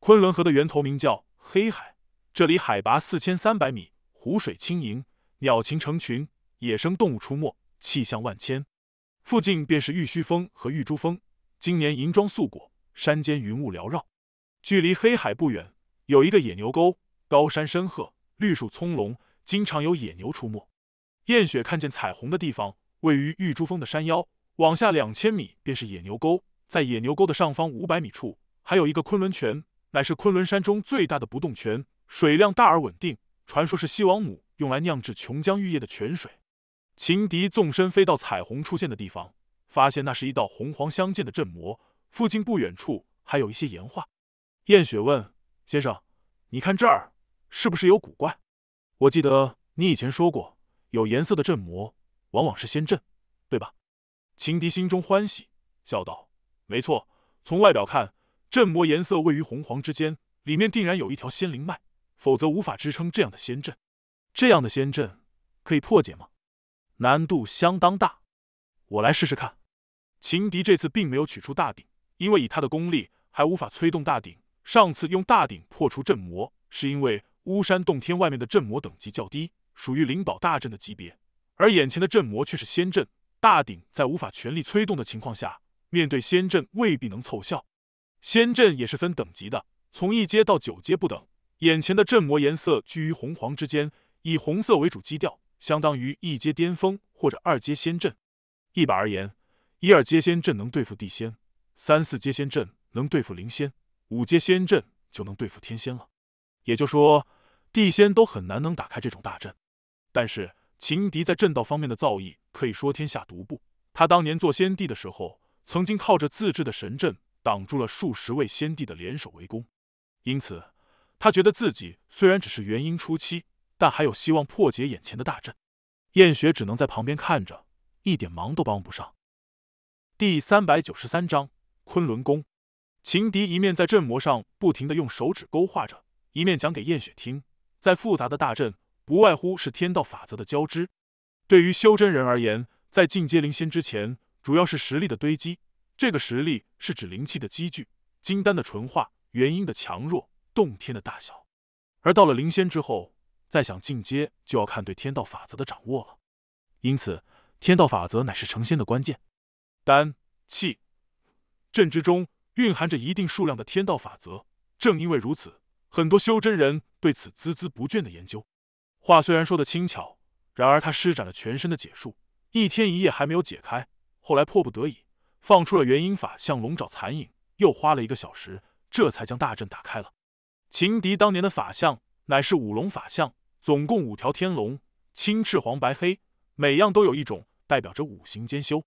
昆仑河的源头名叫黑海，这里海拔四千三百米，湖水清盈，鸟禽成群，野生动物出没，气象万千。”附近便是玉虚峰和玉珠峰，今年银装素裹，山间云雾缭绕。距离黑海不远，有一个野牛沟，高山深壑，绿树葱茏，经常有野牛出没。燕雪看见彩虹的地方，位于玉珠峰的山腰，往下两千米便是野牛沟。在野牛沟的上方五百米处，还有一个昆仑泉，乃是昆仑山中最大的不动泉，水量大而稳定，传说是西王母用来酿制琼浆玉液的泉水。秦迪纵身飞到彩虹出现的地方，发现那是一道红黄相间的阵魔，附近不远处还有一些岩画。燕雪问：“先生，你看这儿是不是有古怪？我记得你以前说过，有颜色的阵魔往往是仙阵，对吧？”秦迪心中欢喜，笑道：“没错，从外表看，阵魔颜色位于红黄之间，里面定然有一条仙灵脉，否则无法支撑这样的仙阵。这样的仙阵可以破解吗？”难度相当大，我来试试看。秦迪这次并没有取出大鼎，因为以他的功力还无法催动大鼎。上次用大鼎破除阵魔，是因为巫山洞天外面的阵魔等级较低，属于灵宝大阵的级别，而眼前的阵魔却是仙阵。大鼎在无法全力催动的情况下，面对仙阵未必能凑效。仙阵也是分等级的，从一阶到九阶不等。眼前的阵魔颜色居于红黄之间，以红色为主基调。相当于一阶巅峰或者二阶仙阵，一般而言，一、二阶仙阵能对付地仙，三四阶仙阵能对付灵仙，五阶仙阵就能对付天仙了。也就说，地仙都很难能打开这种大阵。但是，秦迪在阵道方面的造诣可以说天下独步。他当年做先帝的时候，曾经靠着自制的神阵挡住了数十位先帝的联手围攻，因此他觉得自己虽然只是元婴初期。但还有希望破解眼前的大阵，燕雪只能在旁边看着，一点忙都帮不上。第三百九十三章：昆仑宫。秦迪一面在阵魔上不停的用手指勾画着，一面讲给燕雪听。在复杂的大阵，不外乎是天道法则的交织。对于修真人而言，在进阶灵仙之前，主要是实力的堆积。这个实力是指灵气的积聚、金丹的纯化、元婴的强弱、洞天的大小。而到了灵仙之后，再想进阶，就要看对天道法则的掌握了。因此，天道法则乃是成仙的关键。丹、气、阵之中蕴含着一定数量的天道法则。正因为如此，很多修真人对此孜孜不倦的研究。话虽然说的轻巧，然而他施展了全身的解术，一天一夜还没有解开。后来迫不得已，放出了元婴法像龙爪残影，又花了一个小时，这才将大阵打开了。情敌当年的法相乃是五龙法相。总共五条天龙，青、赤、黄、白、黑，每样都有一种代表着五行兼修。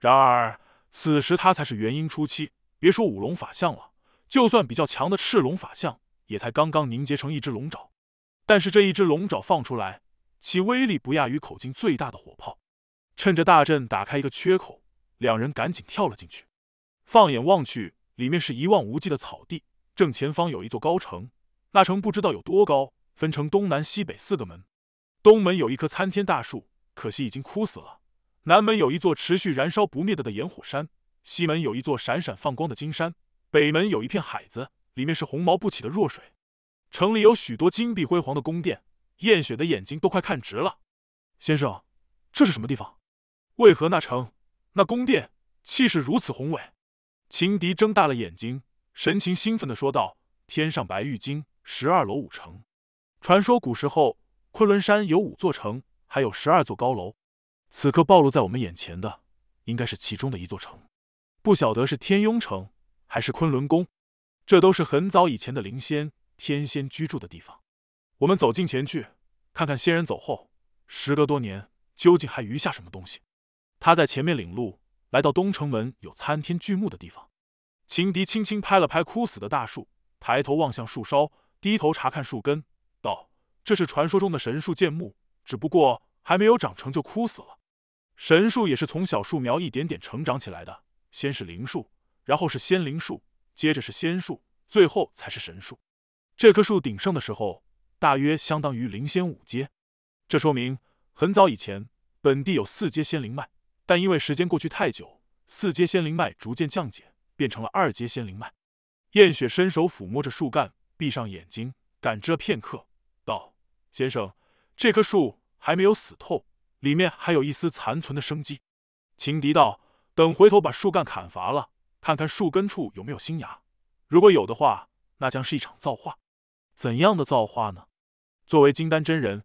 然而此时他才是元婴初期，别说五龙法相了，就算比较强的赤龙法相，也才刚刚凝结成一只龙爪。但是这一只龙爪放出来，其威力不亚于口径最大的火炮。趁着大阵打开一个缺口，两人赶紧跳了进去。放眼望去，里面是一望无际的草地，正前方有一座高城，那城不知道有多高。分成东南西北四个门，东门有一棵参天大树，可惜已经枯死了。南门有一座持续燃烧不灭的的炎火山，西门有一座闪闪放光的金山，北门有一片海子，里面是红毛不起的弱水。城里有许多金碧辉煌的宫殿，燕雪的眼睛都快看直了。先生，这是什么地方？为何那城那宫殿气势如此宏伟？秦迪睁大了眼睛，神情兴奋地说道：“天上白玉京，十二楼五城。”传说古时候，昆仑山有五座城，还有十二座高楼。此刻暴露在我们眼前的，应该是其中的一座城。不晓得是天墉城还是昆仑宫，这都是很早以前的灵仙天仙居住的地方。我们走近前去，看看仙人走后，时隔多年，究竟还余下什么东西？他在前面领路，来到东城门有参天巨木的地方。秦迪轻轻拍了拍枯死的大树，抬头望向树梢，低头查看树根。这是传说中的神树剑木，只不过还没有长成就枯死了。神树也是从小树苗一点点成长起来的，先是灵树，然后是仙灵树，接着是仙树，最后才是神树。这棵树鼎盛的时候，大约相当于灵仙五阶。这说明很早以前本地有四阶仙灵脉，但因为时间过去太久，四阶仙灵脉逐渐降解，变成了二阶仙灵脉。燕雪伸手抚摸着树干，闭上眼睛感知了片刻。先生，这棵树还没有死透，里面还有一丝残存的生机。情敌道：“等回头把树干砍伐了，看看树根处有没有新芽。如果有的话，那将是一场造化。怎样的造化呢？作为金丹真人，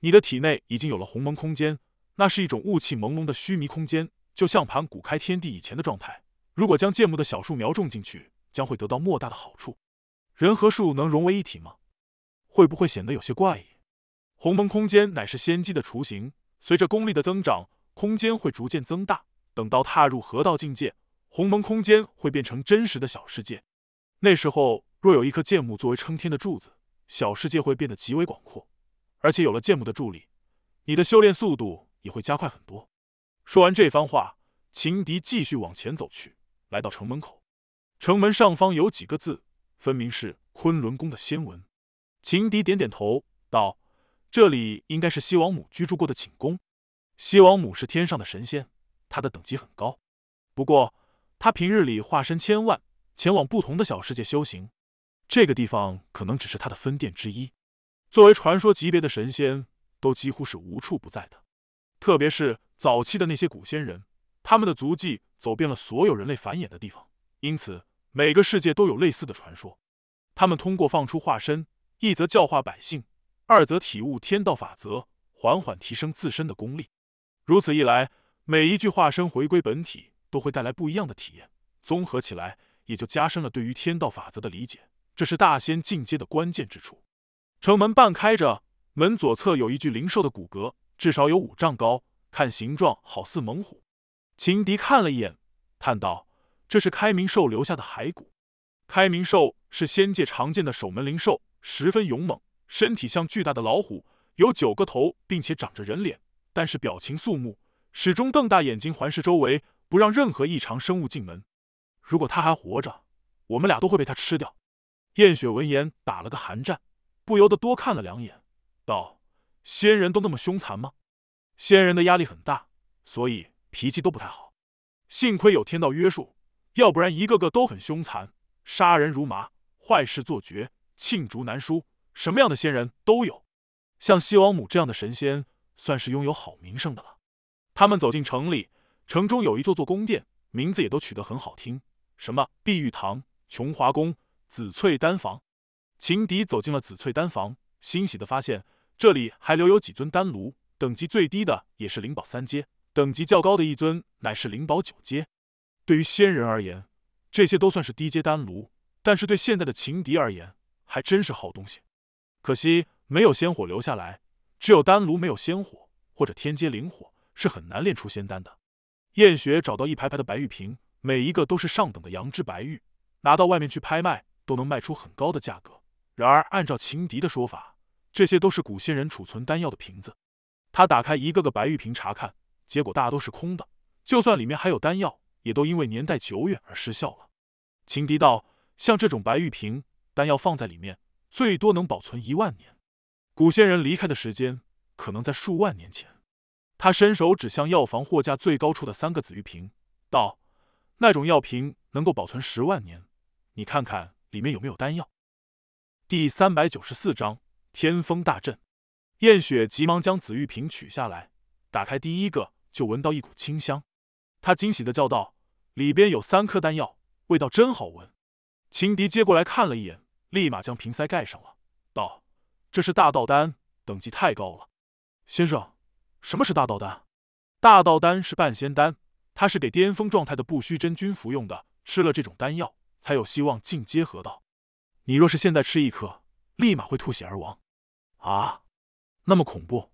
你的体内已经有了鸿蒙空间，那是一种雾气朦胧的虚弥空间，就像盘古开天地以前的状态。如果将剑木的小树苗种进去，将会得到莫大的好处。人和树能融为一体吗？会不会显得有些怪异？”鸿蒙空间乃是仙机的雏形，随着功力的增长，空间会逐渐增大。等到踏入河道境界，鸿蒙空间会变成真实的小世界。那时候，若有一颗剑木作为撑天的柱子，小世界会变得极为广阔。而且有了剑木的助力，你的修炼速度也会加快很多。说完这番话，秦迪继续往前走去，来到城门口。城门上方有几个字，分明是昆仑宫的仙文。秦迪点点头，道。这里应该是西王母居住过的寝宫。西王母是天上的神仙，她的等级很高。不过，她平日里化身千万，前往不同的小世界修行。这个地方可能只是她的分店之一。作为传说级别的神仙，都几乎是无处不在的。特别是早期的那些古仙人，他们的足迹走遍了所有人类繁衍的地方，因此每个世界都有类似的传说。他们通过放出化身，一则教化百姓。二则体悟天道法则，缓缓提升自身的功力。如此一来，每一句化身回归本体都会带来不一样的体验，综合起来也就加深了对于天道法则的理解。这是大仙进阶的关键之处。城门半开着，门左侧有一具灵兽的骨骼，至少有五丈高，看形状好似猛虎。秦迪看了一眼，叹道：“这是开明兽留下的骸骨。开明兽是仙界常见的守门灵兽，十分勇猛。”身体像巨大的老虎，有九个头，并且长着人脸，但是表情肃穆，始终瞪大眼睛环视周围，不让任何异常生物进门。如果他还活着，我们俩都会被他吃掉。燕雪闻言打了个寒战，不由得多看了两眼，道：“仙人都那么凶残吗？”“仙人的压力很大，所以脾气都不太好。幸亏有天道约束，要不然一个个都很凶残，杀人如麻，坏事做绝，罄竹难书。”什么样的仙人都有，像西王母这样的神仙算是拥有好名声的了。他们走进城里，城中有一座座宫殿，名字也都取得很好听，什么碧玉堂、琼华宫、紫翠丹房。情敌走进了紫翠丹房，欣喜的发现这里还留有几尊丹炉，等级最低的也是灵宝三阶，等级较高的一尊乃是灵宝九阶。对于仙人而言，这些都算是低阶丹炉，但是对现在的情敌而言，还真是好东西。可惜没有仙火留下来，只有丹炉没有仙火或者天阶灵火，是很难炼出仙丹的。燕雪找到一排排的白玉瓶，每一个都是上等的羊脂白玉，拿到外面去拍卖都能卖出很高的价格。然而，按照情敌的说法，这些都是古仙人储存丹药的瓶子。他打开一个个白玉瓶查看，结果大都是空的。就算里面还有丹药，也都因为年代久远而失效了。情敌道：“像这种白玉瓶，丹药放在里面。”最多能保存一万年，古仙人离开的时间可能在数万年前。他伸手指向药房货架最高处的三个紫玉瓶，道：“那种药瓶能够保存十万年，你看看里面有没有丹药。”第三百九十四章天风大阵。燕雪急忙将紫玉瓶取下来，打开第一个，就闻到一股清香，她惊喜的叫道：“里边有三颗丹药，味道真好闻。”秦迪接过来看了一眼。立马将瓶塞盖上了，道：“这是大道丹，等级太高了。先生，什么是大道丹？大道丹是半仙丹，它是给巅峰状态的不虚真君服用的。吃了这种丹药，才有希望进阶合道。你若是现在吃一颗，立马会吐血而亡。啊，那么恐怖！”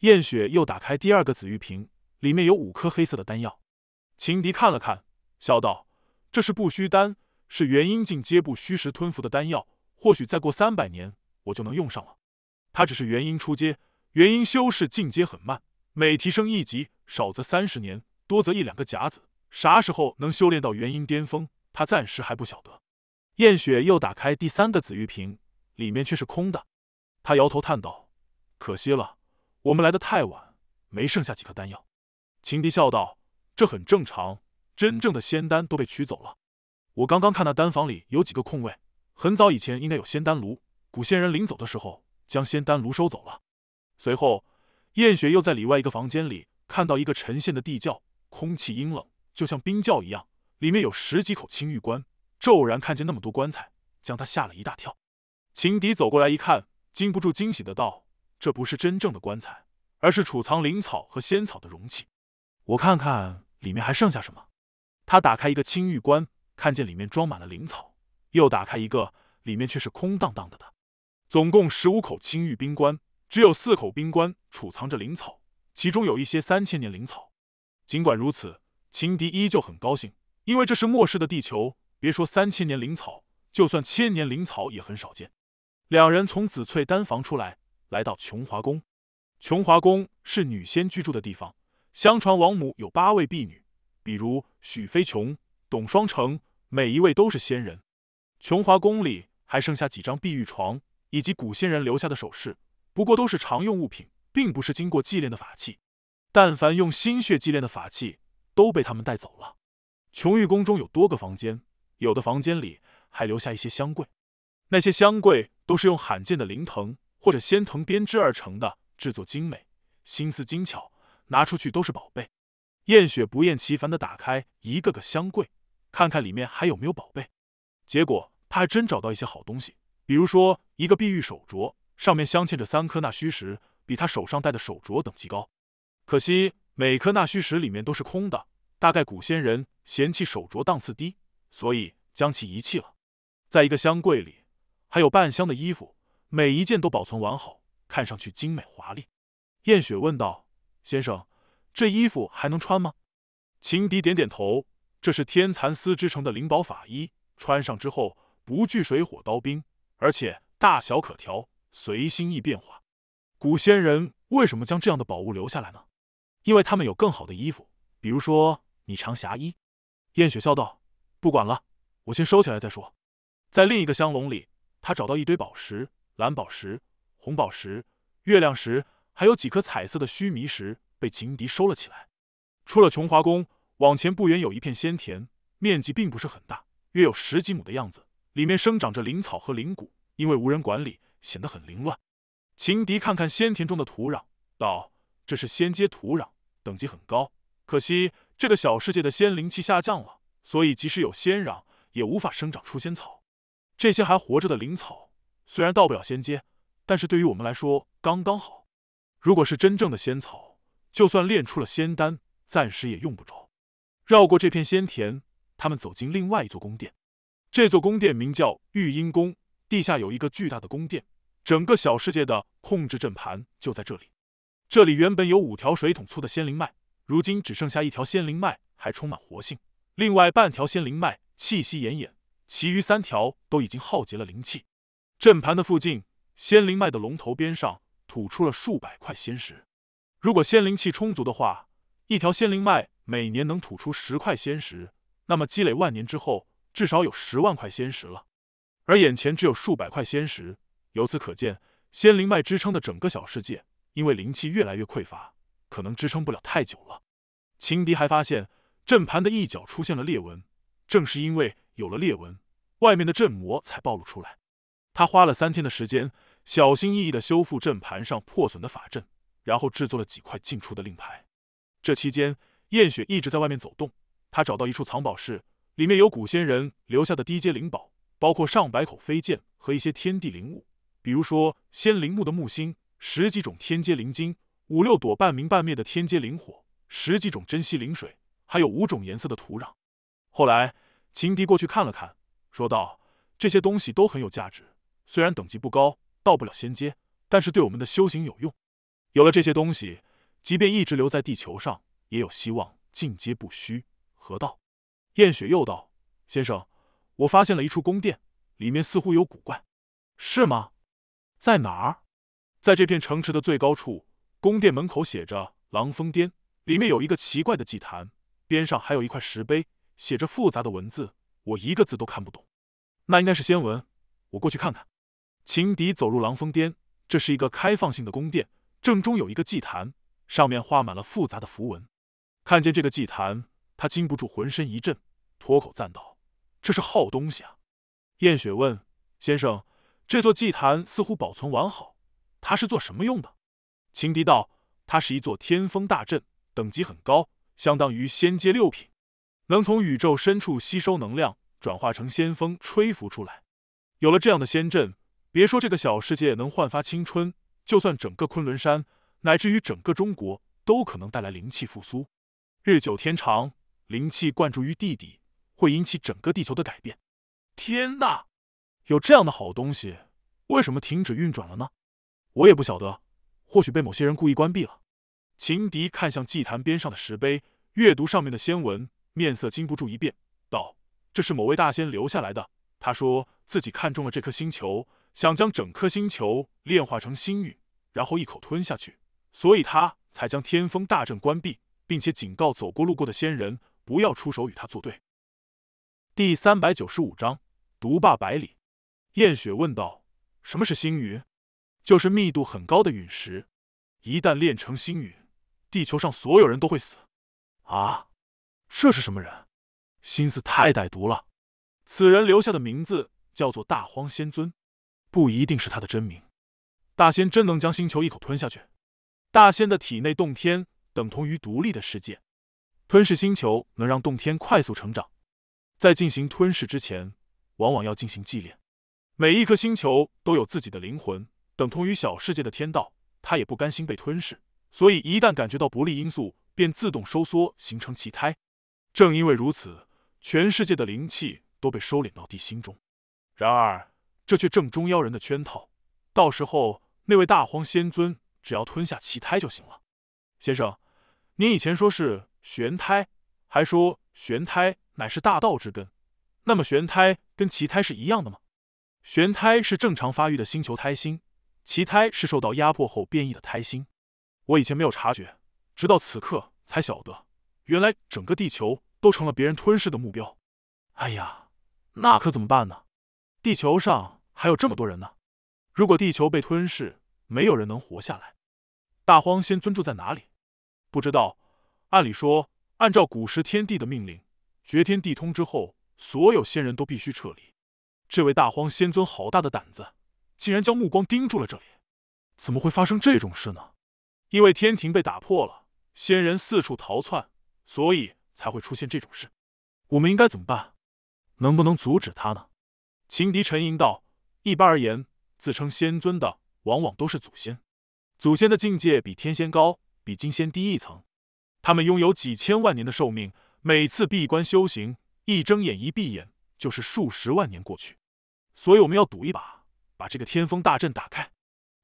燕雪又打开第二个紫玉瓶，里面有五颗黑色的丹药。秦迪看了看，笑道：“这是不虚丹，是元婴境阶不虚时吞服的丹药。”或许再过三百年，我就能用上了。他只是元婴初阶，元婴修士进阶很慢，每提升一级，少则三十年，多则一两个甲子。啥时候能修炼到元婴巅峰？他暂时还不晓得。燕雪又打开第三个紫玉瓶，里面却是空的。他摇头叹道：“可惜了，我们来的太晚，没剩下几颗丹药。”秦迪笑道：“这很正常，真正的仙丹都被取走了。我刚刚看那丹房里有几个空位。”很早以前，应该有仙丹炉。古仙人临走的时候，将仙丹炉收走了。随后，燕雪又在里外一个房间里看到一个沉陷的地窖，空气阴冷，就像冰窖一样。里面有十几口青玉棺。骤然看见那么多棺材，将他吓了一大跳。情敌走过来一看，禁不住惊喜的道：“这不是真正的棺材，而是储藏灵草和仙草的容器。我看看里面还剩下什么。”他打开一个青玉棺，看见里面装满了灵草。又打开一个，里面却是空荡荡的。的，总共十五口青玉冰棺，只有四口冰棺储藏着灵草，其中有一些三千年灵草。尽管如此，秦迪依旧很高兴，因为这是末世的地球，别说三千年灵草，就算千年灵草也很少见。两人从紫翠丹房出来，来到琼华宫。琼华宫是女仙居住的地方。相传王母有八位婢女，比如许飞琼、董双成，每一位都是仙人。琼华宫里还剩下几张碧玉床，以及古仙人留下的首饰，不过都是常用物品，并不是经过祭炼的法器。但凡用心血祭炼的法器，都被他们带走了。琼玉宫中有多个房间，有的房间里还留下一些香柜，那些香柜都是用罕见的灵藤或者仙藤编织而成的，制作精美，心思精巧，拿出去都是宝贝。燕雪不厌其烦地打开一个个香柜，看看里面还有没有宝贝，结果。他还真找到一些好东西，比如说一个碧玉手镯，上面镶嵌着三颗纳虚石，比他手上戴的手镯等级高。可惜每颗纳虚石里面都是空的，大概古仙人嫌弃手镯档次低，所以将其遗弃了。在一个箱柜里，还有半箱的衣服，每一件都保存完好，看上去精美华丽。燕雪问道：“先生，这衣服还能穿吗？”秦迪点点头：“这是天蚕丝织成的灵宝法衣，穿上之后。”不惧水火刀兵，而且大小可调，随心意变化。古仙人为什么将这样的宝物留下来呢？因为他们有更好的衣服，比如说米长霞衣。燕雪笑道：“不管了，我先收起来再说。”在另一个香笼里，他找到一堆宝石，蓝宝石、红宝石、月亮石，还有几颗彩色的须弥石，被秦笛收了起来。出了琼华宫，往前不远有一片仙田，面积并不是很大，约有十几亩的样子。里面生长着灵草和灵谷，因为无人管理，显得很凌乱。秦迪看看仙田中的土壤，道：“这是仙阶土壤，等级很高。可惜这个小世界的仙灵气下降了，所以即使有仙壤，也无法生长出仙草。这些还活着的灵草，虽然到不了仙阶，但是对于我们来说刚刚好。如果是真正的仙草，就算炼出了仙丹，暂时也用不着。”绕过这片仙田，他们走进另外一座宫殿。这座宫殿名叫玉音宫，地下有一个巨大的宫殿，整个小世界的控制阵盘就在这里。这里原本有五条水桶粗的仙灵脉，如今只剩下一条仙灵脉还充满活性，另外半条仙灵脉气息奄奄，其余三条都已经耗竭了灵气。阵盘的附近，仙灵脉的龙头边上吐出了数百块仙石。如果仙灵气充足的话，一条仙灵脉每年能吐出十块仙石，那么积累万年之后。至少有十万块仙石了，而眼前只有数百块仙石，由此可见，仙灵脉支撑的整个小世界，因为灵气越来越匮乏，可能支撑不了太久了。秦迪还发现，阵盘的一角出现了裂纹，正是因为有了裂纹，外面的阵魔才暴露出来。他花了三天的时间，小心翼翼的修复阵盘上破损的法阵，然后制作了几块进出的令牌。这期间，燕雪一直在外面走动，她找到一处藏宝室。里面有古仙人留下的低阶灵宝，包括上百口飞剑和一些天地灵物，比如说仙灵木的木星，十几种天阶灵晶，五六朵半明半灭的天阶灵火、十几种珍稀灵水，还有五种颜色的土壤。后来秦迪过去看了看，说道：“这些东西都很有价值，虽然等级不高，到不了仙阶，但是对我们的修行有用。有了这些东西，即便一直留在地球上，也有希望进阶不虚。河道？”燕雪又道：“先生，我发现了一处宫殿，里面似乎有古怪，是吗？在哪儿？在这片城池的最高处，宫殿门口写着‘狼峰巅’，里面有一个奇怪的祭坛，边上还有一块石碑，写着复杂的文字，我一个字都看不懂。那应该是仙文。我过去看看。”情敌走入狼峰巅，这是一个开放性的宫殿，正中有一个祭坛，上面画满了复杂的符文。看见这个祭坛。他禁不住浑身一震，脱口赞道：“这是好东西啊！”燕雪问：“先生，这座祭坛似乎保存完好，它是做什么用的？”秦敌道：“它是一座天风大阵，等级很高，相当于仙阶六品，能从宇宙深处吸收能量，转化成仙风吹拂出来。有了这样的仙阵，别说这个小世界能焕发青春，就算整个昆仑山，乃至于整个中国，都可能带来灵气复苏，日久天长。”灵气灌注于地底，会引起整个地球的改变。天呐，有这样的好东西，为什么停止运转了呢？我也不晓得，或许被某些人故意关闭了。秦迪看向祭坛边上的石碑，阅读上面的仙文，面色禁不住一变，道：“这是某位大仙留下来的。他说自己看中了这颗星球，想将整颗星球炼化成星陨，然后一口吞下去，所以他才将天风大阵关闭，并且警告走过路过的仙人。”不要出手与他作对。第三百九十五章，独霸百里。燕雪问道：“什么是星云？就是密度很高的陨石。一旦炼成星云，地球上所有人都会死。”啊！这是什么人？心思太歹毒了。此人留下的名字叫做大荒仙尊，不一定是他的真名。大仙真能将星球一口吞下去？大仙的体内洞天等同于独立的世界。吞噬星球能让洞天快速成长，在进行吞噬之前，往往要进行祭炼。每一颗星球都有自己的灵魂，等同于小世界的天道，它也不甘心被吞噬，所以一旦感觉到不利因素，便自动收缩形成奇胎。正因为如此，全世界的灵气都被收敛到地心中。然而，这却正中妖人的圈套。到时候，那位大荒仙尊只要吞下奇胎就行了。先生，您以前说是？玄胎，还说玄胎乃是大道之根，那么玄胎跟奇胎是一样的吗？玄胎是正常发育的星球胎心，奇胎是受到压迫后变异的胎心。我以前没有察觉，直到此刻才晓得，原来整个地球都成了别人吞噬的目标。哎呀，那可怎么办呢？地球上还有这么多人呢，如果地球被吞噬，没有人能活下来。大荒仙尊住在哪里？不知道。按理说，按照古时天帝的命令，绝天地通之后，所有仙人都必须撤离。这位大荒仙尊好大的胆子，竟然将目光盯住了这里！怎么会发生这种事呢？因为天庭被打破了，仙人四处逃窜，所以才会出现这种事。我们应该怎么办？能不能阻止他呢？情敌沉吟道：“一般而言，自称仙尊的往往都是祖先，祖先的境界比天仙高，比金仙低一层。”他们拥有几千万年的寿命，每次闭关修行，一睁眼一闭眼就是数十万年过去。所以我们要赌一把，把这个天风大阵打开。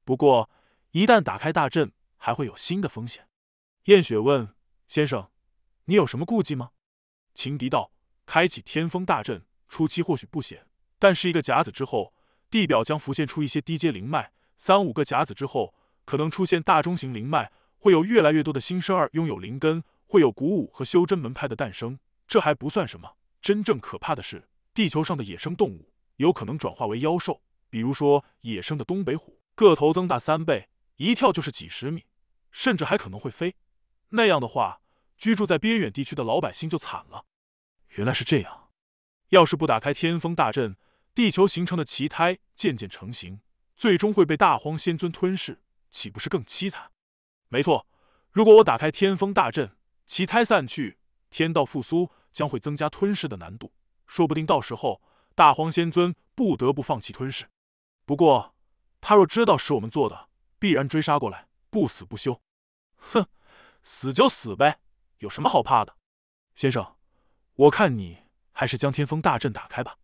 不过，一旦打开大阵，还会有新的风险。燕雪问先生：“你有什么顾忌吗？”秦迪道：“开启天风大阵初期或许不险，但是一个甲子之后，地表将浮现出一些低阶灵脉；三五个甲子之后，可能出现大中型灵脉。”会有越来越多的新生儿拥有灵根，会有鼓舞和修真门派的诞生。这还不算什么，真正可怕的是，地球上的野生动物有可能转化为妖兽，比如说野生的东北虎，个头增大三倍，一跳就是几十米，甚至还可能会飞。那样的话，居住在边远地区的老百姓就惨了。原来是这样，要是不打开天风大阵，地球形成的奇胎渐渐成型，最终会被大荒仙尊吞噬，岂不是更凄惨？没错，如果我打开天风大阵，奇胎散去，天道复苏，将会增加吞噬的难度。说不定到时候大荒仙尊不得不放弃吞噬。不过，他若知道是我们做的，必然追杀过来，不死不休。哼，死就死呗，有什么好怕的？先生，我看你还是将天风大阵打开吧。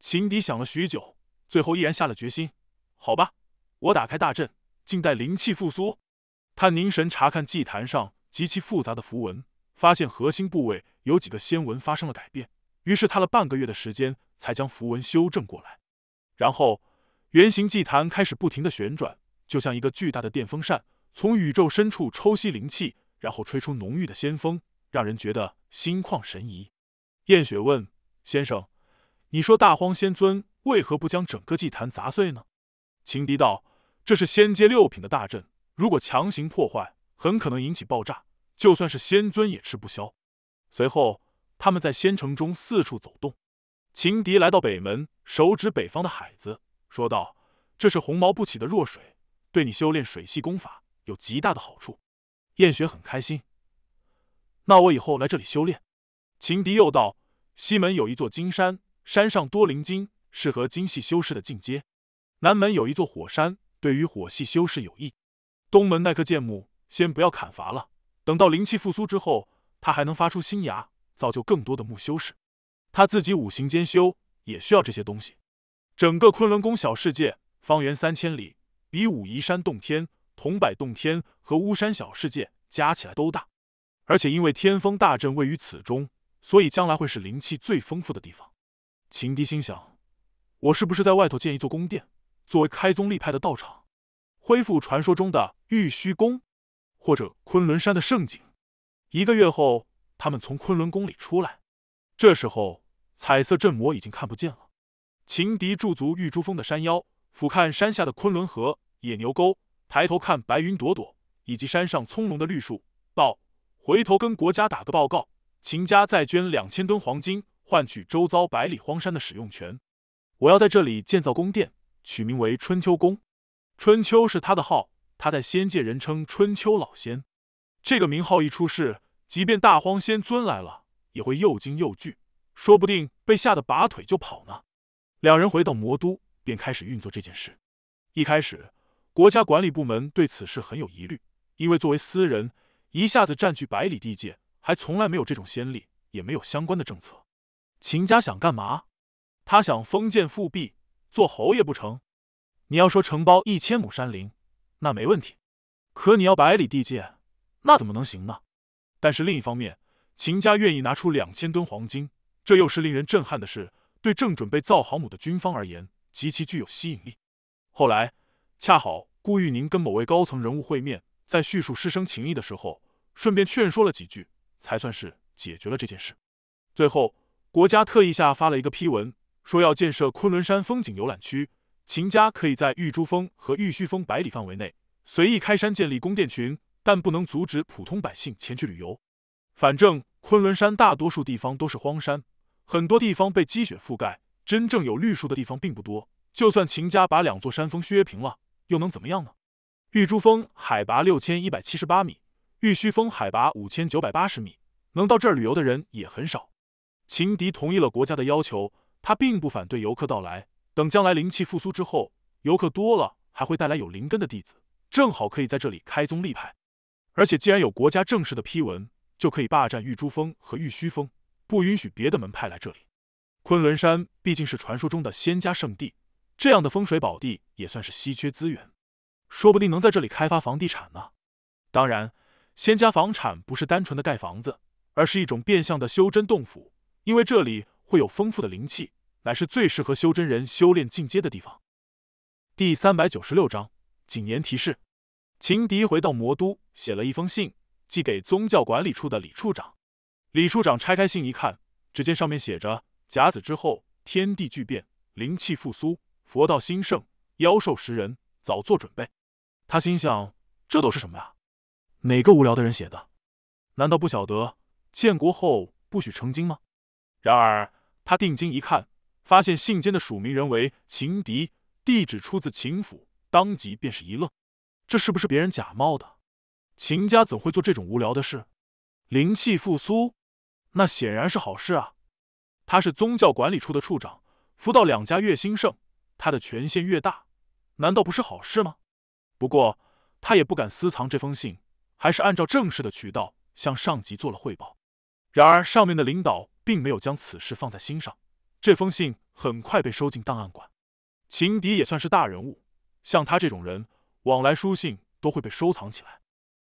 情敌想了许久，最后依然下了决心。好吧，我打开大阵，静待灵气复苏。他凝神查看祭坛上极其复杂的符文，发现核心部位有几个仙纹发生了改变。于是他了半个月的时间，才将符文修正过来。然后圆形祭坛开始不停的旋转，就像一个巨大的电风扇，从宇宙深处抽吸灵气，然后吹出浓郁的仙风，让人觉得心旷神怡。燕雪问：“先生，你说大荒仙尊为何不将整个祭坛砸碎呢？”情敌道：“这是仙阶六品的大阵。”如果强行破坏，很可能引起爆炸，就算是仙尊也吃不消。随后，他们在仙城中四处走动。秦迪来到北门，手指北方的海子，说道：“这是红毛不起的弱水，对你修炼水系功法有极大的好处。”燕雪很开心。那我以后来这里修炼。秦迪又道：“西门有一座金山，山上多灵晶，适合金系修士的进阶。南门有一座火山，对于火系修士有益。”东门那棵剑木，先不要砍伐了。等到灵气复苏之后，它还能发出新芽，造就更多的木修士。他自己五行兼修，也需要这些东西。整个昆仑宫小世界，方圆三千里，比武夷山洞天、桐柏洞天和巫山小世界加起来都大。而且因为天风大阵位于此中，所以将来会是灵气最丰富的地方。秦迪心想：我是不是在外头建一座宫殿，作为开宗立派的道场？恢复传说中的玉虚宫，或者昆仑山的盛景。一个月后，他们从昆仑宫里出来。这时候，彩色镇魔已经看不见了。秦迪驻足玉珠峰的山腰，俯瞰山下的昆仑河、野牛沟，抬头看白云朵朵，以及山上葱茏的绿树，道：“回头跟国家打个报告，秦家再捐两千吨黄金，换取周遭百里荒山的使用权。我要在这里建造宫殿，取名为春秋宫。”春秋是他的号，他在仙界人称春秋老仙。这个名号一出世，即便大荒仙尊来了，也会又惊又惧，说不定被吓得拔腿就跑呢。两人回到魔都，便开始运作这件事。一开始，国家管理部门对此事很有疑虑，因为作为私人，一下子占据百里地界，还从来没有这种先例，也没有相关的政策。秦家想干嘛？他想封建复辟，做侯爷不成？你要说承包一千亩山林，那没问题，可你要百里地界，那怎么能行呢？但是另一方面，秦家愿意拿出两千吨黄金，这又是令人震撼的事，对正准备造航母的军方而言，极其具有吸引力。后来，恰好顾玉宁跟某位高层人物会面，在叙述师生情谊的时候，顺便劝说了几句，才算是解决了这件事。最后，国家特意下发了一个批文，说要建设昆仑山风景游览区。秦家可以在玉珠峰和玉虚峰百里范围内随意开山建立宫殿群，但不能阻止普通百姓前去旅游。反正昆仑山大多数地方都是荒山，很多地方被积雪覆盖，真正有绿树的地方并不多。就算秦家把两座山峰削平了，又能怎么样呢？玉珠峰海拔六千一百七十八米，玉虚峰海拔五千九百八十米，能到这儿旅游的人也很少。秦迪同意了国家的要求，他并不反对游客到来。等将来灵气复苏之后，游客多了，还会带来有灵根的弟子，正好可以在这里开宗立派。而且，既然有国家正式的批文，就可以霸占玉珠峰和玉虚峰，不允许别的门派来这里。昆仑山毕竟是传说中的仙家圣地，这样的风水宝地也算是稀缺资源，说不定能在这里开发房地产呢。当然，仙家房产不是单纯的盖房子，而是一种变相的修真洞府，因为这里会有丰富的灵气。乃是最适合修真人修炼进阶的地方。第三百九十六章：谨言提示。秦迪回到魔都，写了一封信，寄给宗教管理处的李处长。李处长拆开信一看，只见上面写着：“甲子之后，天地巨变，灵气复苏，佛道兴盛，妖兽食人，早做准备。”他心想：“这都是什么呀？哪个无聊的人写的？难道不晓得建国后不许成精吗？”然而，他定睛一看。发现信笺的署名人为秦迪，地址出自秦府，当即便是一愣，这是不是别人假冒的？秦家怎会做这种无聊的事？灵气复苏，那显然是好事啊！他是宗教管理处的处长，福道两家越兴盛，他的权限越大，难道不是好事吗？不过他也不敢私藏这封信，还是按照正式的渠道向上级做了汇报。然而上面的领导并没有将此事放在心上。这封信很快被收进档案馆。秦迪也算是大人物，像他这种人，往来书信都会被收藏起来。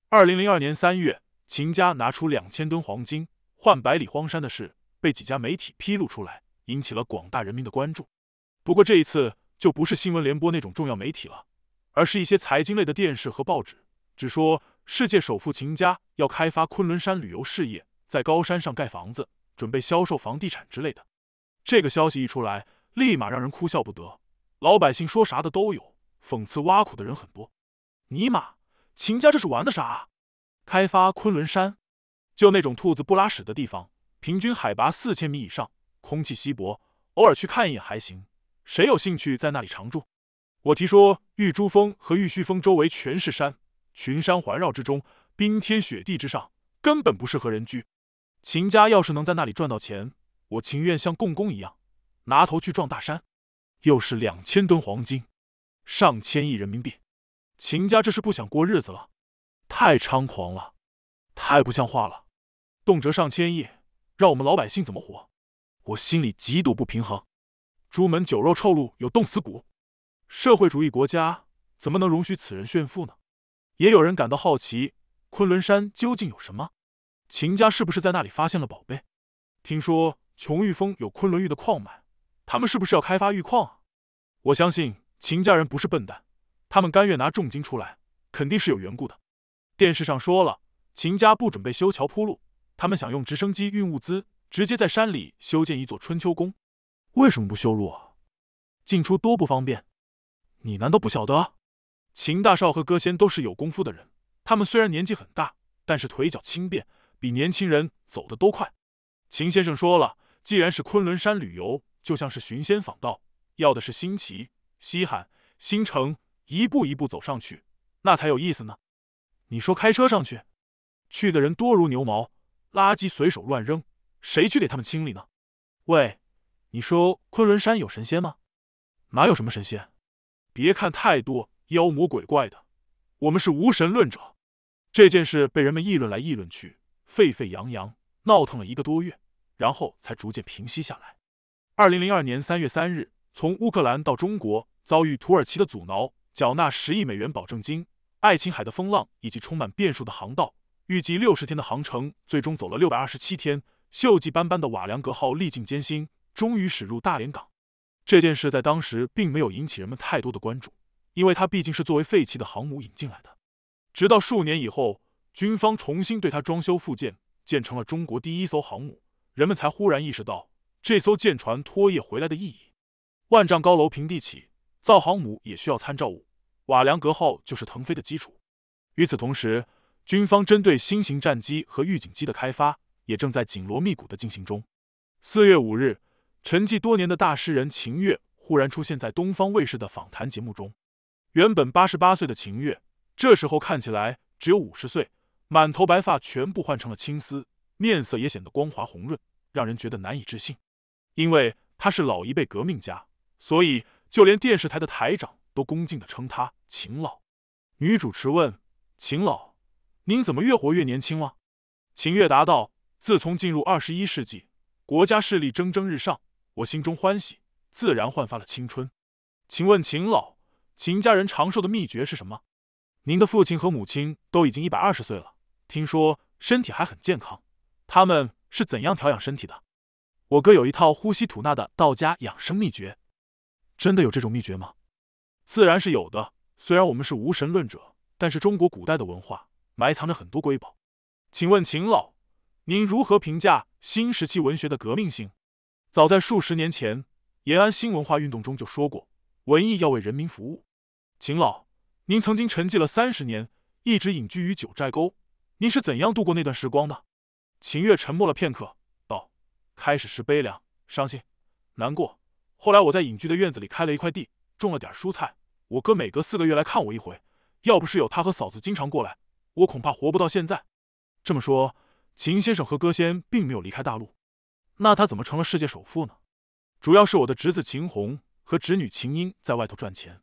二零零二年三月，秦家拿出两千吨黄金换百里荒山的事被几家媒体披露出来，引起了广大人民的关注。不过这一次就不是新闻联播那种重要媒体了，而是一些财经类的电视和报纸，只说世界首富秦家要开发昆仑山旅游事业，在高山上盖房子，准备销售房地产之类的。这个消息一出来，立马让人哭笑不得。老百姓说啥的都有，讽刺挖苦的人很多。尼玛，秦家这是玩的啥？开发昆仑山？就那种兔子不拉屎的地方，平均海拔四千米以上，空气稀薄，偶尔去看一眼还行。谁有兴趣在那里常住？我听说玉珠峰和玉虚峰周围全是山，群山环绕之中，冰天雪地之上，根本不适合人居。秦家要是能在那里赚到钱。我情愿像共工一样，拿头去撞大山。又是两千吨黄金，上千亿人民币，秦家这是不想过日子了，太猖狂了，太不像话了！动辄上千亿，让我们老百姓怎么活？我心里极度不平衡。朱门酒肉臭，路有冻死骨。社会主义国家怎么能容许此人炫富呢？也有人感到好奇，昆仑山究竟有什么？秦家是不是在那里发现了宝贝？听说。琼玉峰有昆仑玉的矿脉，他们是不是要开发玉矿啊？我相信秦家人不是笨蛋，他们甘愿拿重金出来，肯定是有缘故的。电视上说了，秦家不准备修桥铺路，他们想用直升机运物资，直接在山里修建一座春秋宫。为什么不修路啊？进出多不方便。你难道不晓得？秦大少和歌仙都是有功夫的人，他们虽然年纪很大，但是腿脚轻便，比年轻人走得都快。秦先生说了。既然是昆仑山旅游，就像是寻仙访道，要的是新奇、稀罕、新城，一步一步走上去，那才有意思呢。你说开车上去，去的人多如牛毛，垃圾随手乱扔，谁去给他们清理呢？喂，你说昆仑山有神仙吗？哪有什么神仙？别看太多妖魔鬼怪的，我们是无神论者。这件事被人们议论来议论去，沸沸扬扬，闹腾了一个多月。然后才逐渐平息下来。二零零二年三月三日，从乌克兰到中国，遭遇土耳其的阻挠，缴纳十亿美元保证金。爱琴海的风浪以及充满变数的航道，预计六十天的航程，最终走了六百二十七天。锈迹斑斑的瓦良格号历尽艰辛，终于驶入大连港。这件事在当时并没有引起人们太多的关注，因为它毕竟是作为废弃的航母引进来的。直到数年以后，军方重新对它装修复建，建成了中国第一艘航母。人们才忽然意识到这艘舰船拖曳回来的意义。万丈高楼平地起，造航母也需要参照物。瓦良格号就是腾飞的基础。与此同时，军方针对新型战机和预警机的开发也正在紧锣密鼓的进行中。四月五日，沉寂多年的大诗人秦月忽然出现在东方卫视的访谈节目中。原本八十八岁的秦月，这时候看起来只有五十岁，满头白发全部换成了青丝，面色也显得光滑红润。让人觉得难以置信，因为他是老一辈革命家，所以就连电视台的台长都恭敬的称他秦老。女主持问：“秦老，您怎么越活越年轻了？”秦月答道：“自从进入二十一世纪，国家势力蒸蒸日上，我心中欢喜，自然焕发了青春。”请问秦老，秦家人长寿的秘诀是什么？您的父亲和母亲都已经一百二十岁了，听说身体还很健康，他们。是怎样调养身体的？我哥有一套呼吸吐纳的道家养生秘诀，真的有这种秘诀吗？自然是有的。虽然我们是无神论者，但是中国古代的文化埋藏着很多瑰宝。请问秦老，您如何评价新时期文学的革命性？早在数十年前，延安新文化运动中就说过，文艺要为人民服务。秦老，您曾经沉寂了三十年，一直隐居于九寨沟，您是怎样度过那段时光的？秦月沉默了片刻，道：“开始是悲凉、伤心、难过，后来我在隐居的院子里开了一块地，种了点蔬菜。我哥每隔四个月来看我一回，要不是有他和嫂子经常过来，我恐怕活不到现在。这么说，秦先生和歌仙并没有离开大陆，那他怎么成了世界首富呢？主要是我的侄子秦红和侄女秦英在外头赚钱，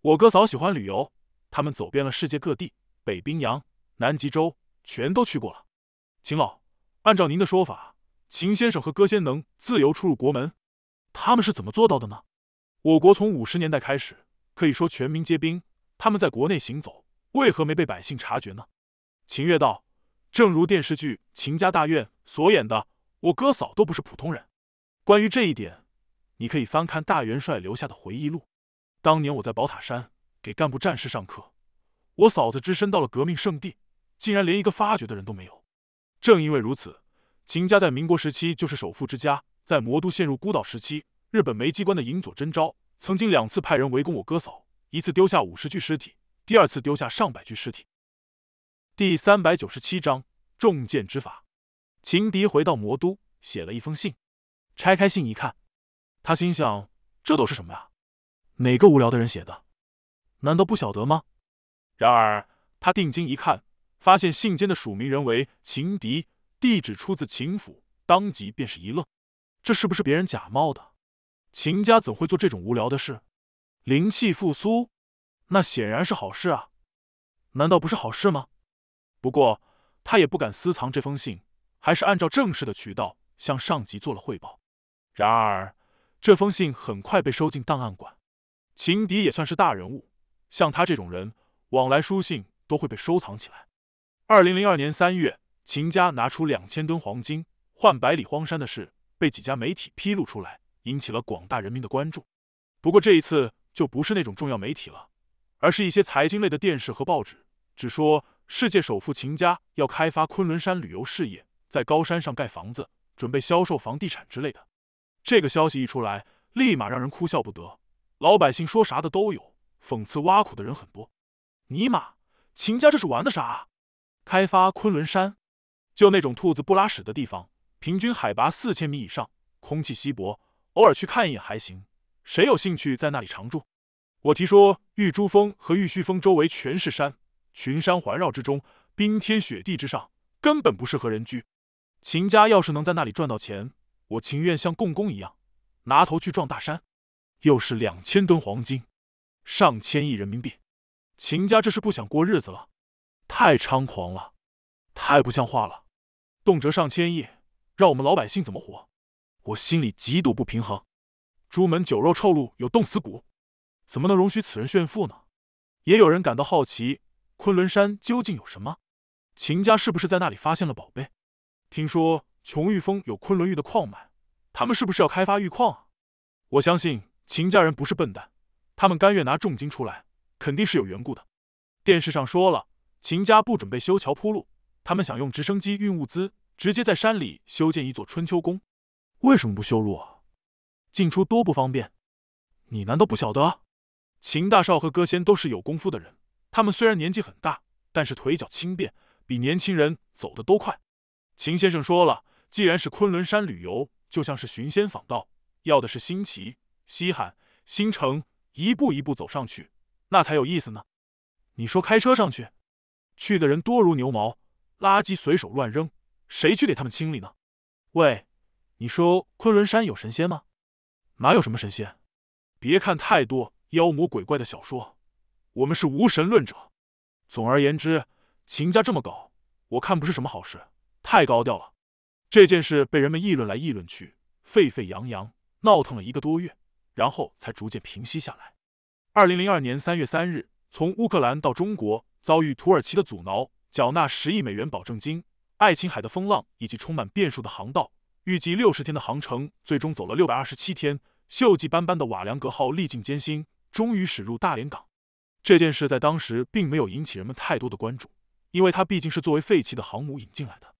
我哥嫂喜欢旅游，他们走遍了世界各地，北冰洋、南极洲全都去过了。秦老。”按照您的说法，秦先生和歌仙能自由出入国门，他们是怎么做到的呢？我国从五十年代开始，可以说全民皆兵，他们在国内行走，为何没被百姓察觉呢？秦月道：“正如电视剧《秦家大院》所演的，我哥嫂都不是普通人。关于这一点，你可以翻看大元帅留下的回忆录。当年我在宝塔山给干部战士上课，我嫂子只身到了革命圣地，竟然连一个发觉的人都没有。”正因为如此，秦家在民国时期就是首富之家。在魔都陷入孤岛时期，日本梅机关的银佐真昭曾经两次派人围攻我哥嫂，一次丢下五十具尸体，第二次丢下上百具尸体。第三百九十七章重剑之法。秦迪回到魔都，写了一封信。拆开信一看，他心想：这都是什么呀？哪个无聊的人写的？难道不晓得吗？然而他定睛一看。发现信笺的署名人为秦敌，地址出自秦府，当即便是一愣，这是不是别人假冒的？秦家怎会做这种无聊的事？灵气复苏，那显然是好事啊，难道不是好事吗？不过他也不敢私藏这封信，还是按照正式的渠道向上级做了汇报。然而这封信很快被收进档案馆，秦敌也算是大人物，像他这种人往来书信都会被收藏起来。二零零二年三月，秦家拿出两千吨黄金换百里荒山的事被几家媒体披露出来，引起了广大人民的关注。不过这一次就不是那种重要媒体了，而是一些财经类的电视和报纸，只说世界首富秦家要开发昆仑山旅游事业，在高山上盖房子，准备销售房地产之类的。这个消息一出来，立马让人哭笑不得。老百姓说啥的都有，讽刺挖苦的人很多。尼玛，秦家这是玩的啥？开发昆仑山，就那种兔子不拉屎的地方，平均海拔四千米以上，空气稀薄，偶尔去看一眼还行。谁有兴趣在那里常住？我听说玉珠峰和玉虚峰周围全是山，群山环绕之中，冰天雪地之上，根本不适合人居。秦家要是能在那里赚到钱，我情愿像共工一样，拿头去撞大山。又是两千吨黄金，上千亿人民币，秦家这是不想过日子了。太猖狂了，太不像话了！动辄上千亿，让我们老百姓怎么活？我心里极度不平衡。朱门酒肉臭，路有冻死骨，怎么能容许此人炫富呢？也有人感到好奇：昆仑山究竟有什么？秦家是不是在那里发现了宝贝？听说琼玉峰有昆仑玉的矿脉，他们是不是要开发玉矿啊？我相信秦家人不是笨蛋，他们甘愿拿重金出来，肯定是有缘故的。电视上说了。秦家不准备修桥铺路，他们想用直升机运物资，直接在山里修建一座春秋宫。为什么不修路啊？进出多不方便。你难道不晓得？秦大少和歌仙都是有功夫的人，他们虽然年纪很大，但是腿脚轻便，比年轻人走得都快。秦先生说了，既然是昆仑山旅游，就像是寻仙访道，要的是新奇、稀罕、新城，一步一步走上去，那才有意思呢。你说开车上去？去的人多如牛毛，垃圾随手乱扔，谁去给他们清理呢？喂，你说昆仑山有神仙吗？哪有什么神仙？别看太多妖魔鬼怪的小说，我们是无神论者。总而言之，秦家这么搞，我看不是什么好事，太高调了。这件事被人们议论来议论去，沸沸扬扬，闹腾了一个多月，然后才逐渐平息下来。二零零二年三月三日，从乌克兰到中国。遭遇土耳其的阻挠，缴纳十亿美元保证金，爱琴海的风浪以及充满变数的航道，预计六十天的航程，最终走了六百二十七天，锈迹斑斑的瓦良格号历尽艰辛，终于驶入大连港。这件事在当时并没有引起人们太多的关注，因为它毕竟是作为废弃的航母引进来的。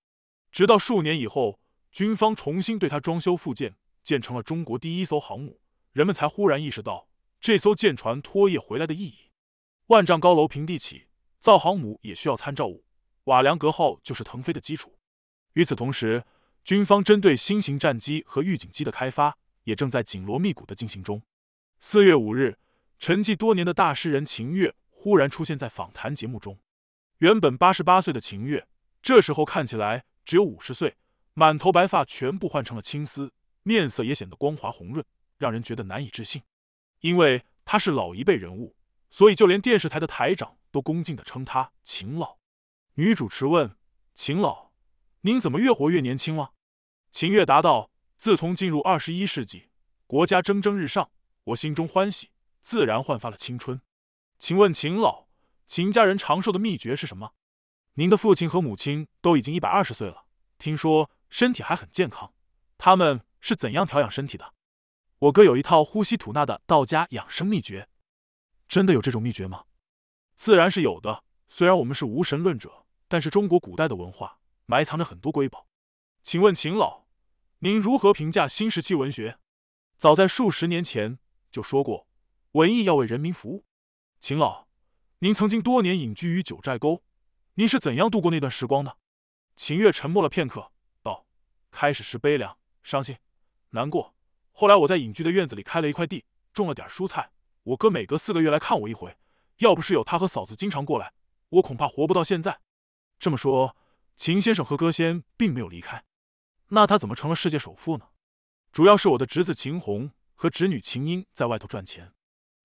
直到数年以后，军方重新对它装修复建，建成了中国第一艘航母，人们才忽然意识到这艘舰船拖曳回来的意义。万丈高楼平地起。造航母也需要参照物，瓦良格号就是腾飞的基础。与此同时，军方针对新型战机和预警机的开发也正在紧锣密鼓的进行中。四月五日，沉寂多年的大诗人秦月忽然出现在访谈节目中。原本八十八岁的秦月，这时候看起来只有五十岁，满头白发全部换成了青丝，面色也显得光滑红润，让人觉得难以置信。因为他是老一辈人物，所以就连电视台的台长。都恭敬的称他秦老。女主持问：“秦老，您怎么越活越年轻了？”秦月答道：“自从进入二十一世纪，国家蒸蒸日上，我心中欢喜，自然焕发了青春。”请问秦老，秦家人长寿的秘诀是什么？您的父亲和母亲都已经一百二十岁了，听说身体还很健康，他们是怎样调养身体的？我哥有一套呼吸吐纳的道家养生秘诀。真的有这种秘诀吗？自然是有的。虽然我们是无神论者，但是中国古代的文化埋藏着很多瑰宝。请问秦老，您如何评价新时期文学？早在数十年前就说过，文艺要为人民服务。秦老，您曾经多年隐居于九寨沟，您是怎样度过那段时光的？秦月沉默了片刻，道：“开始是悲凉、伤心、难过，后来我在隐居的院子里开了一块地，种了点蔬菜。我哥每隔四个月来看我一回。”要不是有他和嫂子经常过来，我恐怕活不到现在。这么说，秦先生和歌仙并没有离开，那他怎么成了世界首富呢？主要是我的侄子秦红和侄女秦英在外头赚钱，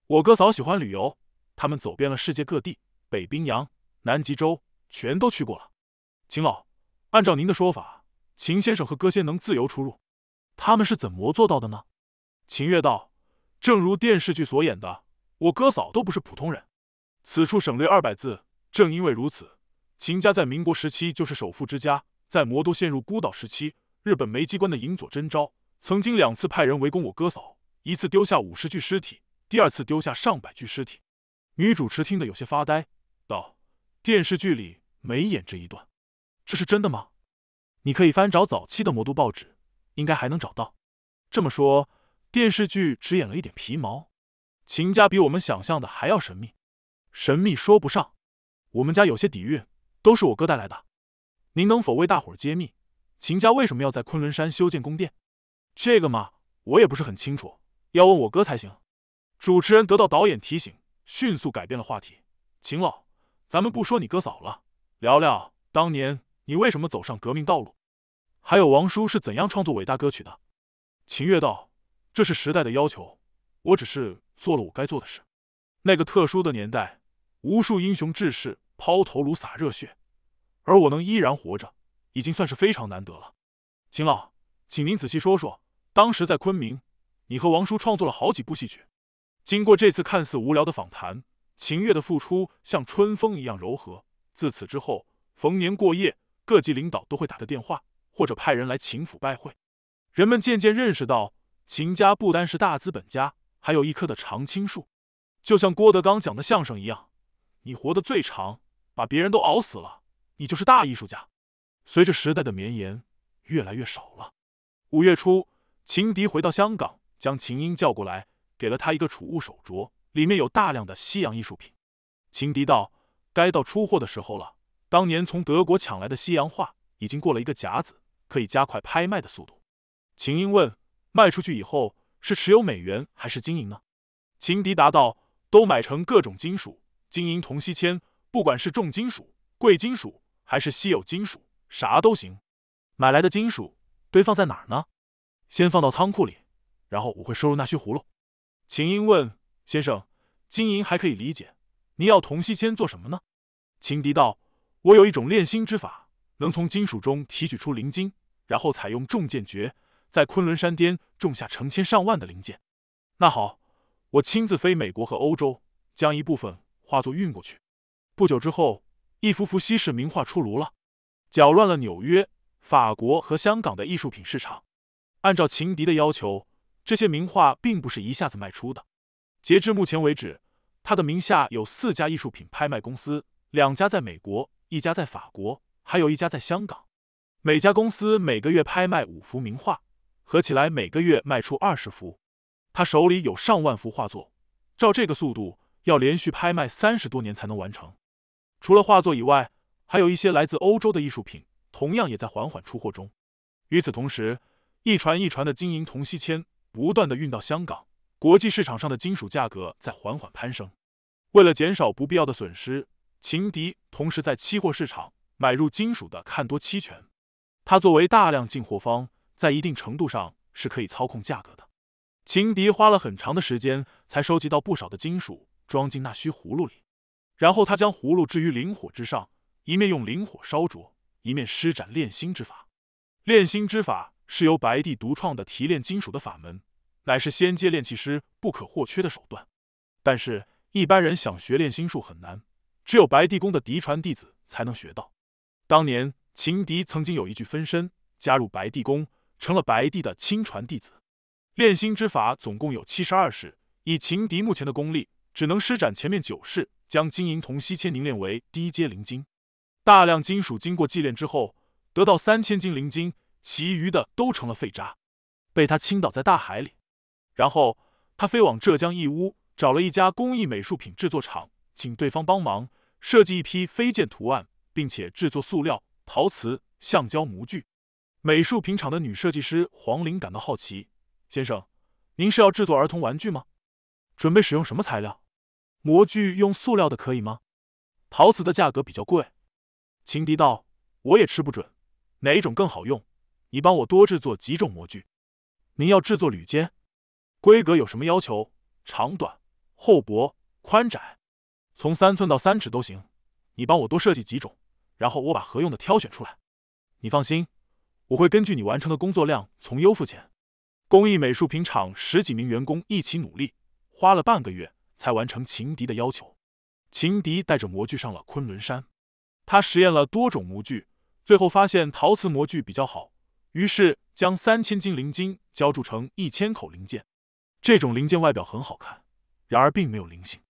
我哥嫂喜欢旅游，他们走遍了世界各地，北冰洋、南极洲全都去过了。秦老，按照您的说法，秦先生和歌仙能自由出入，他们是怎么做到的呢？秦月道：“正如电视剧所演的，我哥嫂都不是普通人。”此处省略二百字。正因为如此，秦家在民国时期就是首富之家。在魔都陷入孤岛时期，日本梅机关的银佐真昭曾经两次派人围攻我哥嫂，一次丢下五十具尸体，第二次丢下上百具尸体。女主持听得有些发呆，道：“电视剧里没演这一段，这是真的吗？你可以翻找早期的魔都报纸，应该还能找到。”这么说，电视剧只演了一点皮毛，秦家比我们想象的还要神秘。神秘说不上，我们家有些底蕴，都是我哥带来的。您能否为大伙儿揭秘，秦家为什么要在昆仑山修建宫殿？这个嘛，我也不是很清楚，要问我哥才行。主持人得到导演提醒，迅速改变了话题。秦老，咱们不说你哥嫂了，聊聊当年你为什么走上革命道路，还有王叔是怎样创作伟大歌曲的。秦月道：“这是时代的要求，我只是做了我该做的事。那个特殊的年代。”无数英雄志士抛头颅洒热血，而我能依然活着，已经算是非常难得了。秦老，请您仔细说说，当时在昆明，你和王叔创作了好几部戏曲。经过这次看似无聊的访谈，秦月的付出像春风一样柔和。自此之后，逢年过夜，各级领导都会打个电话或者派人来秦府拜会。人们渐渐认识到，秦家不单是大资本家，还有一棵的常青树，就像郭德纲讲的相声一样。你活得最长，把别人都熬死了，你就是大艺术家。随着时代的绵延，越来越少了。五月初，秦迪回到香港，将秦英叫过来，给了他一个储物手镯，里面有大量的西洋艺术品。秦迪道：“该到出货的时候了。当年从德国抢来的西洋画，已经过了一个甲子，可以加快拍卖的速度。”秦英问：“卖出去以后是持有美元还是金银呢？”秦迪答道：“都买成各种金属。”金银、铜、锡、铅，不管是重金属、贵金属还是稀有金属，啥都行。买来的金属堆放在哪儿呢？先放到仓库里，然后我会收入纳须葫芦。秦英问：“先生，金银还可以理解，你要铜锡铅做什么呢？”秦迪道：“我有一种炼心之法，能从金属中提取出灵金，然后采用重剑诀，在昆仑山巅种下成千上万的灵剑。那好，我亲自飞美国和欧洲，将一部分。”画作运过去，不久之后，一幅幅西式名画出炉了，搅乱了纽约、法国和香港的艺术品市场。按照情敌的要求，这些名画并不是一下子卖出的。截至目前为止，他的名下有四家艺术品拍卖公司，两家在美国，一家在法国，还有一家在香港。每家公司每个月拍卖五幅名画，合起来每个月卖出二十幅。他手里有上万幅画作，照这个速度。要连续拍卖三十多年才能完成。除了画作以外，还有一些来自欧洲的艺术品，同样也在缓缓出货中。与此同时，一船一船的金银铜锡铅不断的运到香港。国际市场上的金属价格在缓缓攀升。为了减少不必要的损失，情敌同时在期货市场买入金属的看多期权。他作为大量进货方，在一定程度上是可以操控价格的。情敌花了很长的时间才收集到不少的金属。装进那虚葫芦里，然后他将葫芦置于灵火之上，一面用灵火烧灼，一面施展炼心之法。炼心之法是由白帝独创的提炼金属的法门，乃是仙阶炼器师不可或缺的手段。但是，一般人想学炼心术很难，只有白帝宫的嫡传弟子才能学到。当年，秦迪曾经有一具分身加入白帝宫，成了白帝的亲传弟子。炼心之法总共有七十二式，以秦迪目前的功力。只能施展前面九式，将金银铜锡铅凝炼为低阶灵晶。大量金属经过祭炼之后，得到三千斤灵晶，其余的都成了废渣，被他倾倒在大海里。然后他飞往浙江义乌，找了一家工艺美术品制作厂，请对方帮忙设计一批飞剑图案，并且制作塑料、陶瓷、橡胶模具。美术品厂的女设计师黄玲感到好奇：“先生，您是要制作儿童玩具吗？准备使用什么材料？”模具用塑料的可以吗？陶瓷的价格比较贵。秦迪道：“我也吃不准，哪一种更好用？你帮我多制作几种模具。您要制作铝尖，规格有什么要求？长短、厚薄、宽窄，从三寸到三尺都行。你帮我多设计几种，然后我把合用的挑选出来。你放心，我会根据你完成的工作量从优付钱。”工艺美术品厂十几名员工一起努力，花了半个月。才完成情敌的要求。情敌带着模具上了昆仑山，他实验了多种模具，最后发现陶瓷模具比较好，于是将三千斤灵晶浇铸成一千口零件。这种零件外表很好看，然而并没有灵性。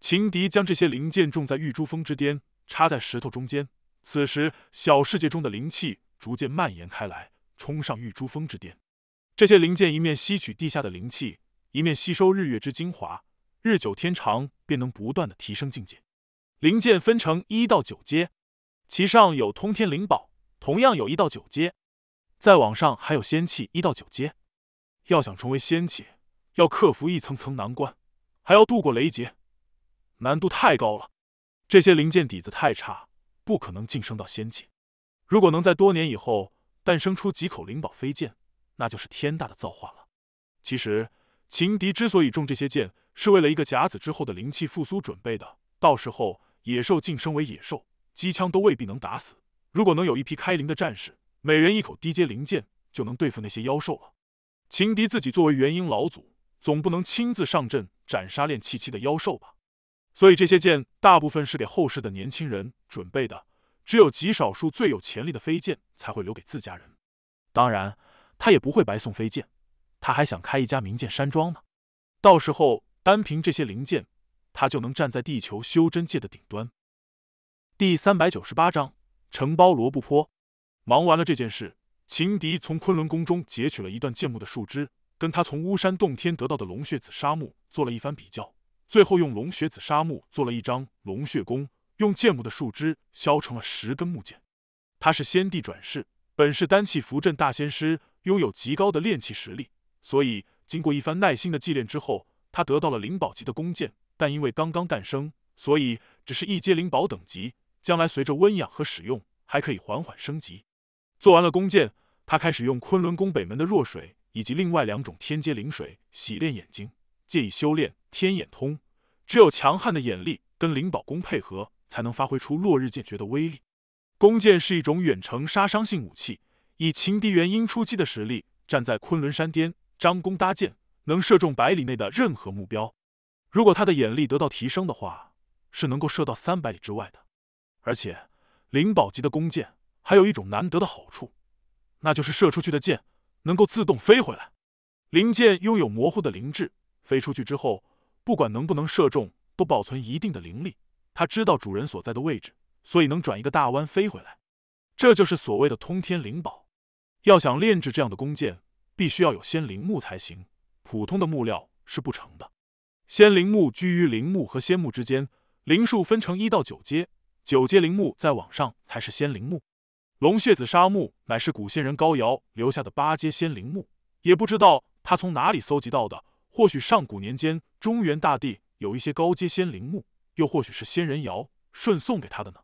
情敌将这些零件种在玉珠峰之巅，插在石头中间。此时，小世界中的灵气逐渐蔓延开来，冲上玉珠峰之巅。这些零件一面吸取地下的灵气，一面吸收日月之精华。日久天长，便能不断的提升境界。灵剑分成一到九阶，其上有通天灵宝，同样有一到九阶。再往上还有仙气一到九阶。要想成为仙气，要克服一层层难关，还要度过雷劫，难度太高了。这些灵剑底子太差，不可能晋升到仙界。如果能在多年以后诞生出几口灵宝飞剑，那就是天大的造化了。其实，情敌之所以中这些剑。是为了一个甲子之后的灵气复苏准备的，到时候野兽晋升为野兽，机枪都未必能打死。如果能有一批开灵的战士，每人一口低阶灵剑，就能对付那些妖兽了。秦迪自己作为元婴老祖，总不能亲自上阵斩杀练气期的妖兽吧？所以这些剑大部分是给后世的年轻人准备的，只有极少数最有潜力的飞剑才会留给自家人。当然，他也不会白送飞剑，他还想开一家名剑山庄呢，到时候。单凭这些零件，他就能站在地球修真界的顶端。第三百九十八章承包罗布泊。忙完了这件事，秦敌从昆仑宫中截取了一段剑木的树枝，跟他从巫山洞天得到的龙血紫砂木做了一番比较，最后用龙血紫砂木做了一张龙血弓，用剑木的树枝削成了十根木剑。他是先帝转世，本是丹气扶镇大仙师，拥有极高的炼器实力，所以经过一番耐心的祭炼之后。他得到了灵宝级的弓箭，但因为刚刚诞生，所以只是一阶灵宝等级。将来随着温养和使用，还可以缓缓升级。做完了弓箭，他开始用昆仑宫北门的弱水以及另外两种天阶灵水洗练眼睛，借以修炼天眼通。只有强悍的眼力跟灵宝弓配合，才能发挥出落日剑诀的威力。弓箭是一种远程杀伤性武器，以情敌元婴初期的实力，站在昆仑山巅，张弓搭箭。能射中百里内的任何目标，如果他的眼力得到提升的话，是能够射到三百里之外的。而且灵宝级的弓箭还有一种难得的好处，那就是射出去的箭能够自动飞回来。灵箭拥有模糊的灵智，飞出去之后，不管能不能射中，都保存一定的灵力。他知道主人所在的位置，所以能转一个大弯飞回来。这就是所谓的通天灵宝。要想炼制这样的弓箭，必须要有仙灵木才行。普通的木料是不成的，仙灵木居于灵木和仙木之间，灵树分成一到九阶，九阶灵木再往上才是仙灵木。龙血紫沙木乃是古仙人高瑶留下的八阶仙灵木，也不知道他从哪里搜集到的。或许上古年间中原大地有一些高阶仙灵木，又或许是仙人瑶顺送给他的呢。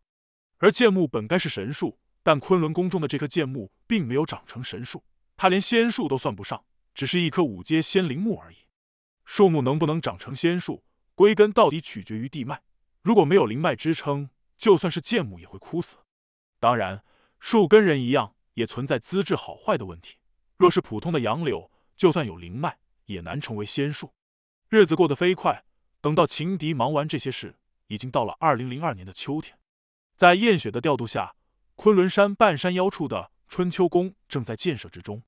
而剑木本该是神树，但昆仑宫中的这棵剑木并没有长成神树，它连仙树都算不上。只是一棵五阶仙灵木而已，树木能不能长成仙树，归根到底取决于地脉。如果没有灵脉支撑，就算是剑木也会枯死。当然，树跟人一样，也存在资质好坏的问题。若是普通的杨柳，就算有灵脉，也难成为仙树。日子过得飞快，等到秦迪忙完这些事，已经到了二零零二年的秋天。在燕雪的调度下，昆仑山半山腰处的春秋宫正在建设之中。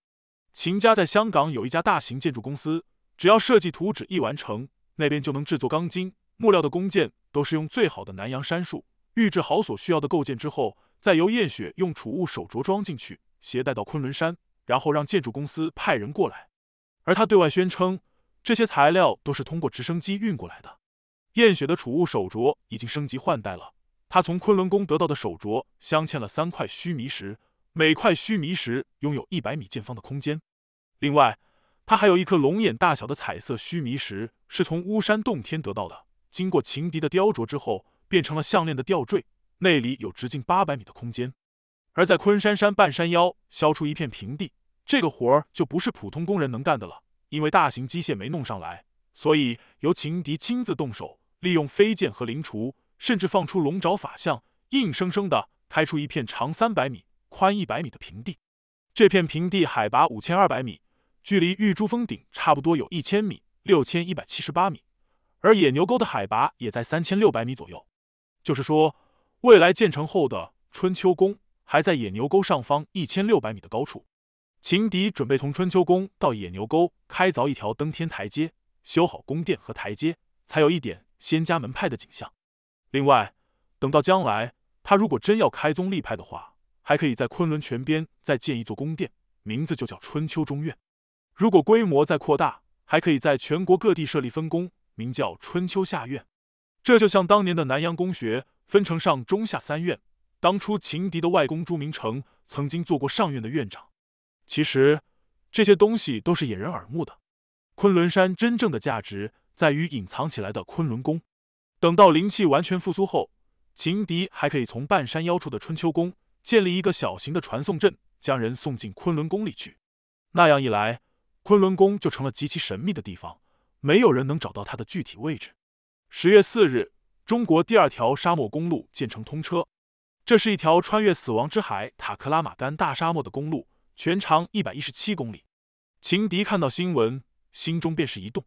秦家在香港有一家大型建筑公司，只要设计图纸一完成，那边就能制作钢筋、木料的工件，都是用最好的南洋杉树。预制好所需要的构件之后，再由燕雪用储物手镯装进去，携带到昆仑山，然后让建筑公司派人过来。而他对外宣称，这些材料都是通过直升机运过来的。燕雪的储物手镯已经升级换代了，他从昆仑宫得到的手镯，镶嵌了三块须弥石，每块须弥石拥有一百米见方的空间。另外，他还有一颗龙眼大小的彩色须弥石，是从巫山洞天得到的。经过情敌的雕琢之后，变成了项链的吊坠。内里有直径八百米的空间，而在昆山山半山腰削出一片平地，这个活儿就不是普通工人能干的了。因为大型机械没弄上来，所以由情敌亲自动手，利用飞剑和灵锄，甚至放出龙爪法相，硬生生的开出一片长三百米、宽一百米的平地。这片平地海拔五千二百米。距离玉珠峰顶差不多有一千米，六千一百七十八米，而野牛沟的海拔也在三千六百米左右。就是说，未来建成后的春秋宫还在野牛沟上方一千六百米的高处。秦迪准备从春秋宫到野牛沟开凿一条登天台阶，修好宫殿和台阶，才有一点仙家门派的景象。另外，等到将来他如果真要开宗立派的话，还可以在昆仑泉边再建一座宫殿，名字就叫春秋中院。如果规模再扩大，还可以在全国各地设立分工，名叫春秋下院。这就像当年的南阳公学分成上、中、下三院。当初秦迪的外公朱明诚曾经做过上院的院长。其实这些东西都是掩人耳目的。昆仑山真正的价值在于隐藏起来的昆仑宫。等到灵气完全复苏后，秦迪还可以从半山腰处的春秋宫建立一个小型的传送阵，将人送进昆仑宫里去。那样一来。昆仑宫就成了极其神秘的地方，没有人能找到它的具体位置。十月四日，中国第二条沙漠公路建成通车，这是一条穿越死亡之海塔克拉玛干大沙漠的公路，全长一百一十七公里。秦迪看到新闻，心中便是一动。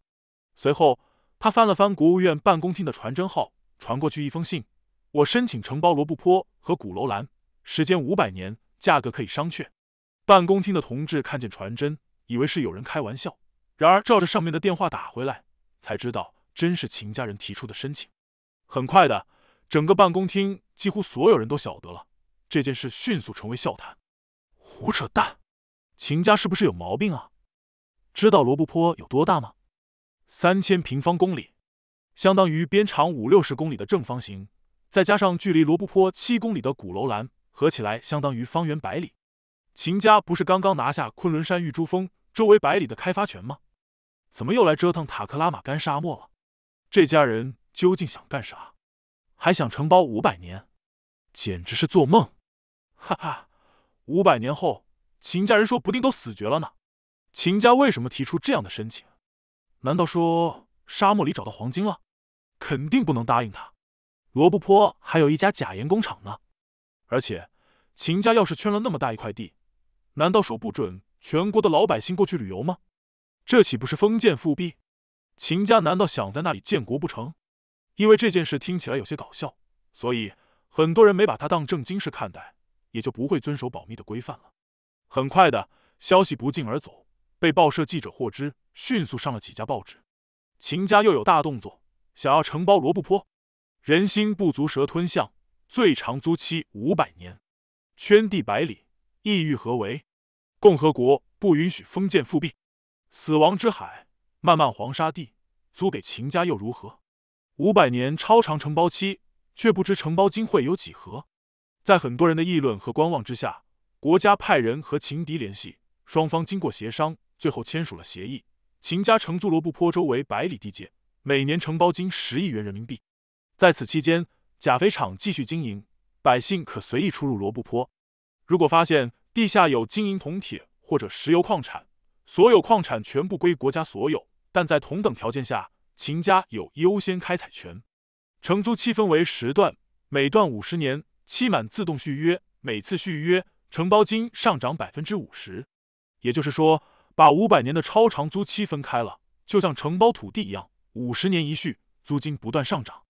随后，他翻了翻国务院办公厅的传真号，传过去一封信：“我申请承包罗布泊和古楼兰，时间五百年，价格可以商榷。”办公厅的同志看见传真。以为是有人开玩笑，然而照着上面的电话打回来，才知道真是秦家人提出的申请。很快的，整个办公厅几乎所有人都晓得了这件事，迅速成为笑谈。胡扯淡，秦家是不是有毛病啊？知道罗布泊有多大吗？三千平方公里，相当于边长五六十公里的正方形。再加上距离罗布泊七公里的鼓楼兰，合起来相当于方圆百里。秦家不是刚刚拿下昆仑山玉珠峰？周围百里的开发权吗？怎么又来折腾塔克拉玛干沙漠了？这家人究竟想干啥？还想承包五百年，简直是做梦！哈哈，五百年后，秦家人说不定都死绝了呢。秦家为什么提出这样的申请？难道说沙漠里找到黄金了？肯定不能答应他。罗布泊还有一家假盐工厂呢。而且，秦家要是圈了那么大一块地，难道说不准？全国的老百姓过去旅游吗？这岂不是封建复辟？秦家难道想在那里建国不成？因为这件事听起来有些搞笑，所以很多人没把它当正经事看待，也就不会遵守保密的规范了。很快的消息不胫而走，被报社记者获知，迅速上了几家报纸。秦家又有大动作，想要承包罗布泊。人心不足蛇吞象，最长租期五百年，圈地百里，意欲何为？共和国不允许封建复辟，死亡之海漫漫黄沙地租给秦家又如何？五百年超长承包期，却不知承包金会有几何？在很多人的议论和观望之下，国家派人和秦敌联系，双方经过协商，最后签署了协议。秦家承租罗布泊周围百里地界，每年承包金十亿元人民币。在此期间，钾肥厂继续经营，百姓可随意出入罗布泊。如果发现，地下有金银铜铁或者石油矿产，所有矿产全部归国家所有，但在同等条件下，秦家有优先开采权。承租期分为十段，每段五十年，期满自动续约，每次续约承包金上涨百分之五十。也就是说，把五百年的超长租期分开了，就像承包土地一样，五十年一续，租金不断上涨。